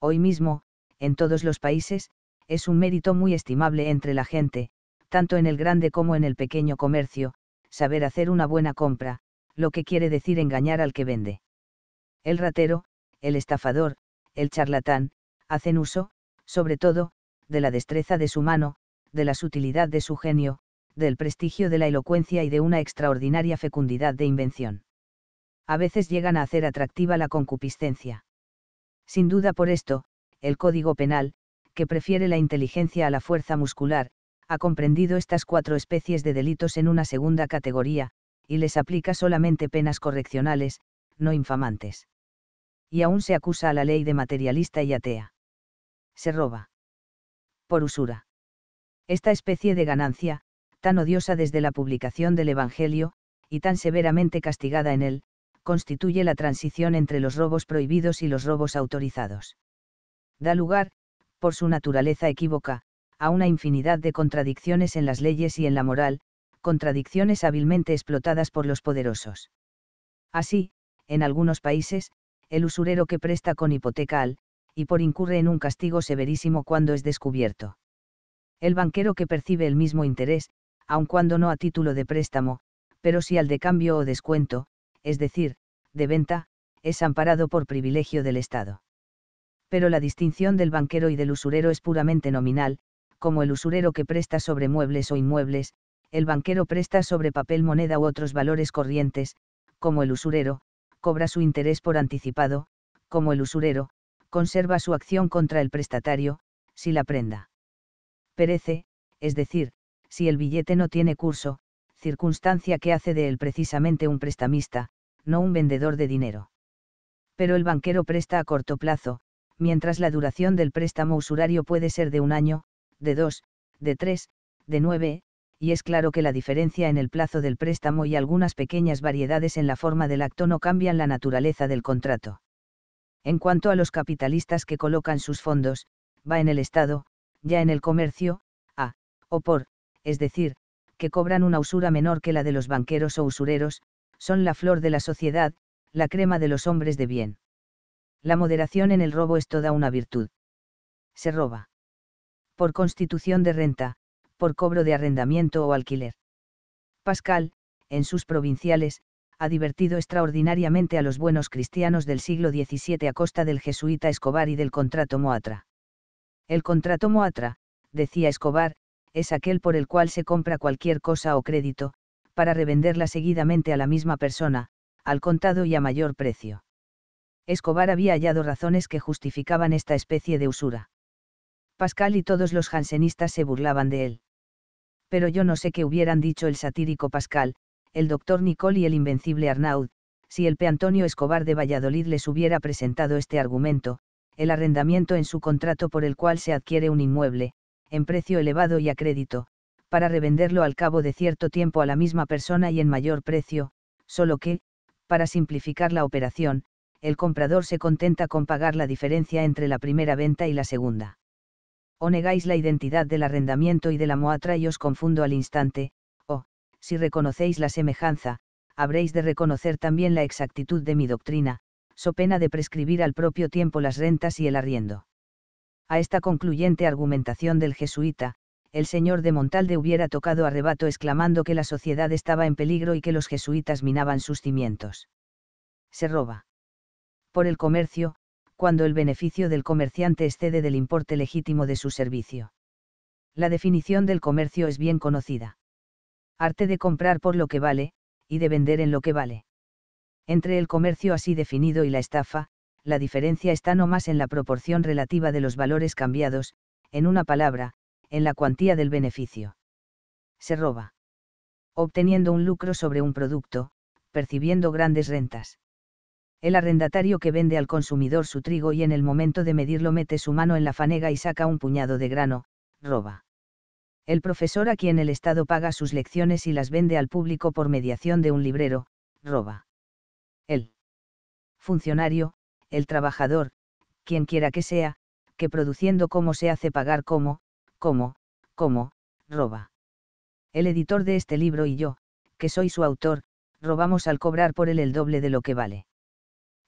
Hoy mismo, en todos los países, es un mérito muy estimable entre la gente, tanto en el grande como en el pequeño comercio, saber hacer una buena compra, lo que quiere decir engañar al que vende. El ratero, el estafador, el charlatán, hacen uso, sobre todo, de la destreza de su mano, de la sutilidad de su genio, del prestigio de la elocuencia y de una extraordinaria fecundidad de invención. A veces llegan a hacer atractiva la concupiscencia. Sin duda por esto, el Código Penal, que prefiere la inteligencia a la fuerza muscular, ha comprendido estas cuatro especies de delitos en una segunda categoría, y les aplica solamente penas correccionales, no infamantes. Y aún se acusa a la ley de materialista y atea. Se roba. Por usura. Esta especie de ganancia, tan odiosa desde la publicación del Evangelio, y tan severamente castigada en él, constituye la transición entre los robos prohibidos y los robos autorizados. Da lugar, por su naturaleza equívoca, a una infinidad de contradicciones en las leyes y en la moral, contradicciones hábilmente explotadas por los poderosos. Así, en algunos países, el usurero que presta con hipoteca al, y por incurre en un castigo severísimo cuando es descubierto. El banquero que percibe el mismo interés, aun cuando no a título de préstamo, pero si al de cambio o descuento, es decir, de venta, es amparado por privilegio del Estado pero la distinción del banquero y del usurero es puramente nominal, como el usurero que presta sobre muebles o inmuebles, el banquero presta sobre papel moneda u otros valores corrientes, como el usurero, cobra su interés por anticipado, como el usurero, conserva su acción contra el prestatario, si la prenda perece, es decir, si el billete no tiene curso, circunstancia que hace de él precisamente un prestamista, no un vendedor de dinero. Pero el banquero presta a corto plazo, mientras la duración del préstamo usurario puede ser de un año, de dos, de tres, de nueve, y es claro que la diferencia en el plazo del préstamo y algunas pequeñas variedades en la forma del acto no cambian la naturaleza del contrato. En cuanto a los capitalistas que colocan sus fondos, va en el Estado, ya en el comercio, a, o por, es decir, que cobran una usura menor que la de los banqueros o usureros, son la flor de la sociedad, la crema de los hombres de bien la moderación en el robo es toda una virtud. Se roba. Por constitución de renta, por cobro de arrendamiento o alquiler. Pascal, en sus provinciales, ha divertido extraordinariamente a los buenos cristianos del siglo XVII a costa del jesuita Escobar y del contrato Moatra. El contrato Moatra, decía Escobar, es aquel por el cual se compra cualquier cosa o crédito, para revenderla seguidamente a la misma persona, al contado y a mayor precio. Escobar había hallado razones que justificaban esta especie de usura. Pascal y todos los jansenistas se burlaban de él. Pero yo no sé qué hubieran dicho el satírico Pascal, el doctor Nicole y el invencible Arnaud, si el Antonio Escobar de Valladolid les hubiera presentado este argumento, el arrendamiento en su contrato por el cual se adquiere un inmueble, en precio elevado y a crédito, para revenderlo al cabo de cierto tiempo a la misma persona y en mayor precio, solo que, para simplificar la operación, el comprador se contenta con pagar la diferencia entre la primera venta y la segunda. O negáis la identidad del arrendamiento y de la moatra y os confundo al instante, o, si reconocéis la semejanza, habréis de reconocer también la exactitud de mi doctrina, so pena de prescribir al propio tiempo las rentas y el arriendo. A esta concluyente argumentación del jesuita, el señor de Montalde hubiera tocado arrebato exclamando que la sociedad estaba en peligro y que los jesuitas minaban sus cimientos. Se roba por el comercio, cuando el beneficio del comerciante excede del importe legítimo de su servicio. La definición del comercio es bien conocida. Arte de comprar por lo que vale, y de vender en lo que vale. Entre el comercio así definido y la estafa, la diferencia está no más en la proporción relativa de los valores cambiados, en una palabra, en la cuantía del beneficio. Se roba. Obteniendo un lucro sobre un producto, percibiendo grandes rentas el arrendatario que vende al consumidor su trigo y en el momento de medirlo mete su mano en la fanega y saca un puñado de grano, roba. El profesor a quien el Estado paga sus lecciones y las vende al público por mediación de un librero, roba. El funcionario, el trabajador, quien quiera que sea, que produciendo como se hace pagar como, como, como, roba. El editor de este libro y yo, que soy su autor, robamos al cobrar por él el doble de lo que vale.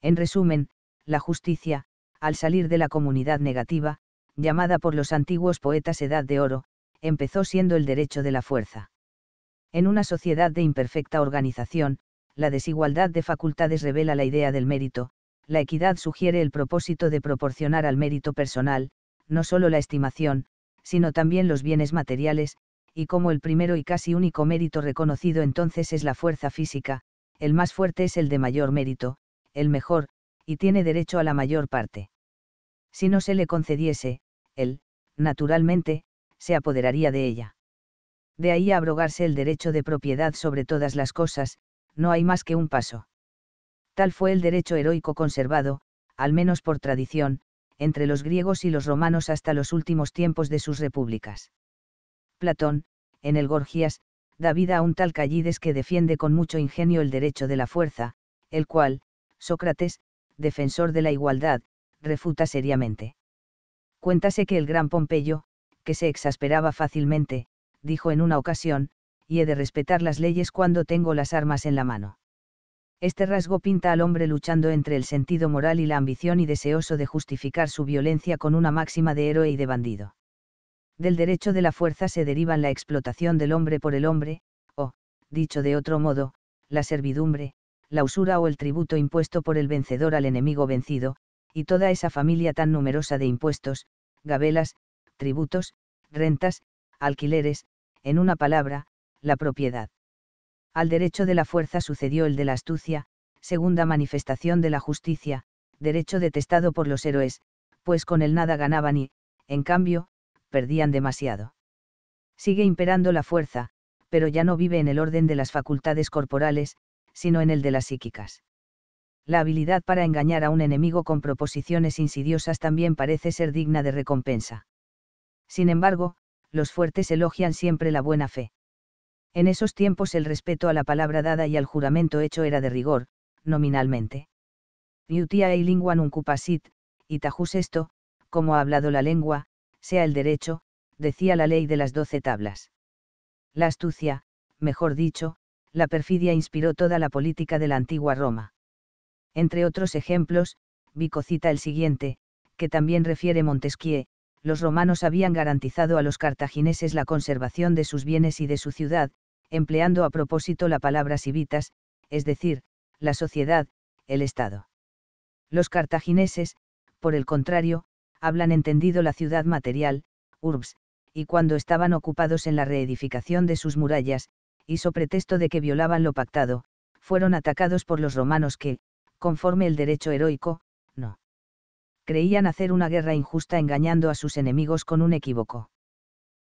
En resumen, la justicia, al salir de la comunidad negativa, llamada por los antiguos poetas Edad de Oro, empezó siendo el derecho de la fuerza. En una sociedad de imperfecta organización, la desigualdad de facultades revela la idea del mérito, la equidad sugiere el propósito de proporcionar al mérito personal, no solo la estimación, sino también los bienes materiales, y como el primero y casi único mérito reconocido entonces es la fuerza física, el más fuerte es el de mayor mérito, el mejor, y tiene derecho a la mayor parte. Si no se le concediese, él, naturalmente, se apoderaría de ella. De ahí abrogarse el derecho de propiedad sobre todas las cosas, no hay más que un paso. Tal fue el derecho heroico conservado, al menos por tradición, entre los griegos y los romanos hasta los últimos tiempos de sus repúblicas. Platón, en el Gorgias, da vida a un tal Callides que defiende con mucho ingenio el derecho de la fuerza, el cual, Sócrates, defensor de la igualdad, refuta seriamente. Cuéntase que el gran Pompeyo, que se exasperaba fácilmente, dijo en una ocasión, y he de respetar las leyes cuando tengo las armas en la mano. Este rasgo pinta al hombre luchando entre el sentido moral y la ambición y deseoso de justificar su violencia con una máxima de héroe y de bandido. Del derecho de la fuerza se derivan la explotación del hombre por el hombre, o, dicho de otro modo, la servidumbre, la usura o el tributo impuesto por el vencedor al enemigo vencido, y toda esa familia tan numerosa de impuestos, gabelas, tributos, rentas, alquileres, en una palabra, la propiedad. Al derecho de la fuerza sucedió el de la astucia, segunda manifestación de la justicia, derecho detestado por los héroes, pues con él nada ganaban y, en cambio, perdían demasiado. Sigue imperando la fuerza, pero ya no vive en el orden de las facultades corporales, sino en el de las psíquicas. La habilidad para engañar a un enemigo con proposiciones insidiosas también parece ser digna de recompensa. Sin embargo, los fuertes elogian siempre la buena fe. En esos tiempos el respeto a la palabra dada y al juramento hecho era de rigor, nominalmente. Iutia e lingua nuncupasit, y tajus esto, como ha hablado la lengua, sea el derecho, decía la ley de las doce tablas. La astucia, mejor dicho, la perfidia inspiró toda la política de la antigua Roma. Entre otros ejemplos, Vico cita el siguiente, que también refiere Montesquieu, los romanos habían garantizado a los cartagineses la conservación de sus bienes y de su ciudad, empleando a propósito la palabra civitas, es decir, la sociedad, el Estado. Los cartagineses, por el contrario, hablan entendido la ciudad material, urbs, y cuando estaban ocupados en la reedificación de sus murallas, y pretexto de que violaban lo pactado, fueron atacados por los romanos que, conforme el derecho heroico, no. Creían hacer una guerra injusta engañando a sus enemigos con un equívoco.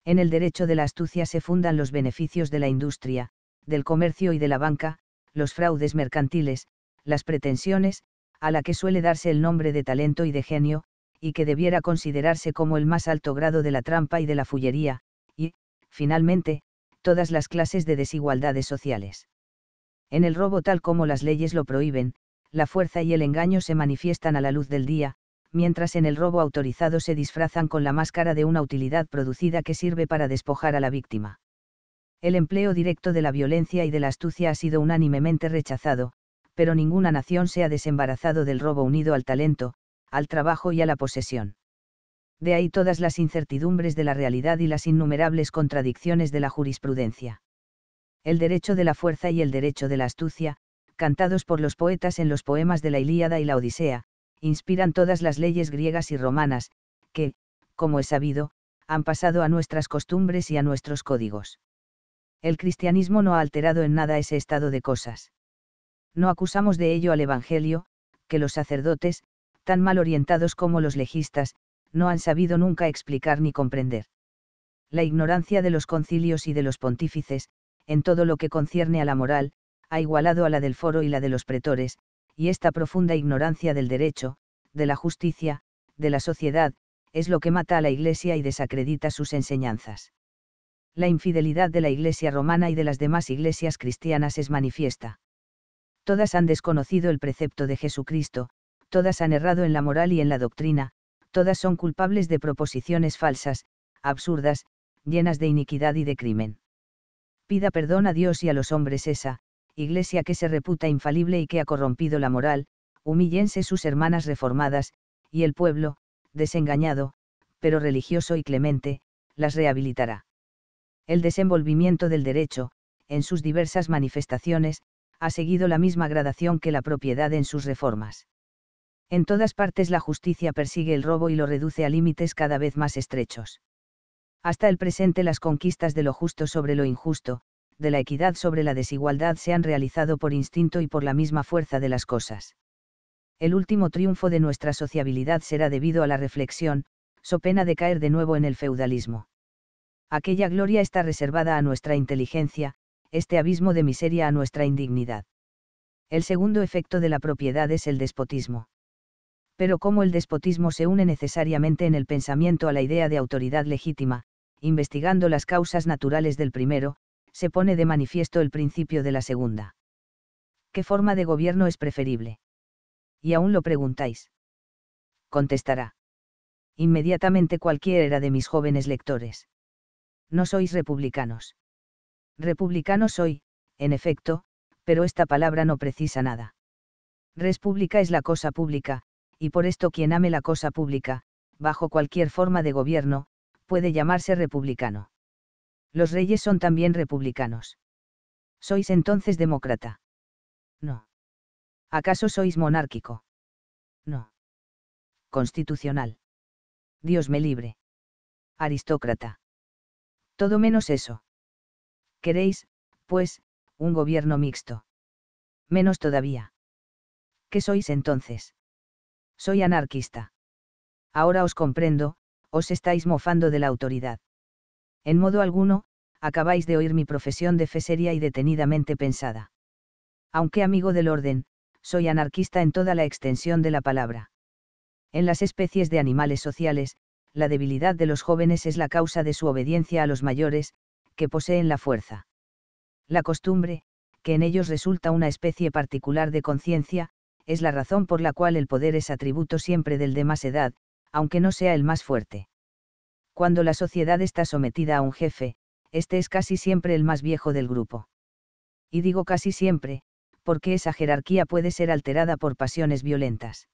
En el derecho de la astucia se fundan los beneficios de la industria, del comercio y de la banca, los fraudes mercantiles, las pretensiones, a la que suele darse el nombre de talento y de genio, y que debiera considerarse como el más alto grado de la trampa y de la fullería, y, finalmente, todas las clases de desigualdades sociales. En el robo tal como las leyes lo prohíben, la fuerza y el engaño se manifiestan a la luz del día, mientras en el robo autorizado se disfrazan con la máscara de una utilidad producida que sirve para despojar a la víctima. El empleo directo de la violencia y de la astucia ha sido unánimemente rechazado, pero ninguna nación se ha desembarazado del robo unido al talento, al trabajo y a la posesión de ahí todas las incertidumbres de la realidad y las innumerables contradicciones de la jurisprudencia. El derecho de la fuerza y el derecho de la astucia, cantados por los poetas en los poemas de la Ilíada y la Odisea, inspiran todas las leyes griegas y romanas, que, como es sabido, han pasado a nuestras costumbres y a nuestros códigos. El cristianismo no ha alterado en nada ese estado de cosas. No acusamos de ello al Evangelio, que los sacerdotes, tan mal orientados como los legistas, no han sabido nunca explicar ni comprender. La ignorancia de los concilios y de los pontífices, en todo lo que concierne a la moral, ha igualado a la del foro y la de los pretores, y esta profunda ignorancia del derecho, de la justicia, de la sociedad, es lo que mata a la Iglesia y desacredita sus enseñanzas. La infidelidad de la Iglesia romana y de las demás iglesias cristianas es manifiesta. Todas han desconocido el precepto de Jesucristo, todas han errado en la moral y en la doctrina, todas son culpables de proposiciones falsas, absurdas, llenas de iniquidad y de crimen. Pida perdón a Dios y a los hombres esa, iglesia que se reputa infalible y que ha corrompido la moral, humillense sus hermanas reformadas, y el pueblo, desengañado, pero religioso y clemente, las rehabilitará. El desenvolvimiento del derecho, en sus diversas manifestaciones, ha seguido la misma gradación que la propiedad en sus reformas. En todas partes la justicia persigue el robo y lo reduce a límites cada vez más estrechos. Hasta el presente las conquistas de lo justo sobre lo injusto, de la equidad sobre la desigualdad se han realizado por instinto y por la misma fuerza de las cosas. El último triunfo de nuestra sociabilidad será debido a la reflexión, so pena de caer de nuevo en el feudalismo. Aquella gloria está reservada a nuestra inteligencia, este abismo de miseria a nuestra indignidad. El segundo efecto de la propiedad es el despotismo pero como el despotismo se une necesariamente en el pensamiento a la idea de autoridad legítima, investigando las causas naturales del primero, se pone de manifiesto el principio de la segunda. ¿Qué forma de gobierno es preferible? Y aún lo preguntáis. Contestará. Inmediatamente cualquiera de mis jóvenes lectores. No sois republicanos. Republicano soy, en efecto, pero esta palabra no precisa nada. República es la cosa pública, y por esto quien ame la cosa pública, bajo cualquier forma de gobierno, puede llamarse republicano. Los reyes son también republicanos. ¿Sois entonces demócrata? No. ¿Acaso sois monárquico? No. Constitucional. Dios me libre. Aristócrata. Todo menos eso. Queréis, pues, un gobierno mixto. Menos todavía. ¿Qué sois entonces? Soy anarquista. Ahora os comprendo, os estáis mofando de la autoridad. En modo alguno, acabáis de oír mi profesión de fe y detenidamente pensada. Aunque amigo del orden, soy anarquista en toda la extensión de la palabra. En las especies de animales sociales, la debilidad de los jóvenes es la causa de su obediencia a los mayores, que poseen la fuerza. La costumbre, que en ellos resulta una especie particular de conciencia, es la razón por la cual el poder es atributo siempre del de más edad, aunque no sea el más fuerte. Cuando la sociedad está sometida a un jefe, este es casi siempre el más viejo del grupo. Y digo casi siempre, porque esa jerarquía puede ser alterada por pasiones violentas.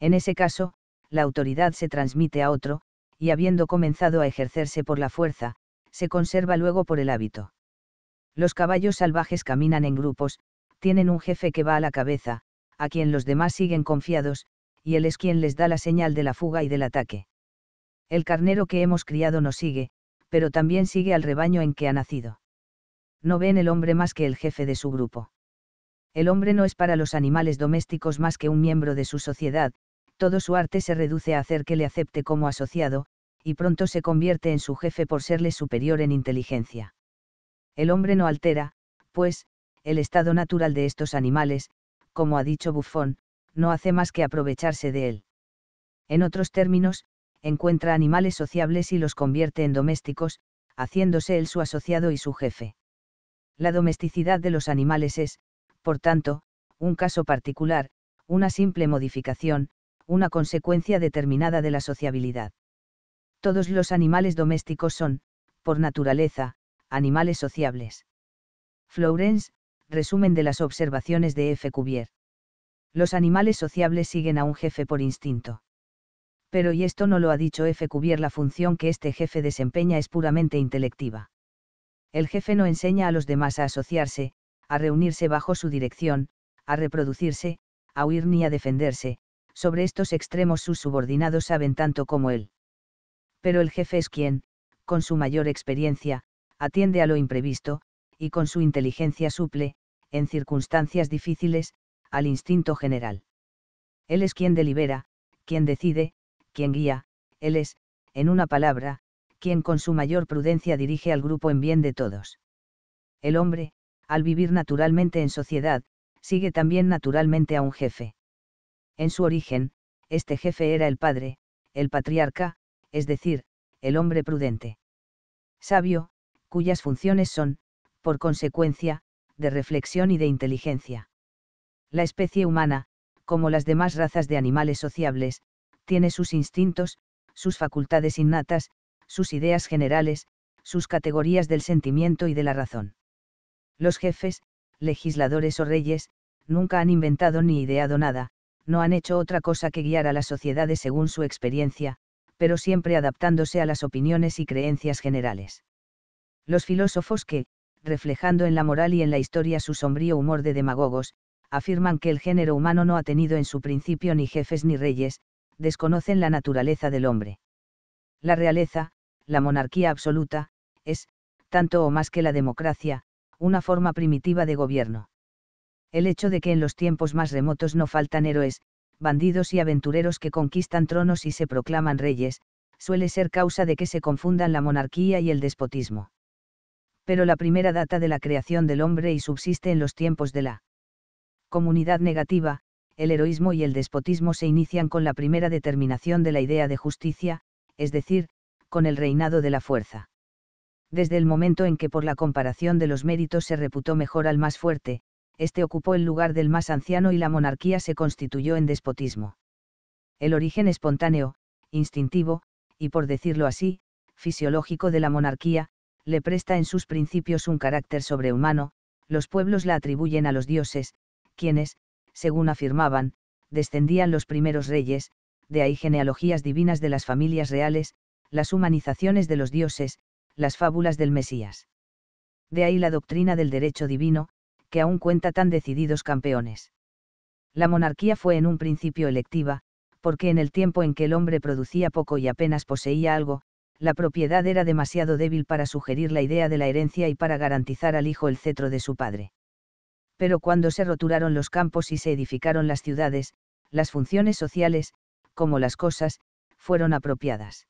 En ese caso, la autoridad se transmite a otro, y habiendo comenzado a ejercerse por la fuerza, se conserva luego por el hábito. Los caballos salvajes caminan en grupos, tienen un jefe que va a la cabeza, a quien los demás siguen confiados, y él es quien les da la señal de la fuga y del ataque. El carnero que hemos criado nos sigue, pero también sigue al rebaño en que ha nacido. No ven el hombre más que el jefe de su grupo. El hombre no es para los animales domésticos más que un miembro de su sociedad, todo su arte se reduce a hacer que le acepte como asociado, y pronto se convierte en su jefe por serle superior en inteligencia. El hombre no altera, pues, el estado natural de estos animales, como ha dicho Buffon, no hace más que aprovecharse de él. En otros términos, encuentra animales sociables y los convierte en domésticos, haciéndose él su asociado y su jefe. La domesticidad de los animales es, por tanto, un caso particular, una simple modificación, una consecuencia determinada de la sociabilidad. Todos los animales domésticos son, por naturaleza, animales sociables. Florence, resumen de las observaciones de F. Cuvier. Los animales sociables siguen a un jefe por instinto. Pero y esto no lo ha dicho F. Cuvier, la función que este jefe desempeña es puramente intelectiva. El jefe no enseña a los demás a asociarse, a reunirse bajo su dirección, a reproducirse, a huir ni a defenderse, sobre estos extremos sus subordinados saben tanto como él. Pero el jefe es quien, con su mayor experiencia, atiende a lo imprevisto, y con su inteligencia suple, en circunstancias difíciles, al instinto general. Él es quien delibera, quien decide, quien guía, él es, en una palabra, quien con su mayor prudencia dirige al grupo en bien de todos. El hombre, al vivir naturalmente en sociedad, sigue también naturalmente a un jefe. En su origen, este jefe era el padre, el patriarca, es decir, el hombre prudente. Sabio, cuyas funciones son, por consecuencia, de reflexión y de inteligencia. La especie humana, como las demás razas de animales sociables, tiene sus instintos, sus facultades innatas, sus ideas generales, sus categorías del sentimiento y de la razón. Los jefes, legisladores o reyes, nunca han inventado ni ideado nada, no han hecho otra cosa que guiar a las sociedades según su experiencia, pero siempre adaptándose a las opiniones y creencias generales. Los filósofos que, reflejando en la moral y en la historia su sombrío humor de demagogos, afirman que el género humano no ha tenido en su principio ni jefes ni reyes, desconocen la naturaleza del hombre. La realeza, la monarquía absoluta, es, tanto o más que la democracia, una forma primitiva de gobierno. El hecho de que en los tiempos más remotos no faltan héroes, bandidos y aventureros que conquistan tronos y se proclaman reyes, suele ser causa de que se confundan la monarquía y el despotismo pero la primera data de la creación del hombre y subsiste en los tiempos de la comunidad negativa, el heroísmo y el despotismo se inician con la primera determinación de la idea de justicia, es decir, con el reinado de la fuerza. Desde el momento en que por la comparación de los méritos se reputó mejor al más fuerte, este ocupó el lugar del más anciano y la monarquía se constituyó en despotismo. El origen espontáneo, instintivo, y por decirlo así, fisiológico de la monarquía, le presta en sus principios un carácter sobrehumano, los pueblos la atribuyen a los dioses, quienes, según afirmaban, descendían los primeros reyes, de ahí genealogías divinas de las familias reales, las humanizaciones de los dioses, las fábulas del Mesías. De ahí la doctrina del derecho divino, que aún cuenta tan decididos campeones. La monarquía fue en un principio electiva, porque en el tiempo en que el hombre producía poco y apenas poseía algo, la propiedad era demasiado débil para sugerir la idea de la herencia y para garantizar al hijo el cetro de su padre. Pero cuando se roturaron los campos y se edificaron las ciudades, las funciones sociales, como las cosas, fueron apropiadas.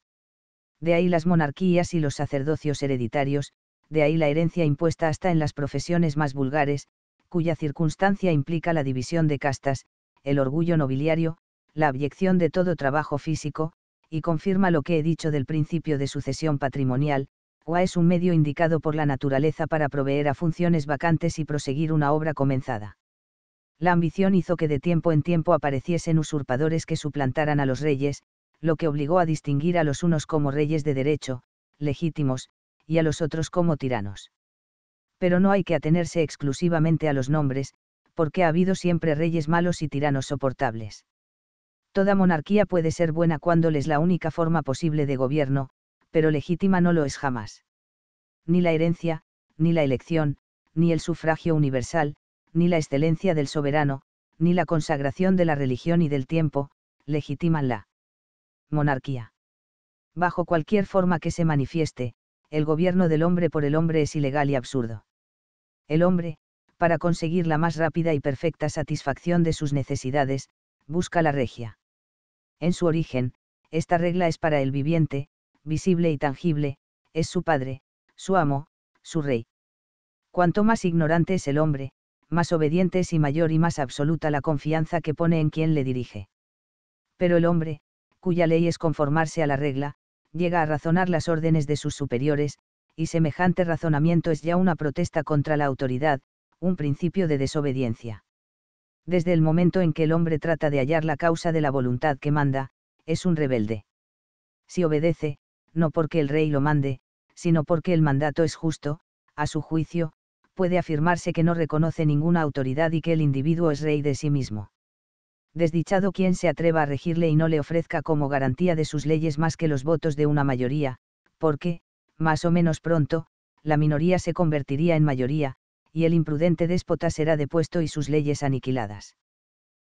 De ahí las monarquías y los sacerdocios hereditarios, de ahí la herencia impuesta hasta en las profesiones más vulgares, cuya circunstancia implica la división de castas, el orgullo nobiliario, la abyección de todo trabajo físico, y confirma lo que he dicho del principio de sucesión patrimonial, o es un medio indicado por la naturaleza para proveer a funciones vacantes y proseguir una obra comenzada. La ambición hizo que de tiempo en tiempo apareciesen usurpadores que suplantaran a los reyes, lo que obligó a distinguir a los unos como reyes de derecho, legítimos, y a los otros como tiranos. Pero no hay que atenerse exclusivamente a los nombres, porque ha habido siempre reyes malos y tiranos soportables. Toda monarquía puede ser buena cuando es la única forma posible de gobierno, pero legítima no lo es jamás. Ni la herencia, ni la elección, ni el sufragio universal, ni la excelencia del soberano, ni la consagración de la religión y del tiempo, legitiman la monarquía. Bajo cualquier forma que se manifieste, el gobierno del hombre por el hombre es ilegal y absurdo. El hombre, para conseguir la más rápida y perfecta satisfacción de sus necesidades, busca la regia en su origen, esta regla es para el viviente, visible y tangible, es su padre, su amo, su rey. Cuanto más ignorante es el hombre, más obediente es y mayor y más absoluta la confianza que pone en quien le dirige. Pero el hombre, cuya ley es conformarse a la regla, llega a razonar las órdenes de sus superiores, y semejante razonamiento es ya una protesta contra la autoridad, un principio de desobediencia desde el momento en que el hombre trata de hallar la causa de la voluntad que manda, es un rebelde. Si obedece, no porque el rey lo mande, sino porque el mandato es justo, a su juicio, puede afirmarse que no reconoce ninguna autoridad y que el individuo es rey de sí mismo. Desdichado quien se atreva a regirle y no le ofrezca como garantía de sus leyes más que los votos de una mayoría, porque, más o menos pronto, la minoría se convertiría en mayoría, y el imprudente déspota será depuesto y sus leyes aniquiladas.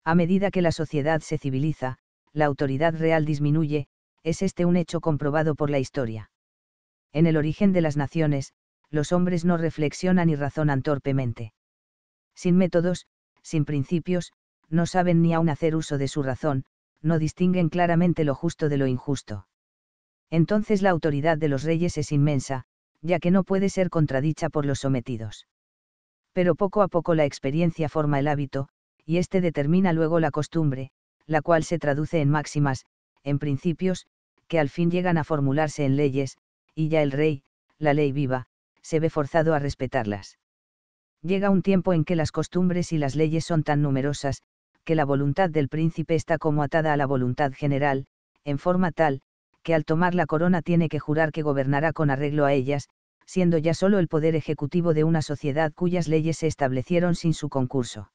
A medida que la sociedad se civiliza, la autoridad real disminuye, es este un hecho comprobado por la historia. En el origen de las naciones, los hombres no reflexionan y razonan torpemente. Sin métodos, sin principios, no saben ni aun hacer uso de su razón, no distinguen claramente lo justo de lo injusto. Entonces la autoridad de los reyes es inmensa, ya que no puede ser contradicha por los sometidos pero poco a poco la experiencia forma el hábito, y éste determina luego la costumbre, la cual se traduce en máximas, en principios, que al fin llegan a formularse en leyes, y ya el rey, la ley viva, se ve forzado a respetarlas. Llega un tiempo en que las costumbres y las leyes son tan numerosas, que la voluntad del príncipe está como atada a la voluntad general, en forma tal, que al tomar la corona tiene que jurar que gobernará con arreglo a ellas, siendo ya solo el poder ejecutivo de una sociedad cuyas leyes se establecieron sin su concurso.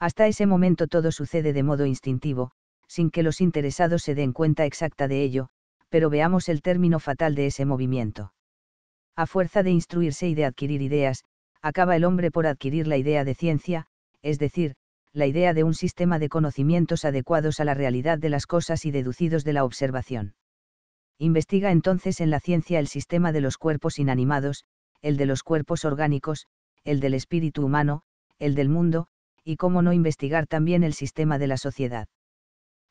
Hasta ese momento todo sucede de modo instintivo, sin que los interesados se den cuenta exacta de ello, pero veamos el término fatal de ese movimiento. A fuerza de instruirse y de adquirir ideas, acaba el hombre por adquirir la idea de ciencia, es decir, la idea de un sistema de conocimientos adecuados a la realidad de las cosas y deducidos de la observación investiga entonces en la ciencia el sistema de los cuerpos inanimados, el de los cuerpos orgánicos, el del espíritu humano, el del mundo, y cómo no investigar también el sistema de la sociedad.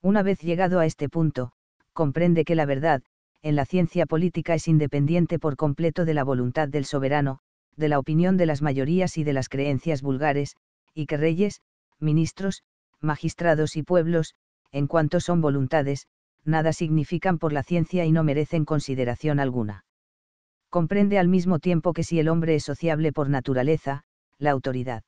Una vez llegado a este punto, comprende que la verdad, en la ciencia política es independiente por completo de la voluntad del soberano, de la opinión de las mayorías y de las creencias vulgares, y que reyes, ministros, magistrados y pueblos, en cuanto son voluntades, nada significan por la ciencia y no merecen consideración alguna. Comprende al mismo tiempo que si el hombre es sociable por naturaleza, la autoridad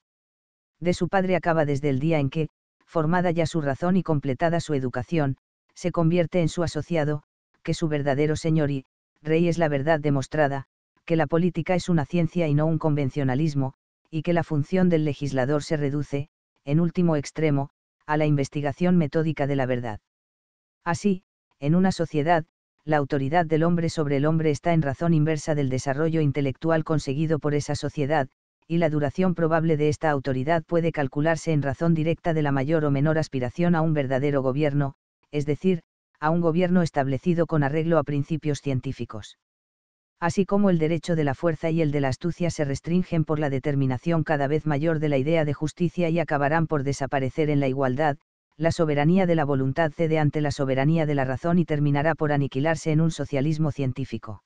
de su padre acaba desde el día en que, formada ya su razón y completada su educación, se convierte en su asociado, que su verdadero señor y, rey es la verdad demostrada, que la política es una ciencia y no un convencionalismo, y que la función del legislador se reduce, en último extremo, a la investigación metódica de la verdad. Así, en una sociedad, la autoridad del hombre sobre el hombre está en razón inversa del desarrollo intelectual conseguido por esa sociedad, y la duración probable de esta autoridad puede calcularse en razón directa de la mayor o menor aspiración a un verdadero gobierno, es decir, a un gobierno establecido con arreglo a principios científicos. Así como el derecho de la fuerza y el de la astucia se restringen por la determinación cada vez mayor de la idea de justicia y acabarán por desaparecer en la igualdad, la soberanía de la voluntad cede ante la soberanía de la razón y terminará por aniquilarse en un socialismo científico.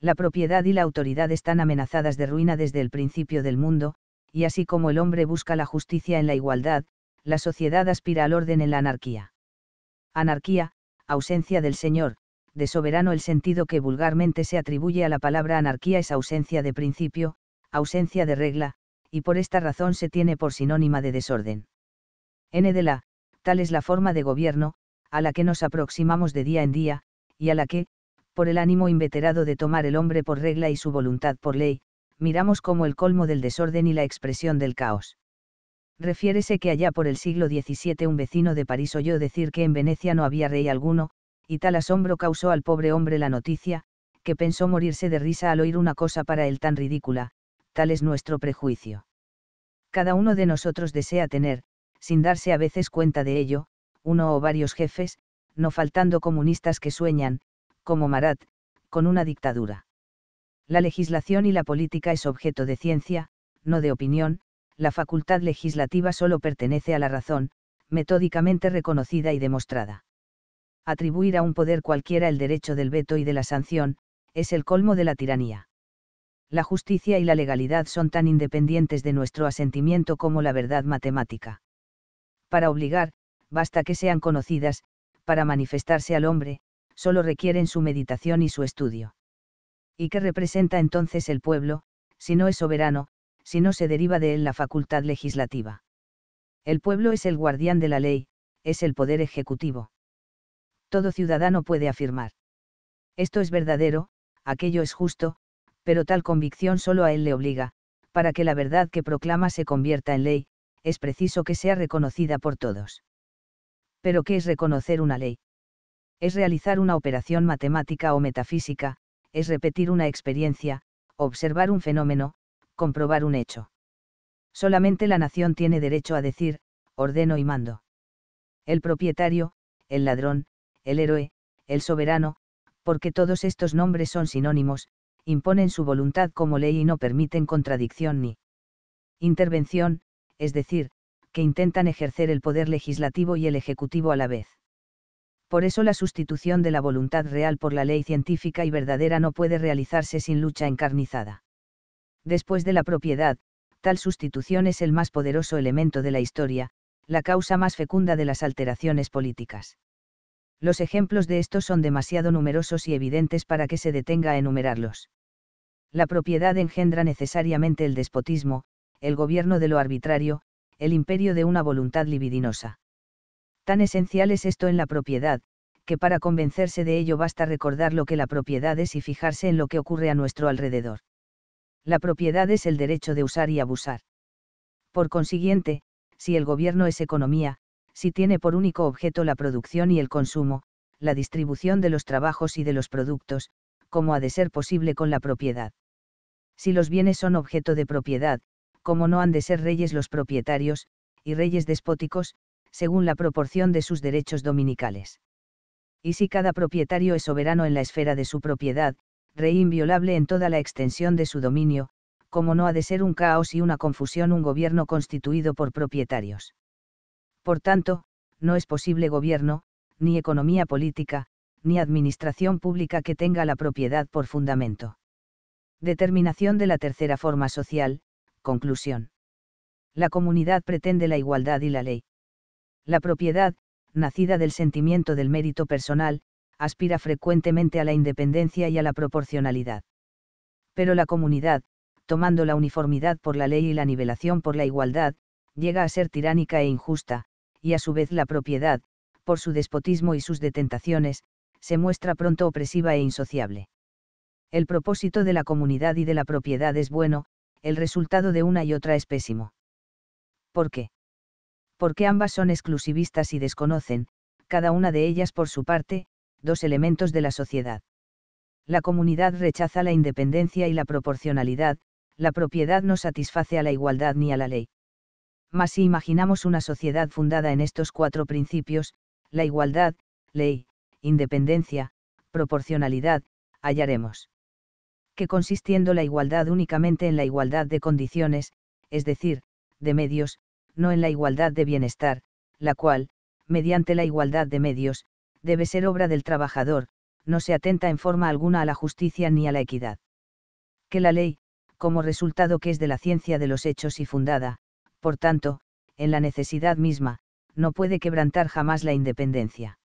La propiedad y la autoridad están amenazadas de ruina desde el principio del mundo, y así como el hombre busca la justicia en la igualdad, la sociedad aspira al orden en la anarquía. Anarquía, ausencia del Señor, de soberano el sentido que vulgarmente se atribuye a la palabra anarquía es ausencia de principio, ausencia de regla, y por esta razón se tiene por sinónima de desorden. N de la tal es la forma de gobierno, a la que nos aproximamos de día en día, y a la que, por el ánimo inveterado de tomar el hombre por regla y su voluntad por ley, miramos como el colmo del desorden y la expresión del caos. Refiérese que allá por el siglo XVII un vecino de París oyó decir que en Venecia no había rey alguno, y tal asombro causó al pobre hombre la noticia, que pensó morirse de risa al oír una cosa para él tan ridícula, tal es nuestro prejuicio. Cada uno de nosotros desea tener, sin darse a veces cuenta de ello, uno o varios jefes, no faltando comunistas que sueñan, como Marat, con una dictadura. La legislación y la política es objeto de ciencia, no de opinión, la facultad legislativa solo pertenece a la razón, metódicamente reconocida y demostrada. Atribuir a un poder cualquiera el derecho del veto y de la sanción, es el colmo de la tiranía. La justicia y la legalidad son tan independientes de nuestro asentimiento como la verdad matemática. Para obligar, basta que sean conocidas, para manifestarse al hombre, solo requieren su meditación y su estudio. ¿Y qué representa entonces el pueblo, si no es soberano, si no se deriva de él la facultad legislativa? El pueblo es el guardián de la ley, es el poder ejecutivo. Todo ciudadano puede afirmar. Esto es verdadero, aquello es justo, pero tal convicción solo a él le obliga, para que la verdad que proclama se convierta en ley, es preciso que sea reconocida por todos. Pero ¿qué es reconocer una ley? Es realizar una operación matemática o metafísica, es repetir una experiencia, observar un fenómeno, comprobar un hecho. Solamente la nación tiene derecho a decir, ordeno y mando. El propietario, el ladrón, el héroe, el soberano, porque todos estos nombres son sinónimos, imponen su voluntad como ley y no permiten contradicción ni intervención, es decir, que intentan ejercer el poder legislativo y el ejecutivo a la vez. Por eso la sustitución de la voluntad real por la ley científica y verdadera no puede realizarse sin lucha encarnizada. Después de la propiedad, tal sustitución es el más poderoso elemento de la historia, la causa más fecunda de las alteraciones políticas. Los ejemplos de esto son demasiado numerosos y evidentes para que se detenga a enumerarlos. La propiedad engendra necesariamente el despotismo, el gobierno de lo arbitrario, el imperio de una voluntad libidinosa. Tan esencial es esto en la propiedad, que para convencerse de ello basta recordar lo que la propiedad es y fijarse en lo que ocurre a nuestro alrededor. La propiedad es el derecho de usar y abusar. Por consiguiente, si el gobierno es economía, si tiene por único objeto la producción y el consumo, la distribución de los trabajos y de los productos, como ha de ser posible con la propiedad. Si los bienes son objeto de propiedad, como no han de ser reyes los propietarios, y reyes despóticos, según la proporción de sus derechos dominicales. Y si cada propietario es soberano en la esfera de su propiedad, rey inviolable en toda la extensión de su dominio, como no ha de ser un caos y una confusión un gobierno constituido por propietarios. Por tanto, no es posible gobierno, ni economía política, ni administración pública que tenga la propiedad por fundamento. Determinación de la tercera forma social, Conclusión. La comunidad pretende la igualdad y la ley. La propiedad, nacida del sentimiento del mérito personal, aspira frecuentemente a la independencia y a la proporcionalidad. Pero la comunidad, tomando la uniformidad por la ley y la nivelación por la igualdad, llega a ser tiránica e injusta, y a su vez la propiedad, por su despotismo y sus detentaciones, se muestra pronto opresiva e insociable. El propósito de la comunidad y de la propiedad es bueno, el resultado de una y otra es pésimo. ¿Por qué? Porque ambas son exclusivistas y desconocen, cada una de ellas por su parte, dos elementos de la sociedad. La comunidad rechaza la independencia y la proporcionalidad, la propiedad no satisface a la igualdad ni a la ley. Mas si imaginamos una sociedad fundada en estos cuatro principios, la igualdad, ley, independencia, proporcionalidad, hallaremos que consistiendo la igualdad únicamente en la igualdad de condiciones, es decir, de medios, no en la igualdad de bienestar, la cual, mediante la igualdad de medios, debe ser obra del trabajador, no se atenta en forma alguna a la justicia ni a la equidad. Que la ley, como resultado que es de la ciencia de los hechos y fundada, por tanto, en la necesidad misma, no puede quebrantar jamás la independencia.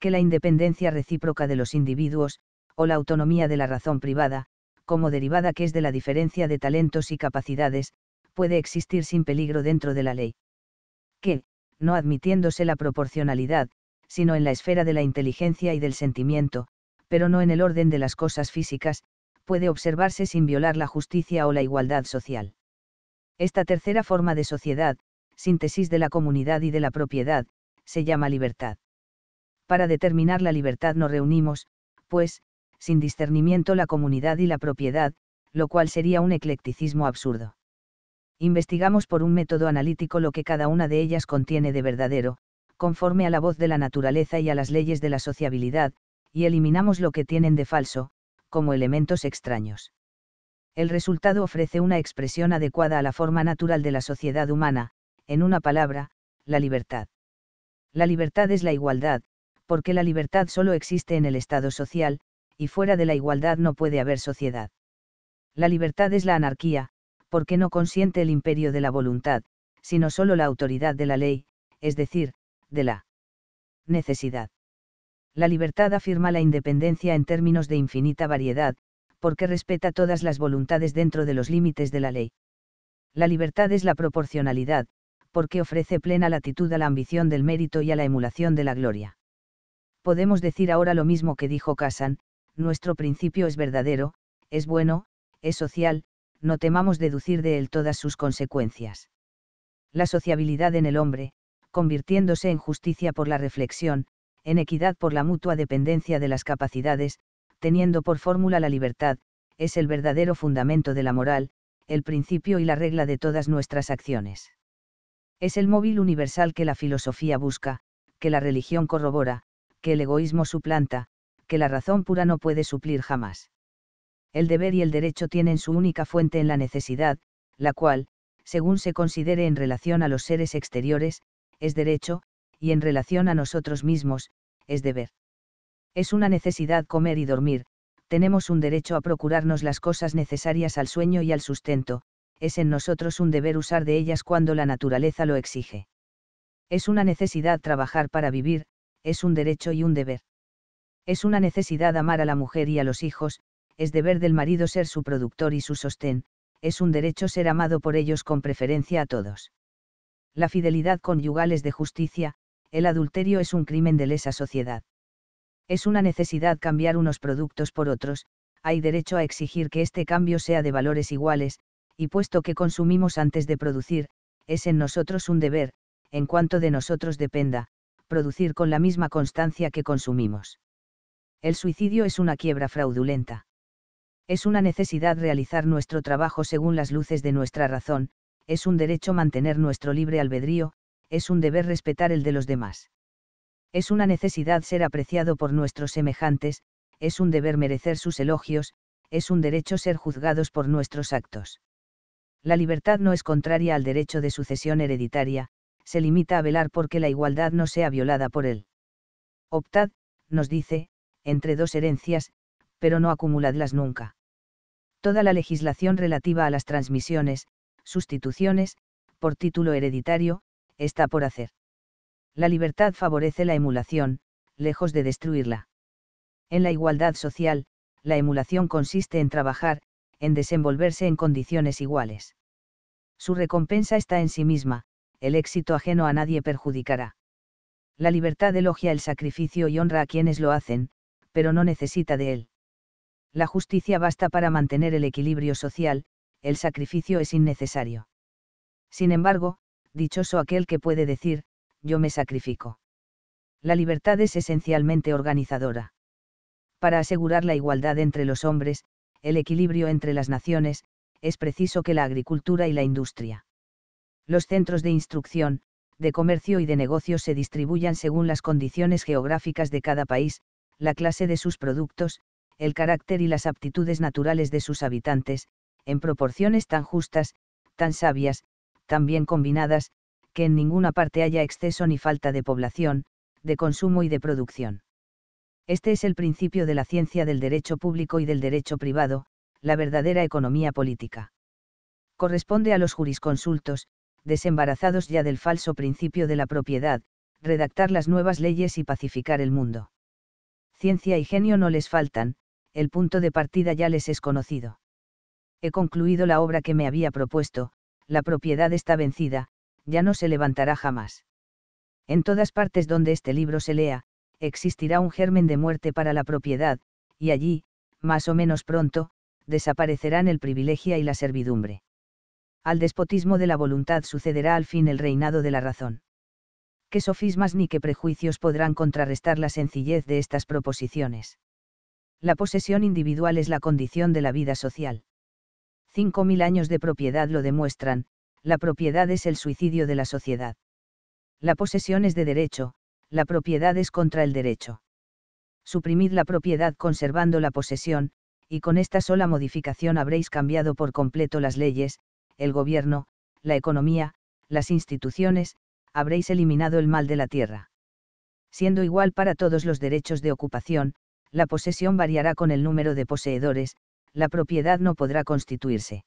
Que la independencia recíproca de los individuos, o la autonomía de la razón privada, como derivada que es de la diferencia de talentos y capacidades, puede existir sin peligro dentro de la ley. Que, no admitiéndose la proporcionalidad, sino en la esfera de la inteligencia y del sentimiento, pero no en el orden de las cosas físicas, puede observarse sin violar la justicia o la igualdad social. Esta tercera forma de sociedad, síntesis de la comunidad y de la propiedad, se llama libertad. Para determinar la libertad nos reunimos, pues, sin discernimiento la comunidad y la propiedad, lo cual sería un eclecticismo absurdo. Investigamos por un método analítico lo que cada una de ellas contiene de verdadero, conforme a la voz de la naturaleza y a las leyes de la sociabilidad, y eliminamos lo que tienen de falso, como elementos extraños. El resultado ofrece una expresión adecuada a la forma natural de la sociedad humana, en una palabra, la libertad. La libertad es la igualdad, porque la libertad solo existe en el Estado social, y fuera de la igualdad no puede haber sociedad. La libertad es la anarquía, porque no consiente el imperio de la voluntad, sino solo la autoridad de la ley, es decir, de la necesidad. La libertad afirma la independencia en términos de infinita variedad, porque respeta todas las voluntades dentro de los límites de la ley. La libertad es la proporcionalidad, porque ofrece plena latitud a la ambición del mérito y a la emulación de la gloria. Podemos decir ahora lo mismo que dijo Casan, nuestro principio es verdadero, es bueno, es social, no temamos deducir de él todas sus consecuencias. La sociabilidad en el hombre, convirtiéndose en justicia por la reflexión, en equidad por la mutua dependencia de las capacidades, teniendo por fórmula la libertad, es el verdadero fundamento de la moral, el principio y la regla de todas nuestras acciones. Es el móvil universal que la filosofía busca, que la religión corrobora, que el egoísmo suplanta, que la razón pura no puede suplir jamás. El deber y el derecho tienen su única fuente en la necesidad, la cual, según se considere en relación a los seres exteriores, es derecho, y en relación a nosotros mismos, es deber. Es una necesidad comer y dormir, tenemos un derecho a procurarnos las cosas necesarias al sueño y al sustento, es en nosotros un deber usar de ellas cuando la naturaleza lo exige. Es una necesidad trabajar para vivir, es un derecho y un deber. Es una necesidad amar a la mujer y a los hijos, es deber del marido ser su productor y su sostén, es un derecho ser amado por ellos con preferencia a todos. La fidelidad conyugal es de justicia, el adulterio es un crimen de lesa sociedad. Es una necesidad cambiar unos productos por otros, hay derecho a exigir que este cambio sea de valores iguales, y puesto que consumimos antes de producir, es en nosotros un deber, en cuanto de nosotros dependa, producir con la misma constancia que consumimos el suicidio es una quiebra fraudulenta. Es una necesidad realizar nuestro trabajo según las luces de nuestra razón, es un derecho mantener nuestro libre albedrío, es un deber respetar el de los demás. Es una necesidad ser apreciado por nuestros semejantes, es un deber merecer sus elogios, es un derecho ser juzgados por nuestros actos. La libertad no es contraria al derecho de sucesión hereditaria, se limita a velar porque la igualdad no sea violada por él. Optad, nos dice, entre dos herencias, pero no acumuladlas nunca. Toda la legislación relativa a las transmisiones, sustituciones, por título hereditario, está por hacer. La libertad favorece la emulación, lejos de destruirla. En la igualdad social, la emulación consiste en trabajar, en desenvolverse en condiciones iguales. Su recompensa está en sí misma, el éxito ajeno a nadie perjudicará. La libertad elogia el sacrificio y honra a quienes lo hacen, pero no necesita de él. La justicia basta para mantener el equilibrio social, el sacrificio es innecesario. Sin embargo, dichoso aquel que puede decir, yo me sacrifico. La libertad es esencialmente organizadora. Para asegurar la igualdad entre los hombres, el equilibrio entre las naciones, es preciso que la agricultura y la industria. Los centros de instrucción, de comercio y de negocios se distribuyan según las condiciones geográficas de cada país, la clase de sus productos, el carácter y las aptitudes naturales de sus habitantes, en proporciones tan justas, tan sabias, tan bien combinadas, que en ninguna parte haya exceso ni falta de población, de consumo y de producción. Este es el principio de la ciencia del derecho público y del derecho privado, la verdadera economía política. Corresponde a los jurisconsultos, desembarazados ya del falso principio de la propiedad, redactar las nuevas leyes y pacificar el mundo ciencia y genio no les faltan, el punto de partida ya les es conocido. He concluido la obra que me había propuesto, la propiedad está vencida, ya no se levantará jamás. En todas partes donde este libro se lea, existirá un germen de muerte para la propiedad, y allí, más o menos pronto, desaparecerán el privilegio y la servidumbre. Al despotismo de la voluntad sucederá al fin el reinado de la razón qué sofismas ni qué prejuicios podrán contrarrestar la sencillez de estas proposiciones. La posesión individual es la condición de la vida social. Cinco mil años de propiedad lo demuestran, la propiedad es el suicidio de la sociedad. La posesión es de derecho, la propiedad es contra el derecho. Suprimid la propiedad conservando la posesión, y con esta sola modificación habréis cambiado por completo las leyes, el gobierno, la economía, las instituciones, habréis eliminado el mal de la tierra. Siendo igual para todos los derechos de ocupación, la posesión variará con el número de poseedores, la propiedad no podrá constituirse.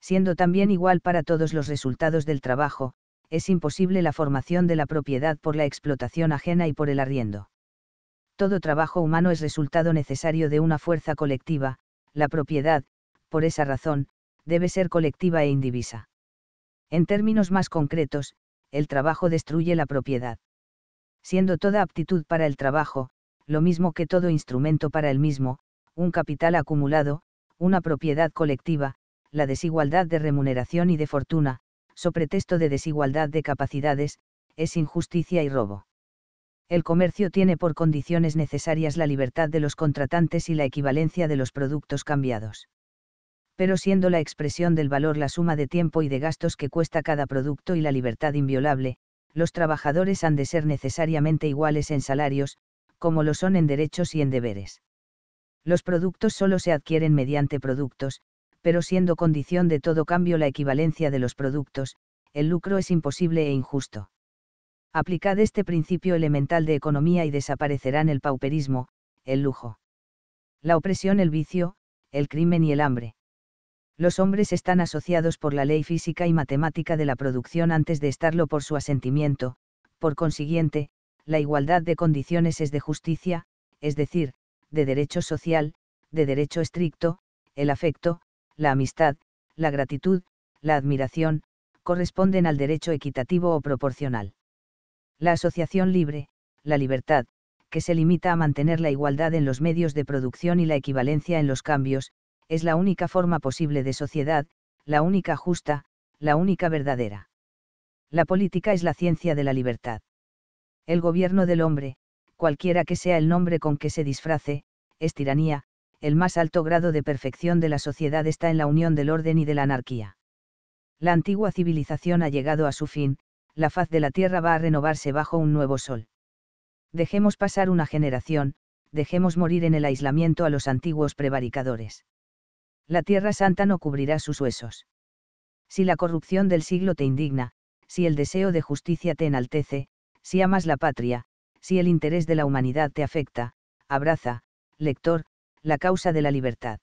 Siendo también igual para todos los resultados del trabajo, es imposible la formación de la propiedad por la explotación ajena y por el arriendo. Todo trabajo humano es resultado necesario de una fuerza colectiva, la propiedad, por esa razón, debe ser colectiva e indivisa. En términos más concretos, el trabajo destruye la propiedad. Siendo toda aptitud para el trabajo, lo mismo que todo instrumento para el mismo, un capital acumulado, una propiedad colectiva, la desigualdad de remuneración y de fortuna, so pretexto de desigualdad de capacidades, es injusticia y robo. El comercio tiene por condiciones necesarias la libertad de los contratantes y la equivalencia de los productos cambiados pero siendo la expresión del valor la suma de tiempo y de gastos que cuesta cada producto y la libertad inviolable, los trabajadores han de ser necesariamente iguales en salarios, como lo son en derechos y en deberes. Los productos solo se adquieren mediante productos, pero siendo condición de todo cambio la equivalencia de los productos, el lucro es imposible e injusto. Aplicad este principio elemental de economía y desaparecerán el pauperismo, el lujo, la opresión, el vicio, el crimen y el hambre. Los hombres están asociados por la ley física y matemática de la producción antes de estarlo por su asentimiento, por consiguiente, la igualdad de condiciones es de justicia, es decir, de derecho social, de derecho estricto, el afecto, la amistad, la gratitud, la admiración, corresponden al derecho equitativo o proporcional. La asociación libre, la libertad, que se limita a mantener la igualdad en los medios de producción y la equivalencia en los cambios, es la única forma posible de sociedad, la única justa, la única verdadera. La política es la ciencia de la libertad. El gobierno del hombre, cualquiera que sea el nombre con que se disfrace, es tiranía, el más alto grado de perfección de la sociedad está en la unión del orden y de la anarquía. La antigua civilización ha llegado a su fin, la faz de la Tierra va a renovarse bajo un nuevo sol. Dejemos pasar una generación, dejemos morir en el aislamiento a los antiguos prevaricadores la Tierra Santa no cubrirá sus huesos. Si la corrupción del siglo te indigna, si el deseo de justicia te enaltece, si amas la patria, si el interés de la humanidad te afecta, abraza, lector, la causa de la libertad.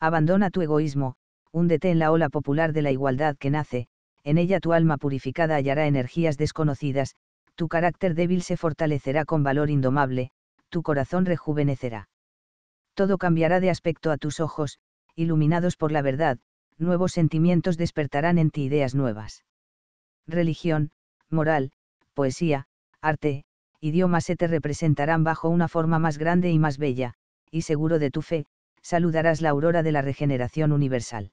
Abandona tu egoísmo, húndete en la ola popular de la igualdad que nace, en ella tu alma purificada hallará energías desconocidas, tu carácter débil se fortalecerá con valor indomable, tu corazón rejuvenecerá. Todo cambiará de aspecto a tus ojos, iluminados por la verdad, nuevos sentimientos despertarán en ti ideas nuevas. Religión, moral, poesía, arte, idioma se te representarán bajo una forma más grande y más bella, y seguro de tu fe, saludarás la aurora de la regeneración universal.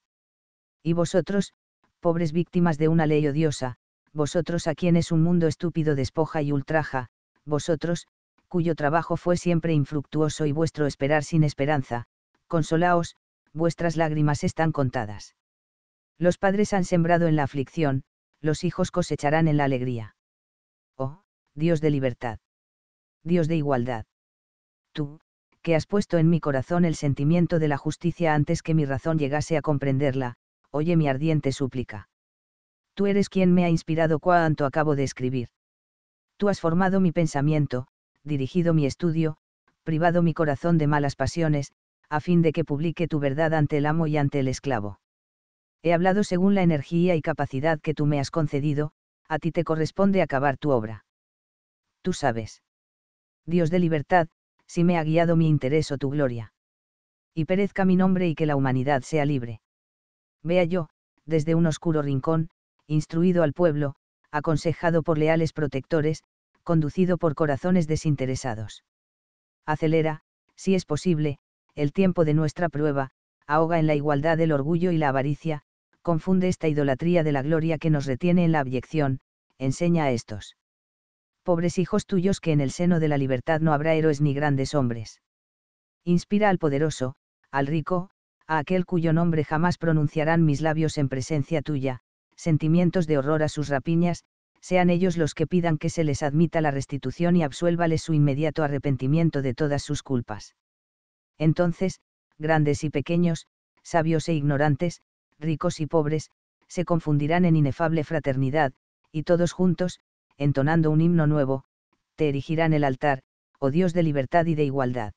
Y vosotros, pobres víctimas de una ley odiosa, vosotros a quienes un mundo estúpido despoja y ultraja, vosotros, cuyo trabajo fue siempre infructuoso y vuestro esperar sin esperanza, consolaos, vuestras lágrimas están contadas. Los padres han sembrado en la aflicción, los hijos cosecharán en la alegría. Oh, Dios de libertad. Dios de igualdad. Tú, que has puesto en mi corazón el sentimiento de la justicia antes que mi razón llegase a comprenderla, oye mi ardiente súplica. Tú eres quien me ha inspirado cuanto acabo de escribir. Tú has formado mi pensamiento, dirigido mi estudio, privado mi corazón de malas pasiones, a fin de que publique tu verdad ante el amo y ante el esclavo. He hablado según la energía y capacidad que tú me has concedido, a ti te corresponde acabar tu obra. Tú sabes. Dios de libertad, si me ha guiado mi interés o tu gloria. Y perezca mi nombre y que la humanidad sea libre. Vea yo, desde un oscuro rincón, instruido al pueblo, aconsejado por leales protectores, conducido por corazones desinteresados. Acelera, si es posible, el tiempo de nuestra prueba, ahoga en la igualdad el orgullo y la avaricia, confunde esta idolatría de la gloria que nos retiene en la abyección, enseña a estos. Pobres hijos tuyos que en el seno de la libertad no habrá héroes ni grandes hombres. Inspira al poderoso, al rico, a aquel cuyo nombre jamás pronunciarán mis labios en presencia tuya, sentimientos de horror a sus rapiñas, sean ellos los que pidan que se les admita la restitución y absuélvales su inmediato arrepentimiento de todas sus culpas. Entonces, grandes y pequeños, sabios e ignorantes, ricos y pobres, se confundirán en inefable fraternidad, y todos juntos, entonando un himno nuevo, te erigirán el altar, oh Dios de libertad y de igualdad.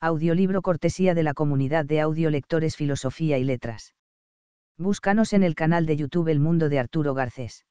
Audiolibro cortesía de la comunidad de audiolectores Filosofía y Letras. Búscanos en el canal de YouTube El Mundo de Arturo Garcés.